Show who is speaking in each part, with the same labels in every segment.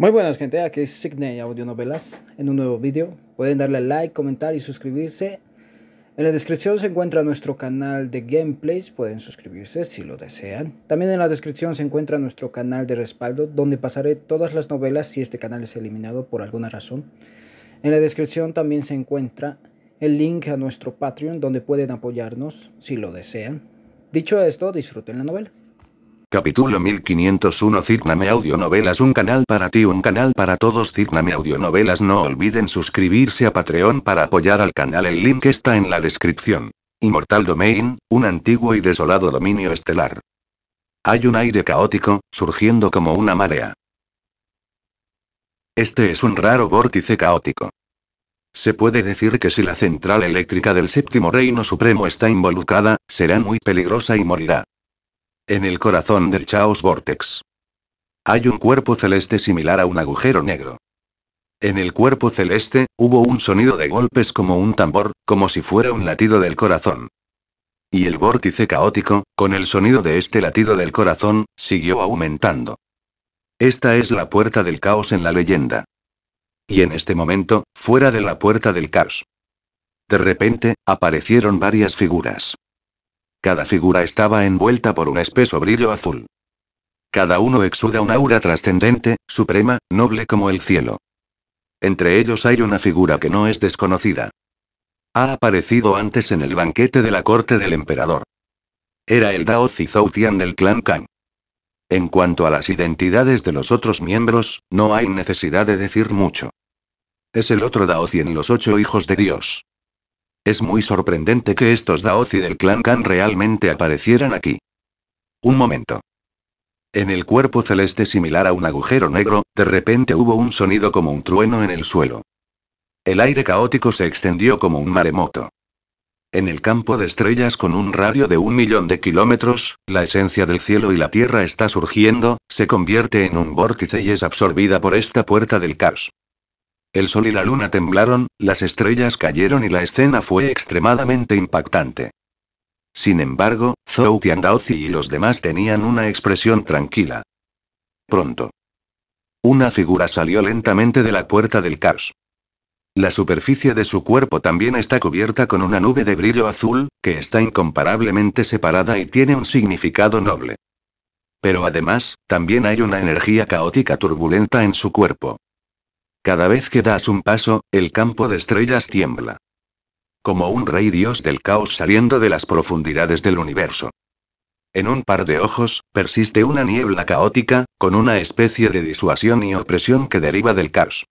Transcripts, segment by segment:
Speaker 1: Muy buenas gente, aquí es Signe Novelas, en un nuevo vídeo. Pueden darle like, comentar y suscribirse. En la descripción se encuentra nuestro canal de gameplays, pueden suscribirse si lo desean. También en la descripción se encuentra nuestro canal de respaldo donde pasaré todas las novelas si este canal es eliminado por alguna razón. En la descripción también se encuentra el link a nuestro Patreon donde pueden apoyarnos si lo desean. Dicho esto, disfruten la novela. Capítulo 1501 Audio Audionovelas Un canal para ti, un canal para todos Audio Audionovelas No olviden suscribirse a Patreon para apoyar al canal El link está en la descripción. Immortal Domain, un antiguo y desolado dominio estelar. Hay un aire caótico, surgiendo como una marea. Este es un raro vórtice caótico. Se puede decir que si la central eléctrica del séptimo reino supremo está involucrada, será muy peligrosa y morirá en el corazón del Chaos Vortex. Hay un cuerpo celeste similar a un agujero negro. En el cuerpo celeste, hubo un sonido de golpes como un tambor, como si fuera un latido del corazón. Y el vórtice caótico, con el sonido de este latido del corazón, siguió aumentando. Esta es la puerta del caos en la leyenda. Y en este momento, fuera de la puerta del caos. De repente, aparecieron varias figuras. Cada figura estaba envuelta por un espeso brillo azul. Cada uno exuda un aura trascendente, suprema, noble como el cielo. Entre ellos hay una figura que no es desconocida. Ha aparecido antes en el banquete de la corte del emperador. Era el Dao Tian del clan Kang. En cuanto a las identidades de los otros miembros, no hay necesidad de decir mucho. Es el otro Dao en los ocho hijos de Dios. Es muy sorprendente que estos Daozi del clan Khan realmente aparecieran aquí. Un momento. En el cuerpo celeste similar a un agujero negro, de repente hubo un sonido como un trueno en el suelo. El aire caótico se extendió como un maremoto. En el campo de estrellas con un radio de un millón de kilómetros, la esencia del cielo y la tierra está surgiendo, se convierte en un vórtice y es absorbida por esta puerta del caos. El sol y la luna temblaron, las estrellas cayeron y la escena fue extremadamente impactante. Sin embargo, Zhou Tiandaozi y los demás tenían una expresión tranquila. Pronto. Una figura salió lentamente de la puerta del caos. La superficie de su cuerpo también está cubierta con una nube de brillo azul, que está incomparablemente separada y tiene un significado noble. Pero además, también hay una energía caótica turbulenta en su cuerpo. Cada vez que das un paso, el campo de estrellas tiembla. Como un rey dios del caos saliendo de las profundidades del universo. En un par de ojos, persiste una niebla caótica, con una especie de disuasión y opresión que deriva del caos.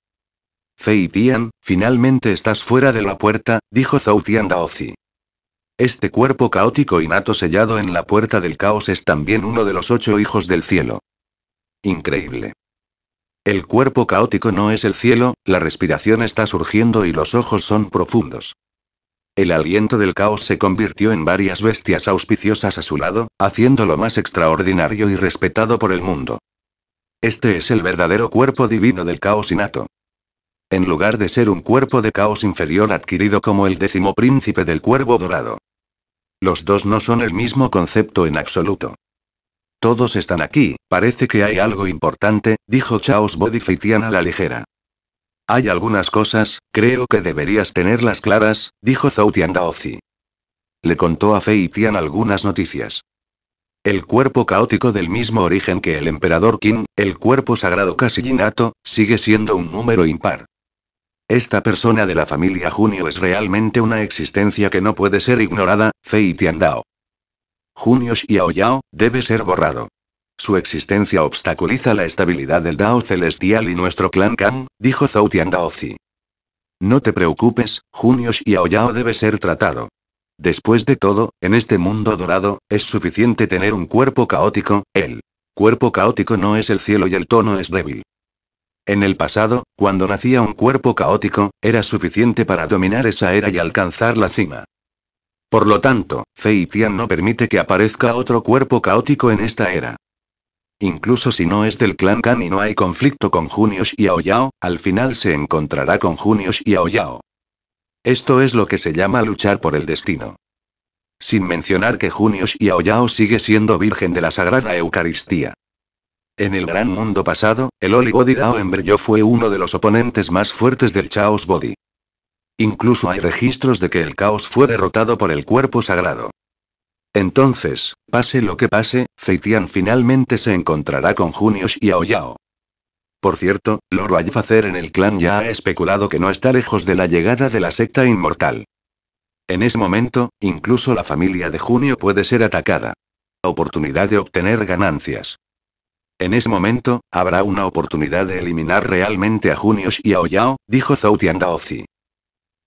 Speaker 1: Fei Tian, finalmente estás fuera de la puerta, dijo Zhou Tian Daozi. Este cuerpo caótico y nato sellado en la puerta del caos es también uno de los ocho hijos del cielo. Increíble. El cuerpo caótico no es el cielo, la respiración está surgiendo y los ojos son profundos. El aliento del caos se convirtió en varias bestias auspiciosas a su lado, haciéndolo más extraordinario y respetado por el mundo. Este es el verdadero cuerpo divino del caos innato. En lugar de ser un cuerpo de caos inferior adquirido como el décimo príncipe del cuervo dorado. Los dos no son el mismo concepto en absoluto. Todos están aquí, parece que hay algo importante, dijo Chaos Feitian a la ligera. Hay algunas cosas, creo que deberías tenerlas claras, dijo Zoutian Daozi. Le contó a Feitian algunas noticias. El cuerpo caótico del mismo origen que el emperador Qin, el cuerpo sagrado casi sigue siendo un número impar. Esta persona de la familia Junio es realmente una existencia que no puede ser ignorada, Feitian Dao. Junios y Aoyao, debe ser borrado. Su existencia obstaculiza la estabilidad del Dao Celestial y nuestro clan Kang, dijo Zhou Daozi. No te preocupes, Junios y Aoyao debe ser tratado. Después de todo, en este mundo dorado, es suficiente tener un cuerpo caótico, el cuerpo caótico no es el cielo y el tono es débil. En el pasado, cuando nacía un cuerpo caótico, era suficiente para dominar esa era y alcanzar la cima. Por lo tanto, Fei Tian no permite que aparezca otro cuerpo caótico en esta era. Incluso si no es del clan Kan y no hay conflicto con Junios y Aoyao, al final se encontrará con Junios y Aoyao. Esto es lo que se llama luchar por el destino. Sin mencionar que Junios y Aoyao sigue siendo virgen de la Sagrada Eucaristía. En el gran mundo pasado, el Oli Body Dao fue uno de los oponentes más fuertes del Chaos Body. Incluso hay registros de que el caos fue derrotado por el cuerpo sagrado. Entonces, pase lo que pase, Feitian finalmente se encontrará con Junius y Aoyao. Por cierto, Loro Alfacer en el clan ya ha especulado que no está lejos de la llegada de la secta inmortal. En ese momento, incluso la familia de Junio puede ser atacada. Oportunidad de obtener ganancias. En ese momento, habrá una oportunidad de eliminar realmente a Junius y Aoyao, dijo Zhou Daozi.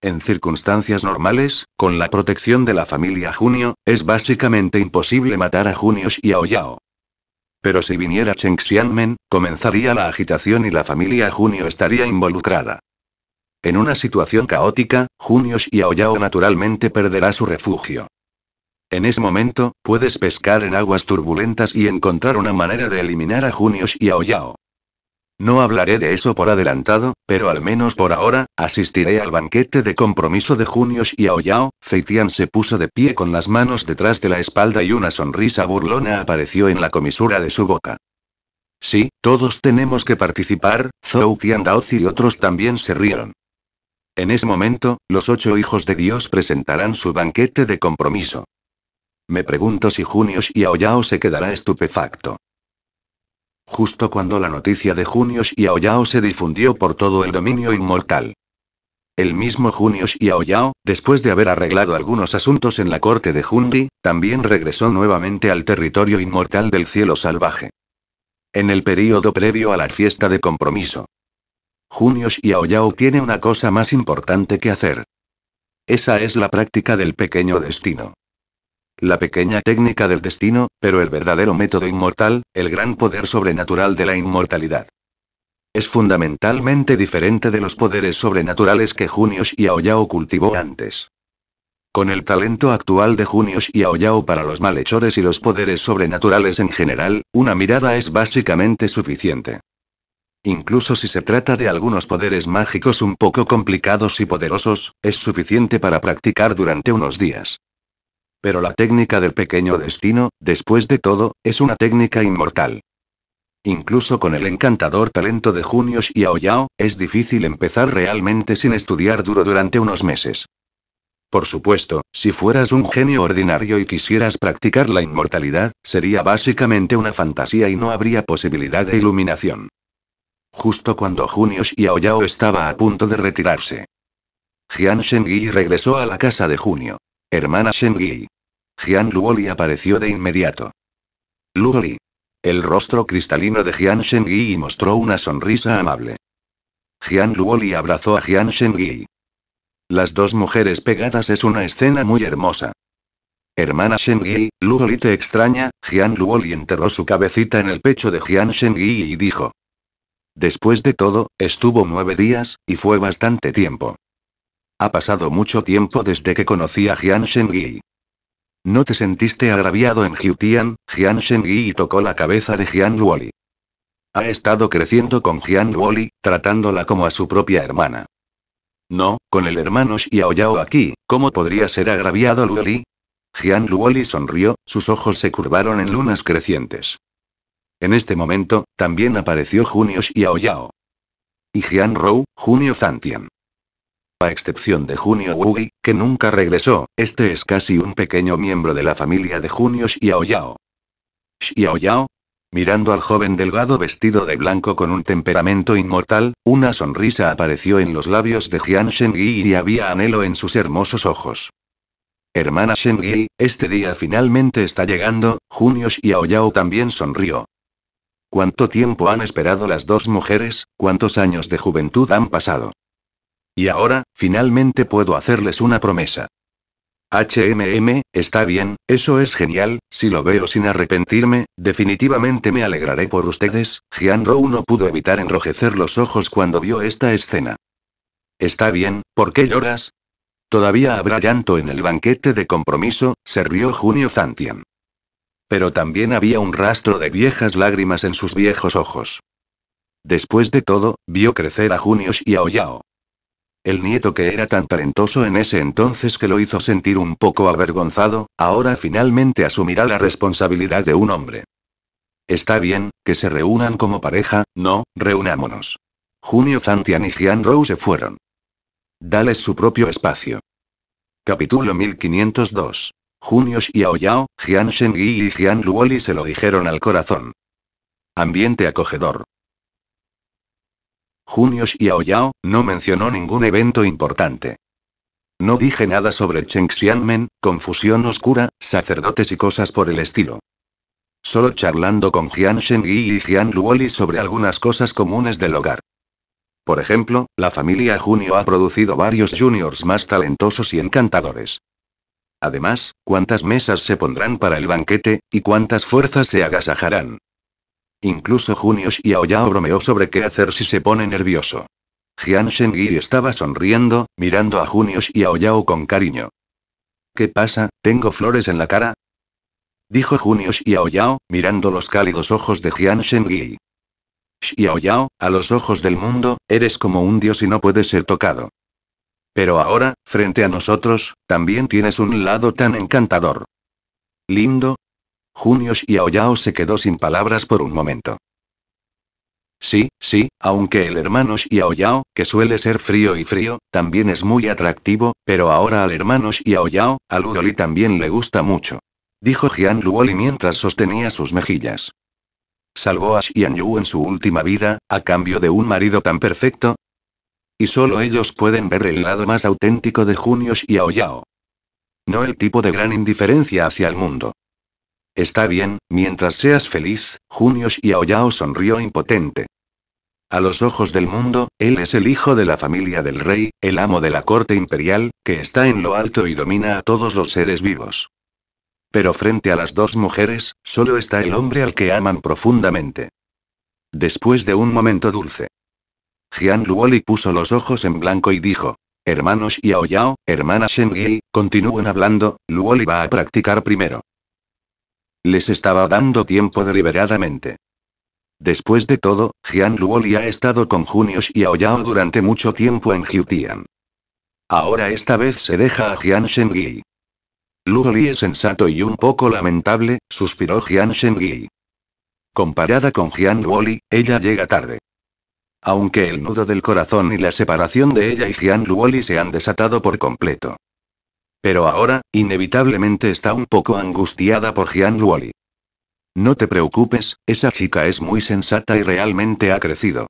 Speaker 1: En circunstancias normales, con la protección de la familia Junio, es básicamente imposible matar a Junio y a Oyao. Pero si viniera Cheng Xianmen, comenzaría la agitación y la familia Junio estaría involucrada. En una situación caótica, Junio y Aoyao naturalmente perderá su refugio. En ese momento, puedes pescar en aguas turbulentas y encontrar una manera de eliminar a Junios y a no hablaré de eso por adelantado, pero al menos por ahora, asistiré al banquete de compromiso de y Aoyao. Feitian se puso de pie con las manos detrás de la espalda y una sonrisa burlona apareció en la comisura de su boca. Sí, todos tenemos que participar, Zhou Tian Daozi y otros también se rieron. En ese momento, los ocho hijos de Dios presentarán su banquete de compromiso. Me pregunto si y Aoyao se quedará estupefacto justo cuando la noticia de y Aoyao se difundió por todo el dominio inmortal. El mismo y Aoyao, después de haber arreglado algunos asuntos en la corte de Jundi, también regresó nuevamente al territorio inmortal del cielo salvaje. En el periodo previo a la fiesta de compromiso. y Aoyao tiene una cosa más importante que hacer. Esa es la práctica del pequeño destino. La pequeña técnica del destino, pero el verdadero método inmortal, el gran poder sobrenatural de la inmortalidad. Es fundamentalmente diferente de los poderes sobrenaturales que Junius y Aoyao cultivó antes. Con el talento actual de Junius y Aoyao para los malhechores y los poderes sobrenaturales en general, una mirada es básicamente suficiente. Incluso si se trata de algunos poderes mágicos un poco complicados y poderosos, es suficiente para practicar durante unos días. Pero la técnica del pequeño destino, después de todo, es una técnica inmortal. Incluso con el encantador talento de Junio y Aoyao, es difícil empezar realmente sin estudiar duro durante unos meses. Por supuesto, si fueras un genio ordinario y quisieras practicar la inmortalidad, sería básicamente una fantasía y no habría posibilidad de iluminación. Justo cuando Junio y Aoyao estaba a punto de retirarse. Jian Shengyi regresó a la casa de Junio. Hermana Shengui. Jian Luoli apareció de inmediato. Luoli. El rostro cristalino de Jian yi mostró una sonrisa amable. Jian Luoli abrazó a Jian Shengui. Las dos mujeres pegadas es una escena muy hermosa. Hermana Shengui, Luoli te extraña, Jian Luoli enterró su cabecita en el pecho de Jian Shengui y dijo. Después de todo, estuvo nueve días, y fue bastante tiempo. Ha pasado mucho tiempo desde que conocí a Jian Shengyi. ¿No te sentiste agraviado en Jiutian? Jian Shengyi tocó la cabeza de Jian Luoli. Ha estado creciendo con Jian Luoli, tratándola como a su propia hermana. No, con el hermano Yao aquí, ¿cómo podría ser agraviado Luoli? Jian Luoli sonrió, sus ojos se curvaron en lunas crecientes. En este momento, también apareció Junio Xiaoyao. Y Jian Rou, Junio Zantian a excepción de Junio Wugi, que nunca regresó, este es casi un pequeño miembro de la familia de Junio Xiaoyao. ¿Xiaoyao? Mirando al joven delgado vestido de blanco con un temperamento inmortal, una sonrisa apareció en los labios de Jian Shengyi y había anhelo en sus hermosos ojos. Hermana Shengyi, este día finalmente está llegando, Junio Xiaoyao también sonrió. ¿Cuánto tiempo han esperado las dos mujeres? ¿Cuántos años de juventud han pasado? Y ahora, finalmente puedo hacerles una promesa. HMM, está bien, eso es genial, si lo veo sin arrepentirme, definitivamente me alegraré por ustedes, Gian Rou no pudo evitar enrojecer los ojos cuando vio esta escena. Está bien, ¿por qué lloras? Todavía habrá llanto en el banquete de compromiso, se rió Junio Zantian. Pero también había un rastro de viejas lágrimas en sus viejos ojos. Después de todo, vio crecer a Junio y a el nieto que era tan talentoso en ese entonces que lo hizo sentir un poco avergonzado, ahora finalmente asumirá la responsabilidad de un hombre. Está bien, que se reúnan como pareja, no, reunámonos. Junio Zantian y Jian Rou se fueron. Dales su propio espacio. Capítulo 1502. Junio Xiaoyao, Jian Shengyi y Jian Luoli se lo dijeron al corazón. Ambiente acogedor. Junio y no mencionó ningún evento importante. No dije nada sobre Cheng Xianmen, confusión oscura, sacerdotes y cosas por el estilo. Solo charlando con Jian Shengyi y Jian Luoli sobre algunas cosas comunes del hogar. Por ejemplo, la familia Junio ha producido varios juniors más talentosos y encantadores. Además, cuántas mesas se pondrán para el banquete, y cuántas fuerzas se agasajarán. Incluso Junio Xiaoyao bromeó sobre qué hacer si se pone nervioso. Jian Shengyi estaba sonriendo, mirando a Junio Xiaoyao con cariño. ¿Qué pasa, tengo flores en la cara? Dijo Junio Xiaoyao, mirando los cálidos ojos de Jian Shengyi. Xiaoyao, a los ojos del mundo, eres como un dios y no puedes ser tocado. Pero ahora, frente a nosotros, también tienes un lado tan encantador. Lindo, y Aoyao se quedó sin palabras por un momento. Sí, sí, aunque el hermano Xiaoyao, que suele ser frío y frío, también es muy atractivo, pero ahora al hermano Xiaoyao, a Ludoli también le gusta mucho. Dijo Jian mientras sostenía sus mejillas. ¿Salvó a Xian Yu en su última vida, a cambio de un marido tan perfecto? Y solo ellos pueden ver el lado más auténtico de y Aoyao. No el tipo de gran indiferencia hacia el mundo. Está bien, mientras seas feliz, y Aoyao sonrió impotente. A los ojos del mundo, él es el hijo de la familia del rey, el amo de la corte imperial, que está en lo alto y domina a todos los seres vivos. Pero frente a las dos mujeres, solo está el hombre al que aman profundamente. Después de un momento dulce. Jian Luoli puso los ojos en blanco y dijo, Hermanos y Aoyao, hermana Shengui, continúen hablando, Luoli va a practicar primero. Les estaba dando tiempo deliberadamente. Después de todo, Jian Luoli ha estado con y Aoyao durante mucho tiempo en Jiutian. Ahora esta vez se deja a Jian Shengyi. Luoli es sensato y un poco lamentable, suspiró Jian Shengyi. Comparada con Jian Luoli, ella llega tarde. Aunque el nudo del corazón y la separación de ella y Jian Luoli se han desatado por completo. Pero ahora, inevitablemente está un poco angustiada por Jian Luoli. No te preocupes, esa chica es muy sensata y realmente ha crecido.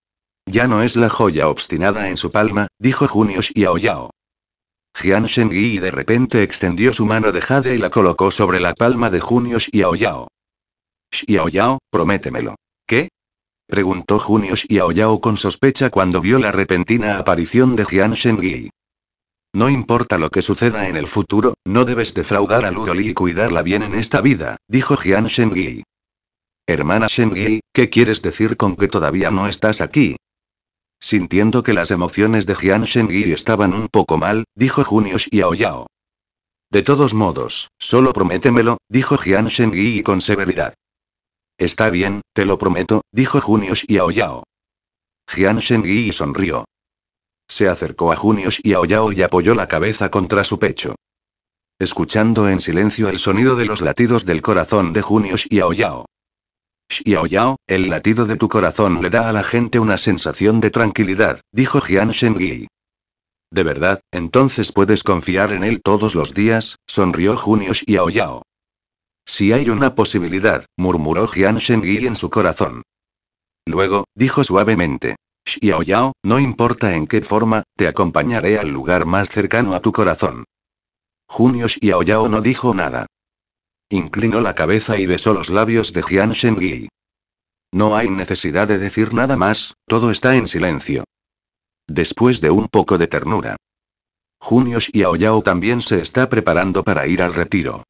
Speaker 1: Ya no es la joya obstinada en su palma, dijo Junio Xiao Yao. Jian Shengyi de repente extendió su mano de jade y la colocó sobre la palma de Junio Xiao Yao. Xiao Yao, prométemelo. ¿Qué? preguntó Junio Xiao Yao con sospecha cuando vio la repentina aparición de Jian Shengyi. No importa lo que suceda en el futuro, no debes defraudar a Ludoli y cuidarla bien en esta vida, dijo Jian Shengyi. Hermana Shengyi, ¿qué quieres decir con que todavía no estás aquí? Sintiendo que las emociones de Jian Shengyi estaban un poco mal, dijo y Aoyao. De todos modos, solo prométemelo, dijo Jian Shengyi con severidad. Está bien, te lo prometo, dijo y Aoyao. Jian Shengyi sonrió. Se acercó a Junius y a y apoyó la cabeza contra su pecho. Escuchando en silencio el sonido de los latidos del corazón de Junius y Aoyao. el latido de tu corazón le da a la gente una sensación de tranquilidad, dijo Jian Shengui. De verdad, entonces puedes confiar en él todos los días, sonrió Junio Xiaoyao. Si hay una posibilidad, murmuró Jian Shengui en su corazón. Luego, dijo suavemente, Xiao Yao, no importa en qué forma, te acompañaré al lugar más cercano a tu corazón. Junio Xiao Yao no dijo nada. Inclinó la cabeza y besó los labios de Jian Shengyi. No hay necesidad de decir nada más, todo está en silencio. Después de un poco de ternura. Junio Xiao Yao también se está preparando para ir al retiro.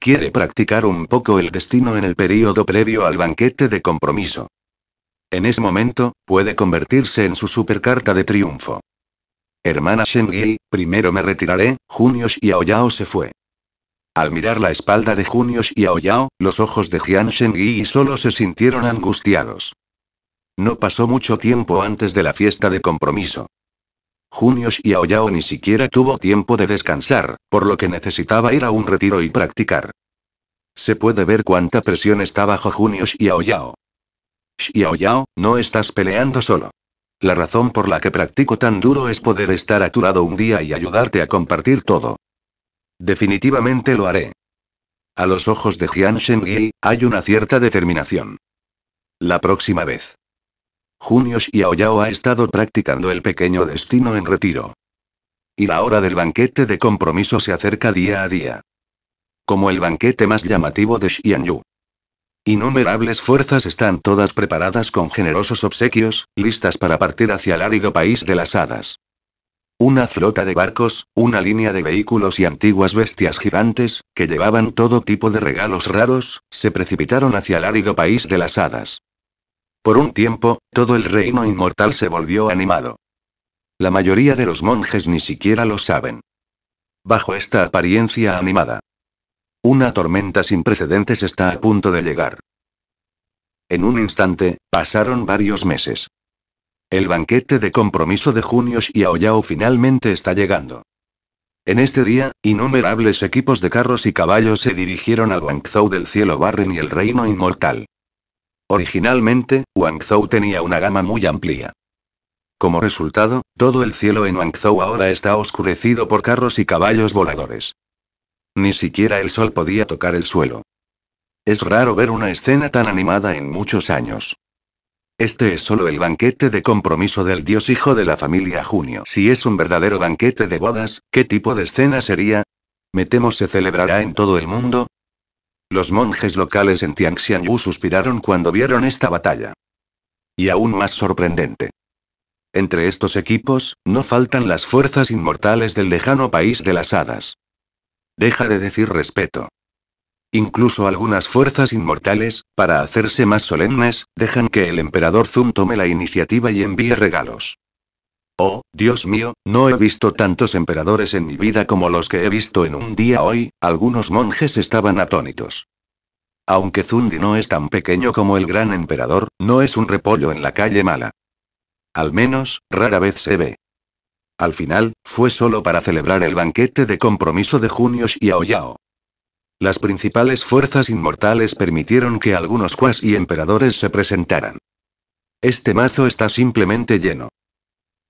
Speaker 1: Quiere practicar un poco el destino en el período previo al banquete de compromiso. En ese momento, puede convertirse en su supercarta de triunfo. Hermana Shengyi, primero me retiraré, Junios y Aoyao se fue. Al mirar la espalda de Junios y Aoyao, los ojos de Jian Shengi solo se sintieron angustiados. No pasó mucho tiempo antes de la fiesta de compromiso. Junios y Aoyao ni siquiera tuvo tiempo de descansar, por lo que necesitaba ir a un retiro y practicar. Se puede ver cuánta presión está bajo Junios y Aoyao. Xiao Yao, no estás peleando solo. La razón por la que practico tan duro es poder estar a tu lado un día y ayudarte a compartir todo. Definitivamente lo haré. A los ojos de Jian Shengyi, hay una cierta determinación. La próxima vez. Junio Yao ha estado practicando el pequeño destino en retiro. Y la hora del banquete de compromiso se acerca día a día. Como el banquete más llamativo de Xianyu. Innumerables fuerzas están todas preparadas con generosos obsequios, listas para partir hacia el árido país de las hadas. Una flota de barcos, una línea de vehículos y antiguas bestias gigantes, que llevaban todo tipo de regalos raros, se precipitaron hacia el árido país de las hadas. Por un tiempo, todo el reino inmortal se volvió animado. La mayoría de los monjes ni siquiera lo saben. Bajo esta apariencia animada, una tormenta sin precedentes está a punto de llegar. En un instante, pasaron varios meses. El banquete de compromiso de Junio Aoyao finalmente está llegando. En este día, innumerables equipos de carros y caballos se dirigieron al Guangzhou del cielo Barren y el reino inmortal. Originalmente, Guangzhou tenía una gama muy amplia. Como resultado, todo el cielo en Guangzhou ahora está oscurecido por carros y caballos voladores. Ni siquiera el sol podía tocar el suelo. Es raro ver una escena tan animada en muchos años. Este es solo el banquete de compromiso del dios hijo de la familia Junio. Si es un verdadero banquete de bodas, ¿qué tipo de escena sería? Me temo se celebrará en todo el mundo. Los monjes locales en Tianxianyu suspiraron cuando vieron esta batalla. Y aún más sorprendente. Entre estos equipos, no faltan las fuerzas inmortales del lejano país de las hadas. Deja de decir respeto. Incluso algunas fuerzas inmortales, para hacerse más solemnes, dejan que el emperador Zun tome la iniciativa y envíe regalos. Oh, Dios mío, no he visto tantos emperadores en mi vida como los que he visto en un día hoy, algunos monjes estaban atónitos. Aunque Zundi no es tan pequeño como el gran emperador, no es un repollo en la calle mala. Al menos, rara vez se ve. Al final, fue solo para celebrar el banquete de compromiso de Junio y Aoyao. Las principales fuerzas inmortales permitieron que algunos cuas y emperadores se presentaran. Este mazo está simplemente lleno.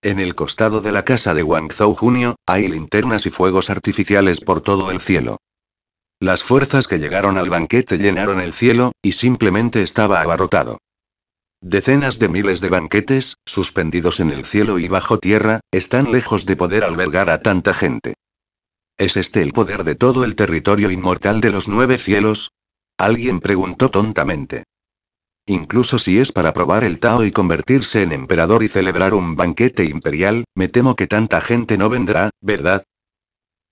Speaker 1: En el costado de la casa de Guangzhou Junio, hay linternas y fuegos artificiales por todo el cielo. Las fuerzas que llegaron al banquete llenaron el cielo, y simplemente estaba abarrotado. Decenas de miles de banquetes, suspendidos en el cielo y bajo tierra, están lejos de poder albergar a tanta gente. ¿Es este el poder de todo el territorio inmortal de los nueve cielos? Alguien preguntó tontamente. Incluso si es para probar el Tao y convertirse en emperador y celebrar un banquete imperial, me temo que tanta gente no vendrá, ¿verdad?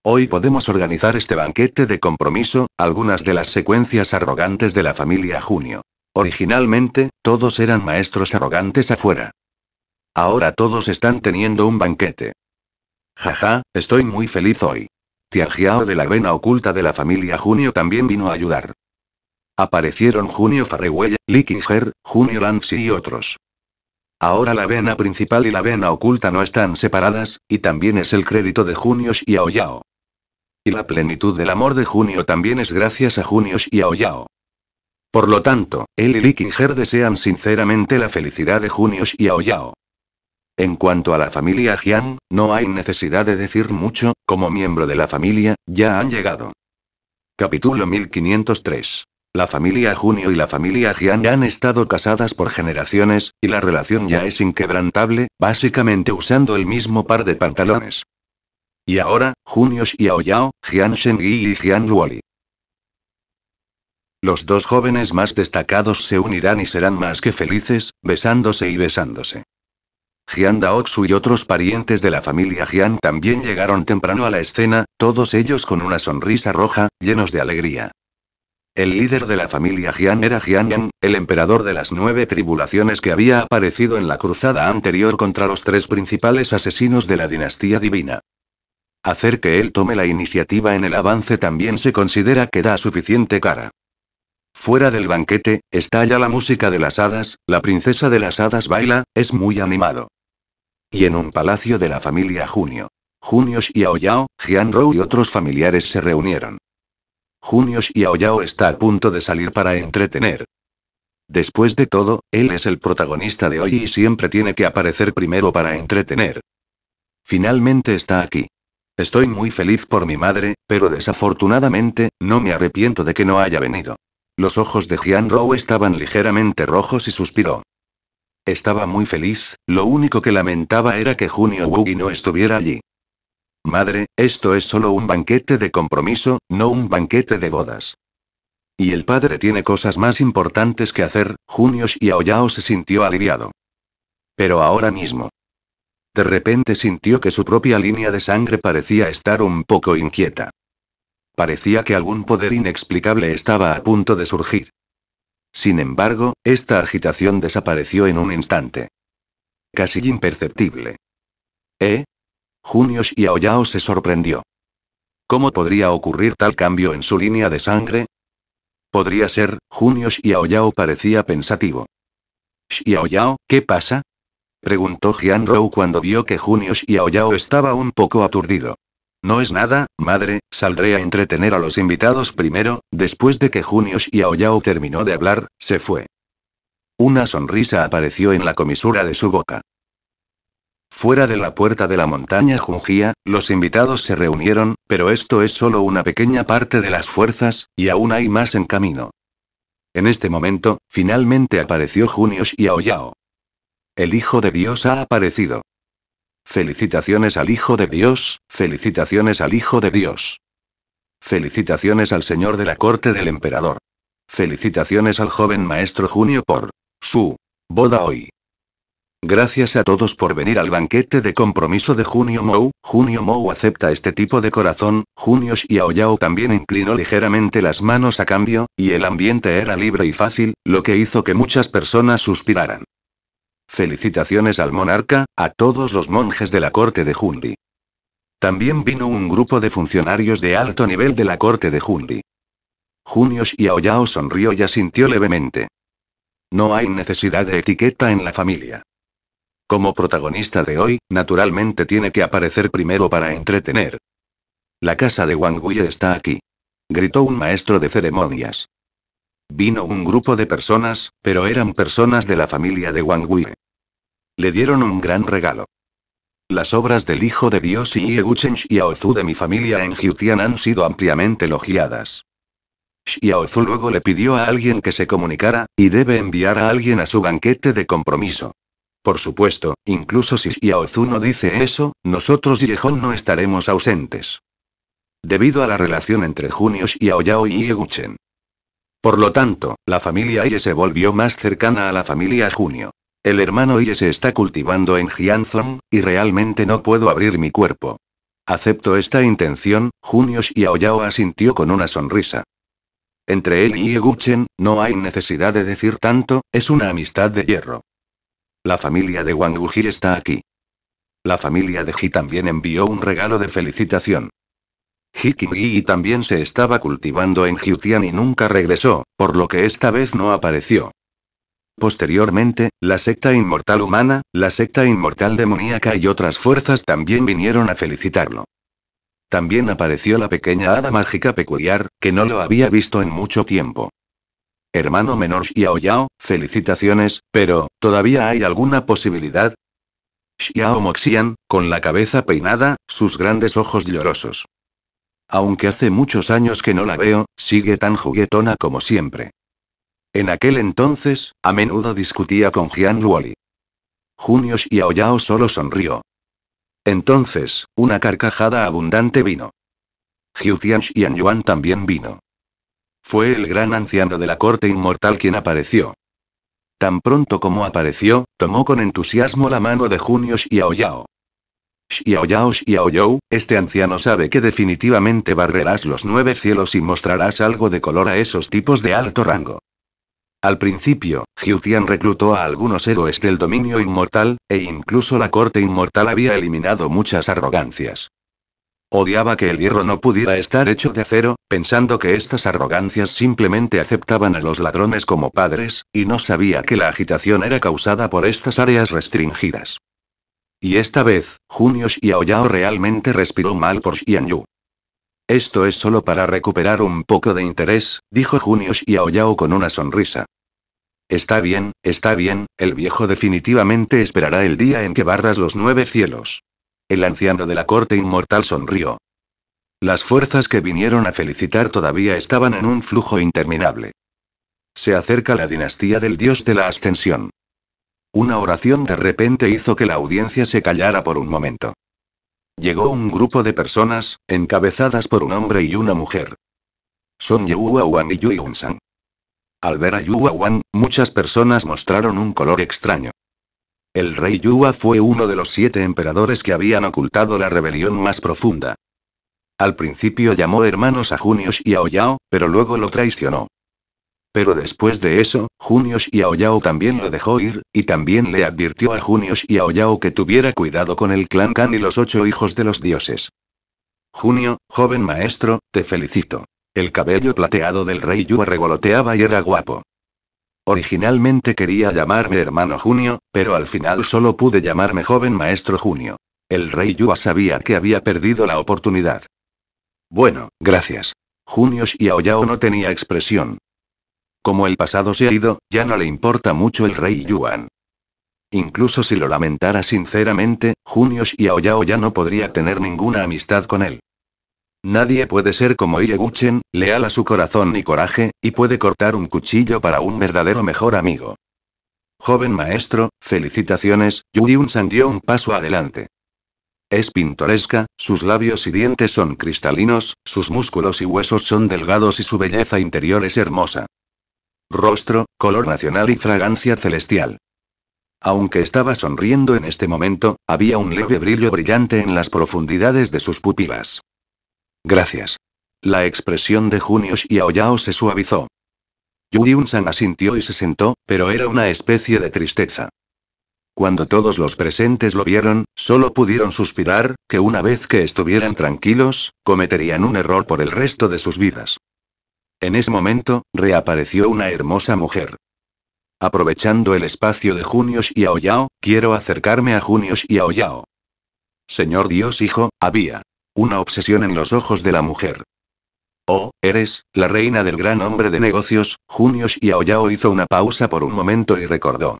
Speaker 1: Hoy podemos organizar este banquete de compromiso, algunas de las secuencias arrogantes de la familia Junio. Originalmente, todos eran maestros arrogantes afuera. Ahora todos están teniendo un banquete. Jaja, estoy muy feliz hoy. Tianjiao de la vena oculta de la familia Junio también vino a ayudar. Aparecieron Junio Farewell, Likinger, Junio Lansi y otros. Ahora la vena principal y la vena oculta no están separadas, y también es el crédito de Junio Aoyao. Y la plenitud del amor de Junio también es gracias a Junio Aoyao. Por lo tanto, él y Likinger desean sinceramente la felicidad de Junios y Aoyao. En cuanto a la familia Jian, no hay necesidad de decir mucho, como miembro de la familia, ya han llegado. Capítulo 1503. La familia Junio y la familia Jian han estado casadas por generaciones, y la relación ya es inquebrantable, básicamente usando el mismo par de pantalones. Y ahora, Junios y Aoyao, Jian Shengyi y Jian Luoli. Los dos jóvenes más destacados se unirán y serán más que felices, besándose y besándose. Jian Daoxu y otros parientes de la familia Jian también llegaron temprano a la escena, todos ellos con una sonrisa roja, llenos de alegría. El líder de la familia Jian era Jian Yan, el emperador de las nueve tribulaciones que había aparecido en la cruzada anterior contra los tres principales asesinos de la dinastía divina. Hacer que él tome la iniciativa en el avance también se considera que da suficiente cara. Fuera del banquete, está ya la música de las hadas, la princesa de las hadas baila, es muy animado. Y en un palacio de la familia Junio. Junio Xiaoyao, Rou y otros familiares se reunieron. Junio Aoyao está a punto de salir para entretener. Después de todo, él es el protagonista de hoy y siempre tiene que aparecer primero para entretener. Finalmente está aquí. Estoy muy feliz por mi madre, pero desafortunadamente, no me arrepiento de que no haya venido. Los ojos de Jian Rou estaban ligeramente rojos y suspiró. Estaba muy feliz, lo único que lamentaba era que Junio Wugi no estuviera allí. Madre, esto es solo un banquete de compromiso, no un banquete de bodas. Y el padre tiene cosas más importantes que hacer, Junio Xiaoyao se sintió aliviado. Pero ahora mismo. De repente sintió que su propia línea de sangre parecía estar un poco inquieta. Parecía que algún poder inexplicable estaba a punto de surgir. Sin embargo, esta agitación desapareció en un instante. Casi imperceptible. ¿Eh? y Aoyao se sorprendió. ¿Cómo podría ocurrir tal cambio en su línea de sangre? Podría ser, y Aoyao parecía pensativo. Xiaoyao, ¿qué pasa? Preguntó Jian Rou cuando vio que y Aoyao estaba un poco aturdido. No es nada, madre, saldré a entretener a los invitados primero, después de que y Aoyao terminó de hablar, se fue. Una sonrisa apareció en la comisura de su boca. Fuera de la puerta de la montaña jungía, los invitados se reunieron, pero esto es solo una pequeña parte de las fuerzas, y aún hay más en camino. En este momento, finalmente apareció y Aoyao. El Hijo de Dios ha aparecido. Felicitaciones al Hijo de Dios, felicitaciones al Hijo de Dios. Felicitaciones al señor de la corte del emperador. Felicitaciones al joven maestro Junio por su boda hoy. Gracias a todos por venir al banquete de compromiso de Junio Mou. Junio Mou acepta este tipo de corazón. Junio Xiaoyao también inclinó ligeramente las manos a cambio, y el ambiente era libre y fácil, lo que hizo que muchas personas suspiraran. Felicitaciones al monarca, a todos los monjes de la corte de Junli. También vino un grupo de funcionarios de alto nivel de la corte de Junli. y Aoyao sonrió y asintió levemente. No hay necesidad de etiqueta en la familia. Como protagonista de hoy, naturalmente tiene que aparecer primero para entretener. La casa de Wang está aquí. Gritó un maestro de ceremonias. Vino un grupo de personas, pero eran personas de la familia de Wang Wei. Le dieron un gran regalo. Las obras del Hijo de Dios y Guchen Xiaozu de mi familia en Jiutian han sido ampliamente elogiadas. Xiaozu luego le pidió a alguien que se comunicara, y debe enviar a alguien a su banquete de compromiso. Por supuesto, incluso si Xiaozu no dice eso, nosotros y no estaremos ausentes. Debido a la relación entre Junio Xiaoyao y Yeguchen, por lo tanto, la familia Ie se volvió más cercana a la familia Junio. El hermano Ie se está cultivando en Jianzong, y realmente no puedo abrir mi cuerpo. Acepto esta intención, Junio Xiaoyao asintió con una sonrisa. Entre él y Yeguchen, no hay necesidad de decir tanto, es una amistad de hierro. La familia de Wang está aquí. La familia de Ji también envió un regalo de felicitación. Yi también se estaba cultivando en Jiutian y nunca regresó, por lo que esta vez no apareció. Posteriormente, la secta inmortal humana, la secta inmortal demoníaca y otras fuerzas también vinieron a felicitarlo. También apareció la pequeña hada mágica peculiar, que no lo había visto en mucho tiempo. Hermano menor Xiao Yao, felicitaciones, pero, ¿todavía hay alguna posibilidad? Xiao Moxian, con la cabeza peinada, sus grandes ojos llorosos. Aunque hace muchos años que no la veo, sigue tan juguetona como siempre. En aquel entonces, a menudo discutía con Jian Luoli. Junius y Aoyao solo sonrió. Entonces, una carcajada abundante vino. Jiu Tian y Yuan también vino. Fue el gran anciano de la corte inmortal quien apareció. Tan pronto como apareció, tomó con entusiasmo la mano de Junios y Aoyao y Xiaoyou, este anciano sabe que definitivamente barrerás los nueve cielos y mostrarás algo de color a esos tipos de alto rango. Al principio, Jiutian reclutó a algunos héroes del dominio inmortal, e incluso la corte inmortal había eliminado muchas arrogancias. Odiaba que el hierro no pudiera estar hecho de acero, pensando que estas arrogancias simplemente aceptaban a los ladrones como padres, y no sabía que la agitación era causada por estas áreas restringidas. Y esta vez, y Aoyao realmente respiró mal por Xianyu. Esto es solo para recuperar un poco de interés, dijo y Aoyao con una sonrisa. Está bien, está bien, el viejo definitivamente esperará el día en que barras los nueve cielos. El anciano de la corte inmortal sonrió. Las fuerzas que vinieron a felicitar todavía estaban en un flujo interminable. Se acerca la dinastía del dios de la ascensión. Una oración de repente hizo que la audiencia se callara por un momento. Llegó un grupo de personas, encabezadas por un hombre y una mujer. Son Yuwa Wan y Yui Al ver a Yuwa Wan, muchas personas mostraron un color extraño. El rey Yuwa fue uno de los siete emperadores que habían ocultado la rebelión más profunda. Al principio llamó hermanos a Junios y a Oyao, pero luego lo traicionó. Pero después de eso, Junius y Aoyao también lo dejó ir, y también le advirtió a Junius y Aoyao que tuviera cuidado con el clan Kan y los ocho hijos de los dioses. Junio, joven maestro, te felicito. El cabello plateado del rey Yua revoloteaba y era guapo. Originalmente quería llamarme hermano Junio, pero al final solo pude llamarme joven maestro Junio. El rey Yua sabía que había perdido la oportunidad. Bueno, gracias. Junios y Aoyao no tenía expresión, como el pasado se ha ido, ya no le importa mucho el rey Yuan. Incluso si lo lamentara sinceramente, y Aoyao ya no podría tener ninguna amistad con él. Nadie puede ser como Guchen, leal a su corazón y coraje, y puede cortar un cuchillo para un verdadero mejor amigo. Joven maestro, felicitaciones, yun San dio un paso adelante. Es pintoresca, sus labios y dientes son cristalinos, sus músculos y huesos son delgados y su belleza interior es hermosa rostro, color nacional y fragancia celestial. Aunque estaba sonriendo en este momento, había un leve brillo brillante en las profundidades de sus pupilas. Gracias. La expresión de Junius y Aoyao se suavizó. Yuriun-san asintió y se sentó, pero era una especie de tristeza. Cuando todos los presentes lo vieron, solo pudieron suspirar, que una vez que estuvieran tranquilos, cometerían un error por el resto de sus vidas. En ese momento, reapareció una hermosa mujer. Aprovechando el espacio de Junios y Aoyao, quiero acercarme a Junios y Aoyao. Señor Dios hijo, había una obsesión en los ojos de la mujer. Oh, eres, la reina del gran hombre de negocios, Junios y Aoyao hizo una pausa por un momento y recordó.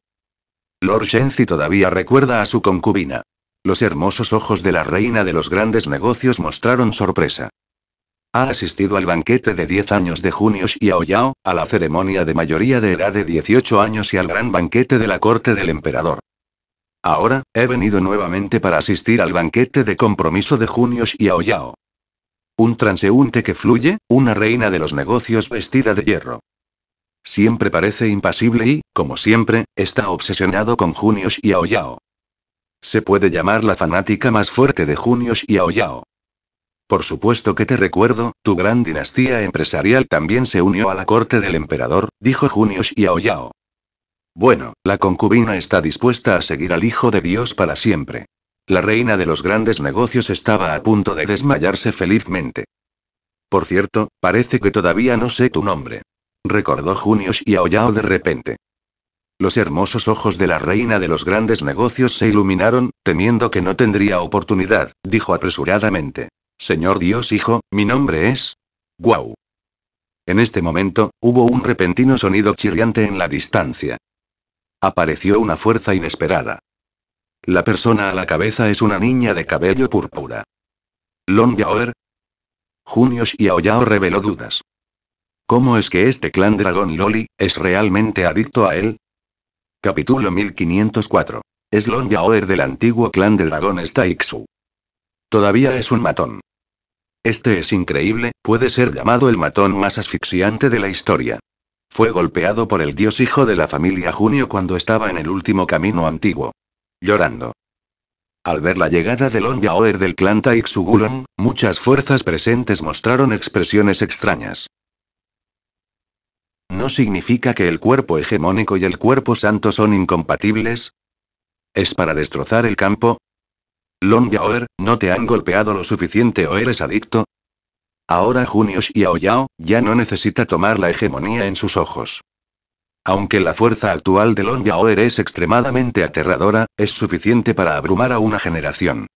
Speaker 1: Lord Shenzi todavía recuerda a su concubina. Los hermosos ojos de la reina de los grandes negocios mostraron sorpresa. Ha asistido al banquete de 10 años de Junios y Aoyao, a la ceremonia de mayoría de edad de 18 años y al gran banquete de la corte del emperador. Ahora, he venido nuevamente para asistir al banquete de compromiso de Junios y Aoyao. Un transeúnte que fluye, una reina de los negocios vestida de hierro. Siempre parece impasible y, como siempre, está obsesionado con Junios y Aoyao. Se puede llamar la fanática más fuerte de Junios y Aoyao. Por supuesto que te recuerdo, tu gran dinastía empresarial también se unió a la corte del emperador, dijo y Aoyao. Bueno, la concubina está dispuesta a seguir al Hijo de Dios para siempre. La reina de los grandes negocios estaba a punto de desmayarse felizmente. Por cierto, parece que todavía no sé tu nombre. Recordó y Aoyao de repente. Los hermosos ojos de la reina de los grandes negocios se iluminaron, temiendo que no tendría oportunidad, dijo apresuradamente. Señor Dios Hijo, mi nombre es... Guau. En este momento, hubo un repentino sonido chirriante en la distancia. Apareció una fuerza inesperada. La persona a la cabeza es una niña de cabello púrpura. Lon Yaoer. y Yao reveló dudas. ¿Cómo es que este clan Dragón Loli es realmente adicto a él? Capítulo 1504. Es Lon del antiguo clan de dragones Taixu. Todavía es un matón. Este es increíble, puede ser llamado el matón más asfixiante de la historia. Fue golpeado por el dios hijo de la familia Junio cuando estaba en el último camino antiguo. Llorando. Al ver la llegada del oer del clan Taixugulon, muchas fuerzas presentes mostraron expresiones extrañas. ¿No significa que el cuerpo hegemónico y el cuerpo santo son incompatibles? ¿Es para destrozar el campo? Yaoer, ¿no te han golpeado lo suficiente o eres adicto? Ahora Junio Yao ya no necesita tomar la hegemonía en sus ojos. Aunque la fuerza actual de Yaoer es extremadamente aterradora, es suficiente para abrumar a una generación.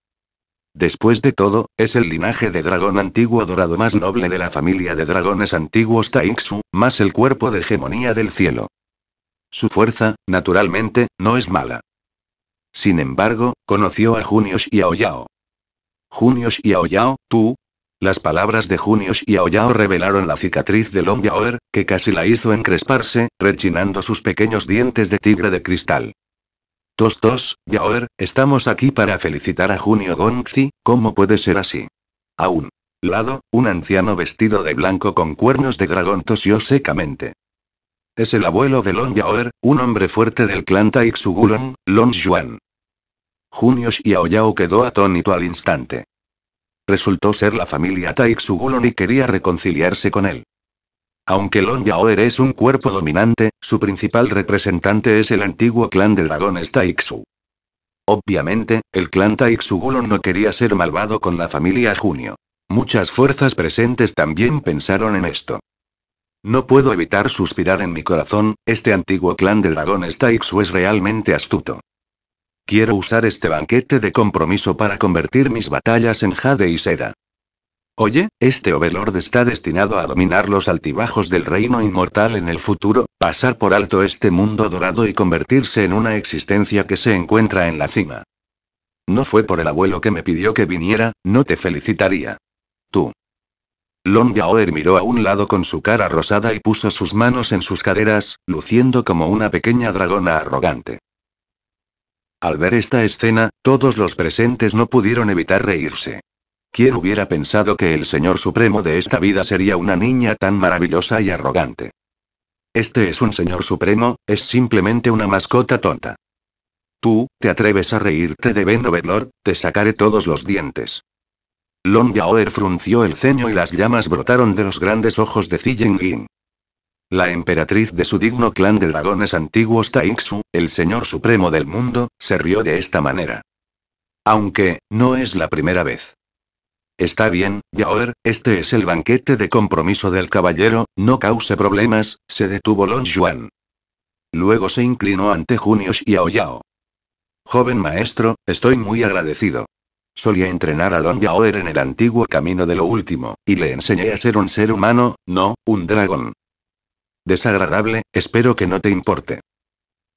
Speaker 1: Después de todo, es el linaje de dragón antiguo dorado más noble de la familia de dragones antiguos Taixu, más el cuerpo de hegemonía del cielo. Su fuerza, naturalmente, no es mala. Sin embargo, conoció a Junios y a Oyao. Junios y a Oyao, tú. Las palabras de Junios y a Oyao revelaron la cicatriz de Long que casi la hizo encresparse, rechinando sus pequeños dientes de tigre de cristal. Tostos, tos, Yaoer, estamos aquí para felicitar a Junio Gongzi, ¿cómo puede ser así? A un lado, un anciano vestido de blanco con cuernos de dragón tosió secamente. Es el abuelo de long Yaoer, un hombre fuerte del clan Taixugulon, long Junio y Aoyao quedó atónito al instante. Resultó ser la familia Taixugulon y quería reconciliarse con él. Aunque Long es un cuerpo dominante, su principal representante es el antiguo clan de dragones Taixu. Obviamente, el clan Taixugulon no quería ser malvado con la familia Junio. Muchas fuerzas presentes también pensaron en esto. No puedo evitar suspirar en mi corazón, este antiguo clan de dragones Taixu es realmente astuto. Quiero usar este banquete de compromiso para convertir mis batallas en jade y seda. Oye, este Overlord está destinado a dominar los altibajos del reino inmortal en el futuro, pasar por alto este mundo dorado y convertirse en una existencia que se encuentra en la cima. No fue por el abuelo que me pidió que viniera, no te felicitaría. Tú. Long Yaoer miró a un lado con su cara rosada y puso sus manos en sus caderas, luciendo como una pequeña dragona arrogante. Al ver esta escena, todos los presentes no pudieron evitar reírse. ¿Quién hubiera pensado que el Señor Supremo de esta vida sería una niña tan maravillosa y arrogante? Este es un Señor Supremo, es simplemente una mascota tonta. Tú, te atreves a reírte de Ben Overlord, te sacaré todos los dientes. Long frunció el ceño y las llamas brotaron de los grandes ojos de Zhiying la emperatriz de su digno clan de dragones antiguos Taixu, el señor supremo del mundo, se rió de esta manera. Aunque, no es la primera vez. Está bien, Yaoer, este es el banquete de compromiso del caballero, no cause problemas, se detuvo Long Juan. Luego se inclinó ante Junius y Yao. Joven maestro, estoy muy agradecido. Solía entrenar a Long Yaoer en el antiguo camino de lo último, y le enseñé a ser un ser humano, no, un dragón. Desagradable, espero que no te importe.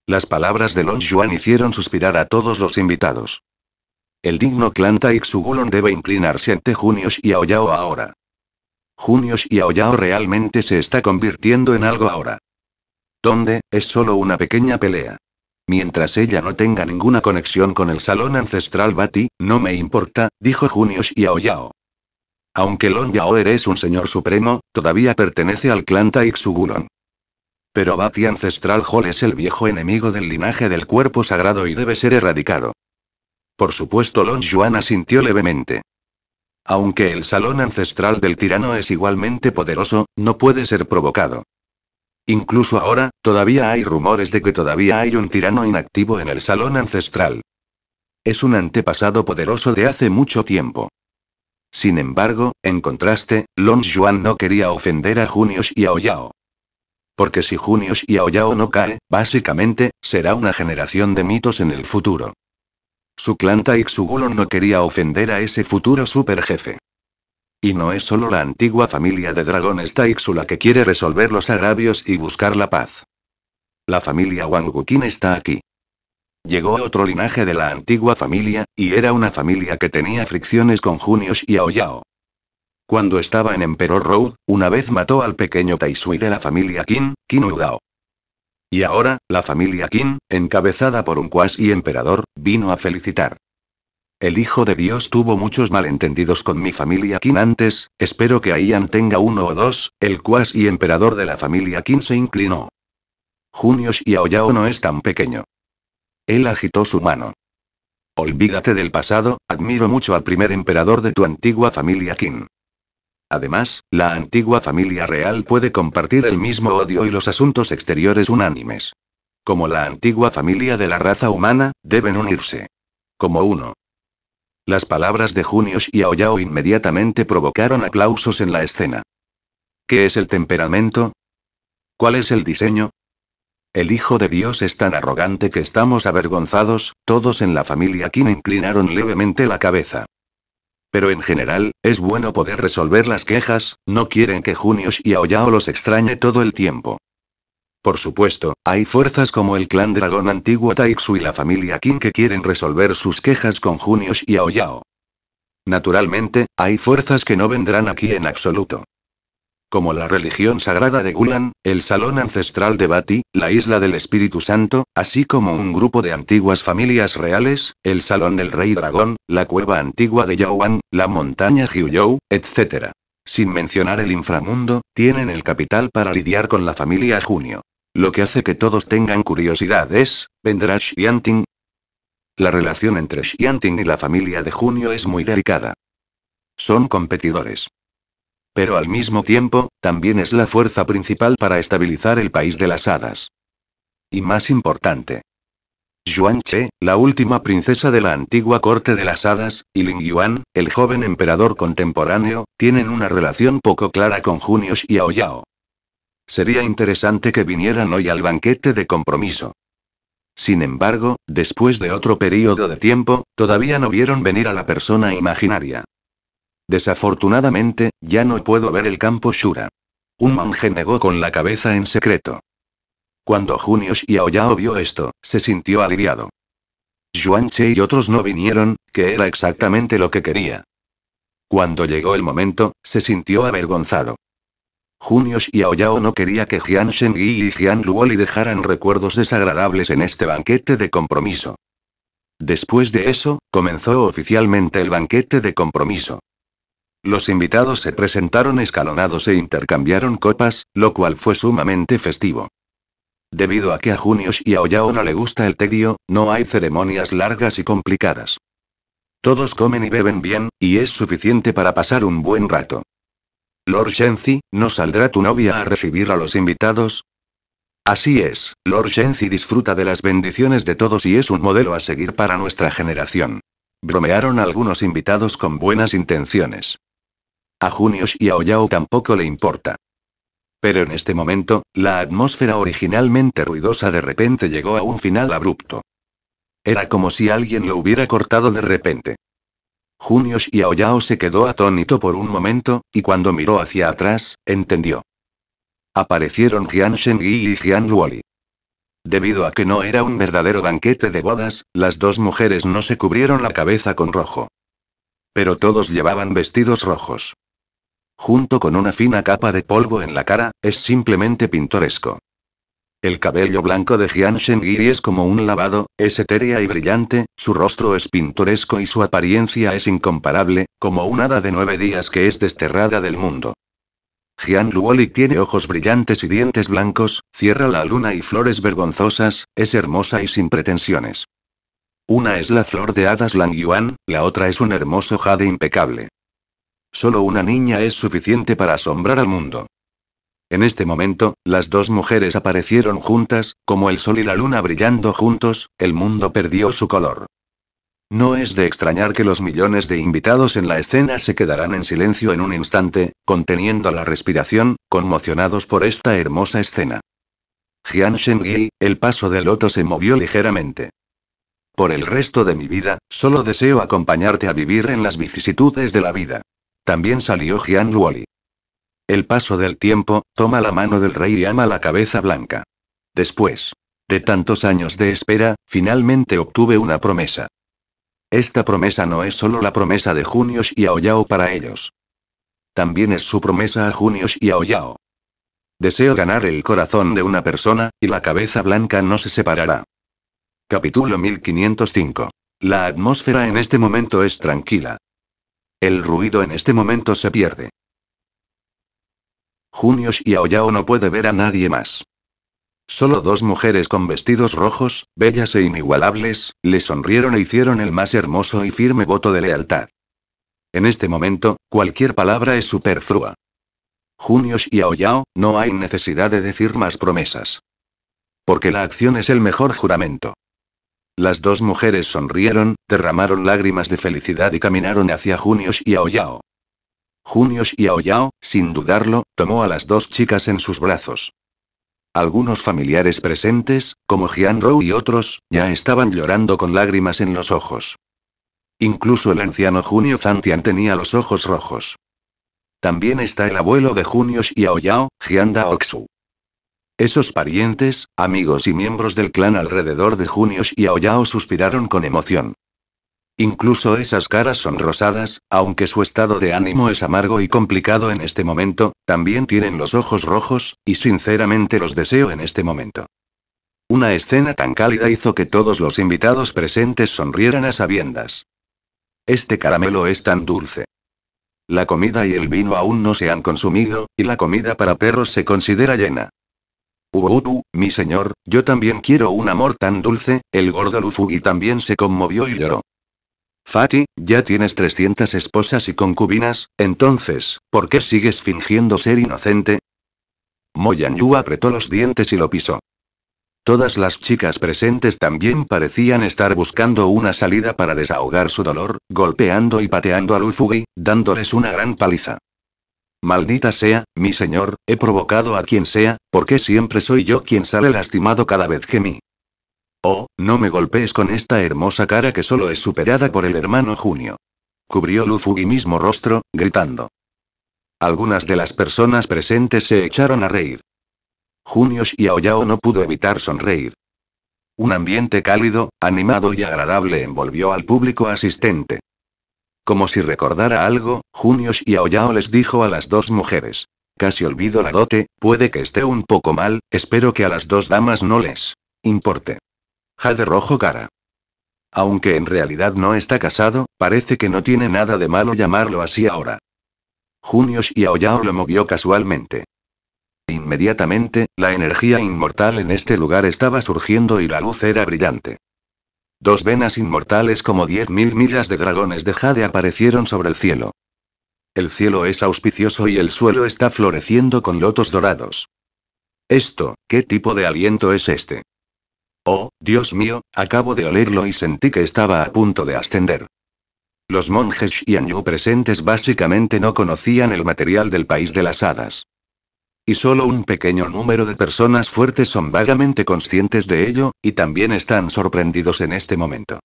Speaker 1: Las palabras de Long Juan hicieron suspirar a todos los invitados. El digno clan Taixugulon debe inclinarse ante Junius y Aoyao ahora. Junius y Aoyao realmente se está convirtiendo en algo ahora. Donde, es solo una pequeña pelea. Mientras ella no tenga ninguna conexión con el salón ancestral Bati, no me importa, dijo Junios y Aoyao. Aunque Long Yao eres un señor supremo, todavía pertenece al clan Taixugulon. Pero Bati Ancestral Hall es el viejo enemigo del linaje del cuerpo sagrado y debe ser erradicado. Por supuesto, Long Juan asintió levemente. Aunque el salón ancestral del tirano es igualmente poderoso, no puede ser provocado. Incluso ahora, todavía hay rumores de que todavía hay un tirano inactivo en el salón ancestral. Es un antepasado poderoso de hace mucho tiempo. Sin embargo, en contraste, Long Juan no quería ofender a Junius y a Oyao. Porque si Junius y Aoyao no cae, básicamente, será una generación de mitos en el futuro. Su clan Taixugulon no quería ofender a ese futuro superjefe. Y no es solo la antigua familia de dragones Taixu la que quiere resolver los agravios y buscar la paz. La familia Wangukin está aquí. Llegó otro linaje de la antigua familia, y era una familia que tenía fricciones con Junius y Aoyao. Cuando estaba en Emperor Road, una vez mató al pequeño Taisui de la familia Qin, Qin Udao. Y ahora, la familia Qin, encabezada por un y emperador, vino a felicitar. El Hijo de Dios tuvo muchos malentendidos con mi familia Qin antes, espero que Aian tenga uno o dos, el y emperador de la familia Qin se inclinó. y Aoyao no es tan pequeño. Él agitó su mano. Olvídate del pasado, admiro mucho al primer emperador de tu antigua familia Qin. Además, la antigua familia real puede compartir el mismo odio y los asuntos exteriores unánimes. Como la antigua familia de la raza humana, deben unirse. Como uno. Las palabras de Junius y Aoyao inmediatamente provocaron aplausos en la escena. ¿Qué es el temperamento? ¿Cuál es el diseño? El Hijo de Dios es tan arrogante que estamos avergonzados, todos en la familia Kim inclinaron levemente la cabeza. Pero en general, es bueno poder resolver las quejas, no quieren que Junios y Aoyao los extrañe todo el tiempo. Por supuesto, hay fuerzas como el clan dragón antiguo Taixu y la familia Qin que quieren resolver sus quejas con Junios y Aoyao. Naturalmente, hay fuerzas que no vendrán aquí en absoluto como la religión sagrada de Gulan, el salón ancestral de Bati, la isla del Espíritu Santo, así como un grupo de antiguas familias reales, el salón del Rey Dragón, la cueva antigua de Yauan, la montaña Hyuyou, etc. Sin mencionar el inframundo, tienen el capital para lidiar con la familia Junio. Lo que hace que todos tengan curiosidad es, ¿vendrá Xianting? La relación entre Xianting y la familia de Junio es muy delicada. Son competidores. Pero al mismo tiempo, también es la fuerza principal para estabilizar el país de las hadas. Y más importante. Yuan Che, la última princesa de la antigua corte de las hadas, y Ling Yuan, el joven emperador contemporáneo, tienen una relación poco clara con Junio Aoyao. Sería interesante que vinieran hoy al banquete de compromiso. Sin embargo, después de otro periodo de tiempo, todavía no vieron venir a la persona imaginaria. Desafortunadamente, ya no puedo ver el campo Shura. Un monje negó con la cabeza en secreto. Cuando Junius y Aoyao vio esto, se sintió aliviado. Che y otros no vinieron, que era exactamente lo que quería. Cuando llegó el momento, se sintió avergonzado. Junius y Aoyao no quería que Jian Yi y Jian Luoli dejaran recuerdos desagradables en este banquete de compromiso. Después de eso, comenzó oficialmente el banquete de compromiso. Los invitados se presentaron escalonados e intercambiaron copas, lo cual fue sumamente festivo. Debido a que a Junius y a Oyao no le gusta el tedio, no hay ceremonias largas y complicadas. Todos comen y beben bien, y es suficiente para pasar un buen rato. Lord Shenzi, ¿no saldrá tu novia a recibir a los invitados? Así es, Lord Shenzi disfruta de las bendiciones de todos y es un modelo a seguir para nuestra generación. Bromearon algunos invitados con buenas intenciones. A Junios y a Oyao tampoco le importa. Pero en este momento, la atmósfera originalmente ruidosa de repente llegó a un final abrupto. Era como si alguien lo hubiera cortado de repente. Junius y Aoyao se quedó atónito por un momento, y cuando miró hacia atrás, entendió. Aparecieron Jian Shengyi y Jian Luoli. Debido a que no era un verdadero banquete de bodas, las dos mujeres no se cubrieron la cabeza con rojo. Pero todos llevaban vestidos rojos junto con una fina capa de polvo en la cara, es simplemente pintoresco. El cabello blanco de Jian Shengiri es como un lavado, es etérea y brillante, su rostro es pintoresco y su apariencia es incomparable, como una hada de nueve días que es desterrada del mundo. Jian Luoli tiene ojos brillantes y dientes blancos, cierra la luna y flores vergonzosas, es hermosa y sin pretensiones. Una es la flor de hadas Lang Yuan, la otra es un hermoso jade impecable. Solo una niña es suficiente para asombrar al mundo. En este momento, las dos mujeres aparecieron juntas, como el sol y la luna brillando juntos, el mundo perdió su color. No es de extrañar que los millones de invitados en la escena se quedarán en silencio en un instante, conteniendo la respiración, conmocionados por esta hermosa escena. Jian Shengyi, el paso del loto se movió ligeramente. Por el resto de mi vida, solo deseo acompañarte a vivir en las vicisitudes de la vida. También salió Jian Luoli. El paso del tiempo, toma la mano del rey y ama la cabeza blanca. Después de tantos años de espera, finalmente obtuve una promesa. Esta promesa no es solo la promesa de Junios y Aoyao para ellos. También es su promesa a Junios y Aoyao. Deseo ganar el corazón de una persona, y la cabeza blanca no se separará. Capítulo 1505. La atmósfera en este momento es tranquila. El ruido en este momento se pierde. y Aoyao no puede ver a nadie más. Solo dos mujeres con vestidos rojos, bellas e inigualables, le sonrieron e hicieron el más hermoso y firme voto de lealtad. En este momento, cualquier palabra es superflua. y Aoyao, no hay necesidad de decir más promesas. Porque la acción es el mejor juramento. Las dos mujeres sonrieron, derramaron lágrimas de felicidad y caminaron hacia Junios y Aoyao. Junios y Aoyao, sin dudarlo, tomó a las dos chicas en sus brazos. Algunos familiares presentes, como Jian Rou y otros, ya estaban llorando con lágrimas en los ojos. Incluso el anciano Junio Zantian tenía los ojos rojos. También está el abuelo de Junios y Aoyao, Jian Daoxu. Esos parientes, amigos y miembros del clan alrededor de Junio y Aoyao suspiraron con emoción. Incluso esas caras sonrosadas, aunque su estado de ánimo es amargo y complicado en este momento, también tienen los ojos rojos, y sinceramente los deseo en este momento. Una escena tan cálida hizo que todos los invitados presentes sonrieran a sabiendas. Este caramelo es tan dulce. La comida y el vino aún no se han consumido, y la comida para perros se considera llena. Ubu, mi señor, yo también quiero un amor tan dulce, el gordo Lufugi también se conmovió y lloró. Fati, ya tienes 300 esposas y concubinas, entonces, ¿por qué sigues fingiendo ser inocente? Moyan Yu apretó los dientes y lo pisó. Todas las chicas presentes también parecían estar buscando una salida para desahogar su dolor, golpeando y pateando a Lufugi, dándoles una gran paliza. Maldita sea, mi señor, he provocado a quien sea, porque siempre soy yo quien sale lastimado cada vez que mi. Oh, no me golpees con esta hermosa cara que solo es superada por el hermano Junio. Cubrió Lu mismo rostro, gritando. Algunas de las personas presentes se echaron a reír. Junio Xiaoyao no pudo evitar sonreír. Un ambiente cálido, animado y agradable envolvió al público asistente. Como si recordara algo, Junios y Aoyao les dijo a las dos mujeres. Casi olvido la dote, puede que esté un poco mal, espero que a las dos damas no les importe. Jade rojo cara. Aunque en realidad no está casado, parece que no tiene nada de malo llamarlo así ahora. Junios y Aoyao lo movió casualmente. Inmediatamente, la energía inmortal en este lugar estaba surgiendo y la luz era brillante. Dos venas inmortales como diez mil millas de dragones de jade aparecieron sobre el cielo. El cielo es auspicioso y el suelo está floreciendo con lotos dorados. Esto, ¿qué tipo de aliento es este? Oh, Dios mío, acabo de olerlo y sentí que estaba a punto de ascender. Los monjes Xianyu presentes básicamente no conocían el material del país de las hadas y solo un pequeño número de personas fuertes son vagamente conscientes de ello, y también están sorprendidos en este momento.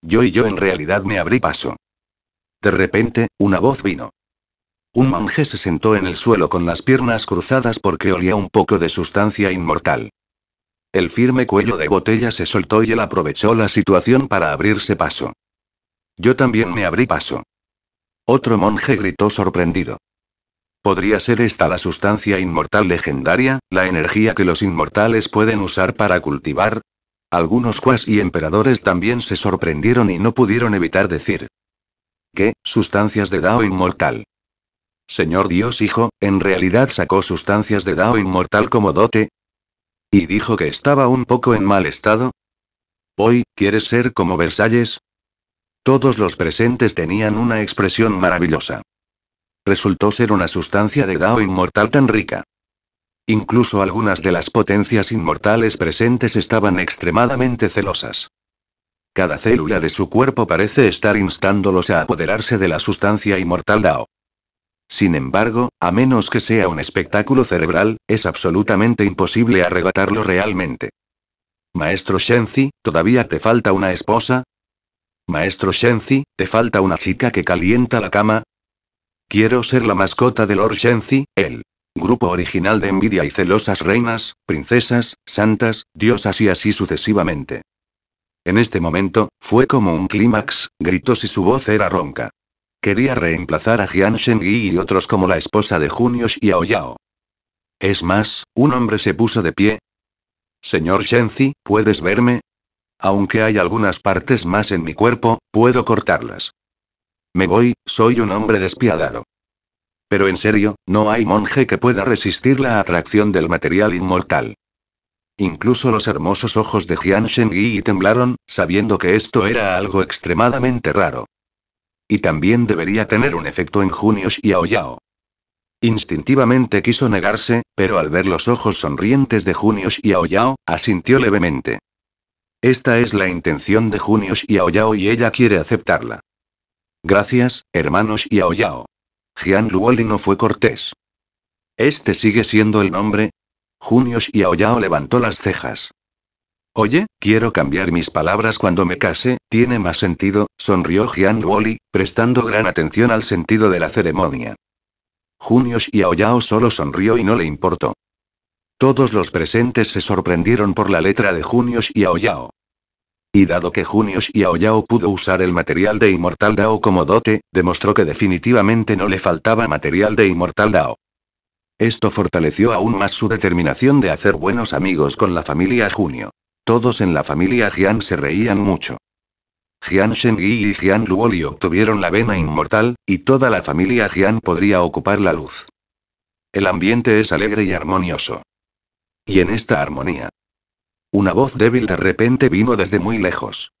Speaker 1: Yo y yo en realidad me abrí paso. De repente, una voz vino. Un monje se sentó en el suelo con las piernas cruzadas porque olía un poco de sustancia inmortal. El firme cuello de botella se soltó y él aprovechó la situación para abrirse paso. Yo también me abrí paso. Otro monje gritó sorprendido. ¿Podría ser esta la sustancia inmortal legendaria, la energía que los inmortales pueden usar para cultivar? Algunos cuas y emperadores también se sorprendieron y no pudieron evitar decir. ¿Qué, sustancias de Dao inmortal? Señor Dios hijo, ¿en realidad sacó sustancias de Dao inmortal como dote? ¿Y dijo que estaba un poco en mal estado? Hoy, ¿quieres ser como Versalles? Todos los presentes tenían una expresión maravillosa resultó ser una sustancia de Dao inmortal tan rica. Incluso algunas de las potencias inmortales presentes estaban extremadamente celosas. Cada célula de su cuerpo parece estar instándolos a apoderarse de la sustancia inmortal Dao. Sin embargo, a menos que sea un espectáculo cerebral, es absolutamente imposible arrebatarlo realmente. Maestro Shenzi, ¿todavía te falta una esposa? Maestro Shenzi, ¿te falta una chica que calienta la cama? Quiero ser la mascota de Lord Shenzi, el grupo original de envidia y celosas reinas, princesas, santas, diosas y así sucesivamente. En este momento, fue como un clímax, gritos y su voz era ronca. Quería reemplazar a Jian Shengyi y otros como la esposa de y Aoyao. Es más, un hombre se puso de pie. Señor Shenzi, ¿puedes verme? Aunque hay algunas partes más en mi cuerpo, puedo cortarlas. Me voy, soy un hombre despiadado. Pero en serio, no hay monje que pueda resistir la atracción del material inmortal. Incluso los hermosos ojos de Jian Shengyi temblaron, sabiendo que esto era algo extremadamente raro. Y también debería tener un efecto en y Aoyao. Instintivamente quiso negarse, pero al ver los ojos sonrientes de y Aoyao, asintió levemente. Esta es la intención de y Aoyao y ella quiere aceptarla. Gracias, hermanos Yao Yao. Jian Luoli no fue cortés. ¿Este sigue siendo el nombre? Junios Yao Yao levantó las cejas. Oye, quiero cambiar mis palabras cuando me case, tiene más sentido, sonrió Jian Luoli, prestando gran atención al sentido de la ceremonia. Junios y Aoyao solo sonrió y no le importó. Todos los presentes se sorprendieron por la letra de Junios y Yao. Y dado que Junio Xiaoyao pudo usar el material de Inmortal Dao como dote, demostró que definitivamente no le faltaba material de Inmortal Dao. Esto fortaleció aún más su determinación de hacer buenos amigos con la familia Junio. Todos en la familia Jian se reían mucho. Jian Shengyi y Jian Luoli obtuvieron la vena inmortal, y toda la familia Jian podría ocupar la luz. El ambiente es alegre y armonioso. Y en esta armonía, una voz débil de repente vino desde muy lejos.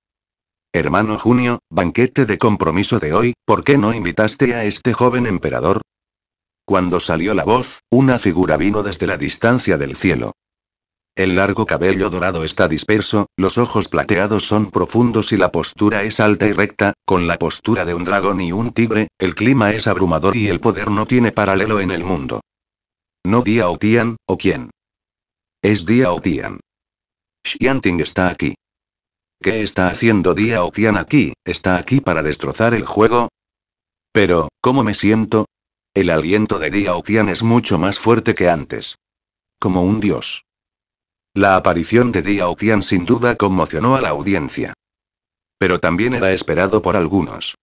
Speaker 1: Hermano Junio, banquete de compromiso de hoy, ¿por qué no invitaste a este joven emperador? Cuando salió la voz, una figura vino desde la distancia del cielo. El largo cabello dorado está disperso, los ojos plateados son profundos y la postura es alta y recta, con la postura de un dragón y un tigre, el clima es abrumador y el poder no tiene paralelo en el mundo. No Diao Tian, o quién. Es Diao Tian. Xianting está aquí. ¿Qué está haciendo Diao Tian aquí? ¿Está aquí para destrozar el juego? Pero, ¿cómo me siento? El aliento de Diao Tian es mucho más fuerte que antes. Como un dios. La aparición de Diao Tian sin duda conmocionó a la audiencia. Pero también era esperado por algunos.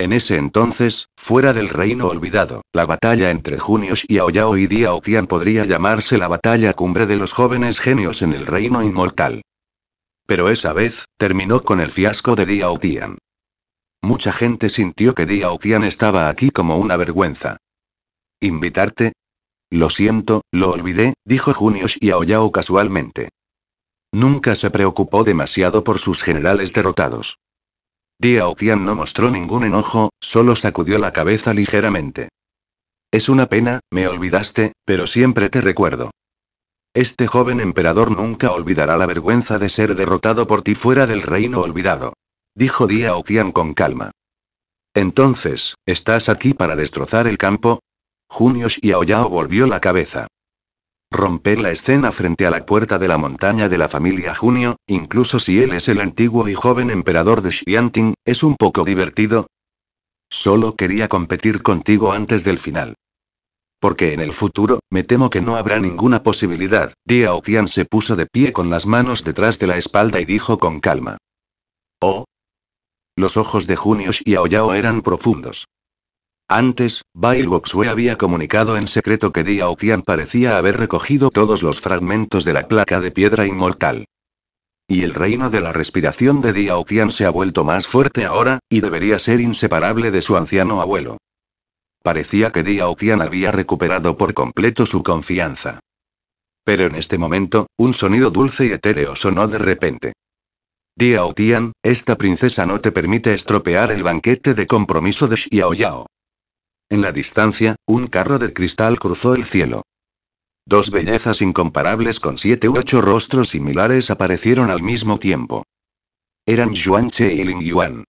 Speaker 1: En ese entonces, fuera del reino olvidado, la batalla entre Junius y Aoyao y Tian podría llamarse la batalla cumbre de los jóvenes genios en el reino inmortal. Pero esa vez, terminó con el fiasco de Tian. Mucha gente sintió que Tian estaba aquí como una vergüenza. ¿Invitarte? Lo siento, lo olvidé, dijo Junius y Aoyao casualmente. Nunca se preocupó demasiado por sus generales derrotados. Diao Tian no mostró ningún enojo, solo sacudió la cabeza ligeramente. Es una pena, me olvidaste, pero siempre te recuerdo. Este joven emperador nunca olvidará la vergüenza de ser derrotado por ti fuera del reino olvidado. Dijo Diao Tian con calma. Entonces, ¿estás aquí para destrozar el campo? y Aoyao volvió la cabeza. Romper la escena frente a la puerta de la montaña de la familia Junio, incluso si él es el antiguo y joven emperador de Xianting, es un poco divertido. Solo quería competir contigo antes del final. Porque en el futuro, me temo que no habrá ninguna posibilidad. Diao Tian se puso de pie con las manos detrás de la espalda y dijo con calma. Oh. Los ojos de Junio Xiaoyao eran profundos. Antes, Bai había comunicado en secreto que Diao Tian parecía haber recogido todos los fragmentos de la placa de piedra inmortal. Y el reino de la respiración de Diao Tian se ha vuelto más fuerte ahora, y debería ser inseparable de su anciano abuelo. Parecía que Diao Tian había recuperado por completo su confianza. Pero en este momento, un sonido dulce y etéreo sonó de repente. Diao Tian, esta princesa no te permite estropear el banquete de compromiso de Xiao Yao. En la distancia, un carro de cristal cruzó el cielo. Dos bellezas incomparables con siete u ocho rostros similares aparecieron al mismo tiempo. Eran Che y Ling Yuan.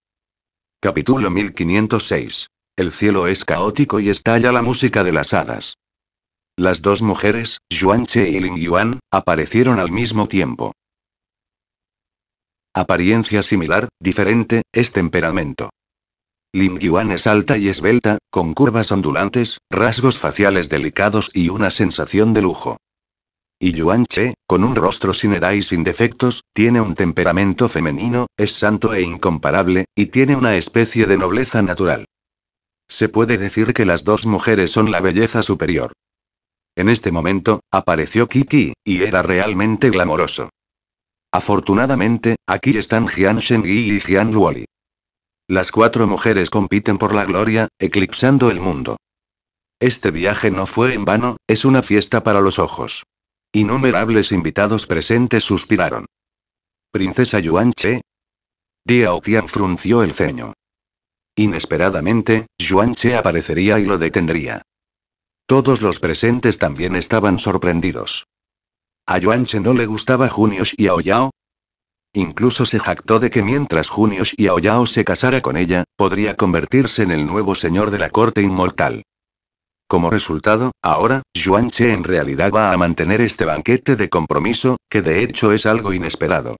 Speaker 1: Capítulo 1506. El cielo es caótico y estalla la música de las hadas. Las dos mujeres, Che y Ling Yuan, aparecieron al mismo tiempo. Apariencia similar, diferente, es temperamento. Lim Yuan es alta y esbelta, con curvas ondulantes, rasgos faciales delicados y una sensación de lujo. Y Yuan Che, con un rostro sin edad y sin defectos, tiene un temperamento femenino, es santo e incomparable, y tiene una especie de nobleza natural. Se puede decir que las dos mujeres son la belleza superior. En este momento, apareció Kiki, y era realmente glamoroso. Afortunadamente, aquí están Jian Yi y Jian Luoli. Las cuatro mujeres compiten por la gloria, eclipsando el mundo. Este viaje no fue en vano, es una fiesta para los ojos. Innumerables invitados presentes suspiraron. Princesa Yuan Che. Diao Tian frunció el ceño. Inesperadamente, Yuan Che aparecería y lo detendría. Todos los presentes también estaban sorprendidos. A Yuan Che no le gustaba Junio Xiaoyao, Incluso se jactó de que mientras Junio y Aoyao se casara con ella, podría convertirse en el nuevo señor de la corte inmortal. Como resultado, ahora, Yuan Che en realidad va a mantener este banquete de compromiso, que de hecho es algo inesperado.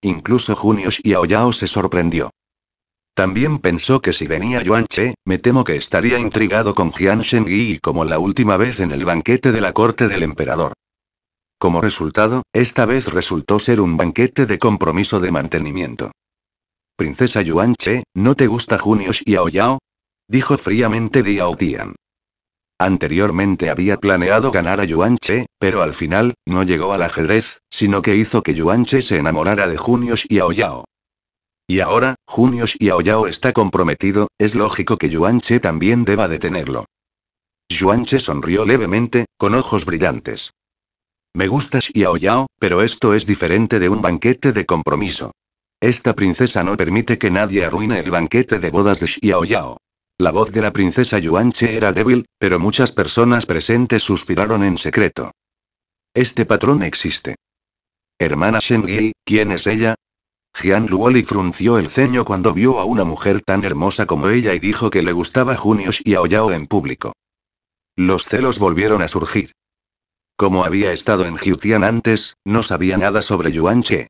Speaker 1: Incluso Junio y Aoyao se sorprendió. También pensó que si venía Yuan Che, me temo que estaría intrigado con Jian Yi como la última vez en el banquete de la corte del emperador. Como resultado, esta vez resultó ser un banquete de compromiso de mantenimiento. Princesa Yuan Che, ¿no te gusta Junius y Aoyao?» Dijo fríamente Diao Tian. Anteriormente había planeado ganar a Yuan Che, pero al final, no llegó al ajedrez, sino que hizo que Yuan Che se enamorara de Junio y Aoyao. Y ahora, Junius y Aoyao está comprometido, es lógico que Yuan Che también deba detenerlo. Yuan Che sonrió levemente, con ojos brillantes. Me gusta Xiao Yao, pero esto es diferente de un banquete de compromiso. Esta princesa no permite que nadie arruine el banquete de bodas de Xiao Yao. La voz de la princesa Yuanche era débil, pero muchas personas presentes suspiraron en secreto. Este patrón existe. Hermana Shen ¿quién es ella? Jian Luoli frunció el ceño cuando vio a una mujer tan hermosa como ella y dijo que le gustaba Junio Xiaoyao en público. Los celos volvieron a surgir. Como había estado en Jiutian antes, no sabía nada sobre Yuan Che.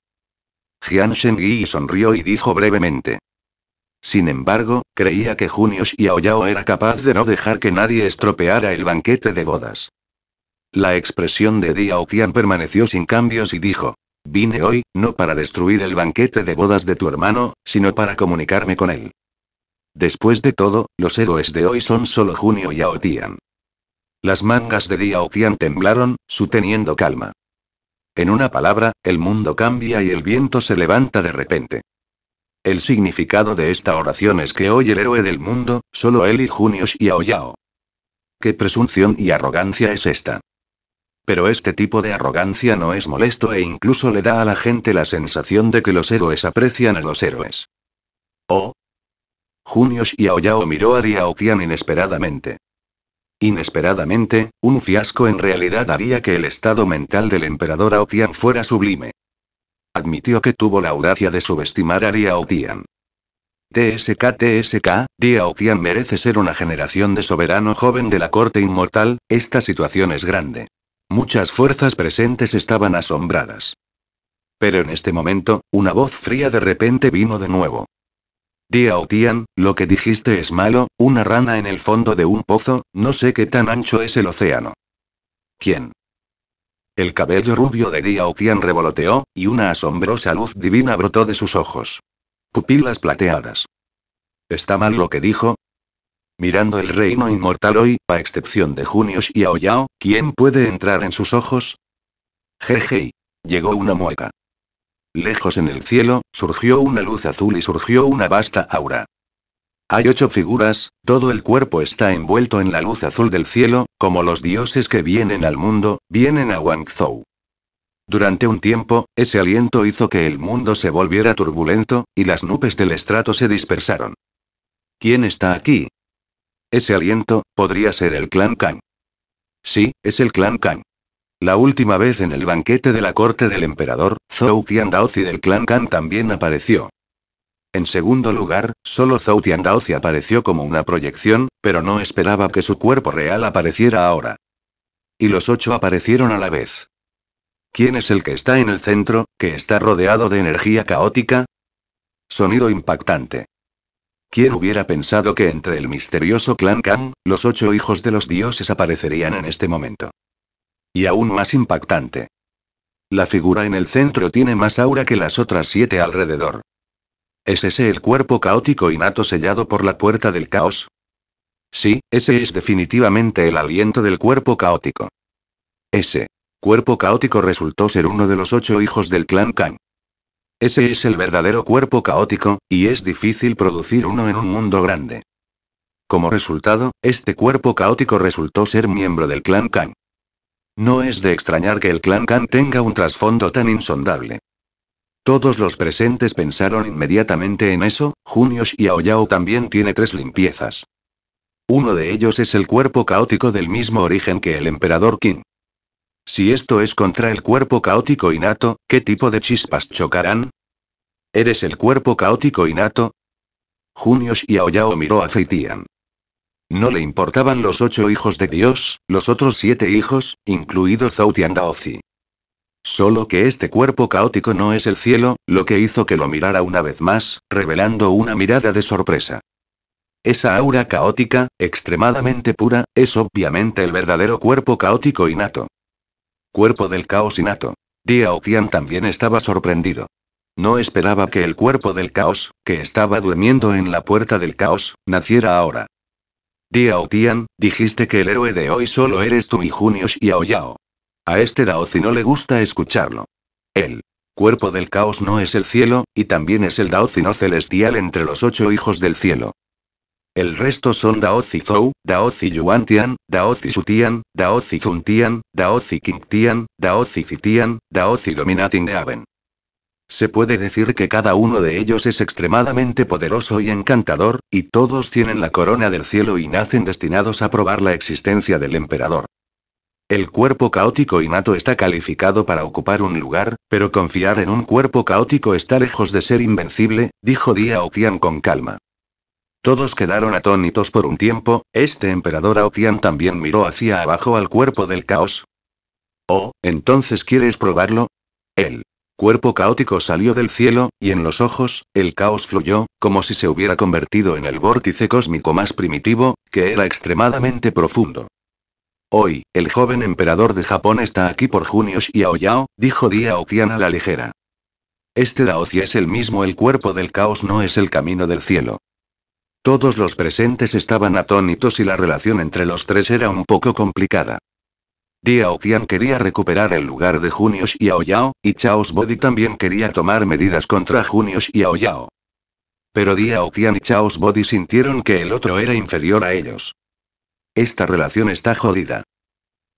Speaker 1: Jian Shengyi sonrió y dijo brevemente. Sin embargo, creía que Junio Yao era capaz de no dejar que nadie estropeara el banquete de bodas. La expresión de Diao Tian permaneció sin cambios y dijo. Vine hoy, no para destruir el banquete de bodas de tu hermano, sino para comunicarme con él. Después de todo, los héroes de hoy son solo Junio y Aotian. Las mangas de Diao Tian temblaron, su calma. En una palabra, el mundo cambia y el viento se levanta de repente. El significado de esta oración es que hoy el héroe del mundo, solo él y Junios y Aoyao. ¿Qué presunción y arrogancia es esta? Pero este tipo de arrogancia no es molesto e incluso le da a la gente la sensación de que los héroes aprecian a los héroes. Oh. Junios y Aoyao miró a Diao Tian inesperadamente. Inesperadamente, un fiasco en realidad haría que el estado mental del emperador Aotian fuera sublime. Admitió que tuvo la audacia de subestimar a Riaotian. TSK TSK, Riaotian merece ser una generación de soberano joven de la corte inmortal, esta situación es grande. Muchas fuerzas presentes estaban asombradas. Pero en este momento, una voz fría de repente vino de nuevo. Diao Tian, lo que dijiste es malo, una rana en el fondo de un pozo, no sé qué tan ancho es el océano. ¿Quién? El cabello rubio de Diao Tian revoloteó, y una asombrosa luz divina brotó de sus ojos. Pupilas plateadas. ¿Está mal lo que dijo? Mirando el reino inmortal hoy, a excepción de Junius y Aoyao, ¿quién puede entrar en sus ojos? Jejei. Llegó una mueca. Lejos en el cielo, surgió una luz azul y surgió una vasta aura. Hay ocho figuras, todo el cuerpo está envuelto en la luz azul del cielo, como los dioses que vienen al mundo, vienen a Wangzhou. Durante un tiempo, ese aliento hizo que el mundo se volviera turbulento, y las nubes del estrato se dispersaron. ¿Quién está aquí? Ese aliento, podría ser el clan Kang. Sí, es el clan Kang. La última vez en el banquete de la corte del emperador, Zhou Tiandaozi del clan Kan también apareció. En segundo lugar, solo Zhou Tiandaozi apareció como una proyección, pero no esperaba que su cuerpo real apareciera ahora. Y los ocho aparecieron a la vez. ¿Quién es el que está en el centro, que está rodeado de energía caótica? Sonido impactante. ¿Quién hubiera pensado que entre el misterioso clan Kang, los ocho hijos de los dioses aparecerían en este momento? Y aún más impactante. La figura en el centro tiene más aura que las otras siete alrededor. ¿Es ese el cuerpo caótico innato sellado por la puerta del caos? Sí, ese es definitivamente el aliento del cuerpo caótico. Ese cuerpo caótico resultó ser uno de los ocho hijos del clan Kang. Ese es el verdadero cuerpo caótico, y es difícil producir uno en un mundo grande. Como resultado, este cuerpo caótico resultó ser miembro del clan Kang. No es de extrañar que el clan Khan tenga un trasfondo tan insondable. Todos los presentes pensaron inmediatamente en eso, Junius y Aoyao también tiene tres limpiezas. Uno de ellos es el cuerpo caótico del mismo origen que el emperador King. Si esto es contra el cuerpo caótico innato, ¿qué tipo de chispas chocarán? ¿Eres el cuerpo caótico innato? Junius y Aoyao miró a Feitian. No le importaban los ocho hijos de Dios, los otros siete hijos, incluido Zoutian Daozi. Solo que este cuerpo caótico no es el cielo, lo que hizo que lo mirara una vez más, revelando una mirada de sorpresa. Esa aura caótica, extremadamente pura, es obviamente el verdadero cuerpo caótico innato. Cuerpo del caos innato. Diao Tian también estaba sorprendido. No esperaba que el cuerpo del caos, que estaba durmiendo en la puerta del caos, naciera ahora. Diao-Tian, dijiste que el héroe de hoy solo eres tú y Junio Yao. A este Daozi no le gusta escucharlo. El cuerpo del caos no es el cielo, y también es el Daozi no celestial entre los ocho hijos del cielo. El resto son Daozi Zhou, Daozi Yuantian, Daozi Shutian, Daozi Zuntian, Daozi Tian, Daozi Fitian, Daozi Dominating Aven. Se puede decir que cada uno de ellos es extremadamente poderoso y encantador, y todos tienen la corona del cielo y nacen destinados a probar la existencia del emperador. El cuerpo caótico y nato está calificado para ocupar un lugar, pero confiar en un cuerpo caótico está lejos de ser invencible, dijo Día Otian con calma. Todos quedaron atónitos por un tiempo, este emperador Tian también miró hacia abajo al cuerpo del caos. Oh, entonces quieres probarlo? Él cuerpo caótico salió del cielo, y en los ojos, el caos fluyó, como si se hubiera convertido en el vórtice cósmico más primitivo, que era extremadamente profundo. Hoy, el joven emperador de Japón está aquí por y Aoyao, dijo Día Tian a la ligera. Este Daozi es el mismo, el cuerpo del caos no es el camino del cielo. Todos los presentes estaban atónitos y la relación entre los tres era un poco complicada. Diao Tian quería recuperar el lugar de Junius y Aoyao, y Chaos Body también quería tomar medidas contra Junius y Aoyao. Pero Diao Tian y Chaos Body sintieron que el otro era inferior a ellos. Esta relación está jodida.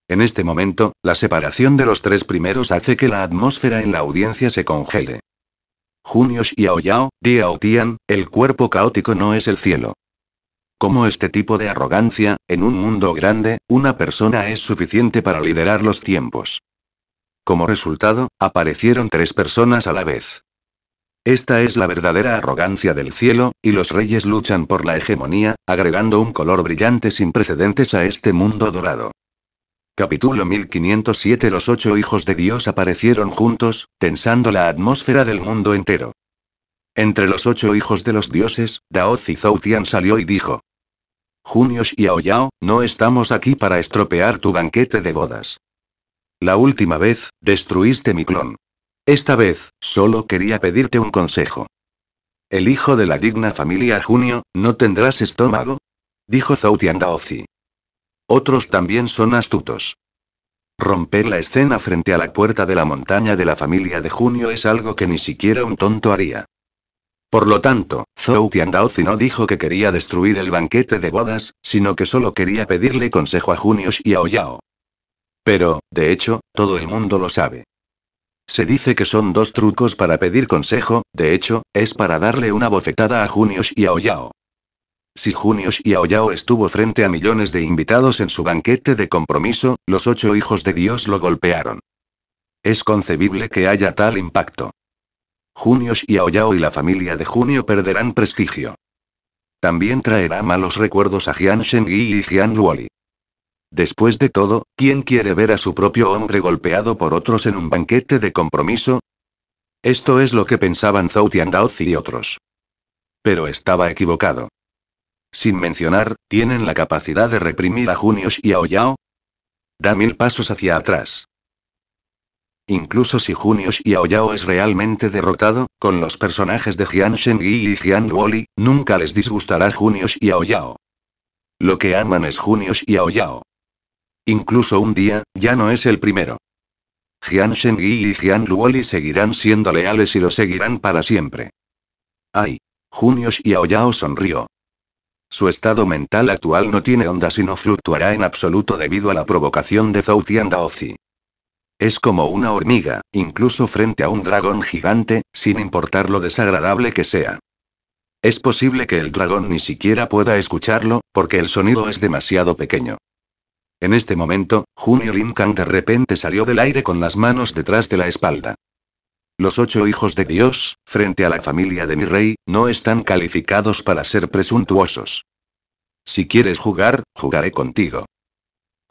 Speaker 1: En este momento, la separación de los tres primeros hace que la atmósfera en la audiencia se congele. Junius y Aoyao, Diao Tian, el cuerpo caótico no es el cielo como este tipo de arrogancia, en un mundo grande, una persona es suficiente para liderar los tiempos. Como resultado, aparecieron tres personas a la vez. Esta es la verdadera arrogancia del cielo, y los reyes luchan por la hegemonía, agregando un color brillante sin precedentes a este mundo dorado. Capítulo 1507 Los ocho hijos de Dios aparecieron juntos, tensando la atmósfera del mundo entero. Entre los ocho hijos de los dioses, Daoz y Zoutian salió y dijo, Junio y Aoyao, no estamos aquí para estropear tu banquete de bodas. La última vez, destruiste mi clon. Esta vez, solo quería pedirte un consejo. El hijo de la digna familia Junio, ¿no tendrás estómago? Dijo Zoutian Otros también son astutos. Romper la escena frente a la puerta de la montaña de la familia de Junio es algo que ni siquiera un tonto haría. Por lo tanto, Zhou Tiandaozi no dijo que quería destruir el banquete de bodas, sino que solo quería pedirle consejo a Junius y a Oyao. Pero, de hecho, todo el mundo lo sabe. Se dice que son dos trucos para pedir consejo, de hecho, es para darle una bofetada a Junius y a Oyao. Si Junius y Aoyao estuvo frente a millones de invitados en su banquete de compromiso, los ocho hijos de Dios lo golpearon. Es concebible que haya tal impacto. Junios y Aoyao y la familia de Junio perderán prestigio. También traerá malos recuerdos a Jian Shengyi y Jian Luoli. Después de todo, ¿quién quiere ver a su propio hombre golpeado por otros en un banquete de compromiso? Esto es lo que pensaban Zhou Daozi y otros. Pero estaba equivocado. Sin mencionar, ¿tienen la capacidad de reprimir a Junios y Aoyao? Da mil pasos hacia atrás. Incluso si y Aoyao es realmente derrotado, con los personajes de Jian Shengyi y Jian Woli, nunca les disgustará y Aoyao. Lo que aman es y Aoyao. Incluso un día, ya no es el primero. Jian Shengyi y Jian Woli seguirán siendo leales y lo seguirán para siempre. ¡Ay! y Aoyao sonrió. Su estado mental actual no tiene onda sino fluctuará en absoluto debido a la provocación de Zhou Tian Daozi. Es como una hormiga, incluso frente a un dragón gigante, sin importar lo desagradable que sea. Es posible que el dragón ni siquiera pueda escucharlo, porque el sonido es demasiado pequeño. En este momento, Junio Lin de repente salió del aire con las manos detrás de la espalda. Los ocho hijos de Dios, frente a la familia de mi rey, no están calificados para ser presuntuosos. Si quieres jugar, jugaré contigo.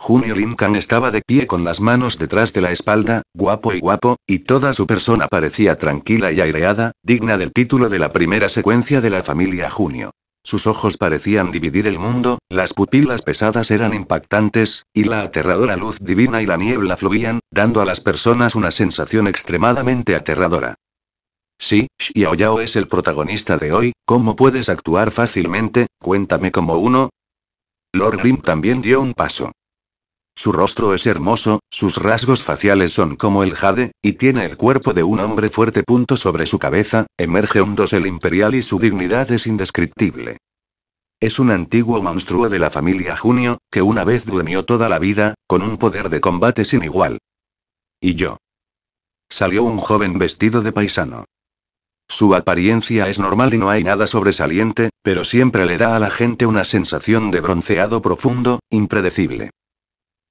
Speaker 1: Junio Rincan estaba de pie con las manos detrás de la espalda, guapo y guapo, y toda su persona parecía tranquila y aireada, digna del título de la primera secuencia de la familia Junio. Sus ojos parecían dividir el mundo, las pupilas pesadas eran impactantes, y la aterradora luz divina y la niebla fluían, dando a las personas una sensación extremadamente aterradora. Sí, Yao es el protagonista de hoy, ¿cómo puedes actuar fácilmente? Cuéntame como uno. Lord Rim también dio un paso. Su rostro es hermoso, sus rasgos faciales son como el jade, y tiene el cuerpo de un hombre fuerte. Punto sobre su cabeza, emerge un dosel imperial y su dignidad es indescriptible. Es un antiguo monstruo de la familia Junio, que una vez durmió toda la vida, con un poder de combate sin igual. Y yo. Salió un joven vestido de paisano. Su apariencia es normal y no hay nada sobresaliente, pero siempre le da a la gente una sensación de bronceado profundo, impredecible.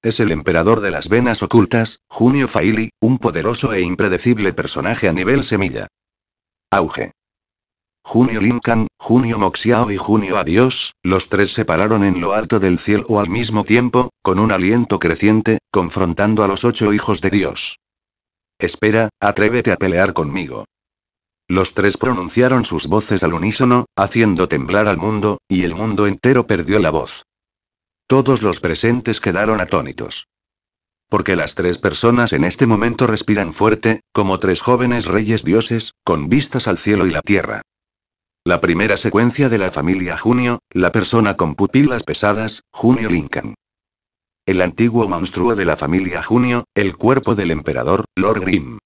Speaker 1: Es el emperador de las venas ocultas, Junio Faili, un poderoso e impredecible personaje a nivel semilla. Auge. Junio Lincoln, Junio Moxiao y Junio Adiós, los tres se pararon en lo alto del cielo al mismo tiempo, con un aliento creciente, confrontando a los ocho hijos de Dios. Espera, atrévete a pelear conmigo. Los tres pronunciaron sus voces al unísono, haciendo temblar al mundo, y el mundo entero perdió la voz. Todos los presentes quedaron atónitos. Porque las tres personas en este momento respiran fuerte, como tres jóvenes reyes dioses, con vistas al cielo y la tierra. La primera secuencia de la familia Junio, la persona con pupilas pesadas, Junio Lincoln. El antiguo monstruo de la familia Junio, el cuerpo del emperador, Lord Grimm.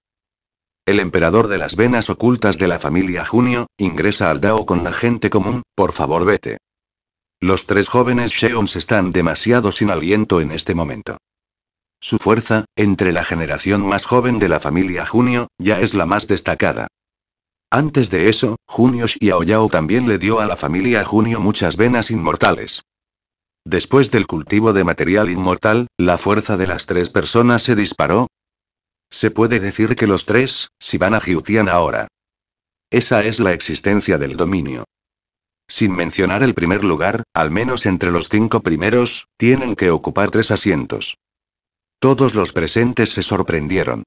Speaker 1: El emperador de las venas ocultas de la familia Junio, ingresa al Dao con la gente común, por favor vete. Los tres jóvenes Sheons están demasiado sin aliento en este momento. Su fuerza, entre la generación más joven de la familia Junio, ya es la más destacada. Antes de eso, Junio Xiaoyao también le dio a la familia Junio muchas venas inmortales. Después del cultivo de material inmortal, la fuerza de las tres personas se disparó. Se puede decir que los tres, si van a Jiutian ahora. Esa es la existencia del dominio sin mencionar el primer lugar, al menos entre los cinco primeros, tienen que ocupar tres asientos. Todos los presentes se sorprendieron.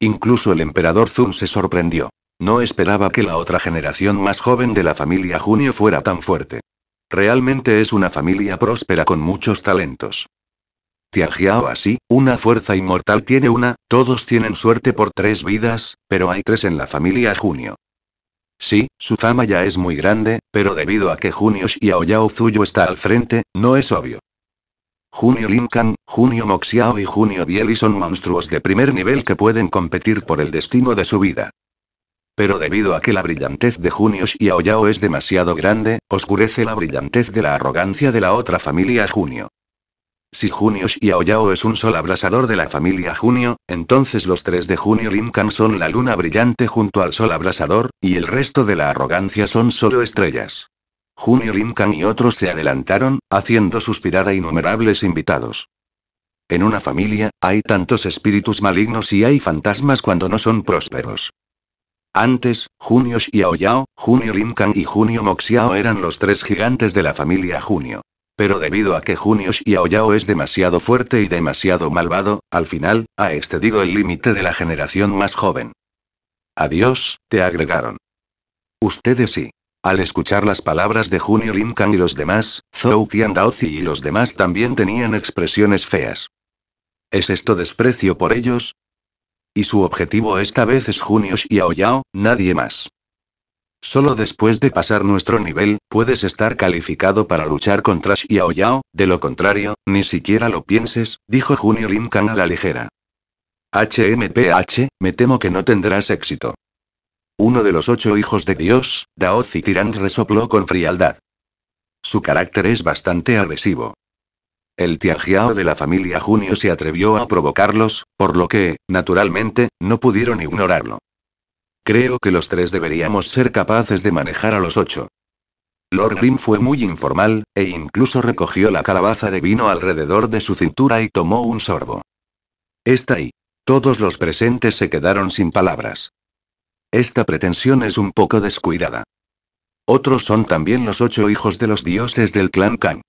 Speaker 1: Incluso el emperador Zun se sorprendió. No esperaba que la otra generación más joven de la familia Junio fuera tan fuerte. Realmente es una familia próspera con muchos talentos. Tianjiao así, una fuerza inmortal tiene una, todos tienen suerte por tres vidas, pero hay tres en la familia Junio. Sí, su fama ya es muy grande, pero debido a que Junio Xiaoyao Zuyo está al frente, no es obvio. Junio Lincoln, Junio Moxiao y Junio Bieli son monstruos de primer nivel que pueden competir por el destino de su vida. Pero debido a que la brillantez de Junio Aoyao es demasiado grande, oscurece la brillantez de la arrogancia de la otra familia Junio. Si Junio Aoyao es un sol abrasador de la familia Junio, entonces los tres de junio Linkan son la luna brillante junto al sol abrasador, y el resto de la arrogancia son solo estrellas. Junio Linkan y otros se adelantaron, haciendo suspirar a innumerables invitados. En una familia, hay tantos espíritus malignos y hay fantasmas cuando no son prósperos. Antes, Junio Xiaoyao, Junio Linkan y Junio Moxiao eran los tres gigantes de la familia Junio pero debido a que y Aoyao es demasiado fuerte y demasiado malvado, al final, ha excedido el límite de la generación más joven. Adiós, te agregaron. Ustedes sí. Al escuchar las palabras de Junio Lin y los demás, Zhou Daozi y los demás también tenían expresiones feas. ¿Es esto desprecio por ellos? Y su objetivo esta vez es y Aoyao, nadie más. Solo después de pasar nuestro nivel, puedes estar calificado para luchar contra Xiao Yao de lo contrario, ni siquiera lo pienses, dijo Junio Lin a la ligera. HMPH, me temo que no tendrás éxito. Uno de los ocho hijos de Dios, Dao Zitirán resopló con frialdad. Su carácter es bastante agresivo. El Tianjiao de la familia Junio se atrevió a provocarlos, por lo que, naturalmente, no pudieron ignorarlo. Creo que los tres deberíamos ser capaces de manejar a los ocho. Lord Grim fue muy informal, e incluso recogió la calabaza de vino alrededor de su cintura y tomó un sorbo. Está ahí. Todos los presentes se quedaron sin palabras. Esta pretensión es un poco descuidada. Otros son también los ocho hijos de los dioses del clan Kang.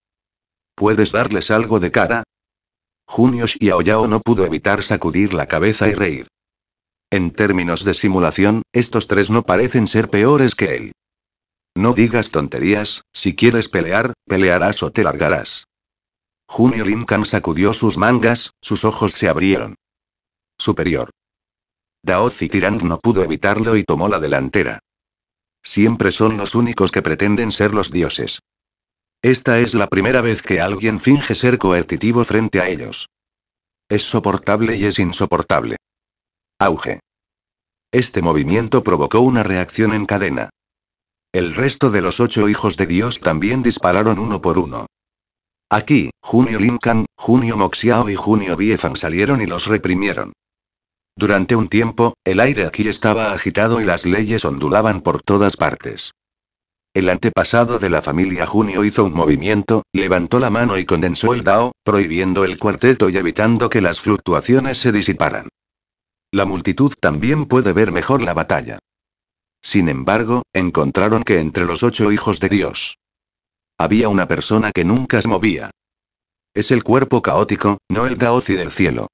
Speaker 1: ¿Puedes darles algo de cara? Junios y Aoyao no pudo evitar sacudir la cabeza y reír. En términos de simulación, estos tres no parecen ser peores que él. No digas tonterías, si quieres pelear, pelearás o te largarás. Junio Incan sacudió sus mangas, sus ojos se abrieron. Superior. Dao y no pudo evitarlo y tomó la delantera. Siempre son los únicos que pretenden ser los dioses. Esta es la primera vez que alguien finge ser coercitivo frente a ellos. Es soportable y es insoportable. Auge. Este movimiento provocó una reacción en cadena. El resto de los ocho hijos de Dios también dispararon uno por uno. Aquí, Junio Lincoln, Junio Moxiao y Junio Biefan salieron y los reprimieron. Durante un tiempo, el aire aquí estaba agitado y las leyes ondulaban por todas partes. El antepasado de la familia Junio hizo un movimiento, levantó la mano y condensó el Dao, prohibiendo el cuarteto y evitando que las fluctuaciones se disiparan. La multitud también puede ver mejor la batalla. Sin embargo, encontraron que entre los ocho hijos de Dios había una persona que nunca se movía. Es el cuerpo caótico, no el Daozi del cielo.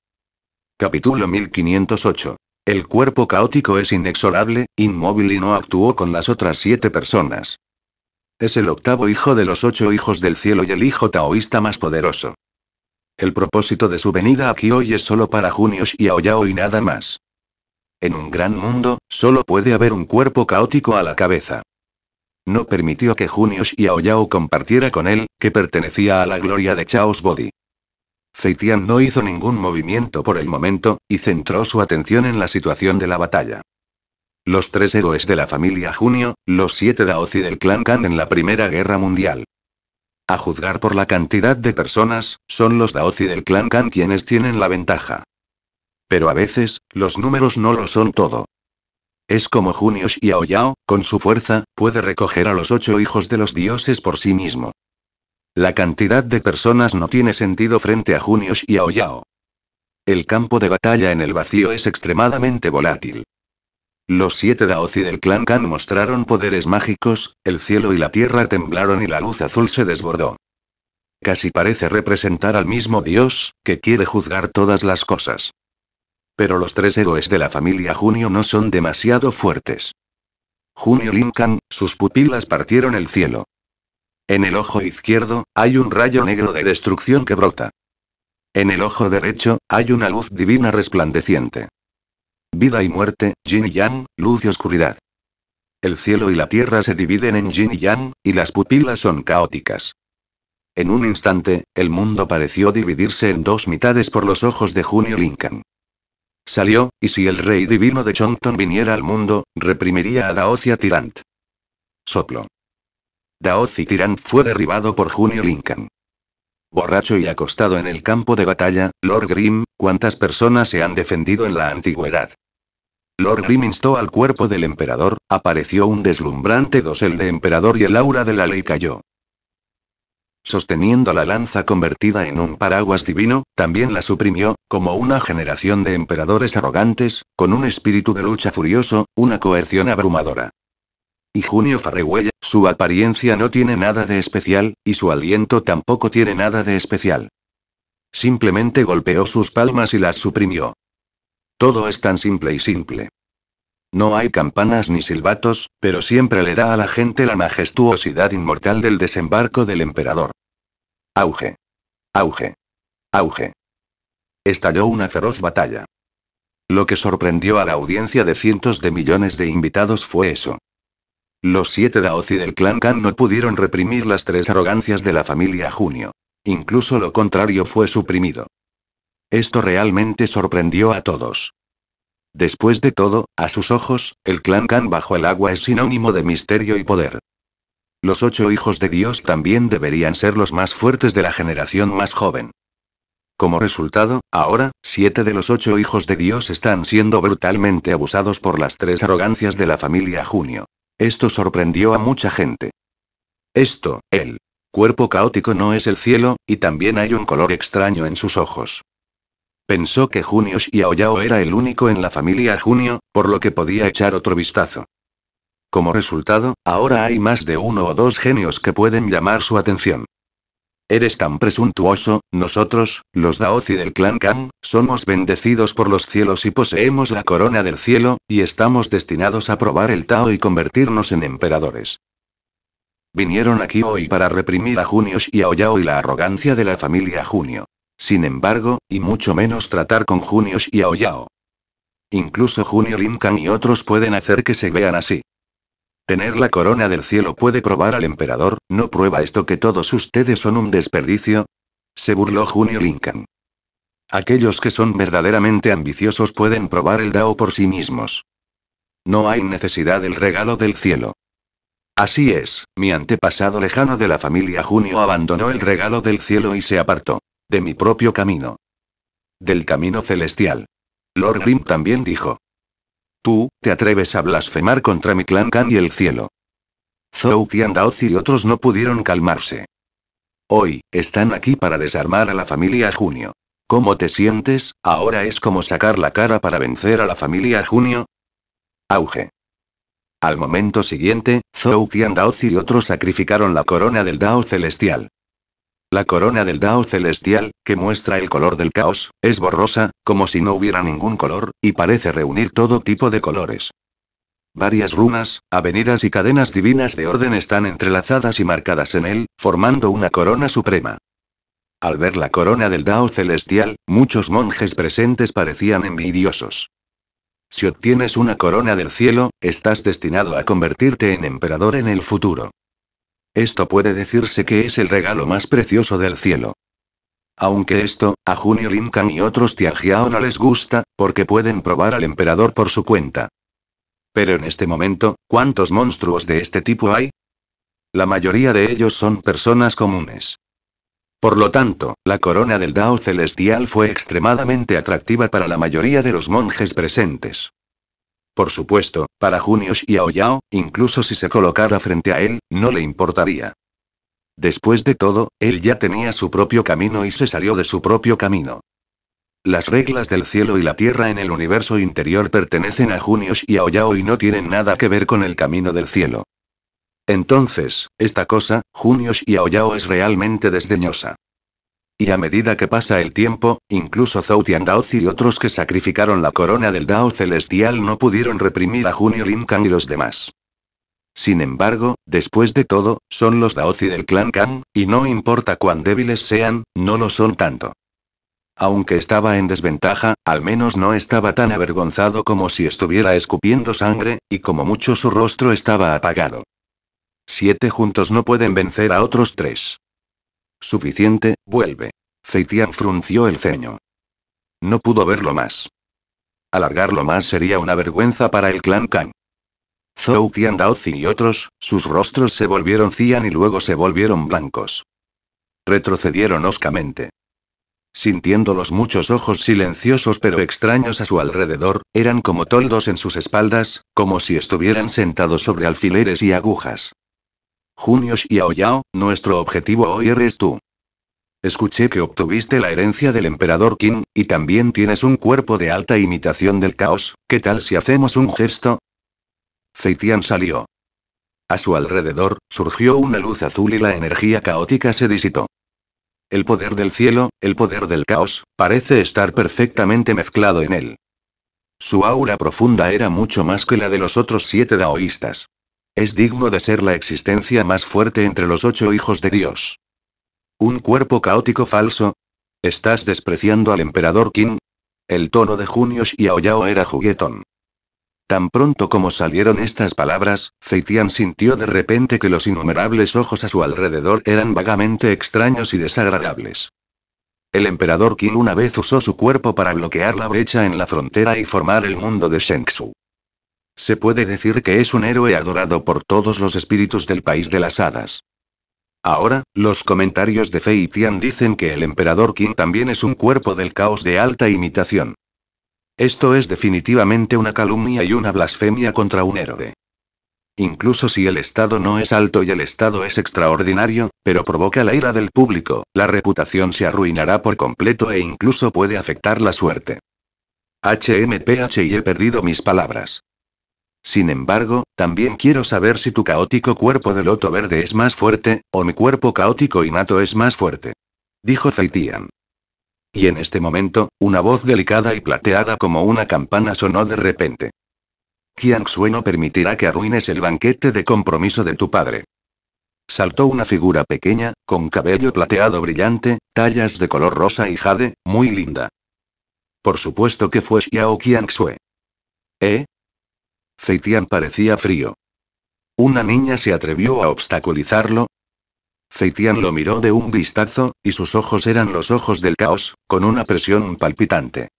Speaker 1: Capítulo 1508. El cuerpo caótico es inexorable, inmóvil y no actuó con las otras siete personas. Es el octavo hijo de los ocho hijos del cielo y el hijo taoísta más poderoso. El propósito de su venida aquí hoy es solo para Junius y Aoyao y nada más. En un gran mundo, solo puede haber un cuerpo caótico a la cabeza. No permitió que Junius y Aoyao compartiera con él, que pertenecía a la gloria de Chaos Body. Feitian no hizo ningún movimiento por el momento, y centró su atención en la situación de la batalla. Los tres héroes de la familia Junio, los siete Daozi del clan Khan en la Primera Guerra Mundial, a juzgar por la cantidad de personas, son los Daozi del clan Khan quienes tienen la ventaja. Pero a veces, los números no lo son todo. Es como y Aoyao, con su fuerza, puede recoger a los ocho hijos de los dioses por sí mismo. La cantidad de personas no tiene sentido frente a y Aoyao. El campo de batalla en el vacío es extremadamente volátil. Los siete Daozi del clan Kan mostraron poderes mágicos, el cielo y la tierra temblaron y la luz azul se desbordó. Casi parece representar al mismo Dios, que quiere juzgar todas las cosas. Pero los tres héroes de la familia Junio no son demasiado fuertes. Junio Linkan, sus pupilas partieron el cielo. En el ojo izquierdo, hay un rayo negro de destrucción que brota. En el ojo derecho, hay una luz divina resplandeciente vida y muerte, yin y yang, luz y oscuridad. El cielo y la tierra se dividen en yin y yang, y las pupilas son caóticas. En un instante, el mundo pareció dividirse en dos mitades por los ojos de Junio Lincoln. Salió, y si el rey divino de Chongton viniera al mundo, reprimiría a Daocia Tirant. Soplo. Daozi Tirant fue derribado por Junio Lincoln. Borracho y acostado en el campo de batalla, Lord Grimm, ¿cuántas personas se han defendido en la antigüedad? Lord Riminstó al cuerpo del emperador, apareció un deslumbrante dosel de emperador y el aura de la ley cayó. Sosteniendo la lanza convertida en un paraguas divino, también la suprimió, como una generación de emperadores arrogantes, con un espíritu de lucha furioso, una coerción abrumadora. Y Junio Farrewell, su apariencia no tiene nada de especial, y su aliento tampoco tiene nada de especial. Simplemente golpeó sus palmas y las suprimió. Todo es tan simple y simple. No hay campanas ni silbatos, pero siempre le da a la gente la majestuosidad inmortal del desembarco del emperador. Auge. Auge. Auge. Estalló una feroz batalla. Lo que sorprendió a la audiencia de cientos de millones de invitados fue eso. Los siete Daozi del clan Khan no pudieron reprimir las tres arrogancias de la familia Junio. Incluso lo contrario fue suprimido. Esto realmente sorprendió a todos. Después de todo, a sus ojos, el clan Khan bajo el agua es sinónimo de misterio y poder. Los ocho hijos de Dios también deberían ser los más fuertes de la generación más joven. Como resultado, ahora, siete de los ocho hijos de Dios están siendo brutalmente abusados por las tres arrogancias de la familia Junio. Esto sorprendió a mucha gente. Esto, el cuerpo caótico no es el cielo, y también hay un color extraño en sus ojos. Pensó que y Aoyao era el único en la familia Junio, por lo que podía echar otro vistazo. Como resultado, ahora hay más de uno o dos genios que pueden llamar su atención. Eres tan presuntuoso, nosotros, los Daozi del clan Kang, somos bendecidos por los cielos y poseemos la corona del cielo, y estamos destinados a probar el Tao y convertirnos en emperadores. Vinieron aquí hoy para reprimir a y Aoyao y la arrogancia de la familia Junio. Sin embargo, y mucho menos tratar con Junio y Aoyao. Incluso Junio Lincoln y otros pueden hacer que se vean así. Tener la corona del cielo puede probar al emperador, ¿no prueba esto que todos ustedes son un desperdicio? Se burló Junio Lincoln. Aquellos que son verdaderamente ambiciosos pueden probar el Dao por sí mismos. No hay necesidad del regalo del cielo. Así es, mi antepasado lejano de la familia Junio abandonó el regalo del cielo y se apartó. De mi propio camino. Del camino celestial. Lord Grim también dijo. Tú, te atreves a blasfemar contra mi clan Khan y el cielo. Zhou Tian Daozi y otros no pudieron calmarse. Hoy, están aquí para desarmar a la familia Junio. ¿Cómo te sientes? Ahora es como sacar la cara para vencer a la familia Junio. Auge. Al momento siguiente, Zhou Tian Daozi y otros sacrificaron la corona del Dao celestial. La corona del Dao celestial, que muestra el color del caos, es borrosa, como si no hubiera ningún color, y parece reunir todo tipo de colores. Varias runas, avenidas y cadenas divinas de orden están entrelazadas y marcadas en él, formando una corona suprema. Al ver la corona del Dao celestial, muchos monjes presentes parecían envidiosos. Si obtienes una corona del cielo, estás destinado a convertirte en emperador en el futuro. Esto puede decirse que es el regalo más precioso del cielo. Aunque esto, a Junio Lincoln y otros Tianjiao no les gusta, porque pueden probar al emperador por su cuenta. Pero en este momento, ¿cuántos monstruos de este tipo hay? La mayoría de ellos son personas comunes. Por lo tanto, la corona del Dao celestial fue extremadamente atractiva para la mayoría de los monjes presentes. Por supuesto, para y Aoyao, incluso si se colocara frente a él, no le importaría. Después de todo, él ya tenía su propio camino y se salió de su propio camino. Las reglas del cielo y la tierra en el universo interior pertenecen a y Aoyao y no tienen nada que ver con el camino del cielo. Entonces, esta cosa, y Aoyao es realmente desdeñosa. Y a medida que pasa el tiempo, incluso Zoutian Daozi y otros que sacrificaron la corona del Dao celestial no pudieron reprimir a Junio Lin Kang y los demás. Sin embargo, después de todo, son los Daozi del clan Kang, y no importa cuán débiles sean, no lo son tanto. Aunque estaba en desventaja, al menos no estaba tan avergonzado como si estuviera escupiendo sangre, y como mucho su rostro estaba apagado. Siete juntos no pueden vencer a otros tres. Suficiente, vuelve. Feitian frunció el ceño. No pudo verlo más. Alargarlo más sería una vergüenza para el clan Kang. Zhou Tian Daozi y otros, sus rostros se volvieron cian y luego se volvieron blancos. Retrocedieron oscamente. Sintiendo los muchos ojos silenciosos pero extraños a su alrededor, eran como toldos en sus espaldas, como si estuvieran sentados sobre alfileres y agujas y Aoyao, nuestro objetivo hoy eres tú. Escuché que obtuviste la herencia del emperador Qin, y también tienes un cuerpo de alta imitación del caos, ¿qué tal si hacemos un gesto? Feitian salió. A su alrededor, surgió una luz azul y la energía caótica se disipó. El poder del cielo, el poder del caos, parece estar perfectamente mezclado en él. Su aura profunda era mucho más que la de los otros siete daoístas. Es digno de ser la existencia más fuerte entre los ocho hijos de Dios. ¿Un cuerpo caótico falso? ¿Estás despreciando al emperador Qin? El tono de y Aoyao era juguetón. Tan pronto como salieron estas palabras, Feitian sintió de repente que los innumerables ojos a su alrededor eran vagamente extraños y desagradables. El emperador Qin una vez usó su cuerpo para bloquear la brecha en la frontera y formar el mundo de Shengsu. Se puede decir que es un héroe adorado por todos los espíritus del país de las hadas. Ahora, los comentarios de Fei Tian dicen que el emperador Qin también es un cuerpo del caos de alta imitación. Esto es definitivamente una calumnia y una blasfemia contra un héroe. Incluso si el estado no es alto y el estado es extraordinario, pero provoca la ira del público, la reputación se arruinará por completo e incluso puede afectar la suerte. HMPH y he perdido mis palabras. Sin embargo, también quiero saber si tu caótico cuerpo de loto verde es más fuerte, o mi cuerpo caótico y nato es más fuerte. Dijo Feitian. Y en este momento, una voz delicada y plateada como una campana sonó de repente. Qiang no permitirá que arruines el banquete de compromiso de tu padre. Saltó una figura pequeña, con cabello plateado brillante, tallas de color rosa y jade, muy linda. Por supuesto que fue Xiao Qiang ¿Eh? Feitian parecía frío. ¿Una niña se atrevió a obstaculizarlo? Feitian lo miró de un vistazo, y sus ojos eran los ojos del caos, con una presión palpitante.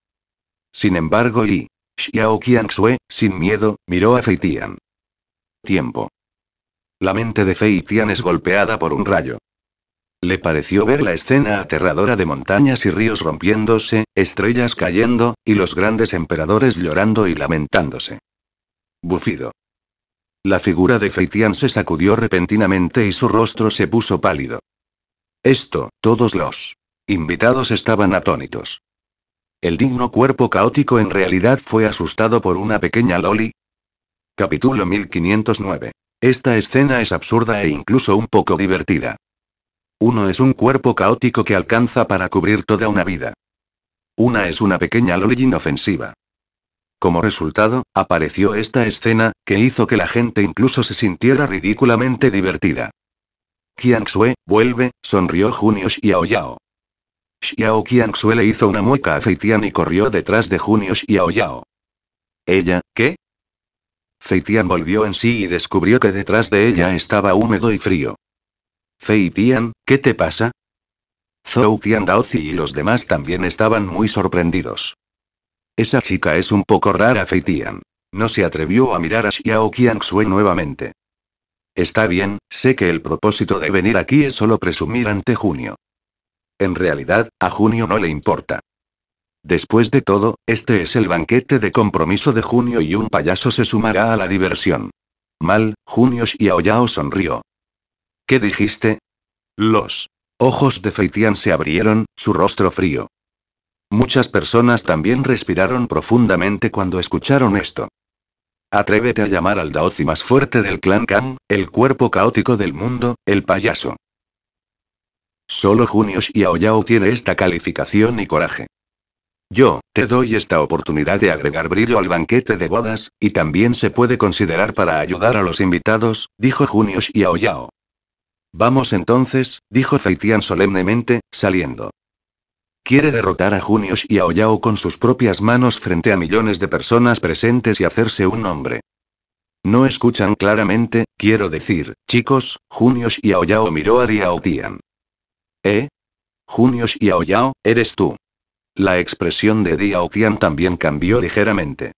Speaker 1: Sin embargo, Yi Xiao Qianxue, sin miedo, miró a Feitian. Tiempo. La mente de Feitian es golpeada por un rayo. Le pareció ver la escena aterradora de montañas y ríos rompiéndose, estrellas cayendo, y los grandes emperadores llorando y lamentándose. Bufido. La figura de Feitian se sacudió repentinamente y su rostro se puso pálido. Esto, todos los invitados estaban atónitos. El digno cuerpo caótico en realidad fue asustado por una pequeña loli. Capítulo 1509. Esta escena es absurda e incluso un poco divertida. Uno es un cuerpo caótico que alcanza para cubrir toda una vida. Una es una pequeña loli inofensiva. Como resultado, apareció esta escena, que hizo que la gente incluso se sintiera ridículamente divertida. Xue, vuelve, sonrió Junio Yao. Xiao Qianxue le hizo una mueca a Feitian y corrió detrás de Junio Yao. ¿Ella, qué? Feitian volvió en sí y descubrió que detrás de ella estaba húmedo y frío. Feitian, ¿qué te pasa? Zhou Tian Daozi y los demás también estaban muy sorprendidos. Esa chica es un poco rara, Feitian. No se atrevió a mirar a Xiao Qiangsue nuevamente. Está bien, sé que el propósito de venir aquí es solo presumir ante Junio. En realidad, a Junio no le importa. Después de todo, este es el banquete de compromiso de Junio y un payaso se sumará a la diversión. Mal, Junio Yao sonrió. ¿Qué dijiste? Los ojos de Feitian se abrieron, su rostro frío. Muchas personas también respiraron profundamente cuando escucharon esto. Atrévete a llamar al Daozi más fuerte del clan Kang, el cuerpo caótico del mundo, el payaso. Solo y Aoyao tiene esta calificación y coraje. Yo, te doy esta oportunidad de agregar brillo al banquete de bodas, y también se puede considerar para ayudar a los invitados, dijo y Aoyao. Vamos entonces, dijo Feitian solemnemente, saliendo. Quiere derrotar a Junius y a con sus propias manos frente a millones de personas presentes y hacerse un hombre. No escuchan claramente, quiero decir, chicos, Junius y Aoyao miró a Tian. ¿Eh? Junius y Aoyao, eres tú. La expresión de Tian también cambió ligeramente.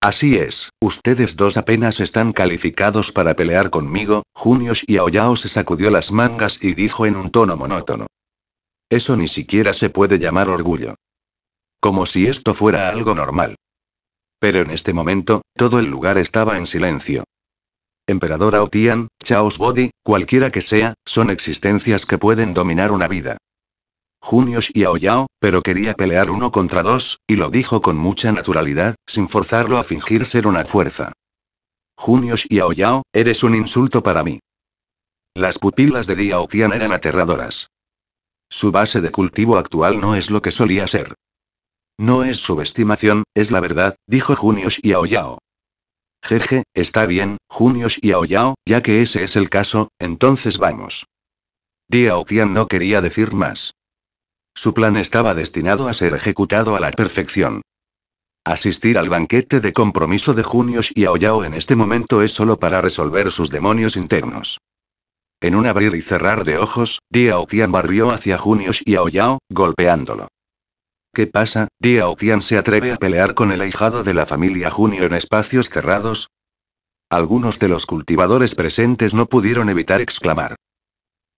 Speaker 1: Así es, ustedes dos apenas están calificados para pelear conmigo, Junios y Aoyao se sacudió las mangas y dijo en un tono monótono. Eso ni siquiera se puede llamar orgullo. Como si esto fuera algo normal. Pero en este momento, todo el lugar estaba en silencio. Emperador Aotian, Chaos Body, cualquiera que sea, son existencias que pueden dominar una vida. Junios y Aoyao, pero quería pelear uno contra dos, y lo dijo con mucha naturalidad, sin forzarlo a fingir ser una fuerza. Junios y Aoyao, eres un insulto para mí. Las pupilas de Diao Tian eran aterradoras. Su base de cultivo actual no es lo que solía ser. No es subestimación, es la verdad, dijo Junios y Aoyao. Jeje, está bien, Junios y Aoyao, ya que ese es el caso, entonces vamos. Diao Tian no quería decir más. Su plan estaba destinado a ser ejecutado a la perfección. Asistir al banquete de compromiso de Junios y Aoyao en este momento es solo para resolver sus demonios internos. En un abrir y cerrar de ojos, Diao Tian barrió hacia Junius y Aoyao, golpeándolo. ¿Qué pasa? Diao Tian se atreve a pelear con el ahijado de la familia Junio en espacios cerrados. Algunos de los cultivadores presentes no pudieron evitar exclamar.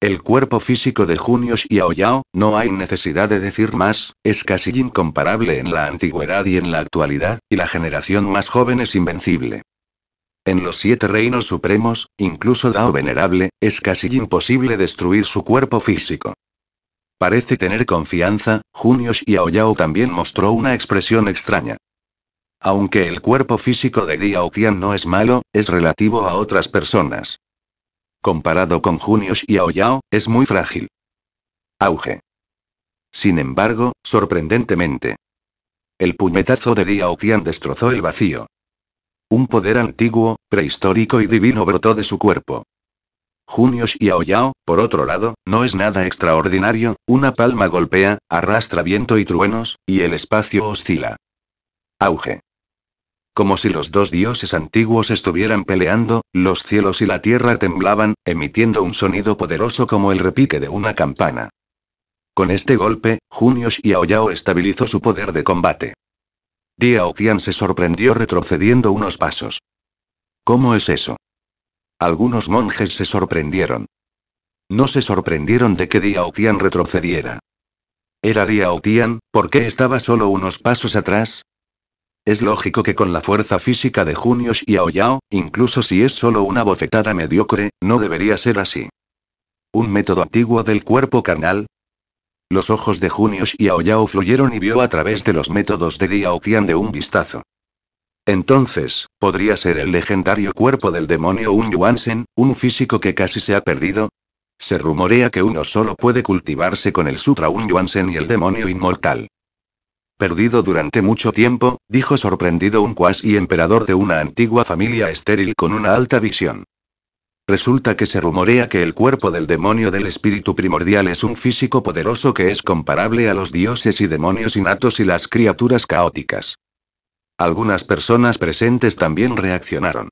Speaker 1: El cuerpo físico de Junius y Aoyao, no hay necesidad de decir más, es casi incomparable en la antigüedad y en la actualidad, y la generación más joven es invencible. En los siete reinos supremos, incluso Dao Venerable, es casi imposible destruir su cuerpo físico. Parece tener confianza, y Aoyao también mostró una expresión extraña. Aunque el cuerpo físico de Diao Tian no es malo, es relativo a otras personas. Comparado con y Aoyao, es muy frágil. Auge. Sin embargo, sorprendentemente. El puñetazo de Diao Tian destrozó el vacío. Un poder antiguo, prehistórico y divino brotó de su cuerpo. y Aoyao, por otro lado, no es nada extraordinario, una palma golpea, arrastra viento y truenos, y el espacio oscila. Auge. Como si los dos dioses antiguos estuvieran peleando, los cielos y la tierra temblaban, emitiendo un sonido poderoso como el repique de una campana. Con este golpe, y Aoyao estabilizó su poder de combate. Diao Tian se sorprendió retrocediendo unos pasos. ¿Cómo es eso? Algunos monjes se sorprendieron. No se sorprendieron de que Diao Tian retrocediera. Era Diao Tian, ¿por qué estaba solo unos pasos atrás? Es lógico que con la fuerza física de y Aoyao, incluso si es solo una bofetada mediocre, no debería ser así. Un método antiguo del cuerpo carnal, los ojos de y Aoyao fluyeron y vio a través de los métodos de Diao Tian de un vistazo. Entonces, ¿podría ser el legendario cuerpo del demonio un Yuansen, un físico que casi se ha perdido? Se rumorea que uno solo puede cultivarse con el Sutra un Yuansen y el demonio inmortal. Perdido durante mucho tiempo, dijo sorprendido un cuasi emperador de una antigua familia estéril con una alta visión. Resulta que se rumorea que el cuerpo del demonio del espíritu primordial es un físico poderoso que es comparable a los dioses y demonios innatos y las criaturas caóticas. Algunas personas presentes también reaccionaron.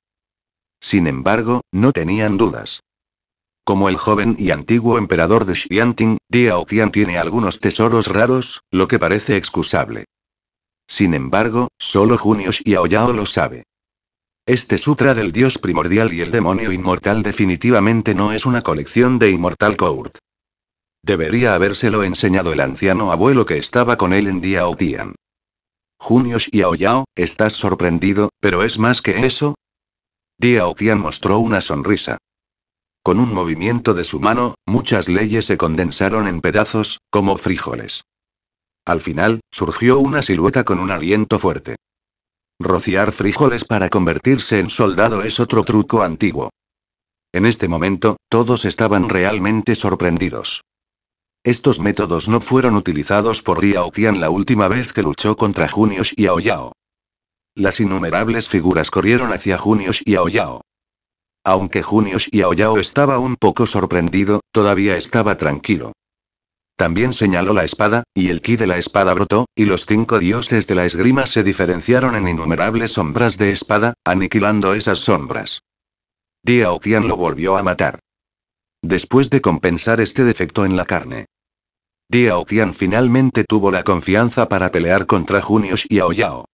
Speaker 1: Sin embargo, no tenían dudas. Como el joven y antiguo emperador de Xianting, Diao Tian tiene algunos tesoros raros, lo que parece excusable. Sin embargo, solo Junio Xiaoyao lo sabe. Este sutra del dios primordial y el demonio inmortal definitivamente no es una colección de Immortal Court. Debería habérselo enseñado el anciano abuelo que estaba con él en Diaotian. y Aoyao, estás sorprendido, pero es más que eso. Tian mostró una sonrisa. Con un movimiento de su mano, muchas leyes se condensaron en pedazos, como frijoles. Al final, surgió una silueta con un aliento fuerte. Rociar frijoles para convertirse en soldado es otro truco antiguo. En este momento, todos estaban realmente sorprendidos. Estos métodos no fueron utilizados por Diao Tian la última vez que luchó contra Junius y Aoyao. Las innumerables figuras corrieron hacia Junius y Aoyao. Aunque Junius y Aoyao estaba un poco sorprendido, todavía estaba tranquilo. También señaló la espada, y el ki de la espada brotó, y los cinco dioses de la esgrima se diferenciaron en innumerables sombras de espada, aniquilando esas sombras. Diao Tian lo volvió a matar. Después de compensar este defecto en la carne. Diao Tian finalmente tuvo la confianza para pelear contra Junius y Aoyao.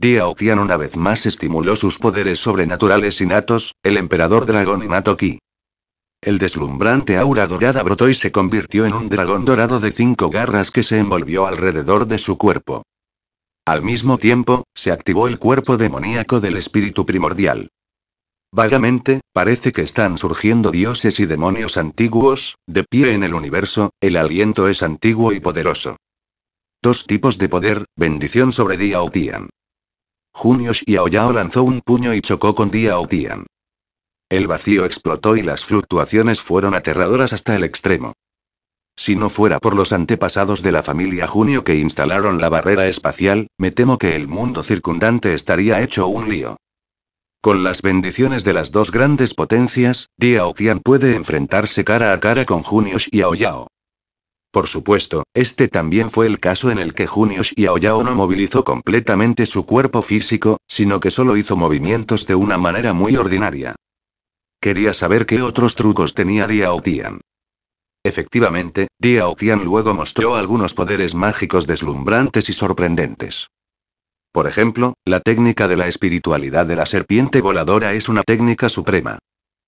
Speaker 1: Diao Tian una vez más estimuló sus poderes sobrenaturales innatos, el emperador dragón y Ki el deslumbrante aura dorada brotó y se convirtió en un dragón dorado de cinco garras que se envolvió alrededor de su cuerpo. Al mismo tiempo, se activó el cuerpo demoníaco del espíritu primordial. Vagamente, parece que están surgiendo dioses y demonios antiguos, de pie en el universo, el aliento es antiguo y poderoso. Dos tipos de poder, bendición sobre Diao Tian. Junio Yao lanzó un puño y chocó con Diao Tian. El vacío explotó y las fluctuaciones fueron aterradoras hasta el extremo. Si no fuera por los antepasados de la familia Junio que instalaron la barrera espacial, me temo que el mundo circundante estaría hecho un lío. Con las bendiciones de las dos grandes potencias, Diao Tian puede enfrentarse cara a cara con Junius y Aoyao. Por supuesto, este también fue el caso en el que Junio y Aoyao no movilizó completamente su cuerpo físico, sino que solo hizo movimientos de una manera muy ordinaria. Quería saber qué otros trucos tenía Diao Tian. Efectivamente, Diao Tian luego mostró algunos poderes mágicos deslumbrantes y sorprendentes. Por ejemplo, la técnica de la espiritualidad de la serpiente voladora es una técnica suprema.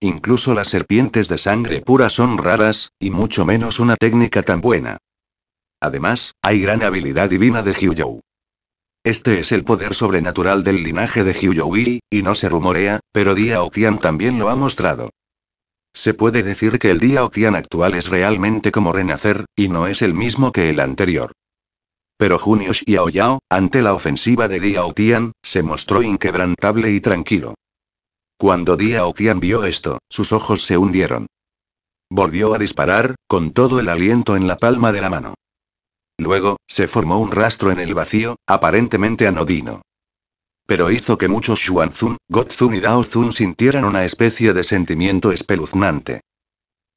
Speaker 1: Incluso las serpientes de sangre pura son raras, y mucho menos una técnica tan buena. Además, hay gran habilidad divina de Hyuyou. Este es el poder sobrenatural del linaje de Hiu-Yu-Wi, y no se rumorea, pero Diao Tian también lo ha mostrado. Se puede decir que el Diao Tian actual es realmente como renacer, y no es el mismo que el anterior. Pero Junio Yao, ante la ofensiva de Diao Tian, se mostró inquebrantable y tranquilo. Cuando Diao Tian vio esto, sus ojos se hundieron. Volvió a disparar, con todo el aliento en la palma de la mano. Luego, se formó un rastro en el vacío, aparentemente anodino. Pero hizo que muchos Xuanzun, Gotzun y Daozun sintieran una especie de sentimiento espeluznante.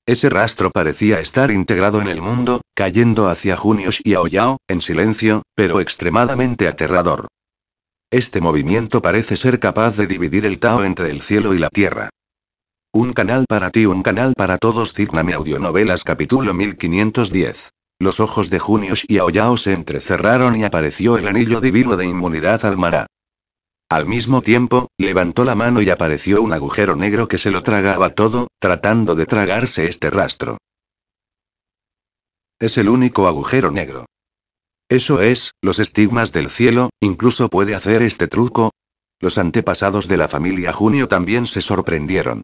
Speaker 1: Ese rastro parecía estar integrado en el mundo, cayendo hacia Junius y Aoyao, en silencio, pero extremadamente aterrador. Este movimiento parece ser capaz de dividir el Tao entre el cielo y la tierra. Un canal para ti, un canal para todos. Cigname Audionovelas, capítulo 1510. Los ojos de Junio Aoyao se entrecerraron y apareció el anillo divino de inmunidad al Mara. Al mismo tiempo, levantó la mano y apareció un agujero negro que se lo tragaba todo, tratando de tragarse este rastro. Es el único agujero negro. Eso es, los estigmas del cielo, incluso puede hacer este truco. Los antepasados de la familia Junio también se sorprendieron.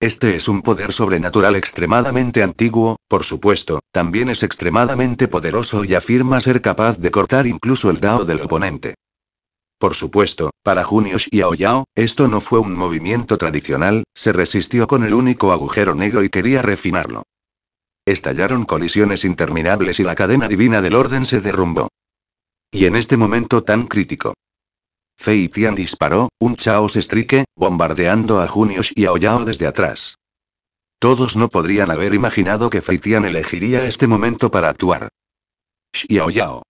Speaker 1: Este es un poder sobrenatural extremadamente antiguo, por supuesto, también es extremadamente poderoso y afirma ser capaz de cortar incluso el dao del oponente. Por supuesto, para Junius y Aoyao, esto no fue un movimiento tradicional, se resistió con el único agujero negro y quería refinarlo. Estallaron colisiones interminables y la cadena divina del orden se derrumbó. Y en este momento tan crítico, Fei Tian disparó, un Chaos Strike, bombardeando a Junius y a Oyao desde atrás. Todos no podrían haber imaginado que Fei Tian elegiría este momento para actuar. Xiao Yao.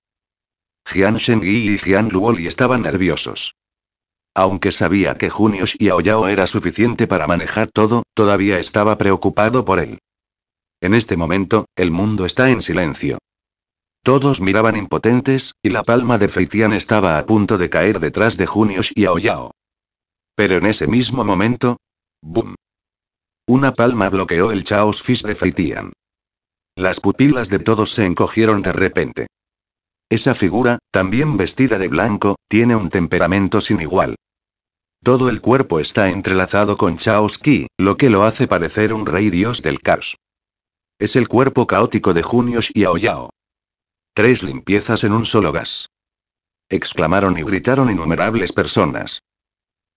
Speaker 1: Jian Shengyi y Jian Luoli estaban nerviosos. Aunque sabía que Junius y Yao era suficiente para manejar todo, todavía estaba preocupado por él. En este momento, el mundo está en silencio. Todos miraban impotentes, y la palma de Feitian estaba a punto de caer detrás de Junius y Aoyao. Pero en ese mismo momento... ¡boom! Una palma bloqueó el Chaos Fist de Feitian. Las pupilas de todos se encogieron de repente. Esa figura, también vestida de blanco, tiene un temperamento sin igual. Todo el cuerpo está entrelazado con Chaos Ki, lo que lo hace parecer un rey dios del caos. Es el cuerpo caótico de Junius y Aoyao. Tres limpiezas en un solo gas. Exclamaron y gritaron innumerables personas.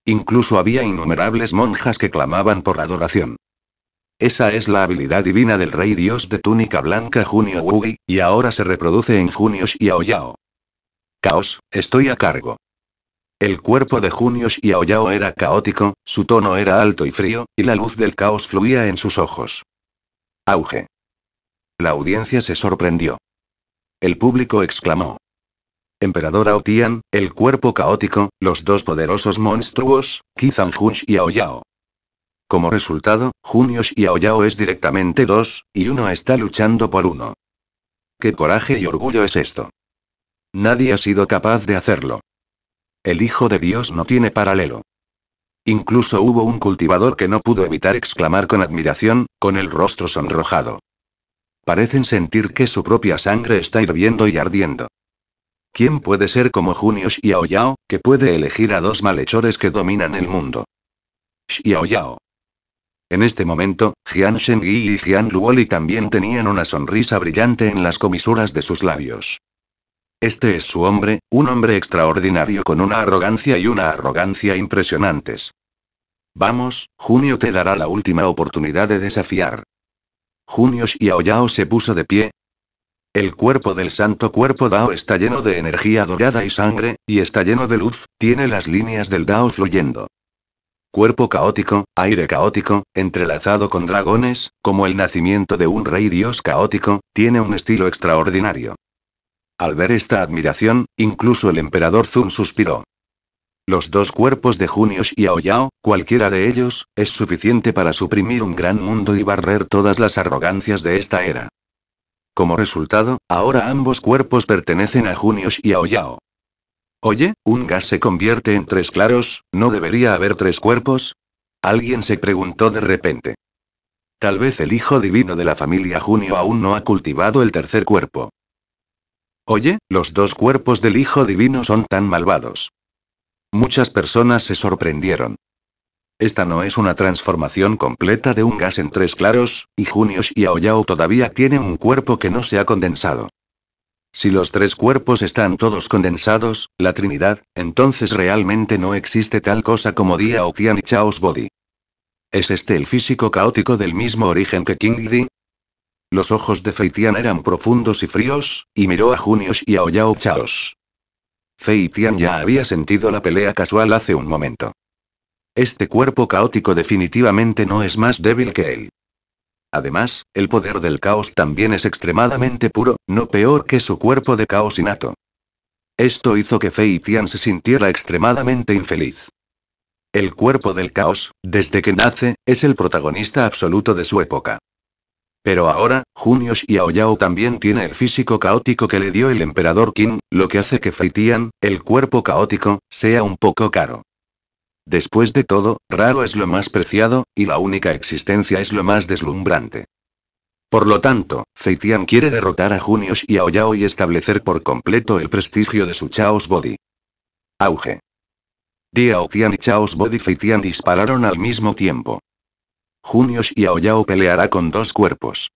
Speaker 1: Incluso había innumerables monjas que clamaban por adoración. Esa es la habilidad divina del rey dios de túnica blanca Junio Wugi, y ahora se reproduce en y Aoyao. Caos, estoy a cargo. El cuerpo de y Aoyao era caótico, su tono era alto y frío, y la luz del caos fluía en sus ojos. Auge. La audiencia se sorprendió. El público exclamó. Emperador Aotian, el cuerpo caótico, los dos poderosos monstruos, Kizan Hush y Aoyao. Como resultado, Junios y Aoyao es directamente dos, y uno está luchando por uno. ¿Qué coraje y orgullo es esto? Nadie ha sido capaz de hacerlo. El Hijo de Dios no tiene paralelo. Incluso hubo un cultivador que no pudo evitar exclamar con admiración, con el rostro sonrojado. Parecen sentir que su propia sangre está hirviendo y ardiendo. ¿Quién puede ser como Junio Yao, que puede elegir a dos malhechores que dominan el mundo? Yao. En este momento, Jian Shengyi y Jian Luoli también tenían una sonrisa brillante en las comisuras de sus labios. Este es su hombre, un hombre extraordinario con una arrogancia y una arrogancia impresionantes. Vamos, Junio te dará la última oportunidad de desafiar, Junios y Aoyao se puso de pie. El cuerpo del santo cuerpo Dao está lleno de energía dorada y sangre, y está lleno de luz, tiene las líneas del Dao fluyendo. Cuerpo caótico, aire caótico, entrelazado con dragones, como el nacimiento de un rey dios caótico, tiene un estilo extraordinario. Al ver esta admiración, incluso el emperador Zun suspiró. Los dos cuerpos de Junios y Aoyao, cualquiera de ellos, es suficiente para suprimir un gran mundo y barrer todas las arrogancias de esta era. Como resultado, ahora ambos cuerpos pertenecen a Junios y Aoyao. Oye, un gas se convierte en tres claros, ¿no debería haber tres cuerpos? Alguien se preguntó de repente. Tal vez el hijo divino de la familia Junio aún no ha cultivado el tercer cuerpo. Oye, los dos cuerpos del hijo divino son tan malvados. Muchas personas se sorprendieron. Esta no es una transformación completa de un gas en tres claros, y y Aoyao todavía tienen un cuerpo que no se ha condensado. Si los tres cuerpos están todos condensados, la Trinidad, entonces realmente no existe tal cosa como Dia Tian y Chaos Body. ¿Es este el físico caótico del mismo origen que King Los ojos de Feitian eran profundos y fríos, y miró a Junius y Aoyao Chaos. Fei Tian ya había sentido la pelea casual hace un momento. Este cuerpo caótico definitivamente no es más débil que él. Además, el poder del caos también es extremadamente puro, no peor que su cuerpo de caos innato. Esto hizo que Fei Tian se sintiera extremadamente infeliz. El cuerpo del caos, desde que nace, es el protagonista absoluto de su época. Pero ahora, y Aoyao también tiene el físico caótico que le dio el emperador Qin, lo que hace que Feitian, el cuerpo caótico, sea un poco caro. Después de todo, raro es lo más preciado, y la única existencia es lo más deslumbrante. Por lo tanto, Feitian quiere derrotar a y Aoyao y establecer por completo el prestigio de su Chaos Body. Auge. Diao Tian y Chaos Body Feitian dispararon al mismo tiempo. Junios y Aoyao peleará con dos cuerpos.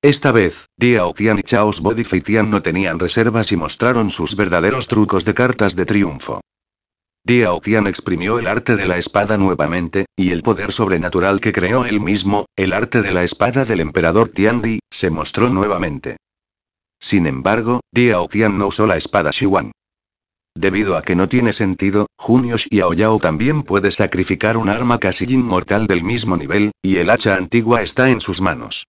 Speaker 1: Esta vez, Diao Tian y Chaos Bodif Tian no tenían reservas y mostraron sus verdaderos trucos de cartas de triunfo. Diao Tian exprimió el arte de la espada nuevamente, y el poder sobrenatural que creó él mismo, el arte de la espada del emperador Tian Di, se mostró nuevamente. Sin embargo, Diao Tian no usó la espada Shiwan. Debido a que no tiene sentido, y Aoyao también puede sacrificar un arma casi inmortal del mismo nivel, y el hacha antigua está en sus manos.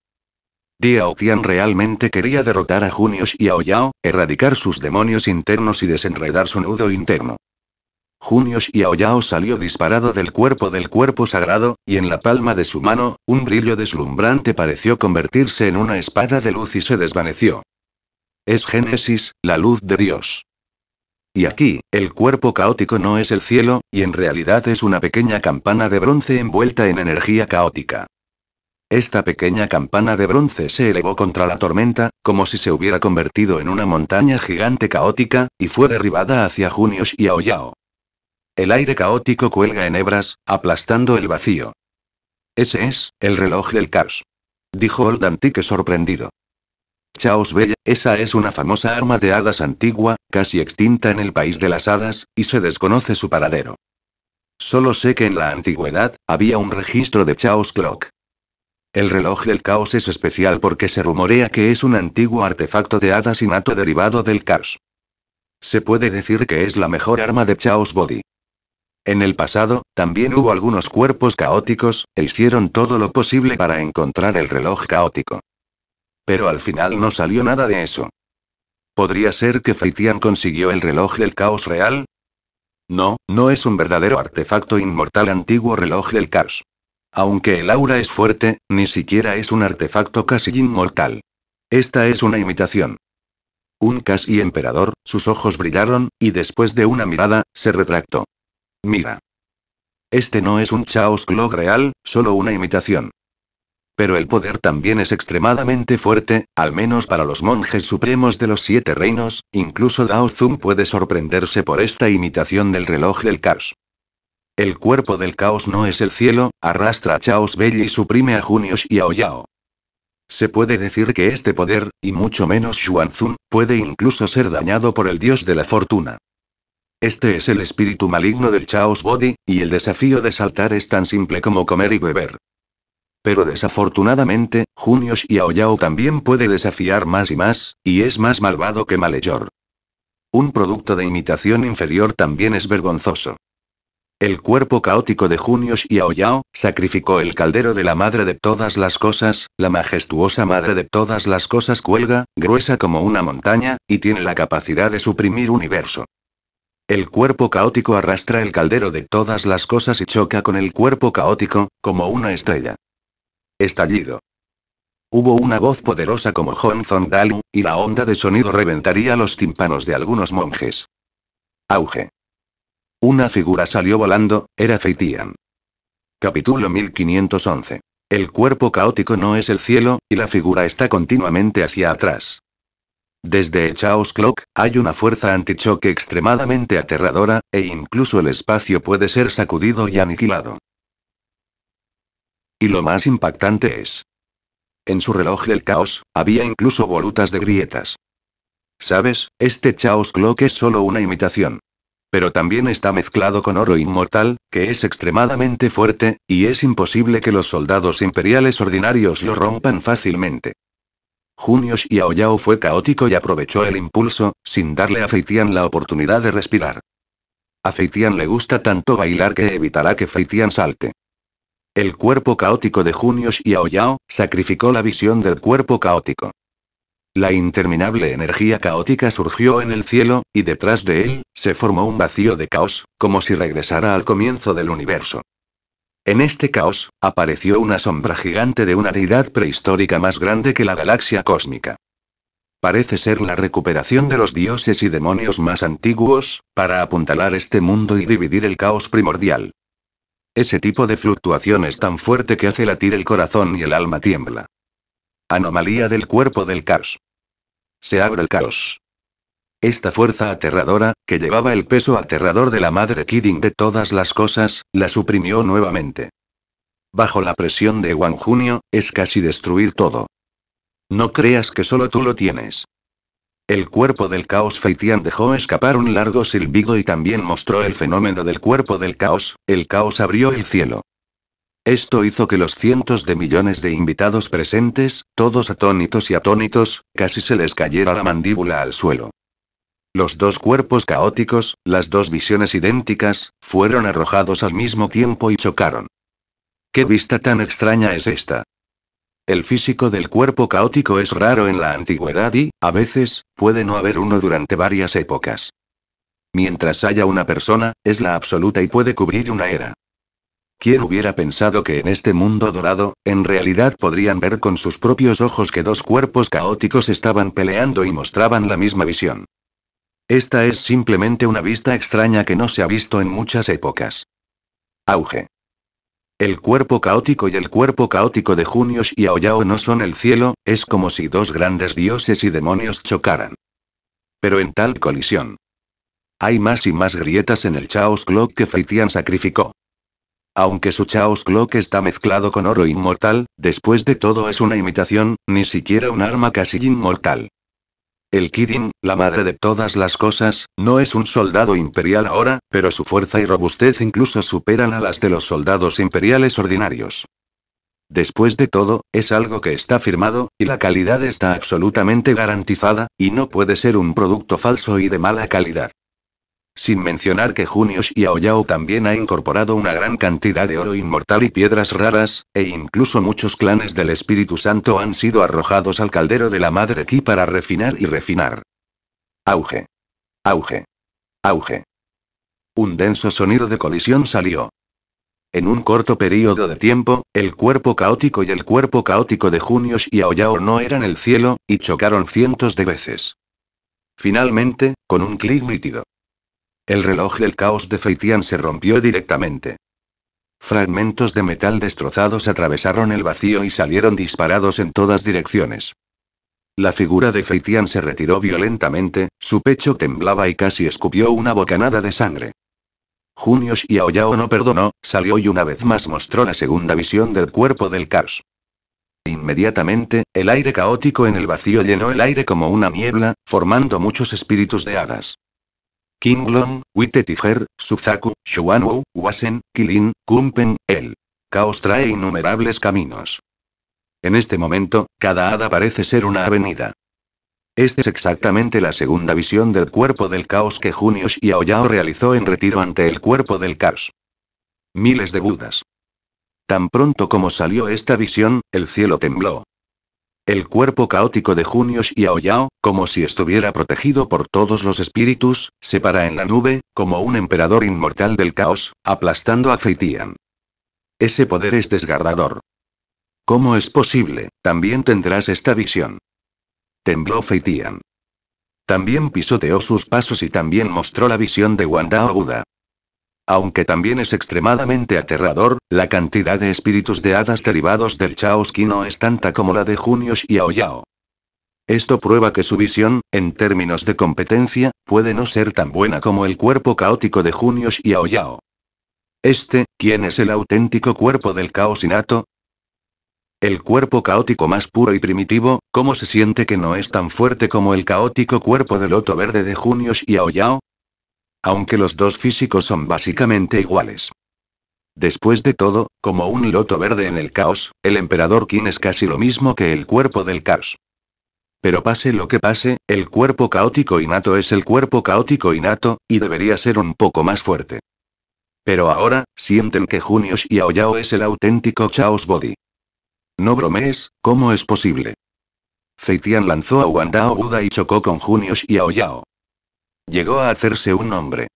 Speaker 1: Diao Tian realmente quería derrotar a y Aoyao, erradicar sus demonios internos y desenredar su nudo interno. y Aoyao salió disparado del cuerpo del cuerpo sagrado, y en la palma de su mano, un brillo deslumbrante pareció convertirse en una espada de luz y se desvaneció. Es Génesis, la luz de Dios. Y aquí, el cuerpo caótico no es el cielo, y en realidad es una pequeña campana de bronce envuelta en energía caótica. Esta pequeña campana de bronce se elevó contra la tormenta, como si se hubiera convertido en una montaña gigante caótica, y fue derribada hacia Junius y Aoyao. El aire caótico cuelga en hebras, aplastando el vacío. Ese es, el reloj del caos. Dijo Old Antique sorprendido. Chaos Bella, esa es una famosa arma de hadas antigua, casi extinta en el país de las hadas, y se desconoce su paradero. Solo sé que en la antigüedad, había un registro de Chaos Clock. El reloj del caos es especial porque se rumorea que es un antiguo artefacto de hadas nato derivado del caos. Se puede decir que es la mejor arma de Chaos Body. En el pasado, también hubo algunos cuerpos caóticos, e hicieron todo lo posible para encontrar el reloj caótico. Pero al final no salió nada de eso. ¿Podría ser que Feitian consiguió el reloj del caos real? No, no es un verdadero artefacto inmortal antiguo reloj del caos. Aunque el aura es fuerte, ni siquiera es un artefacto casi inmortal. Esta es una imitación. Un casi emperador, sus ojos brillaron, y después de una mirada, se retractó. Mira. Este no es un Chaos clock real, solo una imitación pero el poder también es extremadamente fuerte, al menos para los monjes supremos de los siete reinos, incluso Dao Zun puede sorprenderse por esta imitación del reloj del caos. El cuerpo del caos no es el cielo, arrastra a Chaos Bell y suprime a Junius y a Oyao. Se puede decir que este poder, y mucho menos Xuanzun, puede incluso ser dañado por el dios de la fortuna. Este es el espíritu maligno del Chaos Body, y el desafío de saltar es tan simple como comer y beber. Pero desafortunadamente, y Aoyao también puede desafiar más y más, y es más malvado que Maleyor. Un producto de imitación inferior también es vergonzoso. El cuerpo caótico de y Aoyao, sacrificó el caldero de la madre de todas las cosas, la majestuosa madre de todas las cosas cuelga, gruesa como una montaña, y tiene la capacidad de suprimir universo. El cuerpo caótico arrastra el caldero de todas las cosas y choca con el cuerpo caótico, como una estrella. Estallido. Hubo una voz poderosa como Johnson Dalu, y la onda de sonido reventaría los tímpanos de algunos monjes. Auge. Una figura salió volando, era Feitian. Capítulo 1511. El cuerpo caótico no es el cielo, y la figura está continuamente hacia atrás. Desde el Chaos Clock, hay una fuerza antichoque extremadamente aterradora, e incluso el espacio puede ser sacudido y aniquilado. Y lo más impactante es. En su reloj del caos, había incluso volutas de grietas. Sabes, este Chaos Clock es solo una imitación. Pero también está mezclado con oro inmortal, que es extremadamente fuerte, y es imposible que los soldados imperiales ordinarios lo rompan fácilmente. y Aoyao fue caótico y aprovechó el impulso, sin darle a Feitian la oportunidad de respirar. A Feitian le gusta tanto bailar que evitará que Feitian salte. El cuerpo caótico de Junio Aoyao sacrificó la visión del cuerpo caótico. La interminable energía caótica surgió en el cielo, y detrás de él, se formó un vacío de caos, como si regresara al comienzo del universo. En este caos, apareció una sombra gigante de una deidad prehistórica más grande que la galaxia cósmica. Parece ser la recuperación de los dioses y demonios más antiguos, para apuntalar este mundo y dividir el caos primordial. Ese tipo de fluctuación es tan fuerte que hace latir el corazón y el alma tiembla. Anomalía del cuerpo del caos. Se abre el caos. Esta fuerza aterradora, que llevaba el peso aterrador de la madre Kidding de todas las cosas, la suprimió nuevamente. Bajo la presión de Juan Junio, es casi destruir todo. No creas que solo tú lo tienes. El cuerpo del caos Feitian dejó escapar un largo silbido y también mostró el fenómeno del cuerpo del caos, el caos abrió el cielo. Esto hizo que los cientos de millones de invitados presentes, todos atónitos y atónitos, casi se les cayera la mandíbula al suelo. Los dos cuerpos caóticos, las dos visiones idénticas, fueron arrojados al mismo tiempo y chocaron. ¿Qué vista tan extraña es esta? El físico del cuerpo caótico es raro en la antigüedad y, a veces, puede no haber uno durante varias épocas. Mientras haya una persona, es la absoluta y puede cubrir una era. ¿Quién hubiera pensado que en este mundo dorado, en realidad podrían ver con sus propios ojos que dos cuerpos caóticos estaban peleando y mostraban la misma visión? Esta es simplemente una vista extraña que no se ha visto en muchas épocas. Auge. El cuerpo caótico y el cuerpo caótico de Junios y Aoyao no son el cielo, es como si dos grandes dioses y demonios chocaran. Pero en tal colisión. Hay más y más grietas en el Chaos Clock que Feitian sacrificó. Aunque su Chaos Clock está mezclado con oro inmortal, después de todo es una imitación, ni siquiera un arma casi inmortal. El Kirin, la madre de todas las cosas, no es un soldado imperial ahora, pero su fuerza y robustez incluso superan a las de los soldados imperiales ordinarios. Después de todo, es algo que está firmado, y la calidad está absolutamente garantizada, y no puede ser un producto falso y de mala calidad. Sin mencionar que y Aoyao también ha incorporado una gran cantidad de oro inmortal y piedras raras, e incluso muchos clanes del Espíritu Santo han sido arrojados al caldero de la Madre Ki para refinar y refinar. Auge. Auge. Auge. Un denso sonido de colisión salió. En un corto periodo de tiempo, el cuerpo caótico y el cuerpo caótico de Junius y Aoyao no eran el cielo, y chocaron cientos de veces. Finalmente, con un clic nítido, el reloj del caos de Feitian se rompió directamente. Fragmentos de metal destrozados atravesaron el vacío y salieron disparados en todas direcciones. La figura de Feitian se retiró violentamente, su pecho temblaba y casi escupió una bocanada de sangre. y Aoyao no perdonó, salió y una vez más mostró la segunda visión del cuerpo del caos. Inmediatamente, el aire caótico en el vacío llenó el aire como una niebla, formando muchos espíritus de hadas. Long, Wite Tiger, Suzaku, Shuanwu, Wasen, Kilin, Kumpen, el caos trae innumerables caminos. En este momento, cada hada parece ser una avenida. Esta es exactamente la segunda visión del cuerpo del caos que Junio y Aoyao realizó en retiro ante el cuerpo del caos. Miles de Budas. Tan pronto como salió esta visión, el cielo tembló el cuerpo caótico de Junios y Aoyao, como si estuviera protegido por todos los espíritus, se para en la nube, como un emperador inmortal del caos, aplastando a Feitian. Ese poder es desgarrador. ¿Cómo es posible? También tendrás esta visión. Tembló Feitian. También pisoteó sus pasos y también mostró la visión de Wanda Buda aunque también es extremadamente aterrador, la cantidad de espíritus de hadas derivados del que no es tanta como la de y Aoyao. Esto prueba que su visión, en términos de competencia, puede no ser tan buena como el cuerpo caótico de y Aoyao. Este, ¿quién es el auténtico cuerpo del caos El cuerpo caótico más puro y primitivo, ¿cómo se siente que no es tan fuerte como el caótico cuerpo del loto verde de y Aoyao? Aunque los dos físicos son básicamente iguales. Después de todo, como un loto verde en el caos, el emperador Qin es casi lo mismo que el cuerpo del caos. Pero pase lo que pase, el cuerpo caótico innato es el cuerpo caótico innato, y debería ser un poco más fuerte. Pero ahora, sienten que y Aoyao es el auténtico Chaos Body. No bromees, ¿cómo es posible? Feitian lanzó a Wandao Buda y chocó con y Aoyao. Llegó a hacerse un nombre.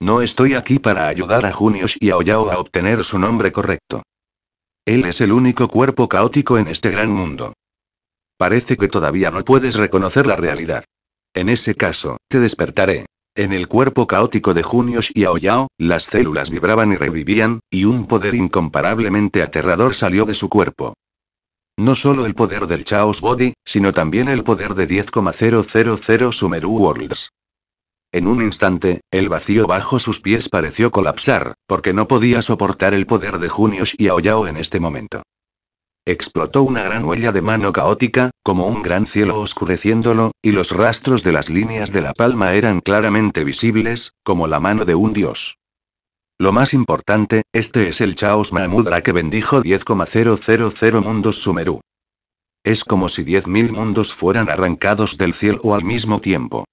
Speaker 1: No estoy aquí para ayudar a Junios y a Oyao a obtener su nombre correcto. Él es el único cuerpo caótico en este gran mundo. Parece que todavía no puedes reconocer la realidad. En ese caso, te despertaré. En el cuerpo caótico de Junios y Aoyao, las células vibraban y revivían, y un poder incomparablemente aterrador salió de su cuerpo. No solo el poder del Chaos Body, sino también el poder de 10,000 Sumeru Worlds. En un instante, el vacío bajo sus pies pareció colapsar, porque no podía soportar el poder de Junius y Aoyao en este momento. Explotó una gran huella de mano caótica, como un gran cielo oscureciéndolo, y los rastros de las líneas de la palma eran claramente visibles, como la mano de un dios. Lo más importante, este es el Chaos Mahamudra que bendijo 10,000 mundos Sumeru. Es como si 10.000 mundos fueran arrancados del cielo al mismo tiempo.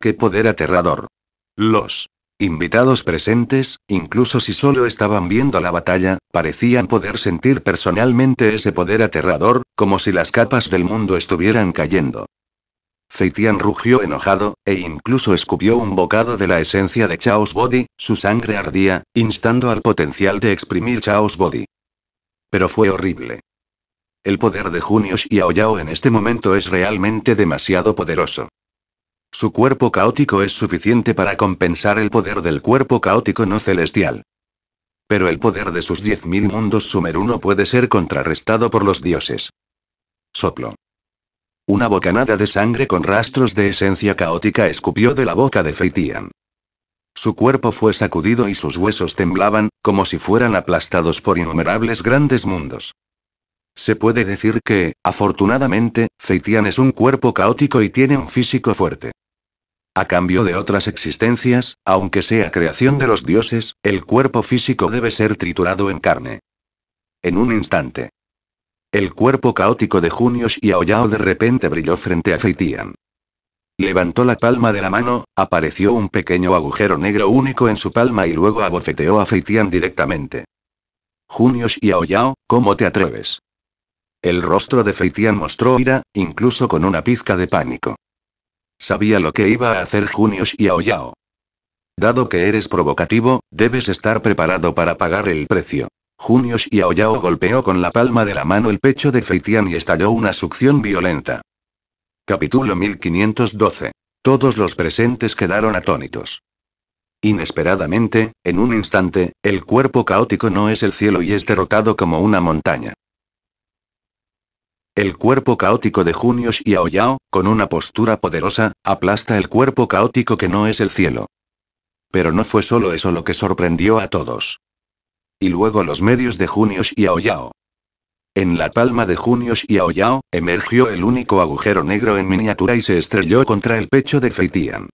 Speaker 1: ¡Qué poder aterrador! Los invitados presentes, incluso si solo estaban viendo la batalla, parecían poder sentir personalmente ese poder aterrador, como si las capas del mundo estuvieran cayendo. Feitian rugió enojado, e incluso escupió un bocado de la esencia de Chaos Body, su sangre ardía, instando al potencial de exprimir Chaos Body. Pero fue horrible. El poder de y Aoyao en este momento es realmente demasiado poderoso. Su cuerpo caótico es suficiente para compensar el poder del cuerpo caótico no celestial. Pero el poder de sus 10.000 mundos sumeruno puede ser contrarrestado por los dioses. Soplo. Una bocanada de sangre con rastros de esencia caótica escupió de la boca de Feitian. Su cuerpo fue sacudido y sus huesos temblaban, como si fueran aplastados por innumerables grandes mundos. Se puede decir que, afortunadamente, Feitian es un cuerpo caótico y tiene un físico fuerte. A cambio de otras existencias, aunque sea creación de los dioses, el cuerpo físico debe ser triturado en carne. En un instante. El cuerpo caótico de y Aoyao de repente brilló frente a Feitian. Levantó la palma de la mano, apareció un pequeño agujero negro único en su palma y luego abofeteó a Feitian directamente. y Aoyao, ¿cómo te atreves? El rostro de Feitian mostró ira, incluso con una pizca de pánico. Sabía lo que iba a hacer Junius y Aoyao. Dado que eres provocativo, debes estar preparado para pagar el precio. Junius y Aoyao golpeó con la palma de la mano el pecho de Feitian y estalló una succión violenta. Capítulo 1512. Todos los presentes quedaron atónitos. Inesperadamente, en un instante, el cuerpo caótico no es el cielo y es derrotado como una montaña. El cuerpo caótico de Junios y Aoyao, con una postura poderosa, aplasta el cuerpo caótico que no es el cielo. Pero no fue solo eso lo que sorprendió a todos. Y luego los medios de Junios y Aoyao. En la palma de Junios y Aoyao, emergió el único agujero negro en miniatura y se estrelló contra el pecho de Feitian.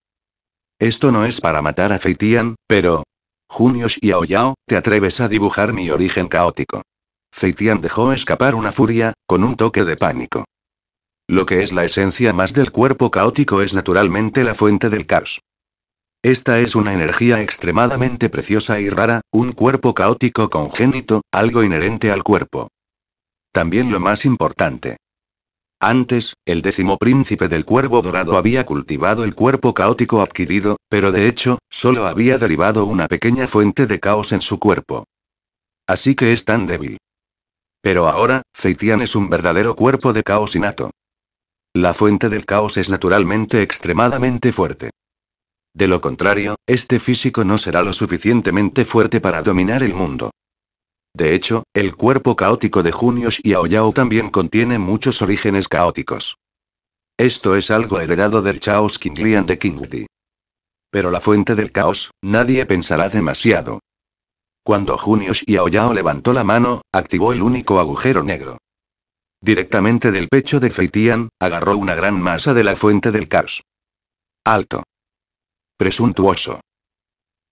Speaker 1: Esto no es para matar a Feitian, pero... Junios y Aoyao, ¿te atreves a dibujar mi origen caótico? Feitian dejó escapar una furia, con un toque de pánico. Lo que es la esencia más del cuerpo caótico es naturalmente la fuente del caos. Esta es una energía extremadamente preciosa y rara, un cuerpo caótico congénito, algo inherente al cuerpo. También lo más importante. Antes, el décimo príncipe del cuervo dorado había cultivado el cuerpo caótico adquirido, pero de hecho, solo había derivado una pequeña fuente de caos en su cuerpo. Así que es tan débil. Pero ahora, Feitian es un verdadero cuerpo de caos innato. La fuente del caos es naturalmente extremadamente fuerte. De lo contrario, este físico no será lo suficientemente fuerte para dominar el mundo. De hecho, el cuerpo caótico de Junius y Aoyao también contiene muchos orígenes caóticos. Esto es algo heredado del Chaos Kinglian de Kingdi. Pero la fuente del caos, nadie pensará demasiado. Cuando y Aoyao levantó la mano, activó el único agujero negro. Directamente del pecho de Feitian, agarró una gran masa de la fuente del caos. Alto. Presuntuoso.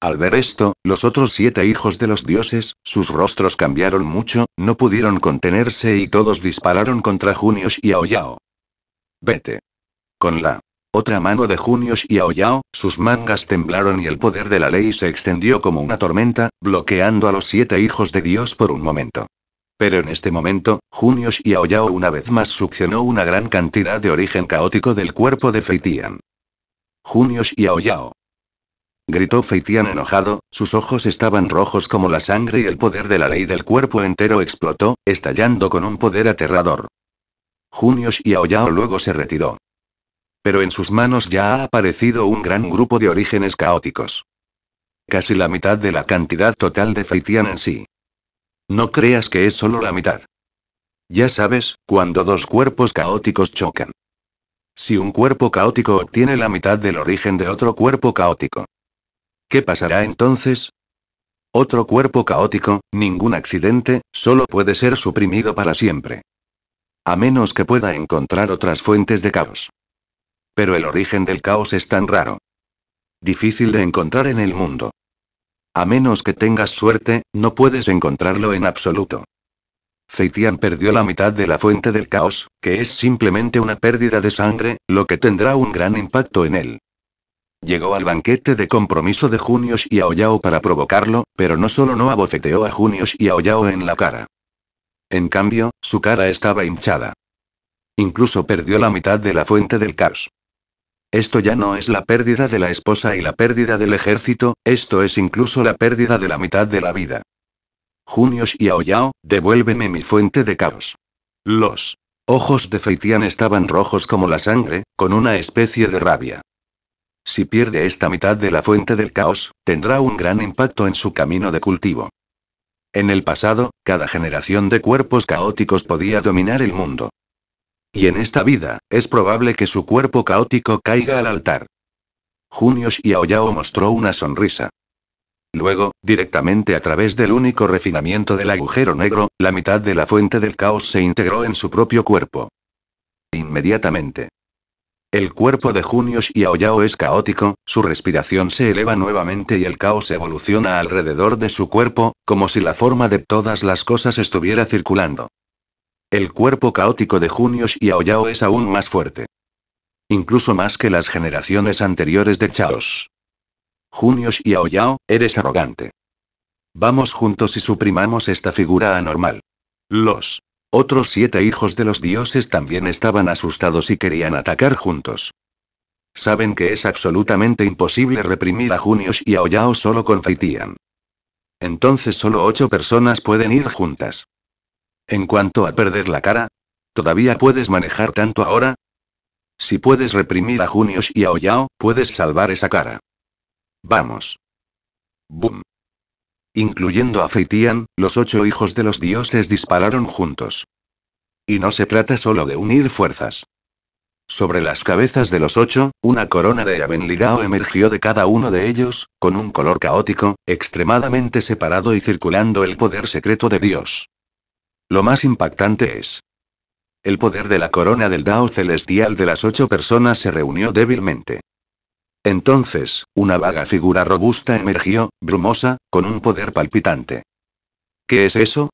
Speaker 1: Al ver esto, los otros siete hijos de los dioses, sus rostros cambiaron mucho, no pudieron contenerse y todos dispararon contra y Aoyao. Vete. Con la otra mano de Junios y Aoyao, sus mangas temblaron y el poder de la ley se extendió como una tormenta, bloqueando a los siete hijos de Dios por un momento. Pero en este momento, Junios y Aoyao una vez más succionó una gran cantidad de origen caótico del cuerpo de Feitian. Junios y Aoyao. Gritó Feitian enojado, sus ojos estaban rojos como la sangre y el poder de la ley del cuerpo entero explotó, estallando con un poder aterrador. Junios y Aoyao luego se retiró. Pero en sus manos ya ha aparecido un gran grupo de orígenes caóticos. Casi la mitad de la cantidad total de Feitian en sí. No creas que es solo la mitad. Ya sabes, cuando dos cuerpos caóticos chocan. Si un cuerpo caótico obtiene la mitad del origen de otro cuerpo caótico. ¿Qué pasará entonces? Otro cuerpo caótico, ningún accidente, solo puede ser suprimido para siempre. A menos que pueda encontrar otras fuentes de caos. Pero el origen del caos es tan raro. Difícil de encontrar en el mundo. A menos que tengas suerte, no puedes encontrarlo en absoluto. Feitian perdió la mitad de la fuente del caos, que es simplemente una pérdida de sangre, lo que tendrá un gran impacto en él. Llegó al banquete de compromiso de Junius y Aoyao para provocarlo, pero no solo no abofeteó a Junius y Aoyao en la cara. En cambio, su cara estaba hinchada. Incluso perdió la mitad de la fuente del caos. Esto ya no es la pérdida de la esposa y la pérdida del ejército, esto es incluso la pérdida de la mitad de la vida. Junios y Aoyao, devuélveme mi fuente de caos. Los ojos de Feitian estaban rojos como la sangre, con una especie de rabia. Si pierde esta mitad de la fuente del caos, tendrá un gran impacto en su camino de cultivo. En el pasado, cada generación de cuerpos caóticos podía dominar el mundo. Y en esta vida, es probable que su cuerpo caótico caiga al altar. y Aoyao mostró una sonrisa. Luego, directamente a través del único refinamiento del agujero negro, la mitad de la fuente del caos se integró en su propio cuerpo. Inmediatamente. El cuerpo de y Aoyao es caótico, su respiración se eleva nuevamente y el caos evoluciona alrededor de su cuerpo, como si la forma de todas las cosas estuviera circulando. El cuerpo caótico de y Aoyao es aún más fuerte. Incluso más que las generaciones anteriores de Chaos. y Aoyao, eres arrogante. Vamos juntos y suprimamos esta figura anormal. Los otros siete hijos de los dioses también estaban asustados y querían atacar juntos. Saben que es absolutamente imposible reprimir a y Aoyao solo con Feitian. Entonces solo ocho personas pueden ir juntas. En cuanto a perder la cara, ¿todavía puedes manejar tanto ahora? Si puedes reprimir a Junios y a Oyao, puedes salvar esa cara. Vamos. Boom. Incluyendo a Feitian, los ocho hijos de los dioses dispararon juntos. Y no se trata solo de unir fuerzas. Sobre las cabezas de los ocho, una corona de avenligao emergió de cada uno de ellos, con un color caótico, extremadamente separado y circulando el poder secreto de Dios. Lo más impactante es. El poder de la corona del Dao celestial de las ocho personas se reunió débilmente. Entonces, una vaga figura robusta emergió, brumosa, con un poder palpitante. ¿Qué es eso?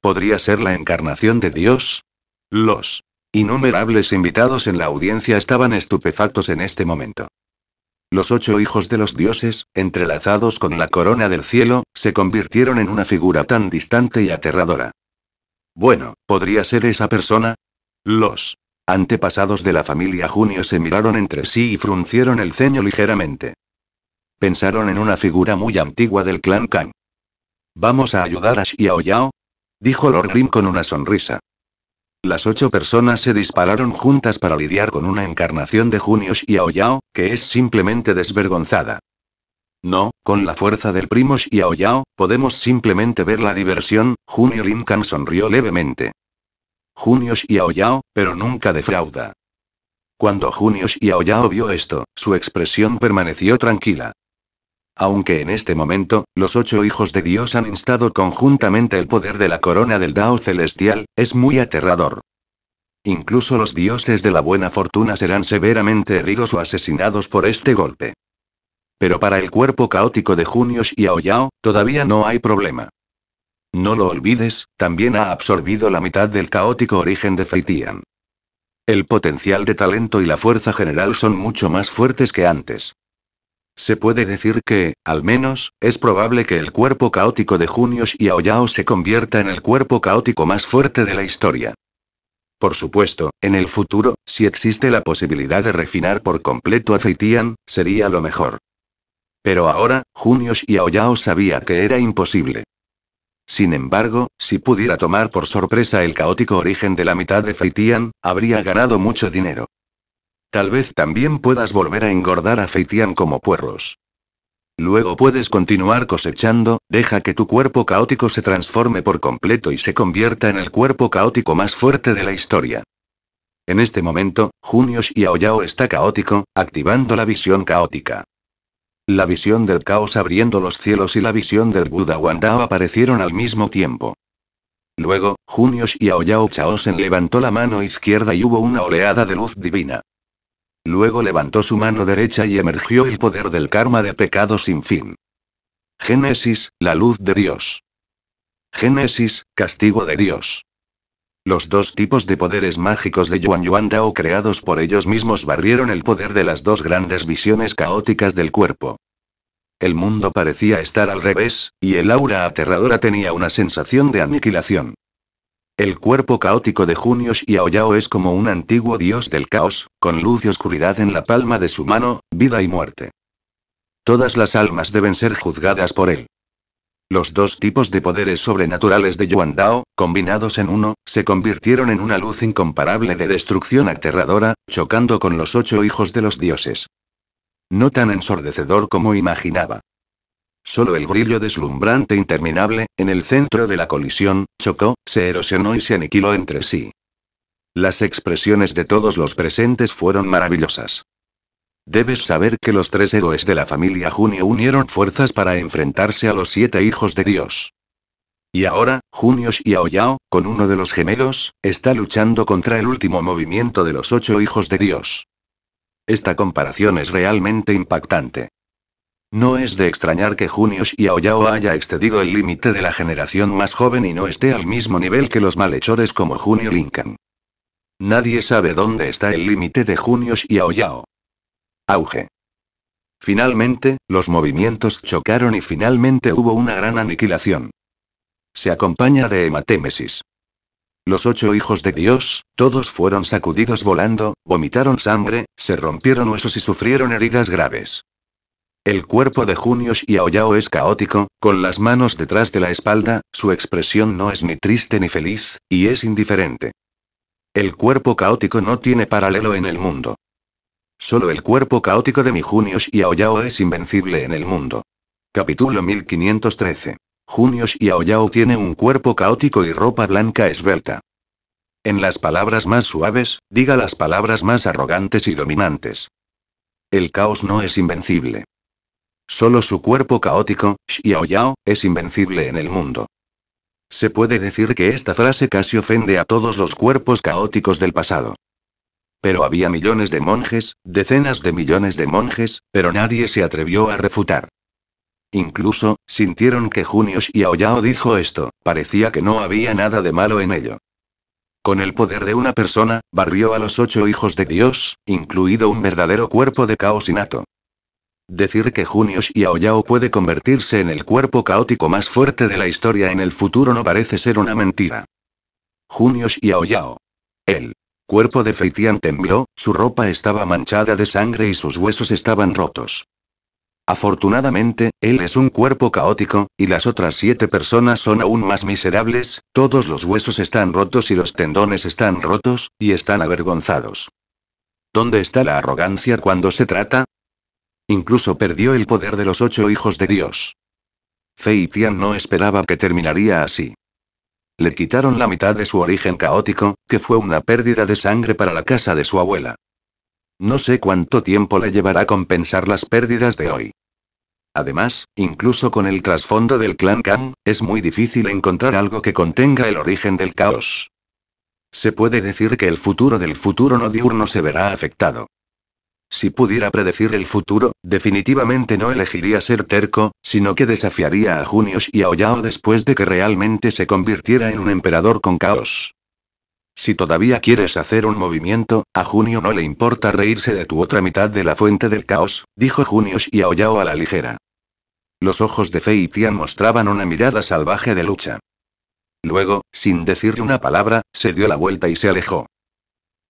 Speaker 1: ¿Podría ser la encarnación de Dios? Los innumerables invitados en la audiencia estaban estupefactos en este momento. Los ocho hijos de los dioses, entrelazados con la corona del cielo, se convirtieron en una figura tan distante y aterradora. Bueno, ¿podría ser esa persona? Los antepasados de la familia Junio se miraron entre sí y fruncieron el ceño ligeramente. Pensaron en una figura muy antigua del clan Kang. ¿Vamos a ayudar a Xiao Yao? dijo Lord Grim con una sonrisa. Las ocho personas se dispararon juntas para lidiar con una encarnación de Junio Xiao Yao, que es simplemente desvergonzada. No, con la fuerza del primo Yao, podemos simplemente ver la diversión, Junio Lincoln sonrió levemente. Junio Yao, pero nunca defrauda. Cuando Junio Yao vio esto, su expresión permaneció tranquila. Aunque en este momento, los ocho hijos de Dios han instado conjuntamente el poder de la corona del Dao celestial, es muy aterrador. Incluso los dioses de la buena fortuna serán severamente heridos o asesinados por este golpe. Pero para el cuerpo caótico de Junio y Aoyao, todavía no hay problema. No lo olvides, también ha absorbido la mitad del caótico origen de Feitian. El potencial de talento y la fuerza general son mucho más fuertes que antes. Se puede decir que, al menos, es probable que el cuerpo caótico de Junios y Aoyao se convierta en el cuerpo caótico más fuerte de la historia. Por supuesto, en el futuro, si existe la posibilidad de refinar por completo a Feitian, sería lo mejor. Pero ahora, Junios y Aoyao sabía que era imposible. Sin embargo, si pudiera tomar por sorpresa el caótico origen de la mitad de Feitian, habría ganado mucho dinero. Tal vez también puedas volver a engordar a Feitian como puerros. Luego puedes continuar cosechando, deja que tu cuerpo caótico se transforme por completo y se convierta en el cuerpo caótico más fuerte de la historia. En este momento, Junios y Aoyao está caótico, activando la visión caótica. La visión del caos abriendo los cielos y la visión del Buda Wandao aparecieron al mismo tiempo. Luego, Junius y Aoyao Chaosen levantó la mano izquierda y hubo una oleada de luz divina. Luego levantó su mano derecha y emergió el poder del karma de pecado sin fin. Génesis, la luz de Dios. Génesis, castigo de Dios. Los dos tipos de poderes mágicos de Yuan Yuan Dao creados por ellos mismos barrieron el poder de las dos grandes visiones caóticas del cuerpo. El mundo parecía estar al revés, y el aura aterradora tenía una sensación de aniquilación. El cuerpo caótico de Junio Yao es como un antiguo dios del caos, con luz y oscuridad en la palma de su mano, vida y muerte. Todas las almas deben ser juzgadas por él. Los dos tipos de poderes sobrenaturales de Yuandao, combinados en uno, se convirtieron en una luz incomparable de destrucción aterradora, chocando con los ocho hijos de los dioses. No tan ensordecedor como imaginaba. Solo el brillo deslumbrante interminable, en el centro de la colisión, chocó, se erosionó y se aniquiló entre sí. Las expresiones de todos los presentes fueron maravillosas. Debes saber que los tres héroes de la familia Junio unieron fuerzas para enfrentarse a los siete hijos de Dios. Y ahora, y Aoyao, con uno de los gemelos, está luchando contra el último movimiento de los ocho hijos de Dios. Esta comparación es realmente impactante. No es de extrañar que y Aoyao haya excedido el límite de la generación más joven y no esté al mismo nivel que los malhechores como Junio Lincoln. Nadie sabe dónde está el límite de y Aoyao. Auge. Finalmente, los movimientos chocaron y finalmente hubo una gran aniquilación. Se acompaña de hematémesis. Los ocho hijos de Dios, todos fueron sacudidos volando, vomitaron sangre, se rompieron huesos y sufrieron heridas graves. El cuerpo de y Aoyao es caótico, con las manos detrás de la espalda, su expresión no es ni triste ni feliz, y es indiferente. El cuerpo caótico no tiene paralelo en el mundo. Solo el cuerpo caótico de Junius y Aoyao es invencible en el mundo. Capítulo 1513. Junio y Aoyao tiene un cuerpo caótico y ropa blanca esbelta. En las palabras más suaves, diga las palabras más arrogantes y dominantes. El caos no es invencible. Solo su cuerpo caótico, Xiaoyao, es invencible en el mundo. Se puede decir que esta frase casi ofende a todos los cuerpos caóticos del pasado. Pero había millones de monjes, decenas de millones de monjes, pero nadie se atrevió a refutar. Incluso, sintieron que y Aoyao dijo esto, parecía que no había nada de malo en ello. Con el poder de una persona, barrió a los ocho hijos de Dios, incluido un verdadero cuerpo de caos innato. Decir que y Aoyao puede convertirse en el cuerpo caótico más fuerte de la historia en el futuro no parece ser una mentira. y Aoyao. Él cuerpo de Feitian tembló, su ropa estaba manchada de sangre y sus huesos estaban rotos. Afortunadamente, él es un cuerpo caótico, y las otras siete personas son aún más miserables, todos los huesos están rotos y los tendones están rotos, y están avergonzados. ¿Dónde está la arrogancia cuando se trata? Incluso perdió el poder de los ocho hijos de Dios. Feitian no esperaba que terminaría así. Le quitaron la mitad de su origen caótico, que fue una pérdida de sangre para la casa de su abuela. No sé cuánto tiempo le llevará a compensar las pérdidas de hoy. Además, incluso con el trasfondo del clan Kang, es muy difícil encontrar algo que contenga el origen del caos. Se puede decir que el futuro del futuro no diurno se verá afectado. Si pudiera predecir el futuro, definitivamente no elegiría ser terco, sino que desafiaría a Junius y a Oyao después de que realmente se convirtiera en un emperador con caos. Si todavía quieres hacer un movimiento, a Junio no le importa reírse de tu otra mitad de la fuente del caos, dijo Junius y a a la ligera. Los ojos de Fei Tian mostraban una mirada salvaje de lucha. Luego, sin decirle una palabra, se dio la vuelta y se alejó.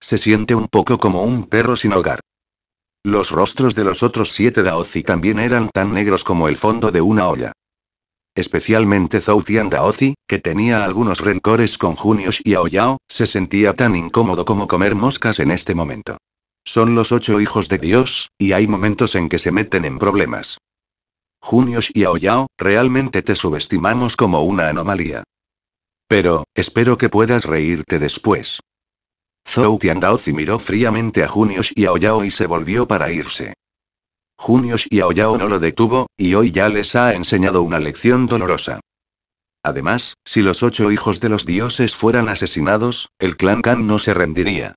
Speaker 1: Se siente un poco como un perro sin hogar. Los rostros de los otros siete Daozi también eran tan negros como el fondo de una olla. Especialmente Zoutian Daozi, que tenía algunos rencores con Junios y Aoyao, se sentía tan incómodo como comer moscas en este momento. Son los ocho hijos de Dios, y hay momentos en que se meten en problemas. Junios y Aoyao, realmente te subestimamos como una anomalía. Pero, espero que puedas reírte después. Zhou Daozi miró fríamente a Junio y a y se volvió para irse. Junius y no lo detuvo, y hoy ya les ha enseñado una lección dolorosa. Además, si los ocho hijos de los dioses fueran asesinados, el clan Kan no se rendiría.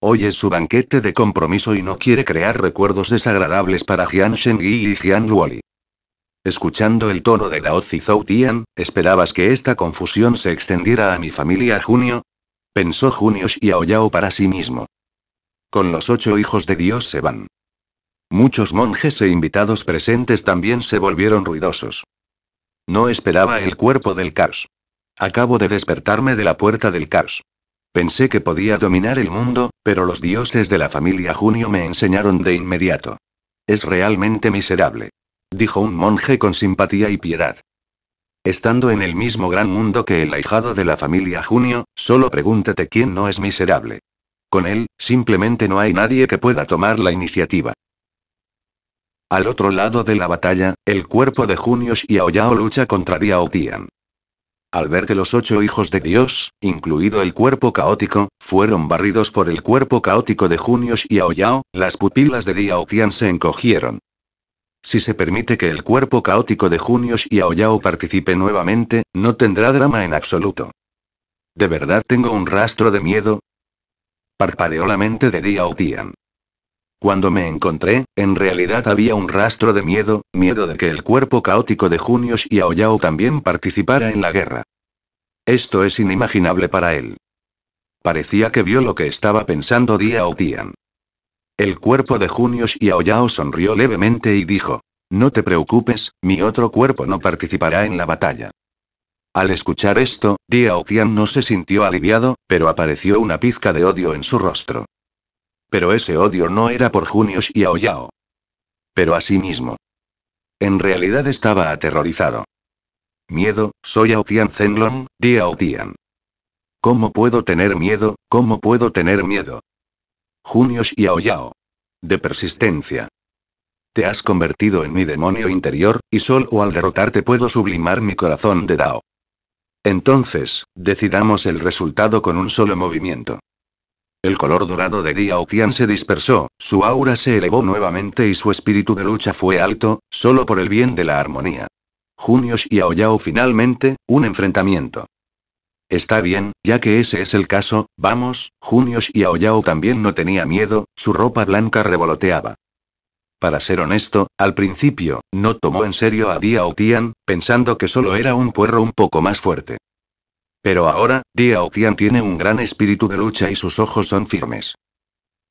Speaker 1: Hoy es su banquete de compromiso y no quiere crear recuerdos desagradables para Jian Shengyi y Jian Luoli. Escuchando el tono de Daozi Zhou Tian, ¿esperabas que esta confusión se extendiera a mi familia Junio? pensó y Aoyao para sí mismo. Con los ocho hijos de Dios se van. Muchos monjes e invitados presentes también se volvieron ruidosos. No esperaba el cuerpo del caos. Acabo de despertarme de la puerta del caos. Pensé que podía dominar el mundo, pero los dioses de la familia Junio me enseñaron de inmediato. Es realmente miserable. Dijo un monje con simpatía y piedad. Estando en el mismo gran mundo que el ahijado de la familia Junio, solo pregúntate quién no es miserable. Con él, simplemente no hay nadie que pueda tomar la iniciativa. Al otro lado de la batalla, el cuerpo de Junio y Aoyao lucha contra Diao Tian. Al ver que los ocho hijos de Dios, incluido el cuerpo caótico, fueron barridos por el cuerpo caótico de Junio y Aoyao, las pupilas de Diao Tian se encogieron. Si se permite que el cuerpo caótico de Junius y Aoyao participe nuevamente, no tendrá drama en absoluto. ¿De verdad tengo un rastro de miedo? Parpadeó la mente de Diao Tian. Cuando me encontré, en realidad había un rastro de miedo, miedo de que el cuerpo caótico de Junius y Aoyao también participara en la guerra. Esto es inimaginable para él. Parecía que vio lo que estaba pensando Diao Tian. El cuerpo de y Aoyao sonrió levemente y dijo. No te preocupes, mi otro cuerpo no participará en la batalla. Al escuchar esto, Diao Tian no se sintió aliviado, pero apareció una pizca de odio en su rostro. Pero ese odio no era por y Aoyao. Pero sí mismo. En realidad estaba aterrorizado. Miedo, soy Aotian Zenlong, Diao Tian. ¿Cómo puedo tener miedo, cómo puedo tener miedo? Junios y Aoyao. De persistencia. Te has convertido en mi demonio interior, y solo al derrotarte puedo sublimar mi corazón de Dao. Entonces, decidamos el resultado con un solo movimiento. El color dorado de Diao Tian se dispersó, su aura se elevó nuevamente y su espíritu de lucha fue alto, solo por el bien de la armonía. Junios y Aoyao finalmente, un enfrentamiento. Está bien, ya que ese es el caso, vamos, y Aoyao también no tenía miedo, su ropa blanca revoloteaba. Para ser honesto, al principio, no tomó en serio a Diao Tian, pensando que solo era un puerro un poco más fuerte. Pero ahora, Diao Tian tiene un gran espíritu de lucha y sus ojos son firmes.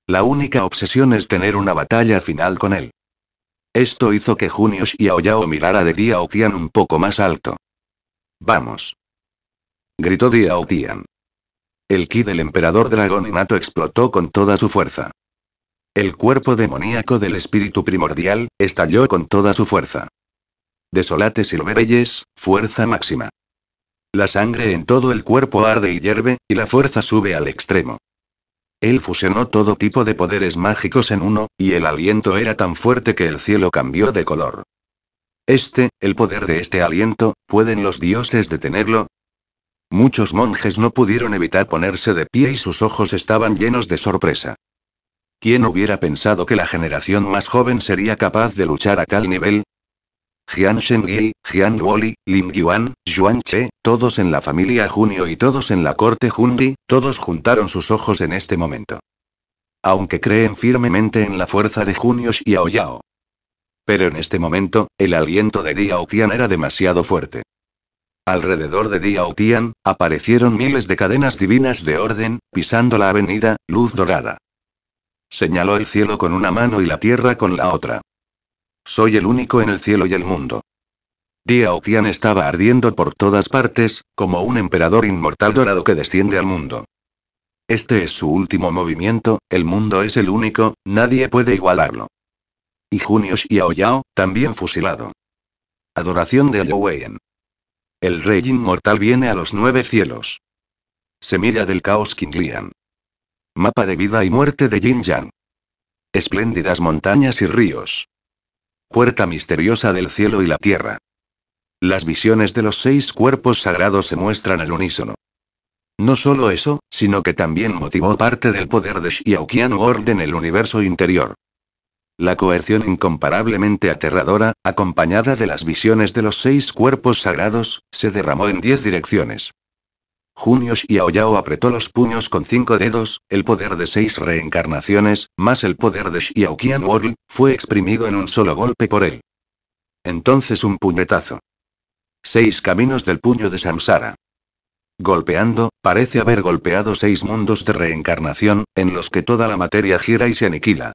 Speaker 1: La única obsesión es tener una batalla final con él. Esto hizo que y Aoyao mirara de Diao Tian un poco más alto. Vamos, gritó Diao Tian. El ki del emperador dragón nato explotó con toda su fuerza. El cuerpo demoníaco del espíritu primordial, estalló con toda su fuerza. Desolate silverelles, fuerza máxima. La sangre en todo el cuerpo arde y hierve, y la fuerza sube al extremo. Él fusionó todo tipo de poderes mágicos en uno, y el aliento era tan fuerte que el cielo cambió de color. Este, el poder de este aliento, ¿pueden los dioses detenerlo? Muchos monjes no pudieron evitar ponerse de pie y sus ojos estaban llenos de sorpresa. ¿Quién hubiera pensado que la generación más joven sería capaz de luchar a tal nivel? Jian Shengyi, Jian Woli, Lin Yuan, Yuan Che, todos en la familia Junio y todos en la corte Jundi, todos juntaron sus ojos en este momento. Aunque creen firmemente en la fuerza de Junio Xiaoyao. Pero en este momento, el aliento de Diao Tian era demasiado fuerte. Alrededor de Tian, aparecieron miles de cadenas divinas de orden, pisando la avenida, luz dorada. Señaló el cielo con una mano y la tierra con la otra. Soy el único en el cielo y el mundo. Tian estaba ardiendo por todas partes, como un emperador inmortal dorado que desciende al mundo. Este es su último movimiento, el mundo es el único, nadie puede igualarlo. Y y Aoyao, también fusilado. Adoración de el rey inmortal viene a los nueve cielos. Semilla del caos Qinglian. Mapa de vida y muerte de Jin Yang. Espléndidas montañas y ríos. Puerta misteriosa del cielo y la tierra. Las visiones de los seis cuerpos sagrados se muestran al unísono. No solo eso, sino que también motivó parte del poder de Xiaoqian World en el universo interior. La coerción incomparablemente aterradora, acompañada de las visiones de los seis cuerpos sagrados, se derramó en diez direcciones. Junio Xiaoyao apretó los puños con cinco dedos, el poder de seis reencarnaciones, más el poder de Xiao World, fue exprimido en un solo golpe por él. Entonces un puñetazo. Seis caminos del puño de Samsara. Golpeando, parece haber golpeado seis mundos de reencarnación, en los que toda la materia gira y se aniquila.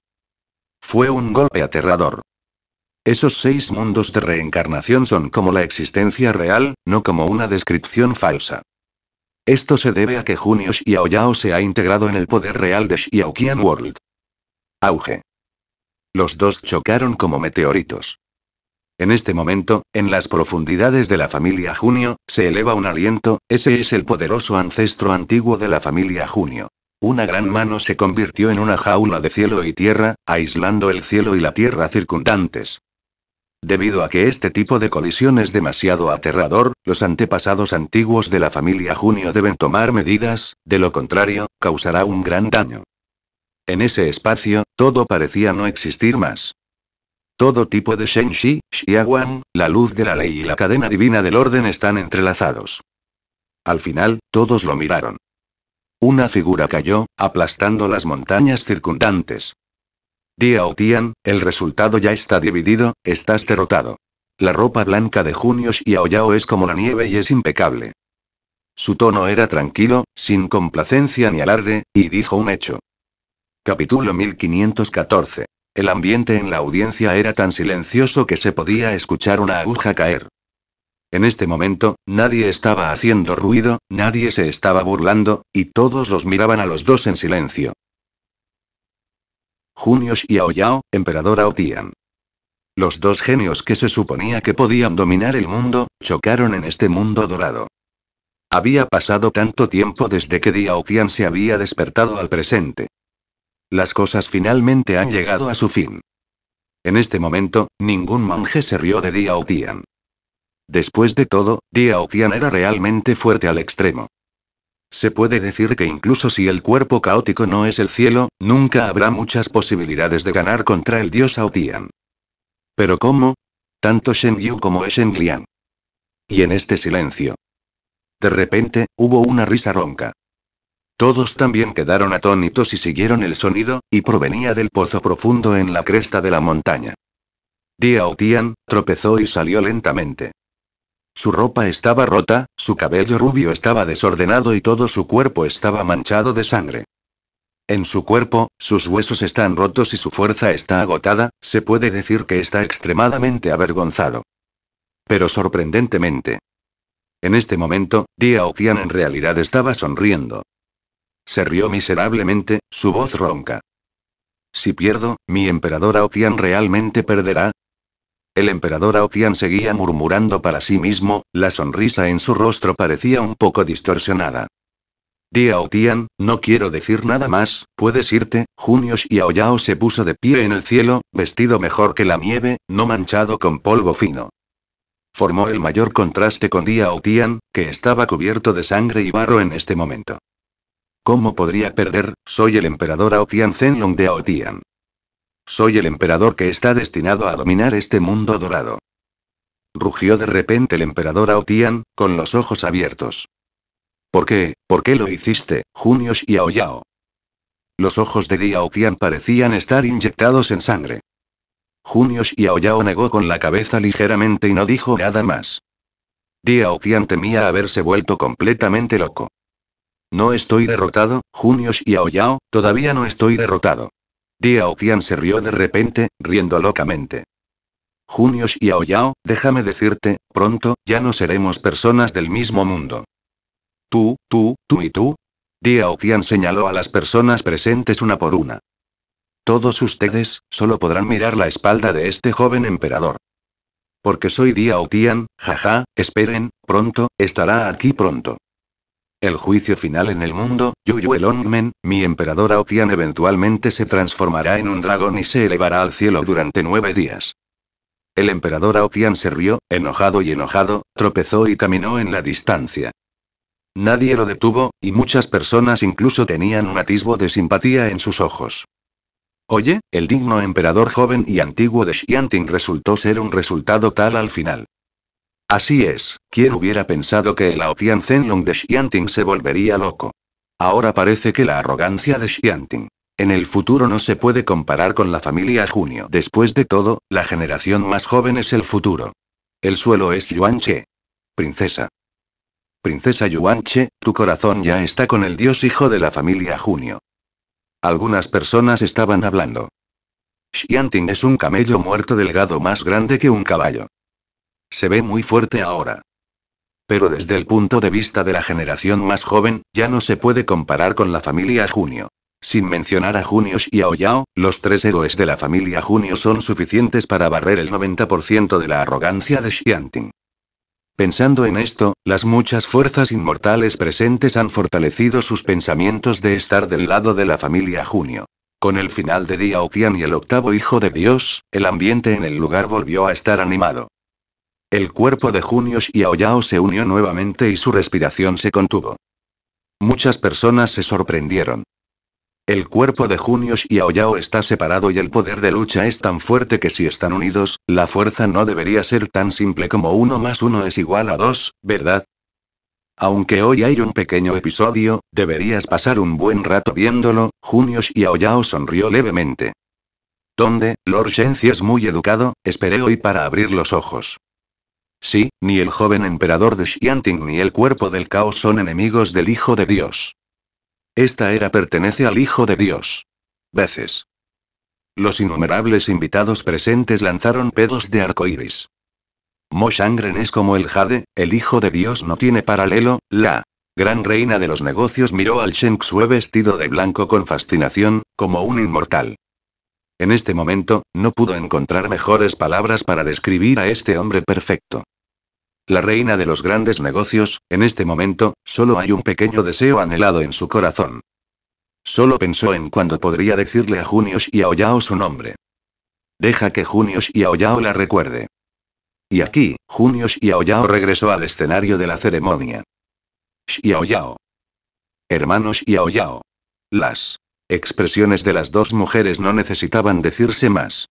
Speaker 1: Fue un golpe aterrador. Esos seis mundos de reencarnación son como la existencia real, no como una descripción falsa. Esto se debe a que Junio y Yao se ha integrado en el poder real de Xiaoqian World. Auge. Los dos chocaron como meteoritos. En este momento, en las profundidades de la familia Junio, se eleva un aliento, ese es el poderoso ancestro antiguo de la familia Junio. Una gran mano se convirtió en una jaula de cielo y tierra, aislando el cielo y la tierra circundantes. Debido a que este tipo de colisión es demasiado aterrador, los antepasados antiguos de la familia Junio deben tomar medidas, de lo contrario, causará un gran daño. En ese espacio, todo parecía no existir más. Todo tipo de Shenxi, Xiaowan, la luz de la ley y la cadena divina del orden están entrelazados. Al final, todos lo miraron. Una figura cayó, aplastando las montañas circundantes. o Tian, el resultado ya está dividido, estás derrotado. La ropa blanca de y Aoyao es como la nieve y es impecable. Su tono era tranquilo, sin complacencia ni alarde, y dijo un hecho. Capítulo 1514. El ambiente en la audiencia era tan silencioso que se podía escuchar una aguja caer. En este momento, nadie estaba haciendo ruido, nadie se estaba burlando, y todos los miraban a los dos en silencio. y Aoyao, emperador Aotian. Los dos genios que se suponía que podían dominar el mundo, chocaron en este mundo dorado. Había pasado tanto tiempo desde que Diao Tian se había despertado al presente. Las cosas finalmente han llegado a su fin. En este momento, ningún monje se rió de Diao Tian. Después de todo, Diao Tian era realmente fuerte al extremo. Se puede decir que incluso si el cuerpo caótico no es el cielo, nunca habrá muchas posibilidades de ganar contra el dios Aotian. ¿Pero cómo? Tanto Shen Yu como Shen Lian. Y en este silencio. De repente, hubo una risa ronca. Todos también quedaron atónitos y siguieron el sonido, y provenía del pozo profundo en la cresta de la montaña. Diao Tian, tropezó y salió lentamente. Su ropa estaba rota, su cabello rubio estaba desordenado y todo su cuerpo estaba manchado de sangre. En su cuerpo, sus huesos están rotos y su fuerza está agotada, se puede decir que está extremadamente avergonzado. Pero sorprendentemente. En este momento, Diao Tian en realidad estaba sonriendo. Se rió miserablemente, su voz ronca. Si pierdo, mi emperador Otian realmente perderá, el emperador Aotian seguía murmurando para sí mismo, la sonrisa en su rostro parecía un poco distorsionada. Diao Tian, no quiero decir nada más, puedes irte, y Yao se puso de pie en el cielo, vestido mejor que la nieve, no manchado con polvo fino. Formó el mayor contraste con Diao Tian, que estaba cubierto de sangre y barro en este momento. ¿Cómo podría perder? Soy el emperador Aotian Zenlong de Aotian. Soy el emperador que está destinado a dominar este mundo dorado. Rugió de repente el emperador Aotian, con los ojos abiertos. ¿Por qué? ¿Por qué lo hiciste, Junios y Aoyao? Los ojos de Tian parecían estar inyectados en sangre. Junios y Aoyao negó con la cabeza ligeramente y no dijo nada más. Diaotian temía haberse vuelto completamente loco. No estoy derrotado, Junios y Aoyao, todavía no estoy derrotado. Diao Tian se rió de repente, riendo locamente. Junios y Aoyao, déjame decirte, pronto, ya no seremos personas del mismo mundo. Tú, tú, tú y tú. Diao Tian señaló a las personas presentes una por una. Todos ustedes, solo podrán mirar la espalda de este joven emperador. Porque soy Diao Otian, jaja, esperen, pronto, estará aquí pronto. El juicio final en el mundo, Yuyu el mi emperador Aotian eventualmente se transformará en un dragón y se elevará al cielo durante nueve días. El emperador Aotian se rió, enojado y enojado, tropezó y caminó en la distancia. Nadie lo detuvo, y muchas personas incluso tenían un atisbo de simpatía en sus ojos. Oye, el digno emperador joven y antiguo de Xianting resultó ser un resultado tal al final. Así es, ¿quién hubiera pensado que el Aotian Zenlong de Xianting se volvería loco. Ahora parece que la arrogancia de Xianting. En el futuro no se puede comparar con la familia Junio. Después de todo, la generación más joven es el futuro. El suelo es Yuanche. Princesa. Princesa Yuanche, tu corazón ya está con el dios hijo de la familia Junio. Algunas personas estaban hablando. Xianting es un camello muerto delgado más grande que un caballo. Se ve muy fuerte ahora. Pero desde el punto de vista de la generación más joven, ya no se puede comparar con la familia Junio. Sin mencionar a Junio y a Oyao, los tres héroes de la familia Junio son suficientes para barrer el 90% de la arrogancia de Xianting. Pensando en esto, las muchas fuerzas inmortales presentes han fortalecido sus pensamientos de estar del lado de la familia Junio. Con el final de Diao Tian y el octavo hijo de Dios, el ambiente en el lugar volvió a estar animado. El cuerpo de y Aoyao se unió nuevamente y su respiración se contuvo. Muchas personas se sorprendieron. El cuerpo de y Aoyao está separado y el poder de lucha es tan fuerte que si están unidos, la fuerza no debería ser tan simple como uno más uno es igual a dos, ¿verdad? Aunque hoy hay un pequeño episodio, deberías pasar un buen rato viéndolo, y Aoyao sonrió levemente. Donde, Lord Shenzi es muy educado, esperé hoy para abrir los ojos. Sí, ni el joven emperador de Xianting ni el cuerpo del caos son enemigos del Hijo de Dios. Esta era pertenece al Hijo de Dios. Veces. Los innumerables invitados presentes lanzaron pedos de arcoíris. Mo Shangren es como el jade, el Hijo de Dios no tiene paralelo, la gran reina de los negocios miró al Sheng vestido de blanco con fascinación, como un inmortal. En este momento, no pudo encontrar mejores palabras para describir a este hombre perfecto. La reina de los grandes negocios, en este momento, solo hay un pequeño deseo anhelado en su corazón. Solo pensó en cuándo podría decirle a a Xiaoyao su nombre. Deja que Junio Xiaoyao la recuerde. Y aquí, Junio Ollao regresó al escenario de la ceremonia. Xiaoyao. Hermanos Ollao, Las Expresiones de las dos mujeres no necesitaban decirse más.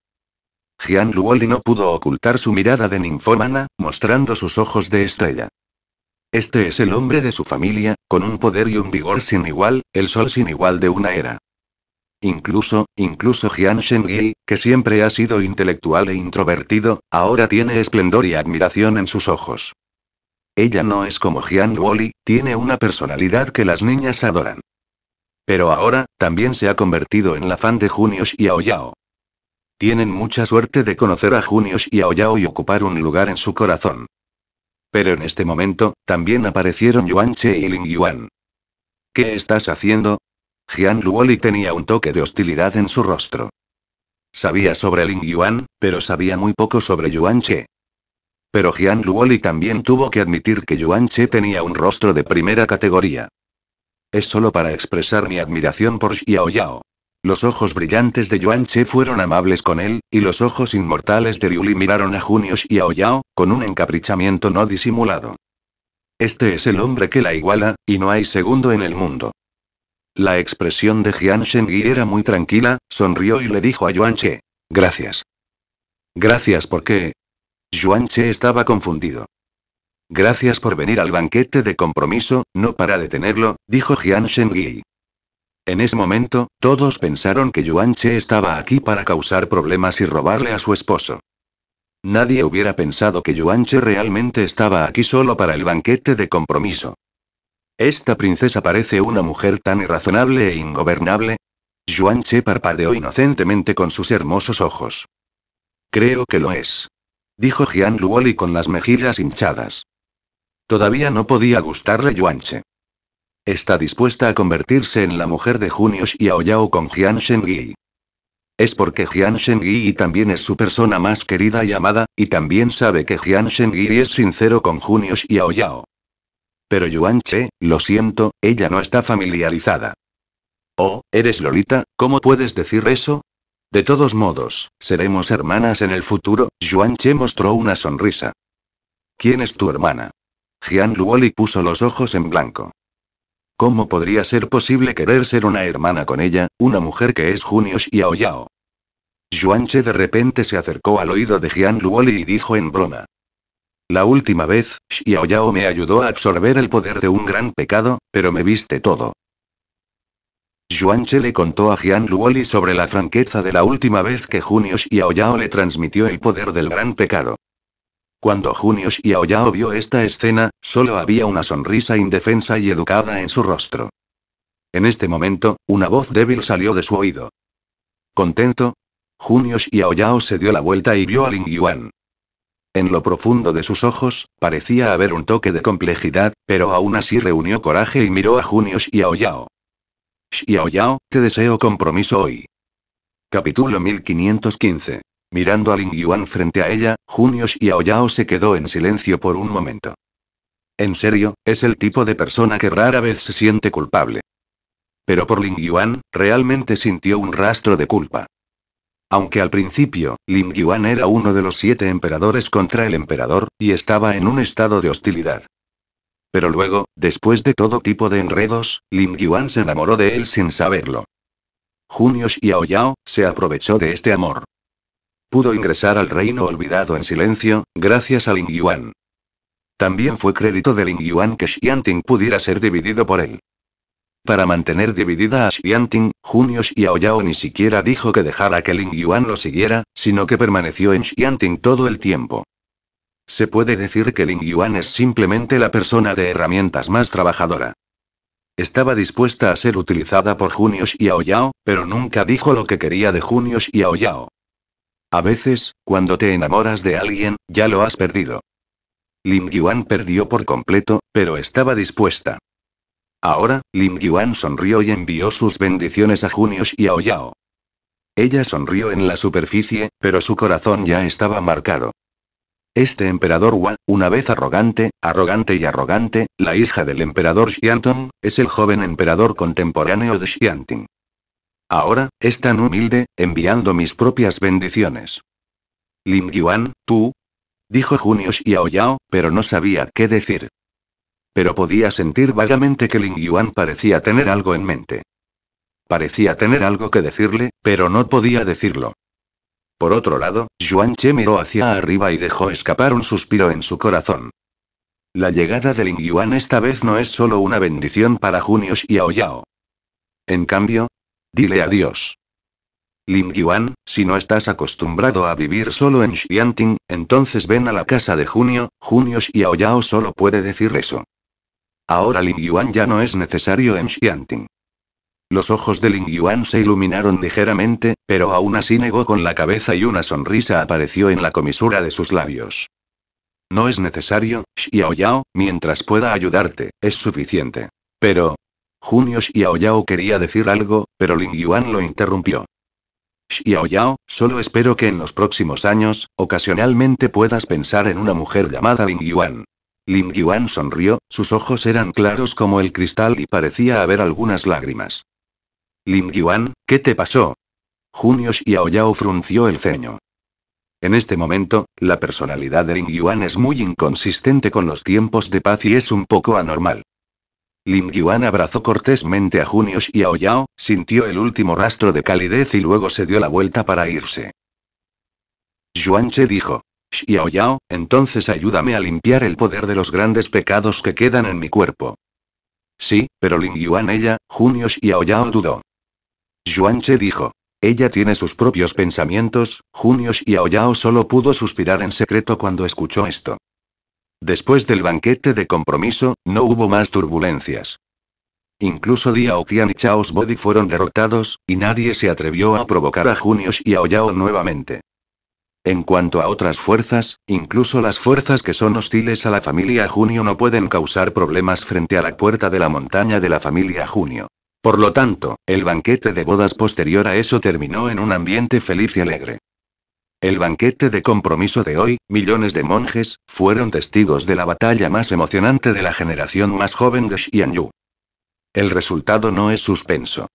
Speaker 1: Jian Luoli no pudo ocultar su mirada de ninfómana, mostrando sus ojos de estrella. Este es el hombre de su familia, con un poder y un vigor sin igual, el sol sin igual de una era. Incluso, incluso Jian Shengyi, que siempre ha sido intelectual e introvertido, ahora tiene esplendor y admiración en sus ojos. Ella no es como Jian Luoli, tiene una personalidad que las niñas adoran. Pero ahora, también se ha convertido en la fan de y Aoyao. Tienen mucha suerte de conocer a y Aoyao y ocupar un lugar en su corazón. Pero en este momento, también aparecieron Yuan Che y Lingyuan. Yuan. ¿Qué estás haciendo? Jian Luoli tenía un toque de hostilidad en su rostro. Sabía sobre Lingyuan, Yuan, pero sabía muy poco sobre Yuan Che. Pero Jian Luoli también tuvo que admitir que Yuan Che tenía un rostro de primera categoría. Es solo para expresar mi admiración por Xiao Yao. Los ojos brillantes de Yuan Che fueron amables con él, y los ojos inmortales de Liuli miraron a Junio Xiao Yao, con un encaprichamiento no disimulado. Este es el hombre que la iguala, y no hay segundo en el mundo. La expresión de Jian era muy tranquila, sonrió y le dijo a Yuan Che. Gracias. Gracias porque... Yuan Che estaba confundido. Gracias por venir al banquete de compromiso, no para detenerlo, dijo Jian Shengyi. En ese momento, todos pensaron que Yuan Che estaba aquí para causar problemas y robarle a su esposo. Nadie hubiera pensado que Yuan Che realmente estaba aquí solo para el banquete de compromiso. Esta princesa parece una mujer tan irrazonable e ingobernable. Yuan Che parpadeó inocentemente con sus hermosos ojos. Creo que lo es. Dijo Jian Luoli con las mejillas hinchadas. Todavía no podía gustarle Yuanche. Está dispuesta a convertirse en la mujer de y Aoyao con Jian Shengyi. Es porque Jian Shengyi también es su persona más querida y amada, y también sabe que Jian Shengyi es sincero con y Aoyao. Pero Yuan Che, lo siento, ella no está familiarizada. Oh, eres Lolita, ¿cómo puedes decir eso? De todos modos, seremos hermanas en el futuro, Yuan Che mostró una sonrisa. ¿Quién es tu hermana? Jian Luoli puso los ojos en blanco. ¿Cómo podría ser posible querer ser una hermana con ella, una mujer que es Junio y Yao? Yuanche de repente se acercó al oído de Jian Luoli y dijo en broma. La última vez, Xiaoyao me ayudó a absorber el poder de un gran pecado, pero me viste todo. Yuanche le contó a Jian Luoli sobre la franqueza de la última vez que Junio y Yao le transmitió el poder del gran pecado. Cuando Junio Xiaoyao vio esta escena, solo había una sonrisa indefensa y educada en su rostro. En este momento, una voz débil salió de su oído. ¿Contento? Junio Xiaoyao se dio la vuelta y vio a Ling Yuan. En lo profundo de sus ojos, parecía haber un toque de complejidad, pero aún así reunió coraje y miró a Junio Xiaoyao. Xiaoyao, te deseo compromiso hoy. Capítulo 1515. Mirando a Lin Yuan frente a ella, y Aoyao se quedó en silencio por un momento. En serio, es el tipo de persona que rara vez se siente culpable. Pero por Lin Yuan, realmente sintió un rastro de culpa. Aunque al principio, Lin Yuan era uno de los siete emperadores contra el emperador, y estaba en un estado de hostilidad. Pero luego, después de todo tipo de enredos, Lin Yuan se enamoró de él sin saberlo. y Aoyao, se aprovechó de este amor pudo ingresar al reino olvidado en silencio, gracias a Ling Yuan. También fue crédito de Ling Yuan que Xianting pudiera ser dividido por él. Para mantener dividida a Xianting, Junio Xiaoyao ni siquiera dijo que dejara que Ling Yuan lo siguiera, sino que permaneció en Xianting todo el tiempo. Se puede decir que Ling Yuan es simplemente la persona de herramientas más trabajadora. Estaba dispuesta a ser utilizada por y Xiaoyao, pero nunca dijo lo que quería de y Xiaoyao. A veces, cuando te enamoras de alguien, ya lo has perdido. Lin Yuan perdió por completo, pero estaba dispuesta. Ahora, Lin Yuan sonrió y envió sus bendiciones a Junio y a Oyao. Ella sonrió en la superficie, pero su corazón ya estaba marcado. Este emperador Wan, una vez arrogante, arrogante y arrogante, la hija del emperador Xiantong, es el joven emperador contemporáneo de Xianting. Ahora, es tan humilde, enviando mis propias bendiciones. Ling Yuan, tú. Dijo y Yao, pero no sabía qué decir. Pero podía sentir vagamente que Ling Yuan parecía tener algo en mente. Parecía tener algo que decirle, pero no podía decirlo. Por otro lado, Yuan Che miró hacia arriba y dejó escapar un suspiro en su corazón. La llegada de Ling Yuan esta vez no es solo una bendición para Junius y Aoyao. En cambio, Dile adiós. Lin Yuan, si no estás acostumbrado a vivir solo en Xianting, entonces ven a la casa de Junio, Junio Xiao Yao solo puede decir eso. Ahora Lin Yuan ya no es necesario en Xianting. Los ojos de Lin Yuan se iluminaron ligeramente, pero aún así negó con la cabeza y una sonrisa apareció en la comisura de sus labios. No es necesario, Xiao Yao, mientras pueda ayudarte, es suficiente. Pero, Junio Xiaoyao quería decir algo, pero Lin Yuan lo interrumpió. Xiaoyao, solo espero que en los próximos años, ocasionalmente puedas pensar en una mujer llamada Lin Yuan. Lin Yuan sonrió, sus ojos eran claros como el cristal y parecía haber algunas lágrimas. Lin Yuan, ¿qué te pasó? Junio Xiaoyao frunció el ceño. En este momento, la personalidad de Lin Yuan es muy inconsistente con los tiempos de paz y es un poco anormal. Lim Yuan abrazó cortésmente a Junius y a oh sintió el último rastro de calidez y luego se dio la vuelta para irse. Che dijo. Xiao oh Yao, entonces ayúdame a limpiar el poder de los grandes pecados que quedan en mi cuerpo. Sí, pero Lin Yuan ella, Junio Xiao oh Yao dudó. Che dijo. Ella tiene sus propios pensamientos, Junio y Yao solo pudo suspirar en secreto cuando escuchó esto. Después del banquete de compromiso, no hubo más turbulencias. Incluso Diao Tian y Chaos Body fueron derrotados, y nadie se atrevió a provocar a Junios y a Oyao nuevamente. En cuanto a otras fuerzas, incluso las fuerzas que son hostiles a la familia Junio no pueden causar problemas frente a la puerta de la montaña de la familia Junio. Por lo tanto, el banquete de bodas posterior a eso terminó en un ambiente feliz y alegre. El banquete de compromiso de hoy, millones de monjes, fueron testigos de la batalla más emocionante de la generación más joven de Xianyu. El resultado no es suspenso.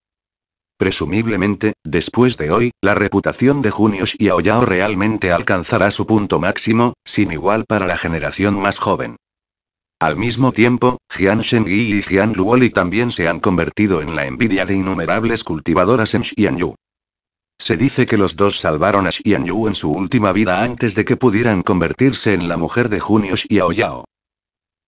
Speaker 1: Presumiblemente, después de hoy, la reputación de Junio Xiaoyao realmente alcanzará su punto máximo, sin igual para la generación más joven. Al mismo tiempo, Jian Shengyi y Jian Luoli también se han convertido en la envidia de innumerables cultivadoras en Xianyu. Se dice que los dos salvaron a Xian Yu en su última vida antes de que pudieran convertirse en la mujer de Junio y Yao.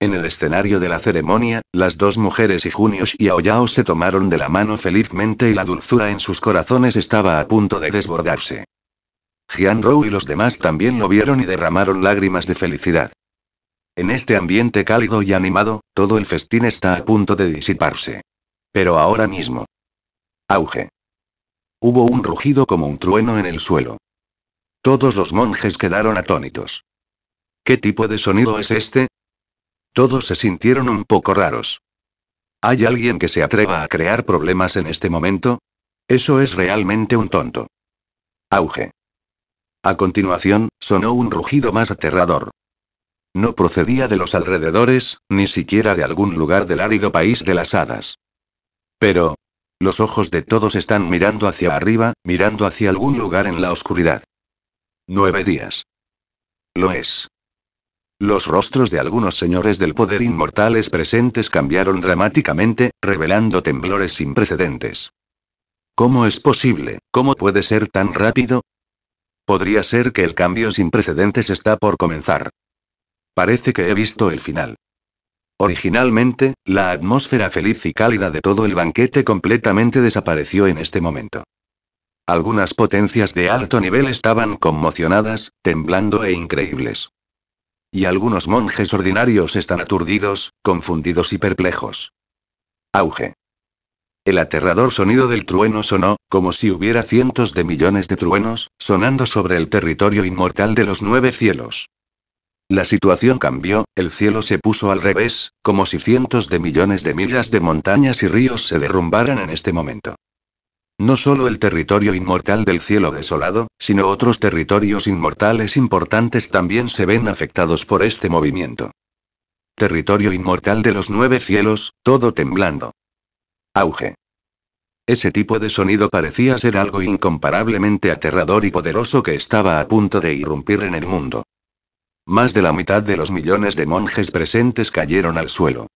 Speaker 1: En el escenario de la ceremonia, las dos mujeres y y y Yao se tomaron de la mano felizmente y la dulzura en sus corazones estaba a punto de desbordarse. Jian Rou y los demás también lo vieron y derramaron lágrimas de felicidad. En este ambiente cálido y animado, todo el festín está a punto de disiparse. Pero ahora mismo. Auge. Hubo un rugido como un trueno en el suelo. Todos los monjes quedaron atónitos. ¿Qué tipo de sonido es este? Todos se sintieron un poco raros. ¿Hay alguien que se atreva a crear problemas en este momento? Eso es realmente un tonto. Auge. A continuación, sonó un rugido más aterrador. No procedía de los alrededores, ni siquiera de algún lugar del árido país de las hadas. Pero, los ojos de todos están mirando hacia arriba, mirando hacia algún lugar en la oscuridad. Nueve días. Lo es. Los rostros de algunos señores del poder inmortales presentes cambiaron dramáticamente, revelando temblores sin precedentes. ¿Cómo es posible? ¿Cómo puede ser tan rápido? Podría ser que el cambio sin precedentes está por comenzar. Parece que he visto el final. Originalmente, la atmósfera feliz y cálida de todo el banquete completamente desapareció en este momento. Algunas potencias de alto nivel estaban conmocionadas, temblando e increíbles. Y algunos monjes ordinarios están aturdidos, confundidos y perplejos. Auge. El aterrador sonido del trueno sonó, como si hubiera cientos de millones de truenos, sonando sobre el territorio inmortal de los nueve cielos. La situación cambió, el cielo se puso al revés, como si cientos de millones de millas de montañas y ríos se derrumbaran en este momento. No solo el territorio inmortal del cielo desolado, sino otros territorios inmortales importantes también se ven afectados por este movimiento. Territorio inmortal de los nueve cielos, todo temblando. Auge. Ese tipo de sonido parecía ser algo incomparablemente aterrador y poderoso que estaba a punto de irrumpir en el mundo. Más de la mitad de los millones de monjes presentes cayeron al suelo.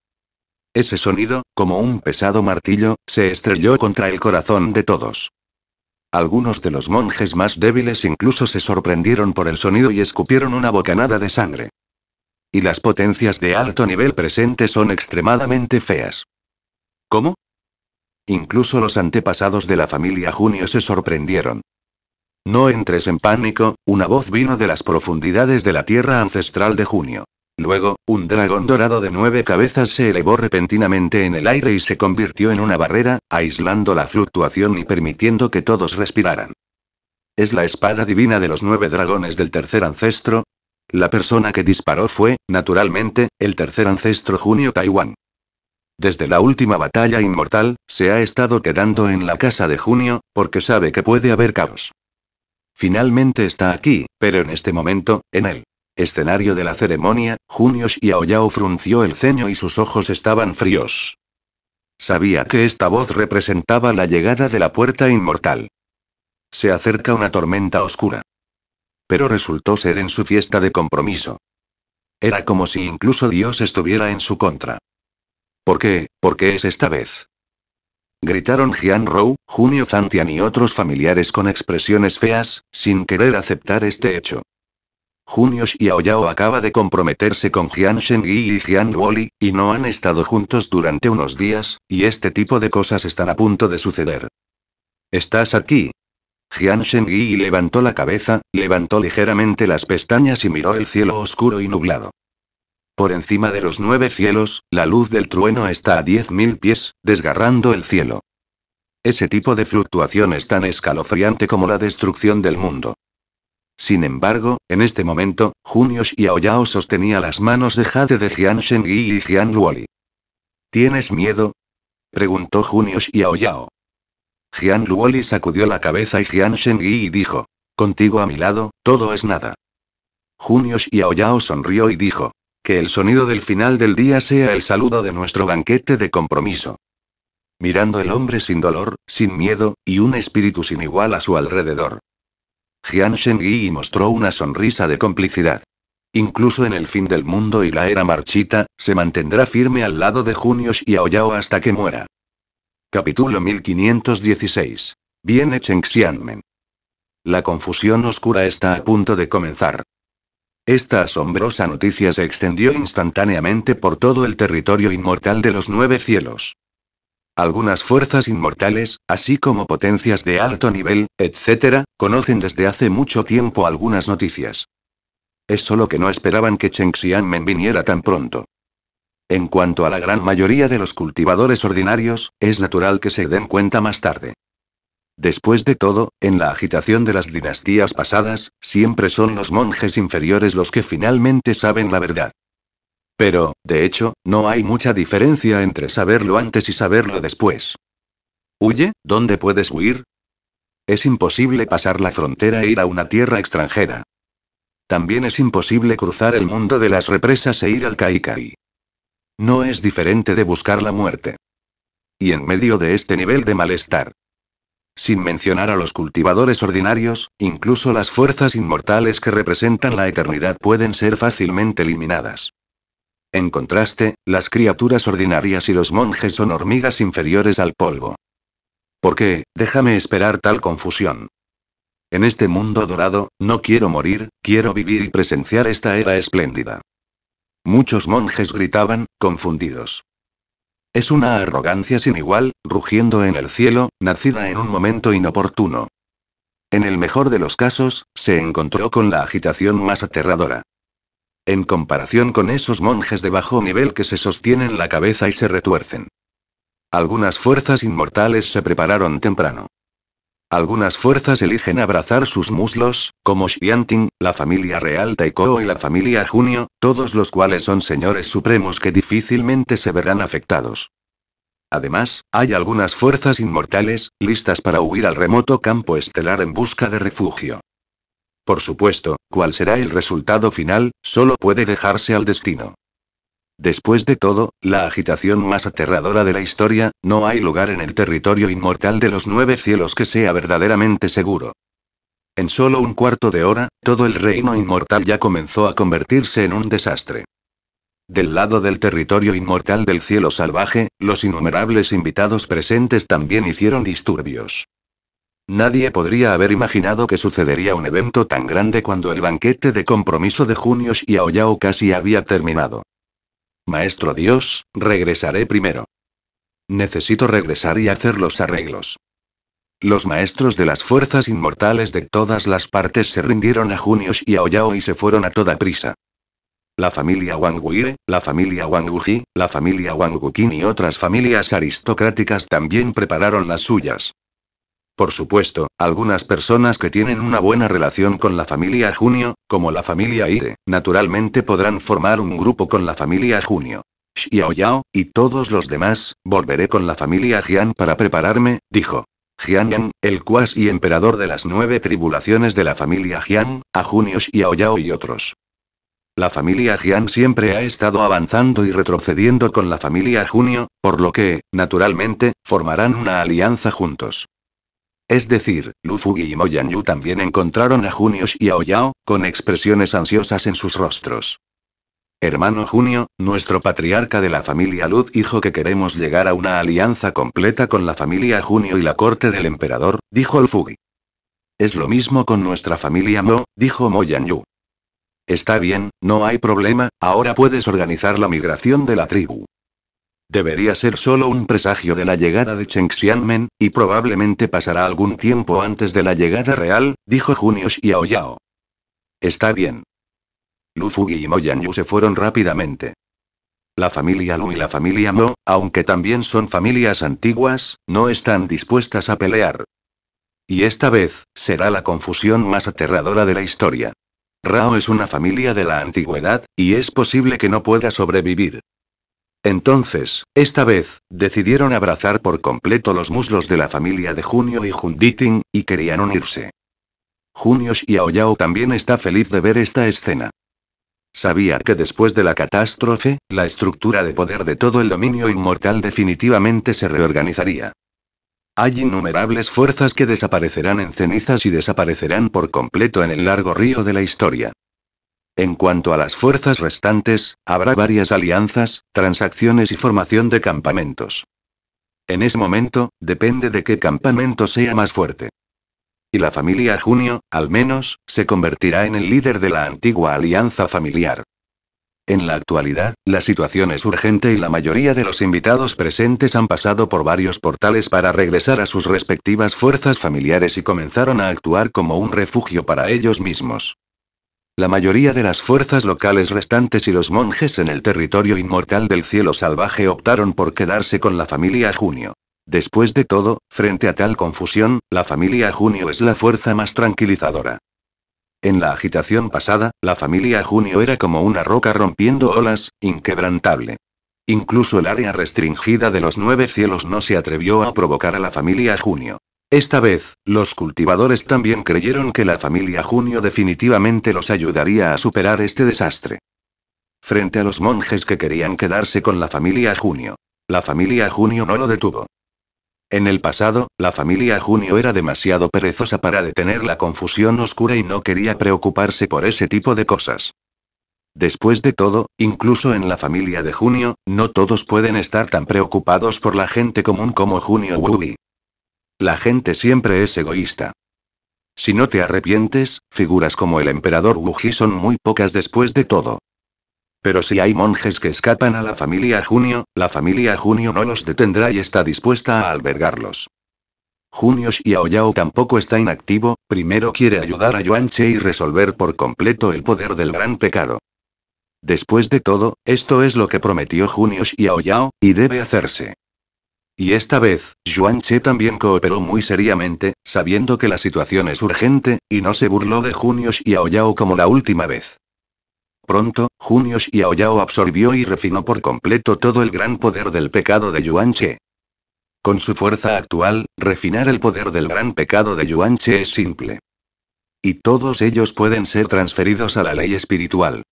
Speaker 1: Ese sonido, como un pesado martillo, se estrelló contra el corazón de todos. Algunos de los monjes más débiles incluso se sorprendieron por el sonido y escupieron una bocanada de sangre. Y las potencias de alto nivel presentes son extremadamente feas. ¿Cómo? Incluso los antepasados de la familia Junio se sorprendieron. No entres en pánico, una voz vino de las profundidades de la tierra ancestral de junio. Luego, un dragón dorado de nueve cabezas se elevó repentinamente en el aire y se convirtió en una barrera, aislando la fluctuación y permitiendo que todos respiraran. ¿Es la espada divina de los nueve dragones del tercer ancestro? La persona que disparó fue, naturalmente, el tercer ancestro Junio Taiwán. Desde la última batalla inmortal, se ha estado quedando en la casa de Junio, porque sabe que puede haber caos. Finalmente está aquí, pero en este momento, en el escenario de la ceremonia, y Aoyao frunció el ceño y sus ojos estaban fríos. Sabía que esta voz representaba la llegada de la puerta inmortal. Se acerca una tormenta oscura. Pero resultó ser en su fiesta de compromiso. Era como si incluso Dios estuviera en su contra. ¿Por qué? ¿Por qué es esta vez? Gritaron Jian Rou, Junio Zantian y otros familiares con expresiones feas, sin querer aceptar este hecho. Junio Xiaoyao acaba de comprometerse con Jian Shengyi y Jian Woli, y no han estado juntos durante unos días, y este tipo de cosas están a punto de suceder. ¿Estás aquí? Jian Shengyi levantó la cabeza, levantó ligeramente las pestañas y miró el cielo oscuro y nublado. Por encima de los nueve cielos, la luz del trueno está a diez mil pies, desgarrando el cielo. Ese tipo de fluctuación es tan escalofriante como la destrucción del mundo. Sin embargo, en este momento, y Aoyao sostenía las manos de Jade de Jian Shengyi y Jian Luoli. ¿Tienes miedo? preguntó y Aoyao. Jian Luoli sacudió la cabeza y Jian Shengyi dijo: Contigo a mi lado, todo es nada. y Aoyao sonrió y dijo: que el sonido del final del día sea el saludo de nuestro banquete de compromiso. Mirando el hombre sin dolor, sin miedo, y un espíritu sin igual a su alrededor. Jian Shengyi mostró una sonrisa de complicidad. Incluso en el fin del mundo y la era marchita, se mantendrá firme al lado de Junius y Aoyao hasta que muera. Capítulo 1516. Viene Xianmen. La confusión oscura está a punto de comenzar. Esta asombrosa noticia se extendió instantáneamente por todo el territorio inmortal de los nueve cielos. Algunas fuerzas inmortales, así como potencias de alto nivel, etc., conocen desde hace mucho tiempo algunas noticias. Es solo que no esperaban que Cheng Xianmen viniera tan pronto. En cuanto a la gran mayoría de los cultivadores ordinarios, es natural que se den cuenta más tarde. Después de todo, en la agitación de las dinastías pasadas, siempre son los monjes inferiores los que finalmente saben la verdad. Pero, de hecho, no hay mucha diferencia entre saberlo antes y saberlo después. Huye, ¿dónde puedes huir? Es imposible pasar la frontera e ir a una tierra extranjera. También es imposible cruzar el mundo de las represas e ir al Kaikai. No es diferente de buscar la muerte. Y en medio de este nivel de malestar, sin mencionar a los cultivadores ordinarios, incluso las fuerzas inmortales que representan la eternidad pueden ser fácilmente eliminadas. En contraste, las criaturas ordinarias y los monjes son hormigas inferiores al polvo. ¿Por qué? Déjame esperar tal confusión. En este mundo dorado, no quiero morir, quiero vivir y presenciar esta era espléndida. Muchos monjes gritaban, confundidos. Es una arrogancia sin igual, rugiendo en el cielo, nacida en un momento inoportuno. En el mejor de los casos, se encontró con la agitación más aterradora. En comparación con esos monjes de bajo nivel que se sostienen la cabeza y se retuercen. Algunas fuerzas inmortales se prepararon temprano. Algunas fuerzas eligen abrazar sus muslos, como Xianting, la familia real Taiko y la familia Junio, todos los cuales son señores supremos que difícilmente se verán afectados. Además, hay algunas fuerzas inmortales, listas para huir al remoto campo estelar en busca de refugio. Por supuesto, cuál será el resultado final, solo puede dejarse al destino. Después de todo, la agitación más aterradora de la historia, no hay lugar en el territorio inmortal de los nueve cielos que sea verdaderamente seguro. En solo un cuarto de hora, todo el reino inmortal ya comenzó a convertirse en un desastre. Del lado del territorio inmortal del cielo salvaje, los innumerables invitados presentes también hicieron disturbios. Nadie podría haber imaginado que sucedería un evento tan grande cuando el banquete de compromiso de Junios y Aoyao casi había terminado. Maestro Dios, regresaré primero. Necesito regresar y hacer los arreglos. Los maestros de las fuerzas inmortales de todas las partes se rindieron a Junios y a Oyao y se fueron a toda prisa. La familia Wang la familia Wang la familia Wang y otras familias aristocráticas también prepararon las suyas. Por supuesto, algunas personas que tienen una buena relación con la familia Junio, como la familia Ire, naturalmente podrán formar un grupo con la familia Junio. Xiao Yao, y todos los demás, volveré con la familia Jian para prepararme, dijo. Jian Yan, el cuasi emperador de las nueve tribulaciones de la familia Jian, a Junio Xiao Yao y otros. La familia Jian siempre ha estado avanzando y retrocediendo con la familia Junio, por lo que, naturalmente, formarán una alianza juntos. Es decir, Lufugi y Moyanyu también encontraron a Junio y a con expresiones ansiosas en sus rostros. Hermano Junio, nuestro patriarca de la familia Luz dijo que queremos llegar a una alianza completa con la familia Junio y la corte del emperador, dijo el Es lo mismo con nuestra familia Mo, dijo Moyanyu. Está bien, no hay problema, ahora puedes organizar la migración de la tribu. Debería ser solo un presagio de la llegada de Cheng Xianmen, y probablemente pasará algún tiempo antes de la llegada real, dijo Junio Yao. Está bien. Lu Fugi y Mo yu se fueron rápidamente. La familia Lu y la familia Mo, aunque también son familias antiguas, no están dispuestas a pelear. Y esta vez, será la confusión más aterradora de la historia. Rao es una familia de la antigüedad, y es posible que no pueda sobrevivir. Entonces, esta vez, decidieron abrazar por completo los muslos de la familia de Junio y Junditín, y querían unirse. Junio Xiaoyao también está feliz de ver esta escena. Sabía que después de la catástrofe, la estructura de poder de todo el dominio inmortal definitivamente se reorganizaría. Hay innumerables fuerzas que desaparecerán en cenizas y desaparecerán por completo en el largo río de la historia. En cuanto a las fuerzas restantes, habrá varias alianzas, transacciones y formación de campamentos. En ese momento, depende de qué campamento sea más fuerte. Y la familia Junio, al menos, se convertirá en el líder de la antigua alianza familiar. En la actualidad, la situación es urgente y la mayoría de los invitados presentes han pasado por varios portales para regresar a sus respectivas fuerzas familiares y comenzaron a actuar como un refugio para ellos mismos. La mayoría de las fuerzas locales restantes y los monjes en el territorio inmortal del cielo salvaje optaron por quedarse con la familia Junio. Después de todo, frente a tal confusión, la familia Junio es la fuerza más tranquilizadora. En la agitación pasada, la familia Junio era como una roca rompiendo olas, inquebrantable. Incluso el área restringida de los nueve cielos no se atrevió a provocar a la familia Junio. Esta vez, los cultivadores también creyeron que la familia Junio definitivamente los ayudaría a superar este desastre. Frente a los monjes que querían quedarse con la familia Junio. La familia Junio no lo detuvo. En el pasado, la familia Junio era demasiado perezosa para detener la confusión oscura y no quería preocuparse por ese tipo de cosas. Después de todo, incluso en la familia de Junio, no todos pueden estar tan preocupados por la gente común como Junio Wubi. La gente siempre es egoísta. Si no te arrepientes, figuras como el emperador Wuji son muy pocas después de todo. Pero si hay monjes que escapan a la familia Junio, la familia Junio no los detendrá y está dispuesta a albergarlos. Junio Xiaoyao tampoco está inactivo, primero quiere ayudar a Yuan Che y resolver por completo el poder del gran pecado. Después de todo, esto es lo que prometió Junio Xiaoyao, y debe hacerse. Y esta vez, Yuan Che también cooperó muy seriamente, sabiendo que la situación es urgente, y no se burló de Junius y Aoyao como la última vez. Pronto, Junius y Aoyao absorbió y refinó por completo todo el gran poder del pecado de Yuan Che. Con su fuerza actual, refinar el poder del gran pecado de Yuan Che es simple. Y todos ellos pueden ser transferidos a la ley espiritual.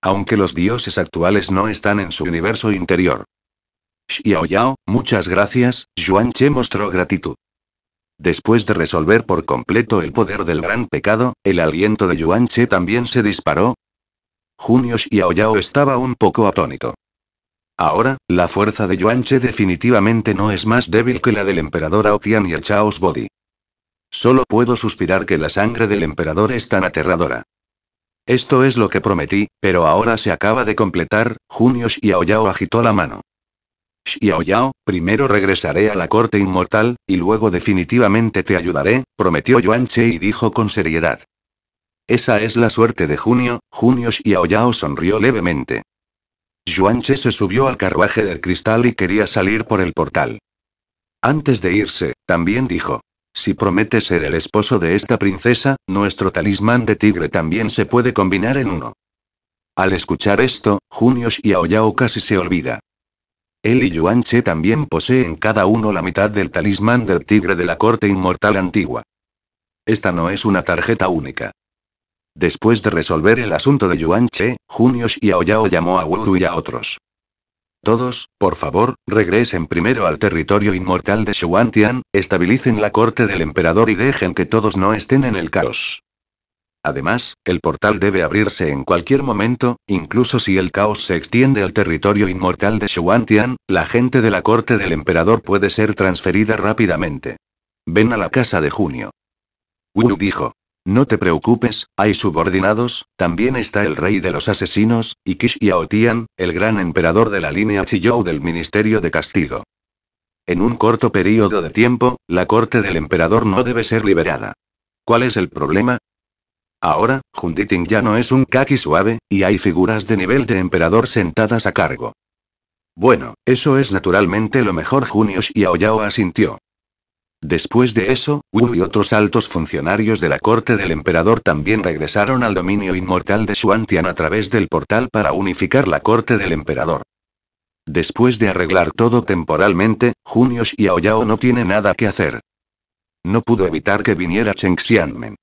Speaker 1: Aunque los dioses actuales no están en su universo interior. Xiao Yao, muchas gracias, Yuan Che mostró gratitud. Después de resolver por completo el poder del gran pecado, el aliento de Yuan Che también se disparó. Junio Xiao Yao estaba un poco atónito. Ahora, la fuerza de Yuan Che definitivamente no es más débil que la del emperador Aotian y el Chaos Body. Solo puedo suspirar que la sangre del emperador es tan aterradora. Esto es lo que prometí, pero ahora se acaba de completar, Junio Yao agitó la mano. Xiao Yao, primero regresaré a la corte inmortal, y luego definitivamente te ayudaré, prometió Yuan Che y dijo con seriedad. Esa es la suerte de Junio, Junio Xiao Yao sonrió levemente. Yuan se subió al carruaje del cristal y quería salir por el portal. Antes de irse, también dijo. Si promete ser el esposo de esta princesa, nuestro talismán de tigre también se puede combinar en uno. Al escuchar esto, Junio Yao casi se olvida. Él y Yuan Che también poseen cada uno la mitad del talismán del tigre de la corte inmortal antigua. Esta no es una tarjeta única. Después de resolver el asunto de Yuan Che, y Aoyao llamó a Wudu y a otros. Todos, por favor, regresen primero al territorio inmortal de Xuantian, estabilicen la corte del emperador y dejen que todos no estén en el caos. Además, el portal debe abrirse en cualquier momento, incluso si el caos se extiende al territorio inmortal de Shuantian, la gente de la corte del emperador puede ser transferida rápidamente. Ven a la casa de junio. Wu dijo. No te preocupes, hay subordinados, también está el rey de los asesinos, y Kish el gran emperador de la línea Chiyou del Ministerio de Castigo. En un corto periodo de tiempo, la corte del emperador no debe ser liberada. ¿Cuál es el problema? Ahora, Junditin ya no es un kaki suave, y hay figuras de nivel de emperador sentadas a cargo. Bueno, eso es naturalmente lo mejor y Aoyao asintió. Después de eso, Wu y otros altos funcionarios de la corte del emperador también regresaron al dominio inmortal de Xuantian a través del portal para unificar la corte del emperador. Después de arreglar todo temporalmente, y Aoyao no tiene nada que hacer. No pudo evitar que viniera Cheng Xianmen.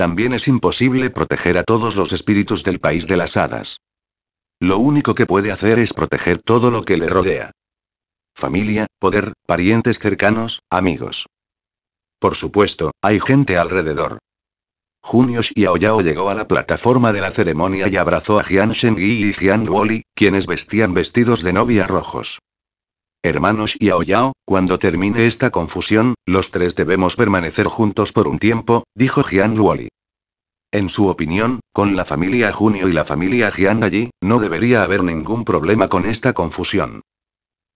Speaker 1: También es imposible proteger a todos los espíritus del país de las hadas. Lo único que puede hacer es proteger todo lo que le rodea. Familia, poder, parientes cercanos, amigos. Por supuesto, hay gente alrededor. y Aoyao llegó a la plataforma de la ceremonia y abrazó a Jian Shengyi y Jian Woli, quienes vestían vestidos de novia rojos. Hermanos y Aoyao, cuando termine esta confusión, los tres debemos permanecer juntos por un tiempo, dijo Jian Luoli. En su opinión, con la familia Junio y la familia Jian allí, no debería haber ningún problema con esta confusión.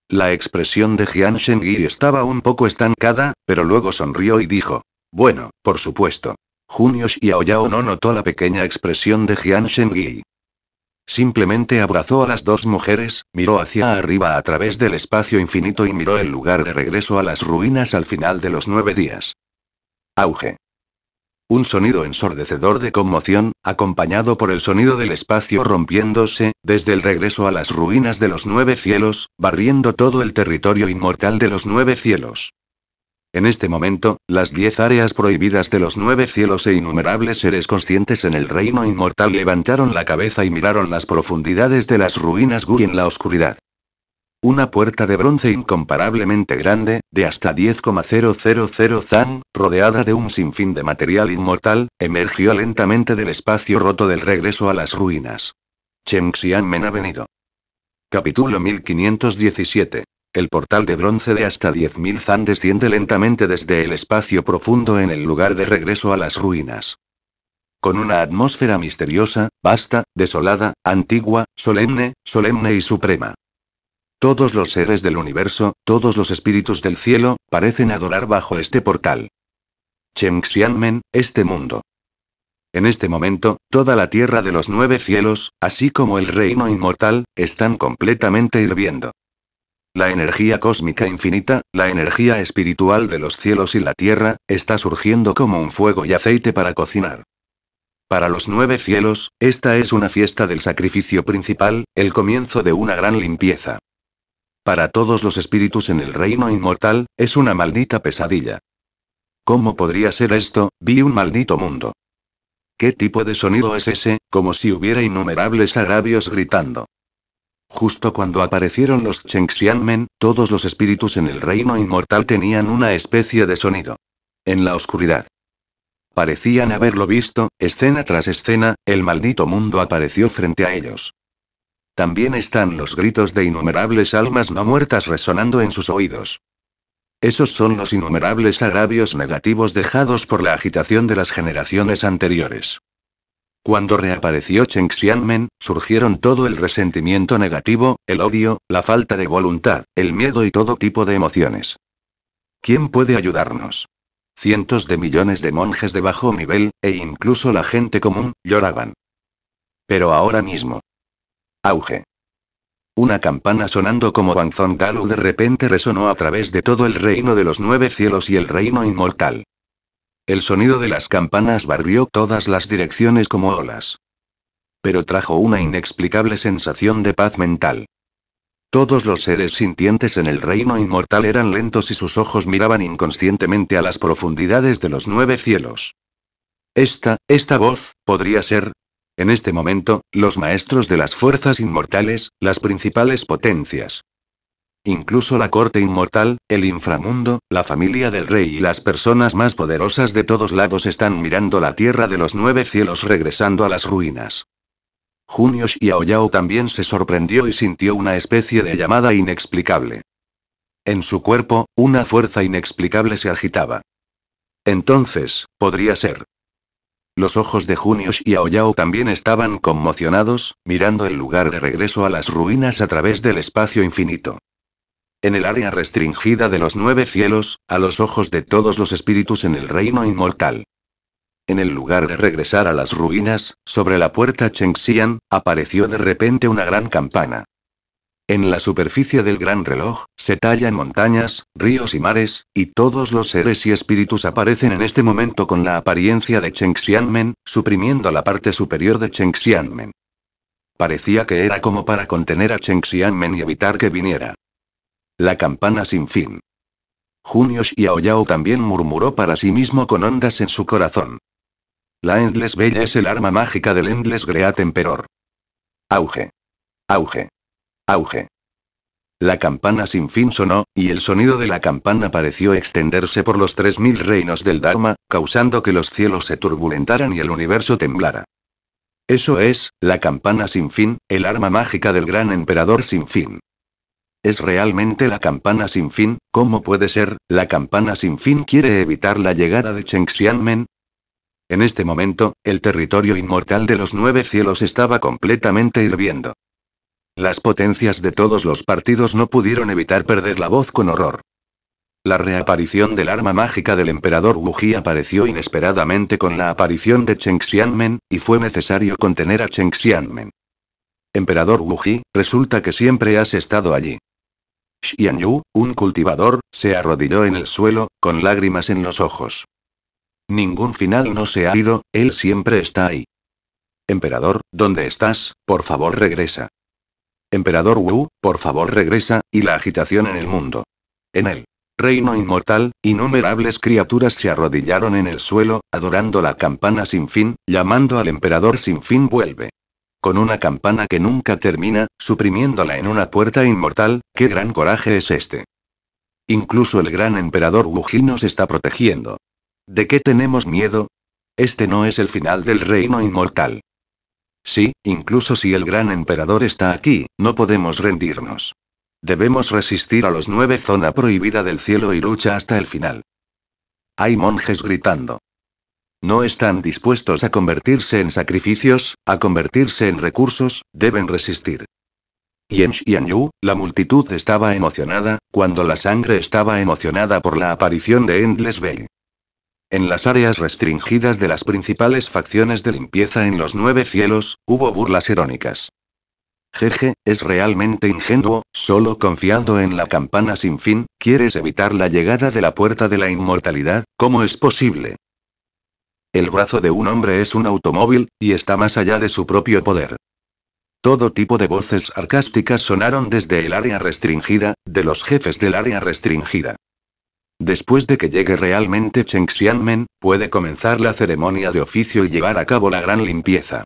Speaker 1: La expresión de Jian Shengyi estaba un poco estancada, pero luego sonrió y dijo. Bueno, por supuesto. Junio y Aoyao no notó la pequeña expresión de Jian Shengyi. Simplemente abrazó a las dos mujeres, miró hacia arriba a través del espacio infinito y miró el lugar de regreso a las ruinas al final de los nueve días. Auge. Un sonido ensordecedor de conmoción, acompañado por el sonido del espacio rompiéndose, desde el regreso a las ruinas de los nueve cielos, barriendo todo el territorio inmortal de los nueve cielos. En este momento, las diez áreas prohibidas de los nueve cielos e innumerables seres conscientes en el reino inmortal levantaron la cabeza y miraron las profundidades de las ruinas Gui en la oscuridad. Una puerta de bronce incomparablemente grande, de hasta 10,000 zan, rodeada de un sinfín de material inmortal, emergió lentamente del espacio roto del regreso a las ruinas. Chen Men ha venido. Capítulo 1517. El portal de bronce de hasta 10.000 zan desciende lentamente desde el espacio profundo en el lugar de regreso a las ruinas. Con una atmósfera misteriosa, vasta, desolada, antigua, solemne, solemne y suprema. Todos los seres del universo, todos los espíritus del cielo, parecen adorar bajo este portal. Chengxianmen, este mundo. En este momento, toda la tierra de los nueve cielos, así como el reino inmortal, están completamente hirviendo. La energía cósmica infinita, la energía espiritual de los cielos y la tierra, está surgiendo como un fuego y aceite para cocinar. Para los nueve cielos, esta es una fiesta del sacrificio principal, el comienzo de una gran limpieza. Para todos los espíritus en el reino inmortal, es una maldita pesadilla. ¿Cómo podría ser esto? Vi un maldito mundo. ¿Qué tipo de sonido es ese? Como si hubiera innumerables agravios gritando. Justo cuando aparecieron los Chengxianmen, todos los espíritus en el reino inmortal tenían una especie de sonido. En la oscuridad. Parecían haberlo visto, escena tras escena, el maldito mundo apareció frente a ellos. También están los gritos de innumerables almas no muertas resonando en sus oídos. Esos son los innumerables agravios negativos dejados por la agitación de las generaciones anteriores. Cuando reapareció Cheng Xianmen, surgieron todo el resentimiento negativo, el odio, la falta de voluntad, el miedo y todo tipo de emociones. ¿Quién puede ayudarnos? Cientos de millones de monjes de bajo nivel, e incluso la gente común, lloraban. Pero ahora mismo. Auge. Una campana sonando como Zhong Dalu de repente resonó a través de todo el reino de los nueve cielos y el reino inmortal. El sonido de las campanas barrió todas las direcciones como olas. Pero trajo una inexplicable sensación de paz mental. Todos los seres sintientes en el reino inmortal eran lentos y sus ojos miraban inconscientemente a las profundidades de los nueve cielos. Esta, esta voz, podría ser. En este momento, los maestros de las fuerzas inmortales, las principales potencias, Incluso la corte inmortal, el inframundo, la familia del rey y las personas más poderosas de todos lados están mirando la tierra de los nueve cielos regresando a las ruinas. y Aoyao también se sorprendió y sintió una especie de llamada inexplicable. En su cuerpo, una fuerza inexplicable se agitaba. Entonces, podría ser. Los ojos de Junio y Aoyao también estaban conmocionados, mirando el lugar de regreso a las ruinas a través del espacio infinito en el área restringida de los nueve cielos, a los ojos de todos los espíritus en el reino inmortal. En el lugar de regresar a las ruinas, sobre la puerta Chengxian, apareció de repente una gran campana. En la superficie del gran reloj, se tallan montañas, ríos y mares, y todos los seres y espíritus aparecen en este momento con la apariencia de Chengxianmen, suprimiendo la parte superior de Chengxianmen. Parecía que era como para contener a Chengxianmen y evitar que viniera. La campana sin fin. Junio Aoyao también murmuró para sí mismo con ondas en su corazón. La Endless Bella es el arma mágica del Endless Great Emperor. Auge. Auge. Auge. La campana sin fin sonó, y el sonido de la campana pareció extenderse por los tres mil reinos del Dharma, causando que los cielos se turbulentaran y el universo temblara. Eso es, la campana sin fin, el arma mágica del gran emperador sin fin. ¿Es realmente la campana sin fin? ¿Cómo puede ser? ¿La campana sin fin quiere evitar la llegada de Cheng Xianmen. En este momento, el territorio inmortal de los nueve cielos estaba completamente hirviendo. Las potencias de todos los partidos no pudieron evitar perder la voz con horror. La reaparición del arma mágica del emperador Wuji apareció inesperadamente con la aparición de Cheng Xianmen y fue necesario contener a Cheng Xianmen. Emperador Wuji, resulta que siempre has estado allí. Xian Yu, un cultivador, se arrodilló en el suelo, con lágrimas en los ojos. Ningún final no se ha ido, él siempre está ahí. Emperador, ¿dónde estás? Por favor regresa. Emperador Wu, por favor regresa, y la agitación en el mundo. En el reino inmortal, innumerables criaturas se arrodillaron en el suelo, adorando la campana sin fin, llamando al emperador sin fin vuelve con una campana que nunca termina, suprimiéndola en una puerta inmortal, qué gran coraje es este. Incluso el gran emperador Wuji nos está protegiendo. ¿De qué tenemos miedo? Este no es el final del reino inmortal. Sí, incluso si el gran emperador está aquí, no podemos rendirnos. Debemos resistir a los nueve zona prohibida del cielo y lucha hasta el final. Hay monjes gritando. No están dispuestos a convertirse en sacrificios, a convertirse en recursos, deben resistir. Y en Xianyu, la multitud estaba emocionada, cuando la sangre estaba emocionada por la aparición de Endless Bay. En las áreas restringidas de las principales facciones de limpieza en los nueve cielos, hubo burlas irónicas. Jeje, es realmente ingenuo, solo confiando en la campana sin fin, ¿quieres evitar la llegada de la puerta de la inmortalidad? ¿Cómo es posible? El brazo de un hombre es un automóvil, y está más allá de su propio poder. Todo tipo de voces sarcásticas sonaron desde el área restringida, de los jefes del área restringida. Después de que llegue realmente Cheng Xianmen, puede comenzar la ceremonia de oficio y llevar a cabo la gran limpieza.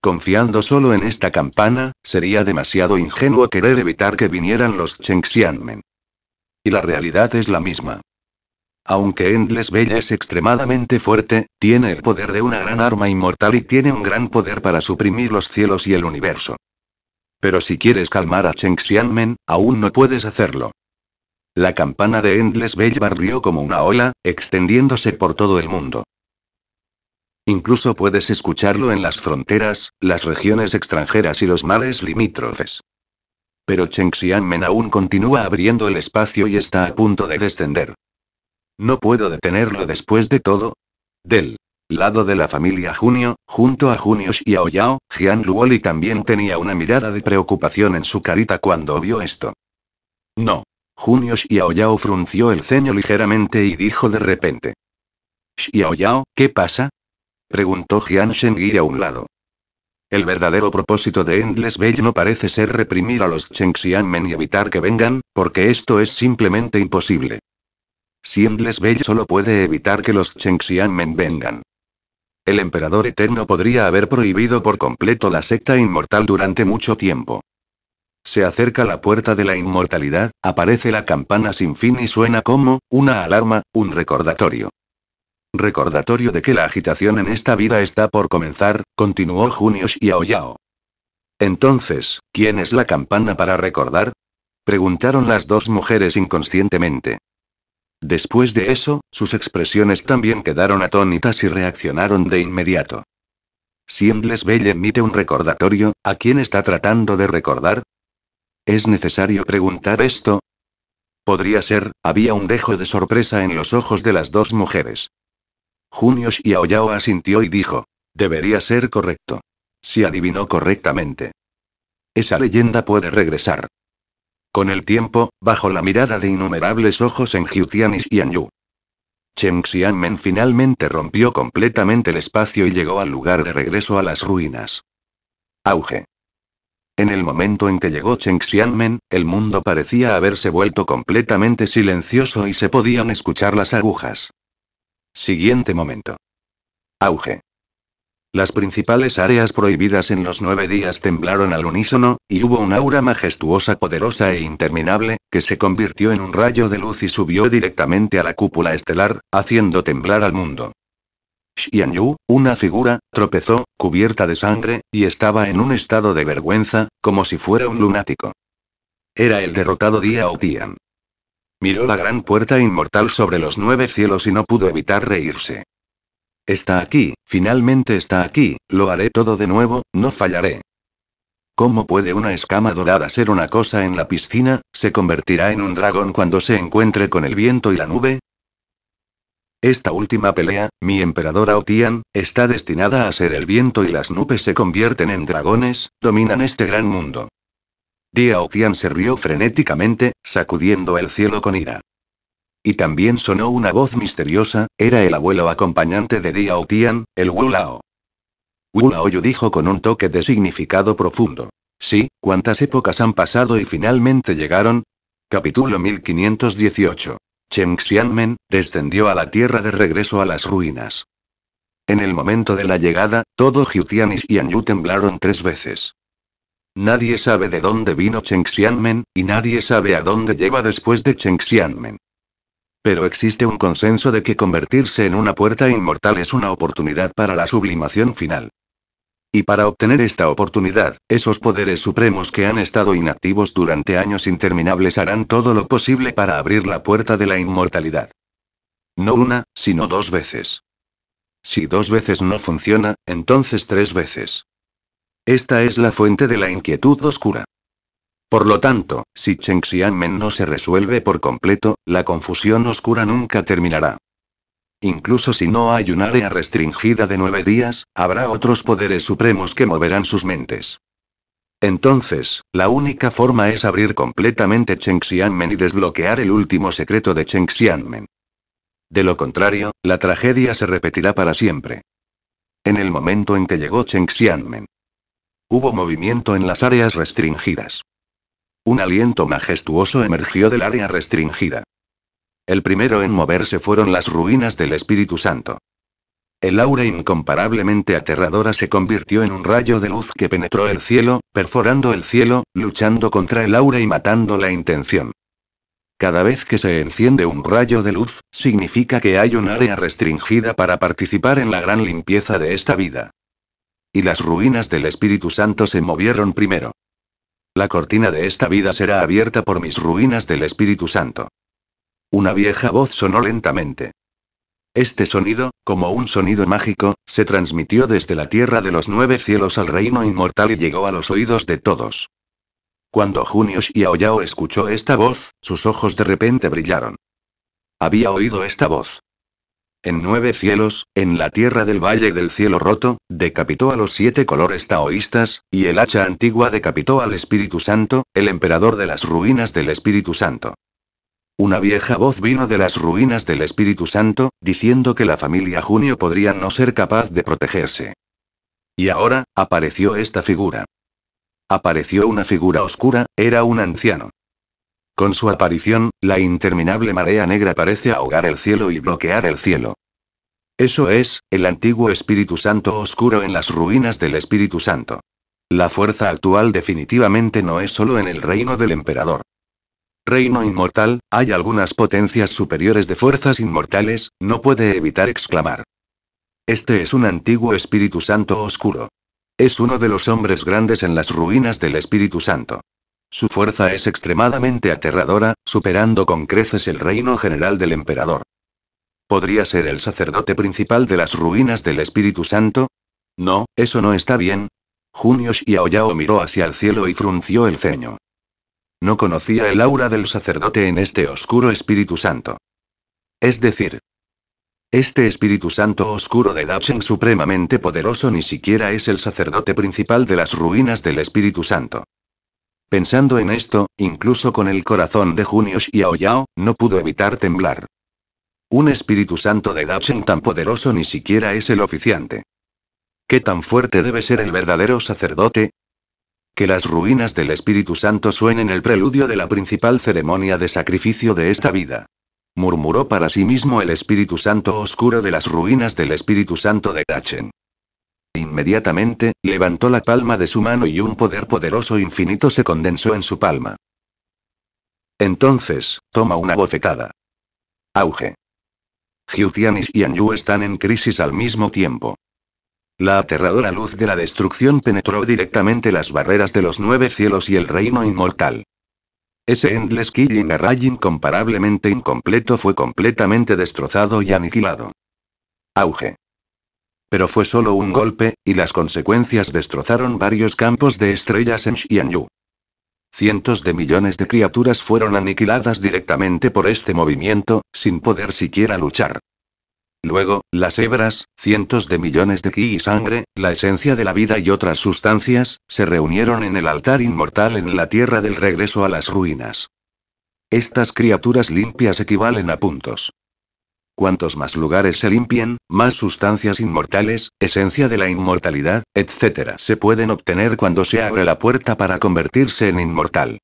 Speaker 1: Confiando solo en esta campana, sería demasiado ingenuo querer evitar que vinieran los Cheng Xianmen. Y la realidad es la misma. Aunque Endless Bella es extremadamente fuerte, tiene el poder de una gran arma inmortal y tiene un gran poder para suprimir los cielos y el universo. Pero si quieres calmar a Cheng Xianmen, aún no puedes hacerlo. La campana de Endless Bell barrió como una ola, extendiéndose por todo el mundo. Incluso puedes escucharlo en las fronteras, las regiones extranjeras y los mares limítrofes. Pero Cheng Xianmen aún continúa abriendo el espacio y está a punto de descender. No puedo detenerlo después de todo. Del lado de la familia Junio, junto a Junio Yao, Jian Luoli también tenía una mirada de preocupación en su carita cuando vio esto. No. Junio Xiaoyao frunció el ceño ligeramente y dijo de repente. Xiaoyao, ¿qué pasa? preguntó Jian Shengi a un lado. El verdadero propósito de Endless Bell no parece ser reprimir a los Xianmen y evitar que vengan, porque esto es simplemente imposible. Siembles Bell solo puede evitar que los Men vengan. El emperador eterno podría haber prohibido por completo la secta inmortal durante mucho tiempo. Se acerca la puerta de la inmortalidad, aparece la campana sin fin y suena como, una alarma, un recordatorio. Recordatorio de que la agitación en esta vida está por comenzar, continuó y Aoyao. Entonces, ¿quién es la campana para recordar? Preguntaron las dos mujeres inconscientemente. Después de eso, sus expresiones también quedaron atónitas y reaccionaron de inmediato. Si Siembles Bell emite un recordatorio, ¿a quién está tratando de recordar? ¿Es necesario preguntar esto? Podría ser, había un dejo de sorpresa en los ojos de las dos mujeres. y Aoyao asintió y dijo, debería ser correcto. Si adivinó correctamente. Esa leyenda puede regresar. Con el tiempo, bajo la mirada de innumerables ojos en Jiutian y Xianyu. Cheng Xianmen finalmente rompió completamente el espacio y llegó al lugar de regreso a las ruinas. Auge. En el momento en que llegó Cheng Xianmen, el mundo parecía haberse vuelto completamente silencioso y se podían escuchar las agujas. Siguiente momento. Auge. Las principales áreas prohibidas en los nueve días temblaron al unísono, y hubo un aura majestuosa poderosa e interminable, que se convirtió en un rayo de luz y subió directamente a la cúpula estelar, haciendo temblar al mundo. Xian Yu, una figura, tropezó, cubierta de sangre, y estaba en un estado de vergüenza, como si fuera un lunático. Era el derrotado día Tian. Miró la gran puerta inmortal sobre los nueve cielos y no pudo evitar reírse. Está aquí, finalmente está aquí, lo haré todo de nuevo, no fallaré. ¿Cómo puede una escama dorada ser una cosa en la piscina? ¿Se convertirá en un dragón cuando se encuentre con el viento y la nube? Esta última pelea, mi emperadora Otian, está destinada a ser el viento y las nubes se convierten en dragones, dominan este gran mundo. Día Otian se rió frenéticamente, sacudiendo el cielo con ira. Y también sonó una voz misteriosa, era el abuelo acompañante de Diao Tian, el Wulao. Wulao Wu dijo con un toque de significado profundo. Sí, cuántas épocas han pasado y finalmente llegaron. Capítulo 1518. Cheng Xianmen, descendió a la tierra de regreso a las ruinas. En el momento de la llegada, todo Jiutian y Yu temblaron tres veces. Nadie sabe de dónde vino Cheng Xianmen, y nadie sabe a dónde lleva después de Cheng Xianmen pero existe un consenso de que convertirse en una puerta inmortal es una oportunidad para la sublimación final. Y para obtener esta oportunidad, esos poderes supremos que han estado inactivos durante años interminables harán todo lo posible para abrir la puerta de la inmortalidad. No una, sino dos veces. Si dos veces no funciona, entonces tres veces. Esta es la fuente de la inquietud oscura. Por lo tanto, si Chengxianmen no se resuelve por completo, la confusión oscura nunca terminará. Incluso si no hay un área restringida de nueve días, habrá otros poderes supremos que moverán sus mentes. Entonces, la única forma es abrir completamente Chengxianmen y desbloquear el último secreto de Chengxianmen. De lo contrario, la tragedia se repetirá para siempre. En el momento en que llegó Chengxianmen, hubo movimiento en las áreas restringidas. Un aliento majestuoso emergió del área restringida. El primero en moverse fueron las ruinas del Espíritu Santo. El aura incomparablemente aterradora se convirtió en un rayo de luz que penetró el cielo, perforando el cielo, luchando contra el aura y matando la intención. Cada vez que se enciende un rayo de luz, significa que hay un área restringida para participar en la gran limpieza de esta vida. Y las ruinas del Espíritu Santo se movieron primero. La cortina de esta vida será abierta por mis ruinas del Espíritu Santo. Una vieja voz sonó lentamente. Este sonido, como un sonido mágico, se transmitió desde la tierra de los nueve cielos al reino inmortal y llegó a los oídos de todos. Cuando y Aoyao escuchó esta voz, sus ojos de repente brillaron. Había oído esta voz. En nueve cielos, en la tierra del Valle del Cielo Roto, decapitó a los siete colores taoístas, y el hacha antigua decapitó al Espíritu Santo, el emperador de las ruinas del Espíritu Santo. Una vieja voz vino de las ruinas del Espíritu Santo, diciendo que la familia Junio podría no ser capaz de protegerse. Y ahora, apareció esta figura. Apareció una figura oscura, era un anciano. Con su aparición, la interminable marea negra parece ahogar el cielo y bloquear el cielo. Eso es, el antiguo Espíritu Santo oscuro en las ruinas del Espíritu Santo. La fuerza actual definitivamente no es solo en el reino del emperador. Reino inmortal, hay algunas potencias superiores de fuerzas inmortales, no puede evitar exclamar. Este es un antiguo Espíritu Santo oscuro. Es uno de los hombres grandes en las ruinas del Espíritu Santo. Su fuerza es extremadamente aterradora, superando con creces el reino general del emperador. ¿Podría ser el sacerdote principal de las ruinas del Espíritu Santo? No, eso no está bien. Junio Aoyao miró hacia el cielo y frunció el ceño. No conocía el aura del sacerdote en este oscuro Espíritu Santo. Es decir, este Espíritu Santo oscuro de Dachen supremamente poderoso ni siquiera es el sacerdote principal de las ruinas del Espíritu Santo. Pensando en esto, incluso con el corazón de y Aoyao, no pudo evitar temblar. Un espíritu santo de Dachen tan poderoso ni siquiera es el oficiante. ¿Qué tan fuerte debe ser el verdadero sacerdote? Que las ruinas del Espíritu Santo suenen el preludio de la principal ceremonia de sacrificio de esta vida. Murmuró para sí mismo el Espíritu Santo oscuro de las ruinas del Espíritu Santo de Gachen. Inmediatamente, levantó la palma de su mano y un poder poderoso infinito se condensó en su palma. Entonces, toma una bofetada. Auge. Hyutianis y anju están en crisis al mismo tiempo. La aterradora luz de la destrucción penetró directamente las barreras de los nueve cielos y el reino inmortal. Ese Endless Killing array incomparablemente incompleto fue completamente destrozado y aniquilado. Auge. Pero fue solo un golpe, y las consecuencias destrozaron varios campos de estrellas en Xianyu. Cientos de millones de criaturas fueron aniquiladas directamente por este movimiento, sin poder siquiera luchar. Luego, las hebras, cientos de millones de ki y sangre, la esencia de la vida y otras sustancias, se reunieron en el altar inmortal en la tierra del regreso a las ruinas. Estas criaturas limpias equivalen a puntos. Cuantos más lugares se limpien, más sustancias inmortales, esencia de la inmortalidad, etc. se pueden obtener cuando se abre la puerta para convertirse en inmortal.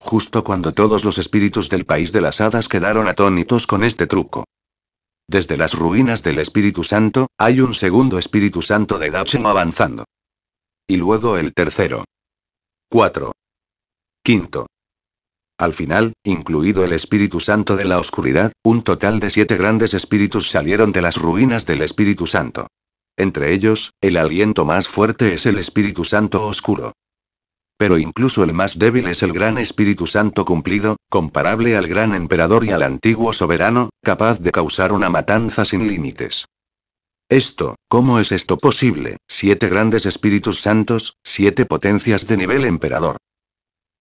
Speaker 1: Justo cuando todos los espíritus del país de las hadas quedaron atónitos con este truco. Desde las ruinas del Espíritu Santo, hay un segundo Espíritu Santo de Dachen avanzando. Y luego el tercero. 4. Quinto. Al final, incluido el Espíritu Santo de la Oscuridad, un total de siete grandes espíritus salieron de las ruinas del Espíritu Santo. Entre ellos, el aliento más fuerte es el Espíritu Santo Oscuro. Pero incluso el más débil es el gran Espíritu Santo cumplido, comparable al gran emperador y al antiguo soberano, capaz de causar una matanza sin límites. Esto, ¿cómo es esto posible? Siete grandes espíritus santos, siete potencias de nivel emperador.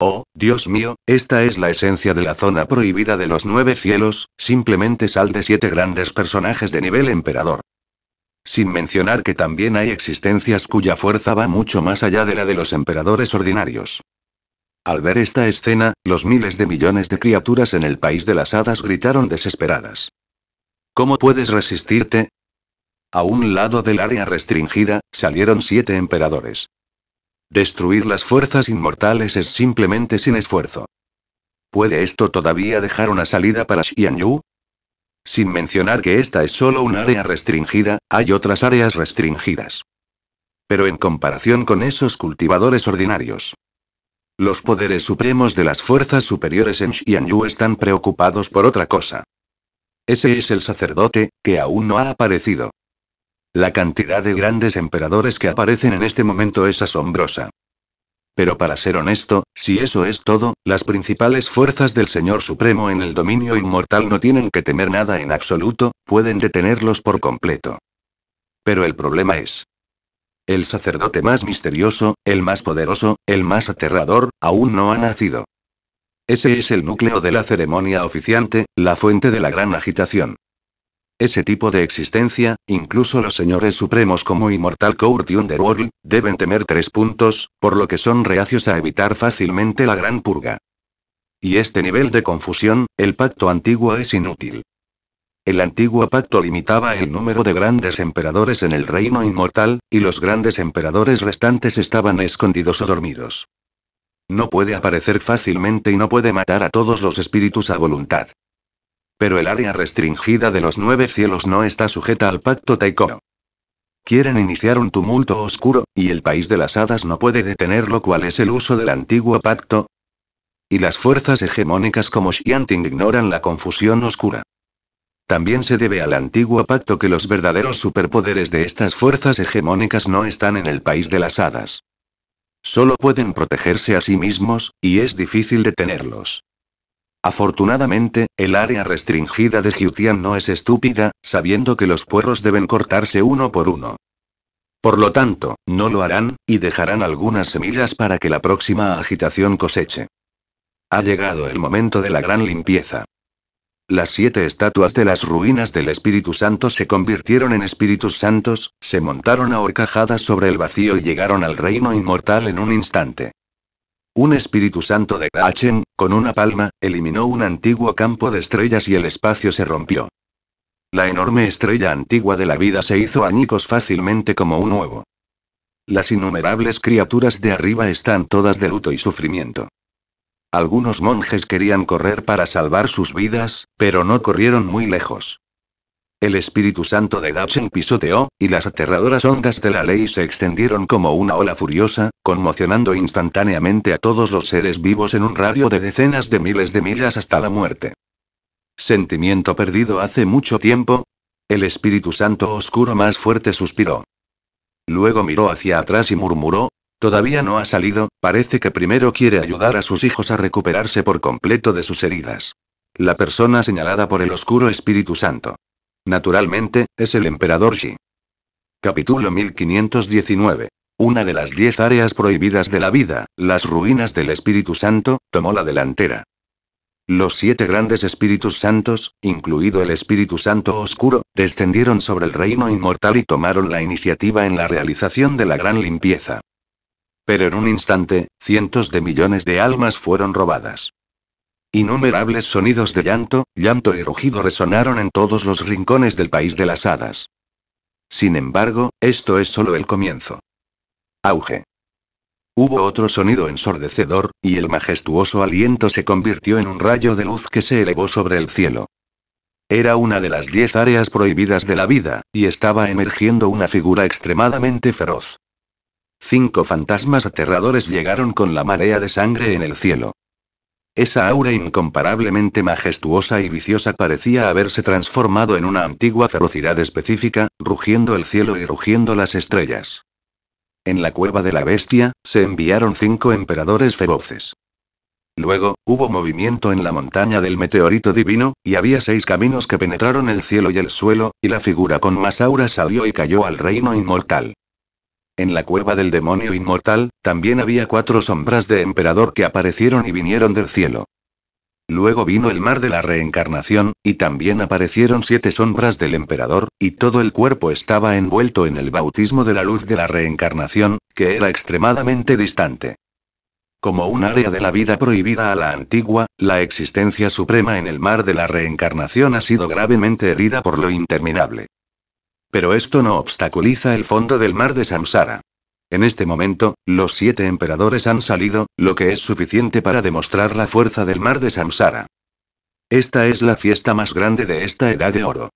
Speaker 1: Oh, Dios mío, esta es la esencia de la zona prohibida de los nueve cielos, simplemente sal de siete grandes personajes de nivel emperador. Sin mencionar que también hay existencias cuya fuerza va mucho más allá de la de los emperadores ordinarios. Al ver esta escena, los miles de millones de criaturas en el país de las hadas gritaron desesperadas. ¿Cómo puedes resistirte? A un lado del área restringida, salieron siete emperadores. Destruir las fuerzas inmortales es simplemente sin esfuerzo. ¿Puede esto todavía dejar una salida para Xianyu? Sin mencionar que esta es solo un área restringida, hay otras áreas restringidas. Pero en comparación con esos cultivadores ordinarios. Los poderes supremos de las fuerzas superiores en Xianyu están preocupados por otra cosa. Ese es el sacerdote, que aún no ha aparecido. La cantidad de grandes emperadores que aparecen en este momento es asombrosa. Pero para ser honesto, si eso es todo, las principales fuerzas del Señor Supremo en el dominio inmortal no tienen que temer nada en absoluto, pueden detenerlos por completo. Pero el problema es, el sacerdote más misterioso, el más poderoso, el más aterrador, aún no ha nacido. Ese es el núcleo de la ceremonia oficiante, la fuente de la gran agitación. Ese tipo de existencia, incluso los señores supremos como Immortal Court y Underworld, deben temer tres puntos, por lo que son reacios a evitar fácilmente la gran purga. Y este nivel de confusión, el pacto antiguo es inútil. El antiguo pacto limitaba el número de grandes emperadores en el reino inmortal, y los grandes emperadores restantes estaban escondidos o dormidos. No puede aparecer fácilmente y no puede matar a todos los espíritus a voluntad. Pero el área restringida de los nueve cielos no está sujeta al pacto taiko Quieren iniciar un tumulto oscuro, y el país de las hadas no puede detenerlo, cual es el uso del antiguo pacto. Y las fuerzas hegemónicas como Xianting ignoran la confusión oscura. También se debe al antiguo pacto que los verdaderos superpoderes de estas fuerzas hegemónicas no están en el país de las hadas. Solo pueden protegerse a sí mismos, y es difícil detenerlos. Afortunadamente, el área restringida de Jiutian no es estúpida, sabiendo que los puerros deben cortarse uno por uno. Por lo tanto, no lo harán, y dejarán algunas semillas para que la próxima agitación coseche. Ha llegado el momento de la gran limpieza. Las siete estatuas de las ruinas del Espíritu Santo se convirtieron en Espíritus Santos, se montaron a horcajadas sobre el vacío y llegaron al reino inmortal en un instante. Un espíritu santo de Gachen, con una palma, eliminó un antiguo campo de estrellas y el espacio se rompió. La enorme estrella antigua de la vida se hizo añicos fácilmente como un huevo. Las innumerables criaturas de arriba están todas de luto y sufrimiento. Algunos monjes querían correr para salvar sus vidas, pero no corrieron muy lejos. El Espíritu Santo de Dachen pisoteó, y las aterradoras ondas de la ley se extendieron como una ola furiosa, conmocionando instantáneamente a todos los seres vivos en un radio de decenas de miles de millas hasta la muerte. Sentimiento perdido hace mucho tiempo. El Espíritu Santo oscuro más fuerte suspiró. Luego miró hacia atrás y murmuró, Todavía no ha salido, parece que primero quiere ayudar a sus hijos a recuperarse por completo de sus heridas. La persona señalada por el oscuro Espíritu Santo. Naturalmente, es el emperador Xi. Capítulo 1519. Una de las diez áreas prohibidas de la vida, las ruinas del Espíritu Santo, tomó la delantera. Los siete grandes espíritus santos, incluido el Espíritu Santo Oscuro, descendieron sobre el reino inmortal y tomaron la iniciativa en la realización de la gran limpieza. Pero en un instante, cientos de millones de almas fueron robadas. Innumerables sonidos de llanto, llanto y rugido resonaron en todos los rincones del país de las hadas. Sin embargo, esto es solo el comienzo. Auge. Hubo otro sonido ensordecedor, y el majestuoso aliento se convirtió en un rayo de luz que se elevó sobre el cielo. Era una de las diez áreas prohibidas de la vida, y estaba emergiendo una figura extremadamente feroz. Cinco fantasmas aterradores llegaron con la marea de sangre en el cielo. Esa aura incomparablemente majestuosa y viciosa parecía haberse transformado en una antigua ferocidad específica, rugiendo el cielo y rugiendo las estrellas. En la cueva de la bestia, se enviaron cinco emperadores feroces. Luego, hubo movimiento en la montaña del meteorito divino, y había seis caminos que penetraron el cielo y el suelo, y la figura con más aura salió y cayó al reino inmortal. En la cueva del demonio inmortal, también había cuatro sombras de emperador que aparecieron y vinieron del cielo. Luego vino el mar de la reencarnación, y también aparecieron siete sombras del emperador, y todo el cuerpo estaba envuelto en el bautismo de la luz de la reencarnación, que era extremadamente distante. Como un área de la vida prohibida a la antigua, la existencia suprema en el mar de la reencarnación ha sido gravemente herida por lo interminable. Pero esto no obstaculiza el fondo del mar de Samsara. En este momento, los siete emperadores han salido, lo que es suficiente para demostrar la fuerza del mar de Samsara. Esta es la fiesta más grande de esta edad de oro.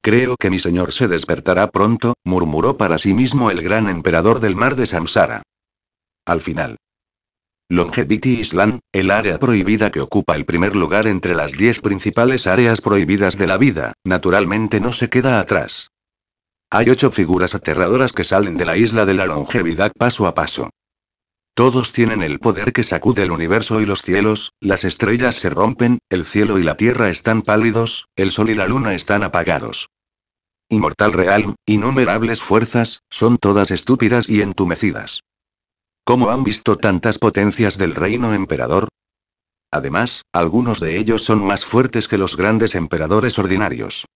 Speaker 1: Creo que mi señor se despertará pronto, murmuró para sí mismo el gran emperador del mar de Samsara. Al final. Longevity Island, el área prohibida que ocupa el primer lugar entre las diez principales áreas prohibidas de la vida, naturalmente no se queda atrás. Hay ocho figuras aterradoras que salen de la isla de la longevidad paso a paso. Todos tienen el poder que sacude el universo y los cielos, las estrellas se rompen, el cielo y la tierra están pálidos, el sol y la luna están apagados. Inmortal Realm, innumerables fuerzas, son todas estúpidas y entumecidas. ¿Cómo han visto tantas potencias del reino emperador? Además, algunos de ellos son más fuertes que los grandes emperadores ordinarios.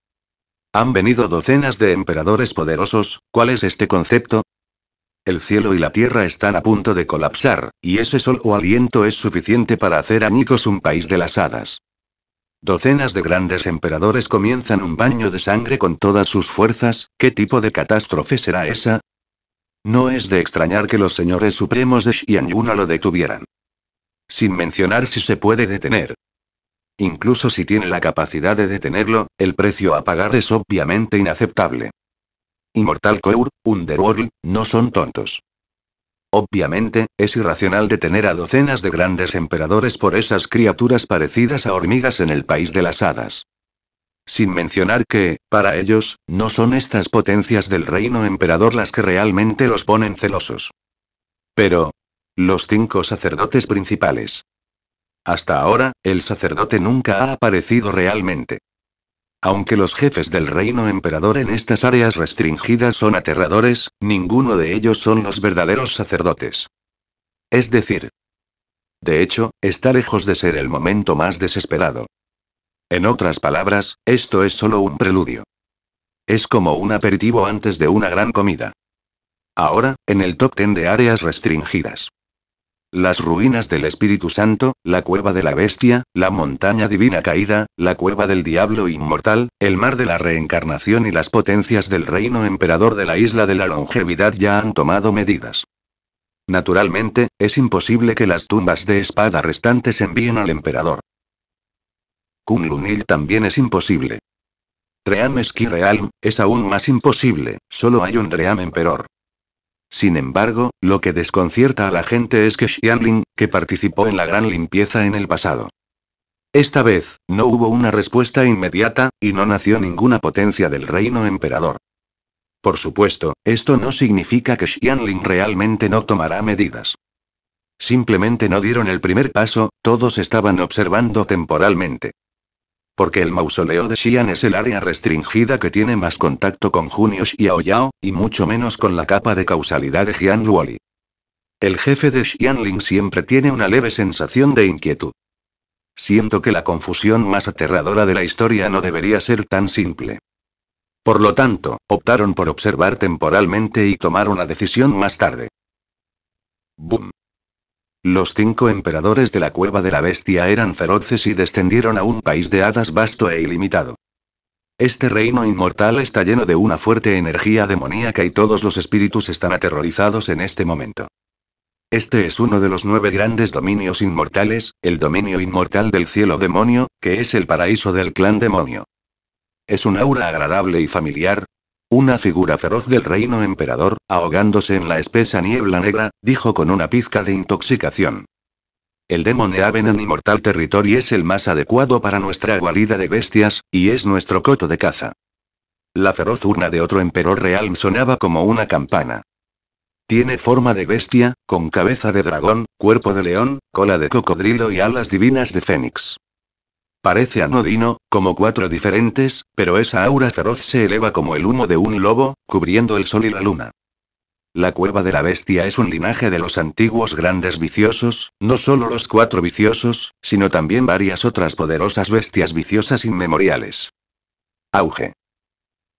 Speaker 1: Han venido docenas de emperadores poderosos, ¿cuál es este concepto? El cielo y la tierra están a punto de colapsar, y ese sol o aliento es suficiente para hacer a Nicos un país de las hadas. Docenas de grandes emperadores comienzan un baño de sangre con todas sus fuerzas, ¿qué tipo de catástrofe será esa? No es de extrañar que los señores supremos de Xianyuna lo detuvieran. Sin mencionar si se puede detener, Incluso si tiene la capacidad de detenerlo, el precio a pagar es obviamente inaceptable. Immortal Core, Underworld, no son tontos. Obviamente, es irracional detener a docenas de grandes emperadores por esas criaturas parecidas a hormigas en el país de las hadas. Sin mencionar que, para ellos, no son estas potencias del reino emperador las que realmente los ponen celosos. Pero... Los cinco sacerdotes principales. Hasta ahora, el sacerdote nunca ha aparecido realmente. Aunque los jefes del reino emperador en estas áreas restringidas son aterradores, ninguno de ellos son los verdaderos sacerdotes. Es decir, de hecho, está lejos de ser el momento más desesperado. En otras palabras, esto es solo un preludio. Es como un aperitivo antes de una gran comida. Ahora, en el top 10 de áreas restringidas. Las ruinas del Espíritu Santo, la cueva de la bestia, la montaña divina caída, la cueva del diablo inmortal, el mar de la reencarnación y las potencias del reino emperador de la isla de la longevidad ya han tomado medidas. Naturalmente, es imposible que las tumbas de espada restantes envíen al emperador. Kunlunil también es imposible. Ream Ski Realm, es aún más imposible, solo hay un Ream Emperor. Sin embargo, lo que desconcierta a la gente es que Xianling, que participó en la gran limpieza en el pasado. Esta vez, no hubo una respuesta inmediata, y no nació ninguna potencia del reino emperador. Por supuesto, esto no significa que Xianling realmente no tomará medidas. Simplemente no dieron el primer paso, todos estaban observando temporalmente porque el mausoleo de Xi'an es el área restringida que tiene más contacto con Junio Xiaoyao, y mucho menos con la capa de causalidad de Jian Luoli. El jefe de Xianling siempre tiene una leve sensación de inquietud. Siento que la confusión más aterradora de la historia no debería ser tan simple. Por lo tanto, optaron por observar temporalmente y tomar una decisión más tarde. Boom. Los cinco emperadores de la cueva de la bestia eran feroces y descendieron a un país de hadas vasto e ilimitado. Este reino inmortal está lleno de una fuerte energía demoníaca y todos los espíritus están aterrorizados en este momento. Este es uno de los nueve grandes dominios inmortales, el dominio inmortal del cielo demonio, que es el paraíso del clan demonio. Es un aura agradable y familiar, una figura feroz del reino emperador, ahogándose en la espesa niebla negra, dijo con una pizca de intoxicación. El Demon en Inmortal territorio es el más adecuado para nuestra guarida de bestias, y es nuestro coto de caza. La feroz urna de otro emperor real sonaba como una campana. Tiene forma de bestia, con cabeza de dragón, cuerpo de león, cola de cocodrilo y alas divinas de fénix. Parece anodino, como cuatro diferentes, pero esa aura feroz se eleva como el humo de un lobo, cubriendo el sol y la luna. La cueva de la bestia es un linaje de los antiguos grandes viciosos, no solo los cuatro viciosos, sino también varias otras poderosas bestias viciosas inmemoriales. Auge.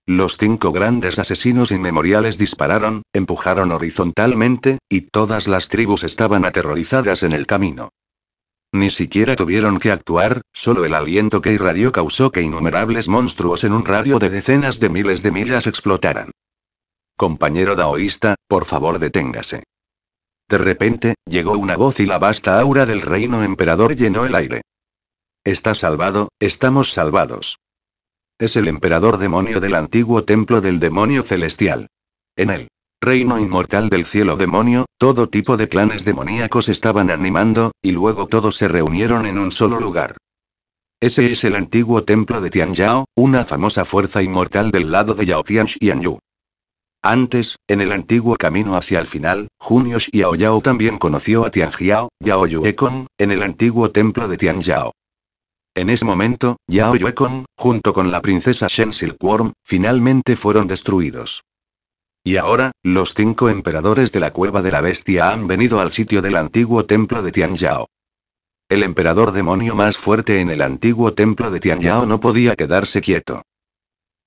Speaker 1: Los cinco grandes asesinos inmemoriales dispararon, empujaron horizontalmente, y todas las tribus estaban aterrorizadas en el camino. Ni siquiera tuvieron que actuar, solo el aliento que irradió causó que innumerables monstruos en un radio de decenas de miles de millas explotaran. Compañero daoísta, por favor deténgase. De repente, llegó una voz y la vasta aura del reino emperador llenó el aire. Está salvado, estamos salvados. Es el emperador demonio del antiguo templo del demonio celestial. En él reino inmortal del cielo demonio, todo tipo de clanes demoníacos estaban animando, y luego todos se reunieron en un solo lugar. Ese es el antiguo templo de Tianjiao, una famosa fuerza inmortal del lado de Yaotian Yu. Antes, en el antiguo camino hacia el final, y Yao también conoció a Tianjiao, Yao Yuekon, en el antiguo templo de Tianjiao. En ese momento, Yao Yuekon, junto con la princesa Shen Silkworm, finalmente fueron destruidos. Y ahora, los cinco emperadores de la cueva de la bestia han venido al sitio del antiguo templo de Tianyao. El emperador demonio más fuerte en el antiguo templo de Tianyao no podía quedarse quieto.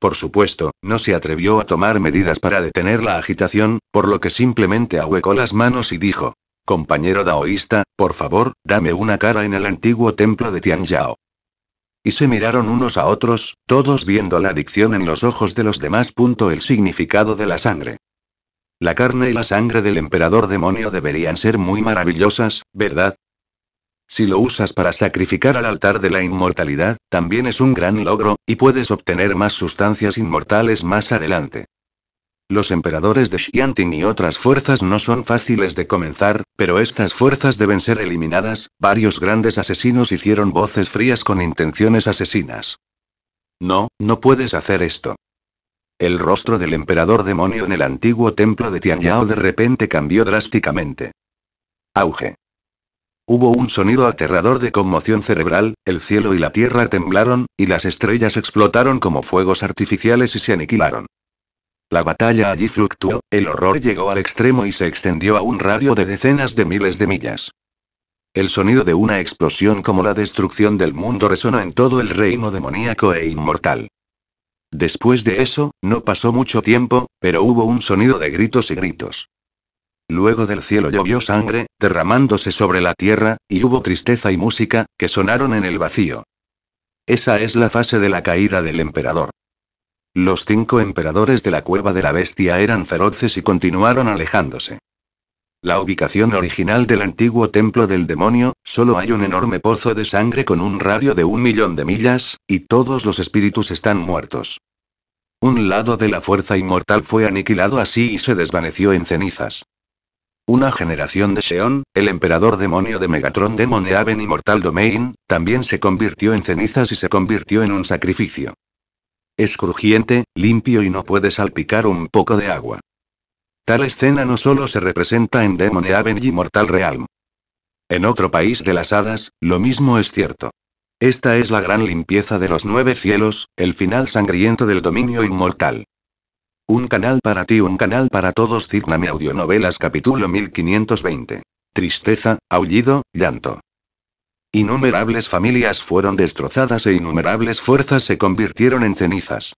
Speaker 1: Por supuesto, no se atrevió a tomar medidas para detener la agitación, por lo que simplemente ahuecó las manos y dijo, Compañero daoísta, por favor, dame una cara en el antiguo templo de Tianyao. Y se miraron unos a otros, todos viendo la adicción en los ojos de los demás. Punto el significado de la sangre. La carne y la sangre del emperador demonio deberían ser muy maravillosas, ¿verdad? Si lo usas para sacrificar al altar de la inmortalidad, también es un gran logro, y puedes obtener más sustancias inmortales más adelante. Los emperadores de Xianting y otras fuerzas no son fáciles de comenzar, pero estas fuerzas deben ser eliminadas, varios grandes asesinos hicieron voces frías con intenciones asesinas. No, no puedes hacer esto. El rostro del emperador demonio en el antiguo templo de Tianyao de repente cambió drásticamente. Auge. Hubo un sonido aterrador de conmoción cerebral, el cielo y la tierra temblaron, y las estrellas explotaron como fuegos artificiales y se aniquilaron. La batalla allí fluctuó, el horror llegó al extremo y se extendió a un radio de decenas de miles de millas. El sonido de una explosión como la destrucción del mundo resonó en todo el reino demoníaco e inmortal. Después de eso, no pasó mucho tiempo, pero hubo un sonido de gritos y gritos. Luego del cielo llovió sangre, derramándose sobre la tierra, y hubo tristeza y música, que sonaron en el vacío. Esa es la fase de la caída del emperador. Los cinco emperadores de la cueva de la bestia eran feroces y continuaron alejándose. La ubicación original del antiguo templo del demonio, solo hay un enorme pozo de sangre con un radio de un millón de millas, y todos los espíritus están muertos. Un lado de la fuerza inmortal fue aniquilado así y se desvaneció en cenizas. Una generación de Sheon, el emperador demonio de Megatron Demon Aven Immortal Domain, también se convirtió en cenizas y se convirtió en un sacrificio. Es crujiente, limpio y no puede salpicar un poco de agua. Tal escena no solo se representa en Demon e y Mortal Realm. En otro país de las hadas, lo mismo es cierto. Esta es la gran limpieza de los nueve cielos, el final sangriento del dominio inmortal. Un canal para ti, un canal para todos. Círcame Audionovelas, capítulo 1520. Tristeza, aullido, llanto. Innumerables familias fueron destrozadas e innumerables fuerzas se convirtieron en cenizas.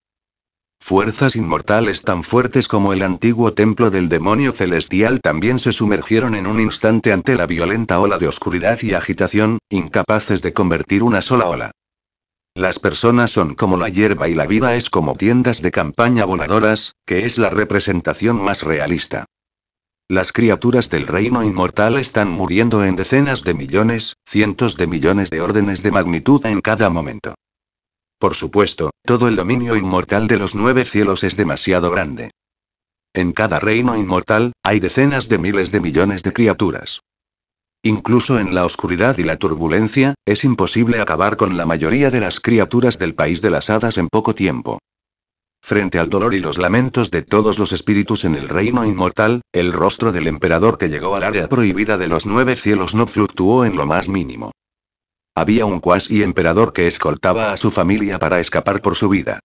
Speaker 1: Fuerzas inmortales tan fuertes como el antiguo templo del demonio celestial también se sumergieron en un instante ante la violenta ola de oscuridad y agitación, incapaces de convertir una sola ola. Las personas son como la hierba y la vida es como tiendas de campaña voladoras, que es la representación más realista. Las criaturas del reino inmortal están muriendo en decenas de millones, cientos de millones de órdenes de magnitud en cada momento. Por supuesto, todo el dominio inmortal de los nueve cielos es demasiado grande. En cada reino inmortal, hay decenas de miles de millones de criaturas. Incluso en la oscuridad y la turbulencia, es imposible acabar con la mayoría de las criaturas del país de las hadas en poco tiempo. Frente al dolor y los lamentos de todos los espíritus en el reino inmortal, el rostro del emperador que llegó al área prohibida de los nueve cielos no fluctuó en lo más mínimo. Había un cuasi emperador que escoltaba a su familia para escapar por su vida.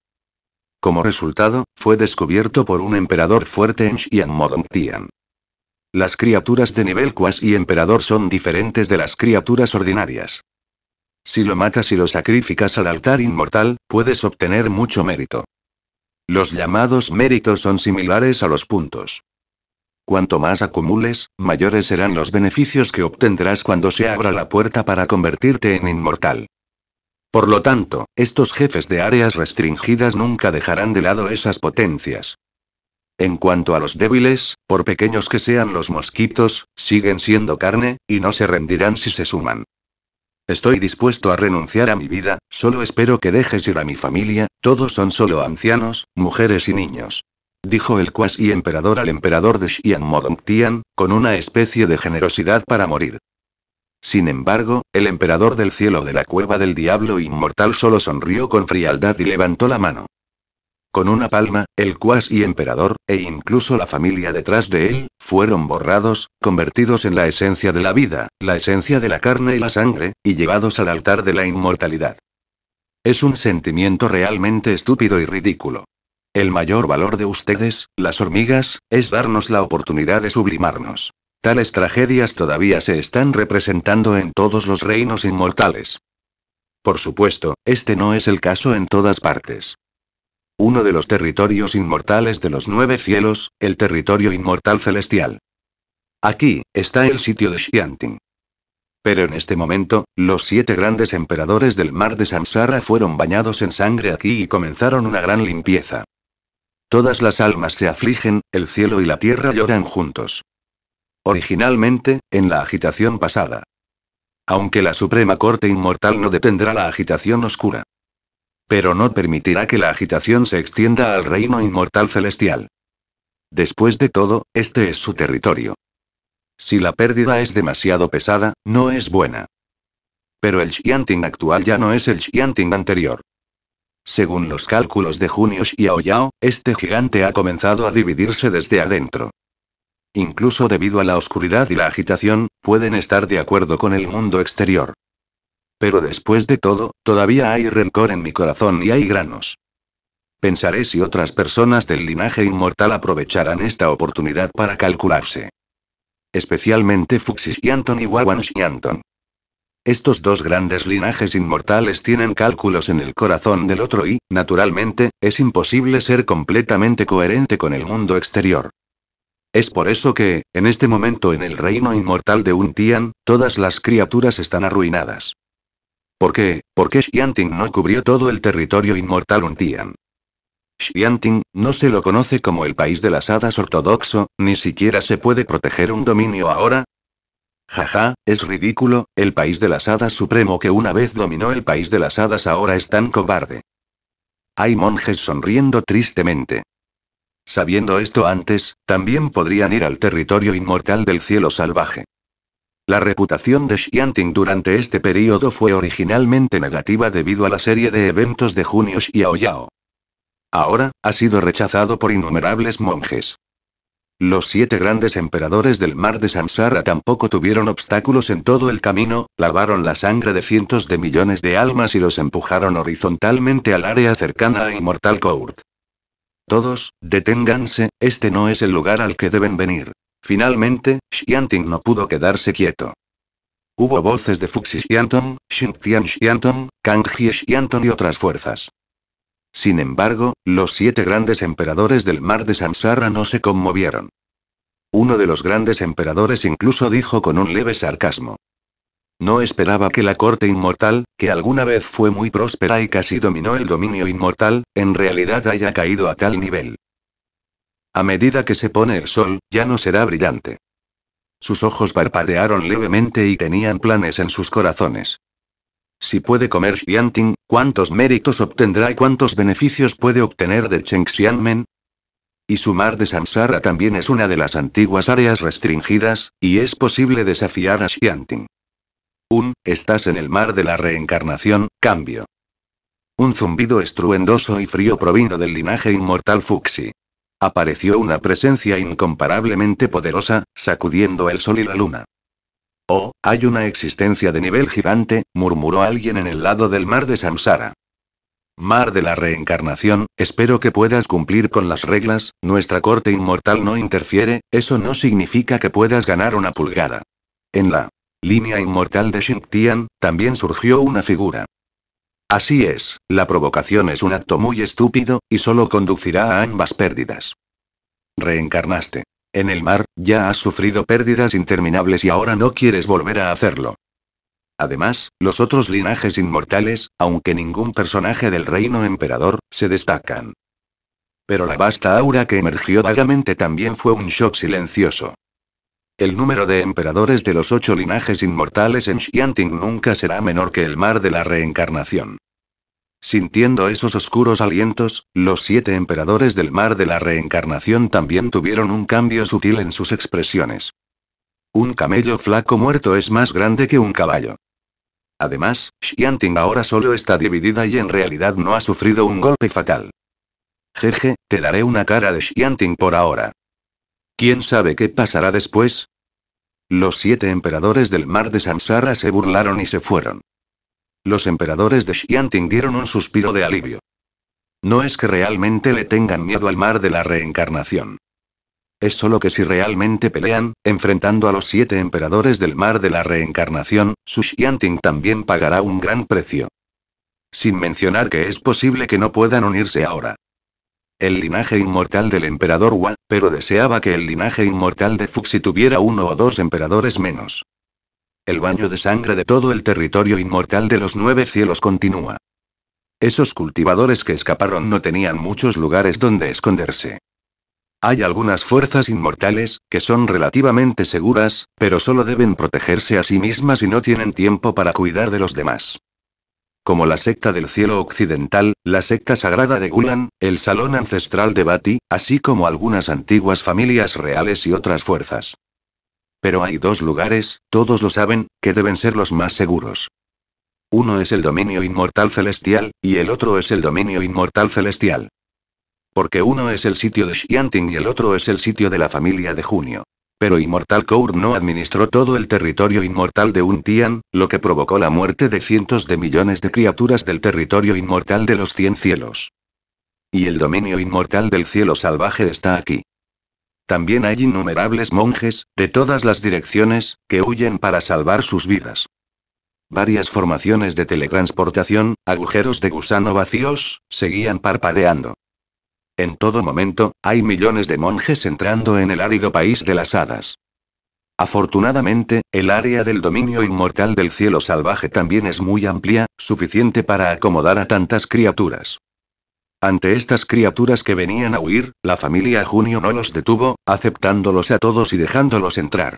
Speaker 1: Como resultado, fue descubierto por un emperador fuerte en Xian Tian. Las criaturas de nivel y emperador son diferentes de las criaturas ordinarias. Si lo matas y lo sacrificas al altar inmortal, puedes obtener mucho mérito. Los llamados méritos son similares a los puntos. Cuanto más acumules, mayores serán los beneficios que obtendrás cuando se abra la puerta para convertirte en inmortal. Por lo tanto, estos jefes de áreas restringidas nunca dejarán de lado esas potencias. En cuanto a los débiles, por pequeños que sean los mosquitos, siguen siendo carne, y no se rendirán si se suman. Estoy dispuesto a renunciar a mi vida, solo espero que dejes ir a mi familia, todos son solo ancianos, mujeres y niños. Dijo el cuasi emperador al emperador de Xian Tian, con una especie de generosidad para morir. Sin embargo, el emperador del cielo de la cueva del diablo inmortal solo sonrió con frialdad y levantó la mano. Con una palma, el y emperador, e incluso la familia detrás de él, fueron borrados, convertidos en la esencia de la vida, la esencia de la carne y la sangre, y llevados al altar de la inmortalidad. Es un sentimiento realmente estúpido y ridículo. El mayor valor de ustedes, las hormigas, es darnos la oportunidad de sublimarnos. Tales tragedias todavía se están representando en todos los reinos inmortales. Por supuesto, este no es el caso en todas partes uno de los territorios inmortales de los nueve cielos, el territorio inmortal celestial. Aquí, está el sitio de Xianting. Pero en este momento, los siete grandes emperadores del mar de Samsara fueron bañados en sangre aquí y comenzaron una gran limpieza. Todas las almas se afligen, el cielo y la tierra lloran juntos. Originalmente, en la agitación pasada. Aunque la Suprema Corte Inmortal no detendrá la agitación oscura. Pero no permitirá que la agitación se extienda al reino inmortal celestial. Después de todo, este es su territorio. Si la pérdida es demasiado pesada, no es buena. Pero el Xianting actual ya no es el Xianting anterior. Según los cálculos de Junio Aoyao, este gigante ha comenzado a dividirse desde adentro. Incluso debido a la oscuridad y la agitación, pueden estar de acuerdo con el mundo exterior. Pero después de todo, todavía hay rencor en mi corazón y hay granos. Pensaré si otras personas del linaje inmortal aprovecharán esta oportunidad para calcularse. Especialmente Fuxis y y Wawan Estos dos grandes linajes inmortales tienen cálculos en el corazón del otro y, naturalmente, es imposible ser completamente coherente con el mundo exterior. Es por eso que, en este momento en el reino inmortal de Untian, todas las criaturas están arruinadas. ¿Por qué? ¿Por qué Xianting no cubrió todo el territorio inmortal un Tian. Xianting, no se lo conoce como el país de las hadas ortodoxo, ni siquiera se puede proteger un dominio ahora. Jaja, es ridículo, el país de las hadas supremo que una vez dominó el país de las hadas ahora es tan cobarde. Hay monjes sonriendo tristemente. Sabiendo esto antes, también podrían ir al territorio inmortal del cielo salvaje. La reputación de Xianting durante este periodo fue originalmente negativa debido a la serie de eventos de Junio Xiaoyao. Ahora, ha sido rechazado por innumerables monjes. Los siete grandes emperadores del mar de Samsara tampoco tuvieron obstáculos en todo el camino, lavaron la sangre de cientos de millones de almas y los empujaron horizontalmente al área cercana a Immortal Court. Todos, deténganse, este no es el lugar al que deben venir. Finalmente, Xianting no pudo quedarse quieto. Hubo voces de Fuxi Xianton, Xingtian Xiantong, Kangji Xiantong y otras fuerzas. Sin embargo, los siete grandes emperadores del mar de Samsara no se conmovieron. Uno de los grandes emperadores incluso dijo con un leve sarcasmo. No esperaba que la corte inmortal, que alguna vez fue muy próspera y casi dominó el dominio inmortal, en realidad haya caído a tal nivel. A medida que se pone el sol, ya no será brillante. Sus ojos parpadearon levemente y tenían planes en sus corazones. Si puede comer Xianting, ¿cuántos méritos obtendrá y cuántos beneficios puede obtener de Chengxianmen? Y su mar de Samsara también es una de las antiguas áreas restringidas, y es posible desafiar a Xianting. Un, estás en el mar de la reencarnación, cambio. Un zumbido estruendoso y frío provino del linaje inmortal Fuxi. Apareció una presencia incomparablemente poderosa, sacudiendo el sol y la luna. Oh, hay una existencia de nivel gigante, murmuró alguien en el lado del mar de Samsara. Mar de la reencarnación, espero que puedas cumplir con las reglas, nuestra corte inmortal no interfiere, eso no significa que puedas ganar una pulgada. En la línea inmortal de Shintian, también surgió una figura. Así es, la provocación es un acto muy estúpido, y solo conducirá a ambas pérdidas. Reencarnaste. En el mar, ya has sufrido pérdidas interminables y ahora no quieres volver a hacerlo. Además, los otros linajes inmortales, aunque ningún personaje del reino emperador, se destacan. Pero la vasta aura que emergió vagamente también fue un shock silencioso. El número de emperadores de los ocho linajes inmortales en Xianting nunca será menor que el mar de la reencarnación. Sintiendo esos oscuros alientos, los siete emperadores del mar de la reencarnación también tuvieron un cambio sutil en sus expresiones. Un camello flaco muerto es más grande que un caballo. Además, Xianting ahora solo está dividida y en realidad no ha sufrido un golpe fatal. Jeje, te daré una cara de Xianting por ahora. ¿Quién sabe qué pasará después? Los siete emperadores del mar de Samsara se burlaron y se fueron. Los emperadores de Xianting dieron un suspiro de alivio. No es que realmente le tengan miedo al mar de la reencarnación. Es solo que si realmente pelean, enfrentando a los siete emperadores del mar de la reencarnación, su Xianting también pagará un gran precio. Sin mencionar que es posible que no puedan unirse ahora el linaje inmortal del emperador wang pero deseaba que el linaje inmortal de Fuxi tuviera uno o dos emperadores menos. El baño de sangre de todo el territorio inmortal de los nueve cielos continúa. Esos cultivadores que escaparon no tenían muchos lugares donde esconderse. Hay algunas fuerzas inmortales, que son relativamente seguras, pero solo deben protegerse a sí mismas y no tienen tiempo para cuidar de los demás. Como la secta del cielo occidental, la secta sagrada de Gulan, el salón ancestral de Bati, así como algunas antiguas familias reales y otras fuerzas. Pero hay dos lugares, todos lo saben, que deben ser los más seguros. Uno es el dominio inmortal celestial, y el otro es el dominio inmortal celestial. Porque uno es el sitio de Xianting y el otro es el sitio de la familia de Junio. Pero Immortal Court no administró todo el territorio inmortal de Untian, lo que provocó la muerte de cientos de millones de criaturas del territorio inmortal de los cien cielos. Y el dominio inmortal del cielo salvaje está aquí. También hay innumerables monjes, de todas las direcciones, que huyen para salvar sus vidas. Varias formaciones de teletransportación, agujeros de gusano vacíos, seguían parpadeando. En todo momento, hay millones de monjes entrando en el árido país de las hadas. Afortunadamente, el área del dominio inmortal del cielo salvaje también es muy amplia, suficiente para acomodar a tantas criaturas. Ante estas criaturas que venían a huir, la familia Junio no los detuvo, aceptándolos a todos y dejándolos entrar.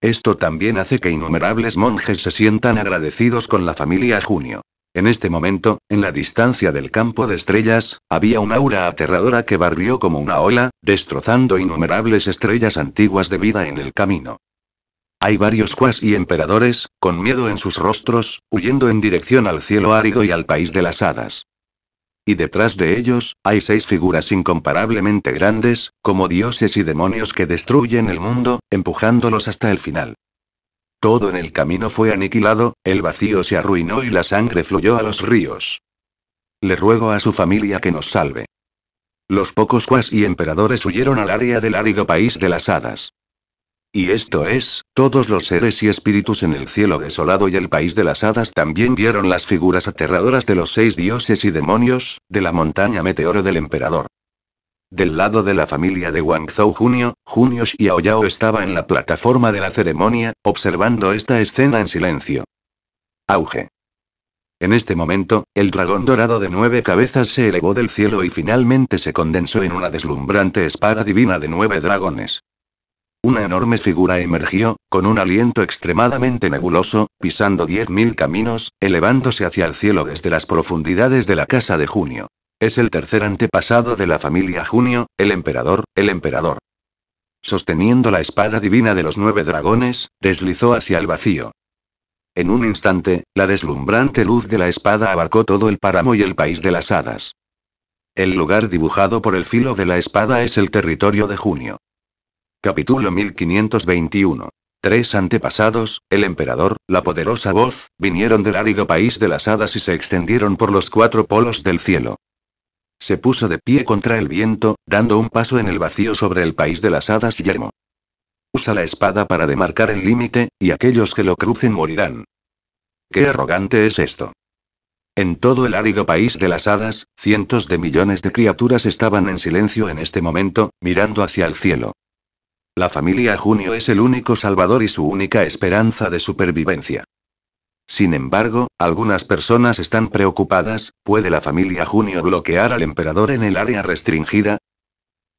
Speaker 1: Esto también hace que innumerables monjes se sientan agradecidos con la familia Junio. En este momento, en la distancia del campo de estrellas, había una aura aterradora que barrió como una ola, destrozando innumerables estrellas antiguas de vida en el camino. Hay varios quas y emperadores, con miedo en sus rostros, huyendo en dirección al cielo árido y al país de las hadas. Y detrás de ellos, hay seis figuras incomparablemente grandes, como dioses y demonios que destruyen el mundo, empujándolos hasta el final. Todo en el camino fue aniquilado, el vacío se arruinó y la sangre fluyó a los ríos. Le ruego a su familia que nos salve. Los pocos cuas y emperadores huyeron al área del árido país de las hadas. Y esto es, todos los seres y espíritus en el cielo desolado y el país de las hadas también vieron las figuras aterradoras de los seis dioses y demonios, de la montaña meteoro del emperador. Del lado de la familia de Guangzhou Junio, Junio Xiaoyao estaba en la plataforma de la ceremonia, observando esta escena en silencio. Auge. En este momento, el dragón dorado de nueve cabezas se elevó del cielo y finalmente se condensó en una deslumbrante espada divina de nueve dragones. Una enorme figura emergió, con un aliento extremadamente nebuloso, pisando diez mil caminos, elevándose hacia el cielo desde las profundidades de la casa de Junio. Es el tercer antepasado de la familia Junio, el emperador, el emperador. Sosteniendo la espada divina de los nueve dragones, deslizó hacia el vacío. En un instante, la deslumbrante luz de la espada abarcó todo el páramo y el país de las hadas. El lugar dibujado por el filo de la espada es el territorio de Junio. Capítulo 1521. Tres antepasados, el emperador, la poderosa voz, vinieron del árido país de las hadas y se extendieron por los cuatro polos del cielo. Se puso de pie contra el viento, dando un paso en el vacío sobre el país de las hadas yermo. Usa la espada para demarcar el límite, y aquellos que lo crucen morirán. ¡Qué arrogante es esto! En todo el árido país de las hadas, cientos de millones de criaturas estaban en silencio en este momento, mirando hacia el cielo. La familia Junio es el único salvador y su única esperanza de supervivencia. Sin embargo, algunas personas están preocupadas, ¿puede la familia Junio bloquear al emperador en el área restringida?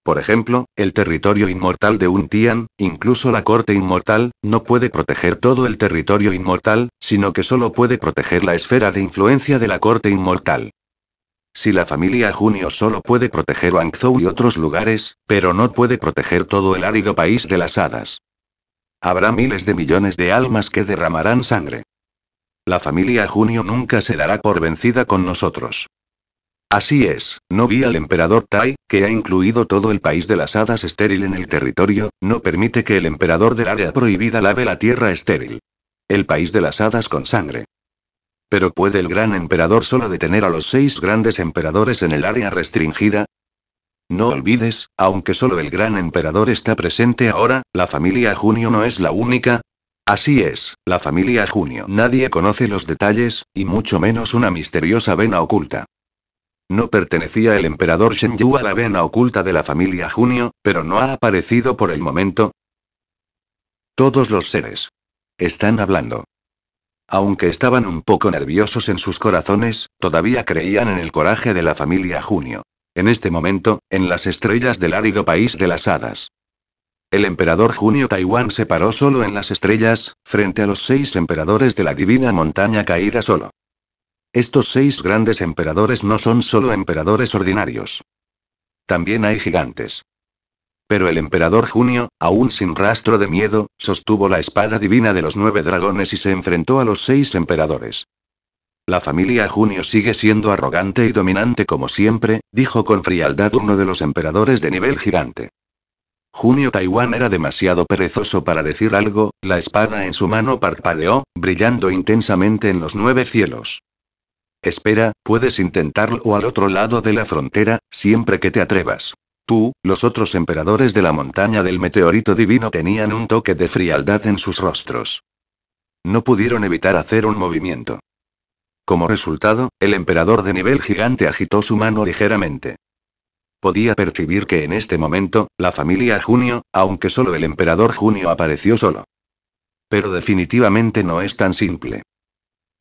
Speaker 1: Por ejemplo, el territorio inmortal de un Tian, incluso la corte inmortal, no puede proteger todo el territorio inmortal, sino que solo puede proteger la esfera de influencia de la corte inmortal. Si la familia Junio solo puede proteger Wangzhou y otros lugares, pero no puede proteger todo el árido país de las hadas. Habrá miles de millones de almas que derramarán sangre. La familia Junio nunca se dará por vencida con nosotros. Así es, no vi al emperador Tai, que ha incluido todo el país de las hadas estéril en el territorio, no permite que el emperador del área prohibida lave la tierra estéril. El país de las hadas con sangre. Pero ¿puede el gran emperador solo detener a los seis grandes emperadores en el área restringida? No olvides, aunque solo el gran emperador está presente ahora, la familia Junio no es la única, Así es, la familia Junio. Nadie conoce los detalles, y mucho menos una misteriosa vena oculta. No pertenecía el emperador Shen Yu a la vena oculta de la familia Junio, pero no ha aparecido por el momento. Todos los seres. Están hablando. Aunque estaban un poco nerviosos en sus corazones, todavía creían en el coraje de la familia Junio. En este momento, en las estrellas del árido país de las hadas. El emperador Junio Taiwán se paró solo en las estrellas, frente a los seis emperadores de la divina montaña caída solo. Estos seis grandes emperadores no son solo emperadores ordinarios. También hay gigantes. Pero el emperador Junio, aún sin rastro de miedo, sostuvo la espada divina de los nueve dragones y se enfrentó a los seis emperadores. La familia Junio sigue siendo arrogante y dominante como siempre, dijo con frialdad uno de los emperadores de nivel gigante. Junio Taiwán era demasiado perezoso para decir algo, la espada en su mano parpadeó, brillando intensamente en los nueve cielos. Espera, puedes intentarlo al otro lado de la frontera, siempre que te atrevas. Tú, los otros emperadores de la montaña del meteorito divino tenían un toque de frialdad en sus rostros. No pudieron evitar hacer un movimiento. Como resultado, el emperador de nivel gigante agitó su mano ligeramente. Podía percibir que en este momento, la familia Junio, aunque solo el emperador Junio apareció solo. Pero definitivamente no es tan simple.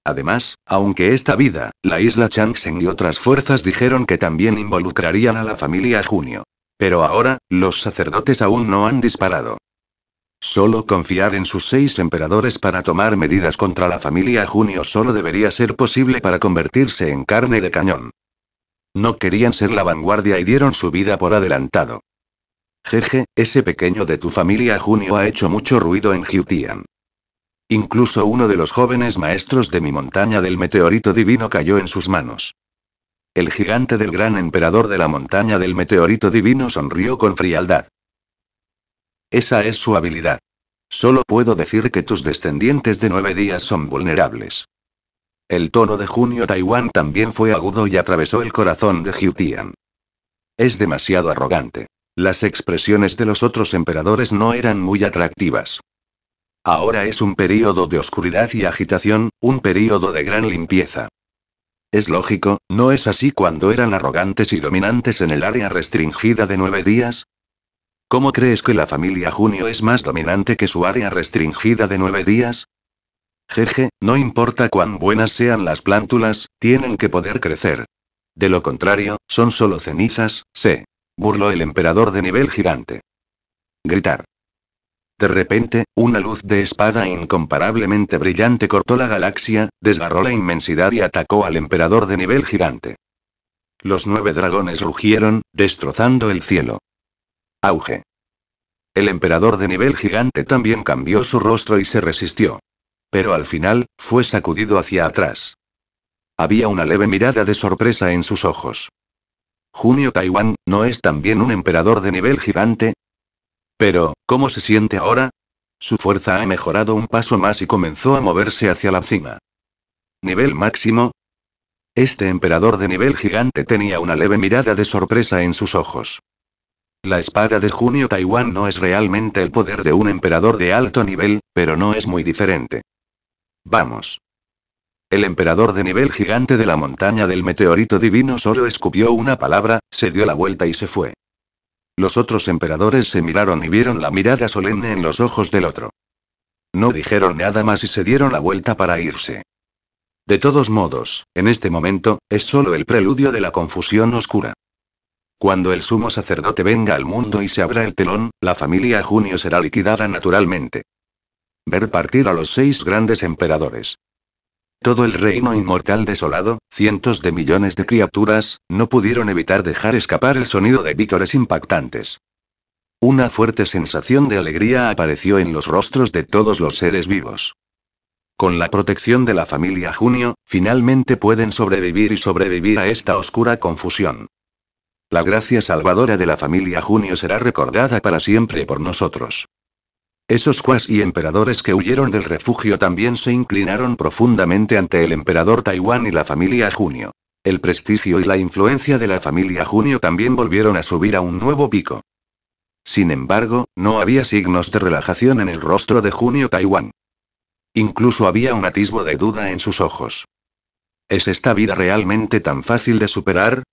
Speaker 1: Además, aunque esta vida, la isla Changsheng y otras fuerzas dijeron que también involucrarían a la familia Junio. Pero ahora, los sacerdotes aún no han disparado. Solo confiar en sus seis emperadores para tomar medidas contra la familia Junio solo debería ser posible para convertirse en carne de cañón. No querían ser la vanguardia y dieron su vida por adelantado. Jeje, ese pequeño de tu familia Junio ha hecho mucho ruido en Jiutian. Incluso uno de los jóvenes maestros de mi montaña del meteorito divino cayó en sus manos. El gigante del gran emperador de la montaña del meteorito divino sonrió con frialdad. Esa es su habilidad. Solo puedo decir que tus descendientes de nueve días son vulnerables. El tono de Junio Taiwán también fue agudo y atravesó el corazón de Hu Tian. Es demasiado arrogante. Las expresiones de los otros emperadores no eran muy atractivas. Ahora es un período de oscuridad y agitación, un período de gran limpieza. Es lógico, ¿no es así cuando eran arrogantes y dominantes en el área restringida de nueve días? ¿Cómo crees que la familia Junio es más dominante que su área restringida de nueve días? Jeje, no importa cuán buenas sean las plántulas, tienen que poder crecer. De lo contrario, son solo cenizas, se burló el emperador de nivel gigante. Gritar. De repente, una luz de espada incomparablemente brillante cortó la galaxia, desgarró la inmensidad y atacó al emperador de nivel gigante. Los nueve dragones rugieron, destrozando el cielo. Auge. El emperador de nivel gigante también cambió su rostro y se resistió pero al final, fue sacudido hacia atrás. Había una leve mirada de sorpresa en sus ojos. Junio Taiwán, ¿no es también un emperador de nivel gigante? Pero, ¿cómo se siente ahora? Su fuerza ha mejorado un paso más y comenzó a moverse hacia la cima. ¿Nivel máximo? Este emperador de nivel gigante tenía una leve mirada de sorpresa en sus ojos. La espada de Junio Taiwán no es realmente el poder de un emperador de alto nivel, pero no es muy diferente. Vamos. El emperador de nivel gigante de la montaña del meteorito divino solo escupió una palabra, se dio la vuelta y se fue. Los otros emperadores se miraron y vieron la mirada solemne en los ojos del otro. No dijeron nada más y se dieron la vuelta para irse. De todos modos, en este momento, es solo el preludio de la confusión oscura. Cuando el sumo sacerdote venga al mundo y se abra el telón, la familia Junio será liquidada naturalmente. Ver partir a los seis grandes emperadores. Todo el reino inmortal desolado, cientos de millones de criaturas, no pudieron evitar dejar escapar el sonido de vítores impactantes. Una fuerte sensación de alegría apareció en los rostros de todos los seres vivos. Con la protección de la familia Junio, finalmente pueden sobrevivir y sobrevivir a esta oscura confusión. La gracia salvadora de la familia Junio será recordada para siempre por nosotros. Esos cuas y emperadores que huyeron del refugio también se inclinaron profundamente ante el emperador Taiwán y la familia Junio. El prestigio y la influencia de la familia Junio también volvieron a subir a un nuevo pico. Sin embargo, no había signos de relajación en el rostro de Junio Taiwán. Incluso había un atisbo de duda en sus ojos. ¿Es esta vida realmente tan fácil de superar?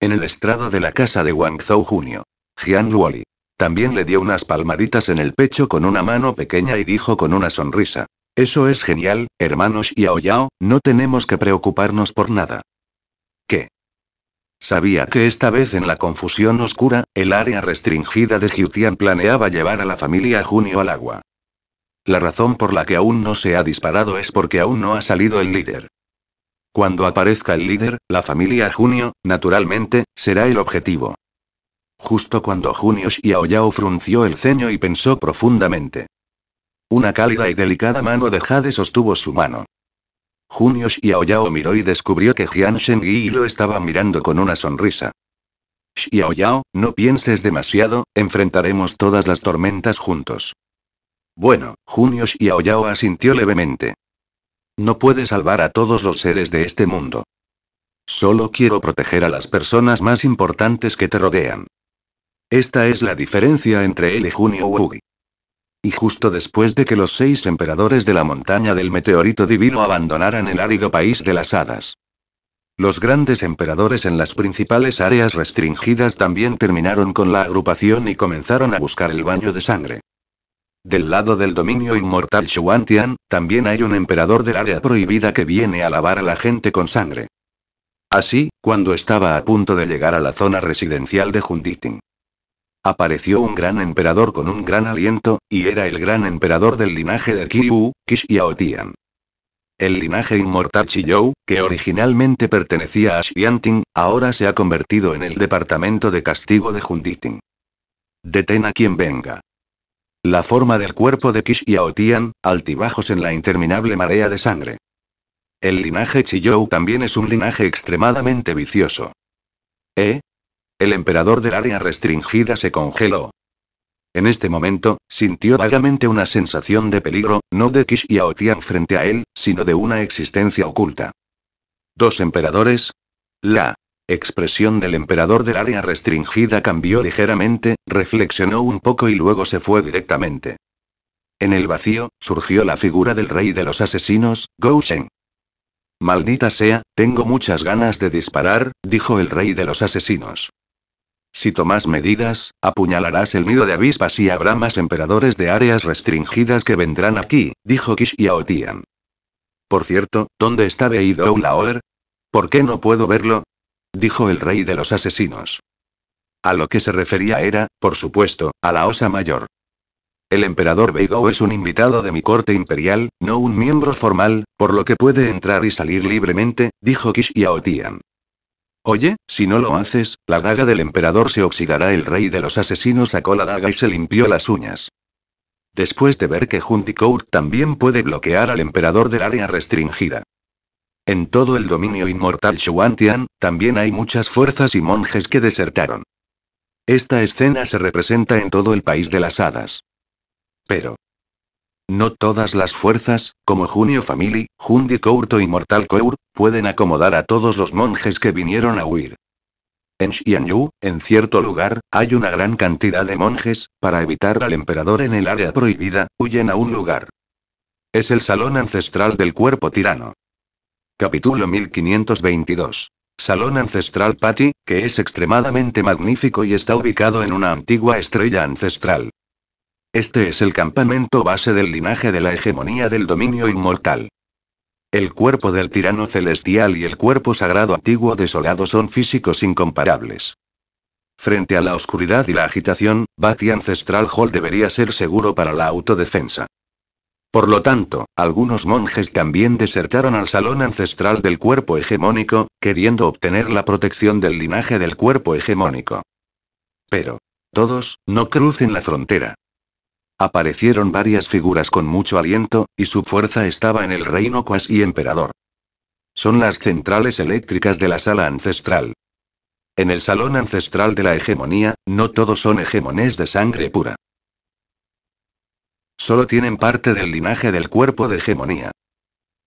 Speaker 1: En el estrado de la casa de Wangzhou Junio. Jian Luoli, también le dio unas palmaditas en el pecho con una mano pequeña y dijo con una sonrisa. Eso es genial, hermanos y oh, Yao, no tenemos que preocuparnos por nada. ¿Qué? Sabía que esta vez en la confusión oscura, el área restringida de Jiutian planeaba llevar a la familia Junio al agua. La razón por la que aún no se ha disparado es porque aún no ha salido el líder. Cuando aparezca el líder, la familia Junio, naturalmente, será el objetivo. Justo cuando Junio Xiaoyao frunció el ceño y pensó profundamente. Una cálida y delicada mano de Jade sostuvo su mano. Junio Xiaoyao miró y descubrió que Jian Shengyi lo estaba mirando con una sonrisa. Xiaoyao, no pienses demasiado, enfrentaremos todas las tormentas juntos. Bueno, Junio Xiaoyao asintió levemente. No puedes salvar a todos los seres de este mundo. Solo quiero proteger a las personas más importantes que te rodean. Esta es la diferencia entre él y Junio Wugi. Y justo después de que los seis emperadores de la montaña del meteorito divino abandonaran el árido país de las hadas. Los grandes emperadores en las principales áreas restringidas también terminaron con la agrupación y comenzaron a buscar el baño de sangre. Del lado del dominio inmortal Shuantian, también hay un emperador del área prohibida que viene a lavar a la gente con sangre. Así, cuando estaba a punto de llegar a la zona residencial de Junditing, Apareció un gran emperador con un gran aliento, y era el gran emperador del linaje de y Aotian. El linaje inmortal Chiyou, que originalmente pertenecía a Xianting, ahora se ha convertido en el departamento de castigo de Junditin. Detén a quien venga. La forma del cuerpo de Aotian, altibajos en la interminable marea de sangre. El linaje Chiyou también es un linaje extremadamente vicioso. ¿Eh? El emperador del área restringida se congeló. En este momento, sintió vagamente una sensación de peligro, no de Kish y Aotian frente a él, sino de una existencia oculta. ¿Dos emperadores? La expresión del emperador del área restringida cambió ligeramente, reflexionó un poco y luego se fue directamente. En el vacío, surgió la figura del rey de los asesinos, Gou Sheng. Maldita sea, tengo muchas ganas de disparar, dijo el rey de los asesinos. Si tomas medidas, apuñalarás el nido de avispas y habrá más emperadores de áreas restringidas que vendrán aquí, dijo Kish y Aotian. Por cierto, ¿dónde está Beidou Laoer? ¿Por qué no puedo verlo? dijo el rey de los asesinos. A lo que se refería era, por supuesto, a la Osa Mayor. El emperador Beidou es un invitado de mi corte imperial, no un miembro formal, por lo que puede entrar y salir libremente, dijo Kish y Aotian. Oye, si no lo haces, la daga del emperador se oxidará. El rey de los asesinos sacó la daga y se limpió las uñas. Después de ver que Hunticourt también puede bloquear al emperador del área restringida. En todo el dominio inmortal Shuantian, también hay muchas fuerzas y monjes que desertaron. Esta escena se representa en todo el país de las hadas. Pero, no todas las fuerzas, como Junio Family, Jundi Courto y Mortal Cour, pueden acomodar a todos los monjes que vinieron a huir. En Xianyu, en cierto lugar, hay una gran cantidad de monjes, para evitar al emperador en el área prohibida, huyen a un lugar. Es el salón ancestral del cuerpo tirano. Capítulo 1522. Salón ancestral Pati, que es extremadamente magnífico y está ubicado en una antigua estrella ancestral. Este es el campamento base del linaje de la hegemonía del dominio inmortal. El cuerpo del tirano celestial y el cuerpo sagrado antiguo desolado son físicos incomparables. Frente a la oscuridad y la agitación, Bati Ancestral Hall debería ser seguro para la autodefensa. Por lo tanto, algunos monjes también desertaron al salón ancestral del cuerpo hegemónico, queriendo obtener la protección del linaje del cuerpo hegemónico. Pero, todos, no crucen la frontera. Aparecieron varias figuras con mucho aliento, y su fuerza estaba en el reino cuasi emperador. Son las centrales eléctricas de la sala ancestral. En el salón ancestral de la hegemonía, no todos son hegemones de sangre pura. Solo tienen parte del linaje del cuerpo de hegemonía.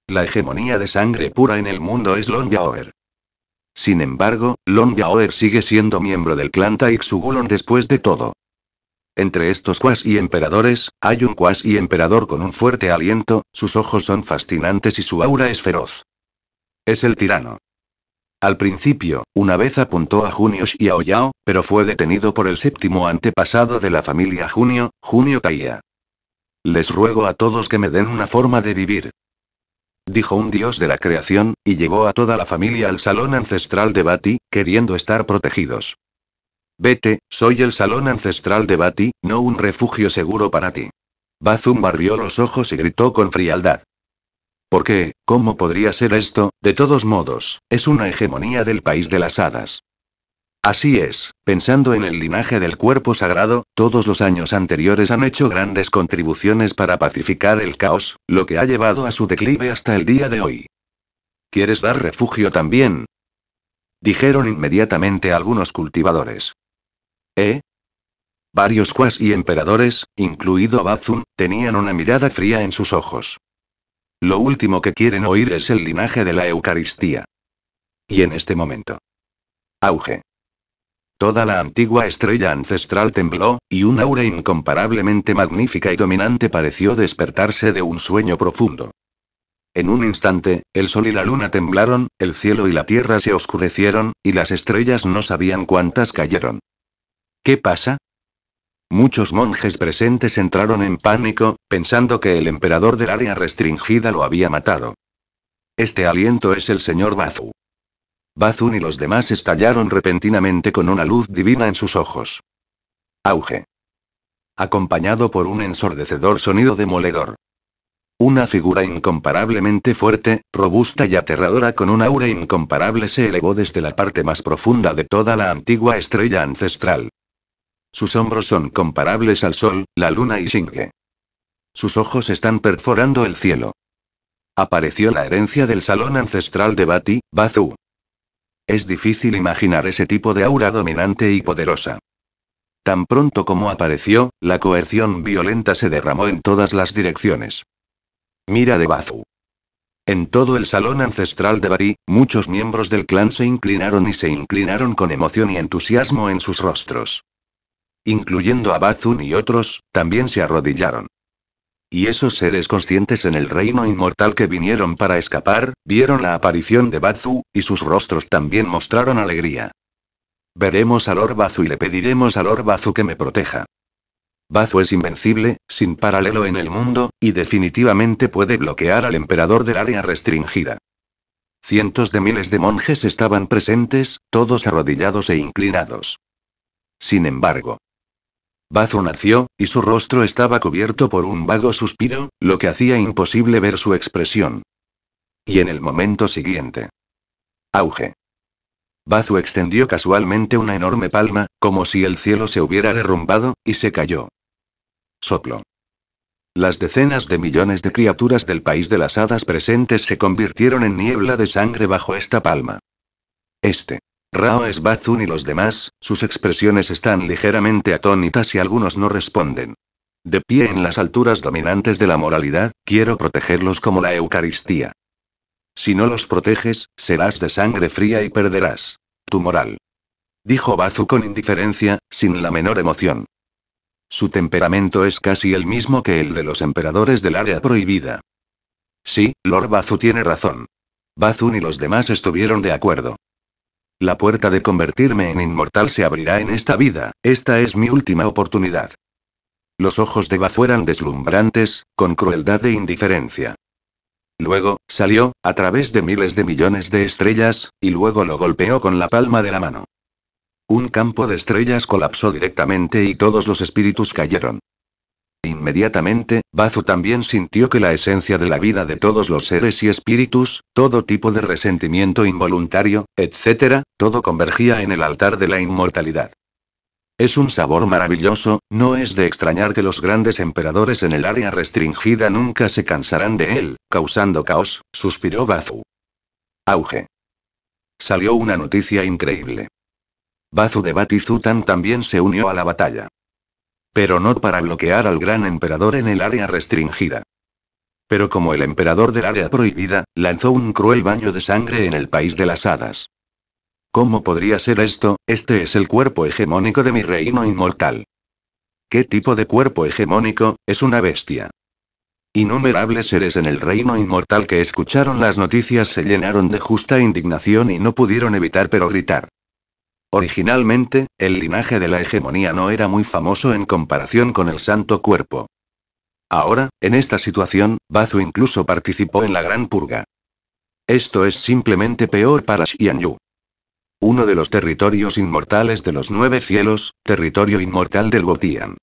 Speaker 1: La hegemonía de sangre pura en el mundo es Lon Sin embargo, Lon sigue siendo miembro del clan Taixugulon después de todo. Entre estos y emperadores, hay un y emperador con un fuerte aliento, sus ojos son fascinantes y su aura es feroz. Es el tirano. Al principio, una vez apuntó a Junio y a pero fue detenido por el séptimo antepasado de la familia Junio, Junio caía. Les ruego a todos que me den una forma de vivir. Dijo un dios de la creación, y llevó a toda la familia al salón ancestral de Bati, queriendo estar protegidos. Vete, soy el salón ancestral de Bati, no un refugio seguro para ti. Bazum barrió los ojos y gritó con frialdad. ¿Por qué? ¿Cómo podría ser esto? De todos modos, es una hegemonía del país de las hadas. Así es, pensando en el linaje del cuerpo sagrado, todos los años anteriores han hecho grandes contribuciones para pacificar el caos, lo que ha llevado a su declive hasta el día de hoy. ¿Quieres dar refugio también? Dijeron inmediatamente algunos cultivadores. ¿Eh? Varios y emperadores, incluido Bazun, tenían una mirada fría en sus ojos. Lo último que quieren oír es el linaje de la Eucaristía. Y en este momento. Auge. Toda la antigua estrella ancestral tembló, y un aura incomparablemente magnífica y dominante pareció despertarse de un sueño profundo. En un instante, el sol y la luna temblaron, el cielo y la tierra se oscurecieron, y las estrellas no sabían cuántas cayeron. ¿Qué pasa? Muchos monjes presentes entraron en pánico, pensando que el emperador del área restringida lo había matado. Este aliento es el señor Bazu. Bazun y los demás estallaron repentinamente con una luz divina en sus ojos. Auge. Acompañado por un ensordecedor sonido demoledor. Una figura incomparablemente fuerte, robusta y aterradora con un aura incomparable se elevó desde la parte más profunda de toda la antigua estrella ancestral. Sus hombros son comparables al sol, la luna y Shinge. Sus ojos están perforando el cielo. Apareció la herencia del salón ancestral de Bati, Bazu. Es difícil imaginar ese tipo de aura dominante y poderosa. Tan pronto como apareció, la coerción violenta se derramó en todas las direcciones. Mira de Bazu. En todo el salón ancestral de Bari, muchos miembros del clan se inclinaron y se inclinaron con emoción y entusiasmo en sus rostros incluyendo a Bazun y otros, también se arrodillaron. Y esos seres conscientes en el reino inmortal que vinieron para escapar, vieron la aparición de Bazu, y sus rostros también mostraron alegría. Veremos al Orbazu y le pediremos al Orbazu que me proteja. Bazu es invencible, sin paralelo en el mundo, y definitivamente puede bloquear al emperador del área restringida. Cientos de miles de monjes estaban presentes, todos arrodillados e inclinados. Sin embargo, Bazu nació, y su rostro estaba cubierto por un vago suspiro, lo que hacía imposible ver su expresión. Y en el momento siguiente. Auge. Bazu extendió casualmente una enorme palma, como si el cielo se hubiera derrumbado, y se cayó. Soplo. Las decenas de millones de criaturas del país de las hadas presentes se convirtieron en niebla de sangre bajo esta palma. Este Rao es Bazun y los demás, sus expresiones están ligeramente atónitas y algunos no responden. De pie en las alturas dominantes de la moralidad, quiero protegerlos como la Eucaristía. Si no los proteges, serás de sangre fría y perderás tu moral. Dijo Bazu con indiferencia, sin la menor emoción. Su temperamento es casi el mismo que el de los emperadores del área prohibida. Sí, Lord Bazu tiene razón. Bazun y los demás estuvieron de acuerdo. La puerta de convertirme en inmortal se abrirá en esta vida, esta es mi última oportunidad. Los ojos de Bazu eran deslumbrantes, con crueldad e indiferencia. Luego, salió, a través de miles de millones de estrellas, y luego lo golpeó con la palma de la mano. Un campo de estrellas colapsó directamente y todos los espíritus cayeron. Inmediatamente, Bazu también sintió que la esencia de la vida de todos los seres y espíritus, todo tipo de resentimiento involuntario, etc., todo convergía en el altar de la inmortalidad. Es un sabor maravilloso, no es de extrañar que los grandes emperadores en el área restringida nunca se cansarán de él, causando caos, suspiró Bazu. Auge. Salió una noticia increíble. Bazu de Batizutan también se unió a la batalla. Pero no para bloquear al gran emperador en el área restringida. Pero como el emperador del área prohibida, lanzó un cruel baño de sangre en el país de las hadas. ¿Cómo podría ser esto? Este es el cuerpo hegemónico de mi reino inmortal. ¿Qué tipo de cuerpo hegemónico? Es una bestia. Innumerables seres en el reino inmortal que escucharon las noticias se llenaron de justa indignación y no pudieron evitar pero gritar. Originalmente, el linaje de la hegemonía no era muy famoso en comparación con el Santo Cuerpo. Ahora, en esta situación, Bazu incluso participó en la Gran Purga. Esto es simplemente peor para Xianyu. Uno de los territorios inmortales de los nueve cielos, territorio inmortal del Gotian.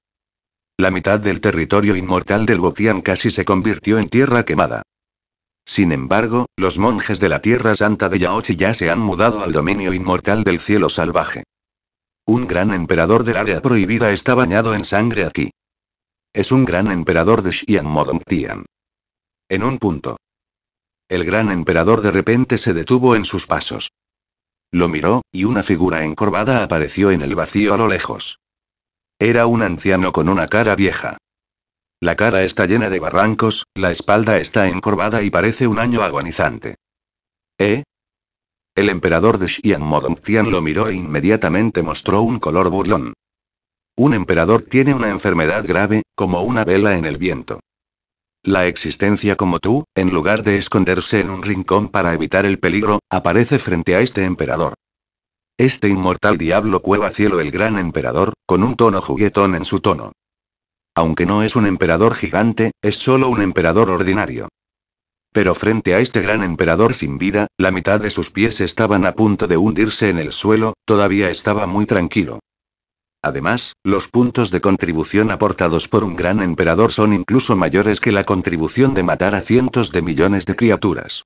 Speaker 1: La mitad del territorio inmortal del Gotian casi se convirtió en tierra quemada. Sin embargo, los monjes de la Tierra Santa de Yaochi ya se han mudado al dominio inmortal del cielo salvaje. Un gran emperador del área prohibida está bañado en sangre aquí. Es un gran emperador de Xian tian En un punto. El gran emperador de repente se detuvo en sus pasos. Lo miró, y una figura encorvada apareció en el vacío a lo lejos. Era un anciano con una cara vieja. La cara está llena de barrancos, la espalda está encorvada y parece un año agonizante. ¿Eh? El emperador de Xian Modongtian lo miró e inmediatamente mostró un color burlón. Un emperador tiene una enfermedad grave, como una vela en el viento. La existencia como tú, en lugar de esconderse en un rincón para evitar el peligro, aparece frente a este emperador. Este inmortal diablo cueva cielo el gran emperador, con un tono juguetón en su tono. Aunque no es un emperador gigante, es solo un emperador ordinario. Pero frente a este gran emperador sin vida, la mitad de sus pies estaban a punto de hundirse en el suelo, todavía estaba muy tranquilo. Además, los puntos de contribución aportados por un gran emperador son incluso mayores que la contribución de matar a cientos de millones de criaturas.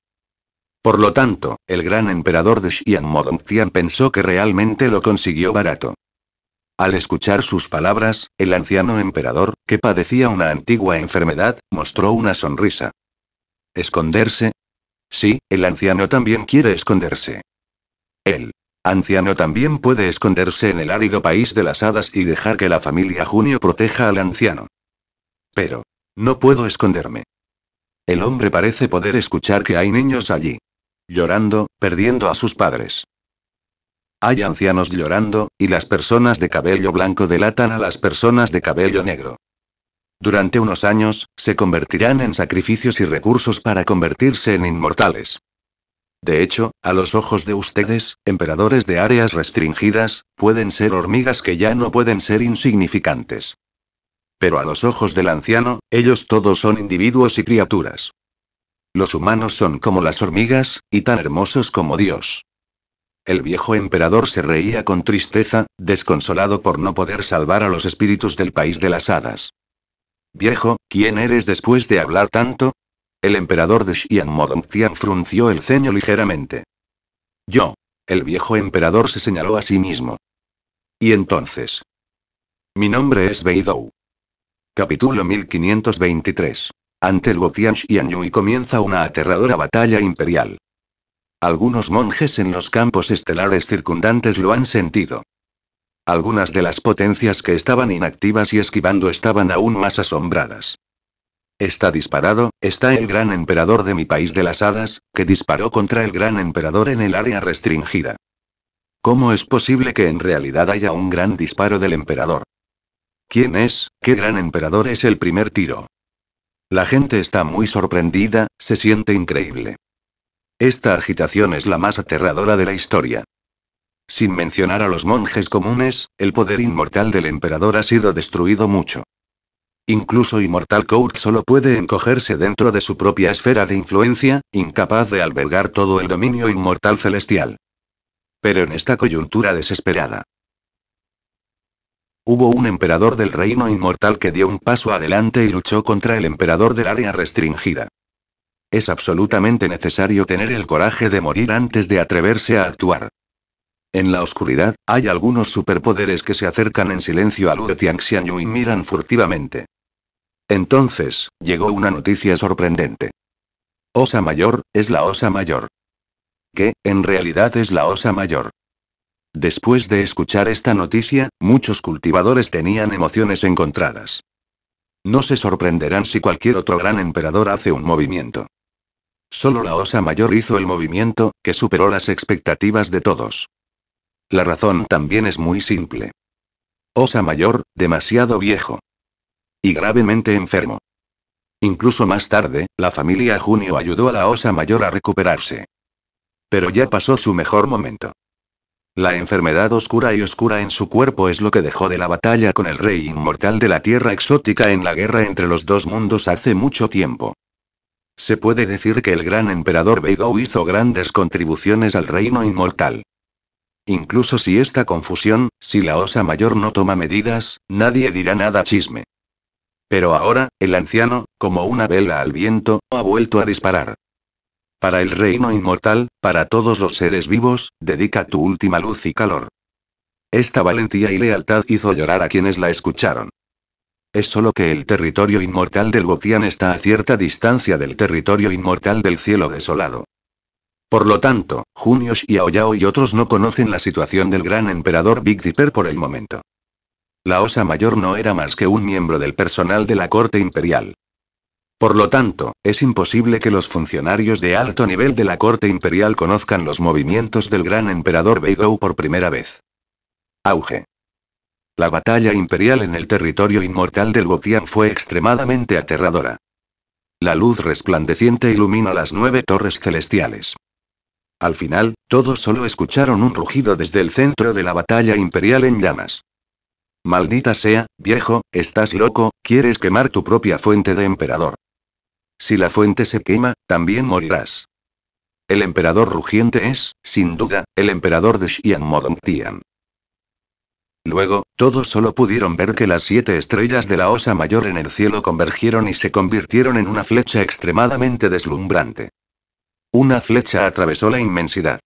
Speaker 1: Por lo tanto, el gran emperador de Xian Modongtian pensó que realmente lo consiguió barato. Al escuchar sus palabras, el anciano emperador, que padecía una antigua enfermedad, mostró una sonrisa. ¿Esconderse? Sí, el anciano también quiere esconderse. El anciano también puede esconderse en el árido país de las hadas y dejar que la familia Junio proteja al anciano. Pero, no puedo esconderme. El hombre parece poder escuchar que hay niños allí. Llorando, perdiendo a sus padres. Hay ancianos llorando, y las personas de cabello blanco delatan a las personas de cabello negro. Durante unos años, se convertirán en sacrificios y recursos para convertirse en inmortales. De hecho, a los ojos de ustedes, emperadores de áreas restringidas, pueden ser hormigas que ya no pueden ser insignificantes. Pero a los ojos del anciano, ellos todos son individuos y criaturas. Los humanos son como las hormigas, y tan hermosos como Dios el viejo emperador se reía con tristeza, desconsolado por no poder salvar a los espíritus del país de las hadas. Viejo, ¿quién eres después de hablar tanto? El emperador de Xian Tian frunció el ceño ligeramente. Yo. El viejo emperador se señaló a sí mismo. ¿Y entonces? Mi nombre es Beidou. Capítulo 1523. Ante el Gotian Xianyu y comienza una aterradora batalla imperial. Algunos monjes en los campos estelares circundantes lo han sentido. Algunas de las potencias que estaban inactivas y esquivando estaban aún más asombradas. Está disparado, está el gran emperador de mi país de las hadas, que disparó contra el gran emperador en el área restringida. ¿Cómo es posible que en realidad haya un gran disparo del emperador? ¿Quién es? ¿Qué gran emperador es el primer tiro? La gente está muy sorprendida, se siente increíble. Esta agitación es la más aterradora de la historia. Sin mencionar a los monjes comunes, el poder inmortal del emperador ha sido destruido mucho. Incluso inmortal Court solo puede encogerse dentro de su propia esfera de influencia, incapaz de albergar todo el dominio inmortal celestial. Pero en esta coyuntura desesperada. Hubo un emperador del reino inmortal que dio un paso adelante y luchó contra el emperador del área restringida. Es absolutamente necesario tener el coraje de morir antes de atreverse a actuar. En la oscuridad, hay algunos superpoderes que se acercan en silencio a Lu Tianxianyu y miran furtivamente. Entonces, llegó una noticia sorprendente. Osa mayor, es la osa mayor. Que, en realidad es la osa mayor. Después de escuchar esta noticia, muchos cultivadores tenían emociones encontradas. No se sorprenderán si cualquier otro gran emperador hace un movimiento. Solo la Osa Mayor hizo el movimiento, que superó las expectativas de todos. La razón también es muy simple. Osa Mayor, demasiado viejo. Y gravemente enfermo. Incluso más tarde, la familia Junio ayudó a la Osa Mayor a recuperarse. Pero ya pasó su mejor momento. La enfermedad oscura y oscura en su cuerpo es lo que dejó de la batalla con el rey inmortal de la tierra exótica en la guerra entre los dos mundos hace mucho tiempo. Se puede decir que el gran emperador Beidou hizo grandes contribuciones al reino inmortal. Incluso si esta confusión, si la Osa Mayor no toma medidas, nadie dirá nada chisme. Pero ahora, el anciano, como una vela al viento, ha vuelto a disparar. Para el reino inmortal, para todos los seres vivos, dedica tu última luz y calor. Esta valentía y lealtad hizo llorar a quienes la escucharon. Es solo que el territorio inmortal del Gotian está a cierta distancia del territorio inmortal del cielo desolado. Por lo tanto, Junios y Aoyao y otros no conocen la situación del gran emperador Big Dipper por el momento. La Osa Mayor no era más que un miembro del personal de la corte imperial. Por lo tanto, es imposible que los funcionarios de alto nivel de la corte imperial conozcan los movimientos del gran emperador Beidou por primera vez. Auge. La batalla imperial en el territorio inmortal del Gotian fue extremadamente aterradora. La luz resplandeciente ilumina las nueve torres celestiales. Al final, todos solo escucharon un rugido desde el centro de la batalla imperial en llamas. Maldita sea, viejo, estás loco, quieres quemar tu propia fuente de emperador. Si la fuente se quema, también morirás. El emperador rugiente es, sin duda, el emperador de Xian Modong Tian. Luego, todos solo pudieron ver que las siete estrellas de la Osa Mayor en el cielo convergieron y se convirtieron en una flecha extremadamente deslumbrante. Una flecha atravesó la inmensidad.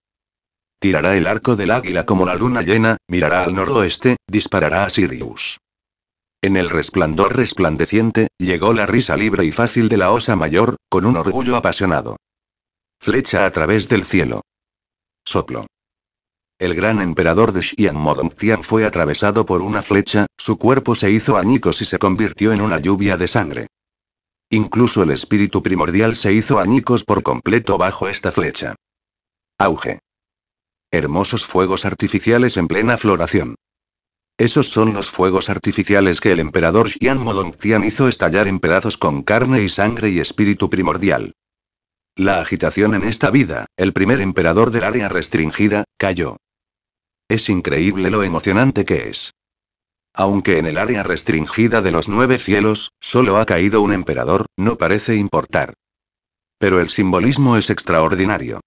Speaker 1: Tirará el arco del águila como la luna llena, mirará al noroeste, disparará a Sirius. En el resplandor resplandeciente, llegó la risa libre y fácil de la Osa Mayor, con un orgullo apasionado. Flecha a través del cielo. Soplo. El gran emperador de Xian Tian fue atravesado por una flecha, su cuerpo se hizo añicos y se convirtió en una lluvia de sangre. Incluso el espíritu primordial se hizo añicos por completo bajo esta flecha. Auge. Hermosos fuegos artificiales en plena floración. Esos son los fuegos artificiales que el emperador Xian Molongtian hizo estallar en pedazos con carne y sangre y espíritu primordial. La agitación en esta vida, el primer emperador del área restringida, cayó. Es increíble lo emocionante que es. Aunque en el área restringida de los nueve cielos, solo ha caído un emperador, no parece importar. Pero el simbolismo es extraordinario.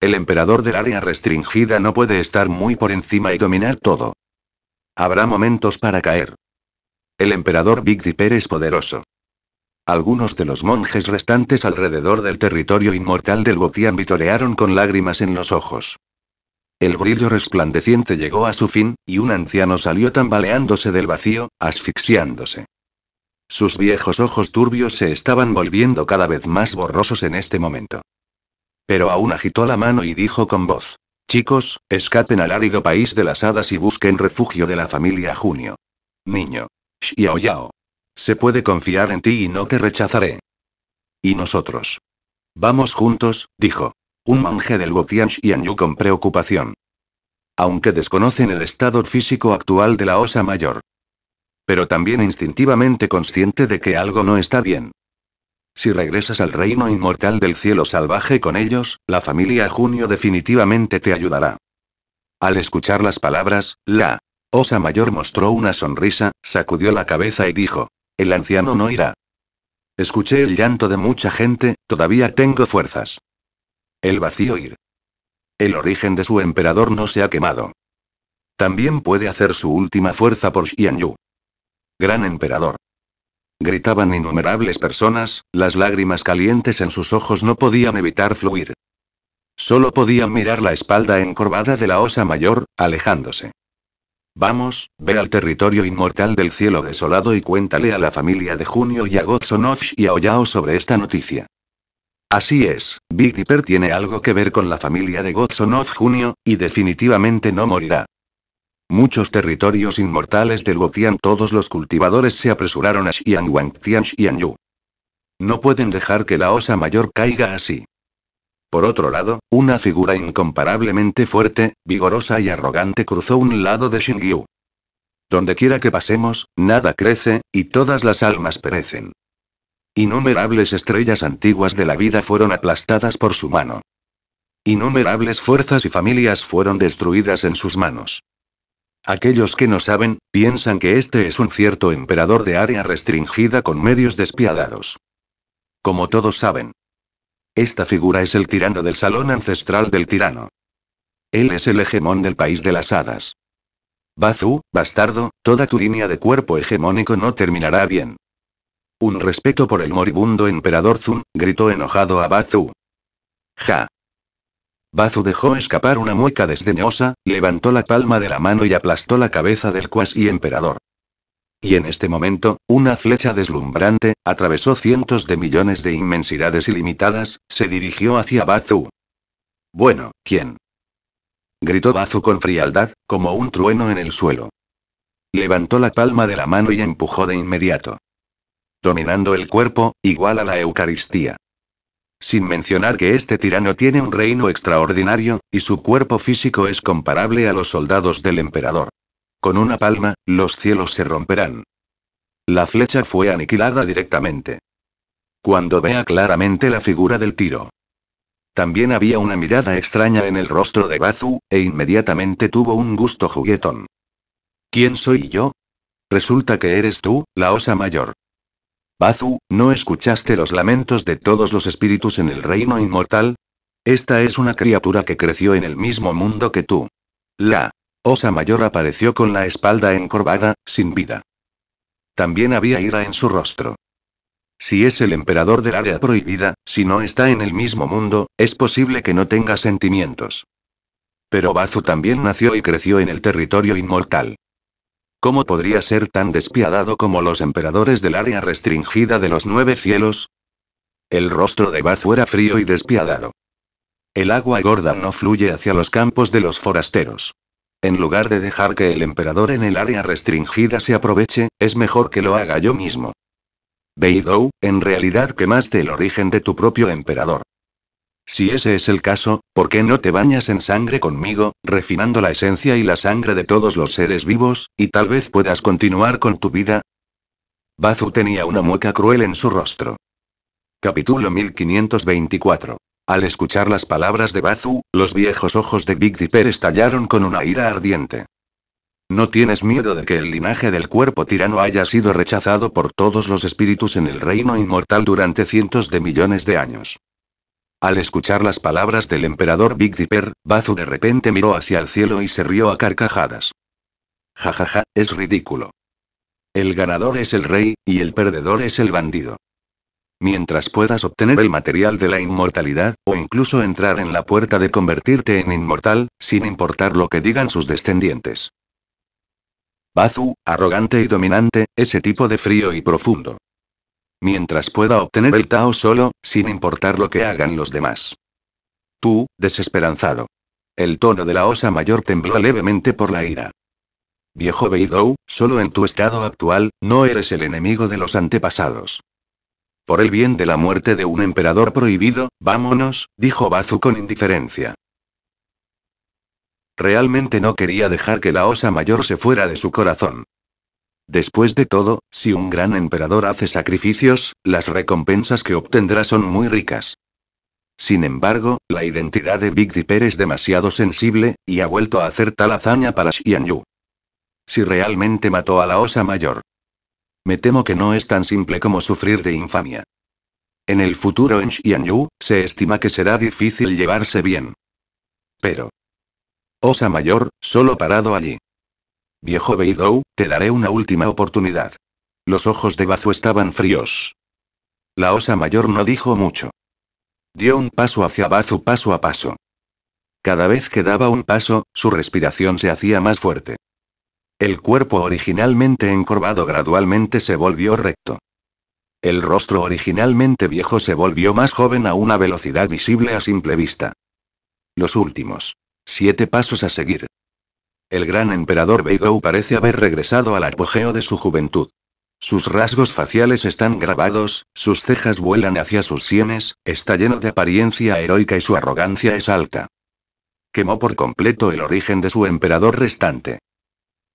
Speaker 1: El emperador del área restringida no puede estar muy por encima y dominar todo. Habrá momentos para caer. El emperador Big Dipper es poderoso. Algunos de los monjes restantes alrededor del territorio inmortal del Gotian vitorearon con lágrimas en los ojos. El brillo resplandeciente llegó a su fin, y un anciano salió tambaleándose del vacío, asfixiándose. Sus viejos ojos turbios se estaban volviendo cada vez más borrosos en este momento. Pero aún agitó la mano y dijo con voz. Chicos, escapen al árido país de las hadas y busquen refugio de la familia Junio. Niño. Xiao Yao. Se puede confiar en ti y no te rechazaré. Y nosotros. Vamos juntos, dijo un monje del y Anyu con preocupación. Aunque desconocen el estado físico actual de la Osa Mayor. Pero también instintivamente consciente de que algo no está bien. Si regresas al reino inmortal del cielo salvaje con ellos, la familia Junio definitivamente te ayudará. Al escuchar las palabras, la Osa Mayor mostró una sonrisa, sacudió la cabeza y dijo, el anciano no irá. Escuché el llanto de mucha gente, todavía tengo fuerzas. El vacío ir. El origen de su emperador no se ha quemado. También puede hacer su última fuerza por Xianyu. Gran emperador. Gritaban innumerables personas, las lágrimas calientes en sus ojos no podían evitar fluir. Solo podían mirar la espalda encorvada de la osa mayor, alejándose. Vamos, ve al territorio inmortal del cielo desolado y cuéntale a la familia de Junio y a Gozonov y a Oyao sobre esta noticia. Así es, Big Dipper tiene algo que ver con la familia de Godson Junio, y definitivamente no morirá. Muchos territorios inmortales del Gotian todos los cultivadores se apresuraron a Xi'an Yu. No pueden dejar que la osa mayor caiga así. Por otro lado, una figura incomparablemente fuerte, vigorosa y arrogante cruzó un lado de Xingyu. Donde quiera que pasemos, nada crece, y todas las almas perecen. Innumerables estrellas antiguas de la vida fueron aplastadas por su mano. Innumerables fuerzas y familias fueron destruidas en sus manos. Aquellos que no saben, piensan que este es un cierto emperador de área restringida con medios despiadados. Como todos saben. Esta figura es el tirano del salón ancestral del tirano. Él es el hegemón del país de las hadas. Bazú, bastardo, toda tu línea de cuerpo hegemónico no terminará bien. Un respeto por el moribundo emperador Zun, gritó enojado a Bazu. Ja. Bazu dejó escapar una mueca desdeñosa, levantó la palma de la mano y aplastó la cabeza del cuasi emperador. Y en este momento, una flecha deslumbrante, atravesó cientos de millones de inmensidades ilimitadas, se dirigió hacia Bazu. Bueno, ¿quién? Gritó Bazu con frialdad, como un trueno en el suelo. Levantó la palma de la mano y empujó de inmediato dominando el cuerpo, igual a la Eucaristía. Sin mencionar que este tirano tiene un reino extraordinario, y su cuerpo físico es comparable a los soldados del emperador. Con una palma, los cielos se romperán. La flecha fue aniquilada directamente. Cuando vea claramente la figura del tiro. También había una mirada extraña en el rostro de Bazu, e inmediatamente tuvo un gusto juguetón. ¿Quién soy yo? Resulta que eres tú, la osa mayor. Bazu, ¿no escuchaste los lamentos de todos los espíritus en el reino inmortal? Esta es una criatura que creció en el mismo mundo que tú. La osa mayor apareció con la espalda encorvada, sin vida. También había ira en su rostro. Si es el emperador del área prohibida, si no está en el mismo mundo, es posible que no tenga sentimientos. Pero Bazu también nació y creció en el territorio inmortal. ¿Cómo podría ser tan despiadado como los emperadores del área restringida de los nueve cielos? El rostro de Bazu era frío y despiadado. El agua gorda no fluye hacia los campos de los forasteros. En lugar de dejar que el emperador en el área restringida se aproveche, es mejor que lo haga yo mismo. Beidou, en realidad quemaste el origen de tu propio emperador. Si ese es el caso, ¿por qué no te bañas en sangre conmigo, refinando la esencia y la sangre de todos los seres vivos, y tal vez puedas continuar con tu vida? Bazu tenía una mueca cruel en su rostro. Capítulo 1524. Al escuchar las palabras de Bazu, los viejos ojos de Big Dipper estallaron con una ira ardiente. ¿No tienes miedo de que el linaje del cuerpo tirano haya sido rechazado por todos los espíritus en el reino inmortal durante cientos de millones de años? Al escuchar las palabras del emperador Big Dipper, Bazu de repente miró hacia el cielo y se rió a carcajadas. Jajaja, ja, ja, es ridículo. El ganador es el rey, y el perdedor es el bandido. Mientras puedas obtener el material de la inmortalidad, o incluso entrar en la puerta de convertirte en inmortal, sin importar lo que digan sus descendientes. Bazu, arrogante y dominante, ese tipo de frío y profundo mientras pueda obtener el Tao solo, sin importar lo que hagan los demás. Tú, desesperanzado. El tono de la osa mayor tembló levemente por la ira. Viejo Beidou, solo en tu estado actual, no eres el enemigo de los antepasados. Por el bien de la muerte de un emperador prohibido, vámonos, dijo Bazu con indiferencia. Realmente no quería dejar que la osa mayor se fuera de su corazón. Después de todo, si un gran emperador hace sacrificios, las recompensas que obtendrá son muy ricas. Sin embargo, la identidad de Big Dipper es demasiado sensible, y ha vuelto a hacer tal hazaña para Xian Si realmente mató a la Osa Mayor. Me temo que no es tan simple como sufrir de infamia. En el futuro en Xianyu, se estima que será difícil llevarse bien. Pero. Osa Mayor, solo parado allí. Viejo Beidou, te daré una última oportunidad. Los ojos de Bazu estaban fríos. La osa mayor no dijo mucho. Dio un paso hacia Bazu paso a paso. Cada vez que daba un paso, su respiración se hacía más fuerte. El cuerpo originalmente encorvado gradualmente se volvió recto. El rostro originalmente viejo se volvió más joven a una velocidad visible a simple vista. Los últimos. Siete pasos a seguir. El gran emperador Beidou parece haber regresado al apogeo de su juventud. Sus rasgos faciales están grabados, sus cejas vuelan hacia sus sienes, está lleno de apariencia heroica y su arrogancia es alta. Quemó por completo el origen de su emperador restante.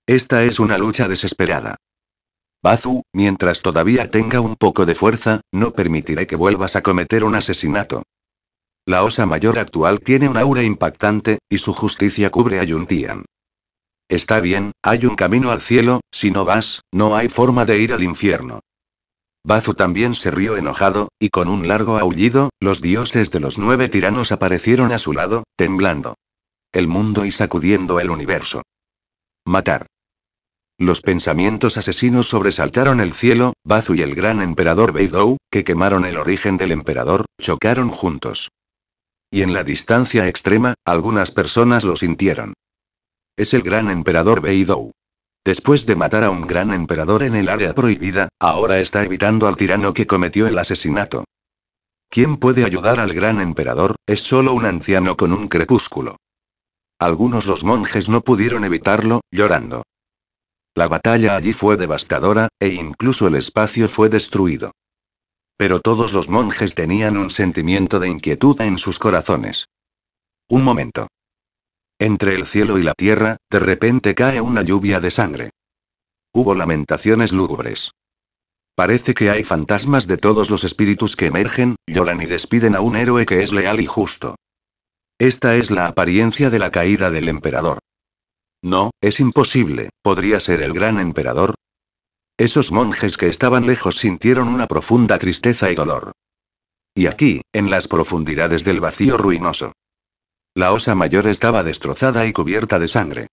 Speaker 1: Esta es una lucha desesperada. Bazu, mientras todavía tenga un poco de fuerza, no permitiré que vuelvas a cometer un asesinato. La osa mayor actual tiene un aura impactante, y su justicia cubre a Yuntian. Está bien, hay un camino al cielo, si no vas, no hay forma de ir al infierno. Bazu también se rió enojado, y con un largo aullido, los dioses de los nueve tiranos aparecieron a su lado, temblando. El mundo y sacudiendo el universo. Matar. Los pensamientos asesinos sobresaltaron el cielo, Bazu y el gran emperador Beidou, que quemaron el origen del emperador, chocaron juntos. Y en la distancia extrema, algunas personas lo sintieron. Es el gran emperador Beidou. Después de matar a un gran emperador en el área prohibida, ahora está evitando al tirano que cometió el asesinato. ¿Quién puede ayudar al gran emperador? Es solo un anciano con un crepúsculo. Algunos los monjes no pudieron evitarlo, llorando. La batalla allí fue devastadora, e incluso el espacio fue destruido. Pero todos los monjes tenían un sentimiento de inquietud en sus corazones. Un momento. Entre el cielo y la tierra, de repente cae una lluvia de sangre. Hubo lamentaciones lúgubres. Parece que hay fantasmas de todos los espíritus que emergen, lloran y despiden a un héroe que es leal y justo. Esta es la apariencia de la caída del emperador. No, es imposible, podría ser el gran emperador. Esos monjes que estaban lejos sintieron una profunda tristeza y dolor. Y aquí, en las profundidades del vacío ruinoso, la osa mayor estaba destrozada y cubierta de sangre.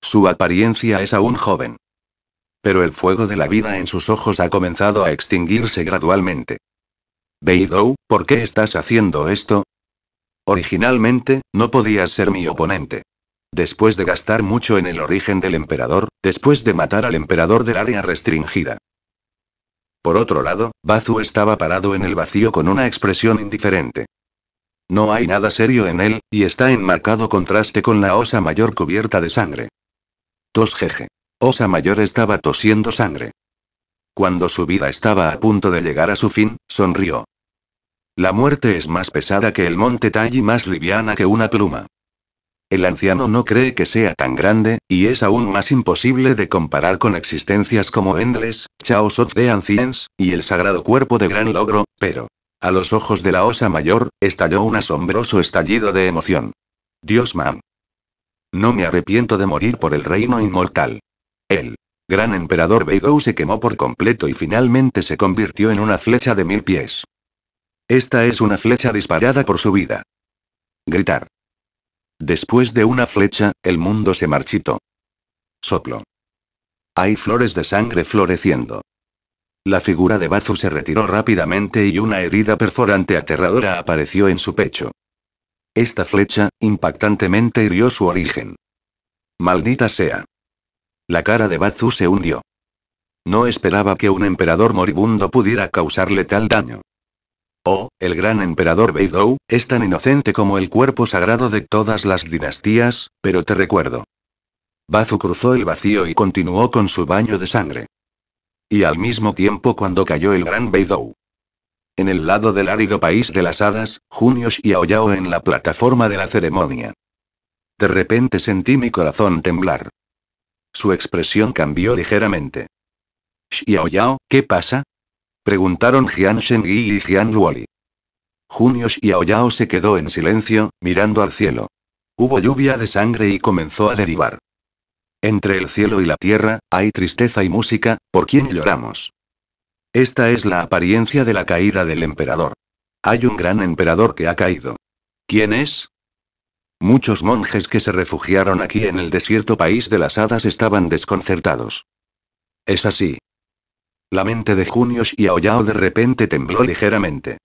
Speaker 1: Su apariencia es aún joven. Pero el fuego de la vida en sus ojos ha comenzado a extinguirse gradualmente. Beidou, ¿por qué estás haciendo esto? Originalmente, no podías ser mi oponente. Después de gastar mucho en el origen del emperador, después de matar al emperador del área restringida. Por otro lado, Bazu estaba parado en el vacío con una expresión indiferente. No hay nada serio en él, y está en marcado contraste con la osa mayor cubierta de sangre. Tos jeje. Osa mayor estaba tosiendo sangre. Cuando su vida estaba a punto de llegar a su fin, sonrió. La muerte es más pesada que el monte Tai y más liviana que una pluma. El anciano no cree que sea tan grande, y es aún más imposible de comparar con existencias como Endless, Chaos of the Ancients, y el Sagrado Cuerpo de Gran Logro, pero a los ojos de la Osa Mayor, estalló un asombroso estallido de emoción. Dios mam. No me arrepiento de morir por el reino inmortal. El gran emperador Beidou se quemó por completo y finalmente se convirtió en una flecha de mil pies. Esta es una flecha disparada por su vida. Gritar. Después de una flecha, el mundo se marchitó. Soplo. Hay flores de sangre floreciendo. La figura de Bazu se retiró rápidamente y una herida perforante aterradora apareció en su pecho. Esta flecha, impactantemente hirió su origen. Maldita sea. La cara de Bazu se hundió. No esperaba que un emperador moribundo pudiera causarle tal daño. Oh, el gran emperador Beidou, es tan inocente como el cuerpo sagrado de todas las dinastías, pero te recuerdo. Bazu cruzó el vacío y continuó con su baño de sangre. Y al mismo tiempo cuando cayó el gran Beidou. En el lado del árido país de las hadas, Junios y Aoyao en la plataforma de la ceremonia. De repente sentí mi corazón temblar. Su expresión cambió ligeramente. Xiaoyao, ¿ ¿qué pasa? Preguntaron Jian Shengyi y Jian Luoli. Junio y se quedó en silencio, mirando al cielo. Hubo lluvia de sangre y comenzó a derivar. Entre el cielo y la tierra, hay tristeza y música, ¿por quién lloramos? Esta es la apariencia de la caída del emperador. Hay un gran emperador que ha caído. ¿Quién es? Muchos monjes que se refugiaron aquí en el desierto país de las hadas estaban desconcertados. Es así. La mente de y Aoyao de repente tembló ligeramente.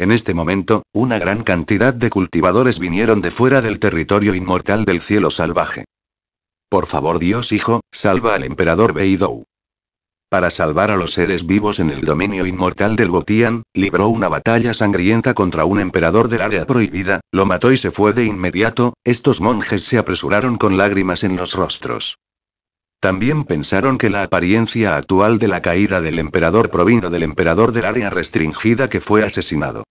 Speaker 1: En este momento, una gran cantidad de cultivadores vinieron de fuera del territorio inmortal del cielo salvaje. Por favor Dios Hijo, salva al emperador Beidou. Para salvar a los seres vivos en el dominio inmortal del Gotian, libró una batalla sangrienta contra un emperador del área prohibida, lo mató y se fue de inmediato, estos monjes se apresuraron con lágrimas en los rostros. También pensaron que la apariencia actual de la caída del emperador provino del emperador del área restringida que fue asesinado.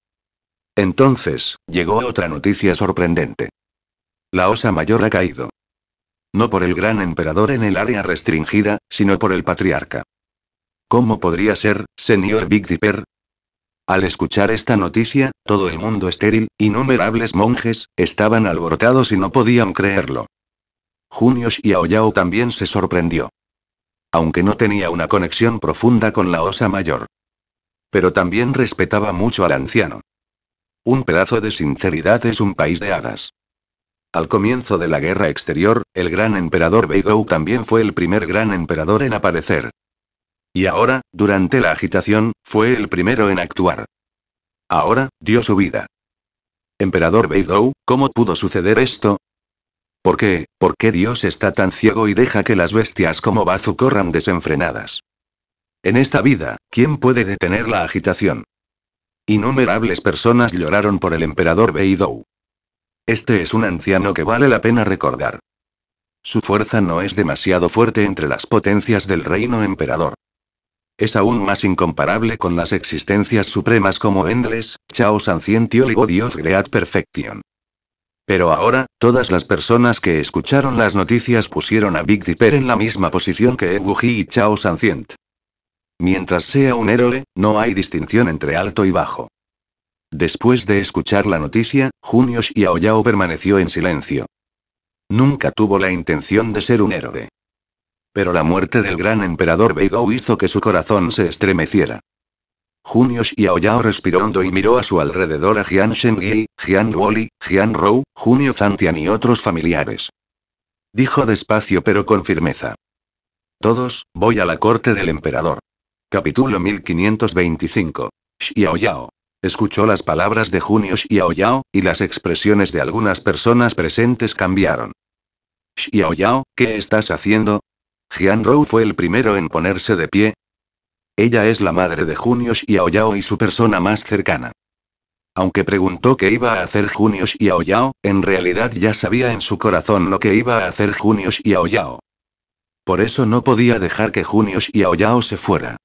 Speaker 1: Entonces, llegó otra noticia sorprendente. La osa mayor ha caído. No por el gran emperador en el área restringida, sino por el patriarca. ¿Cómo podría ser, señor Big Dipper? Al escuchar esta noticia, todo el mundo estéril, innumerables monjes, estaban alborotados y no podían creerlo. y Aoyao también se sorprendió. Aunque no tenía una conexión profunda con la Osa Mayor. Pero también respetaba mucho al anciano. Un pedazo de sinceridad es un país de hadas. Al comienzo de la guerra exterior, el gran emperador Beidou también fue el primer gran emperador en aparecer. Y ahora, durante la agitación, fue el primero en actuar. Ahora, dio su vida. Emperador Beidou, ¿cómo pudo suceder esto? ¿Por qué? ¿Por qué Dios está tan ciego y deja que las bestias como Bazu corran desenfrenadas? En esta vida, ¿quién puede detener la agitación? Innumerables personas lloraron por el emperador Beidou. Este es un anciano que vale la pena recordar. Su fuerza no es demasiado fuerte entre las potencias del reino emperador. Es aún más incomparable con las existencias supremas como Endless, Chaos Ancient y Olivo Dios Great Perfection. Pero ahora, todas las personas que escucharon las noticias pusieron a Big Dipper en la misma posición que Ewuji y Chaos Ancient. Mientras sea un héroe, no hay distinción entre alto y bajo. Después de escuchar la noticia, Junio Xiaoyao permaneció en silencio. Nunca tuvo la intención de ser un héroe. Pero la muerte del gran emperador Beidou hizo que su corazón se estremeciera. Junio Xiaoyao respiró hondo y miró a su alrededor a Jian Shengyi, Jian Woli, Jian Rou, Junio Zantian y otros familiares. Dijo despacio pero con firmeza. Todos, voy a la corte del emperador. Capítulo 1525. Xiaoyao. Escuchó las palabras de Junio Yao, y las expresiones de algunas personas presentes cambiaron. Yao, ¿qué estás haciendo? Jian Rou fue el primero en ponerse de pie. Ella es la madre de Junio Xiaoyao y su persona más cercana. Aunque preguntó qué iba a hacer Junio Yao, en realidad ya sabía en su corazón lo que iba a hacer Junio Yao. Por eso no podía dejar que Junio Yao se fuera.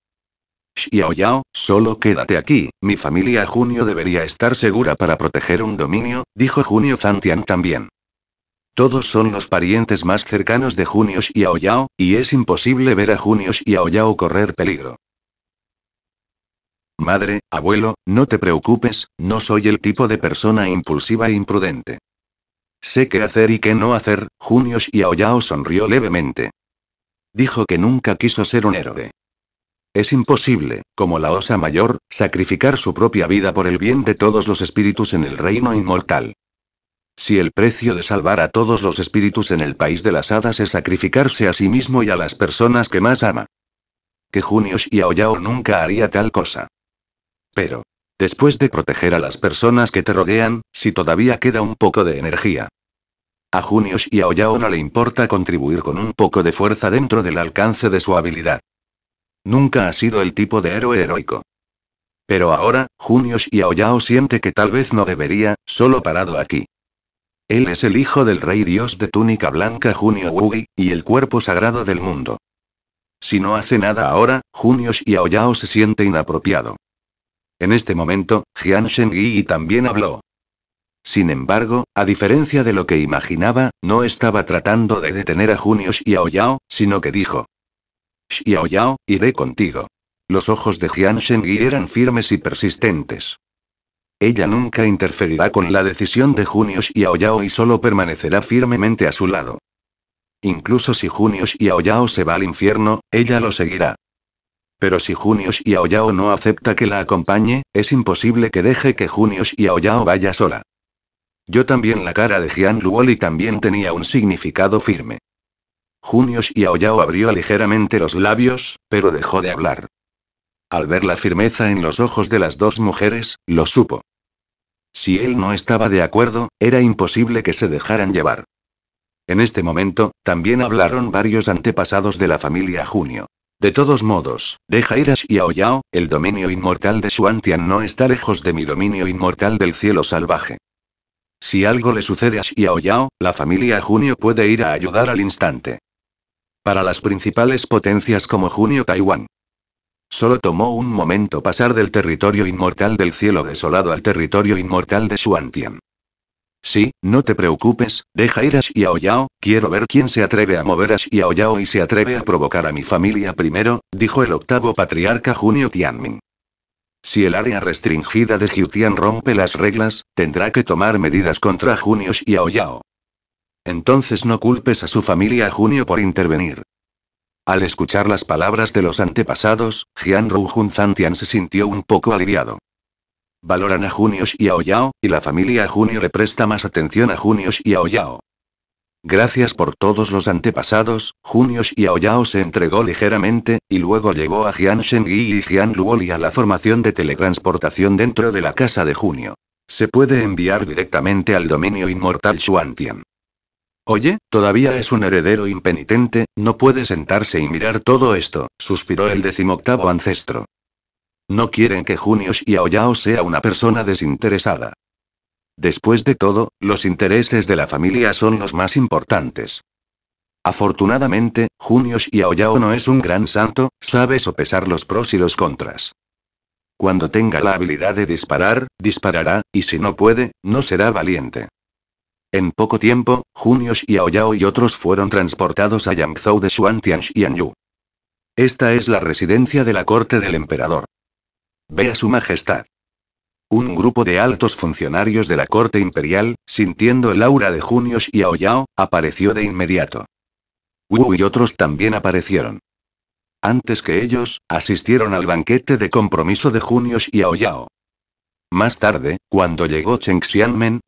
Speaker 1: Yaoyao, oh, solo quédate aquí, mi familia Junio debería estar segura para proteger un dominio, dijo Junio Zantian también. Todos son los parientes más cercanos de Junio Aoyao, oh, y es imposible ver a Junio Aoyao oh, correr peligro. Madre, abuelo, no te preocupes, no soy el tipo de persona impulsiva e imprudente. Sé qué hacer y qué no hacer, Junio Aoyao sonrió levemente. Dijo que nunca quiso ser un héroe. Es imposible, como la Osa Mayor, sacrificar su propia vida por el bien de todos los espíritus en el reino inmortal. Si el precio de salvar a todos los espíritus en el país de las hadas es sacrificarse a sí mismo y a las personas que más ama. Que y Aoyao nunca haría tal cosa. Pero, después de proteger a las personas que te rodean, si todavía queda un poco de energía. A y Aoyao no le importa contribuir con un poco de fuerza dentro del alcance de su habilidad. Nunca ha sido el tipo de héroe heroico. Pero ahora, Junius y Aoyao siente que tal vez no debería, solo parado aquí. Él es el hijo del rey dios de túnica blanca Junio Wugi, y el cuerpo sagrado del mundo. Si no hace nada ahora, Junius y Aoyao se siente inapropiado. En este momento, Jian Shengyi también habló. Sin embargo, a diferencia de lo que imaginaba, no estaba tratando de detener a Junius y Aoyao, sino que dijo, Xiao Yao, iré contigo. Los ojos de Jian Shengyi eran firmes y persistentes. Ella nunca interferirá con la decisión de Junius Xiao Yao y solo permanecerá firmemente a su lado. Incluso si Junius Xiao Yao se va al infierno, ella lo seguirá. Pero si Junius Xiao Yao no acepta que la acompañe, es imposible que deje que Junius Xiao Yao vaya sola. Yo también la cara de Jian Luoli también tenía un significado firme. Junio Xiaoyao abrió ligeramente los labios, pero dejó de hablar. Al ver la firmeza en los ojos de las dos mujeres, lo supo. Si él no estaba de acuerdo, era imposible que se dejaran llevar. En este momento, también hablaron varios antepasados de la familia Junio. De todos modos, deja ir a Xiaoyao, el dominio inmortal de Xuantian no está lejos de mi dominio inmortal del cielo salvaje. Si algo le sucede a Xiaoyao, la familia Junio puede ir a ayudar al instante para las principales potencias como Junio Taiwán. Solo tomó un momento pasar del territorio inmortal del cielo desolado al territorio inmortal de Xuantian. Sí, no te preocupes, deja ir a Yao, quiero ver quién se atreve a mover a Yao y se atreve a provocar a mi familia primero, dijo el octavo patriarca Junio Tianmin. Si el área restringida de Jiutian rompe las reglas, tendrá que tomar medidas contra Junio Yao. Entonces no culpes a su familia Junio por intervenir. Al escuchar las palabras de los antepasados, Jian Jun Zantian se sintió un poco aliviado. Valoran a Junio Oyao, y la familia Junio le presta más atención a Junio Oyao. Gracias por todos los antepasados, Junio Yao se entregó ligeramente, y luego llevó a Jian Shengyi y Jian Luoli a la formación de teletransportación dentro de la casa de Junio. Se puede enviar directamente al dominio inmortal Xuantian. Oye, todavía es un heredero impenitente, no puede sentarse y mirar todo esto, suspiró el decimoctavo ancestro. No quieren que Junius y Aoyao sea una persona desinteresada. Después de todo, los intereses de la familia son los más importantes. Afortunadamente, Junius y Aoyao no es un gran santo, sabe sopesar los pros y los contras. Cuando tenga la habilidad de disparar, disparará, y si no puede, no será valiente. En poco tiempo, y Aoyao y otros fueron transportados a Yangzhou de y Anyu. Esta es la residencia de la corte del emperador. Ve a su majestad. Un grupo de altos funcionarios de la corte imperial, sintiendo el aura de y Aoyao, apareció de inmediato. Wu y otros también aparecieron. Antes que ellos, asistieron al banquete de compromiso de y Aoyao. Más tarde, cuando llegó Cheng Xianmen,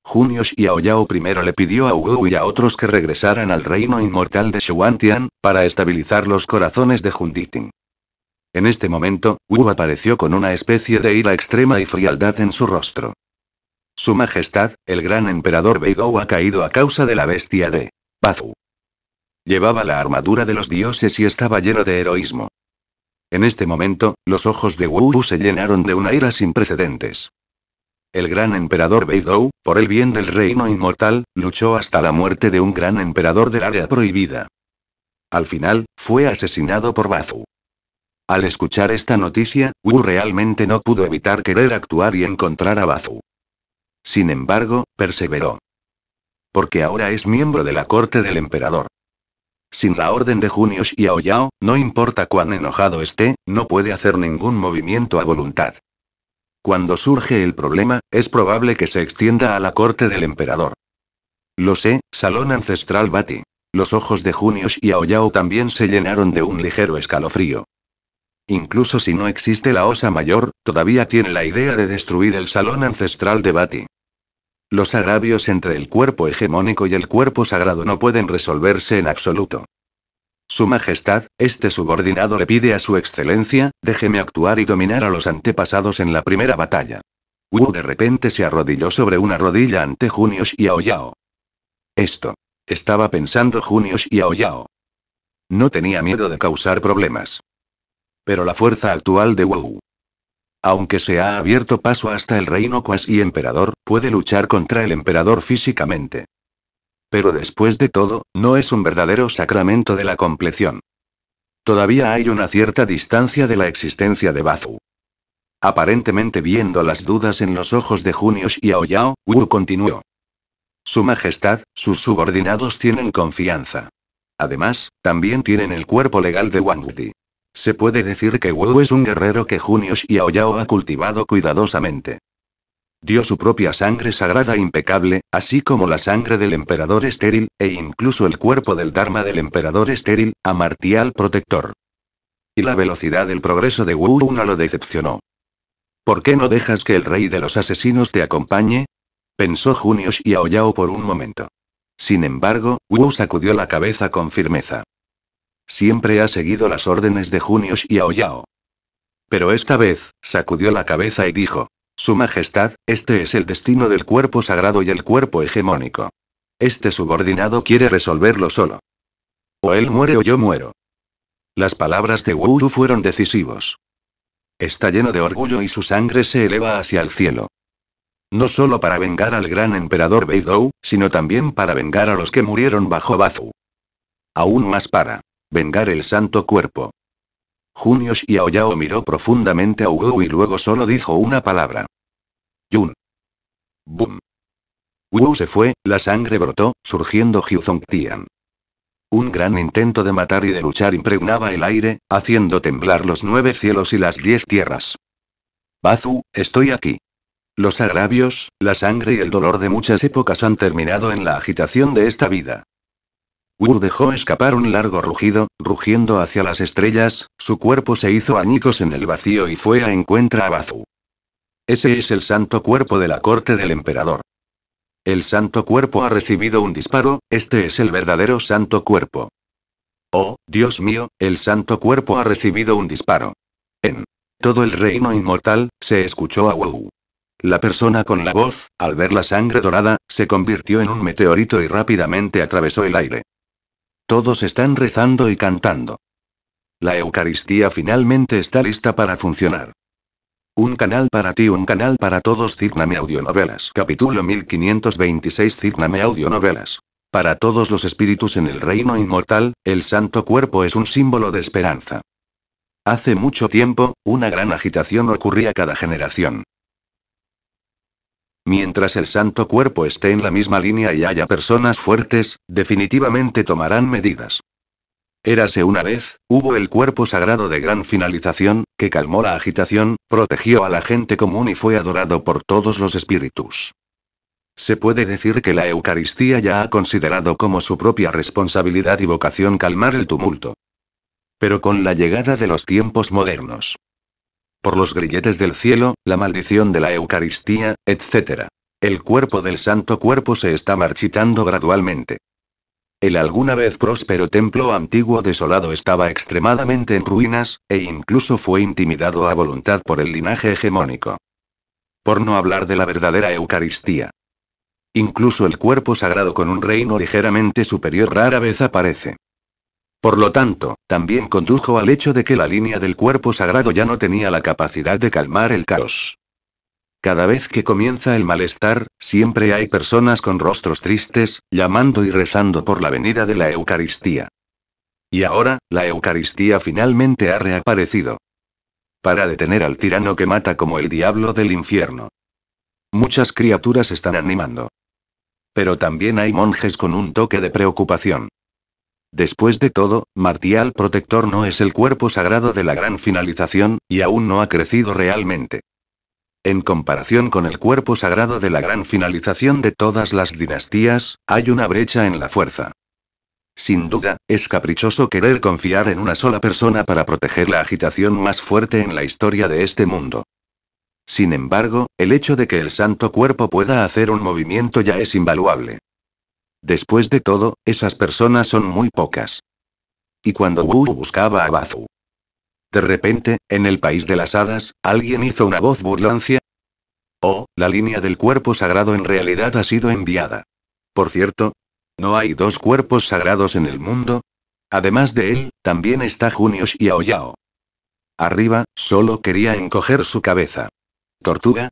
Speaker 1: y Aoyao primero le pidió a Wu y a otros que regresaran al reino inmortal de Xuantian, para estabilizar los corazones de Diting. En este momento, Wu apareció con una especie de ira extrema y frialdad en su rostro. Su Majestad, el gran emperador Beidou ha caído a causa de la bestia de Pazu. Llevaba la armadura de los dioses y estaba lleno de heroísmo. En este momento, los ojos de Wu se llenaron de una ira sin precedentes. El gran emperador Beidou, por el bien del reino inmortal, luchó hasta la muerte de un gran emperador del área prohibida. Al final, fue asesinado por Bazu. Al escuchar esta noticia, Wu realmente no pudo evitar querer actuar y encontrar a Bazu. Sin embargo, perseveró. Porque ahora es miembro de la corte del emperador. Sin la orden de Junius y Aoyao, no importa cuán enojado esté, no puede hacer ningún movimiento a voluntad. Cuando surge el problema, es probable que se extienda a la corte del emperador. Lo sé, Salón Ancestral Bati. Los ojos de Junius y Aoyao también se llenaron de un ligero escalofrío. Incluso si no existe la Osa Mayor, todavía tiene la idea de destruir el Salón Ancestral de Bati. Los agravios entre el cuerpo hegemónico y el cuerpo sagrado no pueden resolverse en absoluto. Su Majestad, este subordinado le pide a su excelencia, déjeme actuar y dominar a los antepasados en la primera batalla. Wu de repente se arrodilló sobre una rodilla ante Junius y Aoyao. Esto. Estaba pensando Junius y Aoyao. No tenía miedo de causar problemas. Pero la fuerza actual de Wu. Aunque se ha abierto paso hasta el reino cuasi emperador, puede luchar contra el emperador físicamente. Pero después de todo, no es un verdadero sacramento de la compleción. Todavía hay una cierta distancia de la existencia de Bazu. Aparentemente viendo las dudas en los ojos de Junius y Aoyao, Wu continuó. Su Majestad, sus subordinados tienen confianza. Además, también tienen el cuerpo legal de Wang Se puede decir que Wu es un guerrero que Junius y Aoyao ha cultivado cuidadosamente. Dio su propia sangre sagrada e impecable, así como la sangre del emperador estéril, e incluso el cuerpo del Dharma del emperador estéril, a Martial Protector. Y la velocidad del progreso de Wu no lo decepcionó. ¿Por qué no dejas que el rey de los asesinos te acompañe? pensó y Aoyao por un momento. Sin embargo, Wu sacudió la cabeza con firmeza. Siempre ha seguido las órdenes de y Aoyao. Pero esta vez, sacudió la cabeza y dijo, su Majestad, este es el destino del cuerpo sagrado y el cuerpo hegemónico. Este subordinado quiere resolverlo solo. O él muere o yo muero. Las palabras de Wu fueron decisivos. Está lleno de orgullo y su sangre se eleva hacia el cielo. No solo para vengar al gran emperador Beidou, sino también para vengar a los que murieron bajo Bazu. Aún más para vengar el santo cuerpo. Junio y Aoyao miró profundamente a Wu y luego solo dijo una palabra. Jun. Boom. Wu se fue, la sangre brotó, surgiendo Tian. Un gran intento de matar y de luchar impregnaba el aire, haciendo temblar los nueve cielos y las diez tierras. Bazu, estoy aquí. Los agravios, la sangre y el dolor de muchas épocas han terminado en la agitación de esta vida. Wu dejó escapar un largo rugido, rugiendo hacia las estrellas, su cuerpo se hizo añicos en el vacío y fue a encuentra a Bazu. Ese es el santo cuerpo de la corte del emperador. El santo cuerpo ha recibido un disparo, este es el verdadero santo cuerpo. Oh, Dios mío, el santo cuerpo ha recibido un disparo. En todo el reino inmortal, se escuchó a Wu. La persona con la voz, al ver la sangre dorada, se convirtió en un meteorito y rápidamente atravesó el aire. Todos están rezando y cantando. La Eucaristía finalmente está lista para funcionar. Un canal para ti, un canal para todos. Cigname Audionovelas. Capítulo 1526. Cigname Audionovelas. Para todos los espíritus en el reino inmortal, el santo cuerpo es un símbolo de esperanza. Hace mucho tiempo, una gran agitación ocurría cada generación. Mientras el santo cuerpo esté en la misma línea y haya personas fuertes, definitivamente tomarán medidas. Érase una vez, hubo el cuerpo sagrado de gran finalización, que calmó la agitación, protegió a la gente común y fue adorado por todos los espíritus. Se puede decir que la Eucaristía ya ha considerado como su propia responsabilidad y vocación calmar el tumulto. Pero con la llegada de los tiempos modernos, por los grilletes del cielo, la maldición de la Eucaristía, etc. El cuerpo del santo cuerpo se está marchitando gradualmente. El alguna vez próspero templo antiguo desolado estaba extremadamente en ruinas, e incluso fue intimidado a voluntad por el linaje hegemónico. Por no hablar de la verdadera Eucaristía. Incluso el cuerpo sagrado con un reino ligeramente superior rara vez aparece. Por lo tanto, también condujo al hecho de que la línea del cuerpo sagrado ya no tenía la capacidad de calmar el caos. Cada vez que comienza el malestar, siempre hay personas con rostros tristes, llamando y rezando por la venida de la Eucaristía. Y ahora, la Eucaristía finalmente ha reaparecido. Para detener al tirano que mata como el diablo del infierno. Muchas criaturas están animando. Pero también hay monjes con un toque de preocupación. Después de todo, Martial Protector no es el cuerpo sagrado de la gran finalización, y aún no ha crecido realmente. En comparación con el cuerpo sagrado de la gran finalización de todas las dinastías, hay una brecha en la fuerza. Sin duda, es caprichoso querer confiar en una sola persona para proteger la agitación más fuerte en la historia de este mundo. Sin embargo, el hecho de que el santo cuerpo pueda hacer un movimiento ya es invaluable. Después de todo, esas personas son muy pocas. Y cuando Wu buscaba a Bazu. De repente, en el país de las hadas, alguien hizo una voz burlancia. Oh, la línea del cuerpo sagrado en realidad ha sido enviada. Por cierto, ¿no hay dos cuerpos sagrados en el mundo? Además de él, también está Junius y Aoyao. Arriba, solo quería encoger su cabeza. Tortuga,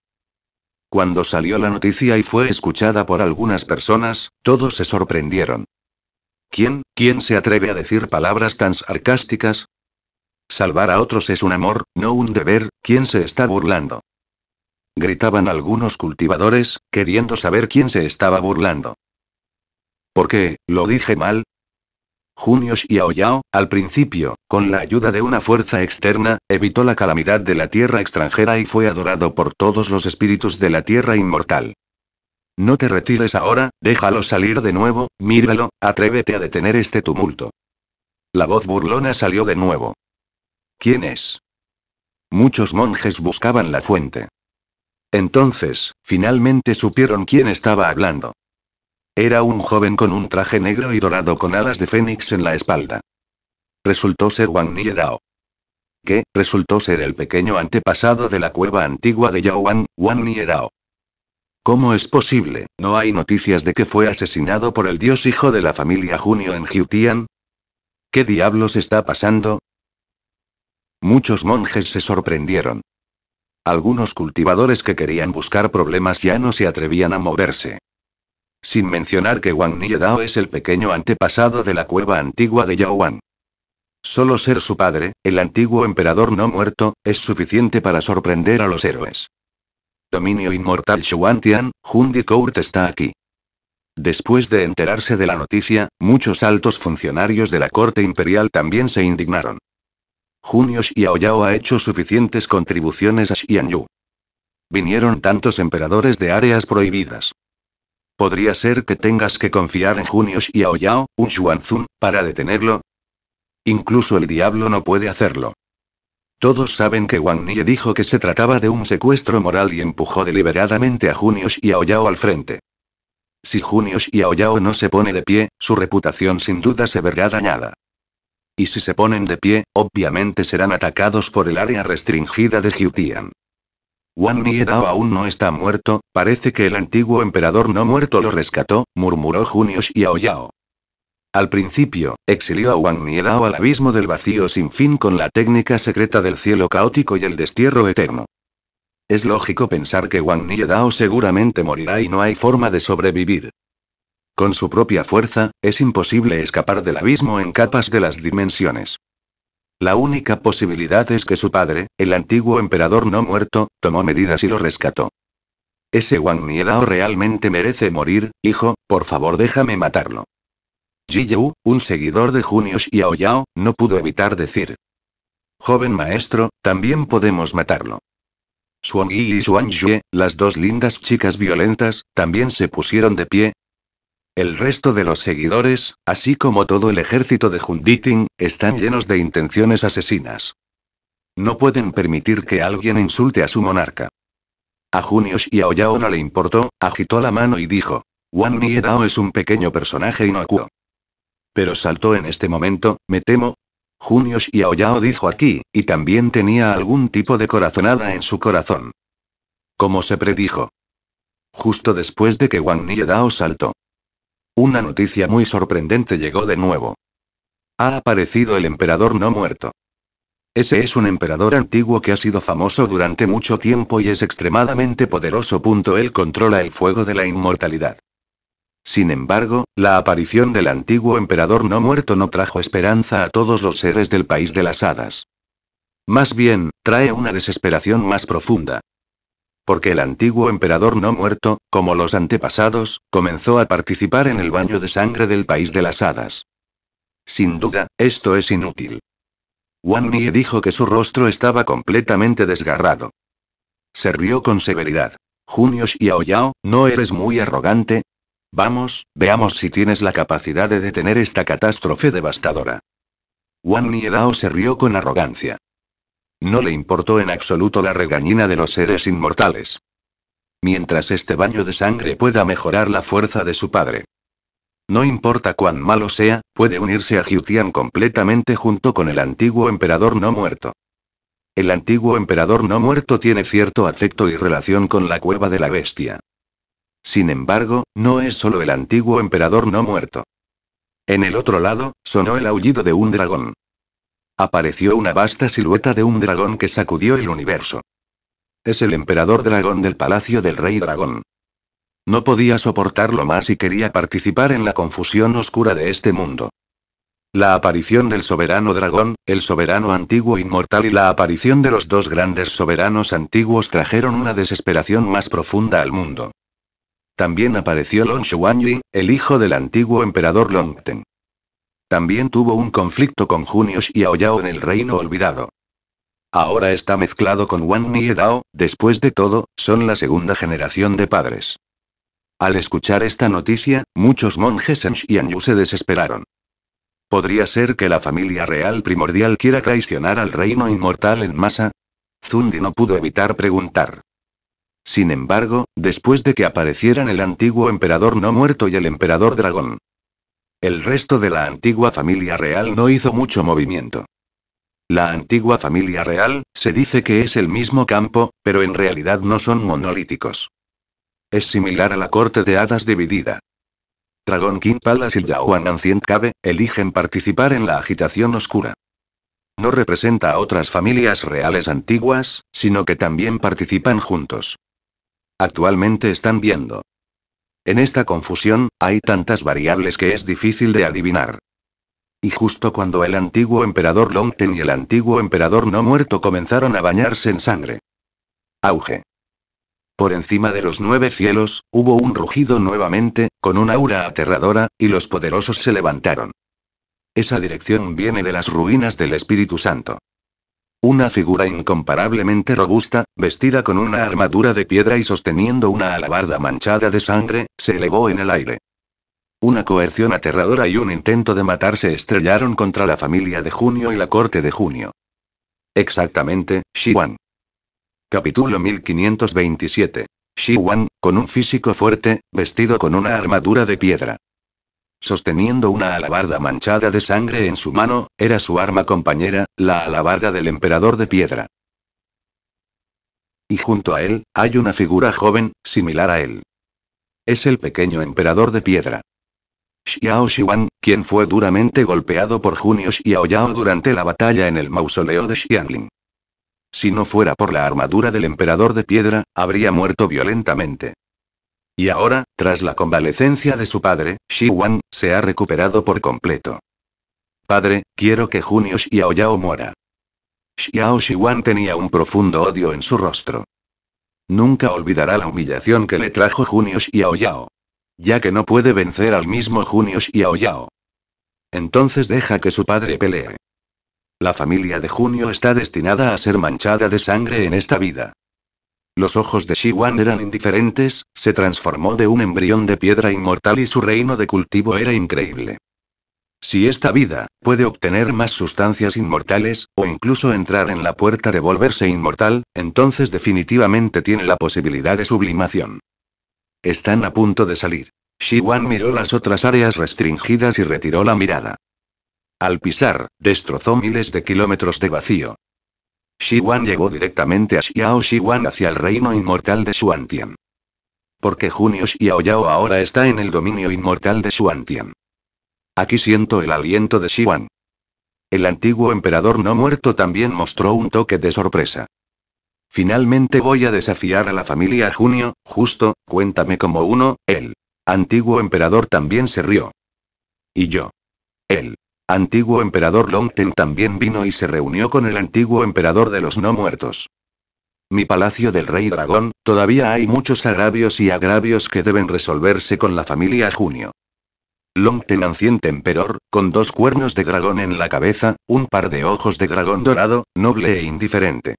Speaker 1: cuando salió la noticia y fue escuchada por algunas personas, todos se sorprendieron. ¿Quién, quién se atreve a decir palabras tan sarcásticas? Salvar a otros es un amor, no un deber, ¿quién se está burlando? Gritaban algunos cultivadores, queriendo saber quién se estaba burlando. ¿Por qué, lo dije mal? Junios y Aoyao, al principio, con la ayuda de una fuerza externa, evitó la calamidad de la tierra extranjera y fue adorado por todos los espíritus de la tierra inmortal. No te retires ahora, déjalo salir de nuevo, míralo, atrévete a detener este tumulto. La voz burlona salió de nuevo. ¿Quién es? Muchos monjes buscaban la fuente. Entonces, finalmente supieron quién estaba hablando. Era un joven con un traje negro y dorado con alas de fénix en la espalda. Resultó ser Wang Nierao ¿Qué? resultó ser el pequeño antepasado de la cueva antigua de Wang, Wang Nierao. ¿Cómo es posible? ¿No hay noticias de que fue asesinado por el dios hijo de la familia Junio en Jiutian? ¿Qué diablos está pasando? Muchos monjes se sorprendieron. Algunos cultivadores que querían buscar problemas ya no se atrevían a moverse. Sin mencionar que Wang Niedao es el pequeño antepasado de la cueva antigua de Wang. Solo ser su padre, el antiguo emperador no muerto, es suficiente para sorprender a los héroes. Dominio inmortal Xuantian, Hundi Court está aquí. Después de enterarse de la noticia, muchos altos funcionarios de la corte imperial también se indignaron. Junio Yao ha hecho suficientes contribuciones a Xianyu. Vinieron tantos emperadores de áreas prohibidas. ¿Podría ser que tengas que confiar en Junius y Aoyao, un Xuanzun, para detenerlo? Incluso el diablo no puede hacerlo. Todos saben que Wang Nie dijo que se trataba de un secuestro moral y empujó deliberadamente a Junius y Aoyao al frente. Si Junius y Aoyao no se pone de pie, su reputación sin duda se verá dañada. Y si se ponen de pie, obviamente serán atacados por el área restringida de Jiutian. Wang Niedao aún no está muerto, parece que el antiguo emperador no muerto lo rescató, murmuró Junio Yao. Al principio, exilió a Wang Niedao al abismo del vacío sin fin con la técnica secreta del cielo caótico y el destierro eterno. Es lógico pensar que Wang Niedao seguramente morirá y no hay forma de sobrevivir. Con su propia fuerza, es imposible escapar del abismo en capas de las dimensiones. La única posibilidad es que su padre, el antiguo emperador no muerto, tomó medidas y lo rescató. Ese Wang Dao realmente merece morir, hijo, por favor déjame matarlo. Ji Yu, un seguidor de Junio Yao, no pudo evitar decir. Joven maestro, también podemos matarlo. Suan Yi y Suan Yue, las dos lindas chicas violentas, también se pusieron de pie, el resto de los seguidores, así como todo el ejército de Hunditing, están llenos de intenciones asesinas. No pueden permitir que alguien insulte a su monarca. A Junius y a no le importó, agitó la mano y dijo. Wan Niedao es un pequeño personaje inocuo. Pero saltó en este momento, me temo. Junius y Aoyao dijo aquí, y también tenía algún tipo de corazonada en su corazón. Como se predijo. Justo después de que Wang Niedao saltó. Una noticia muy sorprendente llegó de nuevo. Ha aparecido el emperador no muerto. Ese es un emperador antiguo que ha sido famoso durante mucho tiempo y es extremadamente poderoso. Él controla el fuego de la inmortalidad. Sin embargo, la aparición del antiguo emperador no muerto no trajo esperanza a todos los seres del país de las hadas. Más bien, trae una desesperación más profunda porque el antiguo emperador no muerto, como los antepasados, comenzó a participar en el baño de sangre del país de las hadas. Sin duda, esto es inútil. Wan Nie dijo que su rostro estaba completamente desgarrado. Se rió con severidad. Junio Yao, ¿no eres muy arrogante? Vamos, veamos si tienes la capacidad de detener esta catástrofe devastadora. Nie Dao se rió con arrogancia. No le importó en absoluto la regañina de los seres inmortales. Mientras este baño de sangre pueda mejorar la fuerza de su padre. No importa cuán malo sea, puede unirse a Jiutian completamente junto con el antiguo emperador no muerto. El antiguo emperador no muerto tiene cierto afecto y relación con la cueva de la bestia. Sin embargo, no es solo el antiguo emperador no muerto. En el otro lado, sonó el aullido de un dragón. Apareció una vasta silueta de un dragón que sacudió el universo. Es el emperador dragón del palacio del rey dragón. No podía soportarlo más y quería participar en la confusión oscura de este mundo. La aparición del soberano dragón, el soberano antiguo inmortal y la aparición de los dos grandes soberanos antiguos trajeron una desesperación más profunda al mundo. También apareció Long el hijo del antiguo emperador Longten. También tuvo un conflicto con Junius y Aoyao en el Reino Olvidado. Ahora está mezclado con Wan Edao, después de todo, son la segunda generación de padres. Al escuchar esta noticia, muchos monjes en Xianyu se desesperaron. ¿Podría ser que la familia real primordial quiera traicionar al reino inmortal en masa? Zundi no pudo evitar preguntar. Sin embargo, después de que aparecieran el antiguo emperador no muerto y el emperador dragón, el resto de la antigua familia real no hizo mucho movimiento. La antigua familia real, se dice que es el mismo campo, pero en realidad no son monolíticos. Es similar a la corte de hadas dividida. Dragon King Palace y Yaoan Ancient Cave, eligen participar en la agitación oscura. No representa a otras familias reales antiguas, sino que también participan juntos. Actualmente están viendo en esta confusión, hay tantas variables que es difícil de adivinar. Y justo cuando el antiguo emperador Longten y el antiguo emperador no muerto comenzaron a bañarse en sangre. Auge. Por encima de los nueve cielos, hubo un rugido nuevamente, con una aura aterradora, y los poderosos se levantaron. Esa dirección viene de las ruinas del Espíritu Santo. Una figura incomparablemente robusta, vestida con una armadura de piedra y sosteniendo una alabarda manchada de sangre, se elevó en el aire. Una coerción aterradora y un intento de matar se estrellaron contra la familia de Junio y la corte de Junio. Exactamente, wan! Capítulo 1527. wan, con un físico fuerte, vestido con una armadura de piedra. Sosteniendo una alabarda manchada de sangre en su mano, era su arma compañera, la alabarda del emperador de piedra. Y junto a él, hay una figura joven, similar a él. Es el pequeño emperador de piedra. Xiao Xiwan, quien fue duramente golpeado por Junio Xiaoyao durante la batalla en el mausoleo de Xiangling. Si no fuera por la armadura del emperador de piedra, habría muerto violentamente. Y ahora, tras la convalecencia de su padre, Shi Wan, se ha recuperado por completo. Padre, quiero que Junio Yao muera. Xiao Wan tenía un profundo odio en su rostro. Nunca olvidará la humillación que le trajo Junio Yao. Ya que no puede vencer al mismo Junio Yao. Entonces deja que su padre pelee. La familia de Junio está destinada a ser manchada de sangre en esta vida. Los ojos de Wan eran indiferentes, se transformó de un embrión de piedra inmortal y su reino de cultivo era increíble. Si esta vida puede obtener más sustancias inmortales, o incluso entrar en la puerta de volverse inmortal, entonces definitivamente tiene la posibilidad de sublimación. Están a punto de salir. Wan miró las otras áreas restringidas y retiró la mirada. Al pisar, destrozó miles de kilómetros de vacío. Shi Wan llegó directamente a Xiao Shi Wan hacia el reino inmortal de Xuantian. Porque Junio Xiao Yao ahora está en el dominio inmortal de Xuantian. Aquí siento el aliento de Shi Wan. El antiguo emperador no muerto también mostró un toque de sorpresa. Finalmente voy a desafiar a la familia Junio, justo, cuéntame como uno, él. Antiguo emperador también se rió. Y yo. Él. Antiguo emperador Longten también vino y se reunió con el antiguo emperador de los no muertos. Mi palacio del rey dragón, todavía hay muchos agravios y agravios que deben resolverse con la familia Junio. Longten anciente emperor, con dos cuernos de dragón en la cabeza, un par de ojos de dragón dorado, noble e indiferente.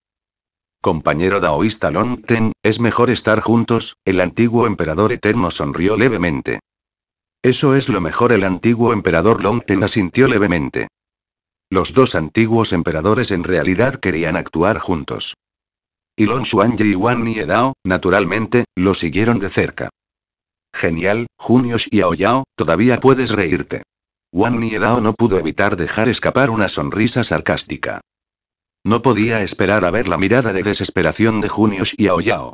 Speaker 1: Compañero daoísta Longten, es mejor estar juntos, el antiguo emperador eterno sonrió levemente. Eso es lo mejor. El antiguo emperador Long Longten asintió levemente. Los dos antiguos emperadores en realidad querían actuar juntos. Y Long Xuanji y Wan Niedao, naturalmente, lo siguieron de cerca. Genial, y Aoyao, todavía puedes reírte. Wan Niedao no pudo evitar dejar escapar una sonrisa sarcástica. No podía esperar a ver la mirada de desesperación de y Aoyao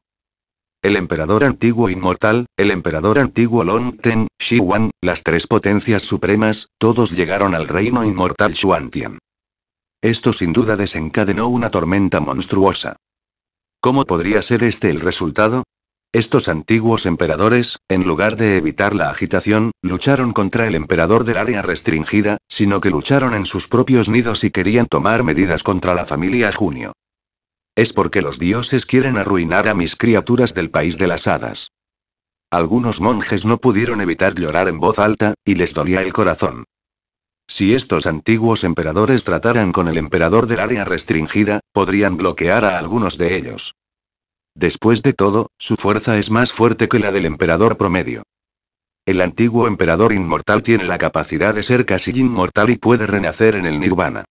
Speaker 1: el emperador antiguo inmortal, el emperador antiguo Longten, Shi Wan, las tres potencias supremas, todos llegaron al reino inmortal Xuantian. Esto sin duda desencadenó una tormenta monstruosa. ¿Cómo podría ser este el resultado? Estos antiguos emperadores, en lugar de evitar la agitación, lucharon contra el emperador del área restringida, sino que lucharon en sus propios nidos y querían tomar medidas contra la familia Junio. Es porque los dioses quieren arruinar a mis criaturas del país de las hadas. Algunos monjes no pudieron evitar llorar en voz alta, y les dolía el corazón. Si estos antiguos emperadores trataran con el emperador del área restringida, podrían bloquear a algunos de ellos. Después de todo, su fuerza es más fuerte que la del emperador promedio. El antiguo emperador inmortal tiene la capacidad de ser casi inmortal y puede renacer en el nirvana.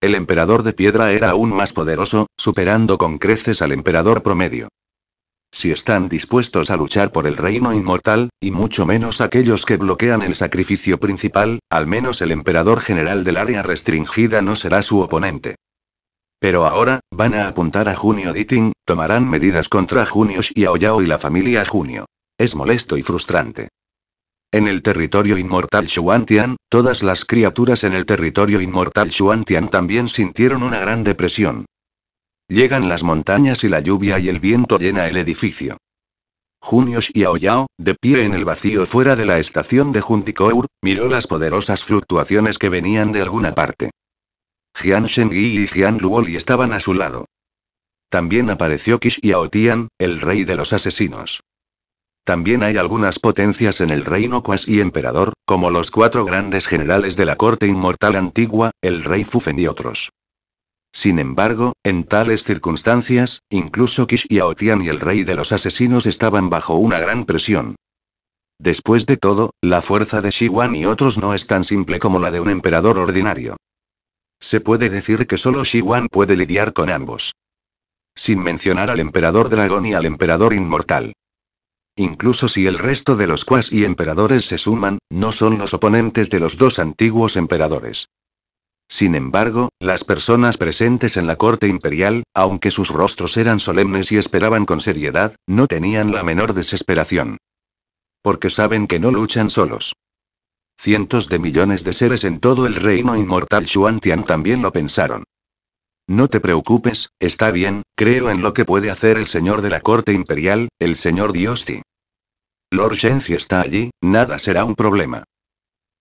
Speaker 1: El emperador de piedra era aún más poderoso, superando con creces al emperador promedio. Si están dispuestos a luchar por el reino inmortal, y mucho menos aquellos que bloquean el sacrificio principal, al menos el emperador general del área restringida no será su oponente. Pero ahora, van a apuntar a Junio Diting, tomarán medidas contra Junio Xiaoyao y la familia Junio. Es molesto y frustrante. En el territorio inmortal Xuantian, todas las criaturas en el territorio inmortal Xuantian también sintieron una gran depresión. Llegan las montañas y la lluvia y el viento llena el edificio. Junius y Aoyao, de pie en el vacío fuera de la estación de Junticour, miró las poderosas fluctuaciones que venían de alguna parte. Jian Yi y Jian Luoli estaban a su lado. También apareció y Tian, el rey de los asesinos. También hay algunas potencias en el reino cuasi emperador, como los cuatro grandes generales de la corte inmortal antigua, el rey Fufen y otros. Sin embargo, en tales circunstancias, incluso Kish y Aotian y el rey de los asesinos estaban bajo una gran presión. Después de todo, la fuerza de Shiwan y otros no es tan simple como la de un emperador ordinario. Se puede decir que solo Shiwan puede lidiar con ambos. Sin mencionar al emperador dragón y al emperador inmortal. Incluso si el resto de los y emperadores se suman, no son los oponentes de los dos antiguos emperadores. Sin embargo, las personas presentes en la corte imperial, aunque sus rostros eran solemnes y esperaban con seriedad, no tenían la menor desesperación. Porque saben que no luchan solos. Cientos de millones de seres en todo el reino inmortal Xuantian también lo pensaron. No te preocupes, está bien, creo en lo que puede hacer el señor de la corte imperial, el señor Diosti. Lord Shenzi está allí, nada será un problema.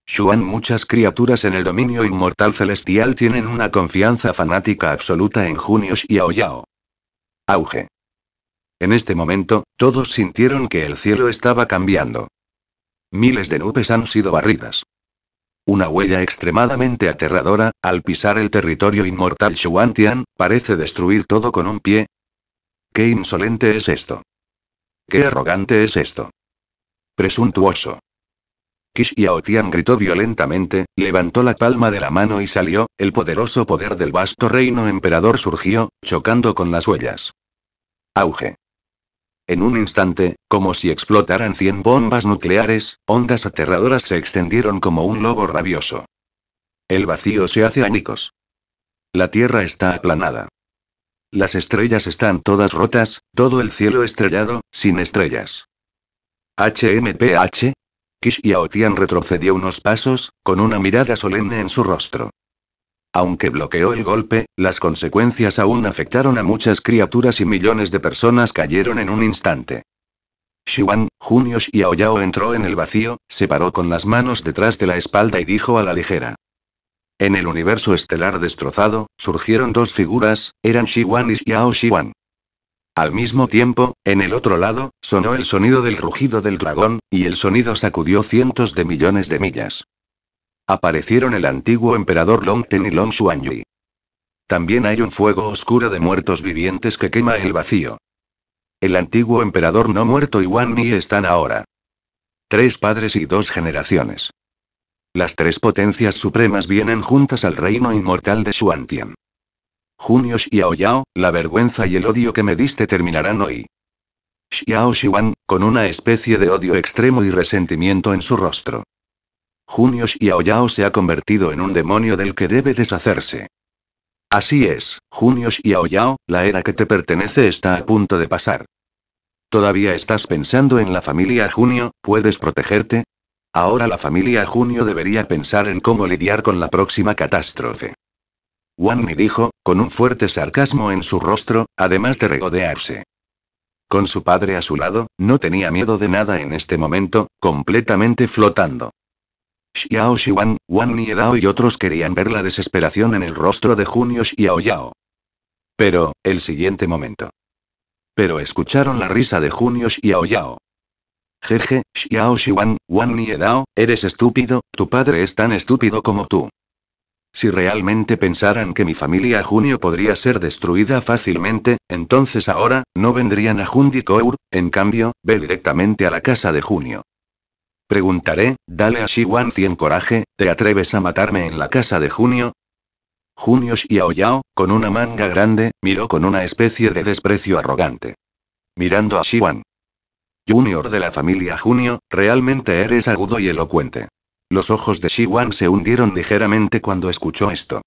Speaker 1: Xuan muchas criaturas en el dominio inmortal celestial tienen una confianza fanática absoluta en Junius y Aoyao. Auge. En este momento, todos sintieron que el cielo estaba cambiando. Miles de nubes han sido barridas. Una huella extremadamente aterradora, al pisar el territorio inmortal Shuantian, parece destruir todo con un pie. ¡Qué insolente es esto! ¡Qué arrogante es esto! Presuntuoso. Kish gritó violentamente, levantó la palma de la mano y salió, el poderoso poder del vasto reino emperador surgió, chocando con las huellas. Auge. En un instante, como si explotaran 100 bombas nucleares, ondas aterradoras se extendieron como un lobo rabioso. El vacío se hace añicos. La tierra está aplanada. Las estrellas están todas rotas, todo el cielo estrellado, sin estrellas. HMPH. Kish Aotian retrocedió unos pasos, con una mirada solemne en su rostro. Aunque bloqueó el golpe, las consecuencias aún afectaron a muchas criaturas y millones de personas cayeron en un instante. Xiwan, Junio y Aoyao entró en el vacío, se paró con las manos detrás de la espalda y dijo a la ligera. En el universo estelar destrozado, surgieron dos figuras, eran Xiwan y Xiao Xiwan. Al mismo tiempo, en el otro lado, sonó el sonido del rugido del dragón, y el sonido sacudió cientos de millones de millas. Aparecieron el antiguo emperador Longten y Long Yui. También hay un fuego oscuro de muertos vivientes que quema el vacío. El antiguo emperador no muerto y Wan están ahora. Tres padres y dos generaciones. Las tres potencias supremas vienen juntas al reino inmortal de Xuantian. Junio Xiao Yao, la vergüenza y el odio que me diste terminarán hoy. Xiao Xiwan, con una especie de odio extremo y resentimiento en su rostro y Aoyao se ha convertido en un demonio del que debe deshacerse. Así es, y Aoyao, la era que te pertenece está a punto de pasar. ¿Todavía estás pensando en la familia Junio? ¿Puedes protegerte? Ahora la familia Junio debería pensar en cómo lidiar con la próxima catástrofe. Wang Mi dijo, con un fuerte sarcasmo en su rostro, además de regodearse. Con su padre a su lado, no tenía miedo de nada en este momento, completamente flotando. Xiao Xiuan, Wan Niedao y otros querían ver la desesperación en el rostro de Junio Xiao Yao. Pero, el siguiente momento. Pero escucharon la risa de Junio Xiao Yao. Jeje, Xiao Xiwan, Wan Niedao, eres estúpido, tu padre es tan estúpido como tú. Si realmente pensaran que mi familia Junio podría ser destruida fácilmente, entonces ahora, no vendrían a Jundikour, en cambio, ve directamente a la casa de Junio. Preguntaré, dale a Shiwan 100 coraje, ¿te atreves a matarme en la casa de Junio? Junio Xiaoyao, con una manga grande, miró con una especie de desprecio arrogante. Mirando a Shiwan. Junior de la familia Junio, realmente eres agudo y elocuente. Los ojos de Shiwan se hundieron ligeramente cuando escuchó esto.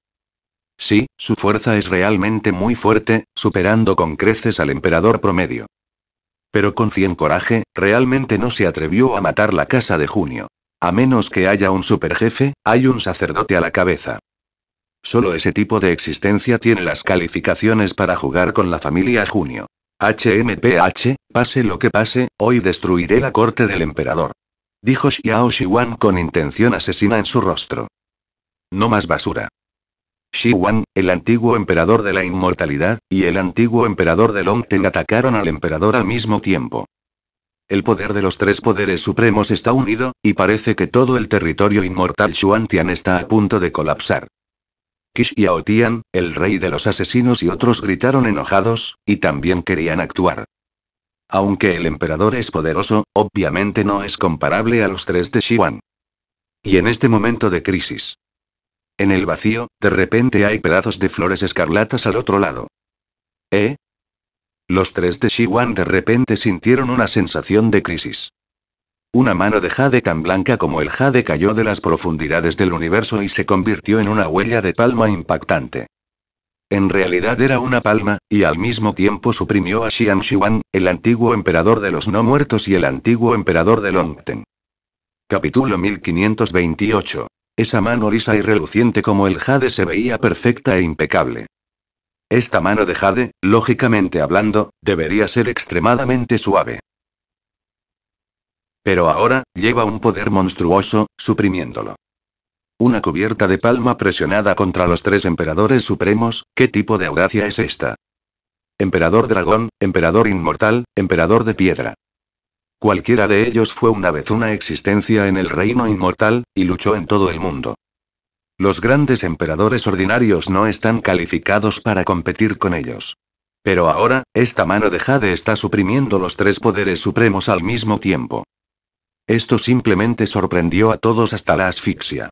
Speaker 1: Sí, su fuerza es realmente muy fuerte, superando con creces al emperador promedio. Pero con cien coraje, realmente no se atrevió a matar la casa de Junio. A menos que haya un superjefe, hay un sacerdote a la cabeza. Solo ese tipo de existencia tiene las calificaciones para jugar con la familia Junio. HMPH, pase lo que pase, hoy destruiré la corte del emperador. Dijo Xiao Shiwan con intención asesina en su rostro. No más basura. Shi Wan, el antiguo emperador de la inmortalidad, y el antiguo emperador de Longten atacaron al emperador al mismo tiempo. El poder de los tres poderes supremos está unido, y parece que todo el territorio inmortal Xuantian está a punto de colapsar. Kish y Tian, el rey de los asesinos y otros gritaron enojados, y también querían actuar. Aunque el emperador es poderoso, obviamente no es comparable a los tres de Wan. Y en este momento de crisis, en el vacío, de repente hay pedazos de flores escarlatas al otro lado. ¿Eh? Los tres de Shiwan de repente sintieron una sensación de crisis. Una mano de jade tan blanca como el jade cayó de las profundidades del universo y se convirtió en una huella de palma impactante. En realidad era una palma, y al mismo tiempo suprimió a Xian Xiwan, el antiguo emperador de los no muertos y el antiguo emperador de Longten. Capítulo 1528. Esa mano lisa y reluciente como el jade se veía perfecta e impecable. Esta mano de jade, lógicamente hablando, debería ser extremadamente suave. Pero ahora, lleva un poder monstruoso, suprimiéndolo. Una cubierta de palma presionada contra los tres emperadores supremos, ¿qué tipo de audacia es esta? Emperador dragón, emperador inmortal, emperador de piedra. Cualquiera de ellos fue una vez una existencia en el reino inmortal, y luchó en todo el mundo. Los grandes emperadores ordinarios no están calificados para competir con ellos. Pero ahora, esta mano de Jade está suprimiendo los tres poderes supremos al mismo tiempo. Esto simplemente sorprendió a todos hasta la asfixia.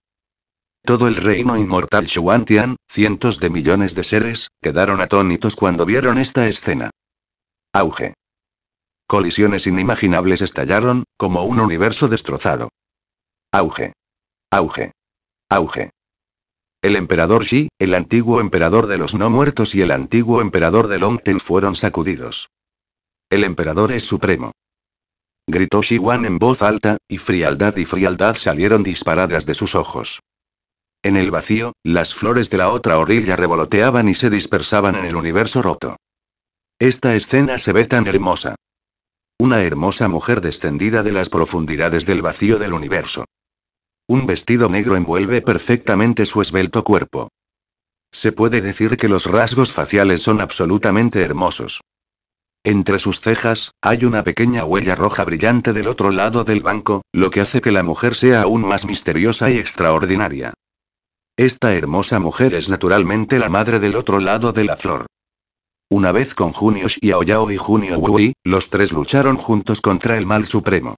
Speaker 1: Todo el reino inmortal Shuantian, cientos de millones de seres, quedaron atónitos cuando vieron esta escena. Auge. Colisiones inimaginables estallaron, como un universo destrozado. Auge. Auge. Auge. El emperador Xi, el antiguo emperador de los no muertos y el antiguo emperador de Longten fueron sacudidos. El emperador es supremo. Gritó Xi Wan en voz alta, y frialdad y frialdad salieron disparadas de sus ojos. En el vacío, las flores de la otra orilla revoloteaban y se dispersaban en el universo roto. Esta escena se ve tan hermosa. Una hermosa mujer descendida de las profundidades del vacío del universo. Un vestido negro envuelve perfectamente su esbelto cuerpo. Se puede decir que los rasgos faciales son absolutamente hermosos. Entre sus cejas, hay una pequeña huella roja brillante del otro lado del banco, lo que hace que la mujer sea aún más misteriosa y extraordinaria. Esta hermosa mujer es naturalmente la madre del otro lado de la flor. Una vez con Junio Xiaoyao y Junio Wui, los tres lucharon juntos contra el mal supremo.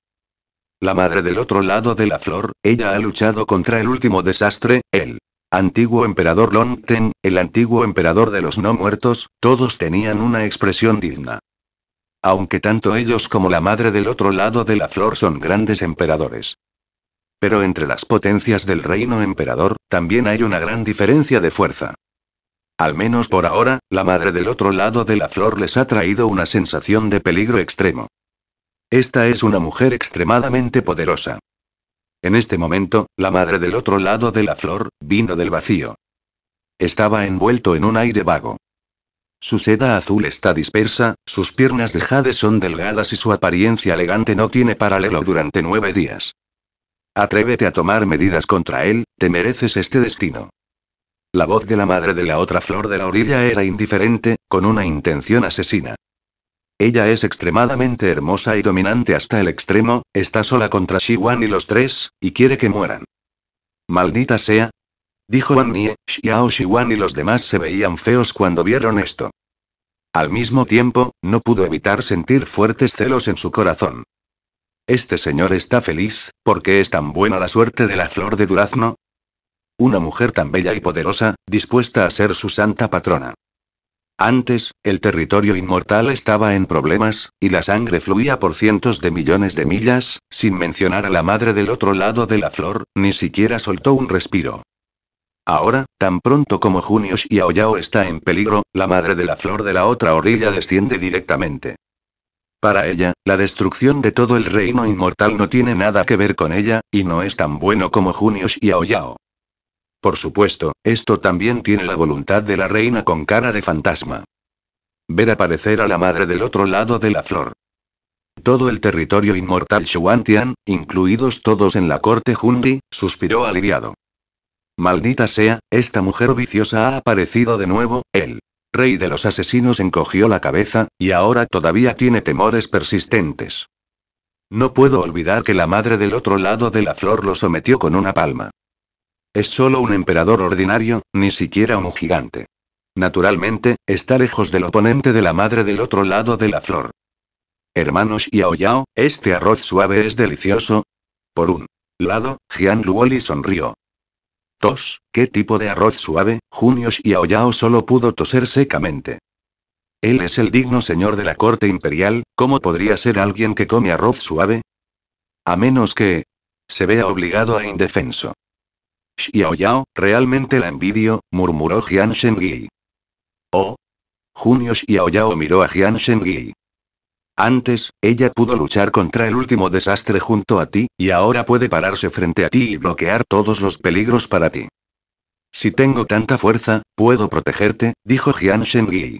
Speaker 1: La madre del otro lado de la flor, ella ha luchado contra el último desastre, el antiguo emperador Ten, el antiguo emperador de los no muertos, todos tenían una expresión digna. Aunque tanto ellos como la madre del otro lado de la flor son grandes emperadores. Pero entre las potencias del reino emperador, también hay una gran diferencia de fuerza. Al menos por ahora, la madre del otro lado de la flor les ha traído una sensación de peligro extremo. Esta es una mujer extremadamente poderosa. En este momento, la madre del otro lado de la flor, vino del vacío. Estaba envuelto en un aire vago. Su seda azul está dispersa, sus piernas de jade son delgadas y su apariencia elegante no tiene paralelo durante nueve días. Atrévete a tomar medidas contra él, te mereces este destino. La voz de la madre de la otra flor de la orilla era indiferente, con una intención asesina. Ella es extremadamente hermosa y dominante hasta el extremo, está sola contra Wan y los tres, y quiere que mueran. Maldita sea. Dijo Wan Nie, Xiao Wan y los demás se veían feos cuando vieron esto. Al mismo tiempo, no pudo evitar sentir fuertes celos en su corazón. Este señor está feliz, porque es tan buena la suerte de la flor de durazno, una mujer tan bella y poderosa, dispuesta a ser su santa patrona. Antes, el territorio inmortal estaba en problemas, y la sangre fluía por cientos de millones de millas, sin mencionar a la madre del otro lado de la flor, ni siquiera soltó un respiro. Ahora, tan pronto como Junius y Aoyao está en peligro, la madre de la flor de la otra orilla desciende directamente. Para ella, la destrucción de todo el reino inmortal no tiene nada que ver con ella, y no es tan bueno como Junius y Aoyao. Por supuesto, esto también tiene la voluntad de la reina con cara de fantasma. Ver aparecer a la madre del otro lado de la flor. Todo el territorio inmortal Shuantian, incluidos todos en la corte Hundi, suspiró aliviado. Maldita sea, esta mujer viciosa ha aparecido de nuevo, el Rey de los asesinos encogió la cabeza, y ahora todavía tiene temores persistentes. No puedo olvidar que la madre del otro lado de la flor lo sometió con una palma. Es solo un emperador ordinario, ni siquiera un gigante. Naturalmente, está lejos del oponente de la madre del otro lado de la flor. Hermanos y Yao, este arroz suave es delicioso. Por un lado, Jian Luoli sonrió. Tos, ¿qué tipo de arroz suave? Junios y Yao solo pudo toser secamente. Él es el digno señor de la corte imperial, ¿cómo podría ser alguien que come arroz suave? A menos que... se vea obligado a indefenso y Yao, realmente la envidio, murmuró Jian Shengyi. Oh. Junio y Aoyao miró a Jian Shengyi. Antes, ella pudo luchar contra el último desastre junto a ti, y ahora puede pararse frente a ti y bloquear todos los peligros para ti. Si tengo tanta fuerza, puedo protegerte, dijo Jian Shengyi.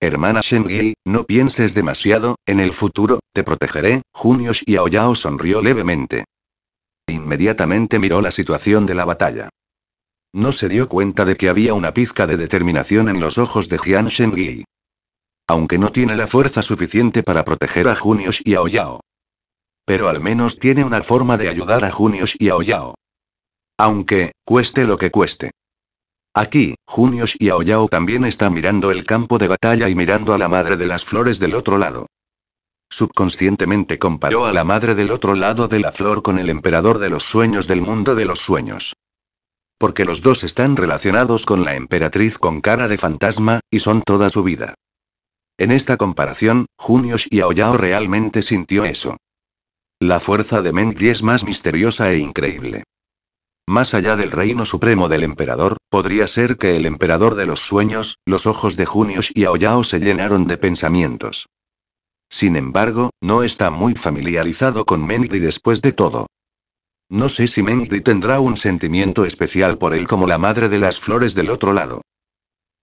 Speaker 1: Hermana Shengyi, no pienses demasiado, en el futuro, te protegeré, y Aoyao sonrió levemente. Inmediatamente miró la situación de la batalla. No se dio cuenta de que había una pizca de determinación en los ojos de Jian Shengyi. Aunque no tiene la fuerza suficiente para proteger a Junius y a Oyao. Pero al menos tiene una forma de ayudar a Junius y a Oyao. Aunque, cueste lo que cueste. Aquí, Junius y Oyao también están mirando el campo de batalla y mirando a la madre de las flores del otro lado. Subconscientemente comparó a la madre del otro lado de la flor con el emperador de los sueños del mundo de los sueños. Porque los dos están relacionados con la emperatriz con cara de fantasma, y son toda su vida. En esta comparación, y Aoyao realmente sintió eso. La fuerza de Mengri es más misteriosa e increíble. Más allá del reino supremo del emperador, podría ser que el emperador de los sueños, los ojos de y Aoyao se llenaron de pensamientos. Sin embargo, no está muy familiarizado con Mendy después de todo. No sé si Mendy tendrá un sentimiento especial por él como la madre de las flores del otro lado.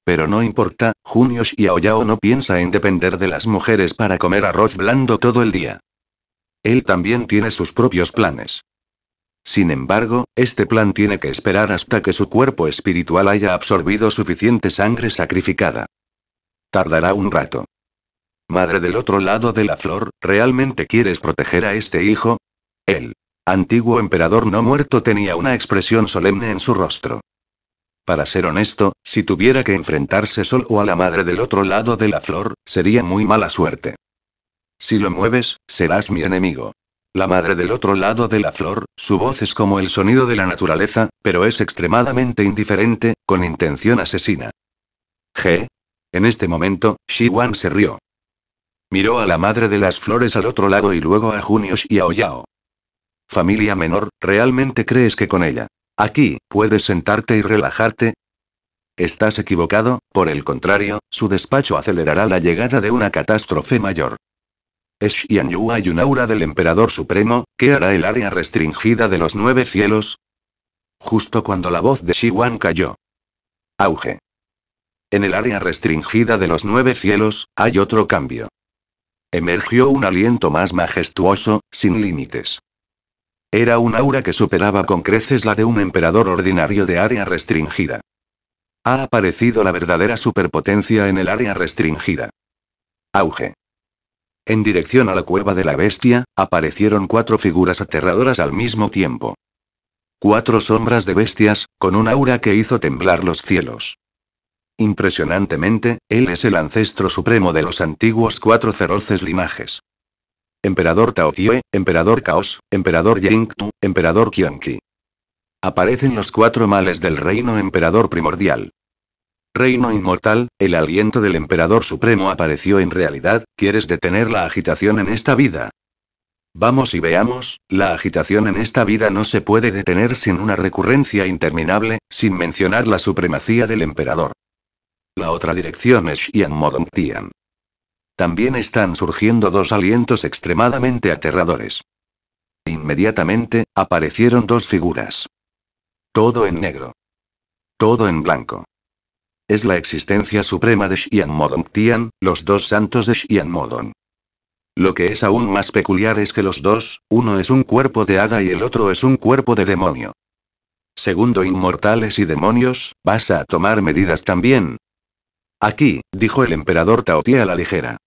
Speaker 1: Pero no importa, y Aoyao no piensa en depender de las mujeres para comer arroz blando todo el día. Él también tiene sus propios planes. Sin embargo, este plan tiene que esperar hasta que su cuerpo espiritual haya absorbido suficiente sangre sacrificada. Tardará un rato. Madre del otro lado de la flor, ¿realmente quieres proteger a este hijo? El antiguo emperador no muerto tenía una expresión solemne en su rostro. Para ser honesto, si tuviera que enfrentarse solo a la madre del otro lado de la flor, sería muy mala suerte. Si lo mueves, serás mi enemigo. La madre del otro lado de la flor, su voz es como el sonido de la naturaleza, pero es extremadamente indiferente, con intención asesina. G. En este momento, Shi Wan se rió. Miró a la madre de las flores al otro lado y luego a Junius y a Oyao. Familia menor, ¿realmente crees que con ella? Aquí, puedes sentarte y relajarte. Estás equivocado, por el contrario, su despacho acelerará la llegada de una catástrofe mayor. Es Yu hay un aura del emperador supremo, ¿qué hará el área restringida de los nueve cielos? Justo cuando la voz de Wan cayó. Auge. En el área restringida de los nueve cielos, hay otro cambio. Emergió un aliento más majestuoso, sin límites. Era un aura que superaba con creces la de un emperador ordinario de área restringida. Ha aparecido la verdadera superpotencia en el área restringida. Auge. En dirección a la cueva de la bestia, aparecieron cuatro figuras aterradoras al mismo tiempo. Cuatro sombras de bestias, con un aura que hizo temblar los cielos. Impresionantemente, él es el ancestro supremo de los antiguos cuatro feroces linajes. Emperador Taotie, Emperador Caos, Emperador Yengtu, Emperador Qianqi. Aparecen los cuatro males del reino emperador primordial. Reino inmortal, el aliento del emperador supremo apareció en realidad, ¿quieres detener la agitación en esta vida? Vamos y veamos, la agitación en esta vida no se puede detener sin una recurrencia interminable, sin mencionar la supremacía del emperador. La otra dirección es Xian También están surgiendo dos alientos extremadamente aterradores. Inmediatamente, aparecieron dos figuras. Todo en negro. Todo en blanco. Es la existencia suprema de Xian los dos santos de Xian lo que es aún más peculiar es que los dos, uno es un cuerpo de hada y el otro es un cuerpo de demonio. Segundo inmortales y demonios, ¿vas a tomar medidas también? Aquí, dijo el emperador Taotie a la ligera.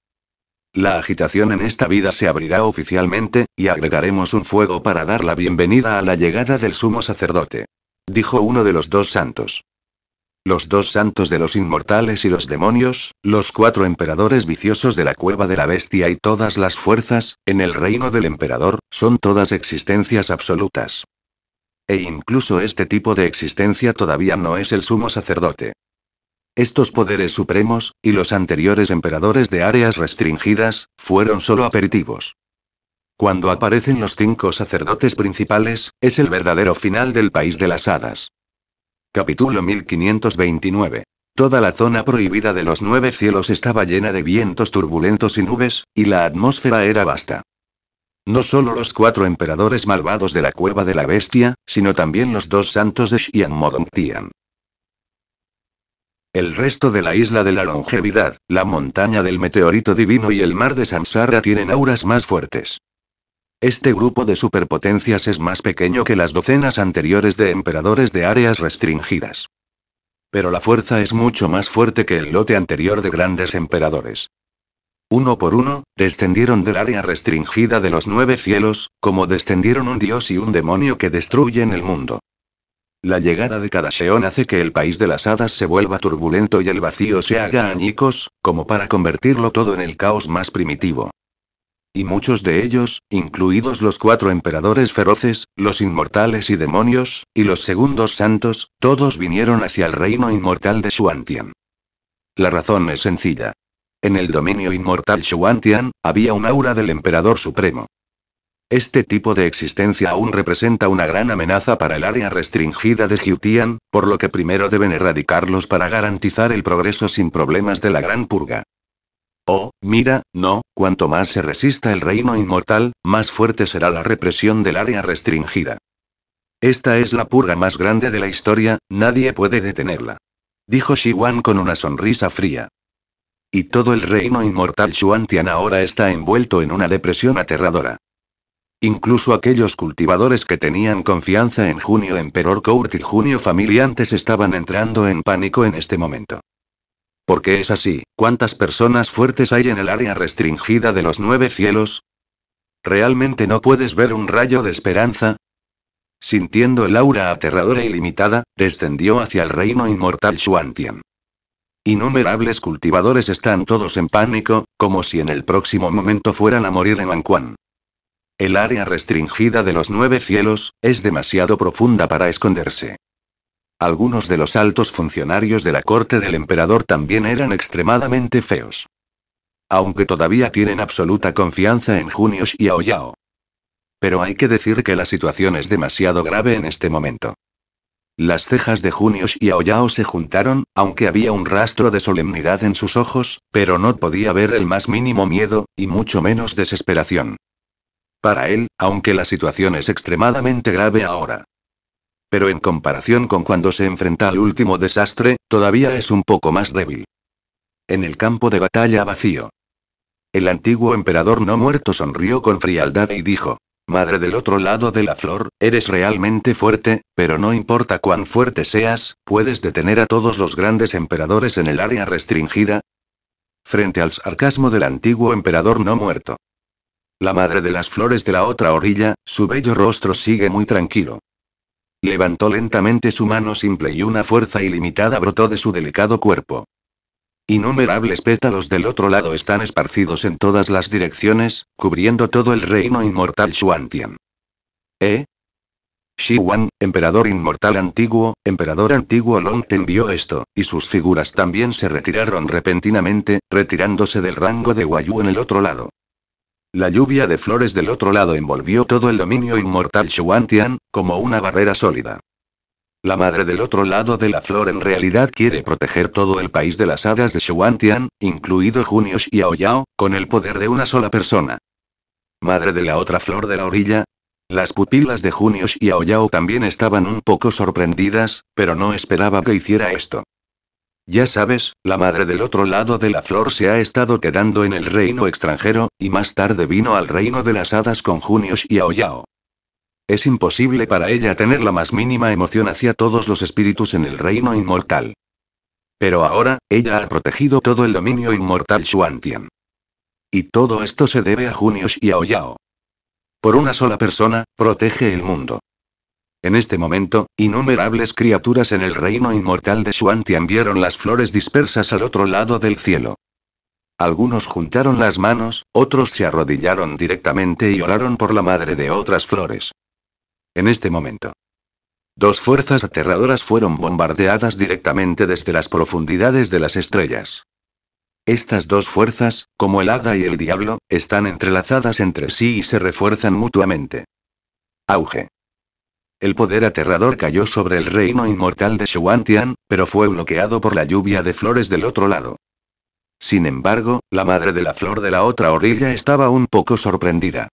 Speaker 1: La agitación en esta vida se abrirá oficialmente, y agregaremos un fuego para dar la bienvenida a la llegada del sumo sacerdote. Dijo uno de los dos santos. Los dos santos de los inmortales y los demonios, los cuatro emperadores viciosos de la cueva de la bestia y todas las fuerzas, en el reino del emperador, son todas existencias absolutas. E incluso este tipo de existencia todavía no es el sumo sacerdote. Estos poderes supremos, y los anteriores emperadores de áreas restringidas, fueron solo aperitivos. Cuando aparecen los cinco sacerdotes principales, es el verdadero final del país de las hadas. Capítulo 1529. Toda la zona prohibida de los nueve cielos estaba llena de vientos turbulentos y nubes, y la atmósfera era vasta. No solo los cuatro emperadores malvados de la cueva de la bestia, sino también los dos santos de Xian el resto de la isla de la longevidad, la montaña del meteorito divino y el mar de Samsara tienen auras más fuertes. Este grupo de superpotencias es más pequeño que las docenas anteriores de emperadores de áreas restringidas. Pero la fuerza es mucho más fuerte que el lote anterior de grandes emperadores. Uno por uno, descendieron del área restringida de los nueve cielos, como descendieron un dios y un demonio que destruyen el mundo. La llegada de seón hace que el país de las hadas se vuelva turbulento y el vacío se haga añicos, como para convertirlo todo en el caos más primitivo. Y muchos de ellos, incluidos los cuatro emperadores feroces, los inmortales y demonios, y los segundos santos, todos vinieron hacia el reino inmortal de Xuantian. La razón es sencilla. En el dominio inmortal Xuantian, había un aura del emperador supremo. Este tipo de existencia aún representa una gran amenaza para el área restringida de Jiutian, por lo que primero deben erradicarlos para garantizar el progreso sin problemas de la gran purga. Oh, mira, no, cuanto más se resista el reino inmortal, más fuerte será la represión del área restringida. Esta es la purga más grande de la historia, nadie puede detenerla. Dijo Wan con una sonrisa fría. Y todo el reino inmortal Xuantian ahora está envuelto en una depresión aterradora. Incluso aquellos cultivadores que tenían confianza en Junio Emperor Court y Junio Family antes estaban entrando en pánico en este momento. Porque es así, ¿cuántas personas fuertes hay en el área restringida de los nueve cielos? ¿Realmente no puedes ver un rayo de esperanza? Sintiendo el aura aterradora y limitada, descendió hacia el reino inmortal Xuantian. Innumerables cultivadores están todos en pánico, como si en el próximo momento fueran a morir en Anquan. El área restringida de los nueve cielos, es demasiado profunda para esconderse. Algunos de los altos funcionarios de la corte del emperador también eran extremadamente feos. Aunque todavía tienen absoluta confianza en Junius y Aoyao. Pero hay que decir que la situación es demasiado grave en este momento. Las cejas de Junius y Aoyao se juntaron, aunque había un rastro de solemnidad en sus ojos, pero no podía ver el más mínimo miedo, y mucho menos desesperación. Para él, aunque la situación es extremadamente grave ahora. Pero en comparación con cuando se enfrenta al último desastre, todavía es un poco más débil. En el campo de batalla vacío. El antiguo emperador no muerto sonrió con frialdad y dijo, Madre del otro lado de la flor, eres realmente fuerte, pero no importa cuán fuerte seas, puedes detener a todos los grandes emperadores en el área restringida. Frente al sarcasmo del antiguo emperador no muerto, la madre de las flores de la otra orilla, su bello rostro sigue muy tranquilo. Levantó lentamente su mano simple y una fuerza ilimitada brotó de su delicado cuerpo. Innumerables pétalos del otro lado están esparcidos en todas las direcciones, cubriendo todo el reino inmortal Xuantian. ¿Eh? Xi Wan, emperador inmortal antiguo, emperador antiguo Long envió esto, y sus figuras también se retiraron repentinamente, retirándose del rango de Wayu en el otro lado. La lluvia de flores del otro lado envolvió todo el dominio inmortal Xuantian, como una barrera sólida. La madre del otro lado de la flor en realidad quiere proteger todo el país de las hadas de Xuantian, incluido y Aoyao, con el poder de una sola persona. Madre de la otra flor de la orilla. Las pupilas de y Aoyao también estaban un poco sorprendidas, pero no esperaba que hiciera esto. Ya sabes, la madre del otro lado de la flor se ha estado quedando en el reino extranjero, y más tarde vino al reino de las hadas con Junius y Aoyao. Es imposible para ella tener la más mínima emoción hacia todos los espíritus en el reino inmortal. Pero ahora, ella ha protegido todo el dominio inmortal Xuantian. Y todo esto se debe a Junius y Aoyao. Por una sola persona, protege el mundo. En este momento, innumerables criaturas en el reino inmortal de Xuantian vieron las flores dispersas al otro lado del cielo. Algunos juntaron las manos, otros se arrodillaron directamente y oraron por la madre de otras flores. En este momento. Dos fuerzas aterradoras fueron bombardeadas directamente desde las profundidades de las estrellas. Estas dos fuerzas, como el hada y el diablo, están entrelazadas entre sí y se refuerzan mutuamente. Auge. El poder aterrador cayó sobre el reino inmortal de Xuantian, pero fue bloqueado por la lluvia de flores del otro lado. Sin embargo, la madre de la flor de la otra orilla estaba un poco sorprendida.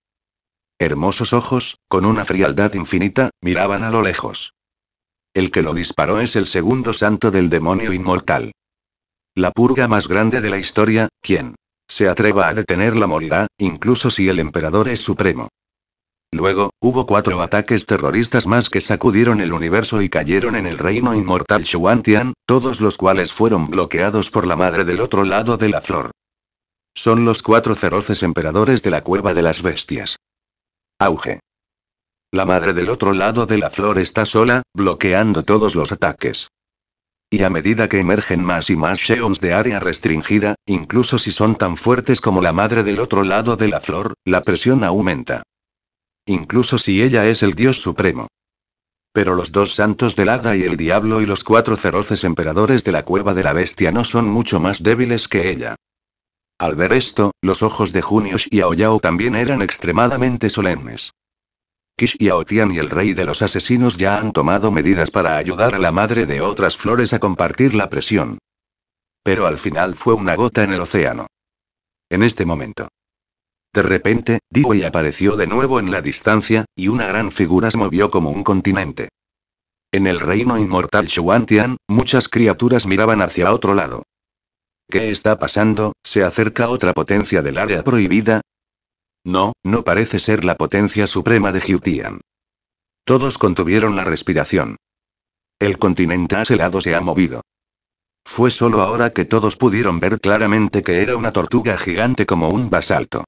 Speaker 1: Hermosos ojos, con una frialdad infinita, miraban a lo lejos. El que lo disparó es el segundo santo del demonio inmortal. La purga más grande de la historia, quien se atreva a detenerla morirá, incluso si el emperador es supremo. Luego, hubo cuatro ataques terroristas más que sacudieron el universo y cayeron en el reino inmortal Shuantian, todos los cuales fueron bloqueados por la madre del otro lado de la flor. Son los cuatro feroces emperadores de la cueva de las bestias. Auge. La madre del otro lado de la flor está sola, bloqueando todos los ataques. Y a medida que emergen más y más Sheons de área restringida, incluso si son tan fuertes como la madre del otro lado de la flor, la presión aumenta. Incluso si ella es el Dios Supremo. Pero los dos santos del hada y el diablo y los cuatro feroces emperadores de la cueva de la bestia no son mucho más débiles que ella. Al ver esto, los ojos de Junius y Aoyao también eran extremadamente solemnes. Kish y Aotian y el rey de los asesinos ya han tomado medidas para ayudar a la madre de otras flores a compartir la presión. Pero al final fue una gota en el océano. En este momento. De repente, y apareció de nuevo en la distancia, y una gran figura se movió como un continente. En el reino inmortal Shuantian, muchas criaturas miraban hacia otro lado. ¿Qué está pasando? ¿Se acerca otra potencia del área prohibida? No, no parece ser la potencia suprema de Jiutian. Todos contuvieron la respiración. El continente helado se ha movido. Fue solo ahora que todos pudieron ver claramente que era una tortuga gigante como un basalto.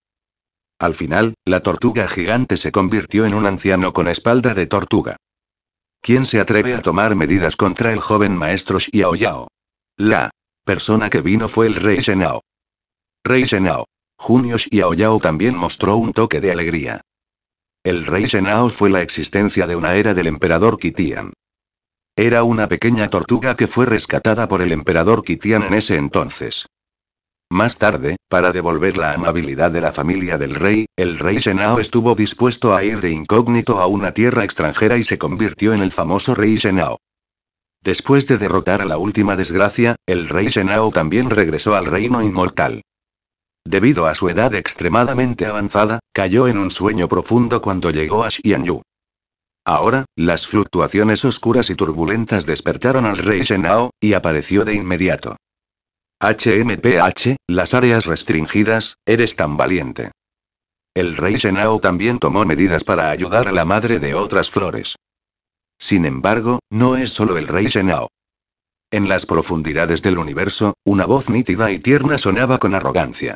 Speaker 1: Al final, la tortuga gigante se convirtió en un anciano con espalda de tortuga. ¿Quién se atreve a tomar medidas contra el joven maestro Xiao Yao? La persona que vino fue el rey Senao. Rey Shenao. Junio Xiao Yao también mostró un toque de alegría. El rey Senao fue la existencia de una era del emperador Kitian. Era una pequeña tortuga que fue rescatada por el emperador Kitian en ese entonces. Más tarde, para devolver la amabilidad de la familia del rey, el rey Shenao estuvo dispuesto a ir de incógnito a una tierra extranjera y se convirtió en el famoso rey Senao. Después de derrotar a la última desgracia, el rey Senao también regresó al reino inmortal. Debido a su edad extremadamente avanzada, cayó en un sueño profundo cuando llegó a Xianyu. Ahora, las fluctuaciones oscuras y turbulentas despertaron al rey Shenao y apareció de inmediato. HMPH, las áreas restringidas, eres tan valiente. El rey Senao también tomó medidas para ayudar a la madre de otras flores. Sin embargo, no es solo el rey Senao. En las profundidades del universo, una voz nítida y tierna sonaba con arrogancia.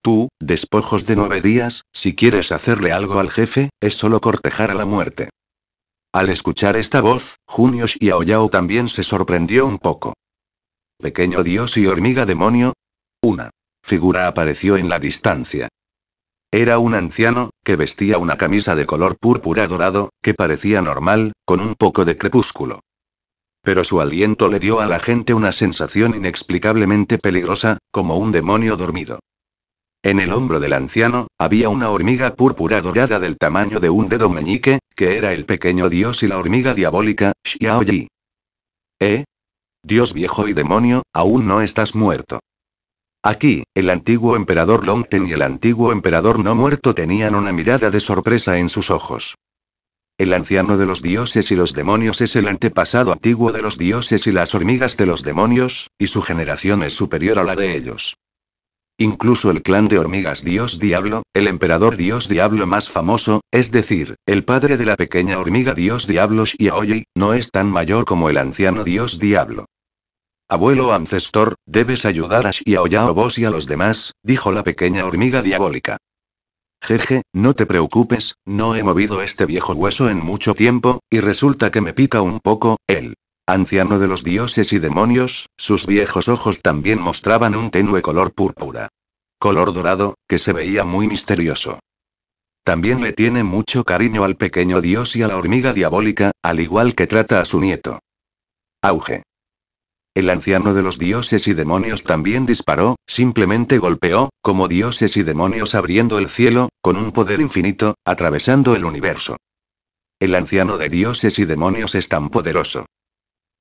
Speaker 1: Tú, despojos de nueve días, si quieres hacerle algo al jefe, es solo cortejar a la muerte. Al escuchar esta voz, y Aoyao también se sorprendió un poco. Pequeño dios y hormiga demonio. Una figura apareció en la distancia. Era un anciano, que vestía una camisa de color púrpura dorado, que parecía normal, con un poco de crepúsculo. Pero su aliento le dio a la gente una sensación inexplicablemente peligrosa, como un demonio dormido. En el hombro del anciano, había una hormiga púrpura dorada del tamaño de un dedo meñique, que era el pequeño dios y la hormiga diabólica, Xiaoyi. ¿Eh? Dios viejo y demonio, aún no estás muerto. Aquí, el antiguo emperador Longten y el antiguo emperador no muerto tenían una mirada de sorpresa en sus ojos. El anciano de los dioses y los demonios es el antepasado antiguo de los dioses y las hormigas de los demonios, y su generación es superior a la de ellos. Incluso el clan de hormigas Dios Diablo, el emperador Dios Diablo más famoso, es decir, el padre de la pequeña hormiga Dios Diablo Xiaoyi, no es tan mayor como el anciano Dios Diablo. Abuelo ancestor, debes ayudar a a vos y a los demás, dijo la pequeña hormiga diabólica. Jeje, no te preocupes, no he movido este viejo hueso en mucho tiempo, y resulta que me pica un poco, él anciano de los dioses y demonios, sus viejos ojos también mostraban un tenue color púrpura. Color dorado, que se veía muy misterioso. También le tiene mucho cariño al pequeño dios y a la hormiga diabólica, al igual que trata a su nieto. Auge. El anciano de los dioses y demonios también disparó, simplemente golpeó, como dioses y demonios abriendo el cielo, con un poder infinito, atravesando el universo. El anciano de dioses y demonios es tan poderoso,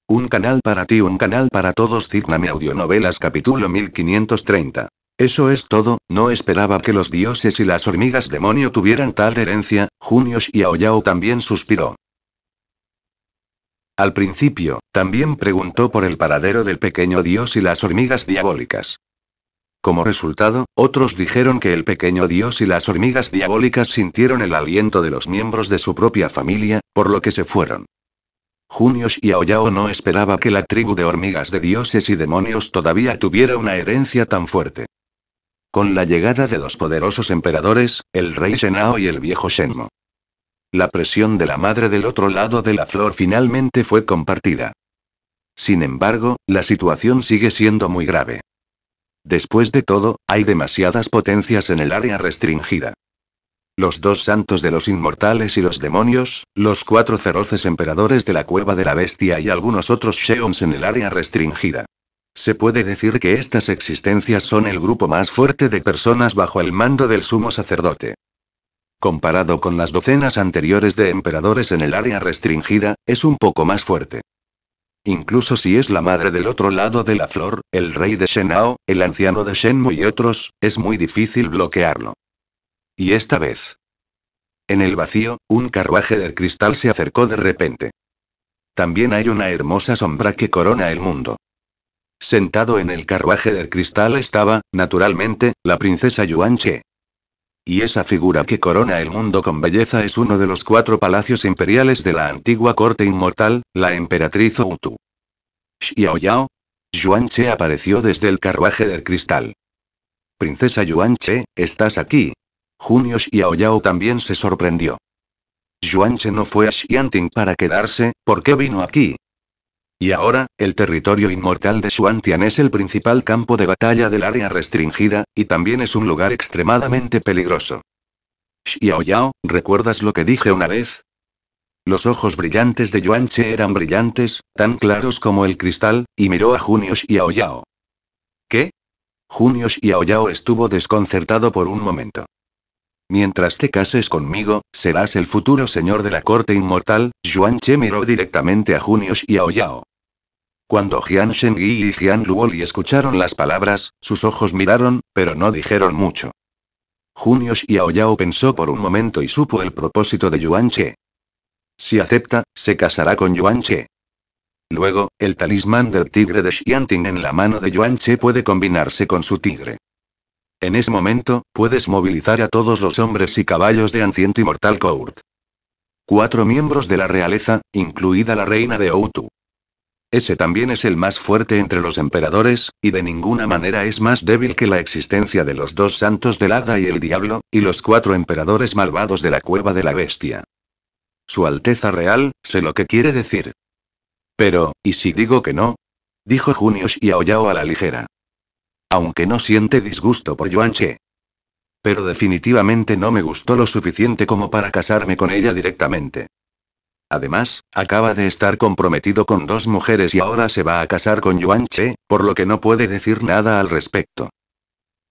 Speaker 1: un canal para ti, un canal para todos. Cigname Audionovelas, capítulo 1530. Eso es todo, no esperaba que los dioses y las hormigas demonio tuvieran tal herencia, y Aoyao también suspiró. Al principio, también preguntó por el paradero del pequeño dios y las hormigas diabólicas. Como resultado, otros dijeron que el pequeño dios y las hormigas diabólicas sintieron el aliento de los miembros de su propia familia, por lo que se fueron. Junios y Aoyao no esperaba que la tribu de hormigas de dioses y demonios todavía tuviera una herencia tan fuerte. Con la llegada de los poderosos emperadores, el rey Shenao y el viejo Shenmo. La presión de la madre del otro lado de la flor finalmente fue compartida. Sin embargo, la situación sigue siendo muy grave. Después de todo, hay demasiadas potencias en el área restringida los dos santos de los inmortales y los demonios, los cuatro feroces emperadores de la cueva de la bestia y algunos otros Sheons en el área restringida. Se puede decir que estas existencias son el grupo más fuerte de personas bajo el mando del sumo sacerdote. Comparado con las docenas anteriores de emperadores en el área restringida, es un poco más fuerte. Incluso si es la madre del otro lado de la flor, el rey de Shenao, el anciano de Shenmu y otros, es muy difícil bloquearlo. Y esta vez. En el vacío, un carruaje de cristal se acercó de repente. También hay una hermosa sombra que corona el mundo. Sentado en el carruaje del cristal estaba, naturalmente, la princesa Yuan Che. Y esa figura que corona el mundo con belleza es uno de los cuatro palacios imperiales de la antigua corte inmortal, la emperatriz Outu. Xiao Yao. Yuan Che apareció desde el carruaje del cristal. Princesa Yuan Che, ¿estás aquí? Junios y Aoyao también se sorprendió. Yuanche no fue a Xianting para quedarse, ¿por qué vino aquí? Y ahora, el territorio inmortal de Xuantian es el principal campo de batalla del área restringida, y también es un lugar extremadamente peligroso. Xiaoyao, ¿recuerdas lo que dije una vez? Los ojos brillantes de Yuanche eran brillantes, tan claros como el cristal, y miró a Junio Aoyao. ¿Qué? y Aoyao estuvo desconcertado por un momento. Mientras te cases conmigo, serás el futuro señor de la corte inmortal. Yuan Che miró directamente a Junius y a Oyao. Cuando Jian Shengyi y Jian Luoli escucharon las palabras, sus ojos miraron, pero no dijeron mucho. Junius y Aoyao pensó por un momento y supo el propósito de Yuan Che. Si acepta, se casará con Yuan Che. Luego, el talismán del tigre de Xianting en la mano de Yuan Che puede combinarse con su tigre. En ese momento, puedes movilizar a todos los hombres y caballos de Anciento Immortal Court. Cuatro miembros de la realeza, incluida la reina de Outu. Ese también es el más fuerte entre los emperadores, y de ninguna manera es más débil que la existencia de los dos santos del hada y el diablo, y los cuatro emperadores malvados de la cueva de la bestia. Su Alteza Real, sé lo que quiere decir. Pero, ¿y si digo que no? Dijo Junius y Aoyao a la ligera aunque no siente disgusto por Yuan Che. Pero definitivamente no me gustó lo suficiente como para casarme con ella directamente. Además, acaba de estar comprometido con dos mujeres y ahora se va a casar con Yuan Che, por lo que no puede decir nada al respecto.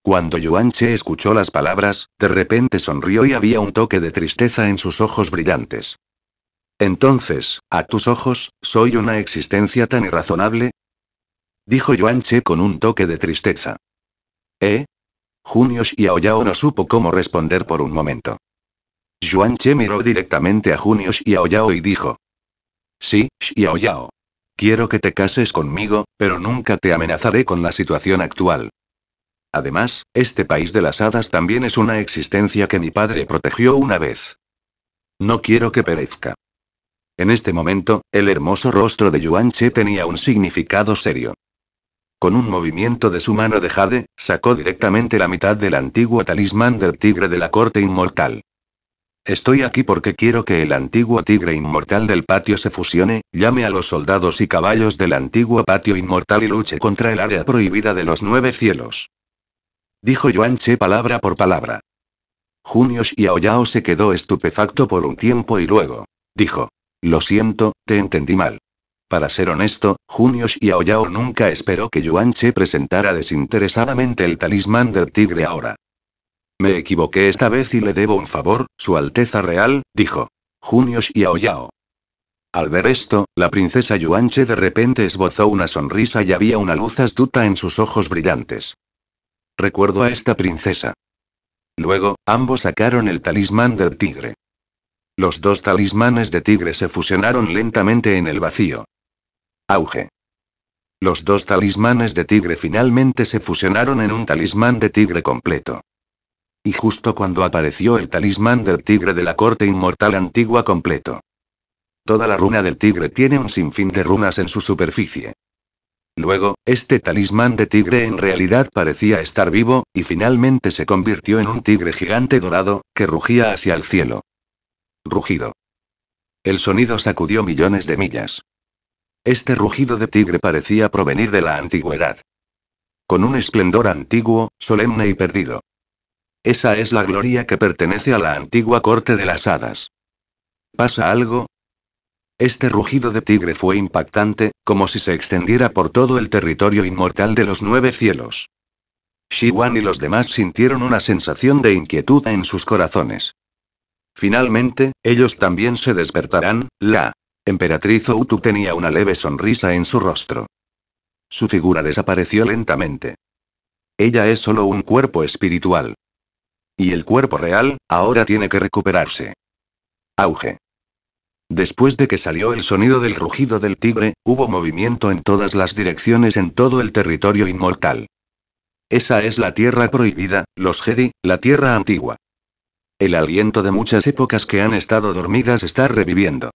Speaker 1: Cuando Yuan Che escuchó las palabras, de repente sonrió y había un toque de tristeza en sus ojos brillantes. Entonces, a tus ojos, soy una existencia tan irrazonable, Dijo Yuan Che con un toque de tristeza. ¿Eh? Junio Xiaoyao no supo cómo responder por un momento. Yuan Che miró directamente a Junio Xiaoyao y dijo. Sí, Xiaoyao. Quiero que te cases conmigo, pero nunca te amenazaré con la situación actual. Además, este país de las hadas también es una existencia que mi padre protegió una vez. No quiero que perezca. En este momento, el hermoso rostro de Yuan Che tenía un significado serio. Con un movimiento de su mano de jade, sacó directamente la mitad del antiguo talismán del tigre de la corte inmortal. Estoy aquí porque quiero que el antiguo tigre inmortal del patio se fusione, llame a los soldados y caballos del antiguo patio inmortal y luche contra el área prohibida de los nueve cielos. Dijo Yuan palabra por palabra. y Aoyao se quedó estupefacto por un tiempo y luego. Dijo. Lo siento, te entendí mal. Para ser honesto, y Aoyao nunca esperó que Yuanche presentara desinteresadamente el talismán del tigre ahora. Me equivoqué esta vez y le debo un favor, Su Alteza Real, dijo. y Aoyao. Al ver esto, la princesa Yuanche de repente esbozó una sonrisa y había una luz astuta en sus ojos brillantes. Recuerdo a esta princesa. Luego, ambos sacaron el talismán del tigre. Los dos talismanes de tigre se fusionaron lentamente en el vacío. Auge. Los dos talismanes de tigre finalmente se fusionaron en un talismán de tigre completo. Y justo cuando apareció el talismán del tigre de la corte inmortal antigua completo. Toda la runa del tigre tiene un sinfín de runas en su superficie. Luego, este talismán de tigre en realidad parecía estar vivo, y finalmente se convirtió en un tigre gigante dorado, que rugía hacia el cielo. Rugido. El sonido sacudió millones de millas. Este rugido de tigre parecía provenir de la antigüedad. Con un esplendor antiguo, solemne y perdido. Esa es la gloria que pertenece a la antigua corte de las hadas. ¿Pasa algo? Este rugido de tigre fue impactante, como si se extendiera por todo el territorio inmortal de los nueve cielos. Shiwan y los demás sintieron una sensación de inquietud en sus corazones. Finalmente, ellos también se despertarán, la Emperatriz Outu tenía una leve sonrisa en su rostro. Su figura desapareció lentamente. Ella es solo un cuerpo espiritual. Y el cuerpo real, ahora tiene que recuperarse. Auge. Después de que salió el sonido del rugido del tigre, hubo movimiento en todas las direcciones en todo el territorio inmortal. Esa es la tierra prohibida, los Jedi, la tierra antigua. El aliento de muchas épocas que han estado dormidas está reviviendo.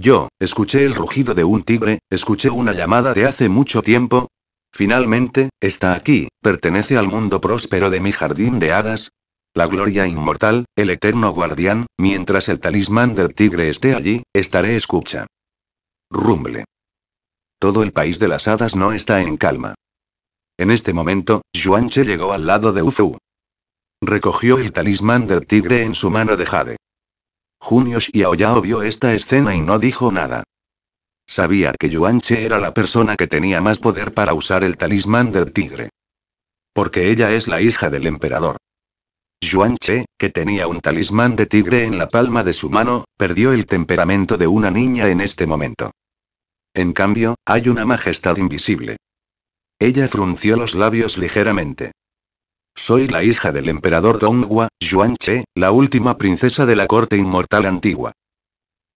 Speaker 1: Yo, escuché el rugido de un tigre, escuché una llamada de hace mucho tiempo. Finalmente, está aquí, pertenece al mundo próspero de mi jardín de hadas. La gloria inmortal, el eterno guardián, mientras el talismán del tigre esté allí, estaré escucha. Rumble. Todo el país de las hadas no está en calma. En este momento, Yuanche llegó al lado de Ufu. Recogió el talismán del tigre en su mano de jade. Junio Xiaoyao vio esta escena y no dijo nada. Sabía que Che era la persona que tenía más poder para usar el talismán del tigre. Porque ella es la hija del emperador. Yuanche, que tenía un talismán de tigre en la palma de su mano, perdió el temperamento de una niña en este momento. En cambio, hay una majestad invisible. Ella frunció los labios ligeramente. Soy la hija del emperador Donghua, Che, la última princesa de la corte inmortal antigua.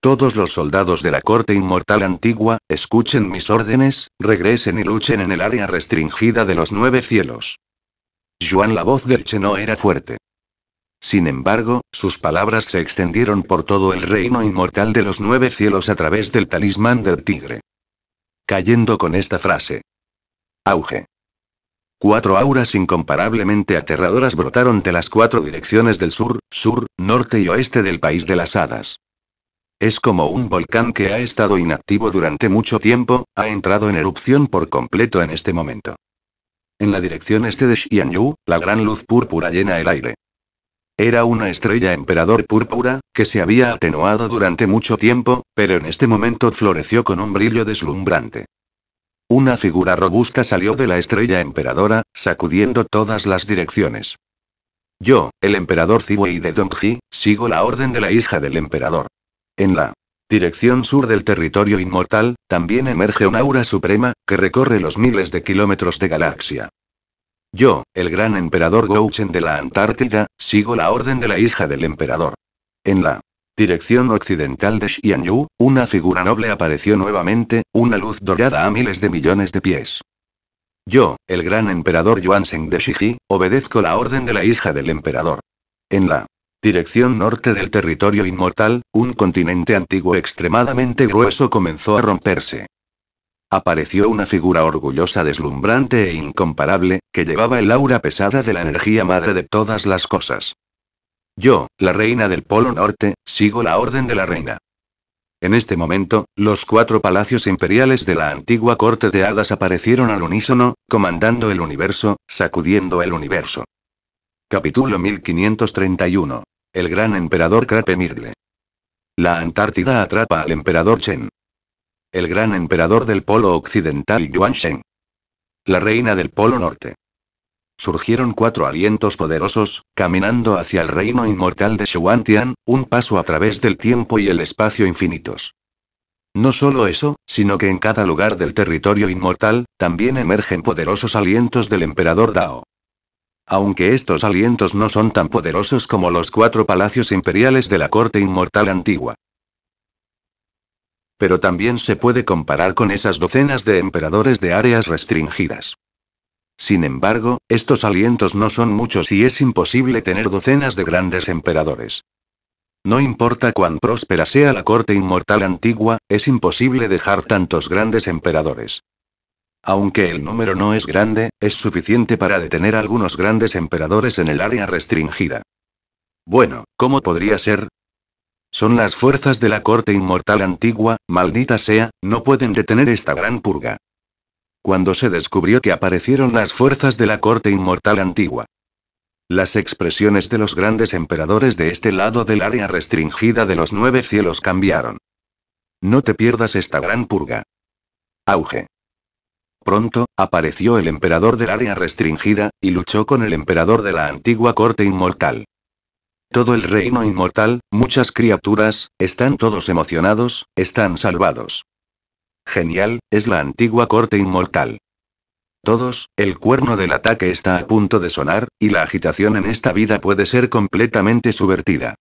Speaker 1: Todos los soldados de la corte inmortal antigua, escuchen mis órdenes, regresen y luchen en el área restringida de los nueve cielos. Yuan la voz del Che no era fuerte. Sin embargo, sus palabras se extendieron por todo el reino inmortal de los nueve cielos a través del talismán del tigre. Cayendo con esta frase. Auge. Cuatro auras incomparablemente aterradoras brotaron de las cuatro direcciones del sur, sur, norte y oeste del país de las hadas. Es como un volcán que ha estado inactivo durante mucho tiempo, ha entrado en erupción por completo en este momento. En la dirección este de Xianyu, la gran luz púrpura llena el aire. Era una estrella emperador púrpura, que se había atenuado durante mucho tiempo, pero en este momento floreció con un brillo deslumbrante. Una figura robusta salió de la estrella emperadora, sacudiendo todas las direcciones. Yo, el emperador Ziwei de Dongji, sigo la orden de la hija del emperador. En la dirección sur del territorio inmortal, también emerge una aura suprema, que recorre los miles de kilómetros de galaxia. Yo, el gran emperador Gouchen de la Antártida, sigo la orden de la hija del emperador. En la Dirección occidental de Xianyu, una figura noble apareció nuevamente, una luz dorada a miles de millones de pies. Yo, el gran emperador Yuanzheng de Shiji, obedezco la orden de la hija del emperador. En la dirección norte del territorio inmortal, un continente antiguo extremadamente grueso comenzó a romperse. Apareció una figura orgullosa, deslumbrante e incomparable, que llevaba el aura pesada de la energía madre de todas las cosas. Yo, la reina del Polo Norte, sigo la orden de la reina. En este momento, los cuatro palacios imperiales de la antigua corte de hadas aparecieron al unísono, comandando el universo, sacudiendo el universo. Capítulo 1531. El gran emperador Krapemirle. La Antártida atrapa al emperador Chen. El gran emperador del polo occidental Yuan Shen. La reina del polo norte. Surgieron cuatro alientos poderosos, caminando hacia el reino inmortal de Xuantian, un paso a través del tiempo y el espacio infinitos. No solo eso, sino que en cada lugar del territorio inmortal, también emergen poderosos alientos del emperador Dao. Aunque estos alientos no son tan poderosos como los cuatro palacios imperiales de la corte inmortal antigua. Pero también se puede comparar con esas docenas de emperadores de áreas restringidas. Sin embargo, estos alientos no son muchos y es imposible tener docenas de grandes emperadores. No importa cuán próspera sea la corte inmortal antigua, es imposible dejar tantos grandes emperadores. Aunque el número no es grande, es suficiente para detener algunos grandes emperadores en el área restringida. Bueno, ¿cómo podría ser? Son las fuerzas de la corte inmortal antigua, maldita sea, no pueden detener esta gran purga cuando se descubrió que aparecieron las fuerzas de la corte inmortal antigua. Las expresiones de los grandes emperadores de este lado del área restringida de los nueve cielos cambiaron. No te pierdas esta gran purga. Auge. Pronto, apareció el emperador del área restringida, y luchó con el emperador de la antigua corte inmortal. Todo el reino inmortal, muchas criaturas, están todos emocionados, están salvados. Genial, es la antigua corte inmortal. Todos, el cuerno del ataque está a punto de sonar, y la agitación en esta vida puede ser completamente subvertida.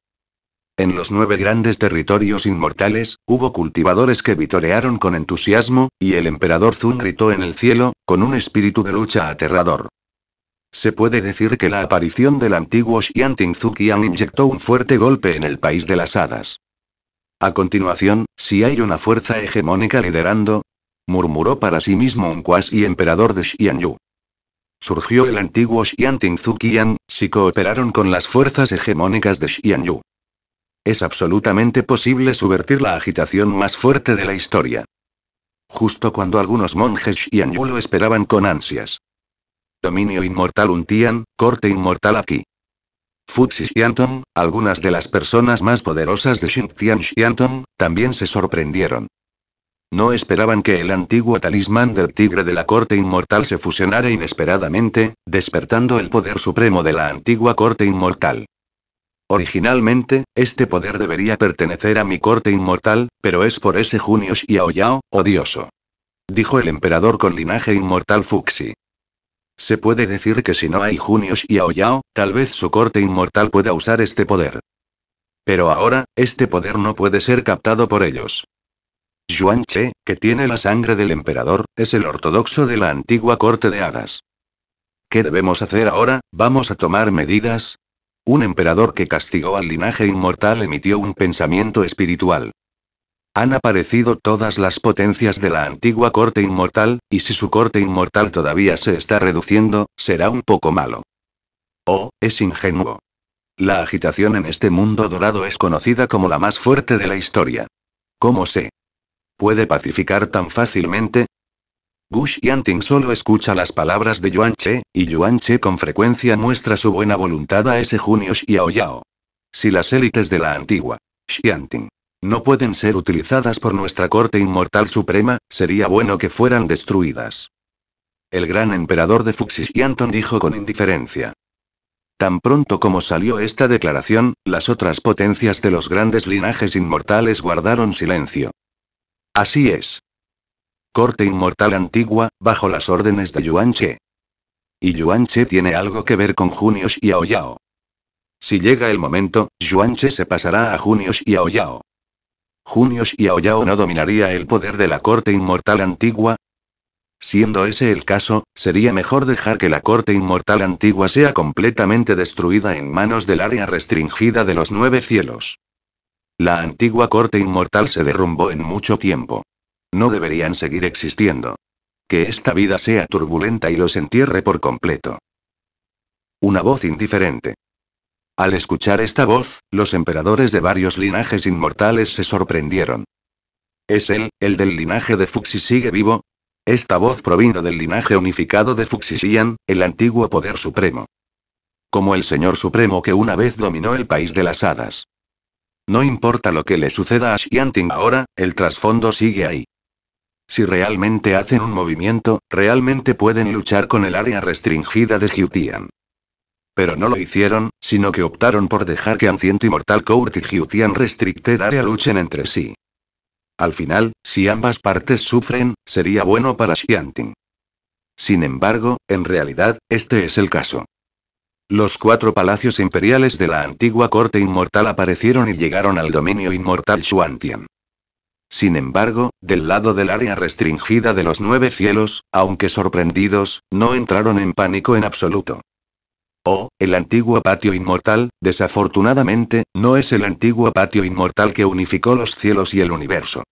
Speaker 1: En los nueve grandes territorios inmortales, hubo cultivadores que vitorearon con entusiasmo, y el emperador Zun gritó en el cielo, con un espíritu de lucha aterrador. Se puede decir que la aparición del antiguo Xianting Qian inyectó un fuerte golpe en el país de las hadas. A continuación, si hay una fuerza hegemónica liderando, murmuró para sí mismo un cuasi emperador de Xianyu. Surgió el antiguo Xian Tingzu Qian, si cooperaron con las fuerzas hegemónicas de Xianyu. Es absolutamente posible subvertir la agitación más fuerte de la historia. Justo cuando algunos monjes Xianyu lo esperaban con ansias. Dominio inmortal un Tian, corte inmortal aquí. Fuxi Xianton, algunas de las personas más poderosas de Xintian Xianton, también se sorprendieron. No esperaban que el antiguo talismán del tigre de la corte inmortal se fusionara inesperadamente, despertando el poder supremo de la antigua corte inmortal. Originalmente, este poder debería pertenecer a mi corte inmortal, pero es por ese Junio Xiaoyao, odioso. Dijo el emperador con linaje inmortal Fuxi. Se puede decir que si no hay Junios y Aoyao, tal vez su corte inmortal pueda usar este poder. Pero ahora, este poder no puede ser captado por ellos. Yuan Che, que tiene la sangre del emperador, es el ortodoxo de la antigua corte de hadas. ¿Qué debemos hacer ahora? ¿Vamos a tomar medidas? Un emperador que castigó al linaje inmortal emitió un pensamiento espiritual. Han aparecido todas las potencias de la antigua corte inmortal, y si su corte inmortal todavía se está reduciendo, será un poco malo. Oh, es ingenuo. La agitación en este mundo dorado es conocida como la más fuerte de la historia. ¿Cómo se puede pacificar tan fácilmente? Gu Xianting solo escucha las palabras de Yuan Che, y Yuan Che con frecuencia muestra su buena voluntad a ese Junio Xiaoyao. Si las élites de la antigua Xianting no pueden ser utilizadas por nuestra corte inmortal suprema, sería bueno que fueran destruidas. El gran emperador de Anton dijo con indiferencia. Tan pronto como salió esta declaración, las otras potencias de los grandes linajes inmortales guardaron silencio. Así es. Corte inmortal antigua, bajo las órdenes de Yuan Y Yuan tiene algo que ver con Junios y Aoyao. Si llega el momento, Yuan se pasará a Junius y Aoyao. Junios y Aoyao no dominaría el poder de la corte inmortal antigua? Siendo ese el caso, sería mejor dejar que la corte inmortal antigua sea completamente destruida en manos del área restringida de los nueve cielos. La antigua corte inmortal se derrumbó en mucho tiempo. No deberían seguir existiendo. Que esta vida sea turbulenta y los entierre por completo. Una voz indiferente. Al escuchar esta voz, los emperadores de varios linajes inmortales se sorprendieron. ¿Es él, el del linaje de Fuxi sigue vivo? Esta voz provino del linaje unificado de fuxi Xian, el antiguo poder supremo. Como el señor supremo que una vez dominó el país de las hadas. No importa lo que le suceda a Xianting ahora, el trasfondo sigue ahí. Si realmente hacen un movimiento, realmente pueden luchar con el área restringida de Jiutian. Pero no lo hicieron, sino que optaron por dejar que Ancient y Mortal Court y Hyutian Restricted Area luchen entre sí. Al final, si ambas partes sufren, sería bueno para Xianting. Sin embargo, en realidad, este es el caso. Los cuatro palacios imperiales de la antigua corte inmortal aparecieron y llegaron al dominio inmortal Xuantian. Sin embargo, del lado del área restringida de los nueve cielos, aunque sorprendidos, no entraron en pánico en absoluto. Oh, el antiguo patio inmortal, desafortunadamente, no es el antiguo patio inmortal que unificó los cielos y el universo.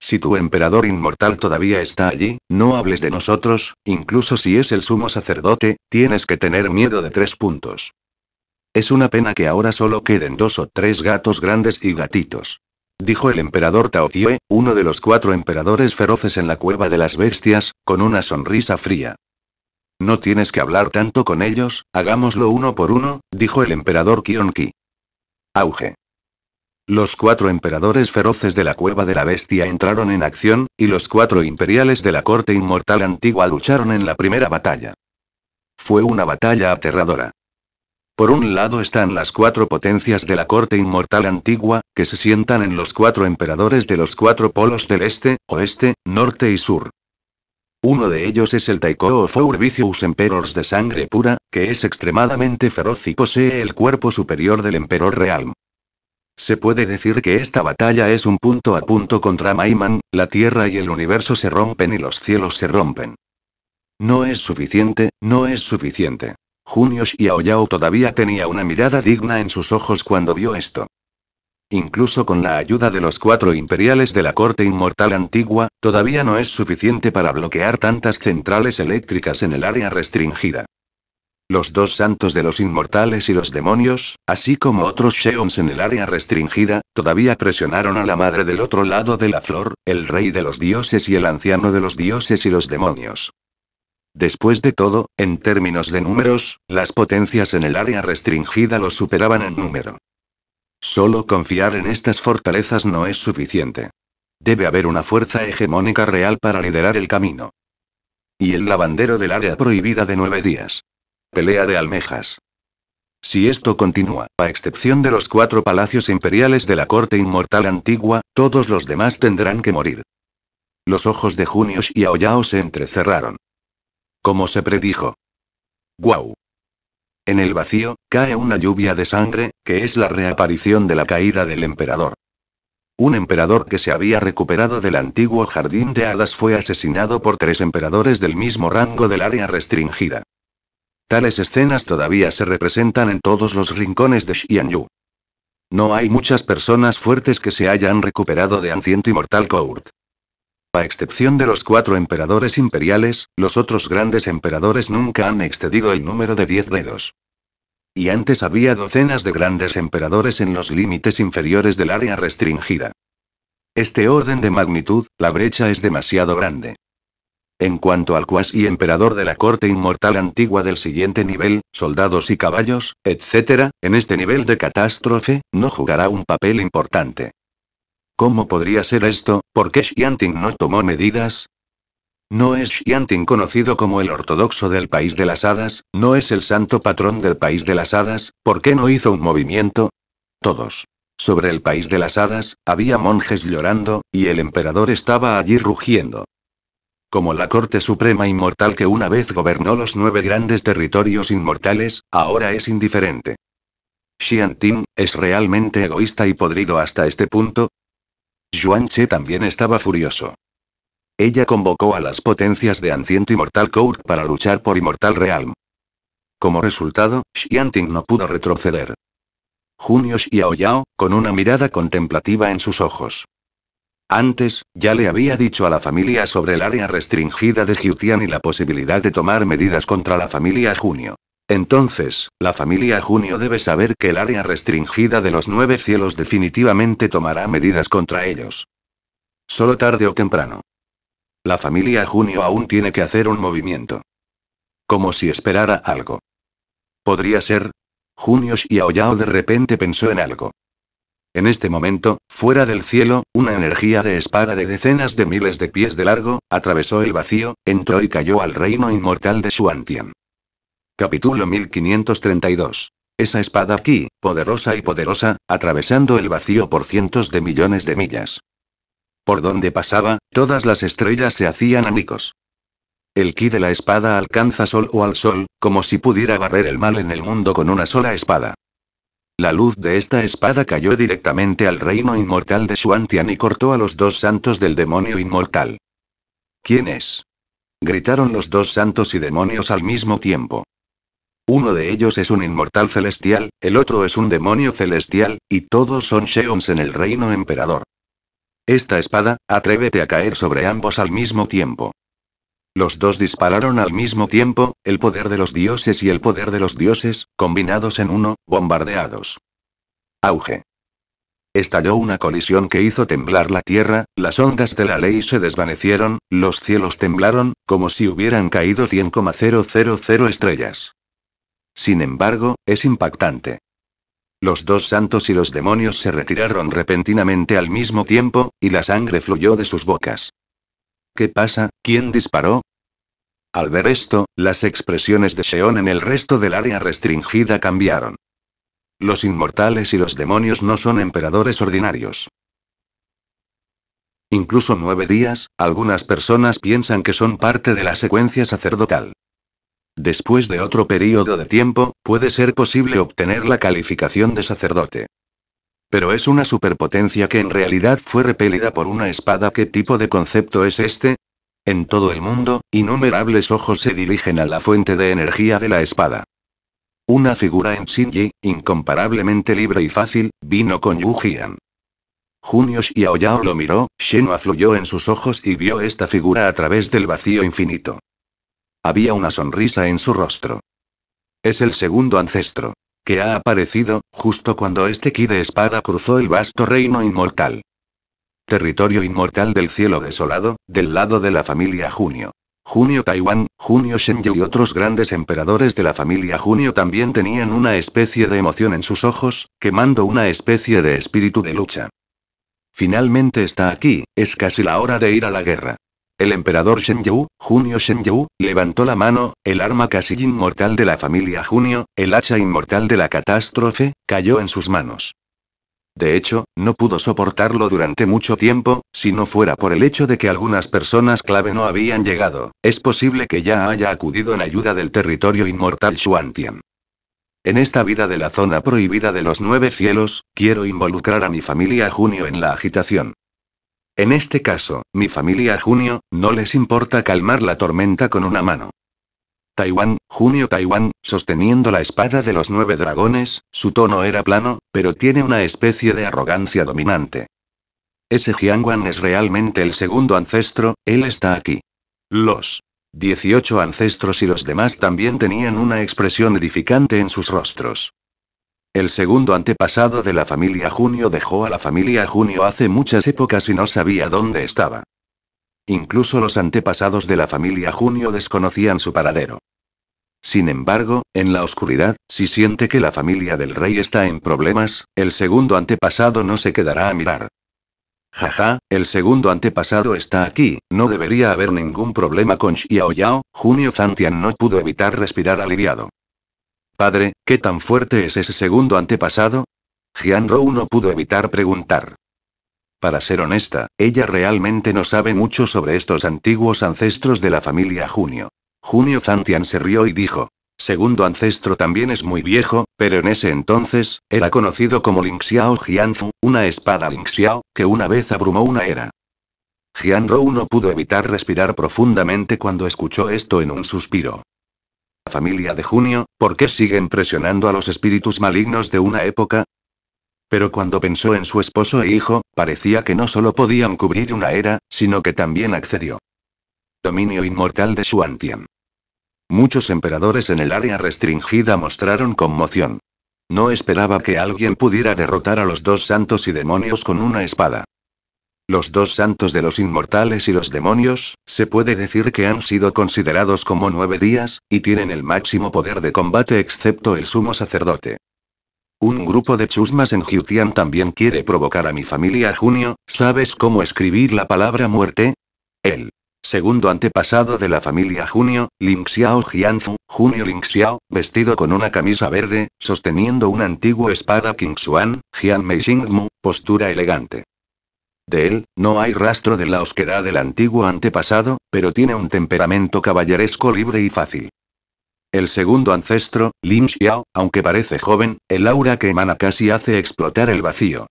Speaker 1: Si tu emperador inmortal todavía está allí, no hables de nosotros, incluso si es el sumo sacerdote, tienes que tener miedo de tres puntos. Es una pena que ahora solo queden dos o tres gatos grandes y gatitos. Dijo el emperador Taotie, uno de los cuatro emperadores feroces en la cueva de las bestias, con una sonrisa fría. No tienes que hablar tanto con ellos, hagámoslo uno por uno, dijo el emperador Kionki. Auge. Los cuatro emperadores feroces de la cueva de la bestia entraron en acción, y los cuatro imperiales de la corte inmortal antigua lucharon en la primera batalla. Fue una batalla aterradora. Por un lado están las cuatro potencias de la corte inmortal antigua, que se sientan en los cuatro emperadores de los cuatro polos del este, oeste, norte y sur. Uno de ellos es el Taiko of Four Vicious Emperors de sangre pura, que es extremadamente feroz y posee el cuerpo superior del Emperor Realm. Se puede decir que esta batalla es un punto a punto contra Maiman, la Tierra y el universo se rompen y los cielos se rompen. No es suficiente, no es suficiente. y Aoyao todavía tenía una mirada digna en sus ojos cuando vio esto. Incluso con la ayuda de los cuatro imperiales de la corte inmortal antigua, todavía no es suficiente para bloquear tantas centrales eléctricas en el área restringida. Los dos santos de los inmortales y los demonios, así como otros Sheons en el área restringida, todavía presionaron a la madre del otro lado de la flor, el rey de los dioses y el anciano de los dioses y los demonios. Después de todo, en términos de números, las potencias en el área restringida los superaban en número. Solo confiar en estas fortalezas no es suficiente. Debe haber una fuerza hegemónica real para liderar el camino. Y el lavandero del área prohibida de nueve días. Pelea de almejas. Si esto continúa, a excepción de los cuatro palacios imperiales de la corte inmortal antigua, todos los demás tendrán que morir. Los ojos de Junius y Aoyao se entrecerraron. Como se predijo. ¡Guau! En el vacío, cae una lluvia de sangre, que es la reaparición de la caída del emperador. Un emperador que se había recuperado del antiguo jardín de hadas fue asesinado por tres emperadores del mismo rango del área restringida. Tales escenas todavía se representan en todos los rincones de Xianyu. No hay muchas personas fuertes que se hayan recuperado de y Mortal Court. A excepción de los cuatro emperadores imperiales, los otros grandes emperadores nunca han excedido el número de diez dedos. Y antes había docenas de grandes emperadores en los límites inferiores del área restringida. Este orden de magnitud, la brecha es demasiado grande. En cuanto al y emperador de la corte inmortal antigua del siguiente nivel, soldados y caballos, etc., en este nivel de catástrofe, no jugará un papel importante. ¿Cómo podría ser esto? ¿Por qué Xianting no tomó medidas? No es Xianting conocido como el ortodoxo del país de las hadas, no es el santo patrón del país de las hadas, ¿por qué no hizo un movimiento? Todos. Sobre el país de las hadas, había monjes llorando, y el emperador estaba allí rugiendo. Como la Corte Suprema Inmortal que una vez gobernó los nueve grandes territorios inmortales, ahora es indiferente. Xianting, ¿es realmente egoísta y podrido hasta este punto? Yuan Che también estaba furioso. Ella convocó a las potencias de Ancient Immortal Court para luchar por Immortal Realm. Como resultado, Xianting no pudo retroceder. Junio Xiaoyao, con una mirada contemplativa en sus ojos. Antes, ya le había dicho a la familia sobre el área restringida de Jiutian y la posibilidad de tomar medidas contra la familia Junio. Entonces, la familia Junio debe saber que el área restringida de los nueve cielos definitivamente tomará medidas contra ellos. Solo tarde o temprano. La familia Junio aún tiene que hacer un movimiento. Como si esperara algo. Podría ser. Junio Xiaoyao de repente pensó en algo. En este momento, fuera del cielo, una energía de espada de decenas de miles de pies de largo, atravesó el vacío, entró y cayó al reino inmortal de Xuantian. Capítulo 1532. Esa espada aquí, poderosa y poderosa, atravesando el vacío por cientos de millones de millas. Por donde pasaba, todas las estrellas se hacían amigos. El ki de la espada alcanza sol o al sol, como si pudiera barrer el mal en el mundo con una sola espada. La luz de esta espada cayó directamente al reino inmortal de Xuantian y cortó a los dos santos del demonio inmortal. ¿Quién es? Gritaron los dos santos y demonios al mismo tiempo. Uno de ellos es un inmortal celestial, el otro es un demonio celestial, y todos son Sheons en el reino emperador. Esta espada, atrévete a caer sobre ambos al mismo tiempo. Los dos dispararon al mismo tiempo, el poder de los dioses y el poder de los dioses, combinados en uno, bombardeados. Auge. Estalló una colisión que hizo temblar la tierra, las ondas de la ley se desvanecieron, los cielos temblaron, como si hubieran caído 100,000 estrellas. Sin embargo, es impactante. Los dos santos y los demonios se retiraron repentinamente al mismo tiempo, y la sangre fluyó de sus bocas. ¿Qué pasa? ¿Quién disparó? Al ver esto, las expresiones de Sheon en el resto del área restringida cambiaron. Los inmortales y los demonios no son emperadores ordinarios. Incluso nueve días, algunas personas piensan que son parte de la secuencia sacerdotal. Después de otro período de tiempo, puede ser posible obtener la calificación de sacerdote. Pero es una superpotencia que en realidad fue repelida por una espada. ¿Qué tipo de concepto es este? En todo el mundo, innumerables ojos se dirigen a la fuente de energía de la espada. Una figura en Shinji, incomparablemente libre y fácil, vino con Jian. Junio Xiaoyao lo miró, lleno afluyó en sus ojos y vio esta figura a través del vacío infinito. Había una sonrisa en su rostro. Es el segundo ancestro. Que ha aparecido, justo cuando este ki de espada cruzó el vasto reino inmortal. Territorio inmortal del cielo desolado, del lado de la familia Junio. Junio Taiwán, Junio Shenji y otros grandes emperadores de la familia Junio también tenían una especie de emoción en sus ojos, quemando una especie de espíritu de lucha. Finalmente está aquí, es casi la hora de ir a la guerra. El emperador Shen Yu, Junio Shen levantó la mano, el arma casi inmortal de la familia Junio, el hacha inmortal de la catástrofe, cayó en sus manos. De hecho, no pudo soportarlo durante mucho tiempo, si no fuera por el hecho de que algunas personas clave no habían llegado, es posible que ya haya acudido en ayuda del territorio inmortal Xuantian. En esta vida de la zona prohibida de los nueve cielos, quiero involucrar a mi familia Junio en la agitación. En este caso, mi familia Junio, no les importa calmar la tormenta con una mano. Taiwán, Junio Taiwán, sosteniendo la espada de los nueve dragones, su tono era plano, pero tiene una especie de arrogancia dominante. Ese Jiangwan es realmente el segundo ancestro, él está aquí. Los 18 ancestros y los demás también tenían una expresión edificante en sus rostros. El segundo antepasado de la familia Junio dejó a la familia Junio hace muchas épocas y no sabía dónde estaba. Incluso los antepasados de la familia Junio desconocían su paradero. Sin embargo, en la oscuridad, si siente que la familia del rey está en problemas, el segundo antepasado no se quedará a mirar. Jaja, el segundo antepasado está aquí, no debería haber ningún problema con Xiao Yao, Junio Zantian no pudo evitar respirar aliviado. Padre, ¿qué tan fuerte es ese segundo antepasado? Jian Rou no pudo evitar preguntar. Para ser honesta, ella realmente no sabe mucho sobre estos antiguos ancestros de la familia Junio. Junio Zantian se rió y dijo, segundo ancestro también es muy viejo, pero en ese entonces, era conocido como Lingxiao Jianzu, una espada Lingxiao, que una vez abrumó una era. Jian Rou no pudo evitar respirar profundamente cuando escuchó esto en un suspiro familia de Junio, ¿por qué siguen presionando a los espíritus malignos de una época? Pero cuando pensó en su esposo e hijo, parecía que no solo podían cubrir una era, sino que también accedió. Dominio inmortal de Tian. Muchos emperadores en el área restringida mostraron conmoción. No esperaba que alguien pudiera derrotar a los dos santos y demonios con una espada. Los dos santos de los inmortales y los demonios, se puede decir que han sido considerados como nueve días, y tienen el máximo poder de combate excepto el sumo sacerdote. Un grupo de chusmas en Jiutian también quiere provocar a mi familia Junio, ¿sabes cómo escribir la palabra muerte? El segundo antepasado de la familia Junio, Lingxiao Jianfu, Junio Xiao, vestido con una camisa verde, sosteniendo una antigua espada Qingxuan, Jian Meixingmu, postura elegante. De él, no hay rastro de la osquedad del antiguo antepasado, pero tiene un temperamento caballeresco libre y fácil. El segundo ancestro, Lin Xiao, aunque parece joven, el aura que emana casi hace explotar el vacío.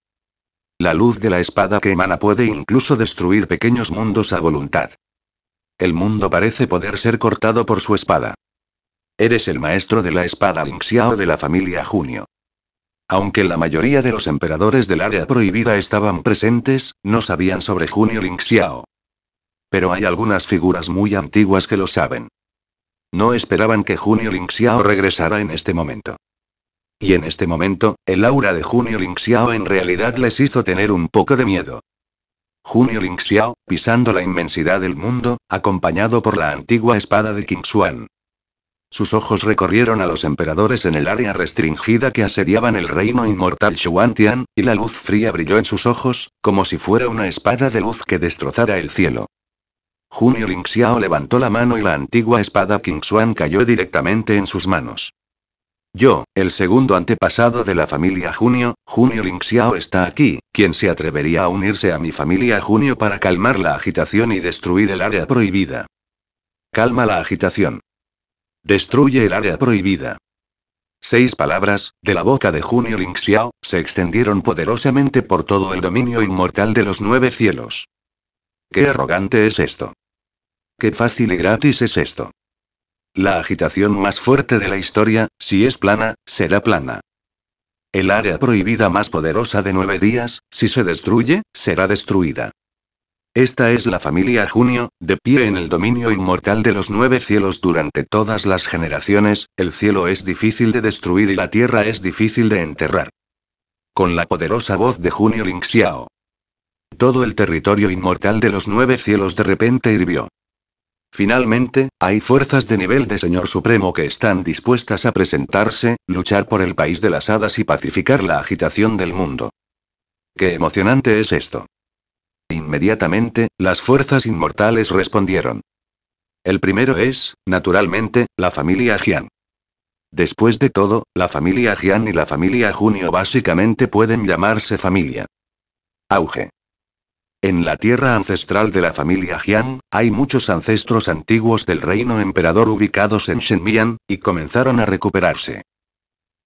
Speaker 1: La luz de la espada que emana puede incluso destruir pequeños mundos a voluntad. El mundo parece poder ser cortado por su espada. Eres el maestro de la espada Lin Xiao de la familia Junio. Aunque la mayoría de los emperadores del área prohibida estaban presentes, no sabían sobre Junio Xiao. Pero hay algunas figuras muy antiguas que lo saben. No esperaban que Junio Xiao regresara en este momento. Y en este momento, el aura de Junio Xiao en realidad les hizo tener un poco de miedo. Junio Xiao pisando la inmensidad del mundo, acompañado por la antigua espada de Qin Xuan. Sus ojos recorrieron a los emperadores en el área restringida que asediaban el reino inmortal Xuantian, y la luz fría brilló en sus ojos, como si fuera una espada de luz que destrozara el cielo. Junio Lingxiao levantó la mano y la antigua espada Qingxuan cayó directamente en sus manos. Yo, el segundo antepasado de la familia Junio, Junio Lingxiao está aquí, quien se atrevería a unirse a mi familia Junio para calmar la agitación y destruir el área prohibida. Calma la agitación. Destruye el área prohibida. Seis palabras, de la boca de Junio Xiao, se extendieron poderosamente por todo el dominio inmortal de los nueve cielos. ¡Qué arrogante es esto! ¡Qué fácil y gratis es esto! La agitación más fuerte de la historia, si es plana, será plana. El área prohibida más poderosa de nueve días, si se destruye, será destruida. Esta es la familia Junio, de pie en el dominio inmortal de los nueve cielos durante todas las generaciones, el cielo es difícil de destruir y la tierra es difícil de enterrar. Con la poderosa voz de Junio Lingxiao. Todo el territorio inmortal de los nueve cielos de repente hirvió. Finalmente, hay fuerzas de nivel de Señor Supremo que están dispuestas a presentarse, luchar por el país de las hadas y pacificar la agitación del mundo. ¡Qué emocionante es esto! Inmediatamente, las fuerzas inmortales respondieron. El primero es, naturalmente, la familia Jian. Después de todo, la familia Jian y la familia Junio básicamente pueden llamarse familia. Auge. En la tierra ancestral de la familia Jian, hay muchos ancestros antiguos del reino emperador ubicados en Shenmian, y comenzaron a recuperarse.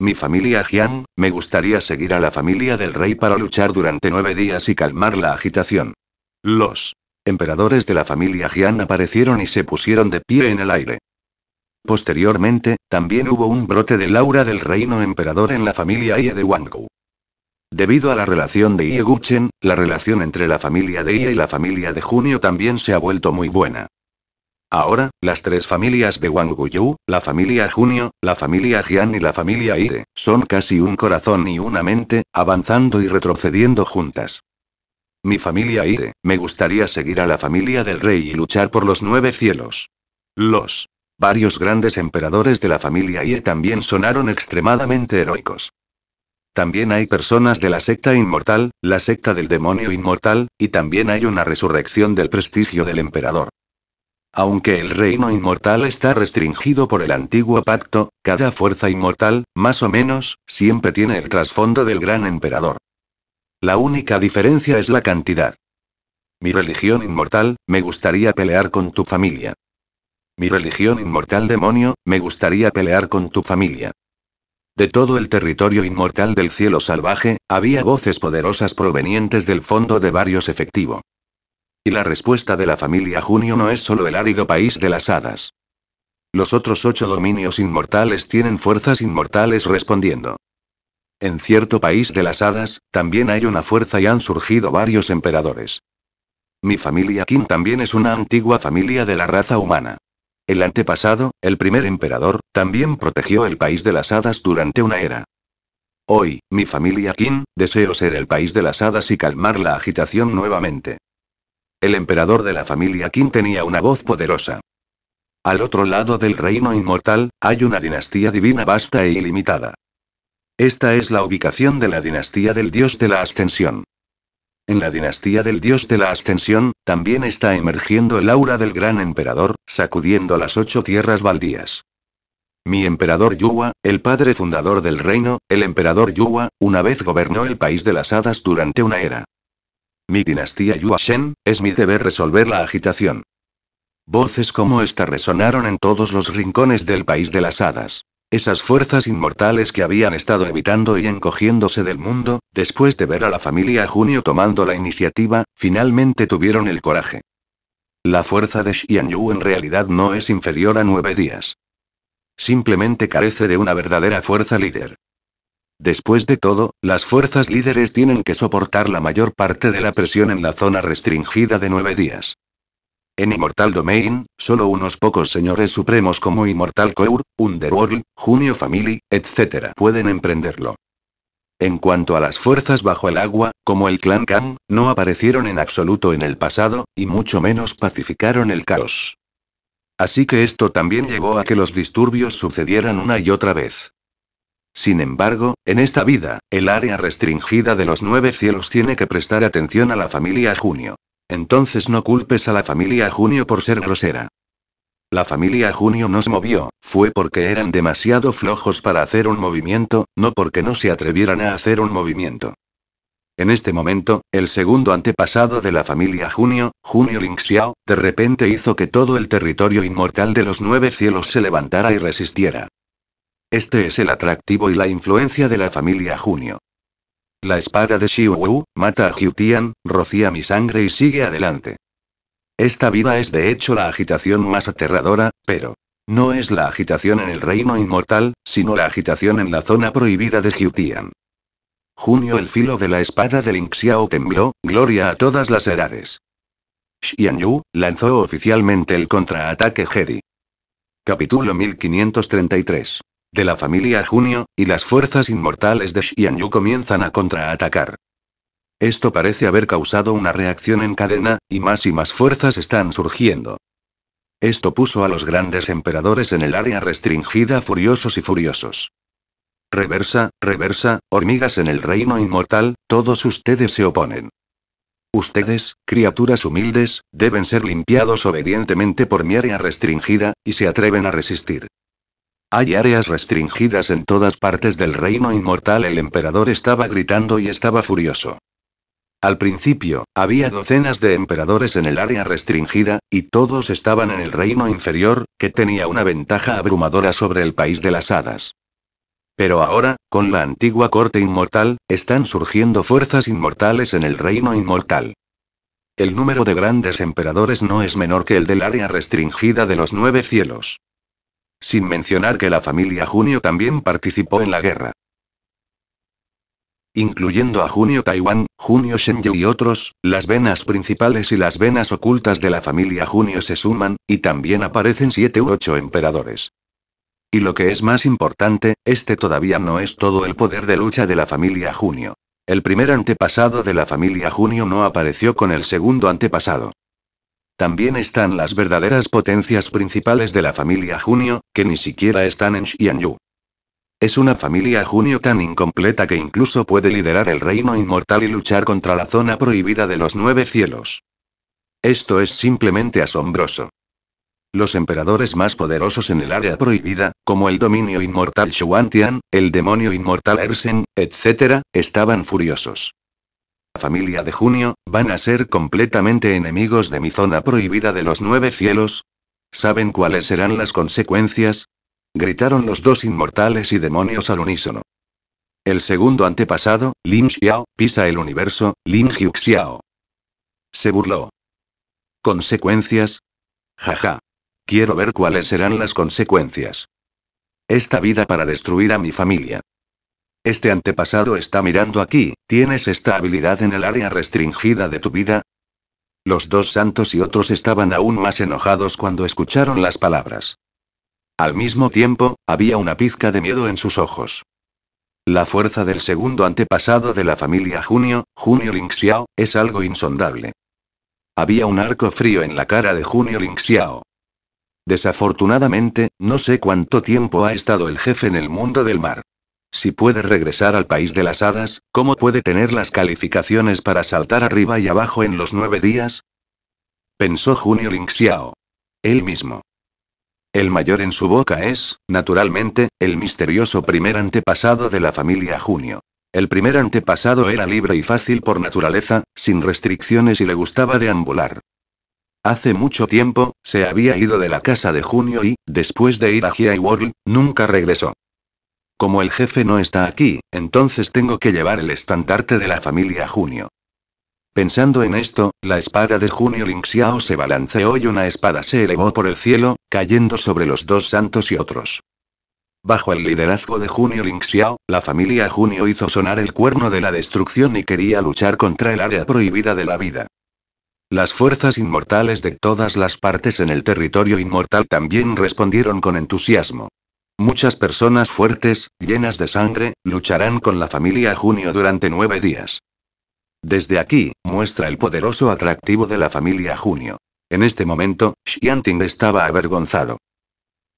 Speaker 1: Mi familia Jian me gustaría seguir a la familia del rey para luchar durante nueve días y calmar la agitación. Los emperadores de la familia Jian aparecieron y se pusieron de pie en el aire. Posteriormente, también hubo un brote de laura del reino emperador en la familia Ie de Wangou. Debido a la relación de Ie Guchen, la relación entre la familia de Ie y la familia de Junio también se ha vuelto muy buena. Ahora, las tres familias de Wang Guyu, la familia Junio, la familia Jian y la familia Ire, son casi un corazón y una mente, avanzando y retrocediendo juntas. Mi familia Ire, me gustaría seguir a la familia del rey y luchar por los nueve cielos. Los varios grandes emperadores de la familia Ie también sonaron extremadamente heroicos. También hay personas de la secta inmortal, la secta del demonio inmortal, y también hay una resurrección del prestigio del emperador. Aunque el reino inmortal está restringido por el antiguo pacto, cada fuerza inmortal, más o menos, siempre tiene el trasfondo del gran emperador. La única diferencia es la cantidad. Mi religión inmortal, me gustaría pelear con tu familia. Mi religión inmortal demonio, me gustaría pelear con tu familia. De todo el territorio inmortal del cielo salvaje, había voces poderosas provenientes del fondo de varios efectivo la respuesta de la familia Junio no es solo el árido país de las hadas. Los otros ocho dominios inmortales tienen fuerzas inmortales respondiendo. En cierto país de las hadas, también hay una fuerza y han surgido varios emperadores. Mi familia Kim también es una antigua familia de la raza humana. El antepasado, el primer emperador, también protegió el país de las hadas durante una era. Hoy, mi familia Kim, deseo ser el país de las hadas y calmar la agitación nuevamente. El emperador de la familia Qin tenía una voz poderosa. Al otro lado del reino inmortal, hay una dinastía divina vasta e ilimitada. Esta es la ubicación de la dinastía del dios de la ascensión. En la dinastía del dios de la ascensión, también está emergiendo el aura del gran emperador, sacudiendo las ocho tierras baldías. Mi emperador Yuwa, el padre fundador del reino, el emperador Yuwa, una vez gobernó el país de las hadas durante una era. Mi dinastía Yuashen, es mi deber resolver la agitación. Voces como esta resonaron en todos los rincones del país de las hadas. Esas fuerzas inmortales que habían estado evitando y encogiéndose del mundo, después de ver a la familia Junio tomando la iniciativa, finalmente tuvieron el coraje. La fuerza de Xian Yu en realidad no es inferior a nueve días. Simplemente carece de una verdadera fuerza líder. Después de todo, las fuerzas líderes tienen que soportar la mayor parte de la presión en la zona restringida de nueve días. En Immortal Domain, solo unos pocos señores supremos como Immortal Core, Underworld, Junio Family, etc. pueden emprenderlo. En cuanto a las fuerzas bajo el agua, como el clan Kang, no aparecieron en absoluto en el pasado, y mucho menos pacificaron el caos. Así que esto también llevó a que los disturbios sucedieran una y otra vez. Sin embargo, en esta vida, el área restringida de los nueve cielos tiene que prestar atención a la familia Junio. Entonces no culpes a la familia Junio por ser grosera. La familia Junio nos movió, fue porque eran demasiado flojos para hacer un movimiento, no porque no se atrevieran a hacer un movimiento. En este momento, el segundo antepasado de la familia Junio, Junio Xiao, de repente hizo que todo el territorio inmortal de los nueve cielos se levantara y resistiera. Este es el atractivo y la influencia de la familia Junio. La espada de Xiu Wu, mata a Xiu Tian, rocía mi sangre y sigue adelante. Esta vida es de hecho la agitación más aterradora, pero no es la agitación en el reino inmortal, sino la agitación en la zona prohibida de Tian. Junio el filo de la espada de Xiao tembló, gloria a todas las edades. Yu, lanzó oficialmente el contraataque Jedi. Capítulo 1533 de la familia Junio, y las fuerzas inmortales de Xianyu comienzan a contraatacar. Esto parece haber causado una reacción en cadena, y más y más fuerzas están surgiendo. Esto puso a los grandes emperadores en el área restringida furiosos y furiosos. Reversa, reversa, hormigas en el reino inmortal, todos ustedes se oponen. Ustedes, criaturas humildes, deben ser limpiados obedientemente por mi área restringida, y se atreven a resistir. Hay áreas restringidas en todas partes del reino inmortal. El emperador estaba gritando y estaba furioso. Al principio, había docenas de emperadores en el área restringida, y todos estaban en el reino inferior, que tenía una ventaja abrumadora sobre el país de las hadas. Pero ahora, con la antigua corte inmortal, están surgiendo fuerzas inmortales en el reino inmortal. El número de grandes emperadores no es menor que el del área restringida de los nueve cielos. Sin mencionar que la familia Junio también participó en la guerra. Incluyendo a Junio Taiwán, Junio Shenyu y otros, las venas principales y las venas ocultas de la familia Junio se suman, y también aparecen siete u ocho emperadores. Y lo que es más importante, este todavía no es todo el poder de lucha de la familia Junio. El primer antepasado de la familia Junio no apareció con el segundo antepasado. También están las verdaderas potencias principales de la familia Junio, que ni siquiera están en Xianyu. Es una familia Junio tan incompleta que incluso puede liderar el reino inmortal y luchar contra la zona prohibida de los nueve cielos. Esto es simplemente asombroso. Los emperadores más poderosos en el área prohibida, como el dominio inmortal Xuantian, el demonio inmortal Ersen, etc., estaban furiosos familia de Junio, van a ser completamente enemigos de mi zona prohibida de los nueve cielos? ¿Saben cuáles serán las consecuencias? Gritaron los dos inmortales y demonios al unísono. El segundo antepasado, Lin Xiao, pisa el universo, Lin Xiao. Se burló. ¿Consecuencias? Jaja. Quiero ver cuáles serán las consecuencias. Esta vida para destruir a mi familia. Este antepasado está mirando aquí, ¿tienes esta habilidad en el área restringida de tu vida? Los dos santos y otros estaban aún más enojados cuando escucharon las palabras. Al mismo tiempo, había una pizca de miedo en sus ojos. La fuerza del segundo antepasado de la familia Junio, Junio Lingxiao, es algo insondable. Había un arco frío en la cara de Junio Lingxiao. Desafortunadamente, no sé cuánto tiempo ha estado el jefe en el mundo del mar. Si puede regresar al país de las hadas, ¿cómo puede tener las calificaciones para saltar arriba y abajo en los nueve días? Pensó Junio Xiao. Él mismo. El mayor en su boca es, naturalmente, el misterioso primer antepasado de la familia Junio. El primer antepasado era libre y fácil por naturaleza, sin restricciones y le gustaba deambular. Hace mucho tiempo, se había ido de la casa de Junio y, después de ir a World, nunca regresó. Como el jefe no está aquí, entonces tengo que llevar el estandarte de la familia Junio. Pensando en esto, la espada de Junio Lingxiao se balanceó y una espada se elevó por el cielo, cayendo sobre los dos santos y otros. Bajo el liderazgo de Junio Lingxiao, la familia Junio hizo sonar el cuerno de la destrucción y quería luchar contra el área prohibida de la vida. Las fuerzas inmortales de todas las partes en el territorio inmortal también respondieron con entusiasmo. Muchas personas fuertes, llenas de sangre, lucharán con la familia Junio durante nueve días. Desde aquí, muestra el poderoso atractivo de la familia Junio. En este momento, Xianting estaba avergonzado.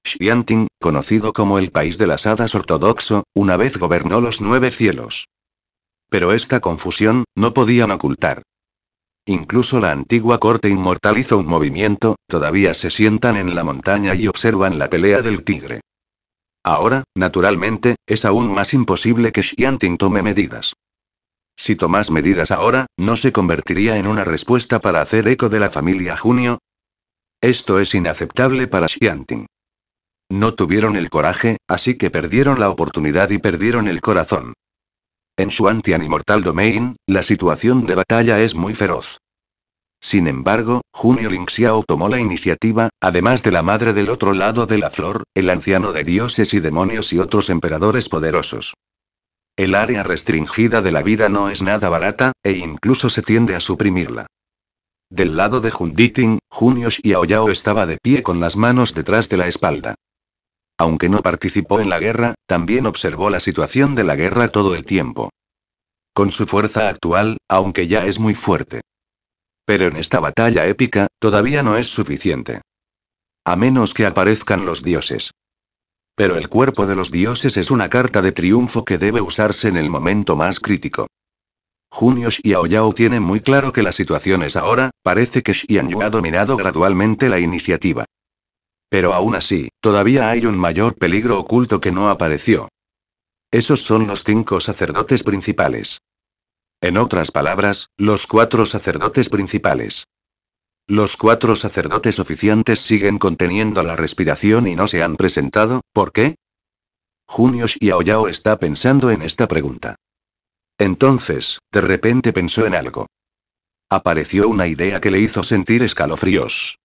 Speaker 1: Xianting, conocido como el país de las hadas ortodoxo, una vez gobernó los nueve cielos. Pero esta confusión, no podían ocultar. Incluso la antigua corte inmortalizó un movimiento, todavía se sientan en la montaña y observan la pelea del tigre. Ahora, naturalmente, es aún más imposible que Xianting tome medidas. Si tomas medidas ahora, ¿no se convertiría en una respuesta para hacer eco de la familia Junio? Esto es inaceptable para Xianting. No tuvieron el coraje, así que perdieron la oportunidad y perdieron el corazón. En su Immortal Domain, la situación de batalla es muy feroz. Sin embargo, Junio Xiao tomó la iniciativa, además de la madre del otro lado de la flor, el anciano de dioses y demonios y otros emperadores poderosos. El área restringida de la vida no es nada barata, e incluso se tiende a suprimirla. Del lado de Junditing, Junio Xiaoyao estaba de pie con las manos detrás de la espalda. Aunque no participó en la guerra, también observó la situación de la guerra todo el tiempo. Con su fuerza actual, aunque ya es muy fuerte, pero en esta batalla épica, todavía no es suficiente. A menos que aparezcan los dioses. Pero el cuerpo de los dioses es una carta de triunfo que debe usarse en el momento más crítico. Junio y Aoyao tienen muy claro que la situación es ahora, parece que Xianyu ha dominado gradualmente la iniciativa. Pero aún así, todavía hay un mayor peligro oculto que no apareció. Esos son los cinco sacerdotes principales. En otras palabras, los cuatro sacerdotes principales. Los cuatro sacerdotes oficiantes siguen conteniendo la respiración y no se han presentado, ¿por qué? y Aoyao está pensando en esta pregunta. Entonces, de repente pensó en algo. Apareció una idea que le hizo sentir escalofríos.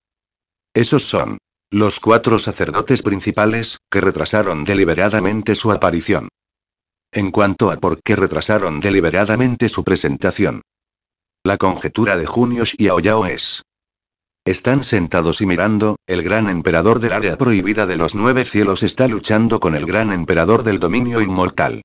Speaker 1: Esos son los cuatro sacerdotes principales, que retrasaron deliberadamente su aparición en cuanto a por qué retrasaron deliberadamente su presentación. La conjetura de y Aoyao es. Están sentados y mirando, el gran emperador del área prohibida de los nueve cielos está luchando con el gran emperador del dominio inmortal.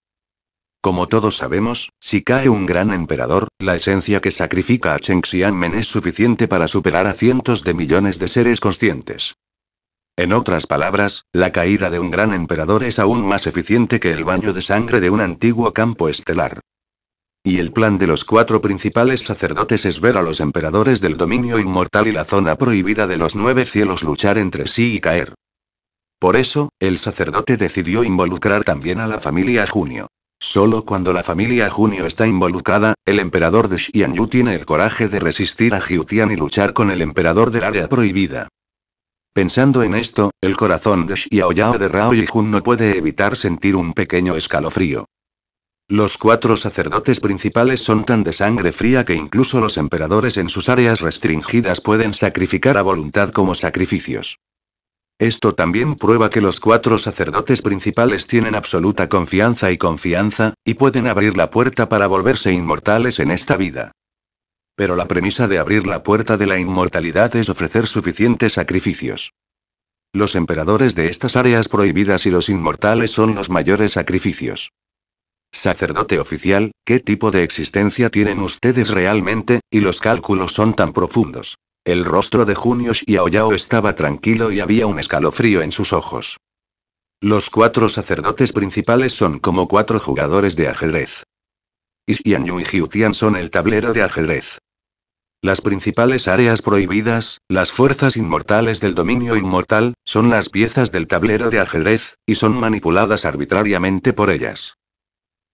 Speaker 1: Como todos sabemos, si cae un gran emperador, la esencia que sacrifica a Cheng Men es suficiente para superar a cientos de millones de seres conscientes. En otras palabras, la caída de un gran emperador es aún más eficiente que el baño de sangre de un antiguo campo estelar. Y el plan de los cuatro principales sacerdotes es ver a los emperadores del dominio inmortal y la zona prohibida de los nueve cielos luchar entre sí y caer. Por eso, el sacerdote decidió involucrar también a la familia Junio. Solo cuando la familia Junio está involucrada, el emperador de Xianyu tiene el coraje de resistir a Jiutian y luchar con el emperador del área prohibida. Pensando en esto, el corazón de Xiaoyao de Rao y Jun no puede evitar sentir un pequeño escalofrío. Los cuatro sacerdotes principales son tan de sangre fría que incluso los emperadores en sus áreas restringidas pueden sacrificar a voluntad como sacrificios. Esto también prueba que los cuatro sacerdotes principales tienen absoluta confianza y confianza, y pueden abrir la puerta para volverse inmortales en esta vida. Pero la premisa de abrir la puerta de la inmortalidad es ofrecer suficientes sacrificios. Los emperadores de estas áreas prohibidas y los inmortales son los mayores sacrificios. Sacerdote oficial, ¿qué tipo de existencia tienen ustedes realmente? Y los cálculos son tan profundos. El rostro de y Aoyao estaba tranquilo y había un escalofrío en sus ojos. Los cuatro sacerdotes principales son como cuatro jugadores de ajedrez. Xianyu y Jiutian son el tablero de ajedrez. Las principales áreas prohibidas, las fuerzas inmortales del dominio inmortal, son las piezas del tablero de ajedrez, y son manipuladas arbitrariamente por ellas.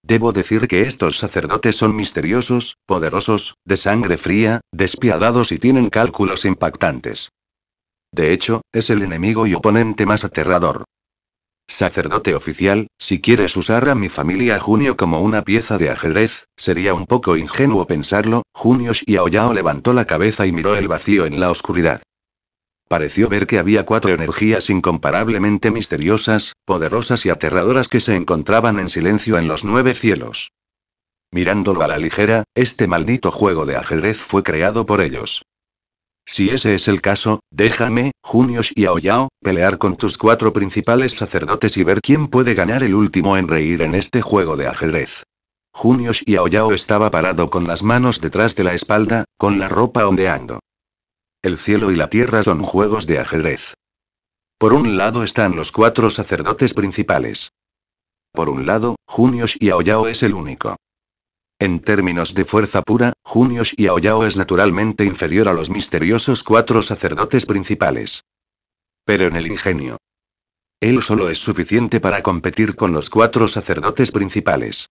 Speaker 1: Debo decir que estos sacerdotes son misteriosos, poderosos, de sangre fría, despiadados y tienen cálculos impactantes. De hecho, es el enemigo y oponente más aterrador. Sacerdote oficial, si quieres usar a mi familia Junio como una pieza de ajedrez, sería un poco ingenuo pensarlo, Junio Xiaoyao levantó la cabeza y miró el vacío en la oscuridad. Pareció ver que había cuatro energías incomparablemente misteriosas, poderosas y aterradoras que se encontraban en silencio en los nueve cielos. Mirándolo a la ligera, este maldito juego de ajedrez fue creado por ellos. Si ese es el caso, déjame, Junios y Aoyao, pelear con tus cuatro principales sacerdotes y ver quién puede ganar el último en reír en este juego de ajedrez. Junios y Aoyao estaba parado con las manos detrás de la espalda, con la ropa ondeando. El cielo y la tierra son juegos de ajedrez. Por un lado están los cuatro sacerdotes principales. Por un lado, Junios y Aoyao es el único. En términos de fuerza pura, y Aoyao es naturalmente inferior a los misteriosos cuatro sacerdotes principales. Pero en el ingenio. Él solo es suficiente para competir con los cuatro sacerdotes principales.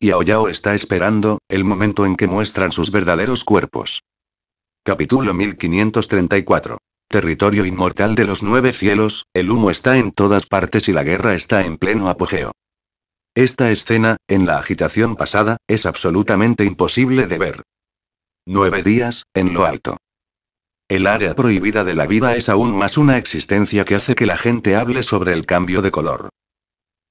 Speaker 1: y Aoyao está esperando, el momento en que muestran sus verdaderos cuerpos. Capítulo 1534. Territorio inmortal de los nueve cielos, el humo está en todas partes y la guerra está en pleno apogeo. Esta escena, en la agitación pasada, es absolutamente imposible de ver. Nueve días, en lo alto. El área prohibida de la vida es aún más una existencia que hace que la gente hable sobre el cambio de color.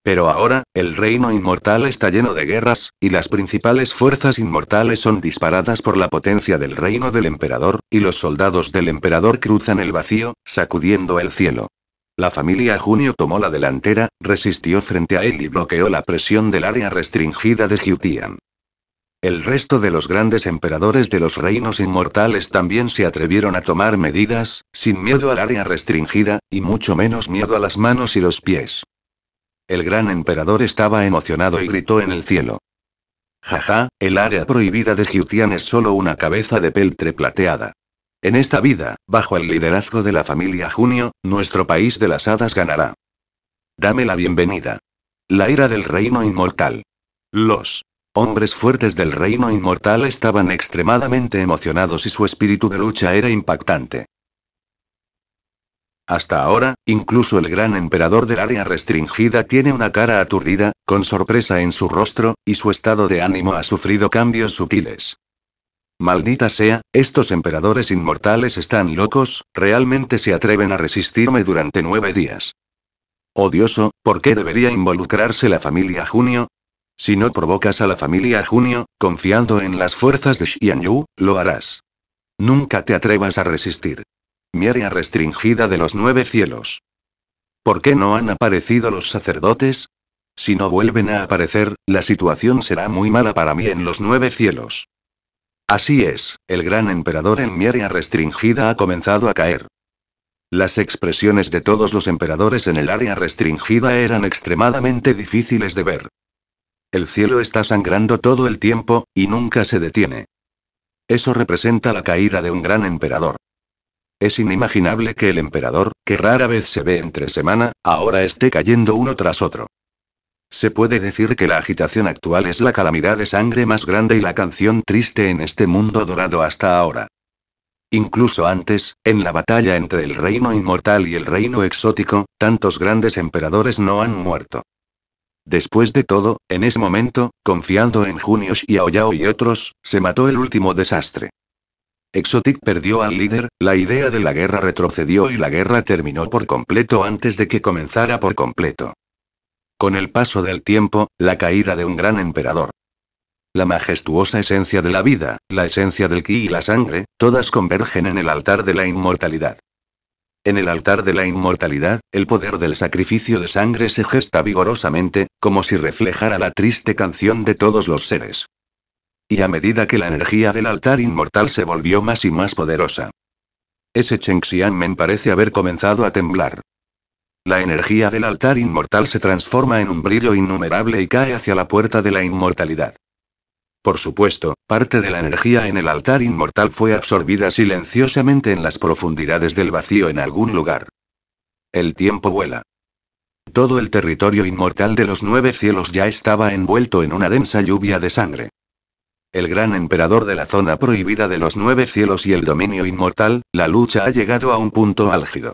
Speaker 1: Pero ahora, el reino inmortal está lleno de guerras, y las principales fuerzas inmortales son disparadas por la potencia del reino del emperador, y los soldados del emperador cruzan el vacío, sacudiendo el cielo. La familia Junio tomó la delantera, resistió frente a él y bloqueó la presión del área restringida de Jiutian. El resto de los grandes emperadores de los reinos inmortales también se atrevieron a tomar medidas, sin miedo al área restringida, y mucho menos miedo a las manos y los pies. El gran emperador estaba emocionado y gritó en el cielo. Jaja, el área prohibida de Jiutian es solo una cabeza de peltre plateada. En esta vida, bajo el liderazgo de la familia Junio, nuestro país de las hadas ganará. Dame la bienvenida. La era del reino inmortal. Los hombres fuertes del reino inmortal estaban extremadamente emocionados y su espíritu de lucha era impactante. Hasta ahora, incluso el gran emperador del área restringida tiene una cara aturdida, con sorpresa en su rostro, y su estado de ánimo ha sufrido cambios sutiles. Maldita sea, estos emperadores inmortales están locos, realmente se atreven a resistirme durante nueve días. Odioso, ¿por qué debería involucrarse la familia Junio? Si no provocas a la familia Junio, confiando en las fuerzas de Xianyu, lo harás. Nunca te atrevas a resistir. Mi área restringida de los nueve cielos. ¿Por qué no han aparecido los sacerdotes? Si no vuelven a aparecer, la situación será muy mala para mí en los nueve cielos. Así es, el gran emperador en mi área restringida ha comenzado a caer. Las expresiones de todos los emperadores en el área restringida eran extremadamente difíciles de ver. El cielo está sangrando todo el tiempo, y nunca se detiene. Eso representa la caída de un gran emperador. Es inimaginable que el emperador, que rara vez se ve entre semana, ahora esté cayendo uno tras otro. Se puede decir que la agitación actual es la calamidad de sangre más grande y la canción triste en este mundo dorado hasta ahora. Incluso antes, en la batalla entre el reino inmortal y el reino exótico, tantos grandes emperadores no han muerto. Después de todo, en ese momento, confiando en Junius y Aoyao y otros, se mató el último desastre. Exotic perdió al líder, la idea de la guerra retrocedió y la guerra terminó por completo antes de que comenzara por completo con el paso del tiempo, la caída de un gran emperador. La majestuosa esencia de la vida, la esencia del ki y la sangre, todas convergen en el altar de la inmortalidad. En el altar de la inmortalidad, el poder del sacrificio de sangre se gesta vigorosamente, como si reflejara la triste canción de todos los seres. Y a medida que la energía del altar inmortal se volvió más y más poderosa. Ese Chengxianmen Men parece haber comenzado a temblar. La energía del altar inmortal se transforma en un brillo innumerable y cae hacia la puerta de la inmortalidad. Por supuesto, parte de la energía en el altar inmortal fue absorbida silenciosamente en las profundidades del vacío en algún lugar. El tiempo vuela. Todo el territorio inmortal de los nueve cielos ya estaba envuelto en una densa lluvia de sangre. El gran emperador de la zona prohibida de los nueve cielos y el dominio inmortal, la lucha ha llegado a un punto álgido.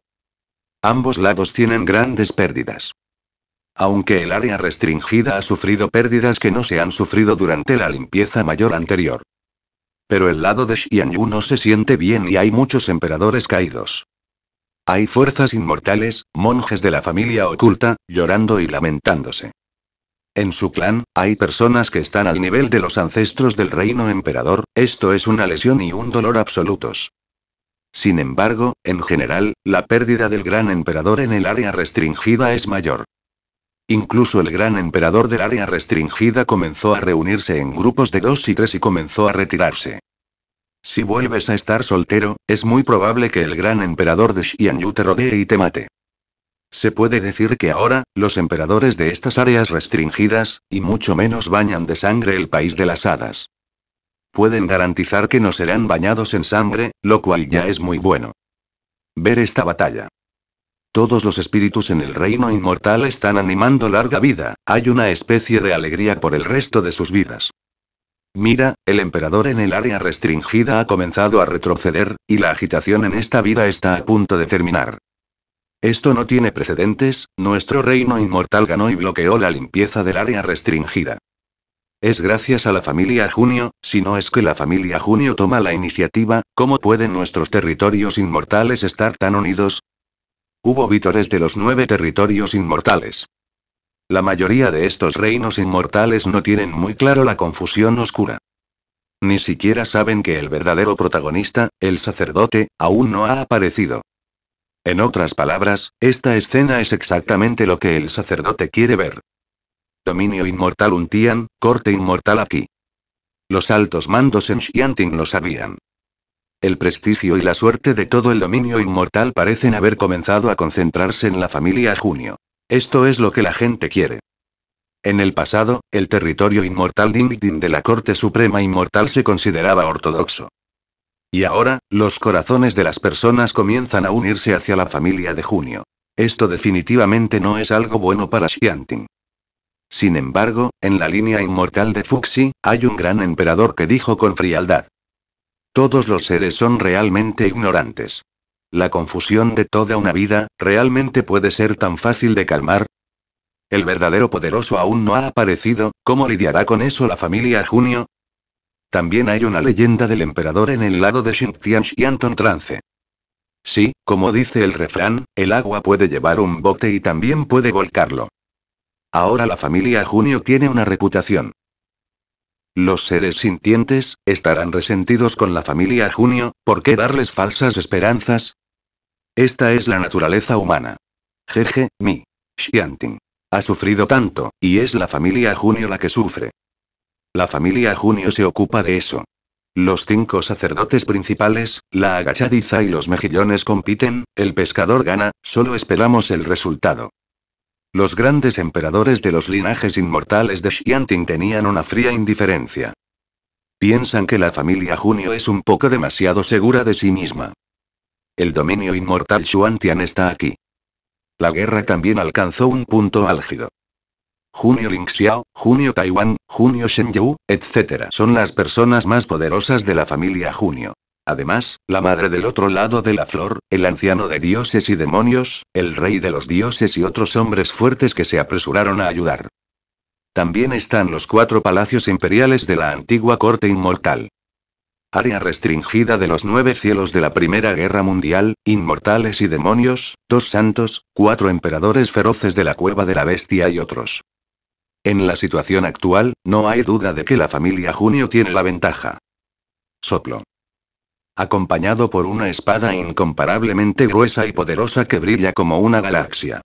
Speaker 1: Ambos lados tienen grandes pérdidas. Aunque el área restringida ha sufrido pérdidas que no se han sufrido durante la limpieza mayor anterior. Pero el lado de Xianyu no se siente bien y hay muchos emperadores caídos. Hay fuerzas inmortales, monjes de la familia oculta, llorando y lamentándose. En su clan, hay personas que están al nivel de los ancestros del reino emperador, esto es una lesión y un dolor absolutos. Sin embargo, en general, la pérdida del gran emperador en el área restringida es mayor. Incluso el gran emperador del área restringida comenzó a reunirse en grupos de dos y tres y comenzó a retirarse. Si vuelves a estar soltero, es muy probable que el gran emperador de Xianyu te rodee y te mate. Se puede decir que ahora, los emperadores de estas áreas restringidas, y mucho menos bañan de sangre el país de las hadas pueden garantizar que no serán bañados en sangre, lo cual ya es muy bueno. Ver esta batalla. Todos los espíritus en el reino inmortal están animando larga vida, hay una especie de alegría por el resto de sus vidas. Mira, el emperador en el área restringida ha comenzado a retroceder, y la agitación en esta vida está a punto de terminar. Esto no tiene precedentes, nuestro reino inmortal ganó y bloqueó la limpieza del área restringida. Es gracias a la familia Junio, si no es que la familia Junio toma la iniciativa, ¿cómo pueden nuestros territorios inmortales estar tan unidos? Hubo vítores de los nueve territorios inmortales. La mayoría de estos reinos inmortales no tienen muy claro la confusión oscura. Ni siquiera saben que el verdadero protagonista, el sacerdote, aún no ha aparecido. En otras palabras, esta escena es exactamente lo que el sacerdote quiere ver. Dominio inmortal Untian, corte inmortal aquí. Los altos mandos en Xianting lo sabían. El prestigio y la suerte de todo el dominio inmortal parecen haber comenzado a concentrarse en la familia Junio. Esto es lo que la gente quiere. En el pasado, el territorio inmortal Dingding de la Corte Suprema Inmortal se consideraba ortodoxo. Y ahora, los corazones de las personas comienzan a unirse hacia la familia de Junio. Esto definitivamente no es algo bueno para Xianting. Sin embargo, en la línea inmortal de Fuxi, hay un gran emperador que dijo con frialdad. Todos los seres son realmente ignorantes. La confusión de toda una vida, ¿realmente puede ser tan fácil de calmar? El verdadero poderoso aún no ha aparecido, ¿cómo lidiará con eso la familia Junio? También hay una leyenda del emperador en el lado de Shintian y Anton Trance. Sí, como dice el refrán, el agua puede llevar un bote y también puede volcarlo. Ahora la familia Junio tiene una reputación. Los seres sintientes, estarán resentidos con la familia Junio, ¿por qué darles falsas esperanzas? Esta es la naturaleza humana. Jeje, mi. Xianting. Ha sufrido tanto, y es la familia Junio la que sufre. La familia Junio se ocupa de eso. Los cinco sacerdotes principales, la agachadiza y los mejillones compiten, el pescador gana, solo esperamos el resultado. Los grandes emperadores de los linajes inmortales de Xianting tenían una fría indiferencia. Piensan que la familia Junio es un poco demasiado segura de sí misma. El dominio inmortal Xuantian está aquí. La guerra también alcanzó un punto álgido. Junio Lingxiao, Junio Taiwan, Junio Shenyu, etc. son las personas más poderosas de la familia Junio. Además, la madre del otro lado de la flor, el anciano de dioses y demonios, el rey de los dioses y otros hombres fuertes que se apresuraron a ayudar. También están los cuatro palacios imperiales de la antigua corte inmortal. Área restringida de los nueve cielos de la Primera Guerra Mundial, inmortales y demonios, dos santos, cuatro emperadores feroces de la cueva de la bestia y otros. En la situación actual, no hay duda de que la familia Junio tiene la ventaja. Soplo acompañado por una espada incomparablemente gruesa y poderosa que brilla como una galaxia.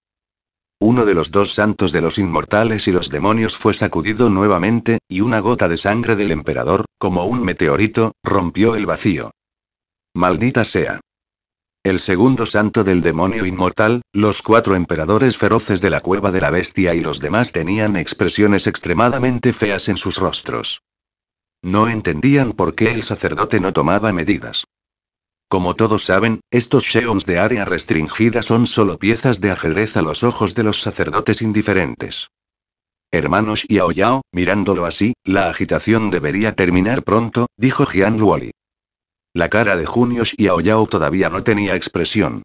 Speaker 1: Uno de los dos santos de los inmortales y los demonios fue sacudido nuevamente, y una gota de sangre del emperador, como un meteorito, rompió el vacío. Maldita sea. El segundo santo del demonio inmortal, los cuatro emperadores feroces de la cueva de la bestia y los demás tenían expresiones extremadamente feas en sus rostros. No entendían por qué el sacerdote no tomaba medidas. Como todos saben, estos Sheons de área restringida son solo piezas de ajedrez a los ojos de los sacerdotes indiferentes. Hermanos y Yao, mirándolo así, la agitación debería terminar pronto, dijo Jian Luoli. La cara de Junios y Yao todavía no tenía expresión.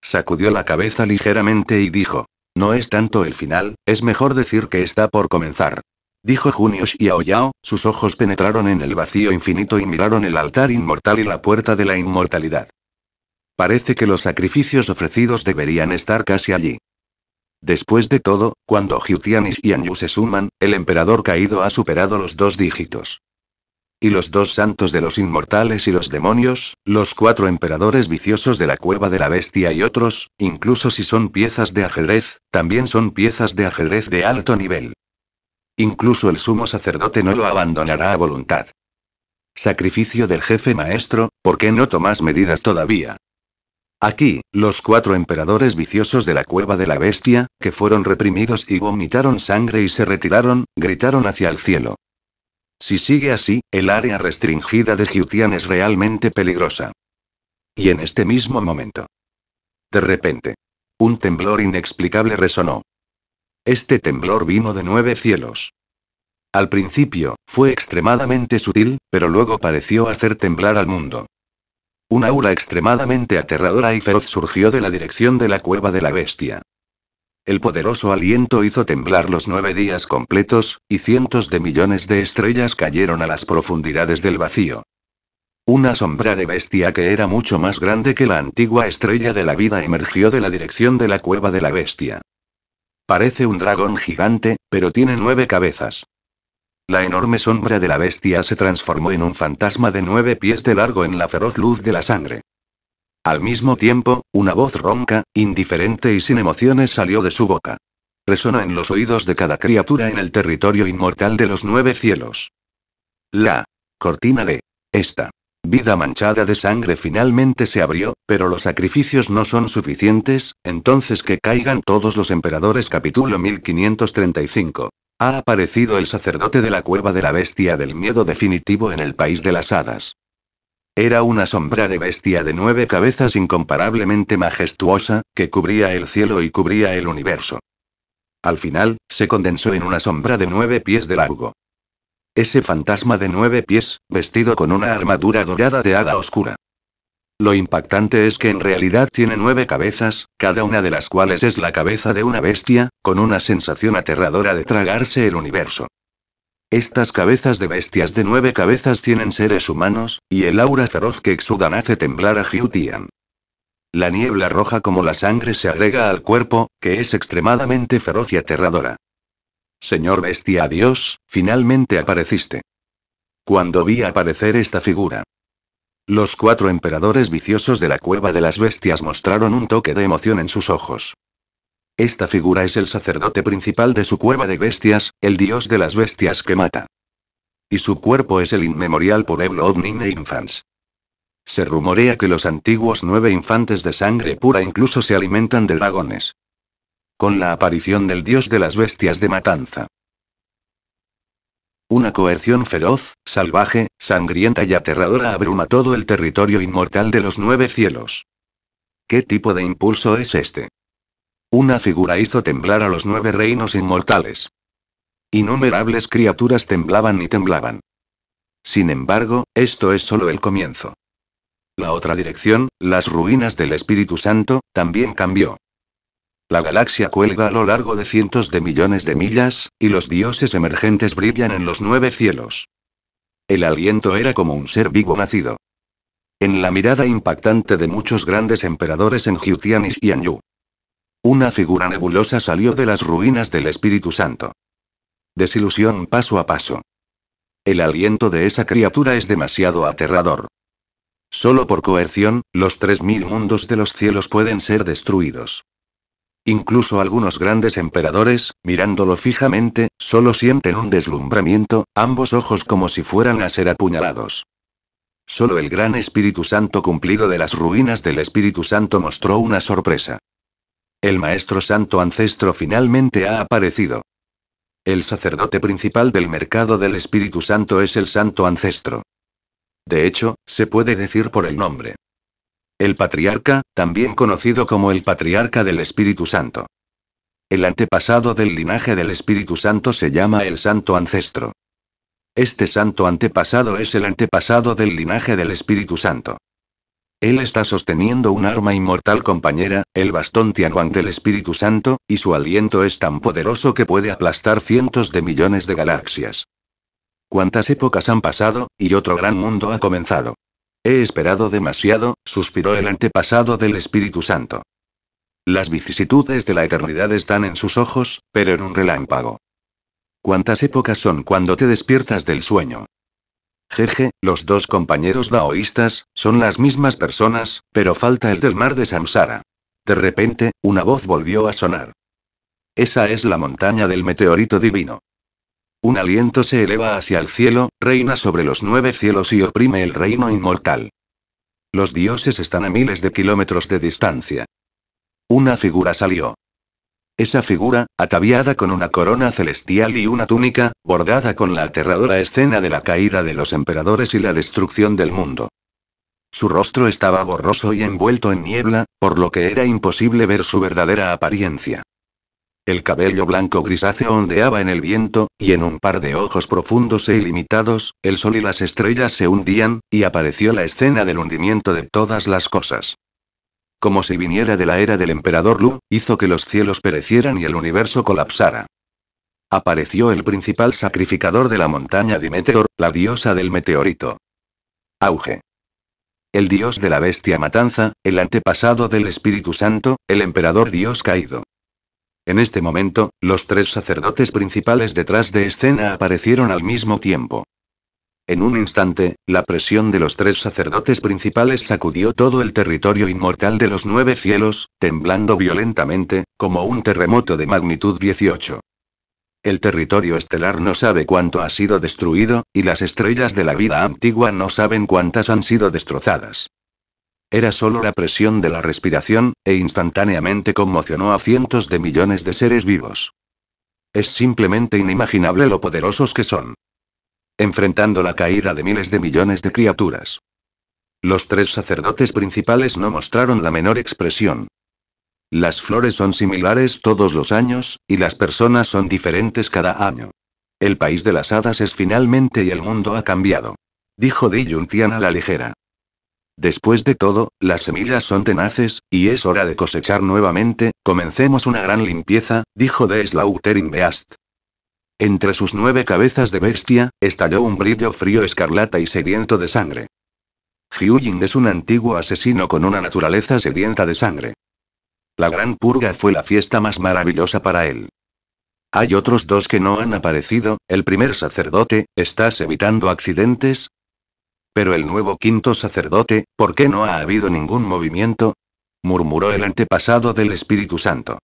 Speaker 1: Sacudió la cabeza ligeramente y dijo, no es tanto el final, es mejor decir que está por comenzar dijo y Aoyao. sus ojos penetraron en el vacío infinito y miraron el altar inmortal y la puerta de la inmortalidad. Parece que los sacrificios ofrecidos deberían estar casi allí. Después de todo, cuando Jyutianish y Anyu se suman, el emperador caído ha superado los dos dígitos. Y los dos santos de los inmortales y los demonios, los cuatro emperadores viciosos de la cueva de la bestia y otros, incluso si son piezas de ajedrez, también son piezas de ajedrez de alto nivel. Incluso el sumo sacerdote no lo abandonará a voluntad. Sacrificio del jefe maestro, ¿por qué no tomas medidas todavía? Aquí, los cuatro emperadores viciosos de la cueva de la bestia, que fueron reprimidos y vomitaron sangre y se retiraron, gritaron hacia el cielo. Si sigue así, el área restringida de Jiutian es realmente peligrosa. Y en este mismo momento. De repente. Un temblor inexplicable resonó. Este temblor vino de nueve cielos. Al principio, fue extremadamente sutil, pero luego pareció hacer temblar al mundo. Una aura extremadamente aterradora y feroz surgió de la dirección de la cueva de la bestia. El poderoso aliento hizo temblar los nueve días completos, y cientos de millones de estrellas cayeron a las profundidades del vacío. Una sombra de bestia que era mucho más grande que la antigua estrella de la vida emergió de la dirección de la cueva de la bestia. Parece un dragón gigante, pero tiene nueve cabezas. La enorme sombra de la bestia se transformó en un fantasma de nueve pies de largo en la feroz luz de la sangre. Al mismo tiempo, una voz ronca, indiferente y sin emociones salió de su boca. Resonó en los oídos de cada criatura en el territorio inmortal de los nueve cielos. La cortina de esta vida manchada de sangre finalmente se abrió, pero los sacrificios no son suficientes, entonces que caigan todos los emperadores capítulo 1535. Ha aparecido el sacerdote de la cueva de la bestia del miedo definitivo en el país de las hadas. Era una sombra de bestia de nueve cabezas incomparablemente majestuosa, que cubría el cielo y cubría el universo. Al final, se condensó en una sombra de nueve pies de largo. Ese fantasma de nueve pies, vestido con una armadura dorada de hada oscura. Lo impactante es que en realidad tiene nueve cabezas, cada una de las cuales es la cabeza de una bestia, con una sensación aterradora de tragarse el universo. Estas cabezas de bestias de nueve cabezas tienen seres humanos, y el aura feroz que exudan hace temblar a Hyutian. La niebla roja como la sangre se agrega al cuerpo, que es extremadamente feroz y aterradora. Señor bestia, Bestia-Dios, finalmente apareciste. Cuando vi aparecer esta figura. Los cuatro emperadores viciosos de la cueva de las bestias mostraron un toque de emoción en sus ojos. Esta figura es el sacerdote principal de su cueva de bestias, el dios de las bestias que mata. Y su cuerpo es el inmemorial pueblo Nine Infants. Se rumorea que los antiguos nueve infantes de sangre pura incluso se alimentan de dragones con la aparición del dios de las bestias de matanza. Una coerción feroz, salvaje, sangrienta y aterradora abruma todo el territorio inmortal de los nueve cielos. ¿Qué tipo de impulso es este? Una figura hizo temblar a los nueve reinos inmortales. Innumerables criaturas temblaban y temblaban. Sin embargo, esto es solo el comienzo. La otra dirección, las ruinas del Espíritu Santo, también cambió. La galaxia cuelga a lo largo de cientos de millones de millas, y los dioses emergentes brillan en los nueve cielos. El aliento era como un ser vivo nacido. En la mirada impactante de muchos grandes emperadores en Jiutian y Anyu, Una figura nebulosa salió de las ruinas del Espíritu Santo. Desilusión paso a paso. El aliento de esa criatura es demasiado aterrador. Solo por coerción, los tres mil mundos de los cielos pueden ser destruidos. Incluso algunos grandes emperadores, mirándolo fijamente, solo sienten un deslumbramiento, ambos ojos como si fueran a ser apuñalados. Solo el gran Espíritu Santo cumplido de las ruinas del Espíritu Santo mostró una sorpresa. El Maestro Santo Ancestro finalmente ha aparecido. El sacerdote principal del mercado del Espíritu Santo es el Santo Ancestro. De hecho, se puede decir por el nombre el patriarca, también conocido como el patriarca del Espíritu Santo. El antepasado del linaje del Espíritu Santo se llama el Santo Ancestro. Este santo antepasado es el antepasado del linaje del Espíritu Santo. Él está sosteniendo un arma inmortal compañera, el bastón tianwang del Espíritu Santo, y su aliento es tan poderoso que puede aplastar cientos de millones de galaxias. Cuántas épocas han pasado, y otro gran mundo ha comenzado. He esperado demasiado, suspiró el antepasado del Espíritu Santo. Las vicisitudes de la eternidad están en sus ojos, pero en un relámpago. ¿Cuántas épocas son cuando te despiertas del sueño? Jeje, los dos compañeros daoístas, son las mismas personas, pero falta el del mar de Samsara. De repente, una voz volvió a sonar. Esa es la montaña del meteorito divino. Un aliento se eleva hacia el cielo, reina sobre los nueve cielos y oprime el reino inmortal. Los dioses están a miles de kilómetros de distancia. Una figura salió. Esa figura, ataviada con una corona celestial y una túnica, bordada con la aterradora escena de la caída de los emperadores y la destrucción del mundo. Su rostro estaba borroso y envuelto en niebla, por lo que era imposible ver su verdadera apariencia. El cabello blanco grisáceo ondeaba en el viento, y en un par de ojos profundos e ilimitados, el sol y las estrellas se hundían, y apareció la escena del hundimiento de todas las cosas. Como si viniera de la era del emperador Lu, hizo que los cielos perecieran y el universo colapsara. Apareció el principal sacrificador de la montaña Dimeteor, la diosa del meteorito. Auge el dios de la bestia matanza, el antepasado del Espíritu Santo, el emperador dios caído. En este momento, los tres sacerdotes principales detrás de escena aparecieron al mismo tiempo. En un instante, la presión de los tres sacerdotes principales sacudió todo el territorio inmortal de los nueve cielos, temblando violentamente, como un terremoto de magnitud 18. El territorio estelar no sabe cuánto ha sido destruido, y las estrellas de la vida antigua no saben cuántas han sido destrozadas era solo la presión de la respiración, e instantáneamente conmocionó a cientos de millones de seres vivos. Es simplemente inimaginable lo poderosos que son. Enfrentando la caída de miles de millones de criaturas. Los tres sacerdotes principales no mostraron la menor expresión. Las flores son similares todos los años, y las personas son diferentes cada año. El país de las hadas es finalmente y el mundo ha cambiado. Dijo Di Yuntian a la ligera. Después de todo, las semillas son tenaces, y es hora de cosechar nuevamente, comencemos una gran limpieza, dijo de beast Entre sus nueve cabezas de bestia, estalló un brillo frío escarlata y sediento de sangre. Hyujin es un antiguo asesino con una naturaleza sedienta de sangre. La gran purga fue la fiesta más maravillosa para él. Hay otros dos que no han aparecido, el primer sacerdote, ¿estás evitando accidentes? Pero el nuevo quinto sacerdote, ¿por qué no ha habido ningún movimiento? murmuró el antepasado del Espíritu Santo.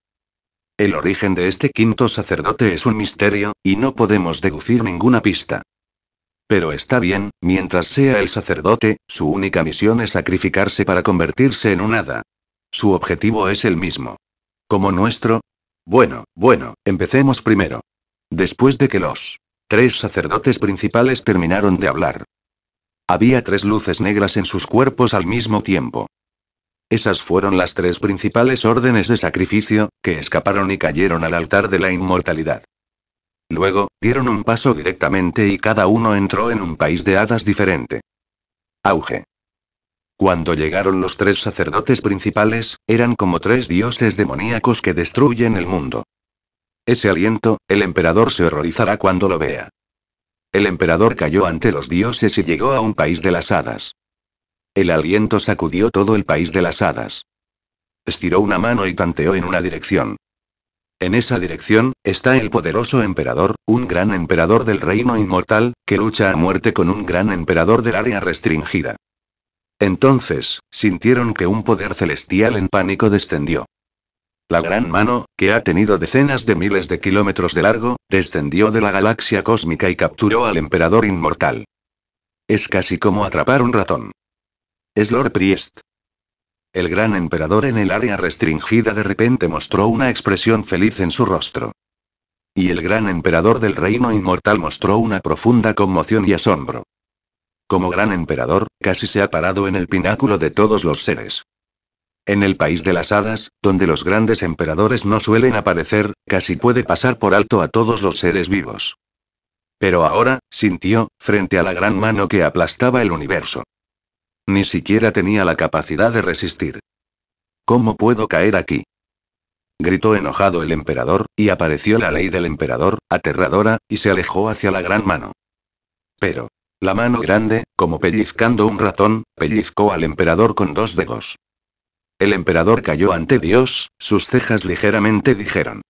Speaker 1: El origen de este quinto sacerdote es un misterio, y no podemos deducir ninguna pista. Pero está bien, mientras sea el sacerdote, su única misión es sacrificarse para convertirse en un hada. Su objetivo es el mismo. Como nuestro. Bueno, bueno, empecemos primero. Después de que los tres sacerdotes principales terminaron de hablar, había tres luces negras en sus cuerpos al mismo tiempo. Esas fueron las tres principales órdenes de sacrificio, que escaparon y cayeron al altar de la inmortalidad. Luego, dieron un paso directamente y cada uno entró en un país de hadas diferente. Auge. Cuando llegaron los tres sacerdotes principales, eran como tres dioses demoníacos que destruyen el mundo. Ese aliento, el emperador se horrorizará cuando lo vea. El emperador cayó ante los dioses y llegó a un país de las hadas. El aliento sacudió todo el país de las hadas. Estiró una mano y tanteó en una dirección. En esa dirección, está el poderoso emperador, un gran emperador del reino inmortal, que lucha a muerte con un gran emperador del área restringida. Entonces, sintieron que un poder celestial en pánico descendió. La gran mano, que ha tenido decenas de miles de kilómetros de largo, descendió de la galaxia cósmica y capturó al emperador inmortal. Es casi como atrapar un ratón. Es Lord Priest. El gran emperador en el área restringida de repente mostró una expresión feliz en su rostro. Y el gran emperador del reino inmortal mostró una profunda conmoción y asombro. Como gran emperador, casi se ha parado en el pináculo de todos los seres. En el país de las hadas, donde los grandes emperadores no suelen aparecer, casi puede pasar por alto a todos los seres vivos. Pero ahora, sintió, frente a la gran mano que aplastaba el universo. Ni siquiera tenía la capacidad de resistir. ¿Cómo puedo caer aquí? Gritó enojado el emperador, y apareció la ley del emperador, aterradora, y se alejó hacia la gran mano. Pero, la mano grande, como pellizcando un ratón, pellizcó al emperador con dos dedos. El emperador cayó ante Dios, sus cejas ligeramente dijeron.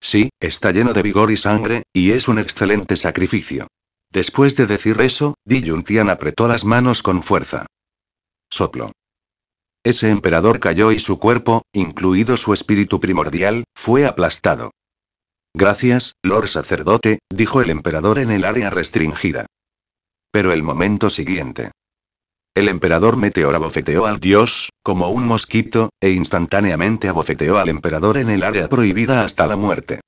Speaker 1: Sí, está lleno de vigor y sangre, y es un excelente sacrificio. Después de decir eso, Di apretó las manos con fuerza. Soplo. Ese emperador cayó y su cuerpo, incluido su espíritu primordial, fue aplastado. Gracias, Lord Sacerdote, dijo el emperador en el área restringida. Pero el momento siguiente. El emperador Meteor abofeteó al dios, como un mosquito, e instantáneamente abofeteó al emperador en el área prohibida hasta la muerte.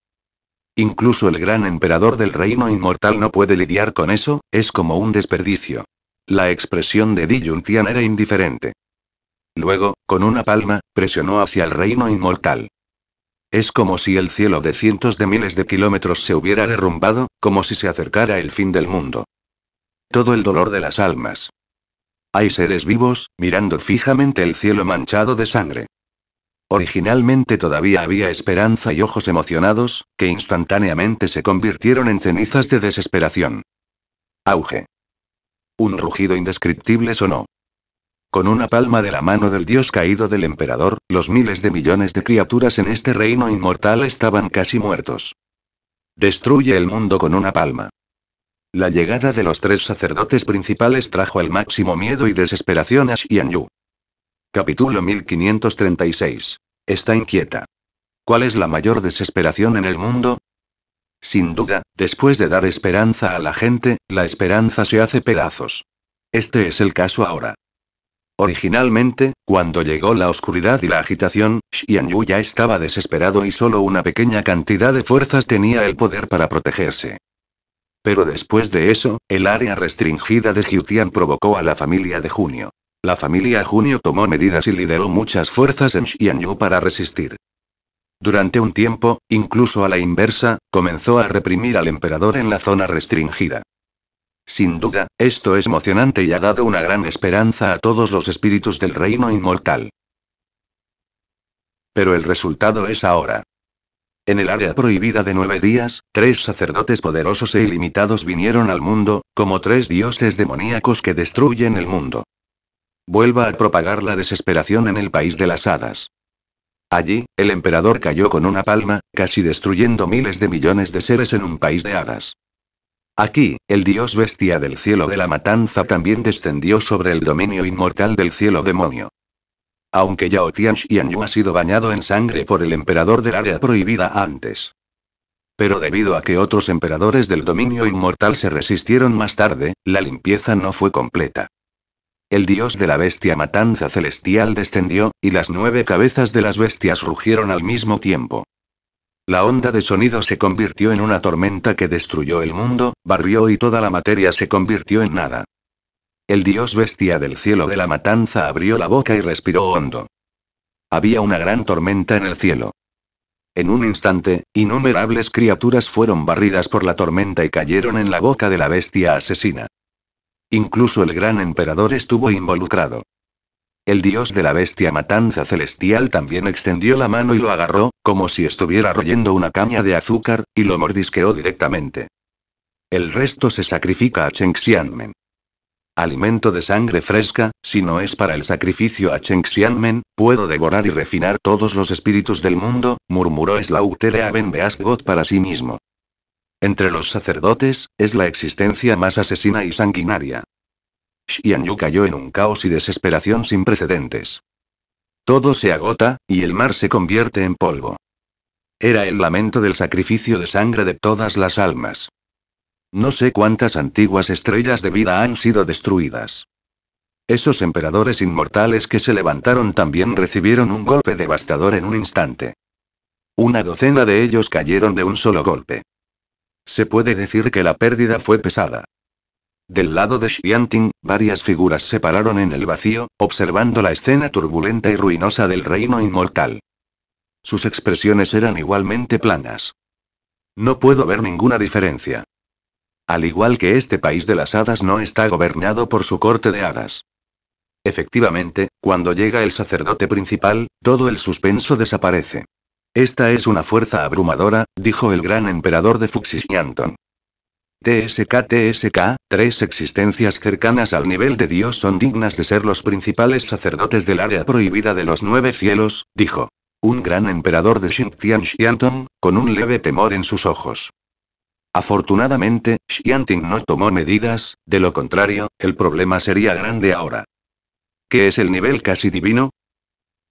Speaker 1: Incluso el gran emperador del reino inmortal no puede lidiar con eso, es como un desperdicio. La expresión de Di era indiferente. Luego, con una palma, presionó hacia el reino inmortal. Es como si el cielo de cientos de miles de kilómetros se hubiera derrumbado, como si se acercara el fin del mundo. Todo el dolor de las almas, hay seres vivos, mirando fijamente el cielo manchado de sangre. Originalmente todavía había esperanza y ojos emocionados, que instantáneamente se convirtieron en cenizas de desesperación. Auge. Un rugido indescriptible sonó. Con una palma de la mano del dios caído del emperador, los miles de millones de criaturas en este reino inmortal estaban casi muertos. Destruye el mundo con una palma. La llegada de los tres sacerdotes principales trajo el máximo miedo y desesperación a Yu. Capítulo 1536. Está inquieta. ¿Cuál es la mayor desesperación en el mundo? Sin duda, después de dar esperanza a la gente, la esperanza se hace pedazos. Este es el caso ahora. Originalmente, cuando llegó la oscuridad y la agitación, Yu ya estaba desesperado y solo una pequeña cantidad de fuerzas tenía el poder para protegerse. Pero después de eso, el área restringida de Jiutian provocó a la familia de Junio. La familia Junio tomó medidas y lideró muchas fuerzas en Xianyu para resistir. Durante un tiempo, incluso a la inversa, comenzó a reprimir al emperador en la zona restringida. Sin duda, esto es emocionante y ha dado una gran esperanza a todos los espíritus del reino inmortal. Pero el resultado es ahora. En el área prohibida de nueve días, tres sacerdotes poderosos e ilimitados vinieron al mundo, como tres dioses demoníacos que destruyen el mundo. Vuelva a propagar la desesperación en el país de las hadas. Allí, el emperador cayó con una palma, casi destruyendo miles de millones de seres en un país de hadas. Aquí, el dios bestia del cielo de la matanza también descendió sobre el dominio inmortal del cielo demonio aunque Yao Tianxian Yu ha sido bañado en sangre por el emperador del área prohibida antes. Pero debido a que otros emperadores del dominio inmortal se resistieron más tarde, la limpieza no fue completa. El dios de la bestia matanza celestial descendió, y las nueve cabezas de las bestias rugieron al mismo tiempo. La onda de sonido se convirtió en una tormenta que destruyó el mundo, barrió y toda la materia se convirtió en nada. El dios bestia del cielo de la matanza abrió la boca y respiró hondo. Había una gran tormenta en el cielo. En un instante, innumerables criaturas fueron barridas por la tormenta y cayeron en la boca de la bestia asesina. Incluso el gran emperador estuvo involucrado. El dios de la bestia matanza celestial también extendió la mano y lo agarró, como si estuviera royendo una caña de azúcar, y lo mordisqueó directamente. El resto se sacrifica a Xianmen alimento de sangre fresca, si no es para el sacrificio a Cheng Xianmen, puedo devorar y refinar todos los espíritus del mundo, murmuró Slautere Aben para sí mismo. Entre los sacerdotes, es la existencia más asesina y sanguinaria. Xianyu cayó en un caos y desesperación sin precedentes. Todo se agota, y el mar se convierte en polvo. Era el lamento del sacrificio de sangre de todas las almas. No sé cuántas antiguas estrellas de vida han sido destruidas. Esos emperadores inmortales que se levantaron también recibieron un golpe devastador en un instante. Una docena de ellos cayeron de un solo golpe. Se puede decir que la pérdida fue pesada. Del lado de Xianting, varias figuras se pararon en el vacío, observando la escena turbulenta y ruinosa del reino inmortal. Sus expresiones eran igualmente planas. No puedo ver ninguna diferencia. Al igual que este país de las hadas no está gobernado por su corte de hadas. Efectivamente, cuando llega el sacerdote principal, todo el suspenso desaparece. Esta es una fuerza abrumadora, dijo el gran emperador de Fuxisñanton. TSK TSK, tres existencias cercanas al nivel de Dios son dignas de ser los principales sacerdotes del área prohibida de los nueve cielos, dijo. Un gran emperador de Shintian Xianton, con un leve temor en sus ojos. Afortunadamente, Xianting no tomó medidas, de lo contrario, el problema sería grande ahora. ¿Qué es el nivel casi divino?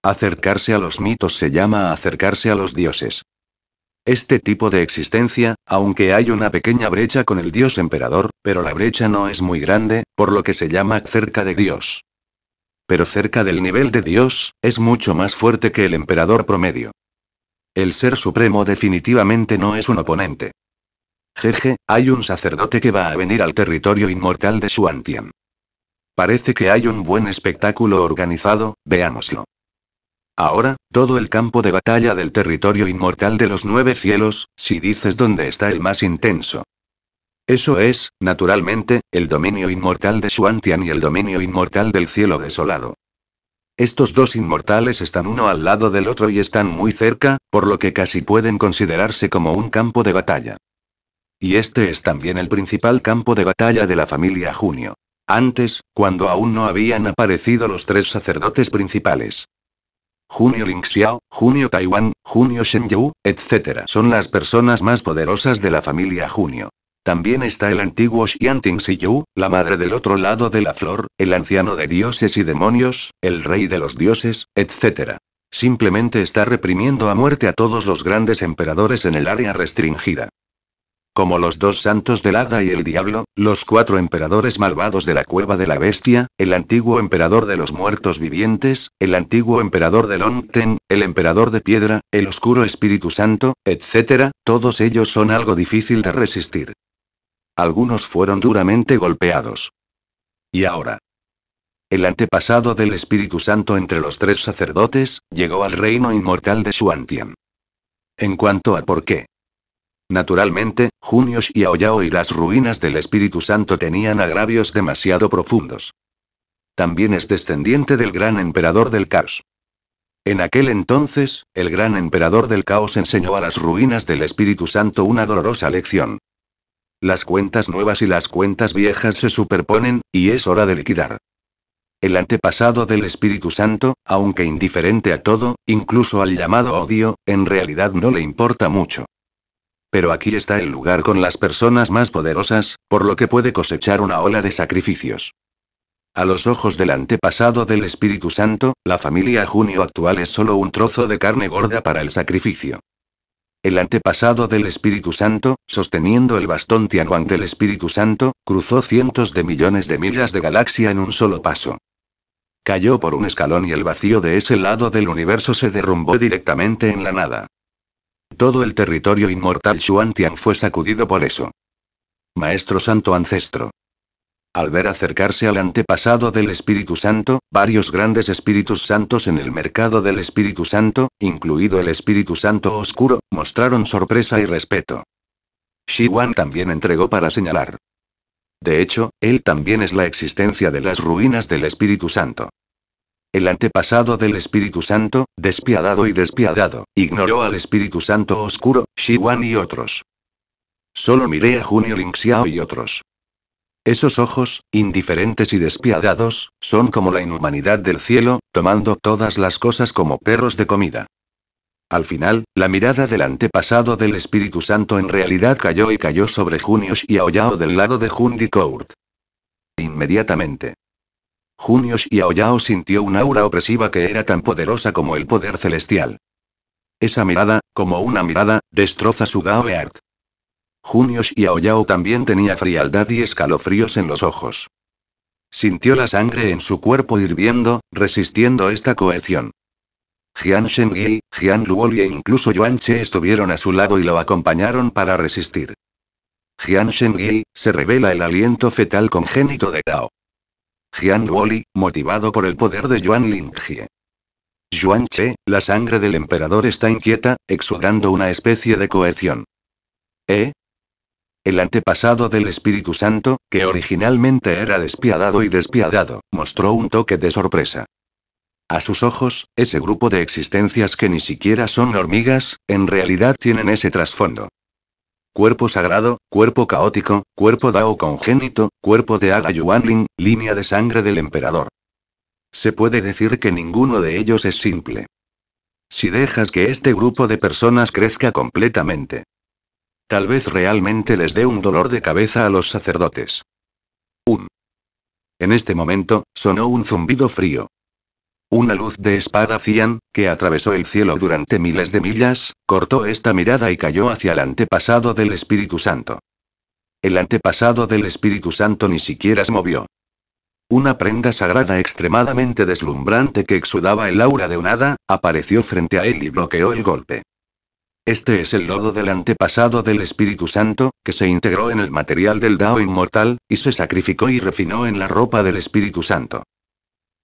Speaker 1: Acercarse a los mitos se llama acercarse a los dioses. Este tipo de existencia, aunque hay una pequeña brecha con el dios emperador, pero la brecha no es muy grande, por lo que se llama cerca de Dios. Pero cerca del nivel de Dios, es mucho más fuerte que el emperador promedio. El ser supremo definitivamente no es un oponente. Jeje, hay un sacerdote que va a venir al territorio inmortal de Suantian. Parece que hay un buen espectáculo organizado, veámoslo. Ahora, todo el campo de batalla del territorio inmortal de los nueve cielos, si dices dónde está el más intenso. Eso es, naturalmente, el dominio inmortal de Suantian y el dominio inmortal del cielo desolado. Estos dos inmortales están uno al lado del otro y están muy cerca, por lo que casi pueden considerarse como un campo de batalla. Y este es también el principal campo de batalla de la familia Junio. Antes, cuando aún no habían aparecido los tres sacerdotes principales. Junio Lingxiao, Junio Taiwan, Junio Shenyu, etc. son las personas más poderosas de la familia Junio. También está el antiguo Xianting la madre del otro lado de la flor, el anciano de dioses y demonios, el rey de los dioses, etc. Simplemente está reprimiendo a muerte a todos los grandes emperadores en el área restringida. Como los dos santos del hada y el diablo, los cuatro emperadores malvados de la cueva de la bestia, el antiguo emperador de los muertos vivientes, el antiguo emperador de Longten, el emperador de piedra, el oscuro Espíritu Santo, etc., todos ellos son algo difícil de resistir. Algunos fueron duramente golpeados. Y ahora. El antepasado del Espíritu Santo entre los tres sacerdotes, llegó al reino inmortal de Xuantian. En cuanto a por qué, Naturalmente, Junios y Aoyao y las ruinas del Espíritu Santo tenían agravios demasiado profundos. También es descendiente del gran emperador del caos. En aquel entonces, el gran emperador del caos enseñó a las ruinas del Espíritu Santo una dolorosa lección. Las cuentas nuevas y las cuentas viejas se superponen, y es hora de liquidar. El antepasado del Espíritu Santo, aunque indiferente a todo, incluso al llamado odio, en realidad no le importa mucho pero aquí está el lugar con las personas más poderosas, por lo que puede cosechar una ola de sacrificios. A los ojos del antepasado del Espíritu Santo, la familia Junio actual es solo un trozo de carne gorda para el sacrificio. El antepasado del Espíritu Santo, sosteniendo el bastón Tianwang del Espíritu Santo, cruzó cientos de millones de millas de galaxia en un solo paso. Cayó por un escalón y el vacío de ese lado del universo se derrumbó directamente en la nada. Todo el territorio inmortal Xuantian fue sacudido por eso. Maestro Santo Ancestro. Al ver acercarse al antepasado del Espíritu Santo, varios grandes Espíritus Santos en el mercado del Espíritu Santo, incluido el Espíritu Santo Oscuro, mostraron sorpresa y respeto. Xi Wan también entregó para señalar. De hecho, él también es la existencia de las ruinas del Espíritu Santo el antepasado del Espíritu Santo, despiadado y despiadado, ignoró al Espíritu Santo Oscuro, Shi y otros. Solo miré a Junio Xiao y otros. Esos ojos, indiferentes y despiadados, son como la inhumanidad del cielo, tomando todas las cosas como perros de comida. Al final, la mirada del antepasado del Espíritu Santo en realidad cayó y cayó sobre Junio Xiaoyao del lado de Hundi Court. Inmediatamente, y Aoyao sintió una aura opresiva que era tan poderosa como el poder celestial. Esa mirada, como una mirada, destroza su Gao Art. y Aoyao también tenía frialdad y escalofríos en los ojos. Sintió la sangre en su cuerpo hirviendo, resistiendo esta coerción. Jian Shengyi, Jian Luoli e incluso Yuan Che estuvieron a su lado y lo acompañaron para resistir. Jian Shengyi, se revela el aliento fetal congénito de Gao. Jian Woli, motivado por el poder de Yuan Lingjie. Yuan Che, la sangre del emperador está inquieta, exudando una especie de coerción. ¿Eh? El antepasado del Espíritu Santo, que originalmente era despiadado y despiadado, mostró un toque de sorpresa. A sus ojos, ese grupo de existencias que ni siquiera son hormigas, en realidad tienen ese trasfondo cuerpo sagrado, cuerpo caótico, cuerpo Dao congénito, cuerpo de Aga Yuanling, línea de sangre del emperador. Se puede decir que ninguno de ellos es simple. Si dejas que este grupo de personas crezca completamente. Tal vez realmente les dé un dolor de cabeza a los sacerdotes. Un. En este momento, sonó un zumbido frío. Una luz de espada cian, que atravesó el cielo durante miles de millas, cortó esta mirada y cayó hacia el antepasado del Espíritu Santo. El antepasado del Espíritu Santo ni siquiera se movió. Una prenda sagrada extremadamente deslumbrante que exudaba el aura de un hada, apareció frente a él y bloqueó el golpe. Este es el lodo del antepasado del Espíritu Santo, que se integró en el material del Dao inmortal, y se sacrificó y refinó en la ropa del Espíritu Santo.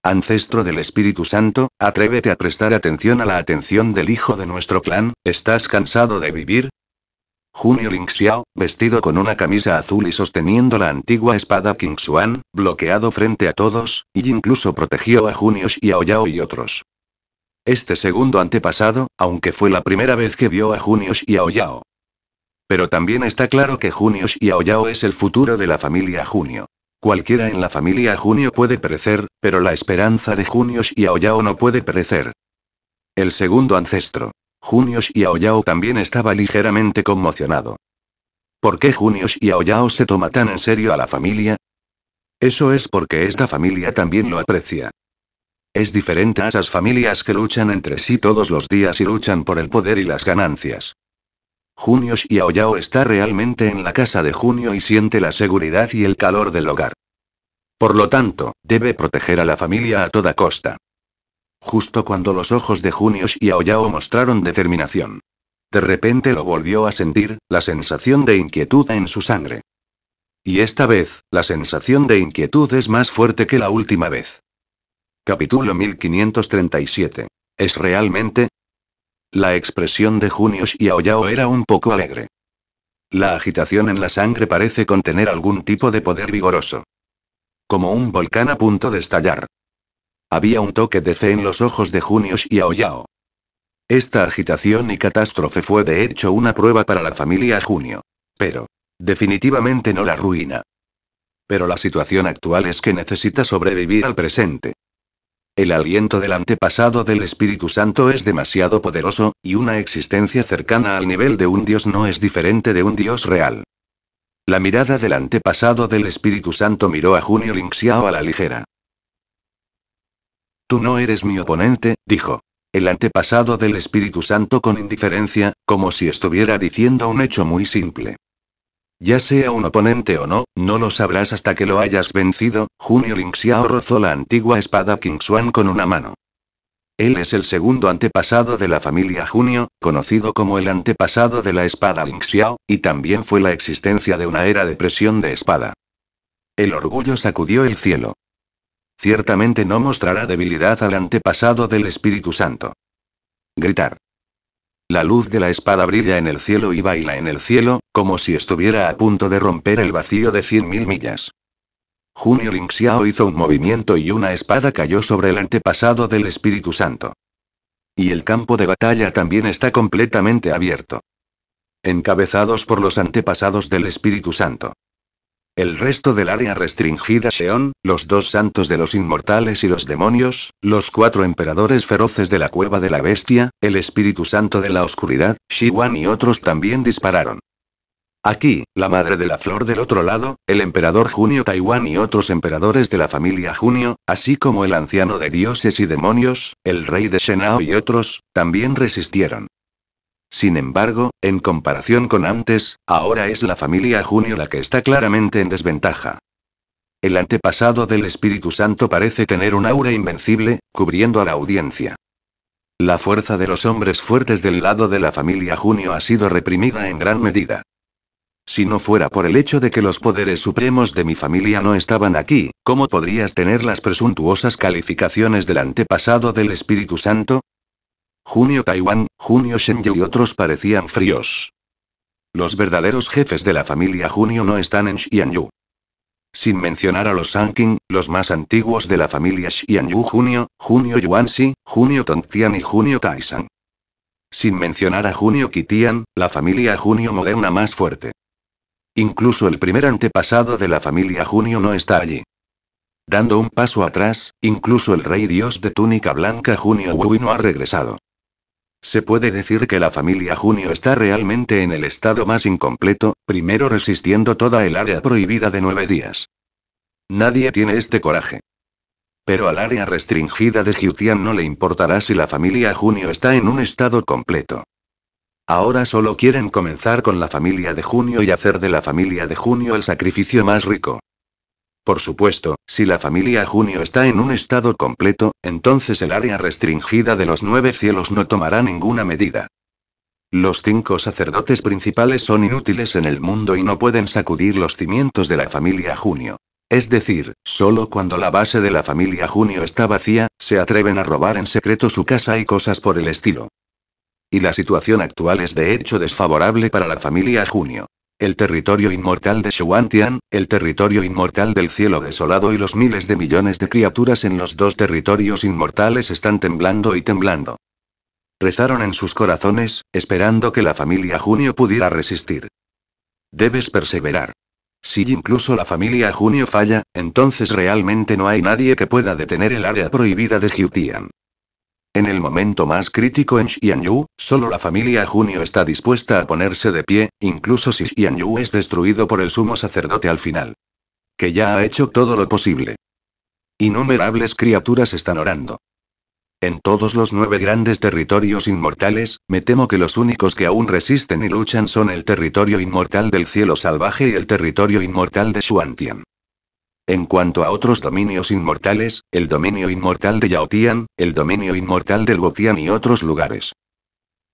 Speaker 1: Ancestro del Espíritu Santo, atrévete a prestar atención a la atención del hijo de nuestro clan, ¿estás cansado de vivir? Junio Xiao, vestido con una camisa azul y sosteniendo la antigua espada King Xuan, bloqueado frente a todos, y incluso protegió a Junio Yao y otros. Este segundo antepasado, aunque fue la primera vez que vio a Junio Yao. Pero también está claro que Junio Yao es el futuro de la familia Junio. Cualquiera en la familia Junio puede perecer, pero la esperanza de Junios y Aoyao no puede perecer. El segundo ancestro. Junios y Aoyao también estaba ligeramente conmocionado. ¿Por qué Junios y Aoyao se toma tan en serio a la familia? Eso es porque esta familia también lo aprecia. Es diferente a esas familias que luchan entre sí todos los días y luchan por el poder y las ganancias y Aoyao está realmente en la casa de Junio y siente la seguridad y el calor del hogar. Por lo tanto, debe proteger a la familia a toda costa. Justo cuando los ojos de y Aoyao mostraron determinación. De repente lo volvió a sentir, la sensación de inquietud en su sangre. Y esta vez, la sensación de inquietud es más fuerte que la última vez. Capítulo 1537. ¿Es realmente? La expresión de y Aoyao era un poco alegre. La agitación en la sangre parece contener algún tipo de poder vigoroso. Como un volcán a punto de estallar. Había un toque de fe en los ojos de y Aoyao. Esta agitación y catástrofe fue de hecho una prueba para la familia Junio. Pero, definitivamente no la ruina. Pero la situación actual es que necesita sobrevivir al presente. El aliento del antepasado del Espíritu Santo es demasiado poderoso, y una existencia cercana al nivel de un Dios no es diferente de un Dios real. La mirada del antepasado del Espíritu Santo miró a Junio Linxiao a la ligera. Tú no eres mi oponente, dijo. El antepasado del Espíritu Santo con indiferencia, como si estuviera diciendo un hecho muy simple. Ya sea un oponente o no, no lo sabrás hasta que lo hayas vencido. Junio Lingxiao rozó la antigua espada King con una mano. Él es el segundo antepasado de la familia Junio, conocido como el antepasado de la espada Lingxiao, y también fue la existencia de una era de presión de espada. El orgullo sacudió el cielo. Ciertamente no mostrará debilidad al antepasado del Espíritu Santo. Gritar. La luz de la espada brilla en el cielo y baila en el cielo, como si estuviera a punto de romper el vacío de 100.000 millas. Junio Xiao hizo un movimiento y una espada cayó sobre el antepasado del Espíritu Santo. Y el campo de batalla también está completamente abierto. Encabezados por los antepasados del Espíritu Santo. El resto del área restringida Sheon, los dos santos de los inmortales y los demonios, los cuatro emperadores feroces de la cueva de la bestia, el espíritu santo de la oscuridad, Shiwan y otros también dispararon. Aquí, la madre de la flor del otro lado, el emperador Junio Taiwan y otros emperadores de la familia Junio, así como el anciano de dioses y demonios, el rey de Shenao y otros, también resistieron. Sin embargo, en comparación con antes, ahora es la familia Junio la que está claramente en desventaja. El antepasado del Espíritu Santo parece tener un aura invencible, cubriendo a la audiencia. La fuerza de los hombres fuertes del lado de la familia Junio ha sido reprimida en gran medida. Si no fuera por el hecho de que los poderes supremos de mi familia no estaban aquí, ¿cómo podrías tener las presuntuosas calificaciones del antepasado del Espíritu Santo? Junio Taiwan, Junio Shenyu y otros parecían fríos. Los verdaderos jefes de la familia Junio no están en Xianyu. Sin mencionar a los Sanqing, los más antiguos de la familia Xianyu Junio, Junio Yuanxi, Junio Tongtian y Junio Taishan. Sin mencionar a Junio Kitian, la familia Junio moderna más fuerte. Incluso el primer antepasado de la familia Junio no está allí. Dando un paso atrás, incluso el rey dios de túnica blanca Junio Wu no ha regresado. Se puede decir que la familia Junio está realmente en el estado más incompleto, primero resistiendo toda el área prohibida de nueve días. Nadie tiene este coraje. Pero al área restringida de Jiutian no le importará si la familia Junio está en un estado completo. Ahora solo quieren comenzar con la familia de Junio y hacer de la familia de Junio el sacrificio más rico. Por supuesto, si la familia Junio está en un estado completo, entonces el área restringida de los nueve cielos no tomará ninguna medida. Los cinco sacerdotes principales son inútiles en el mundo y no pueden sacudir los cimientos de la familia Junio. Es decir, solo cuando la base de la familia Junio está vacía, se atreven a robar en secreto su casa y cosas por el estilo. Y la situación actual es de hecho desfavorable para la familia Junio. El territorio inmortal de Xuantian, el territorio inmortal del cielo desolado y los miles de millones de criaturas en los dos territorios inmortales están temblando y temblando. Rezaron en sus corazones, esperando que la familia Junio pudiera resistir. Debes perseverar. Si incluso la familia Junio falla, entonces realmente no hay nadie que pueda detener el área prohibida de Jiutian. En el momento más crítico en Xianyu, solo la familia Junio está dispuesta a ponerse de pie, incluso si Xianyu es destruido por el sumo sacerdote al final. Que ya ha hecho todo lo posible. Innumerables criaturas están orando. En todos los nueve grandes territorios inmortales, me temo que los únicos que aún resisten y luchan son el territorio inmortal del cielo salvaje y el territorio inmortal de Xuantian. En cuanto a otros dominios inmortales, el dominio inmortal de Yaotian, el dominio inmortal del Gotian y otros lugares.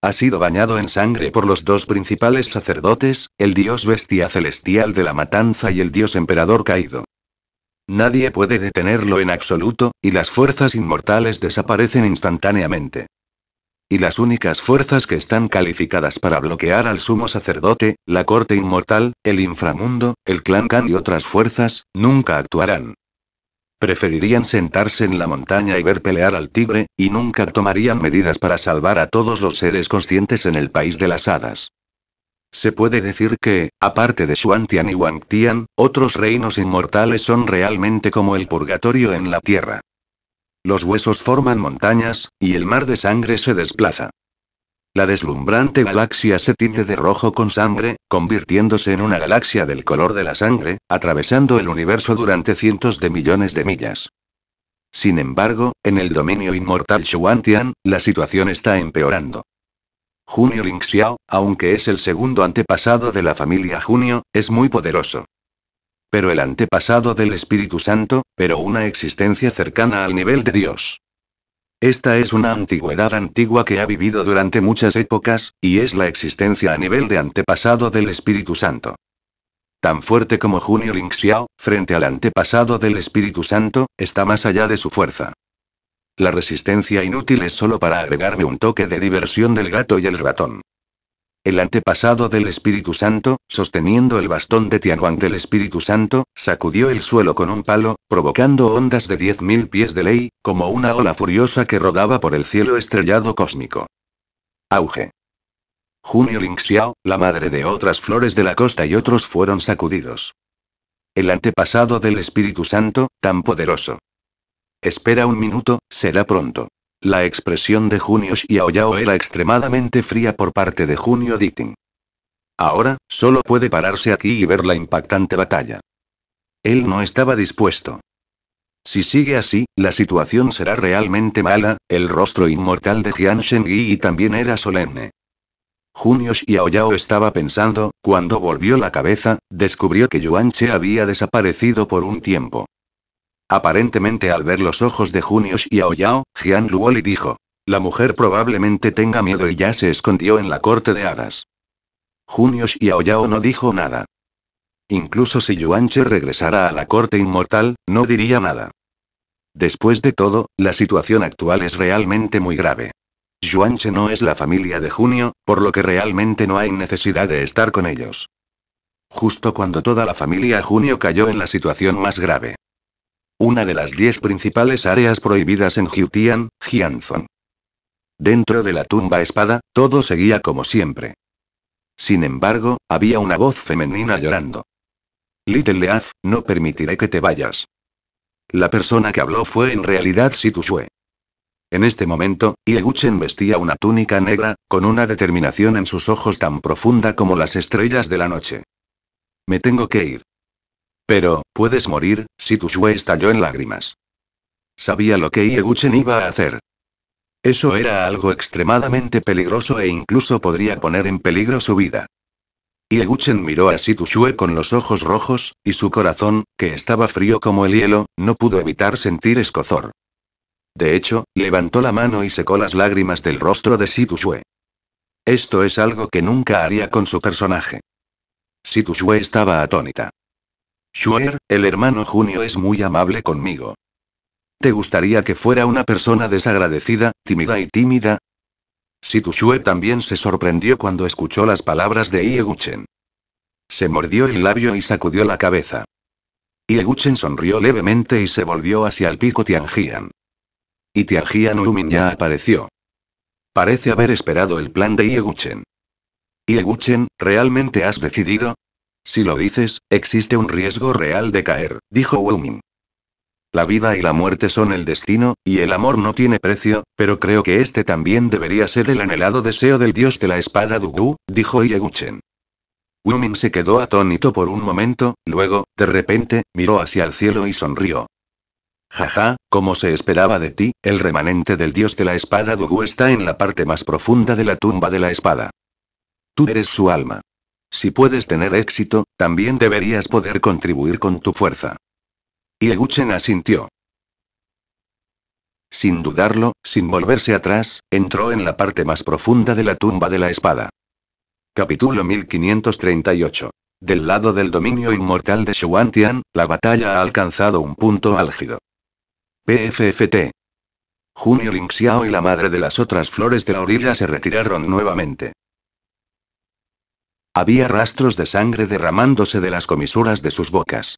Speaker 1: Ha sido bañado en sangre por los dos principales sacerdotes, el dios bestia celestial de la matanza y el dios emperador caído. Nadie puede detenerlo en absoluto, y las fuerzas inmortales desaparecen instantáneamente. Y las únicas fuerzas que están calificadas para bloquear al sumo sacerdote, la corte inmortal, el inframundo, el clan Khan y otras fuerzas, nunca actuarán. Preferirían sentarse en la montaña y ver pelear al tigre, y nunca tomarían medidas para salvar a todos los seres conscientes en el país de las hadas. Se puede decir que, aparte de Xuantian y Wangtian, otros reinos inmortales son realmente como el purgatorio en la tierra. Los huesos forman montañas, y el mar de sangre se desplaza. La deslumbrante galaxia se tinte de rojo con sangre, convirtiéndose en una galaxia del color de la sangre, atravesando el universo durante cientos de millones de millas. Sin embargo, en el dominio inmortal Shuantian, la situación está empeorando. Junio Lingxiao, aunque es el segundo antepasado de la familia Junio, es muy poderoso pero el antepasado del Espíritu Santo, pero una existencia cercana al nivel de Dios. Esta es una antigüedad antigua que ha vivido durante muchas épocas, y es la existencia a nivel de antepasado del Espíritu Santo. Tan fuerte como Junio Xiao, frente al antepasado del Espíritu Santo, está más allá de su fuerza. La resistencia inútil es solo para agregarme un toque de diversión del gato y el ratón. El antepasado del Espíritu Santo, sosteniendo el bastón de Tianguan del Espíritu Santo, sacudió el suelo con un palo, provocando ondas de 10.000 pies de ley, como una ola furiosa que rodaba por el cielo estrellado cósmico. Auge. Junio Lingxiao, la madre de otras flores de la costa y otros fueron sacudidos. El antepasado del Espíritu Santo, tan poderoso. Espera un minuto, será pronto. La expresión de y Xiaoyao era extremadamente fría por parte de Junio Diting. Ahora, solo puede pararse aquí y ver la impactante batalla. Él no estaba dispuesto. Si sigue así, la situación será realmente mala, el rostro inmortal de Jian Shengyi también era solemne. y Aoyao estaba pensando, cuando volvió la cabeza, descubrió que Yuan Che había desaparecido por un tiempo. Aparentemente al ver los ojos de Junio y Aoyao, Jian Luoli dijo. La mujer probablemente tenga miedo y ya se escondió en la corte de hadas. Junio y Aoyao no dijo nada. Incluso si Yuanche regresara a la corte inmortal, no diría nada. Después de todo, la situación actual es realmente muy grave. Yuanche no es la familia de Junio, por lo que realmente no hay necesidad de estar con ellos. Justo cuando toda la familia Junio cayó en la situación más grave una de las diez principales áreas prohibidas en Jiutian, Jianzong. Dentro de la tumba espada, todo seguía como siempre. Sin embargo, había una voz femenina llorando. Little Leaf, no permitiré que te vayas. La persona que habló fue en realidad Situ Shue. En este momento, Ieguchen vestía una túnica negra, con una determinación en sus ojos tan profunda como las estrellas de la noche. Me tengo que ir. Pero, puedes morir, si Shue estalló en lágrimas. Sabía lo que Ieguchen iba a hacer. Eso era algo extremadamente peligroso e incluso podría poner en peligro su vida. Ieguchen miró a Shue con los ojos rojos, y su corazón, que estaba frío como el hielo, no pudo evitar sentir escozor. De hecho, levantó la mano y secó las lágrimas del rostro de Shue. Esto es algo que nunca haría con su personaje. Shue estaba atónita. Shuer, el hermano Junio es muy amable conmigo. ¿Te gustaría que fuera una persona desagradecida, tímida y tímida? Situshue también se sorprendió cuando escuchó las palabras de Ieguchen. Se mordió el labio y sacudió la cabeza. Ieguchen sonrió levemente y se volvió hacia el pico Tianjian. Y Tianjian Umin ya apareció. Parece haber esperado el plan de Ieguchen. Ieguchen, ¿realmente has decidido? Si lo dices, existe un riesgo real de caer, dijo Wuming. La vida y la muerte son el destino, y el amor no tiene precio, pero creo que este también debería ser el anhelado deseo del dios de la espada Dugu, dijo Ieguchen. Wuming se quedó atónito por un momento, luego, de repente, miró hacia el cielo y sonrió. Jaja, como se esperaba de ti, el remanente del dios de la espada Dugu está en la parte más profunda de la tumba de la espada. Tú eres su alma. Si puedes tener éxito, también deberías poder contribuir con tu fuerza. Y Eguchen asintió. Sin dudarlo, sin volverse atrás, entró en la parte más profunda de la tumba de la espada. Capítulo 1538. Del lado del dominio inmortal de Shuantian, la batalla ha alcanzado un punto álgido. PFFT. Junio Lingxiao y la madre de las otras flores de la orilla se retiraron nuevamente. Había rastros de sangre derramándose de las comisuras de sus bocas.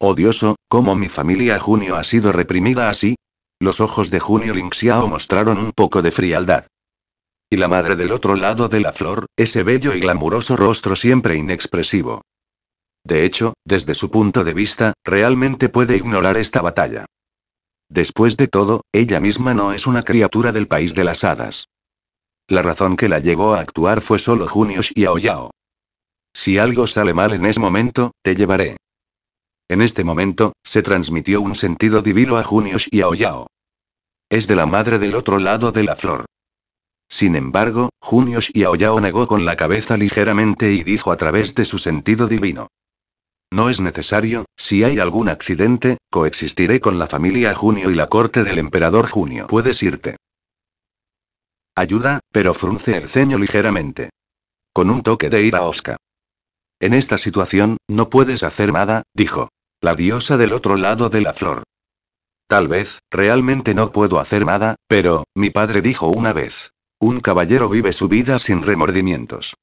Speaker 1: Odioso, ¿cómo mi familia Junio ha sido reprimida así? Los ojos de Junio Linxiao mostraron un poco de frialdad. Y la madre del otro lado de la flor, ese bello y glamuroso rostro siempre inexpresivo. De hecho, desde su punto de vista, realmente puede ignorar esta batalla. Después de todo, ella misma no es una criatura del país de las hadas. La razón que la llevó a actuar fue solo Junius y Aoyao. Si algo sale mal en ese momento, te llevaré. En este momento, se transmitió un sentido divino a Junius y Aoyao. Es de la madre del otro lado de la flor. Sin embargo, Junius y Aoyao negó con la cabeza ligeramente y dijo a través de su sentido divino. No es necesario, si hay algún accidente, coexistiré con la familia Junio y la corte del emperador Junio. Puedes irte. Ayuda, pero frunce el ceño ligeramente. Con un toque de ira osca. En esta situación, no puedes hacer nada, dijo. La diosa del otro lado de la flor. Tal vez, realmente no puedo hacer nada, pero, mi padre dijo una vez. Un caballero vive su vida sin remordimientos.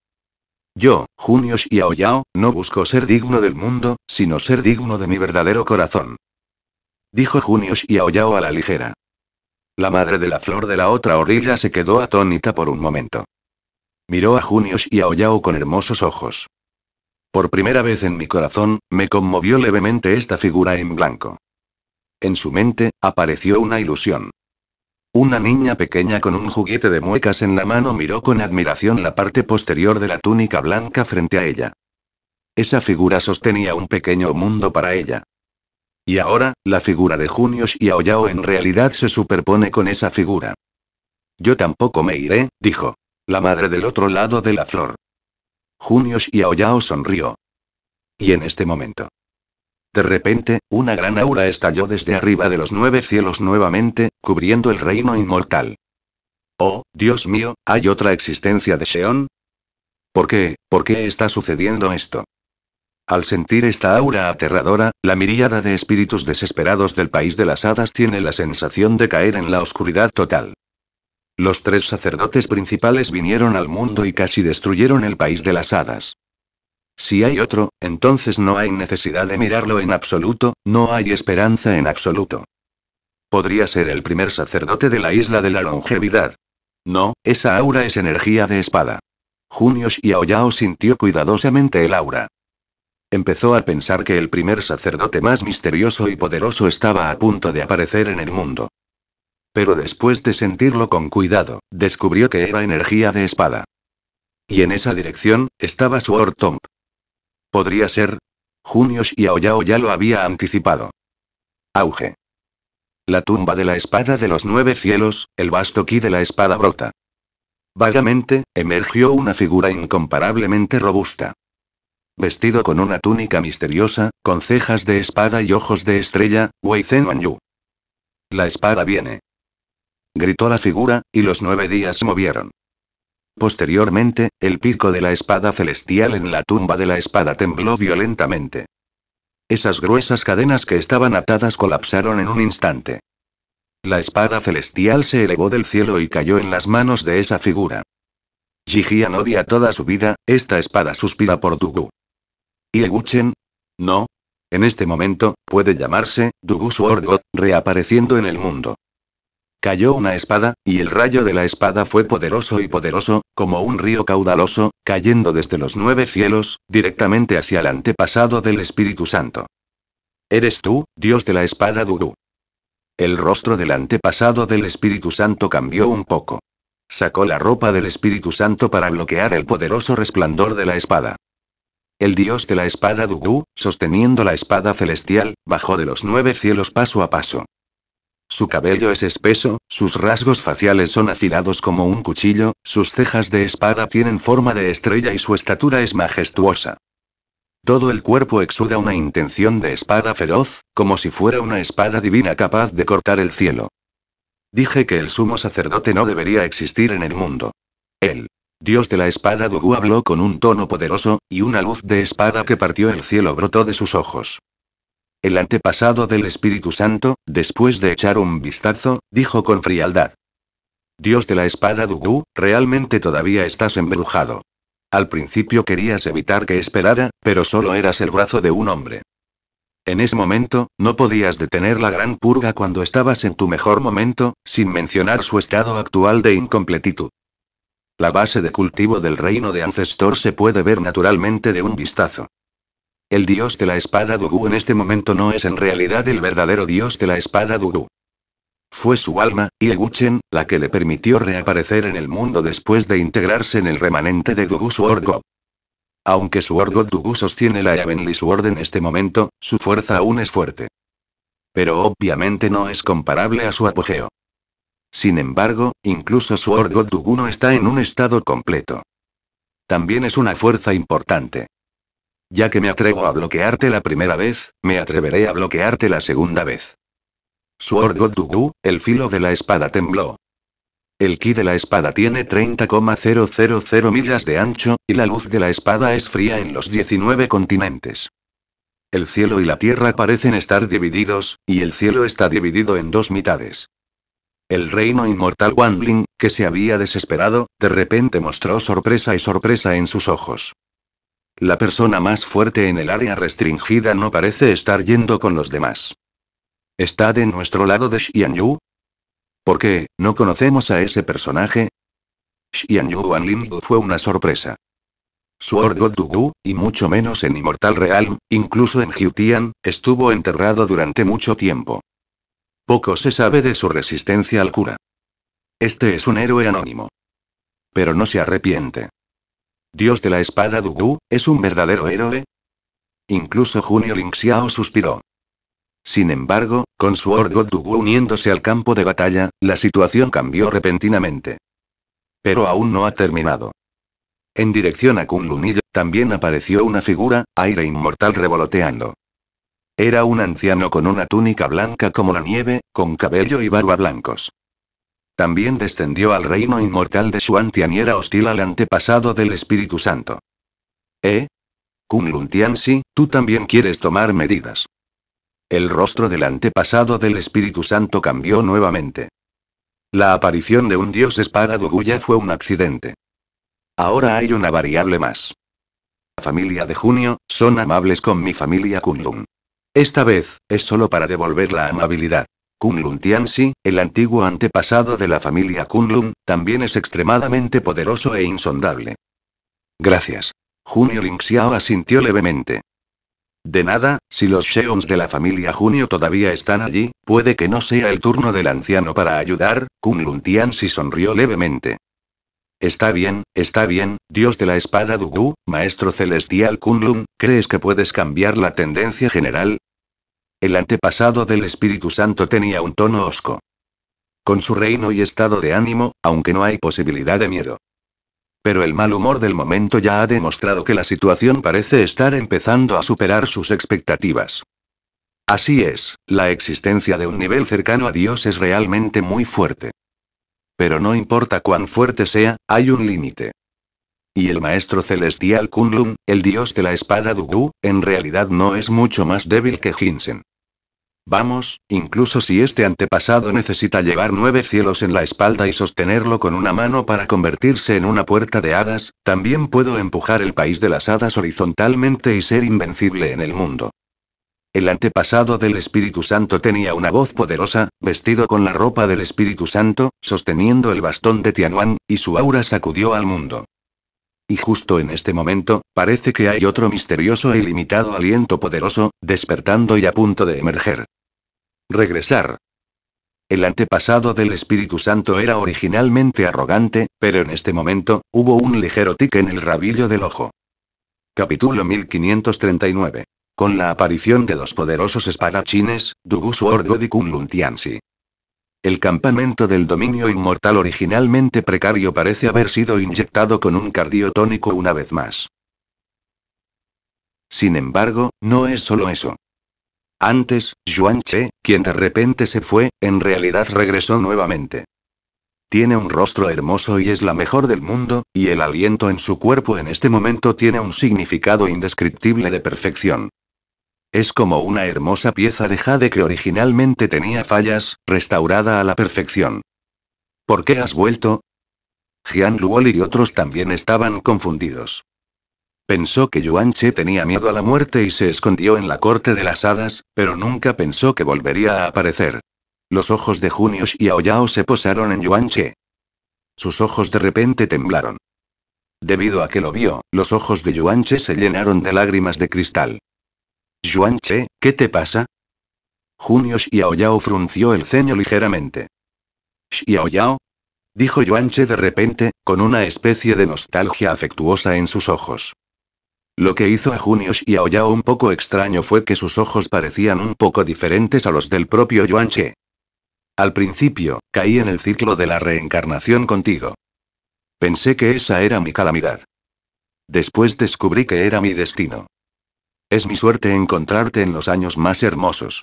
Speaker 1: Yo, y aoyao no busco ser digno del mundo, sino ser digno de mi verdadero corazón. Dijo y aoyao a la ligera. La madre de la flor de la otra orilla se quedó atónita por un momento. Miró a Junius y a Oyao con hermosos ojos. Por primera vez en mi corazón, me conmovió levemente esta figura en blanco. En su mente, apareció una ilusión. Una niña pequeña con un juguete de muecas en la mano miró con admiración la parte posterior de la túnica blanca frente a ella. Esa figura sostenía un pequeño mundo para ella. Y ahora, la figura de y Aoyao en realidad se superpone con esa figura. Yo tampoco me iré, dijo. La madre del otro lado de la flor. y Aoyao sonrió. Y en este momento. De repente, una gran aura estalló desde arriba de los nueve cielos nuevamente, cubriendo el reino inmortal. Oh, Dios mío, ¿hay otra existencia de Sheon? ¿Por qué, por qué está sucediendo esto? Al sentir esta aura aterradora, la miríada de espíritus desesperados del país de las hadas tiene la sensación de caer en la oscuridad total. Los tres sacerdotes principales vinieron al mundo y casi destruyeron el país de las hadas. Si hay otro, entonces no hay necesidad de mirarlo en absoluto, no hay esperanza en absoluto. Podría ser el primer sacerdote de la isla de la longevidad. No, esa aura es energía de espada. y Aoyao sintió cuidadosamente el aura. Empezó a pensar que el primer sacerdote más misterioso y poderoso estaba a punto de aparecer en el mundo. Pero después de sentirlo con cuidado, descubrió que era energía de espada. Y en esa dirección, estaba su orton Podría ser. y Aoyao ya lo había anticipado. Auge. La tumba de la espada de los nueve cielos, el vasto ki de la espada brota. Vagamente, emergió una figura incomparablemente robusta vestido con una túnica misteriosa, con cejas de espada y ojos de estrella, Wei Yu. La espada viene. Gritó la figura, y los nueve días se movieron. Posteriormente, el pico de la espada celestial en la tumba de la espada tembló violentamente. Esas gruesas cadenas que estaban atadas colapsaron en un instante. La espada celestial se elevó del cielo y cayó en las manos de esa figura. Jijian odia toda su vida, esta espada suspira por Dugu. ¿Y No. En este momento, puede llamarse, Dugu Sword God, reapareciendo en el mundo. Cayó una espada, y el rayo de la espada fue poderoso y poderoso, como un río caudaloso, cayendo desde los nueve cielos, directamente hacia el antepasado del Espíritu Santo. Eres tú, Dios de la espada Dugu. El rostro del antepasado del Espíritu Santo cambió un poco. Sacó la ropa del Espíritu Santo para bloquear el poderoso resplandor de la espada. El dios de la espada Dugu, sosteniendo la espada celestial, bajó de los nueve cielos paso a paso. Su cabello es espeso, sus rasgos faciales son afilados como un cuchillo, sus cejas de espada tienen forma de estrella y su estatura es majestuosa. Todo el cuerpo exuda una intención de espada feroz, como si fuera una espada divina capaz de cortar el cielo. Dije que el sumo sacerdote no debería existir en el mundo. Él Dios de la espada Dugu habló con un tono poderoso, y una luz de espada que partió el cielo brotó de sus ojos. El antepasado del Espíritu Santo, después de echar un vistazo, dijo con frialdad. Dios de la espada Dugu, realmente todavía estás embrujado. Al principio querías evitar que esperara, pero solo eras el brazo de un hombre. En ese momento, no podías detener la gran purga cuando estabas en tu mejor momento, sin mencionar su estado actual de incompletitud. La base de cultivo del reino de Ancestor se puede ver naturalmente de un vistazo. El dios de la espada Dugu en este momento no es en realidad el verdadero dios de la espada Dugu. Fue su alma, Ieguchen, la que le permitió reaparecer en el mundo después de integrarse en el remanente de Dugu God. Aunque su God Dugu sostiene la Heavenly Sword en este momento, su fuerza aún es fuerte. Pero obviamente no es comparable a su apogeo. Sin embargo, incluso Sword God no está en un estado completo. También es una fuerza importante. Ya que me atrevo a bloquearte la primera vez, me atreveré a bloquearte la segunda vez. Sword God Dugu, el filo de la espada tembló. El ki de la espada tiene 30,000 millas de ancho, y la luz de la espada es fría en los 19 continentes. El cielo y la tierra parecen estar divididos, y el cielo está dividido en dos mitades. El reino inmortal Wanling, que se había desesperado, de repente mostró sorpresa y sorpresa en sus ojos. La persona más fuerte en el área restringida no parece estar yendo con los demás. ¿Está de nuestro lado de Xianyu? ¿Por qué, no conocemos a ese personaje? Xianyu Wanling fue una sorpresa. Su God Dugu, y mucho menos en Inmortal Realm, incluso en Jiutian, estuvo enterrado durante mucho tiempo. Poco se sabe de su resistencia al cura. Este es un héroe anónimo. Pero no se arrepiente. Dios de la espada Dugu, ¿es un verdadero héroe? Incluso Junio Xiao suspiró. Sin embargo, con su Orgot Dugu uniéndose al campo de batalla, la situación cambió repentinamente. Pero aún no ha terminado. En dirección a Kunlunil, también apareció una figura, aire inmortal revoloteando. Era un anciano con una túnica blanca como la nieve, con cabello y barba blancos. También descendió al reino inmortal de y era hostil al antepasado del Espíritu Santo. ¿Eh? Kunlun Tianxi, tú también quieres tomar medidas. El rostro del antepasado del Espíritu Santo cambió nuevamente. La aparición de un dios espada duguya fue un accidente. Ahora hay una variable más. La familia de Junio, son amables con mi familia Kunlun. Esta vez, es solo para devolver la amabilidad. Kunlun Tianxi, el antiguo antepasado de la familia Kunlun, también es extremadamente poderoso e insondable. Gracias. Junio Lingxiao asintió levemente. De nada, si los Sheons de la familia Junio todavía están allí, puede que no sea el turno del anciano para ayudar, Kunlun Tianxi sonrió levemente. Está bien, está bien, dios de la espada Dugu, maestro celestial Kunlun, ¿crees que puedes cambiar la tendencia general? El antepasado del Espíritu Santo tenía un tono osco. Con su reino y estado de ánimo, aunque no hay posibilidad de miedo. Pero el mal humor del momento ya ha demostrado que la situación parece estar empezando a superar sus expectativas. Así es, la existencia de un nivel cercano a Dios es realmente muy fuerte. Pero no importa cuán fuerte sea, hay un límite. Y el maestro celestial Kunlun, el dios de la espada Dugu, en realidad no es mucho más débil que Jinsen. Vamos, incluso si este antepasado necesita llevar nueve cielos en la espalda y sostenerlo con una mano para convertirse en una puerta de hadas, también puedo empujar el país de las hadas horizontalmente y ser invencible en el mundo. El antepasado del Espíritu Santo tenía una voz poderosa, vestido con la ropa del Espíritu Santo, sosteniendo el bastón de Tianwan y su aura sacudió al mundo. Y justo en este momento, parece que hay otro misterioso e ilimitado aliento poderoso, despertando y a punto de emerger. Regresar. El antepasado del Espíritu Santo era originalmente arrogante, pero en este momento, hubo un ligero tic en el rabillo del ojo. Capítulo 1539. Con la aparición de los poderosos espadachines, Dugus Suor y El campamento del dominio inmortal originalmente precario parece haber sido inyectado con un cardiotónico una vez más. Sin embargo, no es solo eso. Antes, Yuan Che, quien de repente se fue, en realidad regresó nuevamente. Tiene un rostro hermoso y es la mejor del mundo, y el aliento en su cuerpo en este momento tiene un significado indescriptible de perfección. Es como una hermosa pieza de jade que originalmente tenía fallas, restaurada a la perfección. ¿Por qué has vuelto? Jian Luol y otros también estaban confundidos. Pensó que Yuan Che tenía miedo a la muerte y se escondió en la corte de las hadas, pero nunca pensó que volvería a aparecer. Los ojos de Junius y Aoyao se posaron en Yuan Che. Sus ojos de repente temblaron. Debido a que lo vio, los ojos de Yuan Che se llenaron de lágrimas de cristal. Yuan-che, ¿qué te pasa? Junio Xiaoyao frunció el ceño ligeramente. ¿Xiaoyao? Dijo Che de repente, con una especie de nostalgia afectuosa en sus ojos. Lo que hizo a Junio Xiaoyao un poco extraño fue que sus ojos parecían un poco diferentes a los del propio Che. Al principio, caí en el ciclo de la reencarnación contigo. Pensé que esa era mi calamidad. Después descubrí que era mi destino. Es mi suerte encontrarte en los años más hermosos.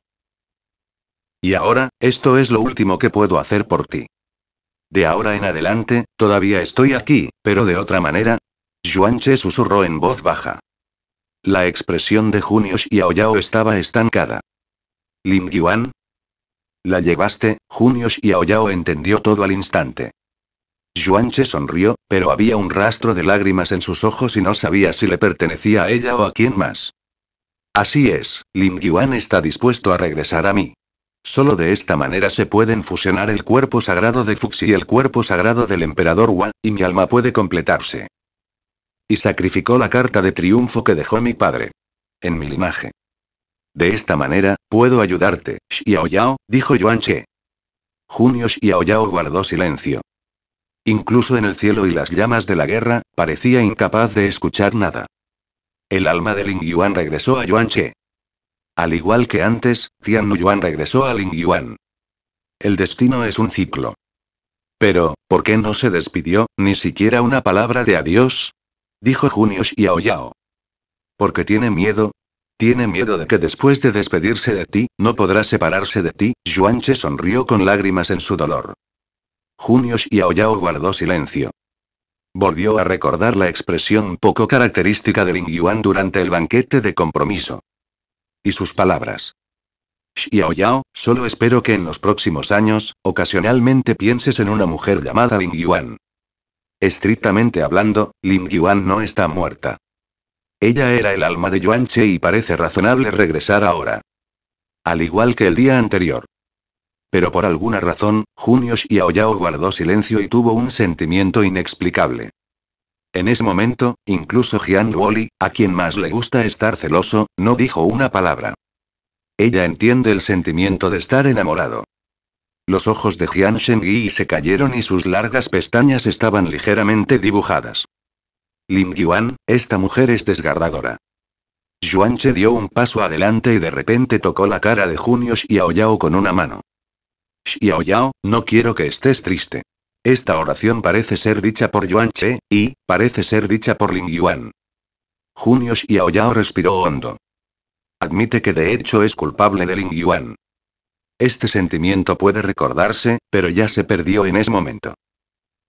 Speaker 1: Y ahora, esto es lo último que puedo hacer por ti. De ahora en adelante, todavía estoy aquí, pero de otra manera. Yuanche susurró en voz baja. La expresión de y Aoyao estaba estancada. Lin Yuan. La llevaste, y Aoyao entendió todo al instante. Yuanche sonrió, pero había un rastro de lágrimas en sus ojos y no sabía si le pertenecía a ella o a quién más. Así es, Lin Yuan está dispuesto a regresar a mí. Solo de esta manera se pueden fusionar el cuerpo sagrado de Fuxi y el cuerpo sagrado del emperador Wan, y mi alma puede completarse. Y sacrificó la carta de triunfo que dejó mi padre. En mi linaje. De esta manera, puedo ayudarte, Yao, dijo Yuan Che. Junio Yao guardó silencio. Incluso en el cielo y las llamas de la guerra, parecía incapaz de escuchar nada. El alma de Ling Yuan regresó a Yuan Che. Al igual que antes, Tian Yuan regresó a Ling Yuan. El destino es un ciclo. Pero, ¿por qué no se despidió, ni siquiera una palabra de adiós? Dijo y ¿Por Porque tiene miedo. Tiene miedo de que después de despedirse de ti, no podrá separarse de ti, Yuan Che sonrió con lágrimas en su dolor. y Aoyao guardó silencio. Volvió a recordar la expresión poco característica de Ling Yuan durante el banquete de compromiso. Y sus palabras. Xiao Yao, solo espero que en los próximos años, ocasionalmente pienses en una mujer llamada Ling Yuan. Estrictamente hablando, Ling Yuan no está muerta. Ella era el alma de Yuan Che y parece razonable regresar ahora. Al igual que el día anterior pero por alguna razón, y Aoyao guardó silencio y tuvo un sentimiento inexplicable. En ese momento, incluso Jian Woli, a quien más le gusta estar celoso, no dijo una palabra. Ella entiende el sentimiento de estar enamorado. Los ojos de Jian Shengyi se cayeron y sus largas pestañas estaban ligeramente dibujadas. Lin Yuan, esta mujer es desgarradora. Yuan dio un paso adelante y de repente tocó la cara de y Aoyao con una mano. Xiao Yao, no quiero que estés triste. Esta oración parece ser dicha por Yuan Che, y, parece ser dicha por Ling Yuan. Junio Xiao Yao respiró hondo. Admite que de hecho es culpable de Ling Yuan. Este sentimiento puede recordarse, pero ya se perdió en ese momento.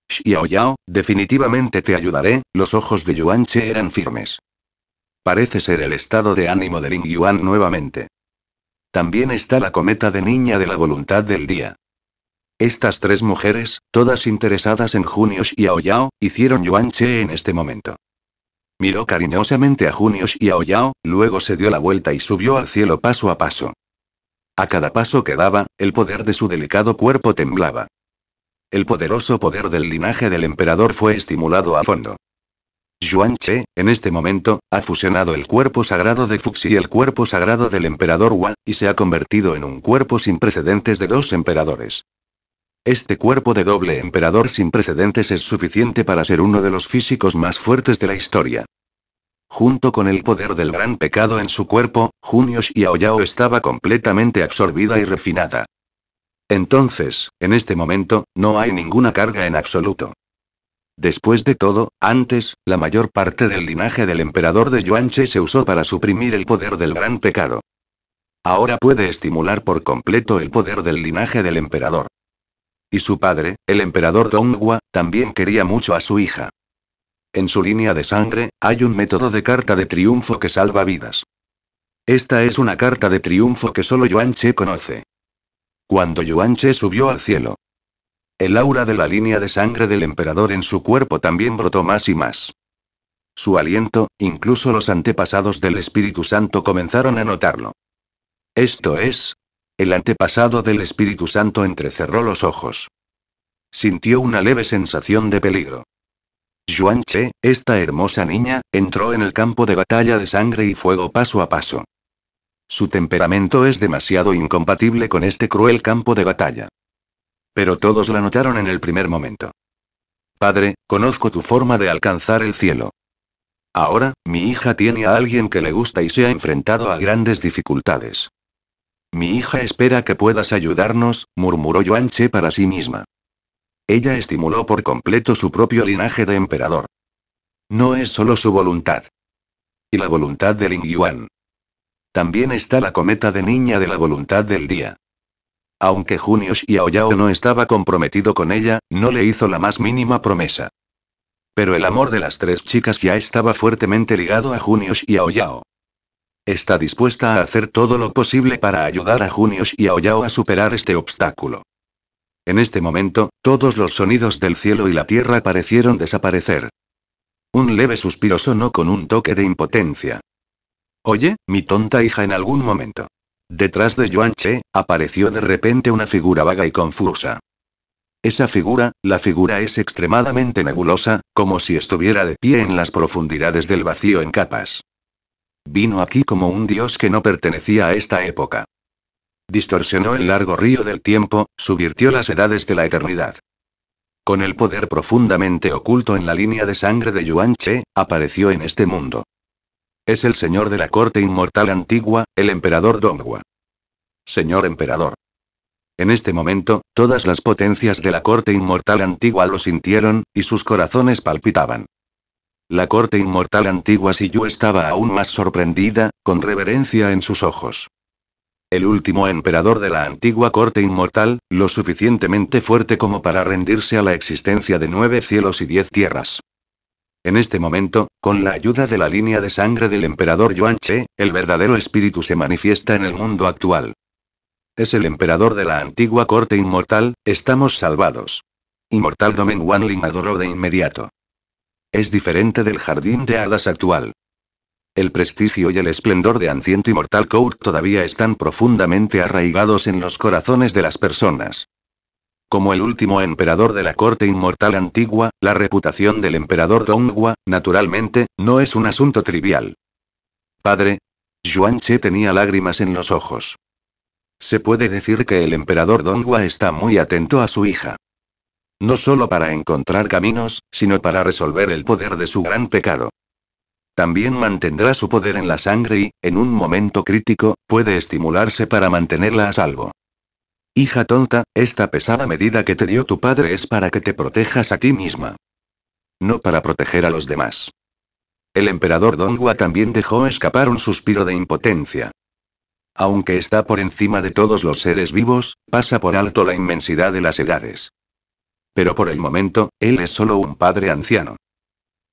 Speaker 1: Xiao Yao, definitivamente te ayudaré, los ojos de Yuan Che eran firmes. Parece ser el estado de ánimo de Lin Yuan nuevamente. También está la cometa de niña de la voluntad del día. Estas tres mujeres, todas interesadas en Junius y Aoyao, hicieron Yuan Che en este momento. Miró cariñosamente a Junius y Aoyao, luego se dio la vuelta y subió al cielo paso a paso. A cada paso que daba, el poder de su delicado cuerpo temblaba. El poderoso poder del linaje del emperador fue estimulado a fondo. Yuan Che, en este momento, ha fusionado el cuerpo sagrado de Fuxi y el cuerpo sagrado del emperador Wan, y se ha convertido en un cuerpo sin precedentes de dos emperadores. Este cuerpo de doble emperador sin precedentes es suficiente para ser uno de los físicos más fuertes de la historia. Junto con el poder del gran pecado en su cuerpo, y Aoyao estaba completamente absorbida y refinada. Entonces, en este momento, no hay ninguna carga en absoluto. Después de todo, antes, la mayor parte del linaje del emperador de Yuanche se usó para suprimir el poder del gran pecado. Ahora puede estimular por completo el poder del linaje del emperador. Y su padre, el emperador Donghua, también quería mucho a su hija. En su línea de sangre, hay un método de carta de triunfo que salva vidas. Esta es una carta de triunfo que solo Yuanche conoce. Cuando Yuanche subió al cielo, el aura de la línea de sangre del emperador en su cuerpo también brotó más y más. Su aliento, incluso los antepasados del Espíritu Santo comenzaron a notarlo. Esto es. El antepasado del Espíritu Santo entrecerró los ojos. Sintió una leve sensación de peligro. Yuan Che, esta hermosa niña, entró en el campo de batalla de sangre y fuego paso a paso. Su temperamento es demasiado incompatible con este cruel campo de batalla. Pero todos la notaron en el primer momento. Padre, conozco tu forma de alcanzar el cielo. Ahora, mi hija tiene a alguien que le gusta y se ha enfrentado a grandes dificultades. Mi hija espera que puedas ayudarnos, murmuró Yuan Che para sí misma. Ella estimuló por completo su propio linaje de emperador. No es solo su voluntad. Y la voluntad de Ling Yuan. También está la cometa de niña de la voluntad del día. Aunque Junius y Aoyao no estaba comprometido con ella, no le hizo la más mínima promesa. Pero el amor de las tres chicas ya estaba fuertemente ligado a Junius y Aoyao. Está dispuesta a hacer todo lo posible para ayudar a y Aoyao a superar este obstáculo. En este momento, todos los sonidos del cielo y la tierra parecieron desaparecer. Un leve suspiro sonó con un toque de impotencia. Oye, mi tonta hija en algún momento. Detrás de Yuan Che, apareció de repente una figura vaga y confusa. Esa figura, la figura es extremadamente nebulosa, como si estuviera de pie en las profundidades del vacío en capas. Vino aquí como un dios que no pertenecía a esta época. Distorsionó el largo río del tiempo, subvirtió las edades de la eternidad. Con el poder profundamente oculto en la línea de sangre de Yuan Che, apareció en este mundo. Es el señor de la corte inmortal antigua, el emperador Donghua. Señor emperador. En este momento, todas las potencias de la corte inmortal antigua lo sintieron, y sus corazones palpitaban. La corte inmortal antigua Siyu estaba aún más sorprendida, con reverencia en sus ojos. El último emperador de la antigua corte inmortal, lo suficientemente fuerte como para rendirse a la existencia de nueve cielos y diez tierras. En este momento, con la ayuda de la línea de sangre del emperador Yuan Che, el verdadero espíritu se manifiesta en el mundo actual. Es el emperador de la antigua corte inmortal, estamos salvados. Inmortal Domen Wanling adoró de inmediato. Es diferente del jardín de hadas actual. El prestigio y el esplendor de Anciento Inmortal Court todavía están profundamente arraigados en los corazones de las personas. Como el último emperador de la corte inmortal antigua, la reputación del emperador Donghua, naturalmente, no es un asunto trivial. Padre. Yuan Che tenía lágrimas en los ojos. Se puede decir que el emperador Donghua está muy atento a su hija. No solo para encontrar caminos, sino para resolver el poder de su gran pecado. También mantendrá su poder en la sangre y, en un momento crítico, puede estimularse para mantenerla a salvo. Hija tonta, esta pesada medida que te dio tu padre es para que te protejas a ti misma. No para proteger a los demás. El emperador Dongua también dejó escapar un suspiro de impotencia. Aunque está por encima de todos los seres vivos, pasa por alto la inmensidad de las edades. Pero por el momento, él es solo un padre anciano.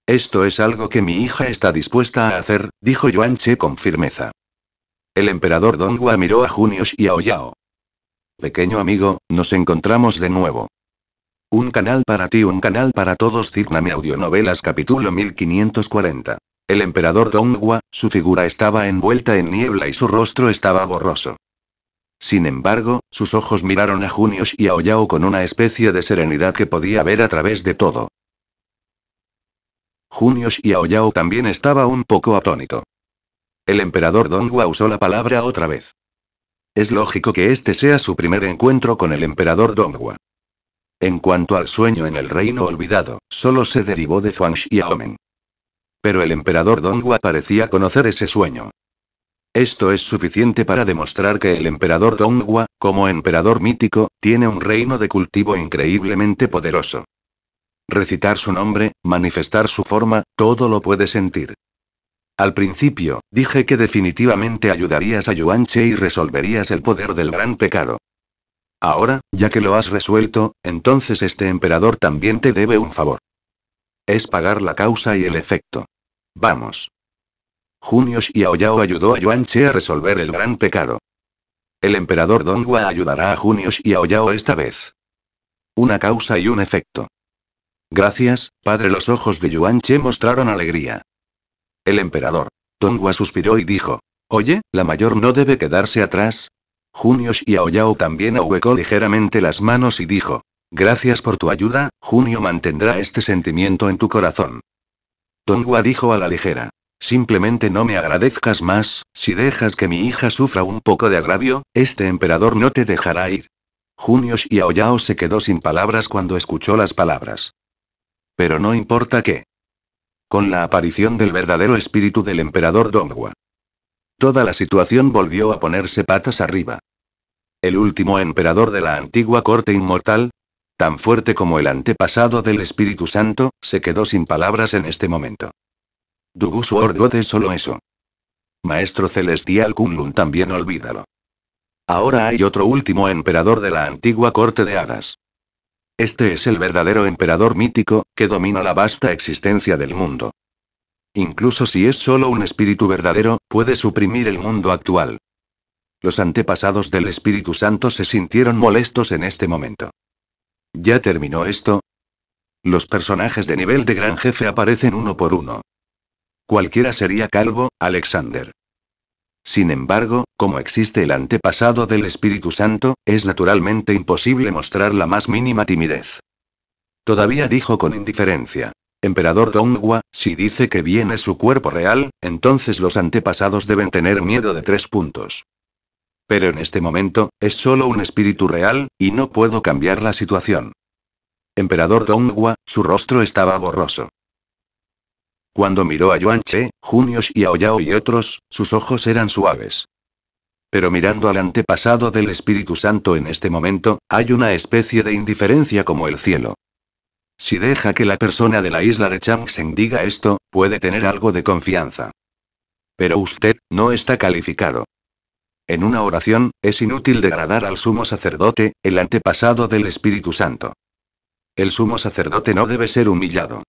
Speaker 1: Esto es algo que mi hija está dispuesta a hacer, dijo Yuan Che con firmeza. El emperador Dongua miró a Junius y a Oyao. Pequeño amigo, nos encontramos de nuevo. Un canal para ti, un canal para todos. Cirname Audionovelas capítulo 1540. El emperador Donghua, su figura estaba envuelta en niebla y su rostro estaba borroso. Sin embargo, sus ojos miraron a Junios y a Oyao con una especie de serenidad que podía ver a través de todo. Junios y Oyao también estaba un poco atónito. El emperador Donghua usó la palabra otra vez. Es lógico que este sea su primer encuentro con el emperador Donghua. En cuanto al sueño en el reino olvidado, solo se derivó de Zhuang Xiaomen. Pero el emperador Donghua parecía conocer ese sueño. Esto es suficiente para demostrar que el emperador Donghua, como emperador mítico, tiene un reino de cultivo increíblemente poderoso. Recitar su nombre, manifestar su forma, todo lo puede sentir. Al principio, dije que definitivamente ayudarías a Yuan Che y resolverías el poder del gran pecado. Ahora, ya que lo has resuelto, entonces este emperador también te debe un favor. Es pagar la causa y el efecto. Vamos. y Aoyao ayudó a Yuan Che a resolver el gran pecado. El emperador Donghua ayudará a y Aoyao esta vez. Una causa y un efecto. Gracias, padre. Los ojos de Yuan Che mostraron alegría. El emperador. Tongua suspiró y dijo. Oye, la mayor no debe quedarse atrás. Junio Aoyao también ahuecó ligeramente las manos y dijo. Gracias por tu ayuda, Junio mantendrá este sentimiento en tu corazón. Tongua dijo a la ligera. Simplemente no me agradezcas más, si dejas que mi hija sufra un poco de agravio, este emperador no te dejará ir. Junio Aoyao se quedó sin palabras cuando escuchó las palabras. Pero no importa qué con la aparición del verdadero espíritu del emperador Donghua, Toda la situación volvió a ponerse patas arriba. El último emperador de la antigua corte inmortal, tan fuerte como el antepasado del Espíritu Santo, se quedó sin palabras en este momento. Sword God de solo eso. Maestro Celestial Kunlun también olvídalo. Ahora hay otro último emperador de la antigua corte de hadas. Este es el verdadero emperador mítico, que domina la vasta existencia del mundo. Incluso si es solo un espíritu verdadero, puede suprimir el mundo actual. Los antepasados del Espíritu Santo se sintieron molestos en este momento. ¿Ya terminó esto? Los personajes de nivel de gran jefe aparecen uno por uno. Cualquiera sería calvo, Alexander. Sin embargo, como existe el antepasado del Espíritu Santo, es naturalmente imposible mostrar la más mínima timidez. Todavía dijo con indiferencia. Emperador Donghua, si dice que viene su cuerpo real, entonces los antepasados deben tener miedo de tres puntos. Pero en este momento, es solo un espíritu real, y no puedo cambiar la situación. Emperador Donghua, su rostro estaba borroso. Cuando miró a Yuan Che, Junios y a Oyao y otros, sus ojos eran suaves. Pero mirando al antepasado del Espíritu Santo en este momento, hay una especie de indiferencia como el cielo. Si deja que la persona de la isla de Changsheng diga esto, puede tener algo de confianza. Pero usted, no está calificado. En una oración, es inútil degradar al sumo sacerdote, el antepasado del Espíritu Santo. El sumo sacerdote no debe ser humillado.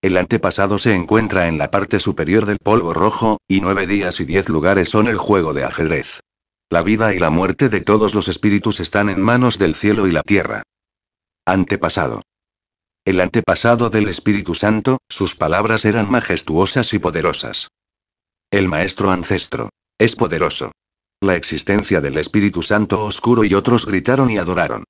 Speaker 1: El antepasado se encuentra en la parte superior del polvo rojo, y nueve días y diez lugares son el juego de ajedrez. La vida y la muerte de todos los espíritus están en manos del cielo y la tierra. Antepasado. El antepasado del Espíritu Santo, sus palabras eran majestuosas y poderosas. El maestro ancestro. Es poderoso. La existencia del Espíritu Santo oscuro y otros gritaron y adoraron.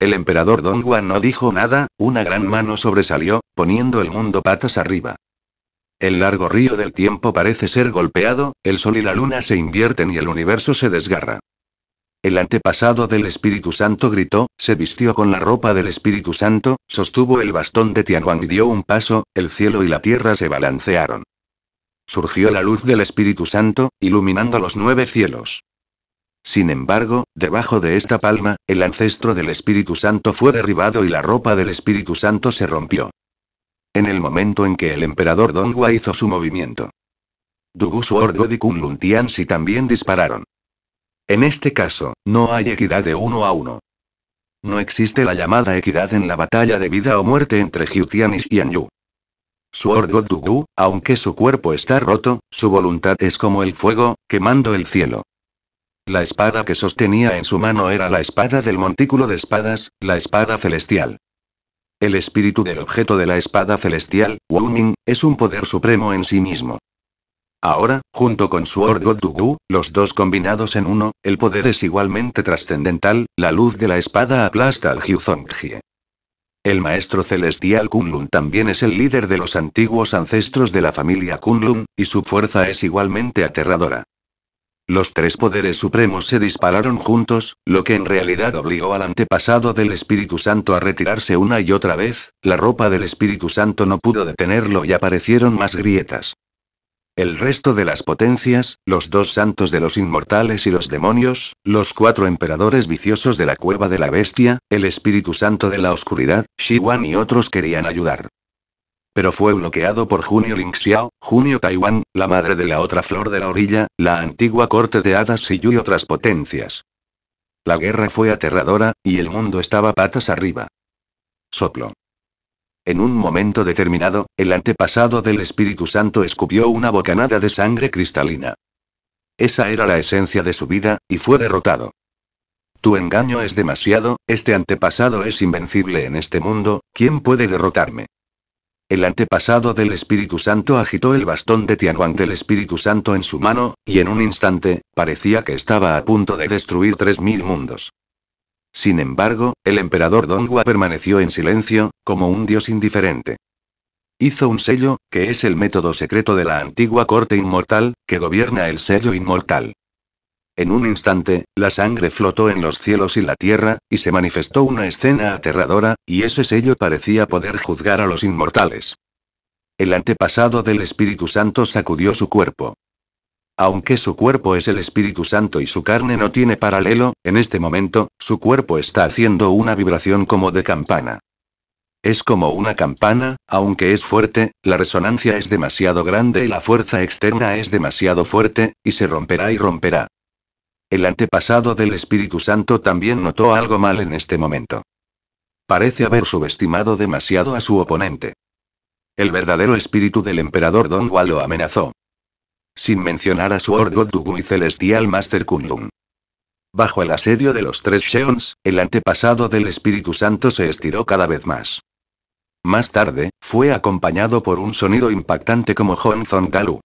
Speaker 1: El emperador Don Juan no dijo nada, una gran mano sobresalió, poniendo el mundo patas arriba. El largo río del tiempo parece ser golpeado, el sol y la luna se invierten y el universo se desgarra. El antepasado del Espíritu Santo gritó, se vistió con la ropa del Espíritu Santo, sostuvo el bastón de Tianhuang y dio un paso, el cielo y la tierra se balancearon. Surgió la luz del Espíritu Santo, iluminando los nueve cielos. Sin embargo, debajo de esta palma, el ancestro del Espíritu Santo fue derribado y la ropa del Espíritu Santo se rompió. En el momento en que el emperador Donghua hizo su movimiento. Dugu God y Kunlun también dispararon. En este caso, no hay equidad de uno a uno. No existe la llamada equidad en la batalla de vida o muerte entre Hyutianis y Yu. Sword God Dugu, aunque su cuerpo está roto, su voluntad es como el fuego, quemando el cielo. La espada que sostenía en su mano era la espada del montículo de espadas, la espada celestial. El espíritu del objeto de la espada celestial, Wuming, es un poder supremo en sí mismo. Ahora, junto con su God Dugu, los dos combinados en uno, el poder es igualmente trascendental, la luz de la espada aplasta al Jie. El maestro celestial Kunlun también es el líder de los antiguos ancestros de la familia Kunlun, y su fuerza es igualmente aterradora. Los tres poderes supremos se dispararon juntos, lo que en realidad obligó al antepasado del Espíritu Santo a retirarse una y otra vez, la ropa del Espíritu Santo no pudo detenerlo y aparecieron más grietas. El resto de las potencias, los dos santos de los inmortales y los demonios, los cuatro emperadores viciosos de la cueva de la bestia, el Espíritu Santo de la oscuridad, Shiwan y otros querían ayudar. Pero fue bloqueado por Junio Lingxiao, Junio Taiwán, la madre de la otra flor de la orilla, la antigua corte de hadas y y otras potencias. La guerra fue aterradora, y el mundo estaba patas arriba. Soplo. En un momento determinado, el antepasado del Espíritu Santo escupió una bocanada de sangre cristalina. Esa era la esencia de su vida, y fue derrotado. Tu engaño es demasiado, este antepasado es invencible en este mundo, ¿quién puede derrotarme? El antepasado del Espíritu Santo agitó el bastón de Tianhuang del Espíritu Santo en su mano, y en un instante, parecía que estaba a punto de destruir tres mil mundos. Sin embargo, el emperador Donghua permaneció en silencio, como un dios indiferente. Hizo un sello, que es el método secreto de la antigua corte inmortal, que gobierna el sello inmortal. En un instante, la sangre flotó en los cielos y la tierra, y se manifestó una escena aterradora, y ese sello parecía poder juzgar a los inmortales. El antepasado del Espíritu Santo sacudió su cuerpo. Aunque su cuerpo es el Espíritu Santo y su carne no tiene paralelo, en este momento, su cuerpo está haciendo una vibración como de campana. Es como una campana, aunque es fuerte, la resonancia es demasiado grande y la fuerza externa es demasiado fuerte, y se romperá y romperá. El antepasado del Espíritu Santo también notó algo mal en este momento. Parece haber subestimado demasiado a su oponente. El verdadero espíritu del emperador Don Wa lo amenazó. Sin mencionar a su Orgo Dugu y Celestial Master Kunlun. Bajo el asedio de los tres Sheons, el antepasado del Espíritu Santo se estiró cada vez más. Más tarde, fue acompañado por un sonido impactante como Zong Galu.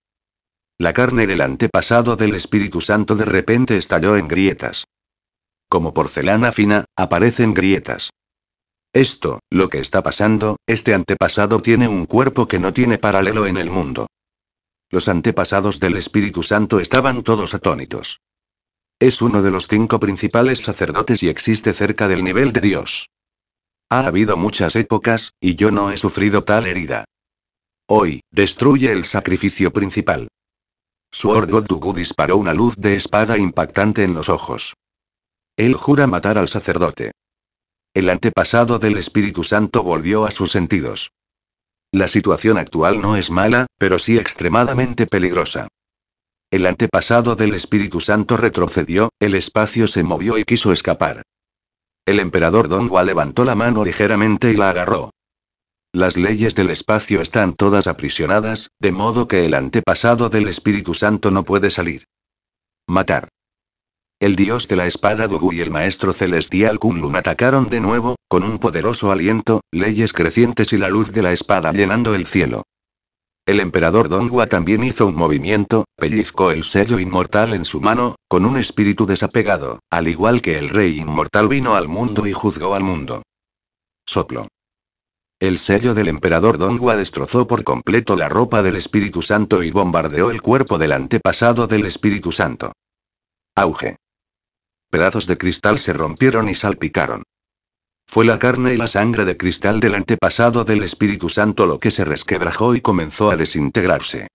Speaker 1: La carne del antepasado del Espíritu Santo de repente estalló en grietas. Como porcelana fina, aparecen grietas. Esto, lo que está pasando, este antepasado tiene un cuerpo que no tiene paralelo en el mundo. Los antepasados del Espíritu Santo estaban todos atónitos. Es uno de los cinco principales sacerdotes y existe cerca del nivel de Dios. Ha habido muchas épocas, y yo no he sufrido tal herida. Hoy, destruye el sacrificio principal. Su Dugu disparó una luz de espada impactante en los ojos. Él jura matar al sacerdote. El antepasado del Espíritu Santo volvió a sus sentidos. La situación actual no es mala, pero sí extremadamente peligrosa. El antepasado del Espíritu Santo retrocedió, el espacio se movió y quiso escapar. El emperador Dongua levantó la mano ligeramente y la agarró. Las leyes del espacio están todas aprisionadas, de modo que el antepasado del Espíritu Santo no puede salir. Matar. El dios de la espada Dugu y el maestro celestial Kunlun atacaron de nuevo, con un poderoso aliento, leyes crecientes y la luz de la espada llenando el cielo. El emperador Dongua también hizo un movimiento, pellizcó el sello inmortal en su mano, con un espíritu desapegado, al igual que el rey inmortal vino al mundo y juzgó al mundo. Soplo. El sello del emperador Dongua destrozó por completo la ropa del Espíritu Santo y bombardeó el cuerpo del antepasado del Espíritu Santo. Auge. Pedazos de cristal se rompieron y salpicaron. Fue la carne y la sangre de cristal del antepasado del Espíritu Santo lo que se resquebrajó y comenzó a desintegrarse.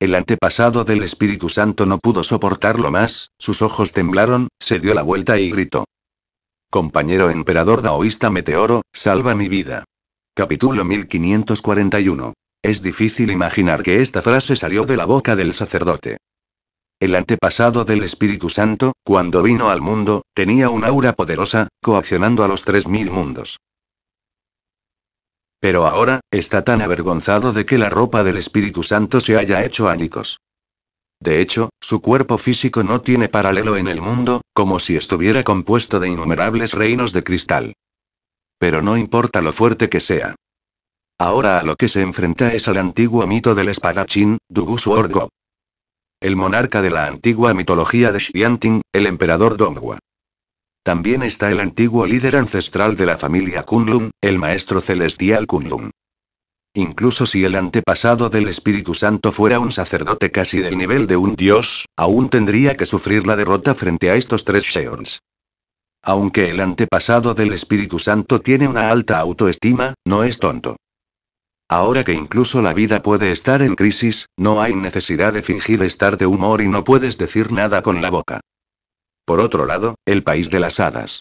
Speaker 1: El antepasado del Espíritu Santo no pudo soportarlo más, sus ojos temblaron, se dio la vuelta y gritó. Compañero emperador daoísta meteoro, salva mi vida. Capítulo 1541. Es difícil imaginar que esta frase salió de la boca del sacerdote. El antepasado del Espíritu Santo, cuando vino al mundo, tenía un aura poderosa, coaccionando a los tres mil mundos. Pero ahora, está tan avergonzado de que la ropa del Espíritu Santo se haya hecho ánicos. De hecho, su cuerpo físico no tiene paralelo en el mundo, como si estuviera compuesto de innumerables reinos de cristal. Pero no importa lo fuerte que sea. Ahora a lo que se enfrenta es al antiguo mito del espadachín, Sword God, El monarca de la antigua mitología de Xianting, el emperador Donghua. También está el antiguo líder ancestral de la familia Kunlun, el maestro celestial Kunlun. Incluso si el antepasado del Espíritu Santo fuera un sacerdote casi del nivel de un dios, aún tendría que sufrir la derrota frente a estos tres Sheons. Aunque el antepasado del Espíritu Santo tiene una alta autoestima, no es tonto. Ahora que incluso la vida puede estar en crisis, no hay necesidad de fingir estar de humor y no puedes decir nada con la boca. Por otro lado, el país de las hadas.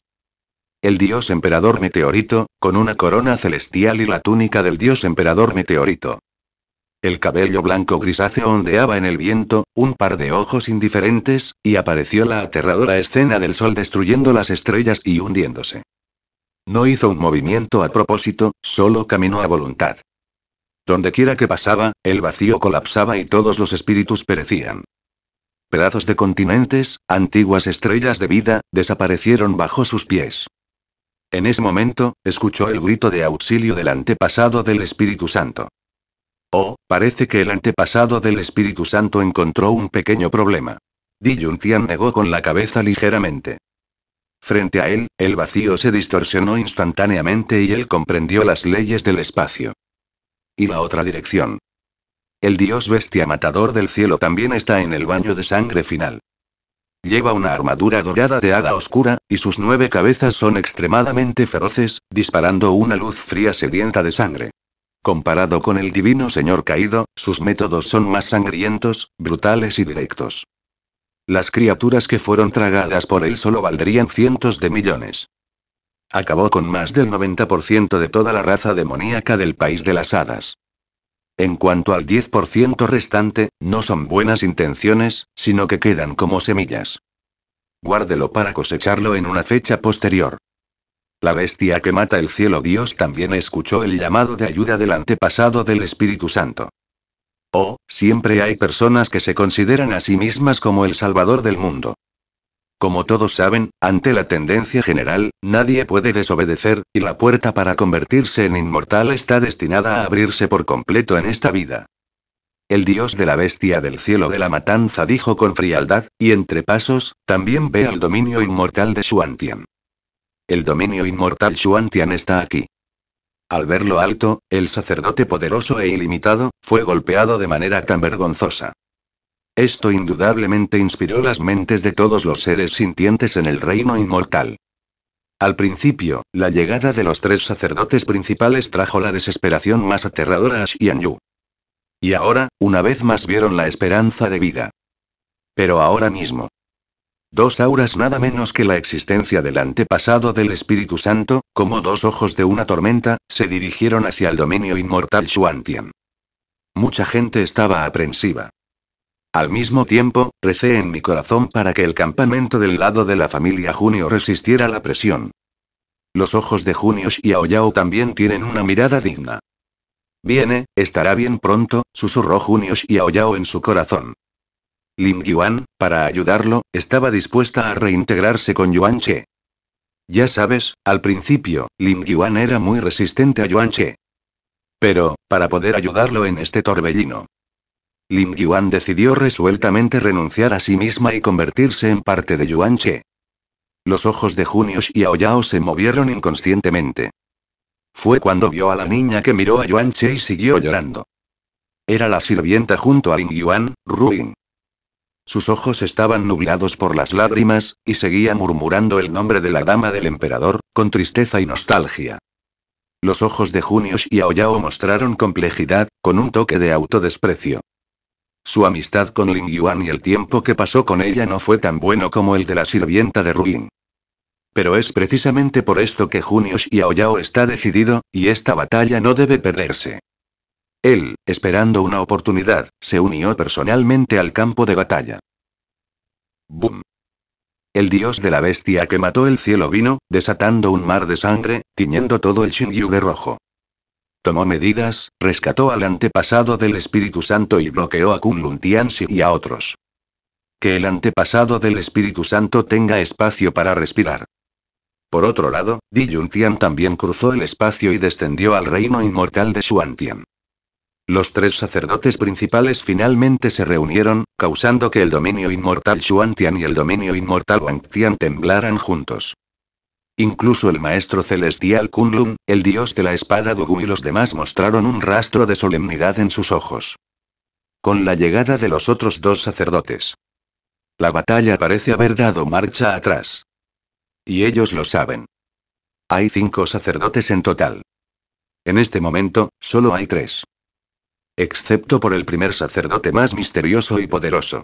Speaker 1: El dios emperador meteorito, con una corona celestial y la túnica del dios emperador meteorito. El cabello blanco grisáceo ondeaba en el viento, un par de ojos indiferentes, y apareció la aterradora escena del sol destruyendo las estrellas y hundiéndose. No hizo un movimiento a propósito, solo caminó a voluntad. Dondequiera que pasaba, el vacío colapsaba y todos los espíritus perecían. Pedazos de continentes, antiguas estrellas de vida, desaparecieron bajo sus pies. En ese momento, escuchó el grito de auxilio del antepasado del Espíritu Santo. Oh, parece que el antepasado del Espíritu Santo encontró un pequeño problema. Di Tian negó con la cabeza ligeramente. Frente a él, el vacío se distorsionó instantáneamente y él comprendió las leyes del espacio. Y la otra dirección. El dios bestia matador del cielo también está en el baño de sangre final. Lleva una armadura dorada de hada oscura, y sus nueve cabezas son extremadamente feroces, disparando una luz fría sedienta de sangre. Comparado con el divino señor caído, sus métodos son más sangrientos, brutales y directos. Las criaturas que fueron tragadas por él solo valdrían cientos de millones. Acabó con más del 90% de toda la raza demoníaca del país de las hadas. En cuanto al 10% restante, no son buenas intenciones, sino que quedan como semillas. Guárdelo para cosecharlo en una fecha posterior. La bestia que mata el cielo Dios también escuchó el llamado de ayuda del antepasado del Espíritu Santo. Oh, siempre hay personas que se consideran a sí mismas como el Salvador del mundo. Como todos saben, ante la tendencia general, nadie puede desobedecer, y la puerta para convertirse en inmortal está destinada a abrirse por completo en esta vida. El dios de la bestia del cielo de la matanza dijo con frialdad, y entre pasos, también ve al dominio inmortal de Xuantian. El dominio inmortal Xuantian está aquí. Al verlo alto, el sacerdote poderoso e ilimitado, fue golpeado de manera tan vergonzosa. Esto indudablemente inspiró las mentes de todos los seres sintientes en el reino inmortal. Al principio, la llegada de los tres sacerdotes principales trajo la desesperación más aterradora a Xian Y ahora, una vez más vieron la esperanza de vida. Pero ahora mismo, Dos auras nada menos que la existencia del antepasado del Espíritu Santo, como dos ojos de una tormenta, se dirigieron hacia el dominio inmortal Xuantian. Mucha gente estaba aprensiva. Al mismo tiempo, recé en mi corazón para que el campamento del lado de la familia Junio resistiera la presión. Los ojos de y Aoyao también tienen una mirada digna. Viene, estará bien pronto, susurró y Aoyao en su corazón. Lim Yuan, para ayudarlo, estaba dispuesta a reintegrarse con Yuan Che. Ya sabes, al principio, Lim Yuan era muy resistente a Yuan Che. Pero, para poder ayudarlo en este torbellino. Lim Yuan decidió resueltamente renunciar a sí misma y convertirse en parte de Yuan Che. Los ojos de y Aoyao se movieron inconscientemente. Fue cuando vio a la niña que miró a Yuan Che y siguió llorando. Era la sirvienta junto a Lin Yuan, Ruin. Sus ojos estaban nublados por las lágrimas, y seguía murmurando el nombre de la dama del emperador, con tristeza y nostalgia. Los ojos de Junius y Aoyao mostraron complejidad, con un toque de autodesprecio. Su amistad con Ling Yuan y el tiempo que pasó con ella no fue tan bueno como el de la sirvienta de Ruin. Pero es precisamente por esto que Junius y Aoyao está decidido, y esta batalla no debe perderse. Él, esperando una oportunidad, se unió personalmente al campo de batalla. ¡Bum! El dios de la bestia que mató el cielo vino, desatando un mar de sangre, tiñendo todo el Shingyu de rojo. Tomó medidas, rescató al antepasado del Espíritu Santo y bloqueó a Kunlun Tianxi y a otros. Que el antepasado del Espíritu Santo tenga espacio para respirar. Por otro lado, Di Tian también cruzó el espacio y descendió al reino inmortal de Shuantian. Los tres sacerdotes principales finalmente se reunieron, causando que el dominio inmortal Xuantian y el dominio inmortal Wangtian temblaran juntos. Incluso el maestro celestial Kunlun, el dios de la espada Dugu y los demás mostraron un rastro de solemnidad en sus ojos. Con la llegada de los otros dos sacerdotes. La batalla parece haber dado marcha atrás. Y ellos lo saben. Hay cinco sacerdotes en total. En este momento, solo hay tres excepto por el primer sacerdote más misterioso y poderoso.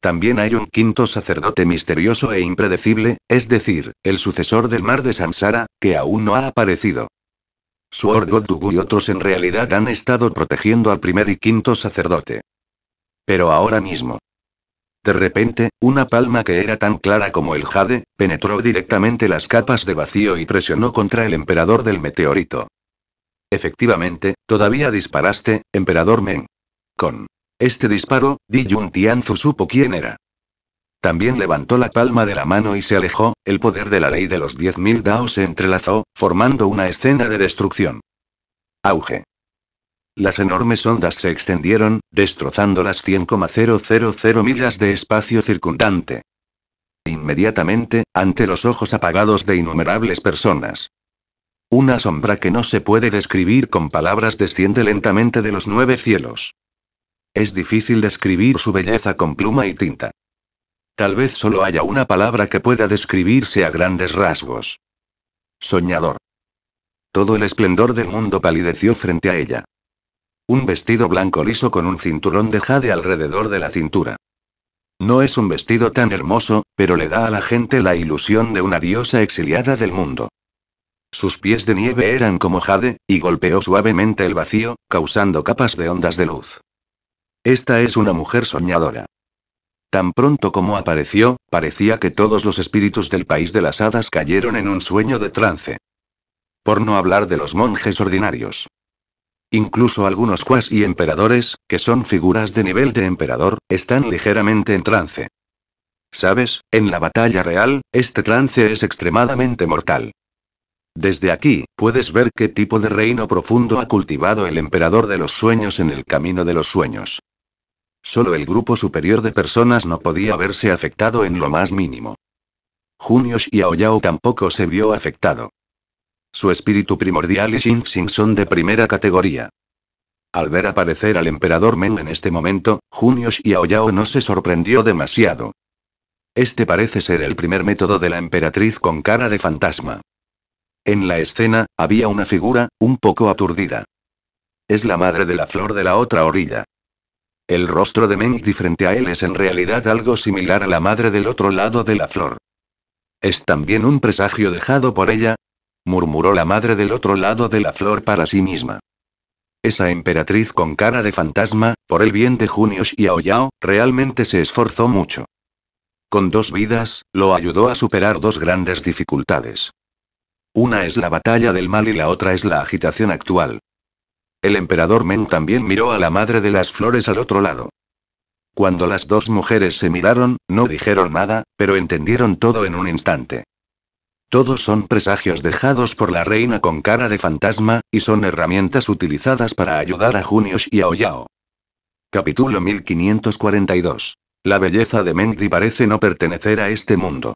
Speaker 1: También hay un quinto sacerdote misterioso e impredecible, es decir, el sucesor del mar de Samsara, que aún no ha aparecido. Su God y otros en realidad han estado protegiendo al primer y quinto sacerdote. Pero ahora mismo. De repente, una palma que era tan clara como el jade, penetró directamente las capas de vacío y presionó contra el emperador del meteorito. Efectivamente, todavía disparaste, emperador Meng. Con este disparo, Di Yun Tianzu supo quién era. También levantó la palma de la mano y se alejó, el poder de la ley de los 10.000 Dao se entrelazó, formando una escena de destrucción. Auge. Las enormes ondas se extendieron, destrozando las 100,000 millas de espacio circundante. Inmediatamente, ante los ojos apagados de innumerables personas. Una sombra que no se puede describir con palabras desciende lentamente de los nueve cielos. Es difícil describir su belleza con pluma y tinta. Tal vez solo haya una palabra que pueda describirse a grandes rasgos. Soñador. Todo el esplendor del mundo palideció frente a ella. Un vestido blanco liso con un cinturón de jade alrededor de la cintura. No es un vestido tan hermoso, pero le da a la gente la ilusión de una diosa exiliada del mundo. Sus pies de nieve eran como jade, y golpeó suavemente el vacío, causando capas de ondas de luz. Esta es una mujer soñadora. Tan pronto como apareció, parecía que todos los espíritus del país de las hadas cayeron en un sueño de trance. Por no hablar de los monjes ordinarios. Incluso algunos cuas y emperadores, que son figuras de nivel de emperador, están ligeramente en trance. Sabes, en la batalla real, este trance es extremadamente mortal. Desde aquí, puedes ver qué tipo de reino profundo ha cultivado el emperador de los sueños en el camino de los sueños. Solo el grupo superior de personas no podía verse afectado en lo más mínimo. Junio y Aoyao tampoco se vio afectado. Su espíritu primordial y Xing son de primera categoría. Al ver aparecer al emperador Meng en este momento, Junio y Aoyao no se sorprendió demasiado. Este parece ser el primer método de la emperatriz con cara de fantasma. En la escena, había una figura, un poco aturdida. Es la madre de la flor de la otra orilla. El rostro de Mengdi frente a él es en realidad algo similar a la madre del otro lado de la flor. ¿Es también un presagio dejado por ella? murmuró la madre del otro lado de la flor para sí misma. Esa emperatriz con cara de fantasma, por el bien de Junio Aoyao, realmente se esforzó mucho. Con dos vidas, lo ayudó a superar dos grandes dificultades. Una es la batalla del mal y la otra es la agitación actual. El emperador Meng también miró a la madre de las flores al otro lado. Cuando las dos mujeres se miraron, no dijeron nada, pero entendieron todo en un instante. Todos son presagios dejados por la reina con cara de fantasma, y son herramientas utilizadas para ayudar a Junios y a Oyao. Capítulo 1542. La belleza de Mengdi parece no pertenecer a este mundo.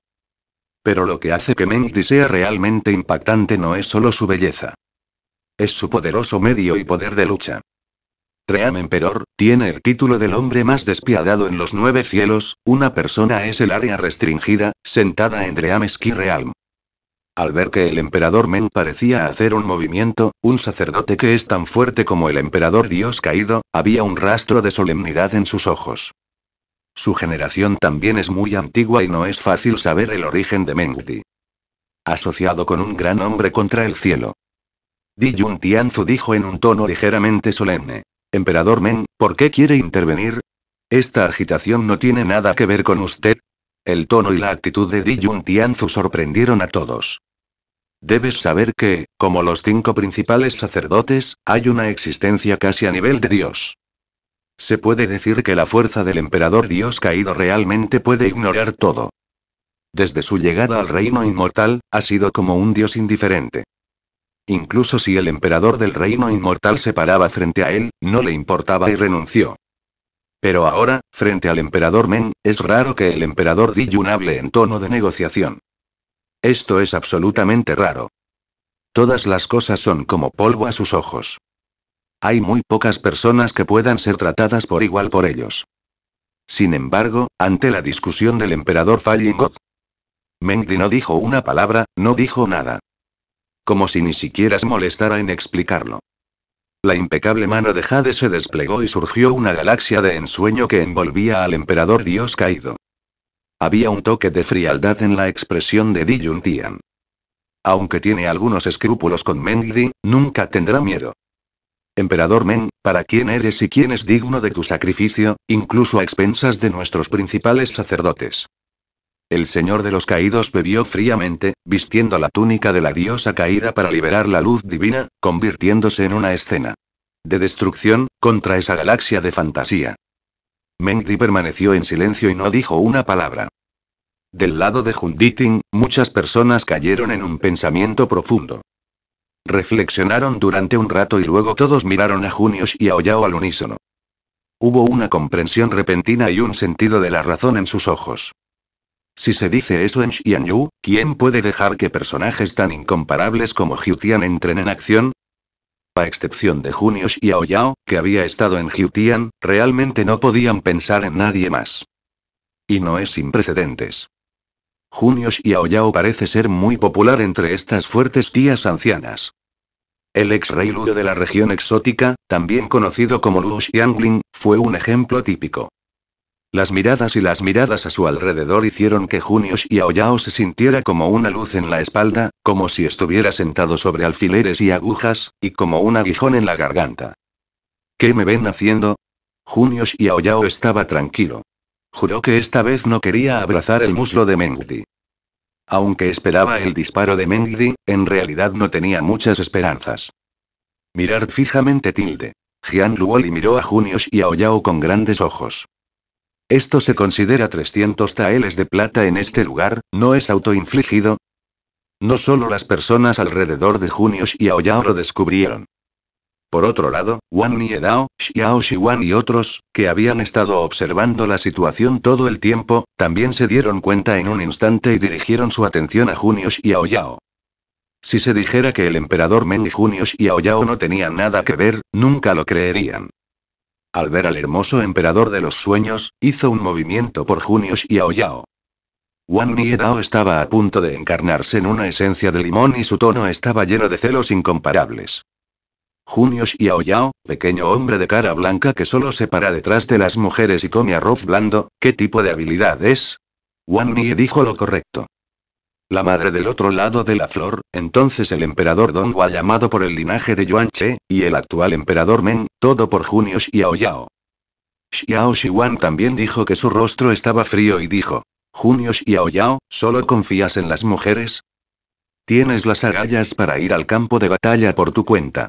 Speaker 1: Pero lo que hace que Mengdi sea realmente impactante no es solo su belleza. Es su poderoso medio y poder de lucha. Tream Emperor, tiene el título del hombre más despiadado en los nueve cielos, una persona es el área restringida, sentada en Tream Realm. Al ver que el emperador Meng parecía hacer un movimiento, un sacerdote que es tan fuerte como el emperador Dios caído, había un rastro de solemnidad en sus ojos. Su generación también es muy antigua y no es fácil saber el origen de Mengdi. Asociado con un gran hombre contra el cielo. Di Tianzu dijo en un tono ligeramente solemne. Emperador Meng, ¿por qué quiere intervenir? Esta agitación no tiene nada que ver con usted. El tono y la actitud de Di Tianzu sorprendieron a todos. Debes saber que, como los cinco principales sacerdotes, hay una existencia casi a nivel de Dios. Se puede decir que la fuerza del emperador Dios caído realmente puede ignorar todo. Desde su llegada al reino inmortal, ha sido como un dios indiferente. Incluso si el emperador del reino inmortal se paraba frente a él, no le importaba y renunció. Pero ahora, frente al emperador Men, es raro que el emperador Diyun hable en tono de negociación. Esto es absolutamente raro. Todas las cosas son como polvo a sus ojos. Hay muy pocas personas que puedan ser tratadas por igual por ellos. Sin embargo, ante la discusión del emperador Fallingot, Mengdi no dijo una palabra, no dijo nada. Como si ni siquiera se molestara en explicarlo. La impecable mano de Jade se desplegó y surgió una galaxia de ensueño que envolvía al emperador dios caído. Había un toque de frialdad en la expresión de Di Tian. Aunque tiene algunos escrúpulos con Mengdi, nunca tendrá miedo emperador Men, para quién eres y quién es digno de tu sacrificio, incluso a expensas de nuestros principales sacerdotes. El señor de los caídos bebió fríamente, vistiendo la túnica de la diosa caída para liberar la luz divina, convirtiéndose en una escena de destrucción contra esa galaxia de fantasía. Di permaneció en silencio y no dijo una palabra. Del lado de Junditin, muchas personas cayeron en un pensamiento profundo. Reflexionaron durante un rato y luego todos miraron a Junius y a al unísono. Hubo una comprensión repentina y un sentido de la razón en sus ojos. Si se dice eso en Xianyu, ¿quién puede dejar que personajes tan incomparables como Jiutian entren en acción? A excepción de Junius y Aoyao, que había estado en Jiutian, realmente no podían pensar en nadie más. Y no es sin precedentes. Junius y Aoyao parece ser muy popular entre estas fuertes tías ancianas. El ex rey Ludo de la región exótica, también conocido como Lu Xiangling, fue un ejemplo típico. Las miradas y las miradas a su alrededor hicieron que y Aoyao se sintiera como una luz en la espalda, como si estuviera sentado sobre alfileres y agujas, y como un aguijón en la garganta. ¿Qué me ven haciendo? y Aoyao estaba tranquilo. Juró que esta vez no quería abrazar el muslo de Menguti. Aunque esperaba el disparo de Mengdi, en realidad no tenía muchas esperanzas. Mirar fijamente tilde. Jian Luoli miró a Junius y a Oyao con grandes ojos. Esto se considera 300 taeles de plata en este lugar, ¿no es autoinfligido? No solo las personas alrededor de Junius y Oyao lo descubrieron. Por otro lado, Wan Niedao, Xiao Shiwan y otros, que habían estado observando la situación todo el tiempo, también se dieron cuenta en un instante y dirigieron su atención a y Aoyao. Si se dijera que el emperador Meng y Aoyao Yao no tenían nada que ver, nunca lo creerían. Al ver al hermoso emperador de los sueños, hizo un movimiento por Junio Aoyao. Wan Niedao estaba a punto de encarnarse en una esencia de limón y su tono estaba lleno de celos incomparables. Junios y Aoyao, pequeño hombre de cara blanca que solo se para detrás de las mujeres y come arroz blando, ¿qué tipo de habilidad es? Wan Nie dijo lo correcto. La madre del otro lado de la flor, entonces el emperador Don Hua llamado por el linaje de Yuan Che, y el actual emperador Men, todo por Junios y Aoyao. Xiao Shiwan también dijo que su rostro estaba frío y dijo, Junios y Aoyao, ¿solo confías en las mujeres? Tienes las agallas para ir al campo de batalla por tu cuenta.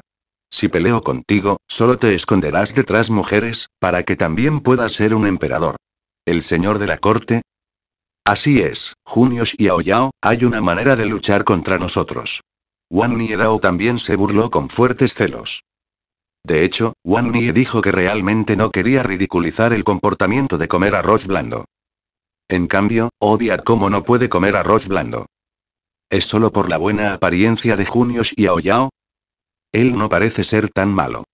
Speaker 1: Si peleo contigo, solo te esconderás detrás mujeres, para que también puedas ser un emperador. El señor de la corte, Así es, Junius y Aoyao, hay una manera de luchar contra nosotros. Wan Dao también se burló con fuertes celos. De hecho, Wan Nie dijo que realmente no quería ridiculizar el comportamiento de comer arroz blando. En cambio, odia cómo no puede comer arroz blando. ¿Es solo por la buena apariencia de Junius y Aoyao? Él no parece ser tan malo.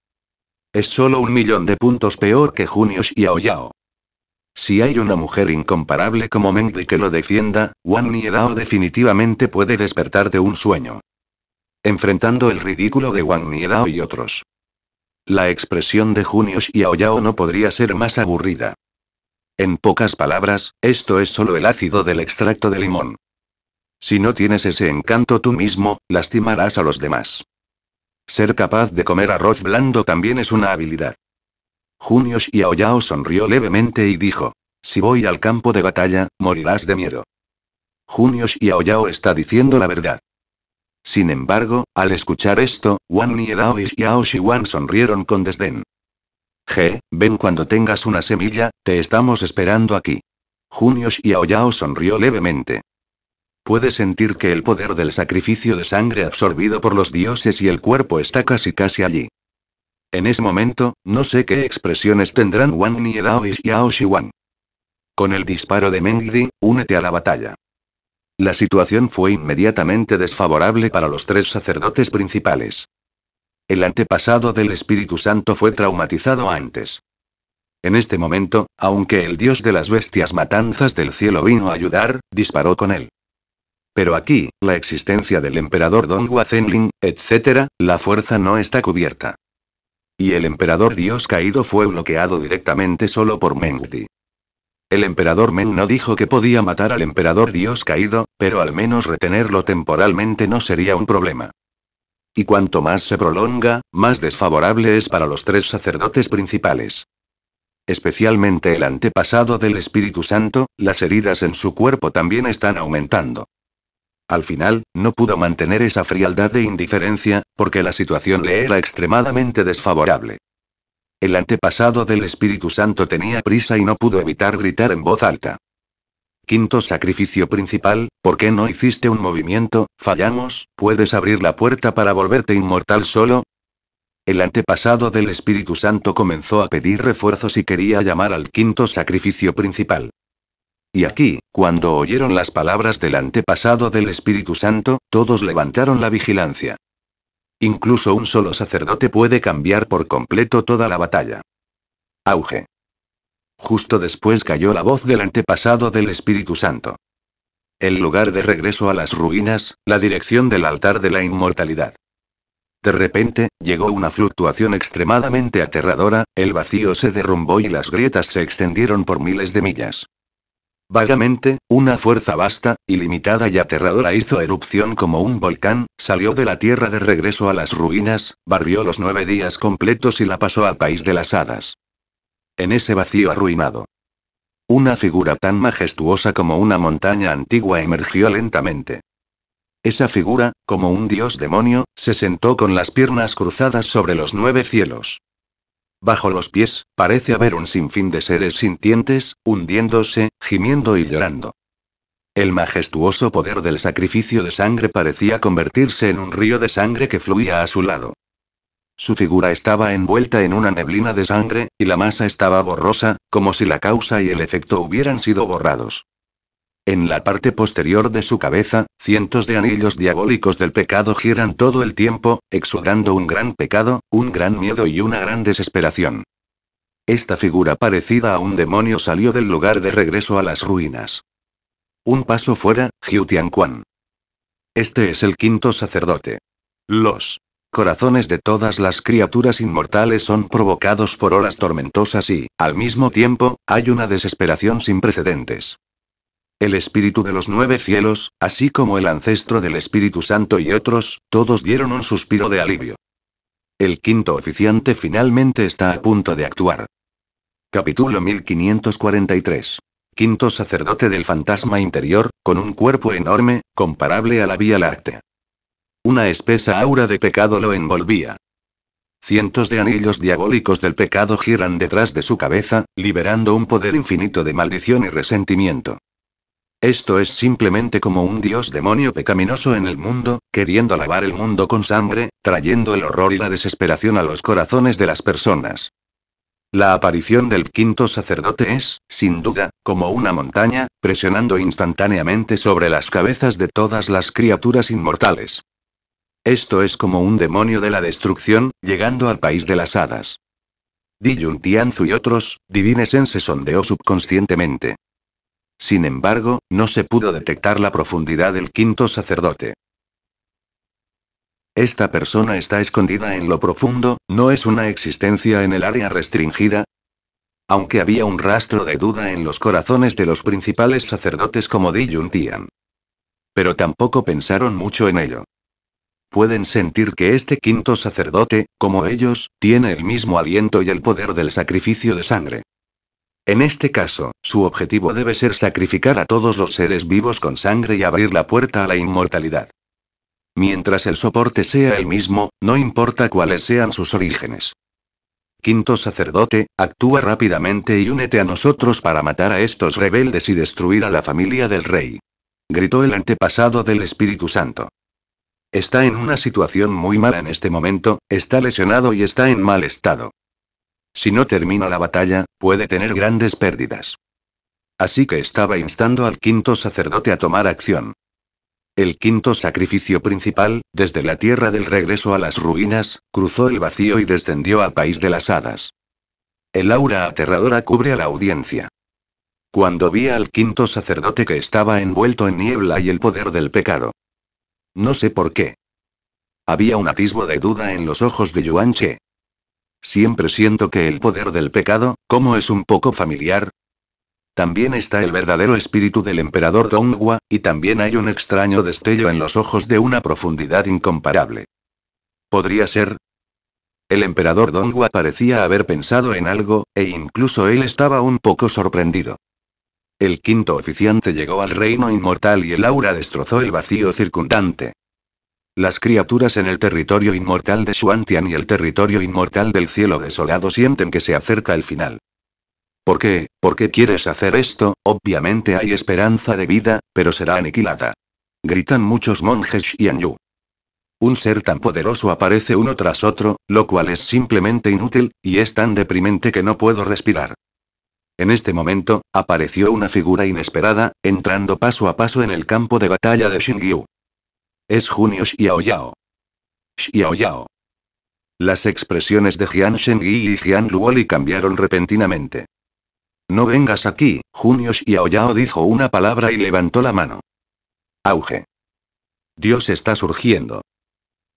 Speaker 1: Es solo un millón de puntos peor que Junius y Aoyao. Si hay una mujer incomparable como Mengdi que lo defienda, Wang Niedao definitivamente puede despertar de un sueño. Enfrentando el ridículo de Wang Niedao y otros. La expresión de Junius y Aoyao no podría ser más aburrida. En pocas palabras, esto es solo el ácido del extracto de limón. Si no tienes ese encanto tú mismo, lastimarás a los demás. Ser capaz de comer arroz blando también es una habilidad. y Aoyao sonrió levemente y dijo. Si voy al campo de batalla, morirás de miedo. y Aoyao está diciendo la verdad. Sin embargo, al escuchar esto, Wang y Xiao sonrieron con desdén. Je, ven cuando tengas una semilla, te estamos esperando aquí. y Aoyao sonrió levemente. Puede sentir que el poder del sacrificio de sangre absorbido por los dioses y el cuerpo está casi casi allí. En ese momento, no sé qué expresiones tendrán Wang Dao y Xiao Shiwan. Con el disparo de Mengdi, únete a la batalla. La situación fue inmediatamente desfavorable para los tres sacerdotes principales. El antepasado del Espíritu Santo fue traumatizado antes. En este momento, aunque el dios de las bestias matanzas del cielo vino a ayudar, disparó con él. Pero aquí, la existencia del emperador don Zenling, etc., la fuerza no está cubierta. Y el emperador dios caído fue bloqueado directamente solo por Mengti. El emperador Meng no dijo que podía matar al emperador dios caído, pero al menos retenerlo temporalmente no sería un problema. Y cuanto más se prolonga, más desfavorable es para los tres sacerdotes principales. Especialmente el antepasado del Espíritu Santo, las heridas en su cuerpo también están aumentando. Al final, no pudo mantener esa frialdad de indiferencia, porque la situación le era extremadamente desfavorable. El antepasado del Espíritu Santo tenía prisa y no pudo evitar gritar en voz alta. Quinto sacrificio principal, ¿por qué no hiciste un movimiento? Fallamos, ¿puedes abrir la puerta para volverte inmortal solo? El antepasado del Espíritu Santo comenzó a pedir refuerzos y quería llamar al quinto sacrificio principal. Y aquí, cuando oyeron las palabras del antepasado del Espíritu Santo, todos levantaron la vigilancia. Incluso un solo sacerdote puede cambiar por completo toda la batalla. Auge. Justo después cayó la voz del antepasado del Espíritu Santo. El lugar de regreso a las ruinas, la dirección del altar de la inmortalidad. De repente, llegó una fluctuación extremadamente aterradora, el vacío se derrumbó y las grietas se extendieron por miles de millas. Vagamente, una fuerza vasta, ilimitada y aterradora hizo erupción como un volcán, salió de la tierra de regreso a las ruinas, barrió los nueve días completos y la pasó al país de las hadas. En ese vacío arruinado. Una figura tan majestuosa como una montaña antigua emergió lentamente. Esa figura, como un dios demonio, se sentó con las piernas cruzadas sobre los nueve cielos. Bajo los pies, parece haber un sinfín de seres sintientes, hundiéndose, gimiendo y llorando. El majestuoso poder del sacrificio de sangre parecía convertirse en un río de sangre que fluía a su lado. Su figura estaba envuelta en una neblina de sangre, y la masa estaba borrosa, como si la causa y el efecto hubieran sido borrados. En la parte posterior de su cabeza, cientos de anillos diabólicos del pecado giran todo el tiempo, exudando un gran pecado, un gran miedo y una gran desesperación. Esta figura parecida a un demonio salió del lugar de regreso a las ruinas. Un paso fuera, Hiu Tianquan. Este es el quinto sacerdote. Los corazones de todas las criaturas inmortales son provocados por olas tormentosas y, al mismo tiempo, hay una desesperación sin precedentes. El espíritu de los nueve cielos, así como el ancestro del Espíritu Santo y otros, todos dieron un suspiro de alivio. El quinto oficiante finalmente está a punto de actuar. Capítulo 1543. Quinto sacerdote del fantasma interior, con un cuerpo enorme, comparable a la Vía Láctea. Una espesa aura de pecado lo envolvía. Cientos de anillos diabólicos del pecado giran detrás de su cabeza, liberando un poder infinito de maldición y resentimiento. Esto es simplemente como un dios demonio pecaminoso en el mundo, queriendo lavar el mundo con sangre, trayendo el horror y la desesperación a los corazones de las personas. La aparición del quinto sacerdote es, sin duda, como una montaña, presionando instantáneamente sobre las cabezas de todas las criaturas inmortales. Esto es como un demonio de la destrucción, llegando al país de las hadas. Di Tianzu y otros, divines en se sondeó subconscientemente. Sin embargo, no se pudo detectar la profundidad del quinto sacerdote. Esta persona está escondida en lo profundo, no es una existencia en el área restringida. Aunque había un rastro de duda en los corazones de los principales sacerdotes como Diyuntian. Pero tampoco pensaron mucho en ello pueden sentir que este quinto sacerdote, como ellos, tiene el mismo aliento y el poder del sacrificio de sangre. En este caso, su objetivo debe ser sacrificar a todos los seres vivos con sangre y abrir la puerta a la inmortalidad. Mientras el soporte sea el mismo, no importa cuáles sean sus orígenes. Quinto sacerdote, actúa rápidamente y únete a nosotros para matar a estos rebeldes y destruir a la familia del rey. Gritó el antepasado del Espíritu Santo. Está en una situación muy mala en este momento, está lesionado y está en mal estado. Si no termina la batalla, puede tener grandes pérdidas. Así que estaba instando al quinto sacerdote a tomar acción. El quinto sacrificio principal, desde la tierra del regreso a las ruinas, cruzó el vacío y descendió al país de las hadas. El aura aterradora cubre a la audiencia. Cuando vi al quinto sacerdote que estaba envuelto en niebla y el poder del pecado. No sé por qué. Había un atisbo de duda en los ojos de Yuan Che. Siempre siento que el poder del pecado, como es un poco familiar. También está el verdadero espíritu del emperador Donghua y también hay un extraño destello en los ojos de una profundidad incomparable. ¿Podría ser? El emperador Donghua parecía haber pensado en algo, e incluso él estaba un poco sorprendido. El quinto oficiante llegó al reino inmortal y el aura destrozó el vacío circundante. Las criaturas en el territorio inmortal de Xuantian y el territorio inmortal del cielo desolado sienten que se acerca el final. ¿Por qué? ¿Por qué quieres hacer esto? Obviamente hay esperanza de vida, pero será aniquilada. Gritan muchos monjes Xianyu. Un ser tan poderoso aparece uno tras otro, lo cual es simplemente inútil, y es tan deprimente que no puedo respirar. En este momento, apareció una figura inesperada, entrando paso a paso en el campo de batalla de Xingyu. Es Junio Xiaoyao. Xiaoyao. Las expresiones de Jian yi y Jian Luoli cambiaron repentinamente. No vengas aquí, Junio Xiaoyao dijo una palabra y levantó la mano. Auge. Dios está surgiendo.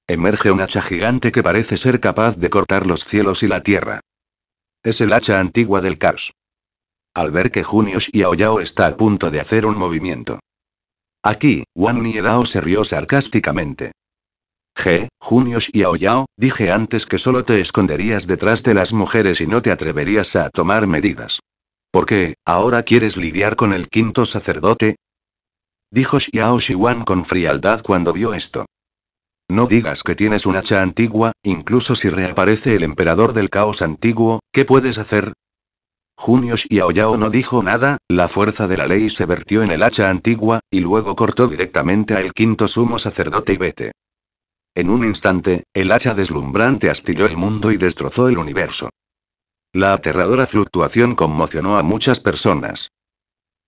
Speaker 1: Emerge un hacha gigante que parece ser capaz de cortar los cielos y la tierra. Es el hacha antigua del caos. Al ver que Junio Xiaoyao está a punto de hacer un movimiento, Aquí, Wan Niedao se rió sarcásticamente. «Je, Junio Yao, dije antes que solo te esconderías detrás de las mujeres y no te atreverías a tomar medidas. ¿Por qué, ahora quieres lidiar con el quinto sacerdote? Dijo Xiao Xiwan con frialdad cuando vio esto. No digas que tienes un hacha antigua, incluso si reaparece el emperador del caos antiguo, ¿qué puedes hacer? Junios y Aoyao no dijo nada, la fuerza de la ley se vertió en el hacha antigua, y luego cortó directamente al quinto sumo sacerdote Ibete. En un instante, el hacha deslumbrante astilló el mundo y destrozó el universo. La aterradora fluctuación conmocionó a muchas personas.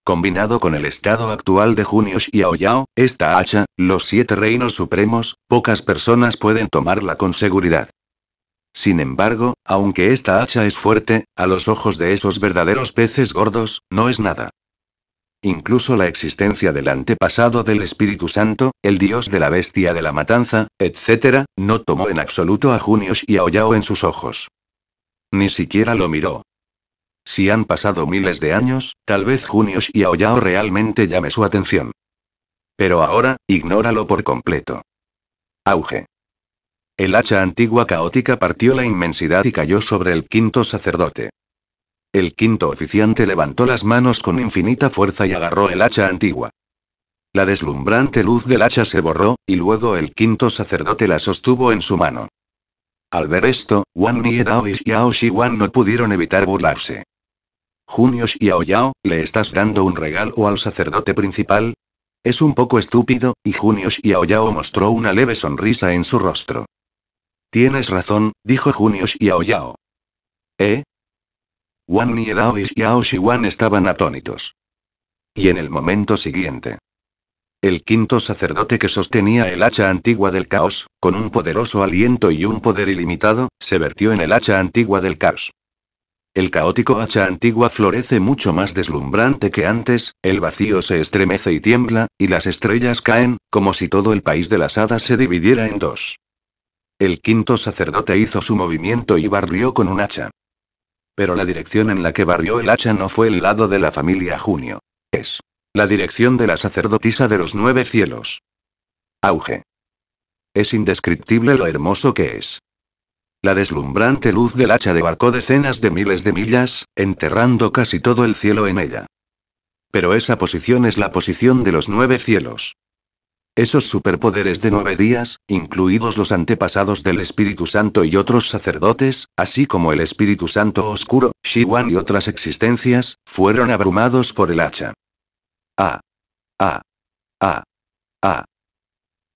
Speaker 1: Combinado con el estado actual de Junios y Aoyao, esta hacha, los siete reinos supremos, pocas personas pueden tomarla con seguridad. Sin embargo, aunque esta hacha es fuerte, a los ojos de esos verdaderos peces gordos, no es nada. Incluso la existencia del antepasado del Espíritu Santo, el dios de la bestia de la matanza, etc., no tomó en absoluto a Junios y a Oyao en sus ojos. Ni siquiera lo miró. Si han pasado miles de años, tal vez Junios y Aoyao realmente llame su atención. Pero ahora, ignóralo por completo. Auge. El hacha antigua caótica partió la inmensidad y cayó sobre el quinto sacerdote. El quinto oficiante levantó las manos con infinita fuerza y agarró el hacha antigua. La deslumbrante luz del hacha se borró, y luego el quinto sacerdote la sostuvo en su mano. Al ver esto, Wan Niedao y Xiao Wan no pudieron evitar burlarse. Junio y Yao, ¿le estás dando un regalo al sacerdote principal? Es un poco estúpido, y Junio y Yao mostró una leve sonrisa en su rostro. Tienes razón, dijo Junius Xiao Yao. ¿Eh? Wan Nierao y Xiao Wan estaban atónitos. Y en el momento siguiente. El quinto sacerdote que sostenía el hacha antigua del caos, con un poderoso aliento y un poder ilimitado, se vertió en el hacha antigua del caos. El caótico hacha antigua florece mucho más deslumbrante que antes, el vacío se estremece y tiembla, y las estrellas caen, como si todo el país de las hadas se dividiera en dos. El quinto sacerdote hizo su movimiento y barrió con un hacha. Pero la dirección en la que barrió el hacha no fue el lado de la familia Junio. Es la dirección de la sacerdotisa de los nueve cielos. Auge. Es indescriptible lo hermoso que es. La deslumbrante luz del hacha debarcó decenas de miles de millas, enterrando casi todo el cielo en ella. Pero esa posición es la posición de los nueve cielos. Esos superpoderes de nueve días, incluidos los antepasados del Espíritu Santo y otros sacerdotes, así como el Espíritu Santo Oscuro, Shiwan y otras existencias, fueron abrumados por el hacha. Ah. Ah. Ah. Ah.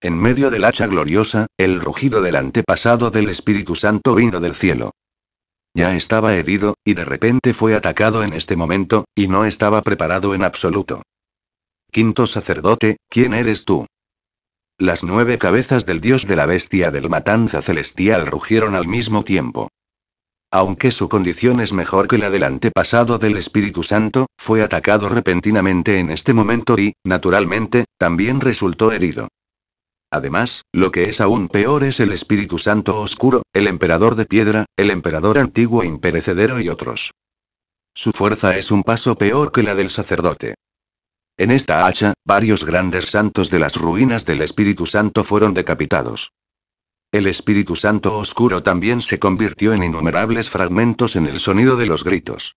Speaker 1: En medio del hacha gloriosa, el rugido del antepasado del Espíritu Santo vino del cielo. Ya estaba herido, y de repente fue atacado en este momento, y no estaba preparado en absoluto. Quinto sacerdote, ¿quién eres tú? Las nueve cabezas del dios de la bestia del matanza celestial rugieron al mismo tiempo. Aunque su condición es mejor que la del antepasado del Espíritu Santo, fue atacado repentinamente en este momento y, naturalmente, también resultó herido. Además, lo que es aún peor es el Espíritu Santo Oscuro, el Emperador de Piedra, el Emperador Antiguo Imperecedero y otros. Su fuerza es un paso peor que la del sacerdote. En esta hacha, varios grandes santos de las ruinas del Espíritu Santo fueron decapitados. El Espíritu Santo Oscuro también se convirtió en innumerables fragmentos en el sonido de los gritos.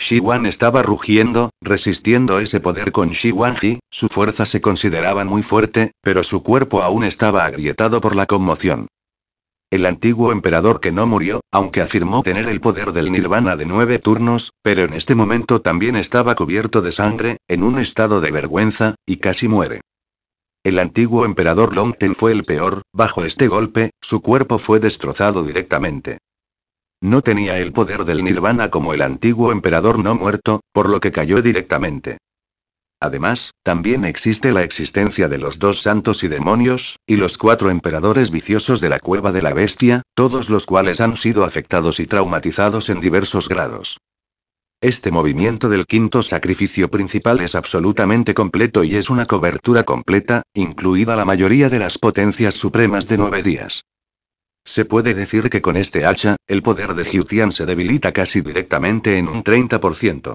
Speaker 1: Shiwan estaba rugiendo, resistiendo ese poder con Shiwanji, su fuerza se consideraba muy fuerte, pero su cuerpo aún estaba agrietado por la conmoción el antiguo emperador que no murió, aunque afirmó tener el poder del nirvana de nueve turnos, pero en este momento también estaba cubierto de sangre, en un estado de vergüenza, y casi muere. El antiguo emperador Longten fue el peor, bajo este golpe, su cuerpo fue destrozado directamente. No tenía el poder del nirvana como el antiguo emperador no muerto, por lo que cayó directamente. Además, también existe la existencia de los dos santos y demonios, y los cuatro emperadores viciosos de la cueva de la bestia, todos los cuales han sido afectados y traumatizados en diversos grados. Este movimiento del quinto sacrificio principal es absolutamente completo y es una cobertura completa, incluida la mayoría de las potencias supremas de nueve días. Se puede decir que con este hacha, el poder de Hyutian se debilita casi directamente en un 30%.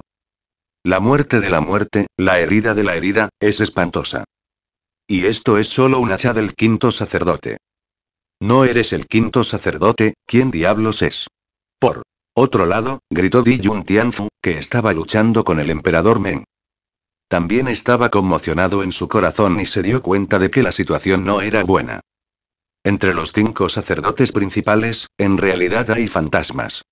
Speaker 1: La muerte de la muerte, la herida de la herida, es espantosa. Y esto es solo un hacha del quinto sacerdote. No eres el quinto sacerdote, ¿quién diablos es? Por otro lado, gritó Di Jun Tianfu, que estaba luchando con el emperador Meng. También estaba conmocionado en su corazón y se dio cuenta de que la situación no era buena. Entre los cinco sacerdotes principales, en realidad hay fantasmas.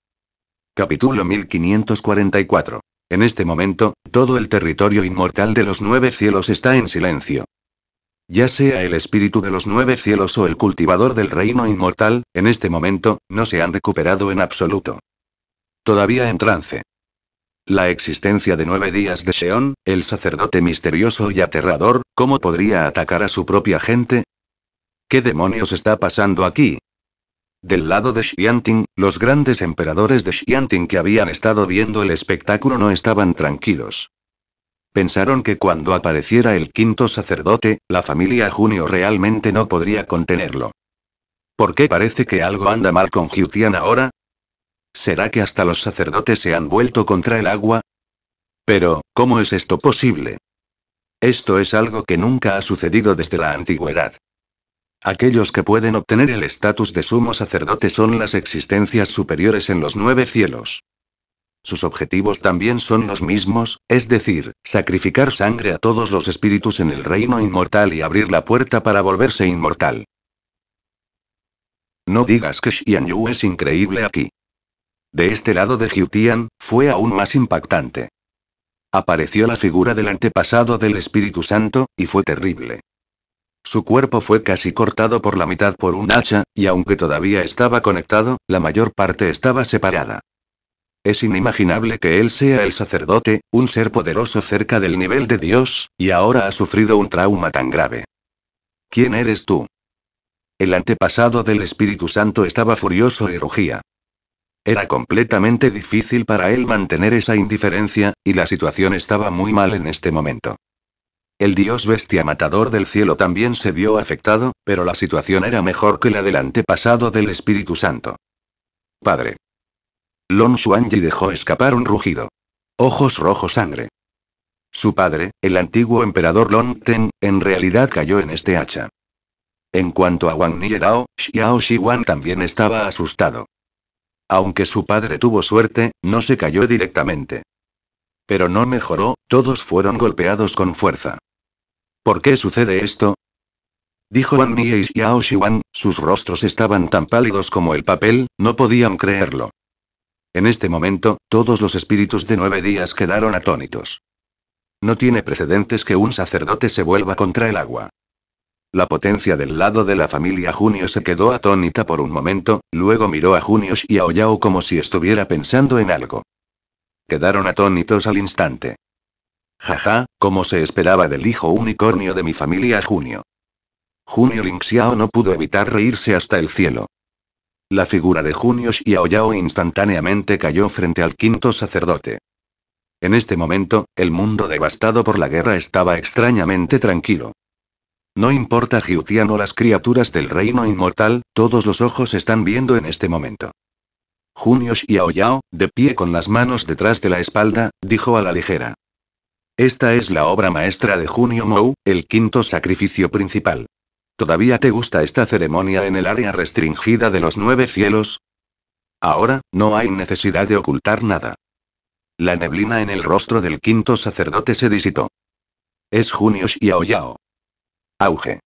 Speaker 1: Capítulo 1544 en este momento, todo el territorio inmortal de los nueve cielos está en silencio. Ya sea el espíritu de los nueve cielos o el cultivador del reino inmortal, en este momento, no se han recuperado en absoluto. Todavía en trance. La existencia de nueve días de Sheón, el sacerdote misterioso y aterrador, ¿cómo podría atacar a su propia gente? ¿Qué demonios está pasando aquí? Del lado de Xianting, los grandes emperadores de Xianting que habían estado viendo el espectáculo no estaban tranquilos. Pensaron que cuando apareciera el quinto sacerdote, la familia Junio realmente no podría contenerlo. ¿Por qué parece que algo anda mal con Jiutian ahora? ¿Será que hasta los sacerdotes se han vuelto contra el agua? Pero, ¿cómo es esto posible? Esto es algo que nunca ha sucedido desde la antigüedad. Aquellos que pueden obtener el estatus de sumo sacerdote son las existencias superiores en los nueve cielos. Sus objetivos también son los mismos, es decir, sacrificar sangre a todos los espíritus en el reino inmortal y abrir la puerta para volverse inmortal. No digas que Xianyu es increíble aquí. De este lado de Jiutian, fue aún más impactante. Apareció la figura del antepasado del Espíritu Santo, y fue terrible. Su cuerpo fue casi cortado por la mitad por un hacha, y aunque todavía estaba conectado, la mayor parte estaba separada. Es inimaginable que él sea el sacerdote, un ser poderoso cerca del nivel de Dios, y ahora ha sufrido un trauma tan grave. ¿Quién eres tú? El antepasado del Espíritu Santo estaba furioso y rugía. Era completamente difícil para él mantener esa indiferencia, y la situación estaba muy mal en este momento. El dios bestia matador del cielo también se vio afectado, pero la situación era mejor que la del antepasado del Espíritu Santo. Padre. Long Shuangji dejó escapar un rugido. Ojos rojos sangre. Su padre, el antiguo emperador Long Ten, en realidad cayó en este hacha. En cuanto a Wang Nierao, Xiao Xiwan también estaba asustado. Aunque su padre tuvo suerte, no se cayó directamente. Pero no mejoró, todos fueron golpeados con fuerza. ¿Por qué sucede esto? Dijo Wang Mie y Xiao Xiwan, sus rostros estaban tan pálidos como el papel, no podían creerlo. En este momento, todos los espíritus de nueve días quedaron atónitos. No tiene precedentes que un sacerdote se vuelva contra el agua. La potencia del lado de la familia Junio se quedó atónita por un momento, luego miró a Junio y a Oyao como si estuviera pensando en algo. Quedaron atónitos al instante. Jaja, como se esperaba del hijo unicornio de mi familia Junio. Junio Linxiao no pudo evitar reírse hasta el cielo. La figura de Junio Xiaoyao instantáneamente cayó frente al quinto sacerdote. En este momento, el mundo devastado por la guerra estaba extrañamente tranquilo. No importa Jiutian o las criaturas del reino inmortal, todos los ojos están viendo en este momento. Junio Xiaoyao, de pie con las manos detrás de la espalda, dijo a la ligera. Esta es la obra maestra de Junio Mou, el quinto sacrificio principal. ¿Todavía te gusta esta ceremonia en el área restringida de los nueve cielos? Ahora, no hay necesidad de ocultar nada. La neblina en el rostro del quinto sacerdote se disipó. Es Junio Yao. Auge.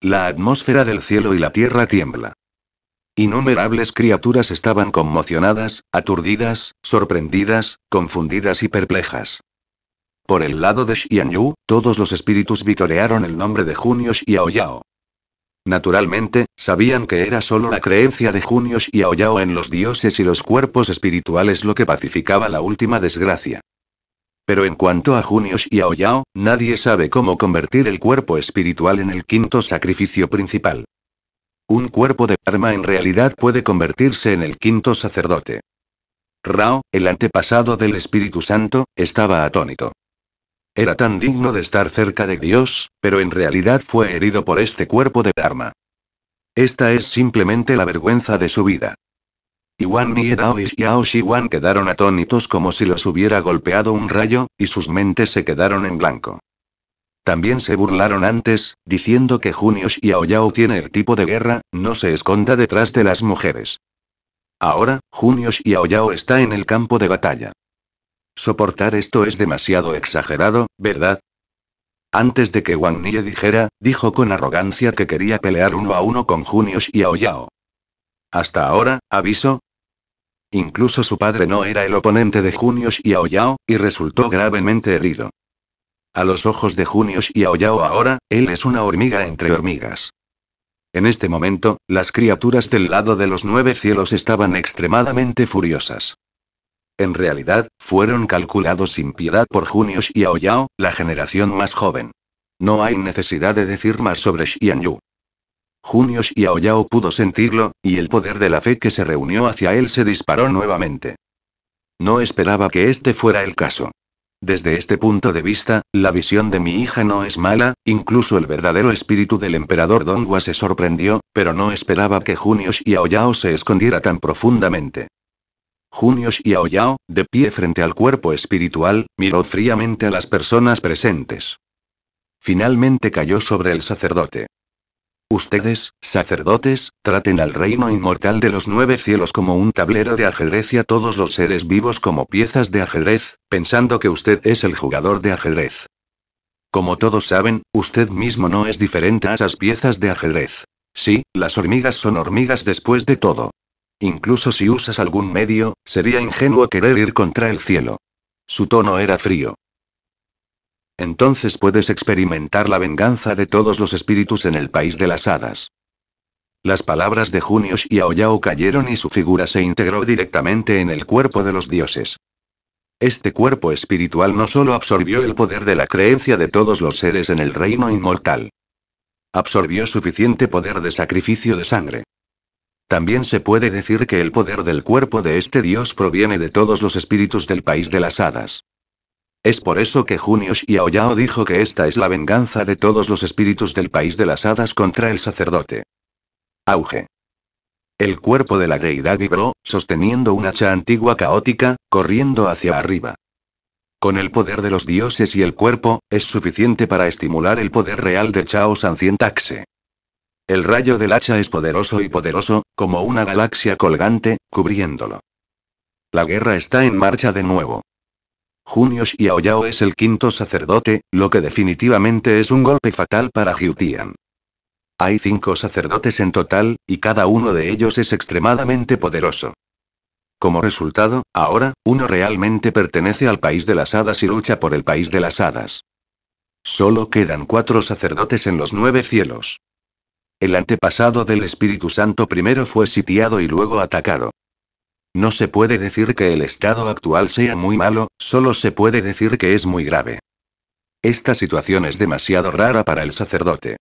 Speaker 1: La atmósfera del cielo y la tierra tiembla. Innumerables criaturas estaban conmocionadas, aturdidas, sorprendidas, confundidas y perplejas. Por el lado de Xianyu, todos los espíritus vitorearon el nombre de y Yao. Naturalmente, sabían que era solo la creencia de y Yao en los dioses y los cuerpos espirituales lo que pacificaba la última desgracia. Pero en cuanto a y Yao, nadie sabe cómo convertir el cuerpo espiritual en el quinto sacrificio principal. Un cuerpo de karma en realidad puede convertirse en el quinto sacerdote. Rao, el antepasado del Espíritu Santo, estaba atónito. Era tan digno de estar cerca de Dios, pero en realidad fue herido por este cuerpo de arma. Esta es simplemente la vergüenza de su vida. Iwan Miedao y Xiao Shiwan quedaron atónitos como si los hubiera golpeado un rayo, y sus mentes se quedaron en blanco. También se burlaron antes, diciendo que Junio y Yao tiene el tipo de guerra, no se esconda detrás de las mujeres. Ahora, Junio y Yao está en el campo de batalla. Soportar esto es demasiado exagerado, ¿verdad? Antes de que Wang Nie dijera, dijo con arrogancia que quería pelear uno a uno con Junio y Aoyao. Hasta ahora, aviso. Incluso su padre no era el oponente de Junius y Aoyao, y resultó gravemente herido. A los ojos de Junius y Aoyao ahora, él es una hormiga entre hormigas. En este momento, las criaturas del lado de los nueve cielos estaban extremadamente furiosas. En realidad, fueron calculados sin piedad por y Aoyao, la generación más joven. No hay necesidad de decir más sobre Xian Yu. y Aoyao pudo sentirlo, y el poder de la fe que se reunió hacia él se disparó nuevamente. No esperaba que este fuera el caso. Desde este punto de vista, la visión de mi hija no es mala, incluso el verdadero espíritu del emperador Donghua se sorprendió, pero no esperaba que y Aoyao se escondiera tan profundamente y Aoyao, de pie frente al cuerpo espiritual, miró fríamente a las personas presentes. Finalmente cayó sobre el sacerdote. Ustedes, sacerdotes, traten al reino inmortal de los nueve cielos como un tablero de ajedrez y a todos los seres vivos como piezas de ajedrez, pensando que usted es el jugador de ajedrez. Como todos saben, usted mismo no es diferente a esas piezas de ajedrez. Sí, las hormigas son hormigas después de todo. Incluso si usas algún medio, sería ingenuo querer ir contra el cielo. Su tono era frío. Entonces puedes experimentar la venganza de todos los espíritus en el país de las hadas. Las palabras de Junio y Aoyao cayeron y su figura se integró directamente en el cuerpo de los dioses. Este cuerpo espiritual no solo absorbió el poder de la creencia de todos los seres en el reino inmortal, absorbió suficiente poder de sacrificio de sangre. También se puede decir que el poder del cuerpo de este dios proviene de todos los espíritus del país de las hadas. Es por eso que Junio Yao dijo que esta es la venganza de todos los espíritus del país de las hadas contra el sacerdote. Auge. El cuerpo de la deidad vibró, sosteniendo una hacha antigua caótica, corriendo hacia arriba. Con el poder de los dioses y el cuerpo, es suficiente para estimular el poder real de Chao Sancientaxe. El rayo del hacha es poderoso y poderoso, como una galaxia colgante, cubriéndolo. La guerra está en marcha de nuevo. y Aoyao es el quinto sacerdote, lo que definitivamente es un golpe fatal para Jiutian. Hay cinco sacerdotes en total, y cada uno de ellos es extremadamente poderoso. Como resultado, ahora, uno realmente pertenece al país de las hadas y lucha por el país de las hadas. Solo quedan cuatro sacerdotes en los nueve cielos. El antepasado del Espíritu Santo primero fue sitiado y luego atacado. No se puede decir que el estado actual sea muy malo, solo se puede decir que es muy grave. Esta situación es demasiado rara para el sacerdote.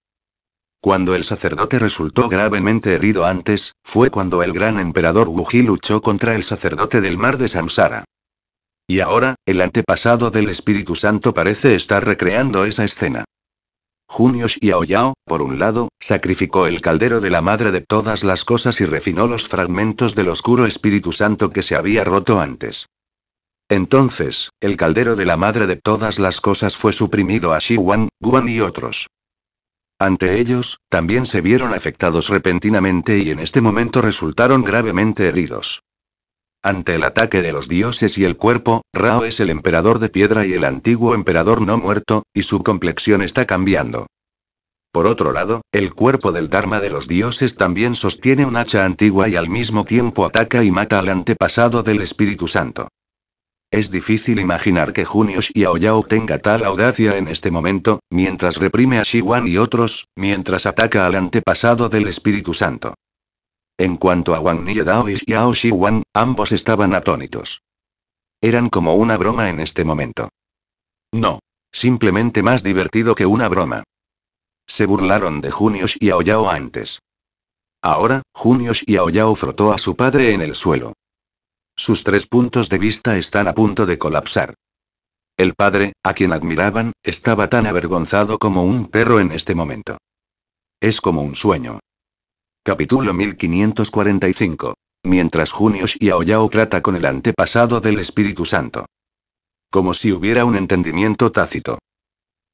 Speaker 1: Cuando el sacerdote resultó gravemente herido antes, fue cuando el gran emperador Wuji luchó contra el sacerdote del mar de Samsara. Y ahora, el antepasado del Espíritu Santo parece estar recreando esa escena. Junios y Aoyao, por un lado, sacrificó el caldero de la madre de todas las cosas y refinó los fragmentos del oscuro Espíritu Santo que se había roto antes. Entonces, el caldero de la madre de todas las cosas fue suprimido a Xi Guan y otros. Ante ellos, también se vieron afectados repentinamente y en este momento resultaron gravemente heridos. Ante el ataque de los dioses y el cuerpo, Rao es el emperador de piedra y el antiguo emperador no muerto, y su complexión está cambiando. Por otro lado, el cuerpo del Dharma de los dioses también sostiene un hacha antigua y al mismo tiempo ataca y mata al antepasado del Espíritu Santo. Es difícil imaginar que Junio y Aoyao tenga tal audacia en este momento, mientras reprime a Shiwan y otros, mientras ataca al antepasado del Espíritu Santo. En cuanto a Wang Niedao y Xiao Shiwan, ambos estaban atónitos. Eran como una broma en este momento. No. Simplemente más divertido que una broma. Se burlaron de y Yao antes. Ahora, y Aoyao frotó a su padre en el suelo. Sus tres puntos de vista están a punto de colapsar. El padre, a quien admiraban, estaba tan avergonzado como un perro en este momento. Es como un sueño, Capítulo 1545. Mientras Y AOYAO trata con el antepasado del Espíritu Santo. Como si hubiera un entendimiento tácito.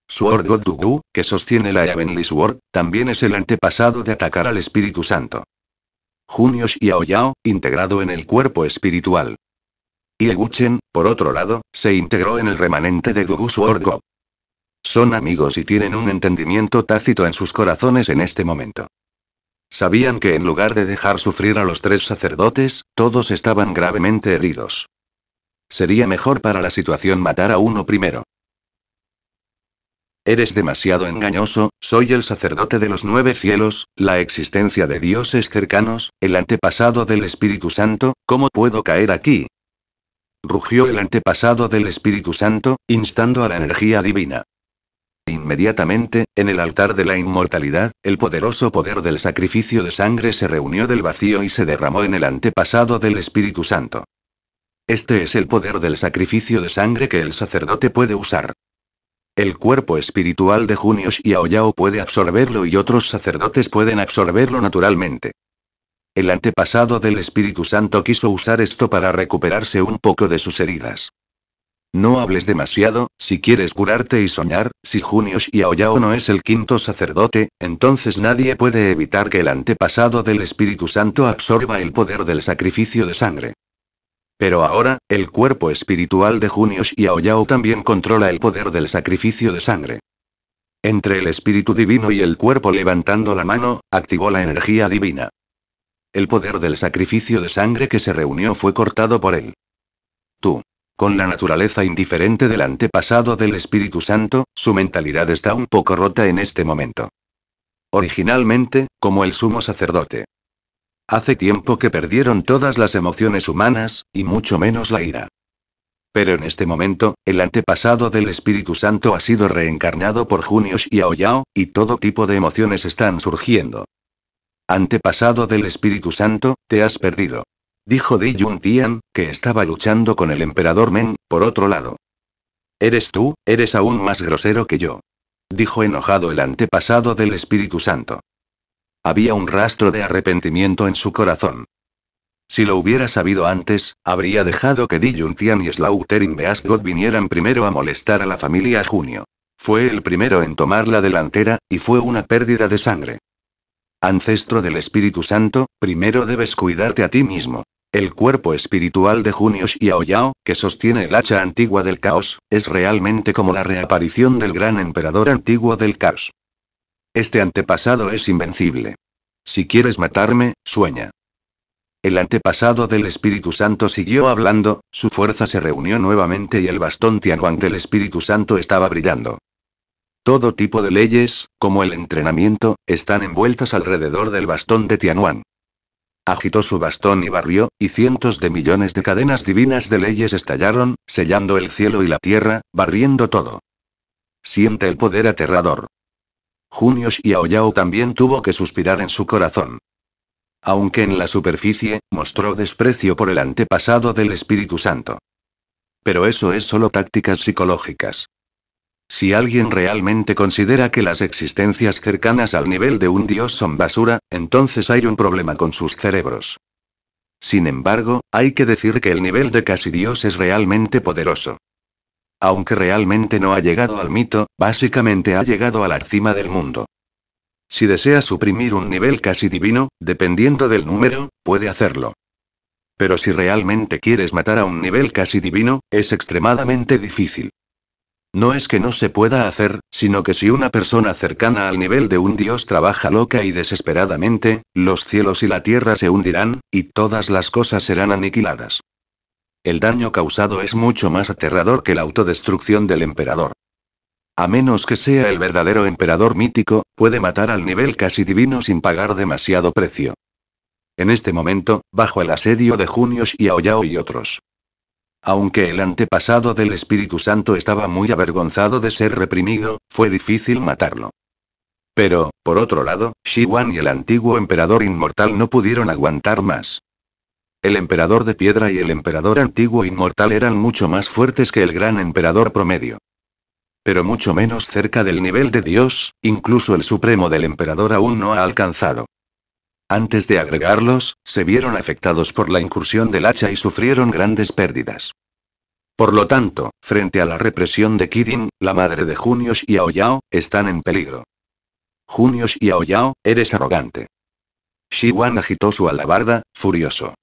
Speaker 1: Sword Dugu, que sostiene la Heavenly Sword, también es el antepasado de atacar al Espíritu Santo. Y AOYAO, integrado en el cuerpo espiritual. Y Eguchen, por otro lado, se integró en el remanente de Dugu Sword Son amigos y tienen un entendimiento tácito en sus corazones en este momento. Sabían que en lugar de dejar sufrir a los tres sacerdotes, todos estaban gravemente heridos. Sería mejor para la situación matar a uno primero. Eres demasiado engañoso, soy el sacerdote de los nueve cielos, la existencia de dioses cercanos, el antepasado del Espíritu Santo, ¿cómo puedo caer aquí? Rugió el antepasado del Espíritu Santo, instando a la energía divina. Inmediatamente, en el altar de la inmortalidad, el poderoso poder del sacrificio de sangre se reunió del vacío y se derramó en el antepasado del Espíritu Santo. Este es el poder del sacrificio de sangre que el sacerdote puede usar. El cuerpo espiritual de Junio y Aoyao puede absorberlo y otros sacerdotes pueden absorberlo naturalmente. El antepasado del Espíritu Santo quiso usar esto para recuperarse un poco de sus heridas. No hables demasiado, si quieres curarte y soñar, si y Aoyao no es el quinto sacerdote, entonces nadie puede evitar que el antepasado del Espíritu Santo absorba el poder del sacrificio de sangre. Pero ahora, el cuerpo espiritual de y Aoyao también controla el poder del sacrificio de sangre. Entre el espíritu divino y el cuerpo levantando la mano, activó la energía divina. El poder del sacrificio de sangre que se reunió fue cortado por él. Tú. Con la naturaleza indiferente del antepasado del Espíritu Santo, su mentalidad está un poco rota en este momento. Originalmente, como el sumo sacerdote. Hace tiempo que perdieron todas las emociones humanas, y mucho menos la ira. Pero en este momento, el antepasado del Espíritu Santo ha sido reencarnado por Junio y Aoyao, y todo tipo de emociones están surgiendo. Antepasado del Espíritu Santo, te has perdido. Dijo Di Jun Tian, que estaba luchando con el emperador Men, por otro lado. Eres tú, eres aún más grosero que yo. Dijo enojado el antepasado del Espíritu Santo. Había un rastro de arrepentimiento en su corazón. Si lo hubiera sabido antes, habría dejado que Di Tian y Slaughter God vinieran primero a molestar a la familia Junio. Fue el primero en tomar la delantera, y fue una pérdida de sangre. Ancestro del Espíritu Santo, primero debes cuidarte a ti mismo. El cuerpo espiritual de Junio Yao, que sostiene el hacha antigua del caos, es realmente como la reaparición del gran emperador antiguo del caos. Este antepasado es invencible. Si quieres matarme, sueña. El antepasado del Espíritu Santo siguió hablando, su fuerza se reunió nuevamente y el bastón Tianhuang del Espíritu Santo estaba brillando. Todo tipo de leyes, como el entrenamiento, están envueltas alrededor del bastón de Tianhuang agitó su bastón y barrió, y cientos de millones de cadenas divinas de leyes estallaron, sellando el cielo y la tierra, barriendo todo. Siente el poder aterrador. y Aoyao también tuvo que suspirar en su corazón. Aunque en la superficie, mostró desprecio por el antepasado del Espíritu Santo. Pero eso es solo tácticas psicológicas. Si alguien realmente considera que las existencias cercanas al nivel de un dios son basura, entonces hay un problema con sus cerebros. Sin embargo, hay que decir que el nivel de casi dios es realmente poderoso. Aunque realmente no ha llegado al mito, básicamente ha llegado a la cima del mundo. Si desea suprimir un nivel casi divino, dependiendo del número, puede hacerlo. Pero si realmente quieres matar a un nivel casi divino, es extremadamente difícil. No es que no se pueda hacer, sino que si una persona cercana al nivel de un dios trabaja loca y desesperadamente, los cielos y la tierra se hundirán, y todas las cosas serán aniquiladas. El daño causado es mucho más aterrador que la autodestrucción del emperador. A menos que sea el verdadero emperador mítico, puede matar al nivel casi divino sin pagar demasiado precio. En este momento, bajo el asedio de y Aoyao y otros, aunque el antepasado del Espíritu Santo estaba muy avergonzado de ser reprimido, fue difícil matarlo. Pero, por otro lado, Shi y el antiguo emperador inmortal no pudieron aguantar más. El emperador de piedra y el emperador antiguo inmortal eran mucho más fuertes que el gran emperador promedio. Pero mucho menos cerca del nivel de Dios, incluso el supremo del emperador aún no ha alcanzado. Antes de agregarlos, se vieron afectados por la incursión del hacha y sufrieron grandes pérdidas. Por lo tanto, frente a la represión de Kirin, la madre de Junius y Aoyao, están en peligro. Junius y Aoyao, eres arrogante. Shiwan agitó su alabarda, furioso.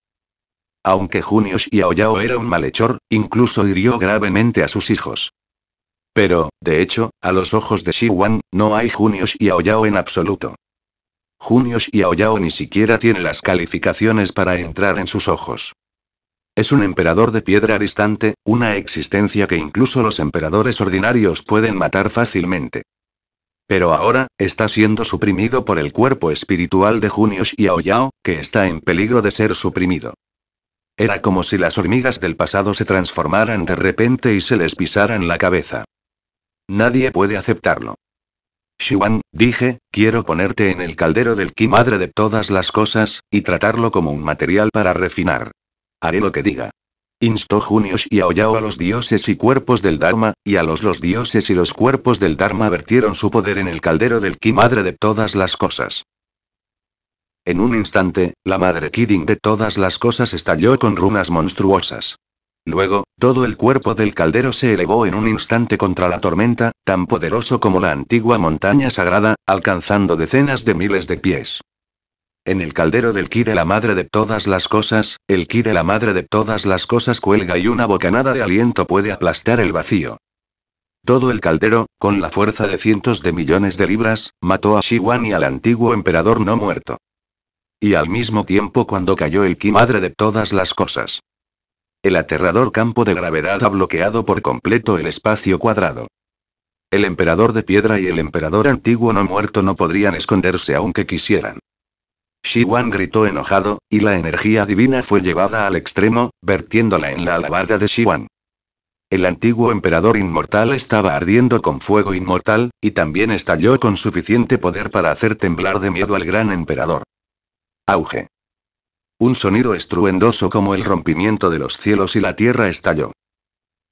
Speaker 1: Aunque Junius y Aoyao era un malhechor, incluso hirió gravemente a sus hijos. Pero, de hecho, a los ojos de Shiwan, no hay Junius y Aoyao en absoluto. Junios y Aoyao ni siquiera tiene las calificaciones para entrar en sus ojos. Es un emperador de piedra distante, una existencia que incluso los emperadores ordinarios pueden matar fácilmente. Pero ahora, está siendo suprimido por el cuerpo espiritual de Junios y Aoyao, que está en peligro de ser suprimido. Era como si las hormigas del pasado se transformaran de repente y se les pisaran la cabeza. Nadie puede aceptarlo. Shiwan, dije, quiero ponerte en el caldero del ki madre de todas las cosas, y tratarlo como un material para refinar. Haré lo que diga. Instó Junius y Aoyao a los dioses y cuerpos del Dharma, y a los los dioses y los cuerpos del Dharma vertieron su poder en el caldero del ki madre de todas las cosas. En un instante, la madre Kidding de todas las cosas estalló con runas monstruosas. Luego, todo el cuerpo del caldero se elevó en un instante contra la tormenta, tan poderoso como la antigua montaña sagrada, alcanzando decenas de miles de pies. En el caldero del ki de la madre de todas las cosas, el ki de la madre de todas las cosas cuelga y una bocanada de aliento puede aplastar el vacío. Todo el caldero, con la fuerza de cientos de millones de libras, mató a Shiwan y al antiguo emperador no muerto. Y al mismo tiempo cuando cayó el ki madre de todas las cosas, el aterrador campo de gravedad ha bloqueado por completo el espacio cuadrado. El emperador de piedra y el emperador antiguo no muerto no podrían esconderse aunque quisieran. Shi Wan gritó enojado, y la energía divina fue llevada al extremo, vertiéndola en la alabarda de Shi Wan. El antiguo emperador inmortal estaba ardiendo con fuego inmortal, y también estalló con suficiente poder para hacer temblar de miedo al gran emperador. Auge. Un sonido estruendoso como el rompimiento de los cielos y la tierra estalló.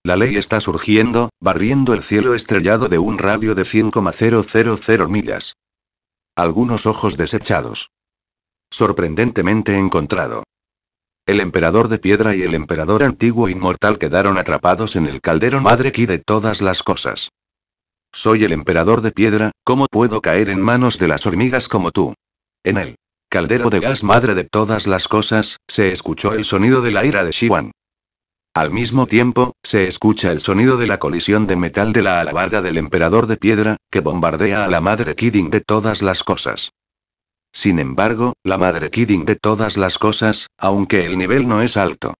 Speaker 1: La ley está surgiendo, barriendo el cielo estrellado de un radio de 100,000 millas. Algunos ojos desechados. Sorprendentemente encontrado. El emperador de piedra y el emperador antiguo inmortal quedaron atrapados en el caldero madre que de todas las cosas. Soy el emperador de piedra, ¿cómo puedo caer en manos de las hormigas como tú? En él. Caldero de gas madre de todas las cosas, se escuchó el sonido de la ira de Shiwan. Al mismo tiempo, se escucha el sonido de la colisión de metal de la alabarda del emperador de piedra, que bombardea a la madre Kidding de todas las cosas. Sin embargo, la madre Kidding de todas las cosas, aunque el nivel no es alto.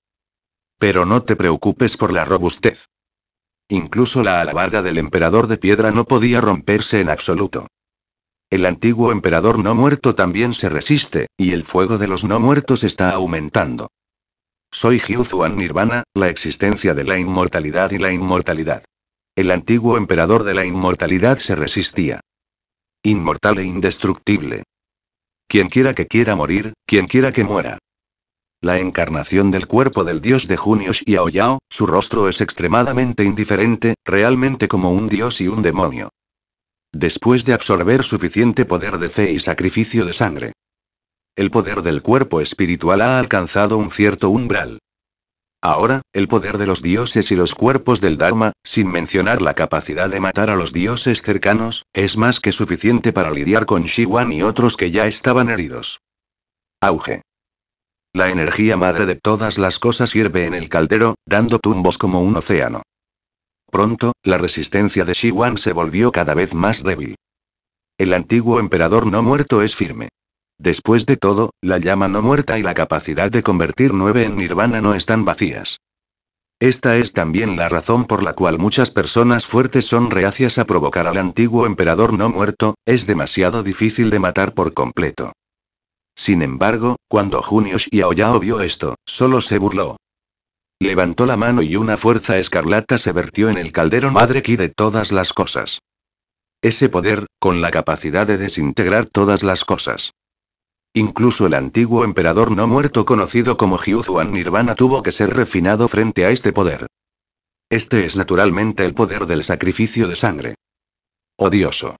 Speaker 1: Pero no te preocupes por la robustez. Incluso la alabarda del emperador de piedra no podía romperse en absoluto. El antiguo emperador no muerto también se resiste, y el fuego de los no muertos está aumentando. Soy Hyuzuan Nirvana, la existencia de la inmortalidad y la inmortalidad. El antiguo emperador de la inmortalidad se resistía. Inmortal e indestructible. Quien quiera que quiera morir, quien quiera que muera. La encarnación del cuerpo del dios de Junio Xiaoyao, su rostro es extremadamente indiferente, realmente como un dios y un demonio. Después de absorber suficiente poder de fe y sacrificio de sangre. El poder del cuerpo espiritual ha alcanzado un cierto umbral. Ahora, el poder de los dioses y los cuerpos del Dharma, sin mencionar la capacidad de matar a los dioses cercanos, es más que suficiente para lidiar con Shiwan y otros que ya estaban heridos. Auge. La energía madre de todas las cosas hierve en el caldero, dando tumbos como un océano. Pronto, la resistencia de Shi se volvió cada vez más débil. El antiguo emperador no muerto es firme. Después de todo, la llama no muerta y la capacidad de convertir nueve en nirvana no están vacías. Esta es también la razón por la cual muchas personas fuertes son reacias a provocar al antiguo emperador no muerto, es demasiado difícil de matar por completo. Sin embargo, cuando Junius y vio esto, solo se burló. Levantó la mano y una fuerza escarlata se vertió en el caldero madre que de todas las cosas. Ese poder, con la capacidad de desintegrar todas las cosas. Incluso el antiguo emperador no muerto conocido como Hyuzuan Nirvana tuvo que ser refinado frente a este poder. Este es naturalmente el poder del sacrificio de sangre. Odioso.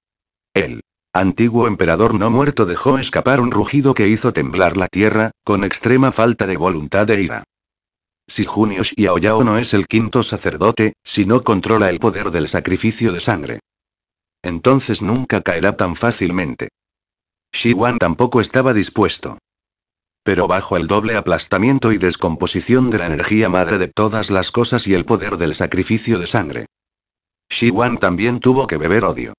Speaker 1: El antiguo emperador no muerto dejó escapar un rugido que hizo temblar la tierra, con extrema falta de voluntad de ira. Si y Xiaoyao no es el quinto sacerdote, si no controla el poder del sacrificio de sangre. Entonces nunca caerá tan fácilmente. Shi Wan tampoco estaba dispuesto. Pero bajo el doble aplastamiento y descomposición de la energía madre de todas las cosas y el poder del sacrificio de sangre. Shi Wan también tuvo que beber odio.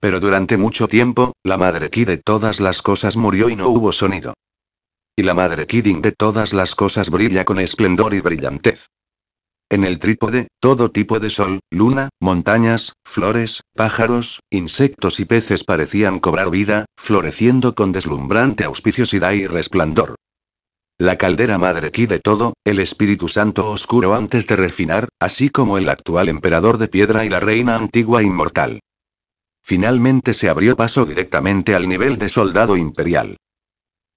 Speaker 1: Pero durante mucho tiempo, la madre Ki de todas las cosas murió y no hubo sonido y la madre Kidding de todas las cosas brilla con esplendor y brillantez. En el trípode, todo tipo de sol, luna, montañas, flores, pájaros, insectos y peces parecían cobrar vida, floreciendo con deslumbrante auspiciosidad y resplandor. La caldera madre Ki de todo, el Espíritu Santo oscuro antes de refinar, así como el actual emperador de piedra y la reina antigua inmortal. Finalmente se abrió paso directamente al nivel de soldado imperial.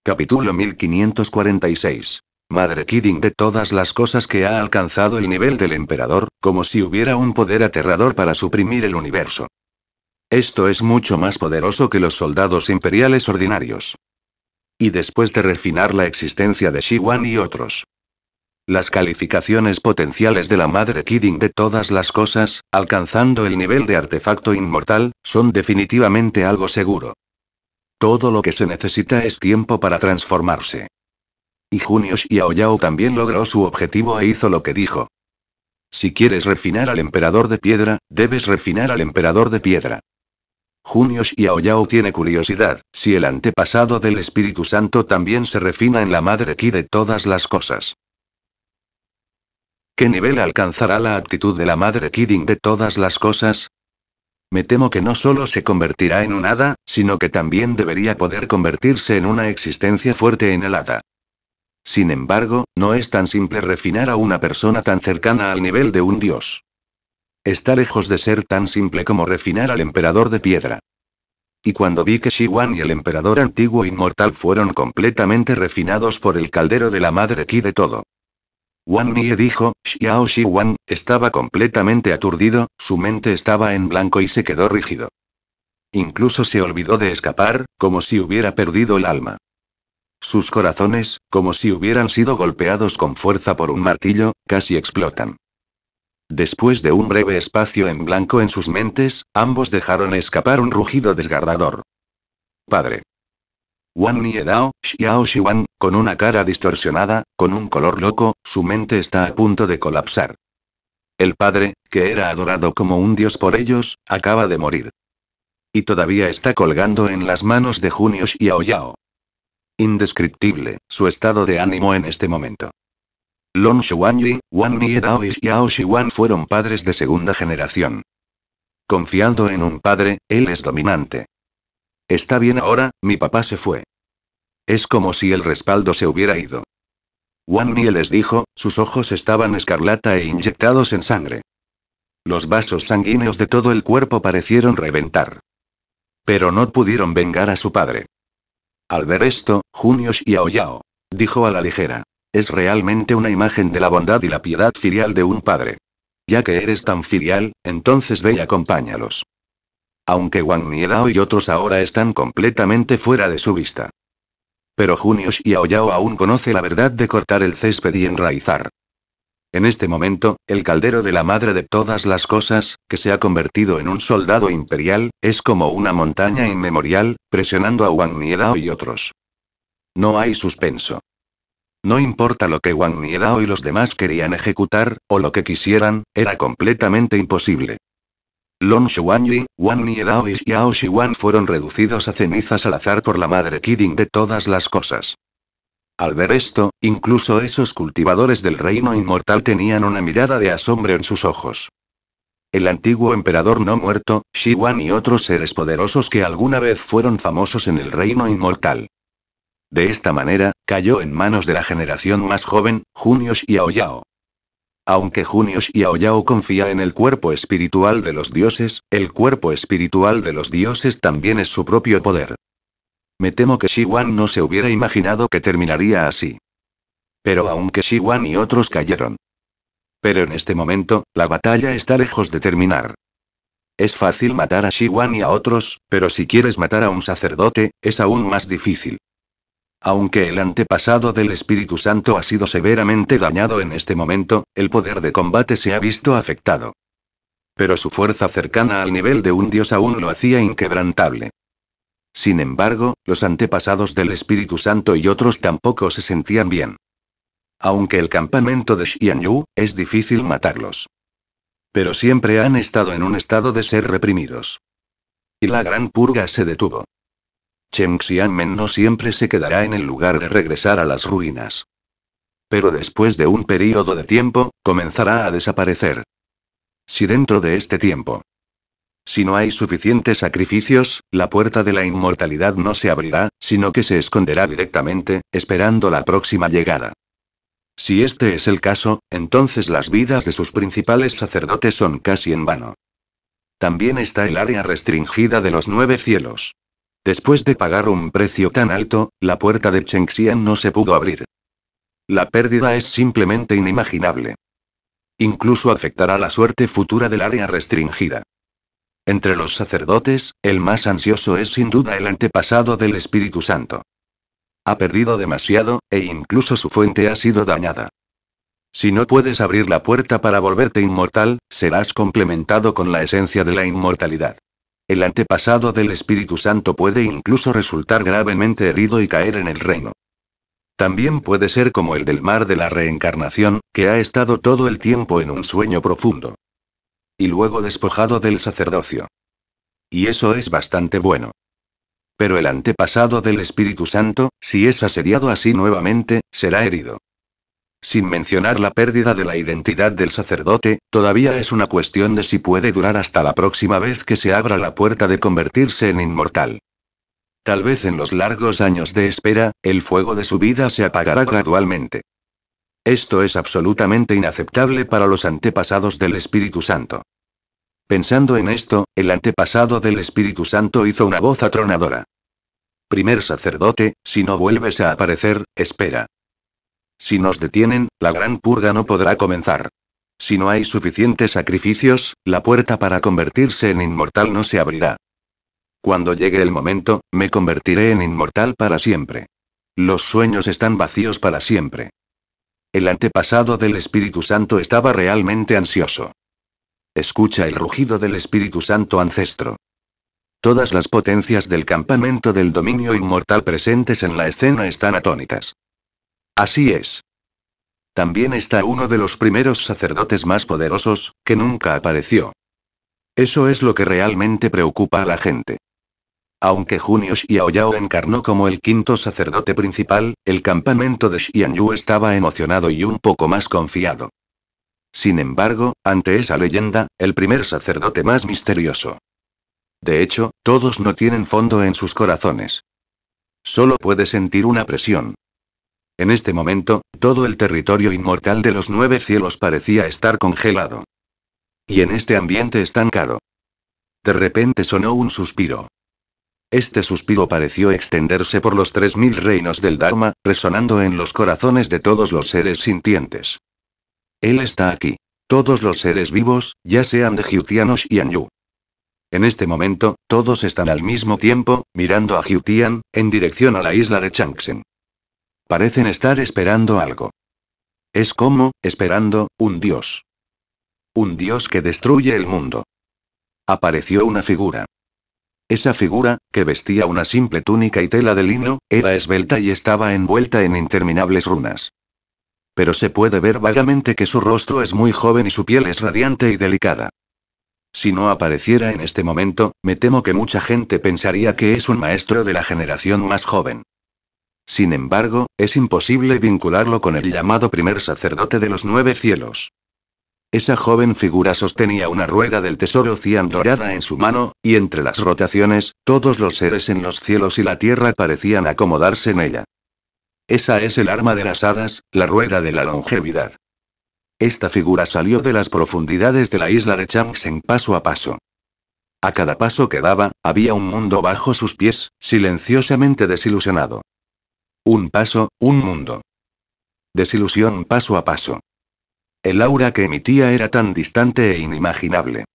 Speaker 1: Capítulo 1546. Madre Kidding de todas las cosas que ha alcanzado el nivel del emperador, como si hubiera un poder aterrador para suprimir el universo. Esto es mucho más poderoso que los soldados imperiales ordinarios. Y después de refinar la existencia de Shiwan y otros. Las calificaciones potenciales de la madre Kidding de todas las cosas, alcanzando el nivel de artefacto inmortal, son definitivamente algo seguro. Todo lo que se necesita es tiempo para transformarse. Y Junio Yao también logró su objetivo e hizo lo que dijo. Si quieres refinar al emperador de piedra, debes refinar al emperador de piedra. Junio Yao tiene curiosidad, si el antepasado del Espíritu Santo también se refina en la madre Ki de todas las cosas. ¿Qué nivel alcanzará la actitud de la madre Kidding de todas las cosas? Me temo que no solo se convertirá en un hada, sino que también debería poder convertirse en una existencia fuerte en el hada. Sin embargo, no es tan simple refinar a una persona tan cercana al nivel de un dios. Está lejos de ser tan simple como refinar al emperador de piedra. Y cuando vi que Shiwan y el emperador antiguo inmortal fueron completamente refinados por el caldero de la madre Ki de todo, Wang Nie dijo, Xiao Shi estaba completamente aturdido, su mente estaba en blanco y se quedó rígido. Incluso se olvidó de escapar, como si hubiera perdido el alma. Sus corazones, como si hubieran sido golpeados con fuerza por un martillo, casi explotan. Después de un breve espacio en blanco en sus mentes, ambos dejaron escapar un rugido desgarrador. Padre. Wan Niedao, Xiao Xiwan, con una cara distorsionada, con un color loco, su mente está a punto de colapsar. El padre, que era adorado como un dios por ellos, acaba de morir. Y todavía está colgando en las manos de Junio Xiao Yao. Indescriptible, su estado de ánimo en este momento. Long Xuanyi, Wan Niedao y Xiao Xiwan fueron padres de segunda generación. Confiando en un padre, él es dominante. Está bien ahora, mi papá se fue. Es como si el respaldo se hubiera ido. Wang Nie les dijo, sus ojos estaban escarlata e inyectados en sangre. Los vasos sanguíneos de todo el cuerpo parecieron reventar. Pero no pudieron vengar a su padre. Al ver esto, y Aoyao, dijo a la ligera. Es realmente una imagen de la bondad y la piedad filial de un padre. Ya que eres tan filial, entonces ve y acompáñalos aunque Wang Niedao y otros ahora están completamente fuera de su vista. Pero y Aoyao aún conoce la verdad de cortar el césped y enraizar. En este momento, el caldero de la madre de todas las cosas, que se ha convertido en un soldado imperial, es como una montaña inmemorial, presionando a Wang Niedao y otros. No hay suspenso. No importa lo que Wang Niedao y los demás querían ejecutar, o lo que quisieran, era completamente imposible. Long Xuanyi, Wan Niedao y Xiao Shiwan fueron reducidos a cenizas al azar por la madre Kidding de todas las cosas. Al ver esto, incluso esos cultivadores del reino inmortal tenían una mirada de asombro en sus ojos. El antiguo emperador no muerto, Shi Wan y otros seres poderosos que alguna vez fueron famosos en el reino inmortal. De esta manera, cayó en manos de la generación más joven, Junio Yao. Aunque Junios y Aoyao confía en el cuerpo espiritual de los dioses, el cuerpo espiritual de los dioses también es su propio poder. Me temo que Shiwan no se hubiera imaginado que terminaría así. Pero aunque Shiwan y otros cayeron. Pero en este momento, la batalla está lejos de terminar. Es fácil matar a Shiwan y a otros, pero si quieres matar a un sacerdote, es aún más difícil. Aunque el antepasado del Espíritu Santo ha sido severamente dañado en este momento, el poder de combate se ha visto afectado. Pero su fuerza cercana al nivel de un dios aún lo hacía inquebrantable. Sin embargo, los antepasados del Espíritu Santo y otros tampoco se sentían bien. Aunque el campamento de Xianyu, es difícil matarlos. Pero siempre han estado en un estado de ser reprimidos. Y la gran purga se detuvo. Xianmen no siempre se quedará en el lugar de regresar a las ruinas. Pero después de un período de tiempo, comenzará a desaparecer. Si dentro de este tiempo si no hay suficientes sacrificios, la puerta de la inmortalidad no se abrirá, sino que se esconderá directamente, esperando la próxima llegada. Si este es el caso, entonces las vidas de sus principales sacerdotes son casi en vano. También está el área restringida de los nueve cielos. Después de pagar un precio tan alto, la puerta de Chengxian no se pudo abrir. La pérdida es simplemente inimaginable. Incluso afectará la suerte futura del área restringida. Entre los sacerdotes, el más ansioso es sin duda el antepasado del Espíritu Santo. Ha perdido demasiado, e incluso su fuente ha sido dañada. Si no puedes abrir la puerta para volverte inmortal, serás complementado con la esencia de la inmortalidad. El antepasado del Espíritu Santo puede incluso resultar gravemente herido y caer en el reino. También puede ser como el del mar de la reencarnación, que ha estado todo el tiempo en un sueño profundo. Y luego despojado del sacerdocio. Y eso es bastante bueno. Pero el antepasado del Espíritu Santo, si es asediado así nuevamente, será herido sin mencionar la pérdida de la identidad del sacerdote, todavía es una cuestión de si puede durar hasta la próxima vez que se abra la puerta de convertirse en inmortal. Tal vez en los largos años de espera, el fuego de su vida se apagará gradualmente. Esto es absolutamente inaceptable para los antepasados del Espíritu Santo. Pensando en esto, el antepasado del Espíritu Santo hizo una voz atronadora. Primer sacerdote, si no vuelves a aparecer, espera. Si nos detienen, la gran purga no podrá comenzar. Si no hay suficientes sacrificios, la puerta para convertirse en inmortal no se abrirá. Cuando llegue el momento, me convertiré en inmortal para siempre. Los sueños están vacíos para siempre. El antepasado del Espíritu Santo estaba realmente ansioso. Escucha el rugido del Espíritu Santo ancestro. Todas las potencias del campamento del dominio inmortal presentes en la escena están atónitas. Así es. También está uno de los primeros sacerdotes más poderosos, que nunca apareció. Eso es lo que realmente preocupa a la gente. Aunque Junio Xiaoyao encarnó como el quinto sacerdote principal, el campamento de Xianyu estaba emocionado y un poco más confiado. Sin embargo, ante esa leyenda, el primer sacerdote más misterioso. De hecho, todos no tienen fondo en sus corazones. Solo puede sentir una presión, en este momento, todo el territorio inmortal de los nueve cielos parecía estar congelado. Y en este ambiente estancado. De repente sonó un suspiro. Este suspiro pareció extenderse por los tres mil reinos del Dharma, resonando en los corazones de todos los seres sintientes. Él está aquí. Todos los seres vivos, ya sean de Jiutianos y Anyu. En este momento, todos están al mismo tiempo, mirando a Jiutian en dirección a la isla de Changsen. Parecen estar esperando algo. Es como, esperando, un dios. Un dios que destruye el mundo. Apareció una figura. Esa figura, que vestía una simple túnica y tela de lino, era esbelta y estaba envuelta en interminables runas. Pero se puede ver vagamente que su rostro es muy joven y su piel es radiante y delicada. Si no apareciera en este momento, me temo que mucha gente pensaría que es un maestro de la generación más joven. Sin embargo, es imposible vincularlo con el llamado primer sacerdote de los nueve cielos. Esa joven figura sostenía una rueda del tesoro cian dorada en su mano, y entre las rotaciones, todos los seres en los cielos y la tierra parecían acomodarse en ella. Esa es el arma de las hadas, la rueda de la longevidad. Esta figura salió de las profundidades de la isla de en paso a paso. A cada paso que daba, había un mundo bajo sus pies, silenciosamente desilusionado. Un paso, un mundo. Desilusión paso a paso. El aura que emitía era tan distante e inimaginable.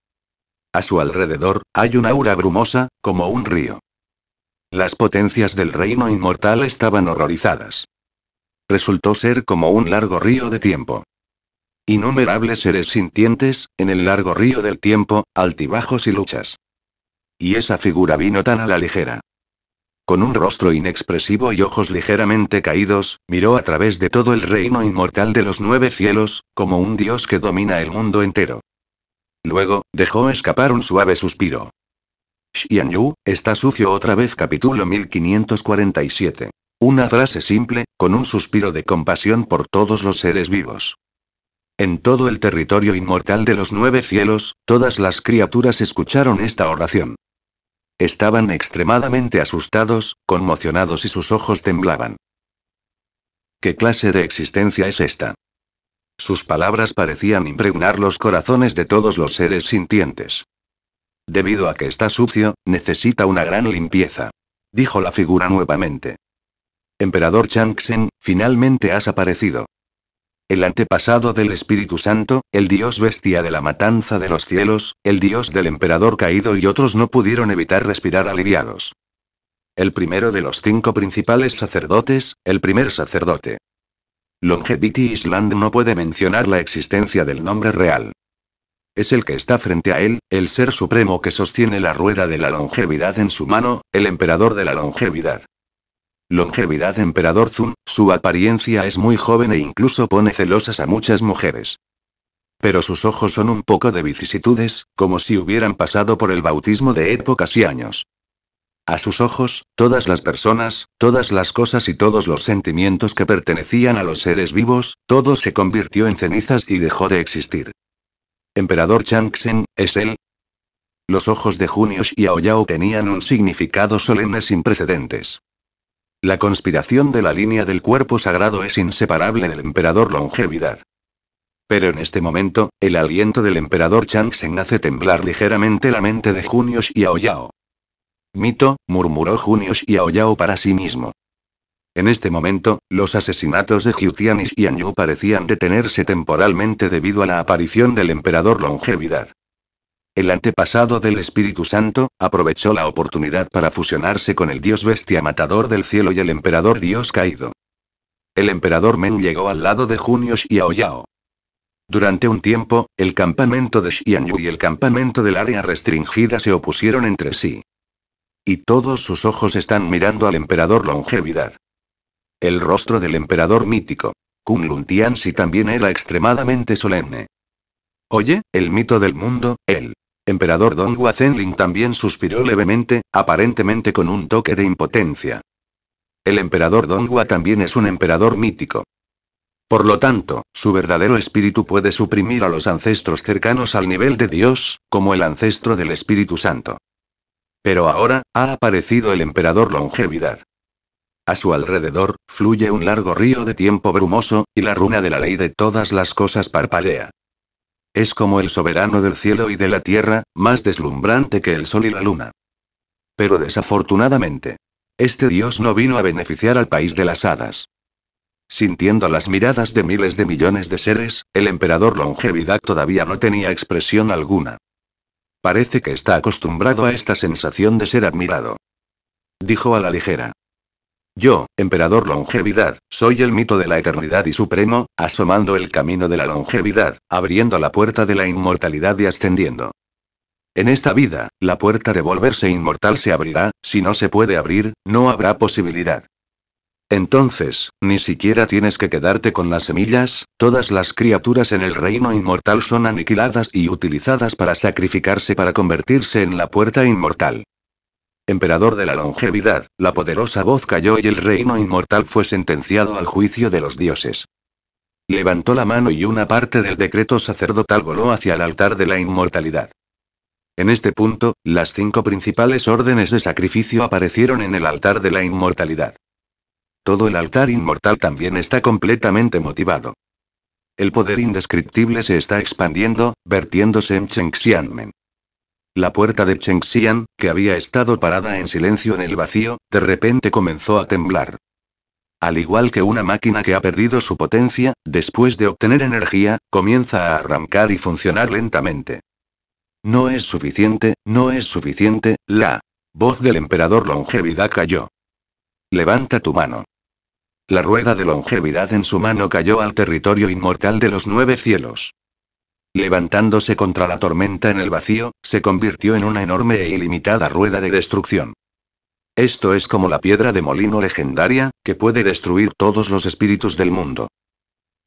Speaker 1: A su alrededor, hay un aura brumosa, como un río. Las potencias del reino inmortal estaban horrorizadas. Resultó ser como un largo río de tiempo. Innumerables seres sintientes, en el largo río del tiempo, altibajos y luchas. Y esa figura vino tan a la ligera. Con un rostro inexpresivo y ojos ligeramente caídos, miró a través de todo el reino inmortal de los nueve cielos, como un dios que domina el mundo entero. Luego, dejó escapar un suave suspiro. Xianyu, está sucio otra vez capítulo 1547. Una frase simple, con un suspiro de compasión por todos los seres vivos. En todo el territorio inmortal de los nueve cielos, todas las criaturas escucharon esta oración. Estaban extremadamente asustados, conmocionados y sus ojos temblaban. ¿Qué clase de existencia es esta? Sus palabras parecían impregnar los corazones de todos los seres sintientes. Debido a que está sucio, necesita una gran limpieza. Dijo la figura nuevamente. Emperador Changxen, finalmente has aparecido el antepasado del Espíritu Santo, el dios bestia de la matanza de los cielos, el dios del emperador caído y otros no pudieron evitar respirar aliviados. El primero de los cinco principales sacerdotes, el primer sacerdote. Longevity Island no puede mencionar la existencia del nombre real. Es el que está frente a él, el ser supremo que sostiene la rueda de la longevidad en su mano, el emperador de la longevidad. Longevidad Emperador Zun, su apariencia es muy joven e incluso pone celosas a muchas mujeres. Pero sus ojos son un poco de vicisitudes, como si hubieran pasado por el bautismo de épocas y años. A sus ojos, todas las personas, todas las cosas y todos los sentimientos que pertenecían a los seres vivos, todo se convirtió en cenizas y dejó de existir. Emperador Changsheng, ¿es él? Los ojos de Junius y Aoyao tenían un significado solemne sin precedentes. La conspiración de la línea del cuerpo sagrado es inseparable del emperador longevidad. Pero en este momento, el aliento del emperador sen hace temblar ligeramente la mente de y Aoyao. Mito, murmuró y Aoyao para sí mismo. En este momento, los asesinatos de Jiutianis y Xianyu parecían detenerse temporalmente debido a la aparición del emperador longevidad. El antepasado del Espíritu Santo, aprovechó la oportunidad para fusionarse con el dios bestia matador del cielo y el emperador dios caído. El emperador Men llegó al lado de Junius y Aoyao. Durante un tiempo, el campamento de Xianyu y el campamento del área restringida se opusieron entre sí. Y todos sus ojos están mirando al emperador longevidad. El rostro del emperador mítico. Kunlun Tianxi también era extremadamente solemne. Oye, el mito del mundo, él. Emperador Dongua Zenling también suspiró levemente, aparentemente con un toque de impotencia. El emperador Hua también es un emperador mítico. Por lo tanto, su verdadero espíritu puede suprimir a los ancestros cercanos al nivel de Dios, como el ancestro del Espíritu Santo. Pero ahora, ha aparecido el emperador longevidad. A su alrededor, fluye un largo río de tiempo brumoso, y la runa de la ley de todas las cosas parpadea. Es como el soberano del cielo y de la tierra, más deslumbrante que el sol y la luna. Pero desafortunadamente. Este dios no vino a beneficiar al país de las hadas. Sintiendo las miradas de miles de millones de seres, el emperador longevidad todavía no tenía expresión alguna. Parece que está acostumbrado a esta sensación de ser admirado. Dijo a la ligera. Yo, emperador longevidad, soy el mito de la eternidad y supremo, asomando el camino de la longevidad, abriendo la puerta de la inmortalidad y ascendiendo. En esta vida, la puerta de volverse inmortal se abrirá, si no se puede abrir, no habrá posibilidad. Entonces, ni siquiera tienes que quedarte con las semillas, todas las criaturas en el reino inmortal son aniquiladas y utilizadas para sacrificarse para convertirse en la puerta inmortal emperador de la longevidad, la poderosa voz cayó y el reino inmortal fue sentenciado al juicio de los dioses. Levantó la mano y una parte del decreto sacerdotal voló hacia el altar de la inmortalidad. En este punto, las cinco principales órdenes de sacrificio aparecieron en el altar de la inmortalidad. Todo el altar inmortal también está completamente motivado. El poder indescriptible se está expandiendo, vertiéndose en Chengxianmen. La puerta de Chengxian, que había estado parada en silencio en el vacío, de repente comenzó a temblar. Al igual que una máquina que ha perdido su potencia, después de obtener energía, comienza a arrancar y funcionar lentamente. No es suficiente, no es suficiente, la voz del emperador longevidad cayó. Levanta tu mano. La rueda de longevidad en su mano cayó al territorio inmortal de los nueve cielos levantándose contra la tormenta en el vacío, se convirtió en una enorme e ilimitada rueda de destrucción. Esto es como la piedra de molino legendaria, que puede destruir todos los espíritus del mundo.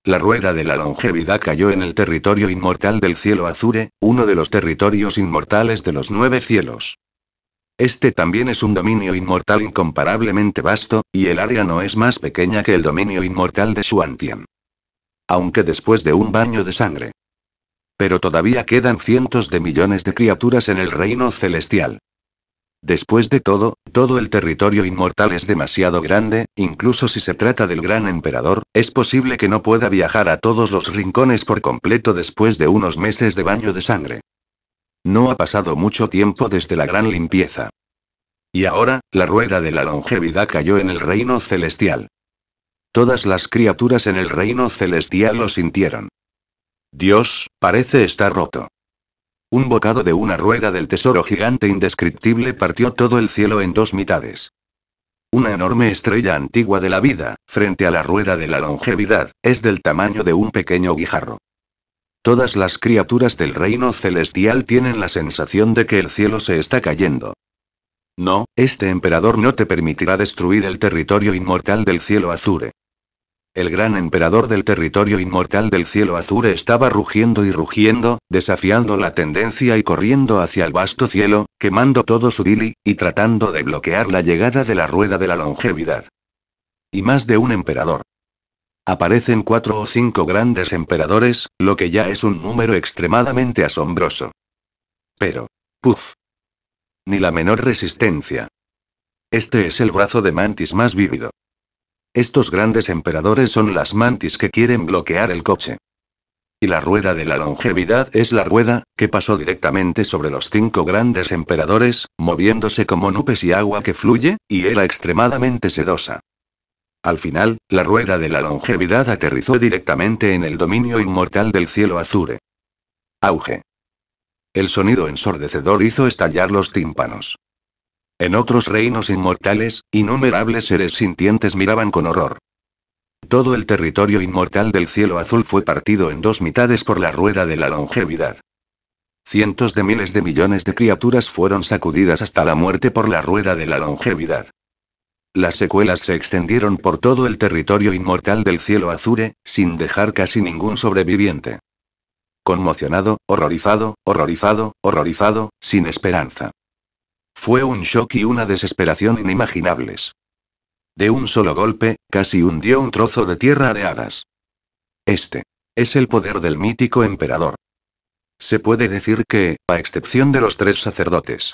Speaker 1: La rueda de la longevidad cayó en el territorio inmortal del cielo azure, uno de los territorios inmortales de los nueve cielos. Este también es un dominio inmortal incomparablemente vasto, y el área no es más pequeña que el dominio inmortal de Shuantian. Aunque después de un baño de sangre, pero todavía quedan cientos de millones de criaturas en el reino celestial. Después de todo, todo el territorio inmortal es demasiado grande, incluso si se trata del gran emperador, es posible que no pueda viajar a todos los rincones por completo después de unos meses de baño de sangre. No ha pasado mucho tiempo desde la gran limpieza. Y ahora, la rueda de la longevidad cayó en el reino celestial. Todas las criaturas en el reino celestial lo sintieron. Dios, parece estar roto. Un bocado de una rueda del tesoro gigante indescriptible partió todo el cielo en dos mitades. Una enorme estrella antigua de la vida, frente a la rueda de la longevidad, es del tamaño de un pequeño guijarro. Todas las criaturas del reino celestial tienen la sensación de que el cielo se está cayendo. No, este emperador no te permitirá destruir el territorio inmortal del cielo azure. El gran emperador del territorio inmortal del cielo azul estaba rugiendo y rugiendo, desafiando la tendencia y corriendo hacia el vasto cielo, quemando todo su dili, y tratando de bloquear la llegada de la rueda de la longevidad. Y más de un emperador. Aparecen cuatro o cinco grandes emperadores, lo que ya es un número extremadamente asombroso. Pero. ¡Puf! Ni la menor resistencia. Este es el brazo de Mantis más vívido. Estos grandes emperadores son las mantis que quieren bloquear el coche. Y la rueda de la longevidad es la rueda, que pasó directamente sobre los cinco grandes emperadores, moviéndose como nubes y agua que fluye, y era extremadamente sedosa. Al final, la rueda de la longevidad aterrizó directamente en el dominio inmortal del cielo azure. Auge. El sonido ensordecedor hizo estallar los tímpanos. En otros reinos inmortales, innumerables seres sintientes miraban con horror. Todo el territorio inmortal del cielo azul fue partido en dos mitades por la rueda de la longevidad. Cientos de miles de millones de criaturas fueron sacudidas hasta la muerte por la rueda de la longevidad. Las secuelas se extendieron por todo el territorio inmortal del cielo azure, sin dejar casi ningún sobreviviente. Conmocionado, horrorizado, horrorizado, horrorizado, sin esperanza. Fue un shock y una desesperación inimaginables. De un solo golpe, casi hundió un trozo de tierra de hadas. Este. Es el poder del mítico emperador. Se puede decir que, a excepción de los tres sacerdotes,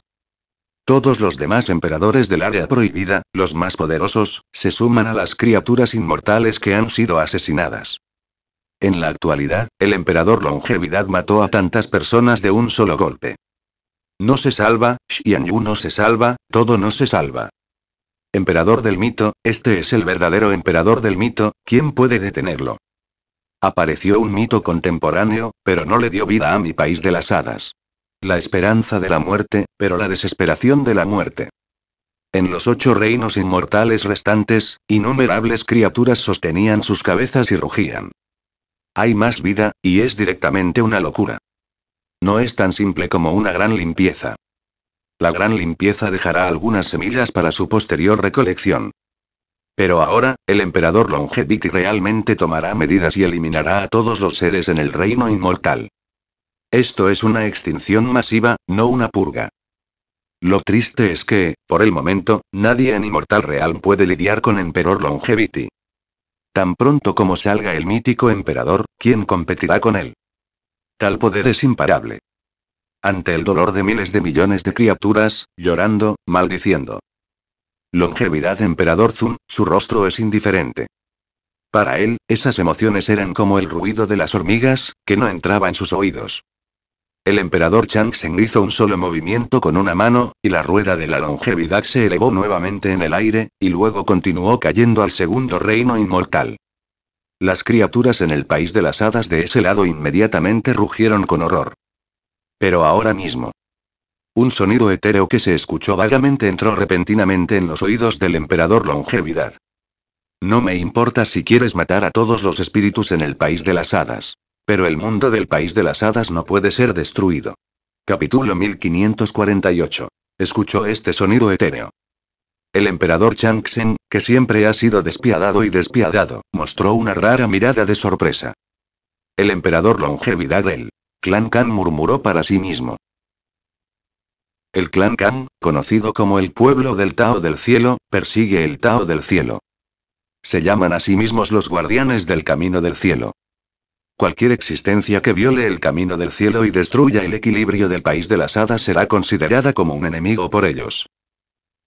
Speaker 1: todos los demás emperadores del área prohibida, los más poderosos, se suman a las criaturas inmortales que han sido asesinadas. En la actualidad, el emperador Longevidad mató a tantas personas de un solo golpe. No se salva, Xianyu Yu no se salva, todo no se salva. Emperador del mito, este es el verdadero emperador del mito, ¿quién puede detenerlo? Apareció un mito contemporáneo, pero no le dio vida a mi país de las hadas. La esperanza de la muerte, pero la desesperación de la muerte. En los ocho reinos inmortales restantes, innumerables criaturas sostenían sus cabezas y rugían. Hay más vida, y es directamente una locura. No es tan simple como una gran limpieza. La gran limpieza dejará algunas semillas para su posterior recolección. Pero ahora, el emperador Longevity realmente tomará medidas y eliminará a todos los seres en el reino inmortal. Esto es una extinción masiva, no una purga. Lo triste es que, por el momento, nadie en Inmortal Real puede lidiar con Emperor Longevity. Tan pronto como salga el mítico emperador, ¿quién competirá con él? Tal poder es imparable. Ante el dolor de miles de millones de criaturas, llorando, maldiciendo. Longevidad Emperador Zun, su rostro es indiferente. Para él, esas emociones eran como el ruido de las hormigas, que no entraba en sus oídos. El emperador Changsen hizo un solo movimiento con una mano, y la rueda de la longevidad se elevó nuevamente en el aire, y luego continuó cayendo al segundo reino inmortal. Las criaturas en el país de las hadas de ese lado inmediatamente rugieron con horror. Pero ahora mismo. Un sonido etéreo que se escuchó vagamente entró repentinamente en los oídos del emperador longevidad. No me importa si quieres matar a todos los espíritus en el país de las hadas. Pero el mundo del país de las hadas no puede ser destruido. Capítulo 1548. Escuchó este sonido etéreo. El emperador Changsen, que siempre ha sido despiadado y despiadado, mostró una rara mirada de sorpresa. El emperador longevidad del clan Kan murmuró para sí mismo. El clan Kan, conocido como el pueblo del Tao del Cielo, persigue el Tao del Cielo. Se llaman a sí mismos los guardianes del camino del cielo. Cualquier existencia que viole el camino del cielo y destruya el equilibrio del país de las hadas será considerada como un enemigo por ellos.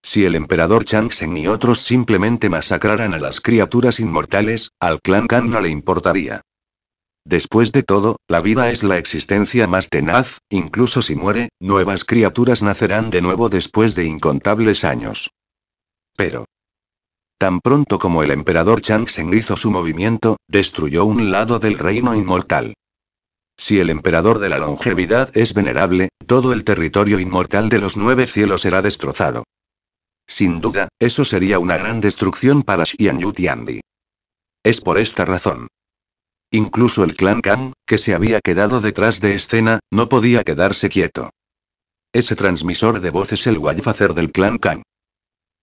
Speaker 1: Si el emperador Changsen y otros simplemente masacraran a las criaturas inmortales, al clan Kang no le importaría. Después de todo, la vida es la existencia más tenaz, incluso si muere, nuevas criaturas nacerán de nuevo después de incontables años. Pero... Tan pronto como el emperador Changsen hizo su movimiento, destruyó un lado del reino inmortal. Si el emperador de la longevidad es venerable, todo el territorio inmortal de los nueve cielos será destrozado. Sin duda, eso sería una gran destrucción para Xian Yu Es por esta razón. Incluso el clan Kang, que se había quedado detrás de escena, no podía quedarse quieto. Ese transmisor de voz es el guayfacer del clan Kang.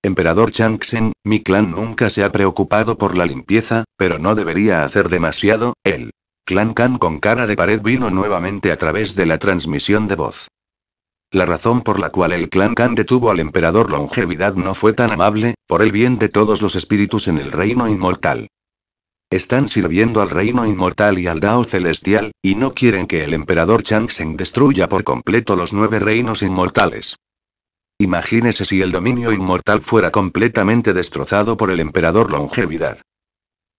Speaker 1: Emperador Changsen, mi clan nunca se ha preocupado por la limpieza, pero no debería hacer demasiado, el clan Kang con cara de pared vino nuevamente a través de la transmisión de voz. La razón por la cual el clan Khan detuvo al emperador longevidad no fue tan amable, por el bien de todos los espíritus en el reino inmortal. Están sirviendo al reino inmortal y al Dao celestial, y no quieren que el emperador Changsheng destruya por completo los nueve reinos inmortales. Imagínese si el dominio inmortal fuera completamente destrozado por el emperador longevidad.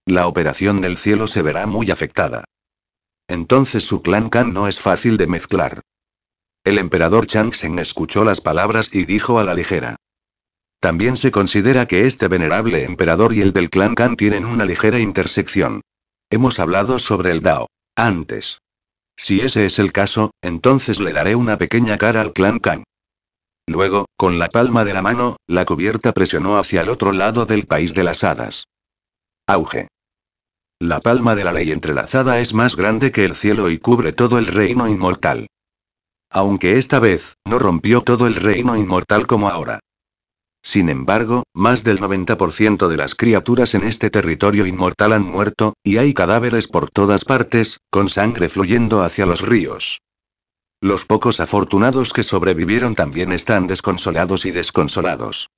Speaker 1: La operación del cielo se verá muy afectada. Entonces su clan Khan no es fácil de mezclar. El emperador Changsen escuchó las palabras y dijo a la ligera. También se considera que este venerable emperador y el del clan Kan tienen una ligera intersección. Hemos hablado sobre el Dao. Antes. Si ese es el caso, entonces le daré una pequeña cara al clan Kan. Luego, con la palma de la mano, la cubierta presionó hacia el otro lado del país de las hadas. Auge. La palma de la ley entrelazada es más grande que el cielo y cubre todo el reino inmortal aunque esta vez, no rompió todo el reino inmortal como ahora. Sin embargo, más del 90% de las criaturas en este territorio inmortal han muerto, y hay cadáveres por todas partes, con sangre fluyendo hacia los ríos. Los pocos afortunados que sobrevivieron también están desconsolados y desconsolados.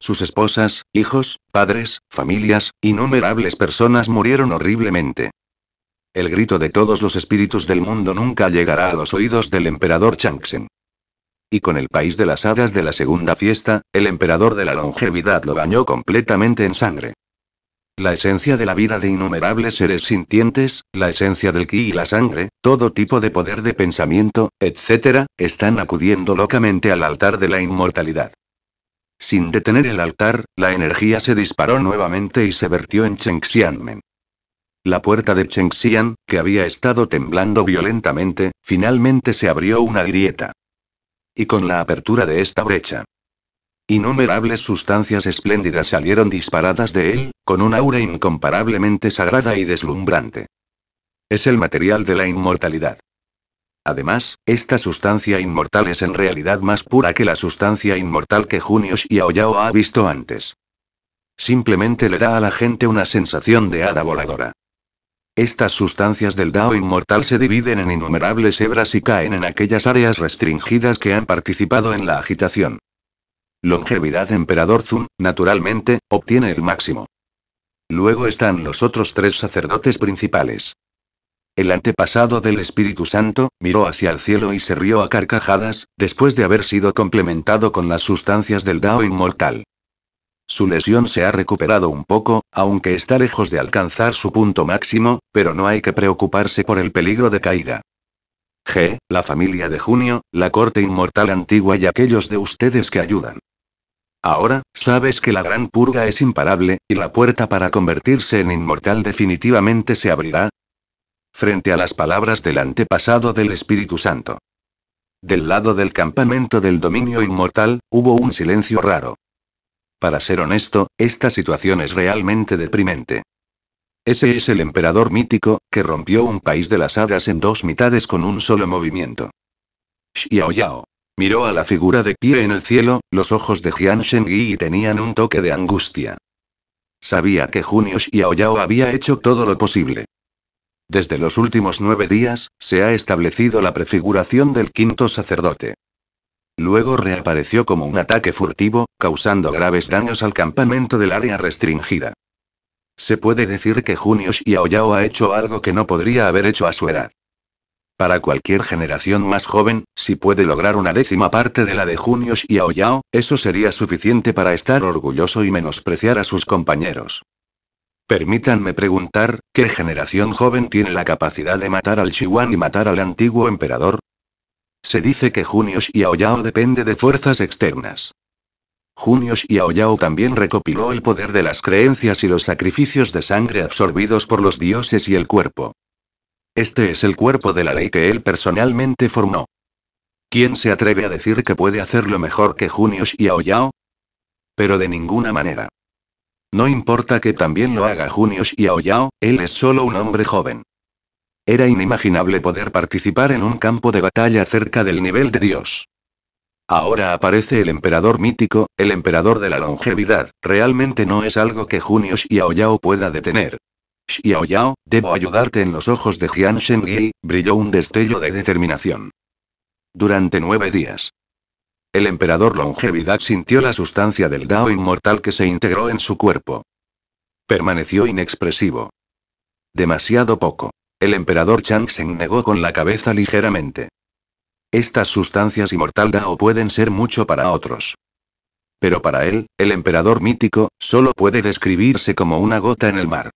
Speaker 1: Sus esposas, hijos, padres, familias, innumerables personas murieron horriblemente. El grito de todos los espíritus del mundo nunca llegará a los oídos del emperador Changsen. Y con el país de las hadas de la segunda fiesta, el emperador de la longevidad lo bañó completamente en sangre. La esencia de la vida de innumerables seres sintientes, la esencia del ki y la sangre, todo tipo de poder de pensamiento, etc., están acudiendo locamente al altar de la inmortalidad. Sin detener el altar, la energía se disparó nuevamente y se vertió en Chengxianmen. La puerta de Chengxian, que había estado temblando violentamente, finalmente se abrió una grieta. Y con la apertura de esta brecha, innumerables sustancias espléndidas salieron disparadas de él, con un aura incomparablemente sagrada y deslumbrante. Es el material de la inmortalidad. Además, esta sustancia inmortal es en realidad más pura que la sustancia inmortal que y Xiaoyao ha visto antes. Simplemente le da a la gente una sensación de hada voladora. Estas sustancias del Dao inmortal se dividen en innumerables hebras y caen en aquellas áreas restringidas que han participado en la agitación. Longevidad Emperador Zun, naturalmente, obtiene el máximo. Luego están los otros tres sacerdotes principales. El antepasado del Espíritu Santo, miró hacia el cielo y se rió a carcajadas, después de haber sido complementado con las sustancias del Dao inmortal. Su lesión se ha recuperado un poco, aunque está lejos de alcanzar su punto máximo, pero no hay que preocuparse por el peligro de caída. G, la familia de Junio, la corte inmortal antigua y aquellos de ustedes que ayudan. Ahora, sabes que la gran purga es imparable, y la puerta para convertirse en inmortal definitivamente se abrirá. Frente a las palabras del antepasado del Espíritu Santo. Del lado del campamento del dominio inmortal, hubo un silencio raro. Para ser honesto, esta situación es realmente deprimente. Ese es el emperador mítico, que rompió un país de las hadas en dos mitades con un solo movimiento. Xiao Yao. Miró a la figura de pie en el cielo, los ojos de Jian y tenían un toque de angustia. Sabía que Junio Xiao Yao había hecho todo lo posible. Desde los últimos nueve días, se ha establecido la prefiguración del quinto sacerdote. Luego reapareció como un ataque furtivo, causando graves daños al campamento del área restringida. Se puede decir que y Aoyao ha hecho algo que no podría haber hecho a su edad. Para cualquier generación más joven, si puede lograr una décima parte de la de y Aoyao, eso sería suficiente para estar orgulloso y menospreciar a sus compañeros. Permítanme preguntar, ¿qué generación joven tiene la capacidad de matar al Shiwan y matar al antiguo emperador? Se dice que y Aoyao depende de fuerzas externas. y Aoyao también recopiló el poder de las creencias y los sacrificios de sangre absorbidos por los dioses y el cuerpo. Este es el cuerpo de la ley que él personalmente formó. ¿Quién se atreve a decir que puede hacerlo mejor que y Aoyao? Pero de ninguna manera. No importa que también lo haga y Aoyao. él es solo un hombre joven. Era inimaginable poder participar en un campo de batalla cerca del nivel de Dios. Ahora aparece el emperador mítico, el emperador de la longevidad, realmente no es algo que Junio Xiaoyao pueda detener. Xiaoyao, debo ayudarte en los ojos de Jian Shengyi, brilló un destello de determinación. Durante nueve días. El emperador longevidad sintió la sustancia del Dao inmortal que se integró en su cuerpo. Permaneció inexpresivo. Demasiado poco. El emperador Chang negó con la cabeza ligeramente. Estas sustancias inmortal Dao pueden ser mucho para otros. Pero para él, el emperador mítico, solo puede describirse como una gota en el mar.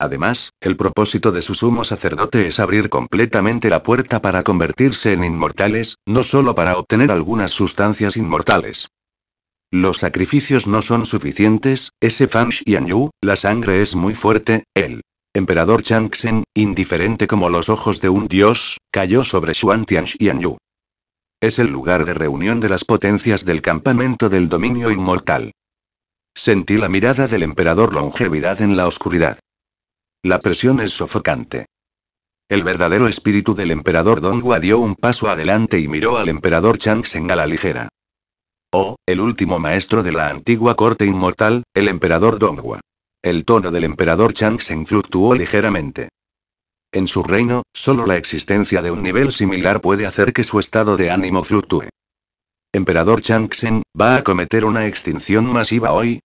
Speaker 1: Además, el propósito de su sumo sacerdote es abrir completamente la puerta para convertirse en inmortales, no solo para obtener algunas sustancias inmortales. Los sacrificios no son suficientes, ese y Yu, la sangre es muy fuerte, él emperador Changsen, indiferente como los ojos de un dios, cayó sobre Xuan Yu. Es el lugar de reunión de las potencias del campamento del dominio inmortal. Sentí la mirada del emperador longevidad en la oscuridad. La presión es sofocante. El verdadero espíritu del emperador Donghua dio un paso adelante y miró al emperador Changsen a la ligera. Oh, el último maestro de la antigua corte inmortal, el emperador Donghua. El tono del emperador Changsheng fluctuó ligeramente. En su reino, solo la existencia de un nivel similar puede hacer que su estado de ánimo fluctúe. Emperador Changsen ¿va a cometer una extinción masiva hoy?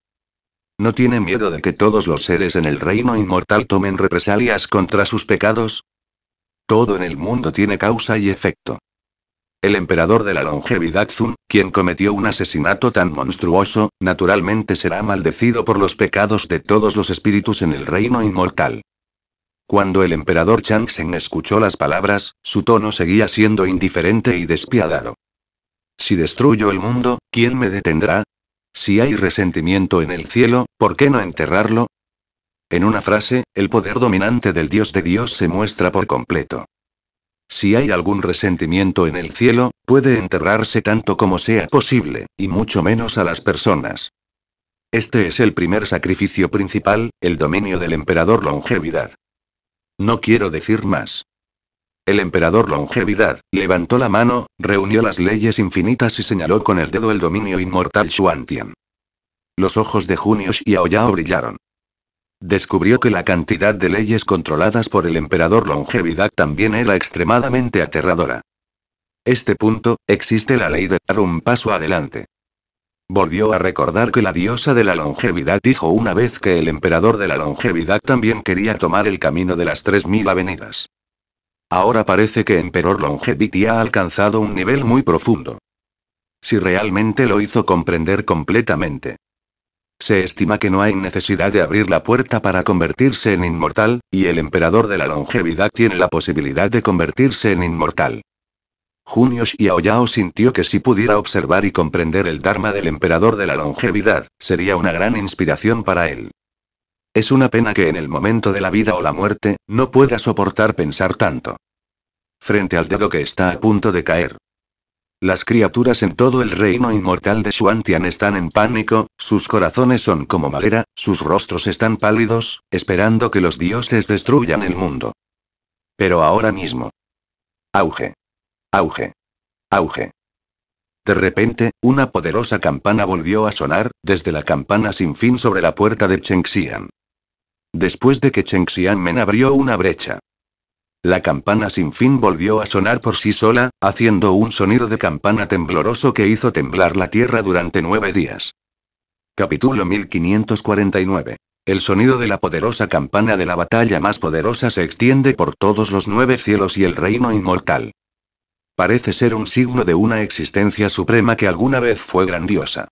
Speaker 1: ¿No tiene miedo de que todos los seres en el reino inmortal tomen represalias contra sus pecados? Todo en el mundo tiene causa y efecto el emperador de la longevidad Zun, quien cometió un asesinato tan monstruoso, naturalmente será maldecido por los pecados de todos los espíritus en el reino inmortal. Cuando el emperador Changsen escuchó las palabras, su tono seguía siendo indiferente y despiadado. Si destruyo el mundo, ¿quién me detendrá? Si hay resentimiento en el cielo, ¿por qué no enterrarlo? En una frase, el poder dominante del dios de Dios se muestra por completo. Si hay algún resentimiento en el cielo, puede enterrarse tanto como sea posible, y mucho menos a las personas. Este es el primer sacrificio principal, el dominio del emperador longevidad. No quiero decir más. El emperador longevidad, levantó la mano, reunió las leyes infinitas y señaló con el dedo el dominio inmortal Xuantian. Los ojos de y Xiaoyao brillaron descubrió que la cantidad de leyes controladas por el emperador longevidad también era extremadamente aterradora. Este punto, existe la ley de dar un paso adelante. Volvió a recordar que la diosa de la longevidad dijo una vez que el emperador de la longevidad también quería tomar el camino de las 3.000 avenidas. Ahora parece que Emperor Longevity ha alcanzado un nivel muy profundo. Si realmente lo hizo comprender completamente. Se estima que no hay necesidad de abrir la puerta para convertirse en inmortal, y el emperador de la longevidad tiene la posibilidad de convertirse en inmortal. Junio Aoyao sintió que si pudiera observar y comprender el Dharma del emperador de la longevidad, sería una gran inspiración para él. Es una pena que en el momento de la vida o la muerte, no pueda soportar pensar tanto. Frente al dedo que está a punto de caer, las criaturas en todo el reino inmortal de Xuantian están en pánico, sus corazones son como madera, sus rostros están pálidos, esperando que los dioses destruyan el mundo. Pero ahora mismo. Auge. Auge. Auge. De repente, una poderosa campana volvió a sonar, desde la campana sin fin sobre la puerta de Chengxian. Después de que Chengxian Men abrió una brecha, la campana sin fin volvió a sonar por sí sola, haciendo un sonido de campana tembloroso que hizo temblar la tierra durante nueve días. Capítulo 1549. El sonido de la poderosa campana de la batalla más poderosa se extiende por todos los nueve cielos y el reino inmortal. Parece ser un signo de una existencia suprema que alguna vez fue grandiosa.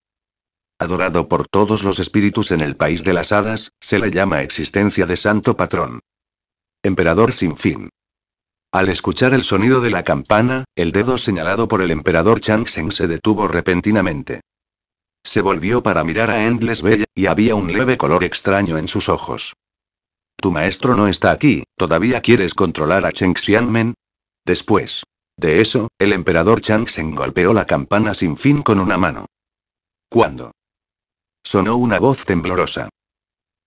Speaker 1: Adorado por todos los espíritus en el país de las hadas, se le llama existencia de santo patrón. Emperador sin fin. Al escuchar el sonido de la campana, el dedo señalado por el emperador Changsheng se detuvo repentinamente. Se volvió para mirar a Endless Bell, y había un leve color extraño en sus ojos. Tu maestro no está aquí, ¿todavía quieres controlar a Cheng Después de eso, el emperador Changsheng golpeó la campana sin fin con una mano. ¿Cuándo? Sonó una voz temblorosa.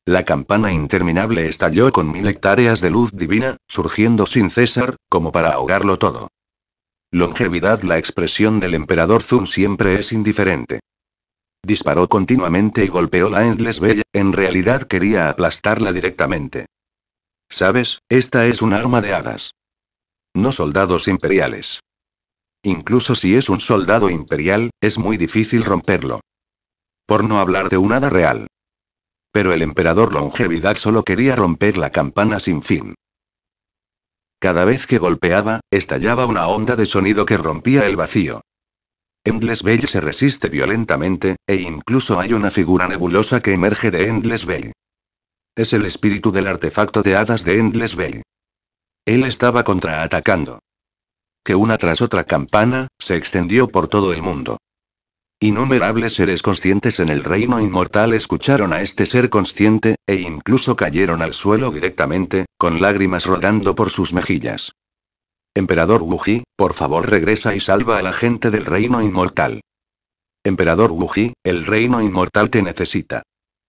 Speaker 1: La campana interminable estalló con mil hectáreas de luz divina, surgiendo sin cesar, como para ahogarlo todo. Longevidad La expresión del emperador Zun siempre es indiferente. Disparó continuamente y golpeó la Endless Bell, en realidad quería aplastarla directamente. Sabes, esta es un arma de hadas. No soldados imperiales. Incluso si es un soldado imperial, es muy difícil romperlo. Por no hablar de un hada real. Pero el emperador longevidad solo quería romper la campana sin fin. Cada vez que golpeaba, estallaba una onda de sonido que rompía el vacío. Endless Bell se resiste violentamente, e incluso hay una figura nebulosa que emerge de Endless Bay. Es el espíritu del artefacto de hadas de Endless Bay. Él estaba contraatacando. Que una tras otra campana, se extendió por todo el mundo. Innumerables seres conscientes en el reino inmortal escucharon a este ser consciente, e incluso cayeron al suelo directamente, con lágrimas rodando por sus mejillas. Emperador Wuji, por favor regresa y salva a la gente del reino inmortal. Emperador Wuji, el reino inmortal te necesita.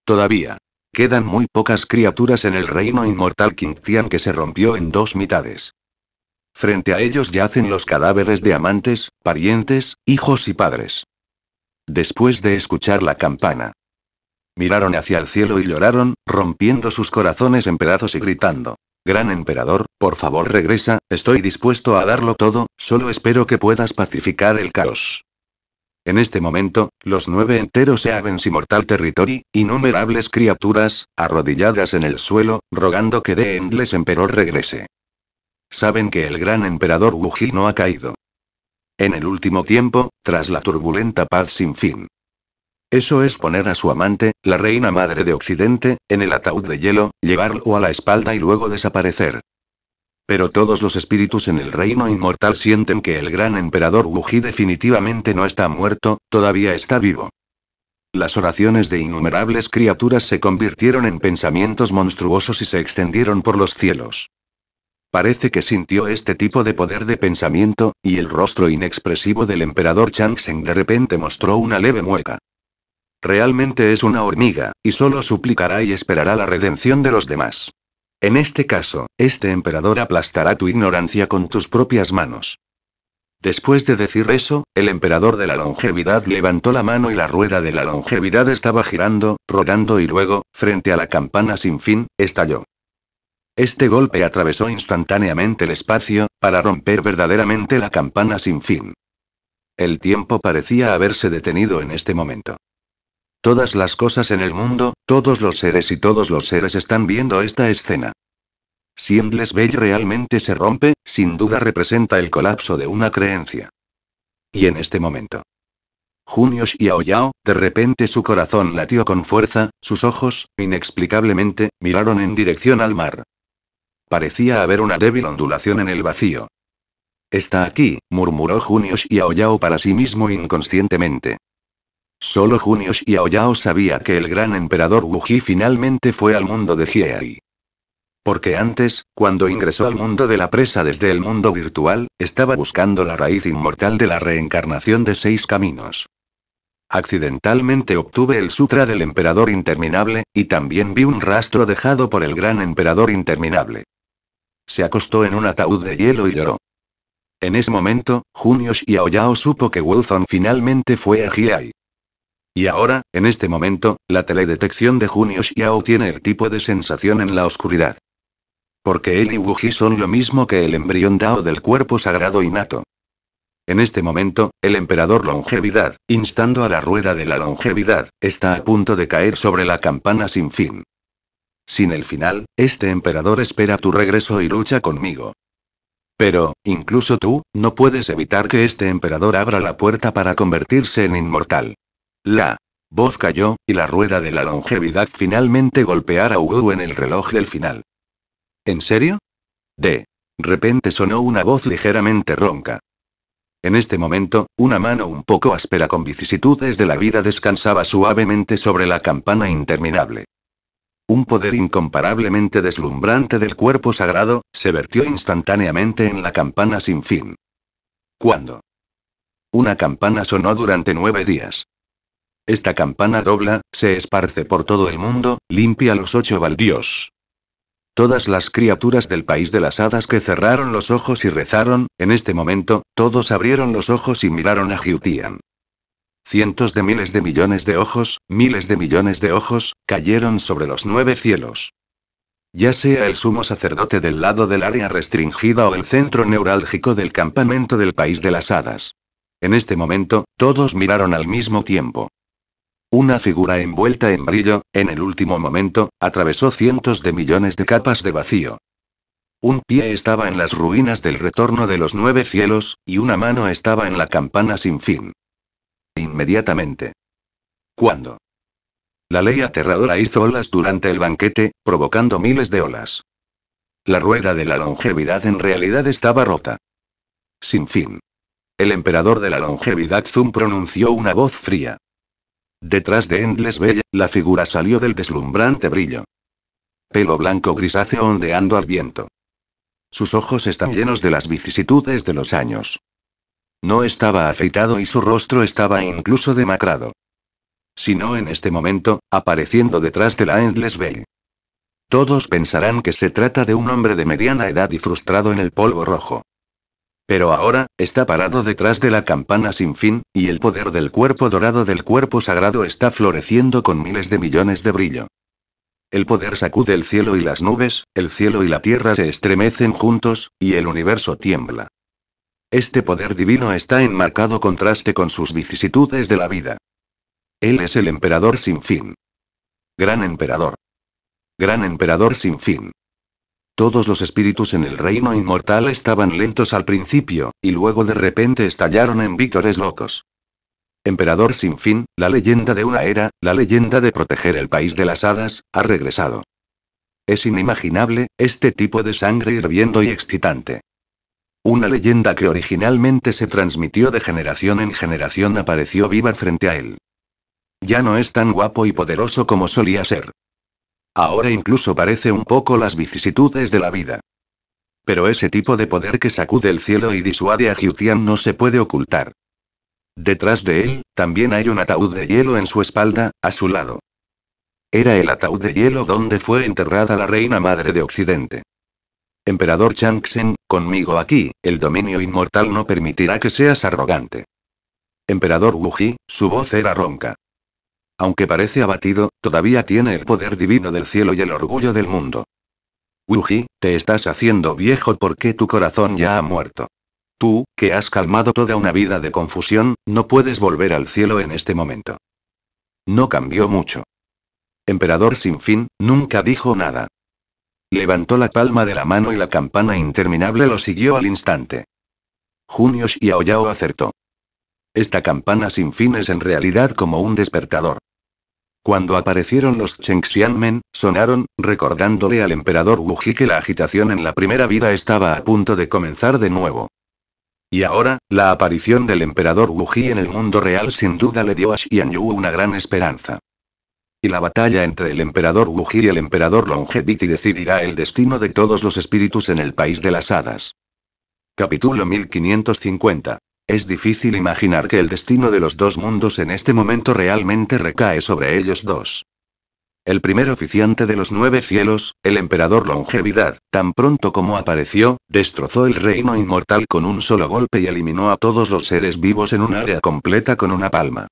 Speaker 1: Todavía. Quedan muy pocas criaturas en el reino inmortal Qingtian que se rompió en dos mitades. Frente a ellos yacen los cadáveres de amantes, parientes, hijos y padres después de escuchar la campana. Miraron hacia el cielo y lloraron, rompiendo sus corazones en pedazos y gritando. Gran emperador, por favor regresa, estoy dispuesto a darlo todo, solo espero que puedas pacificar el caos. En este momento, los nueve enteros se abren mortal territorio, innumerables criaturas, arrodilladas en el suelo, rogando que de Endless Emperor regrese. Saben que el gran emperador Wuji no ha caído. En el último tiempo, tras la turbulenta paz sin fin. Eso es poner a su amante, la reina madre de Occidente, en el ataúd de hielo, llevarlo a la espalda y luego desaparecer. Pero todos los espíritus en el reino inmortal sienten que el gran emperador Wuji definitivamente no está muerto, todavía está vivo. Las oraciones de innumerables criaturas se convirtieron en pensamientos monstruosos y se extendieron por los cielos. Parece que sintió este tipo de poder de pensamiento, y el rostro inexpresivo del emperador Changsheng de repente mostró una leve mueca. Realmente es una hormiga, y solo suplicará y esperará la redención de los demás. En este caso, este emperador aplastará tu ignorancia con tus propias manos. Después de decir eso, el emperador de la longevidad levantó la mano y la rueda de la longevidad estaba girando, rodando y luego, frente a la campana sin fin, estalló. Este golpe atravesó instantáneamente el espacio, para romper verdaderamente la campana sin fin. El tiempo parecía haberse detenido en este momento. Todas las cosas en el mundo, todos los seres y todos los seres están viendo esta escena. Si Endless Bell realmente se rompe, sin duda representa el colapso de una creencia. Y en este momento. Junio y Aoyao, de repente su corazón latió con fuerza, sus ojos, inexplicablemente, miraron en dirección al mar. Parecía haber una débil ondulación en el vacío. Está aquí, murmuró Junius y Aoyao para sí mismo inconscientemente. Solo Junius y Aoyao sabía que el gran emperador Wuji finalmente fue al mundo de Jiei. Porque antes, cuando ingresó al mundo de la presa desde el mundo virtual, estaba buscando la raíz inmortal de la reencarnación de seis caminos. Accidentalmente obtuve el sutra del emperador interminable, y también vi un rastro dejado por el gran emperador interminable. Se acostó en un ataúd de hielo y lloró. En ese momento, Junio Yao supo que Wilson finalmente fue a Jiayi. Y ahora, en este momento, la teledetección de Junio Xiao tiene el tipo de sensación en la oscuridad. Porque él y Wuji son lo mismo que el embrión Dao del cuerpo sagrado innato. En este momento, el emperador longevidad, instando a la rueda de la longevidad, está a punto de caer sobre la campana sin fin. Sin el final, este emperador espera tu regreso y lucha conmigo. Pero, incluso tú, no puedes evitar que este emperador abra la puerta para convertirse en inmortal. La voz cayó, y la rueda de la longevidad finalmente golpeara a en el reloj del final. ¿En serio? De repente sonó una voz ligeramente ronca. En este momento, una mano un poco áspera con vicisitudes de la vida descansaba suavemente sobre la campana interminable. Un poder incomparablemente deslumbrante del cuerpo sagrado, se vertió instantáneamente en la campana sin fin. ¿Cuándo? Una campana sonó durante nueve días. Esta campana dobla, se esparce por todo el mundo, limpia los ocho baldíos. Todas las criaturas del país de las hadas que cerraron los ojos y rezaron, en este momento, todos abrieron los ojos y miraron a Giutian. Cientos de miles de millones de ojos, miles de millones de ojos, cayeron sobre los nueve cielos. Ya sea el sumo sacerdote del lado del área restringida o el centro neurálgico del campamento del país de las hadas. En este momento, todos miraron al mismo tiempo. Una figura envuelta en brillo, en el último momento, atravesó cientos de millones de capas de vacío. Un pie estaba en las ruinas del retorno de los nueve cielos, y una mano estaba en la campana sin fin inmediatamente. ¿Cuándo? La ley aterradora hizo olas durante el banquete, provocando miles de olas. La rueda de la longevidad en realidad estaba rota. Sin fin. El emperador de la longevidad Zoom pronunció una voz fría. Detrás de Endless Bell, la figura salió del deslumbrante brillo. Pelo blanco grisáceo ondeando al viento. Sus ojos están llenos de las vicisitudes de los años. No estaba afeitado y su rostro estaba incluso demacrado. Sino en este momento, apareciendo detrás de la Endless Bell. Todos pensarán que se trata de un hombre de mediana edad y frustrado en el polvo rojo. Pero ahora, está parado detrás de la campana sin fin, y el poder del cuerpo dorado del cuerpo sagrado está floreciendo con miles de millones de brillo. El poder sacude el cielo y las nubes, el cielo y la tierra se estremecen juntos, y el universo tiembla. Este poder divino está en marcado contraste con sus vicisitudes de la vida. Él es el emperador sin fin. Gran emperador. Gran emperador sin fin. Todos los espíritus en el reino inmortal estaban lentos al principio, y luego de repente estallaron en víctores locos. Emperador sin fin, la leyenda de una era, la leyenda de proteger el país de las hadas, ha regresado. Es inimaginable, este tipo de sangre hirviendo y excitante. Una leyenda que originalmente se transmitió de generación en generación apareció viva frente a él. Ya no es tan guapo y poderoso como solía ser. Ahora incluso parece un poco las vicisitudes de la vida. Pero ese tipo de poder que sacude el cielo y disuade a Jiutian no se puede ocultar. Detrás de él, también hay un ataúd de hielo en su espalda, a su lado. Era el ataúd de hielo donde fue enterrada la reina madre de Occidente. Emperador Changsheng, conmigo aquí, el dominio inmortal no permitirá que seas arrogante. Emperador Wuji, su voz era ronca. Aunque parece abatido, todavía tiene el poder divino del cielo y el orgullo del mundo. Wuji, te estás haciendo viejo porque tu corazón ya ha muerto. Tú, que has calmado toda una vida de confusión, no puedes volver al cielo en este momento. No cambió mucho. Emperador sin nunca dijo nada. Levantó la palma de la mano y la campana interminable lo siguió al instante. Junio Xiaoyao acertó. Esta campana sin fin es en realidad como un despertador. Cuando aparecieron los Xianmen, sonaron, recordándole al emperador Wuji que la agitación en la primera vida estaba a punto de comenzar de nuevo. Y ahora, la aparición del emperador Wuji en el mundo real sin duda le dio a Xianyu una gran esperanza. Y la batalla entre el emperador Wuji y el emperador Longevity decidirá el destino de todos los espíritus en el país de las hadas. Capítulo 1550. Es difícil imaginar que el destino de los dos mundos en este momento realmente recae sobre ellos dos. El primer oficiante de los nueve cielos, el emperador Longevidad, tan pronto como apareció, destrozó el reino inmortal con un solo golpe y eliminó a todos los seres vivos en un área completa con una palma.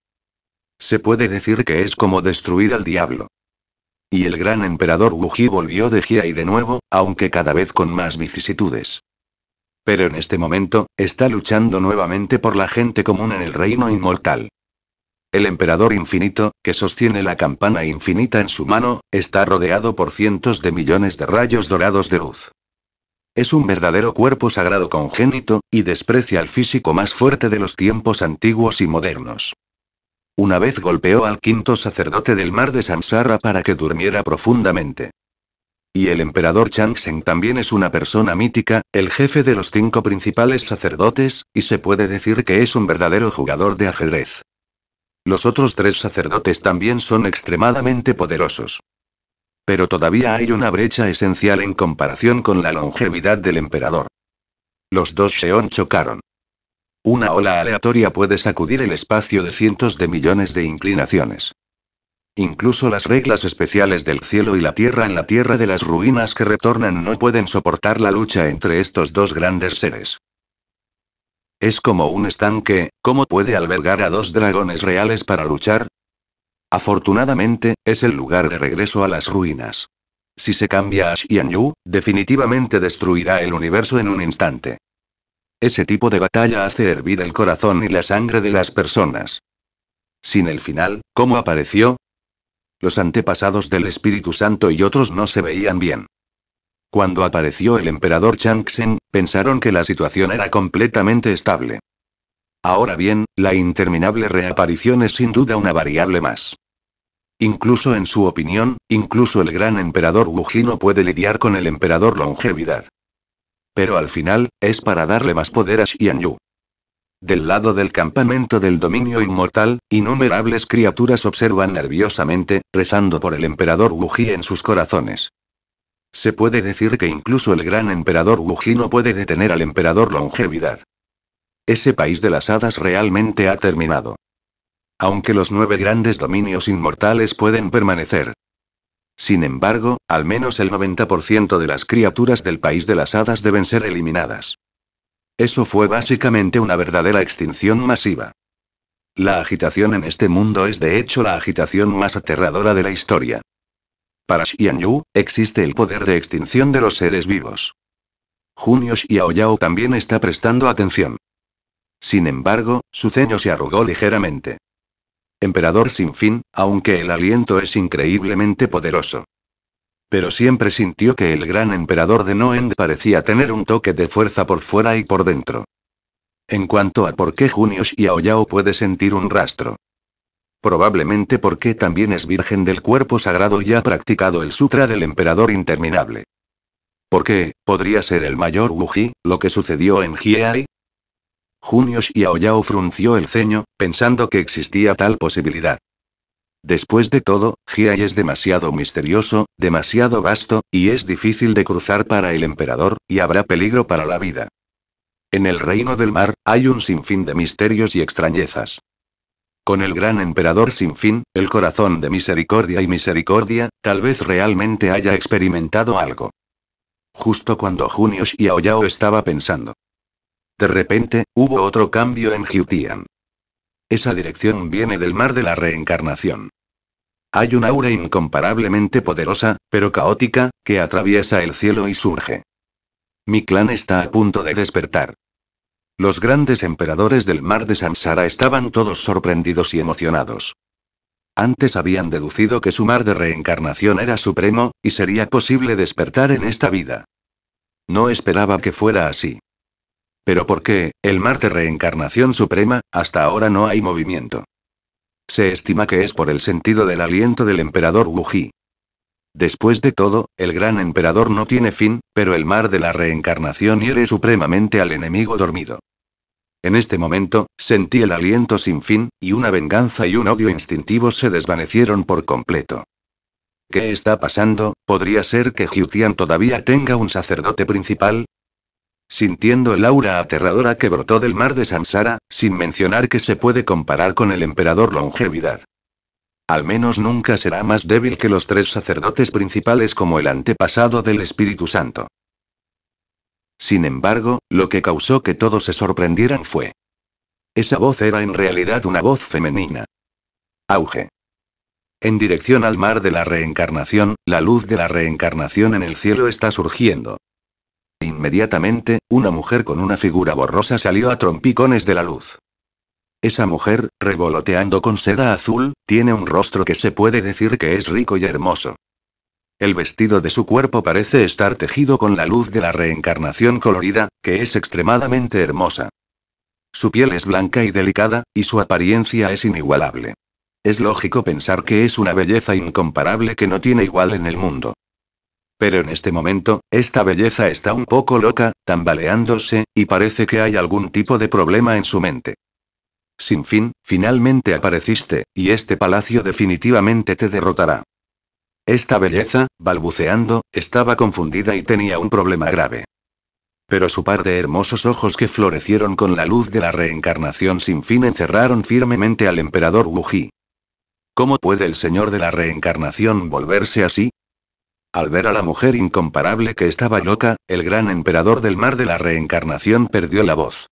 Speaker 1: Se puede decir que es como destruir al diablo. Y el gran emperador Wuji volvió de gira y de nuevo, aunque cada vez con más vicisitudes. Pero en este momento, está luchando nuevamente por la gente común en el reino inmortal. El emperador infinito, que sostiene la campana infinita en su mano, está rodeado por cientos de millones de rayos dorados de luz. Es un verdadero cuerpo sagrado congénito, y desprecia al físico más fuerte de los tiempos antiguos y modernos. Una vez golpeó al quinto sacerdote del mar de Samsara para que durmiera profundamente. Y el emperador Changsheng también es una persona mítica, el jefe de los cinco principales sacerdotes, y se puede decir que es un verdadero jugador de ajedrez. Los otros tres sacerdotes también son extremadamente poderosos. Pero todavía hay una brecha esencial en comparación con la longevidad del emperador. Los dos Sheon chocaron. Una ola aleatoria puede sacudir el espacio de cientos de millones de inclinaciones. Incluso las reglas especiales del cielo y la tierra en la tierra de las ruinas que retornan no pueden soportar la lucha entre estos dos grandes seres. Es como un estanque, ¿cómo puede albergar a dos dragones reales para luchar? Afortunadamente, es el lugar de regreso a las ruinas. Si se cambia a Xianyu, definitivamente destruirá el universo en un instante. Ese tipo de batalla hace hervir el corazón y la sangre de las personas. Sin el final, ¿cómo apareció? Los antepasados del Espíritu Santo y otros no se veían bien. Cuando apareció el emperador Changsen, pensaron que la situación era completamente estable. Ahora bien, la interminable reaparición es sin duda una variable más. Incluso en su opinión, incluso el gran emperador no puede lidiar con el emperador longevidad. Pero al final, es para darle más poder a Xianyu. Del lado del campamento del dominio inmortal, innumerables criaturas observan nerviosamente, rezando por el emperador Wuji en sus corazones. Se puede decir que incluso el gran emperador Wuji no puede detener al emperador longevidad. Ese país de las hadas realmente ha terminado. Aunque los nueve grandes dominios inmortales pueden permanecer, sin embargo, al menos el 90% de las criaturas del país de las hadas deben ser eliminadas. Eso fue básicamente una verdadera extinción masiva. La agitación en este mundo es de hecho la agitación más aterradora de la historia. Para Xianyu, existe el poder de extinción de los seres vivos. Junio Xiaoyao también está prestando atención. Sin embargo, su ceño se arrugó ligeramente emperador sin fin, aunque el aliento es increíblemente poderoso. Pero siempre sintió que el gran emperador de Noend parecía tener un toque de fuerza por fuera y por dentro. En cuanto a por qué Junius y Aoyao puede sentir un rastro. Probablemente porque también es virgen del cuerpo sagrado y ha practicado el sutra del emperador interminable. ¿Por qué, podría ser el mayor Wuji, lo que sucedió en Giai, y Aoyao frunció el ceño, pensando que existía tal posibilidad. Después de todo, Giai es demasiado misterioso, demasiado vasto, y es difícil de cruzar para el emperador, y habrá peligro para la vida. En el reino del mar, hay un sinfín de misterios y extrañezas. Con el gran emperador sin fin, el corazón de misericordia y misericordia, tal vez realmente haya experimentado algo. Justo cuando y Aoyao estaba pensando, de repente, hubo otro cambio en Jiutian. Esa dirección viene del mar de la reencarnación. Hay un aura incomparablemente poderosa, pero caótica, que atraviesa el cielo y surge. Mi clan está a punto de despertar. Los grandes emperadores del mar de Samsara estaban todos sorprendidos y emocionados. Antes habían deducido que su mar de reencarnación era supremo, y sería posible despertar en esta vida. No esperaba que fuera así. Pero qué, el mar de Reencarnación Suprema, hasta ahora no hay movimiento. Se estima que es por el sentido del aliento del emperador Wuji. Después de todo, el gran emperador no tiene fin, pero el mar de la reencarnación hiere supremamente al enemigo dormido. En este momento, sentí el aliento sin fin, y una venganza y un odio instintivo se desvanecieron por completo. ¿Qué está pasando? ¿Podría ser que Jiutian todavía tenga un sacerdote principal? sintiendo el aura aterradora que brotó del mar de Sansara, sin mencionar que se puede comparar con el emperador longevidad. Al menos nunca será más débil que los tres sacerdotes principales como el antepasado del Espíritu Santo. Sin embargo, lo que causó que todos se sorprendieran fue. Esa voz era en realidad una voz femenina. Auge. En dirección al mar de la reencarnación, la luz de la reencarnación en el cielo está surgiendo. Inmediatamente, una mujer con una figura borrosa salió a trompicones de la luz. Esa mujer, revoloteando con seda azul, tiene un rostro que se puede decir que es rico y hermoso. El vestido de su cuerpo parece estar tejido con la luz de la reencarnación colorida, que es extremadamente hermosa. Su piel es blanca y delicada, y su apariencia es inigualable. Es lógico pensar que es una belleza incomparable que no tiene igual en el mundo. Pero en este momento, esta belleza está un poco loca, tambaleándose, y parece que hay algún tipo de problema en su mente. Sin fin, finalmente apareciste, y este palacio definitivamente te derrotará. Esta belleza, balbuceando, estaba confundida y tenía un problema grave. Pero su par de hermosos ojos que florecieron con la luz de la reencarnación sin fin encerraron firmemente al emperador Wuji. ¿Cómo puede el señor de la reencarnación volverse así? Al ver a la mujer incomparable que estaba loca, el gran emperador del mar de la reencarnación perdió la voz.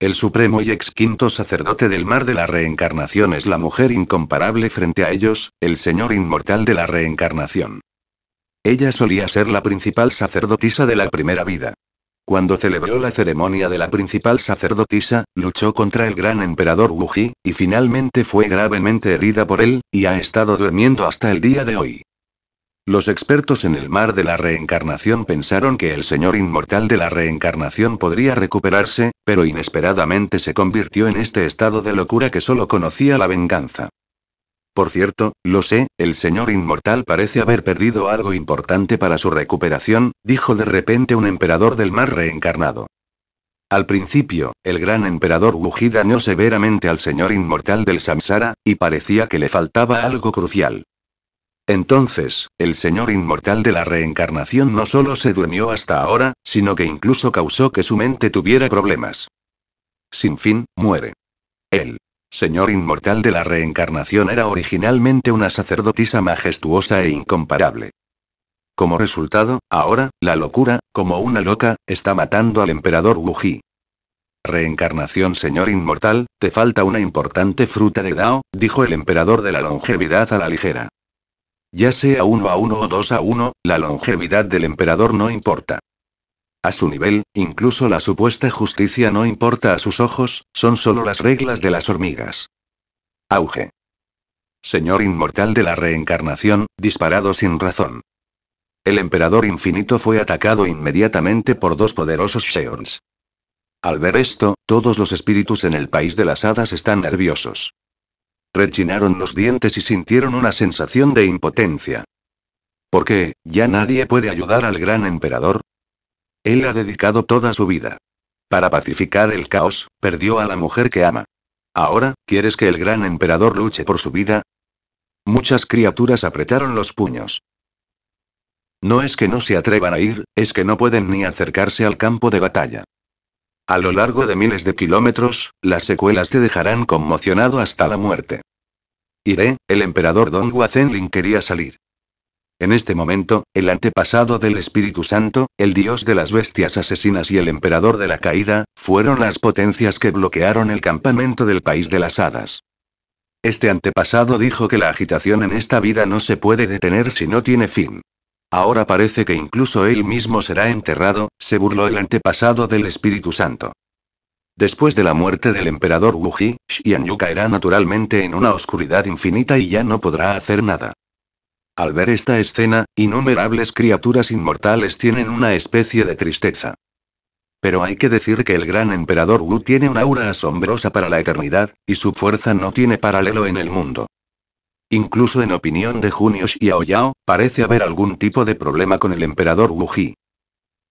Speaker 1: El supremo y ex quinto sacerdote del mar de la reencarnación es la mujer incomparable frente a ellos, el señor inmortal de la reencarnación. Ella solía ser la principal sacerdotisa de la primera vida. Cuando celebró la ceremonia de la principal sacerdotisa, luchó contra el gran emperador Wuji, y finalmente fue gravemente herida por él, y ha estado durmiendo hasta el día de hoy. Los expertos en el mar de la reencarnación pensaron que el señor inmortal de la reencarnación podría recuperarse, pero inesperadamente se convirtió en este estado de locura que solo conocía la venganza. Por cierto, lo sé, el señor inmortal parece haber perdido algo importante para su recuperación, dijo de repente un emperador del mar reencarnado. Al principio, el gran emperador Wuji dañó severamente al señor inmortal del Samsara, y parecía que le faltaba algo crucial. Entonces, el señor inmortal de la reencarnación no solo se durmió hasta ahora, sino que incluso causó que su mente tuviera problemas. Sin fin, muere. El Señor Inmortal de la Reencarnación era originalmente una sacerdotisa majestuosa e incomparable. Como resultado, ahora, la locura, como una loca, está matando al emperador Wuji. Reencarnación Señor Inmortal, te falta una importante fruta de Dao, dijo el emperador de la longevidad a la ligera. Ya sea uno a uno o dos a uno, la longevidad del emperador no importa. A su nivel, incluso la supuesta justicia no importa a sus ojos, son solo las reglas de las hormigas. Auge. Señor inmortal de la reencarnación, disparado sin razón. El emperador infinito fue atacado inmediatamente por dos poderosos Sheons. Al ver esto, todos los espíritus en el país de las hadas están nerviosos. Rechinaron los dientes y sintieron una sensación de impotencia. ¿Por qué? ¿Ya nadie puede ayudar al gran emperador? Él ha dedicado toda su vida. Para pacificar el caos, perdió a la mujer que ama. Ahora, ¿quieres que el gran emperador luche por su vida? Muchas criaturas apretaron los puños. No es que no se atrevan a ir, es que no pueden ni acercarse al campo de batalla. A lo largo de miles de kilómetros, las secuelas te dejarán conmocionado hasta la muerte. Iré, el emperador Don Wazenlin quería salir. En este momento, el antepasado del Espíritu Santo, el dios de las bestias asesinas y el emperador de la caída, fueron las potencias que bloquearon el campamento del país de las hadas. Este antepasado dijo que la agitación en esta vida no se puede detener si no tiene fin. Ahora parece que incluso él mismo será enterrado, se burló el antepasado del Espíritu Santo. Después de la muerte del emperador Wuji, Xianyu caerá naturalmente en una oscuridad infinita y ya no podrá hacer nada. Al ver esta escena, innumerables criaturas inmortales tienen una especie de tristeza. Pero hay que decir que el gran emperador Wu tiene un aura asombrosa para la eternidad, y su fuerza no tiene paralelo en el mundo. Incluso en opinión de y Aoyao, parece haber algún tipo de problema con el emperador Wuji.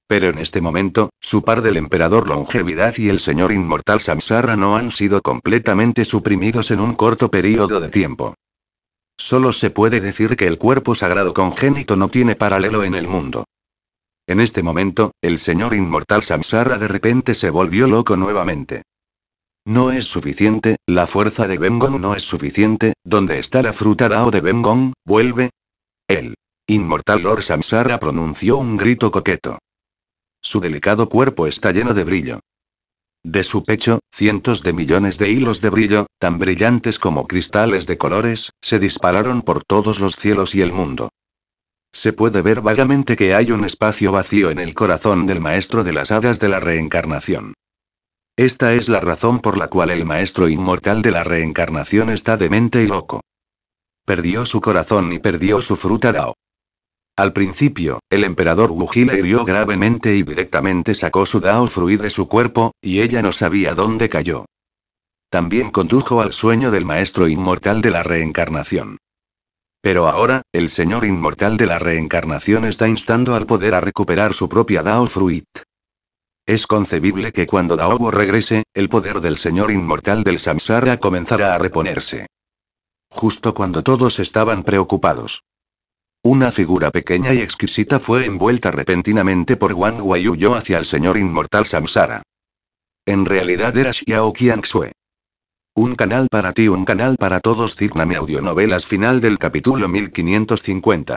Speaker 1: Pero en este momento, su par del emperador Longevidad y el señor inmortal Samsara no han sido completamente suprimidos en un corto periodo de tiempo. Solo se puede decir que el cuerpo sagrado congénito no tiene paralelo en el mundo. En este momento, el señor inmortal Samsara de repente se volvió loco nuevamente. No es suficiente, la fuerza de Bengong no es suficiente, ¿dónde está la fruta Dao de Bengong? Vuelve. El inmortal Lord Samsara pronunció un grito coqueto. Su delicado cuerpo está lleno de brillo. De su pecho, cientos de millones de hilos de brillo, tan brillantes como cristales de colores, se dispararon por todos los cielos y el mundo. Se puede ver vagamente que hay un espacio vacío en el corazón del maestro de las hadas de la reencarnación. Esta es la razón por la cual el maestro inmortal de la reencarnación está demente y loco. Perdió su corazón y perdió su fruta Dao. Al principio, el emperador Wuji le hirió gravemente y directamente sacó su Dao Fruit de su cuerpo, y ella no sabía dónde cayó. También condujo al sueño del maestro inmortal de la reencarnación. Pero ahora, el señor inmortal de la reencarnación está instando al poder a recuperar su propia Dao Fruit. Es concebible que cuando Daobo regrese, el poder del Señor Inmortal del Samsara comenzará a reponerse. Justo cuando todos estaban preocupados. Una figura pequeña y exquisita fue envuelta repentinamente por Wang Wai hacia el Señor Inmortal Samsara. En realidad era Xiao Qianxue. Un canal para ti, un canal para todos. Cigname Audionovelas final del capítulo 1550.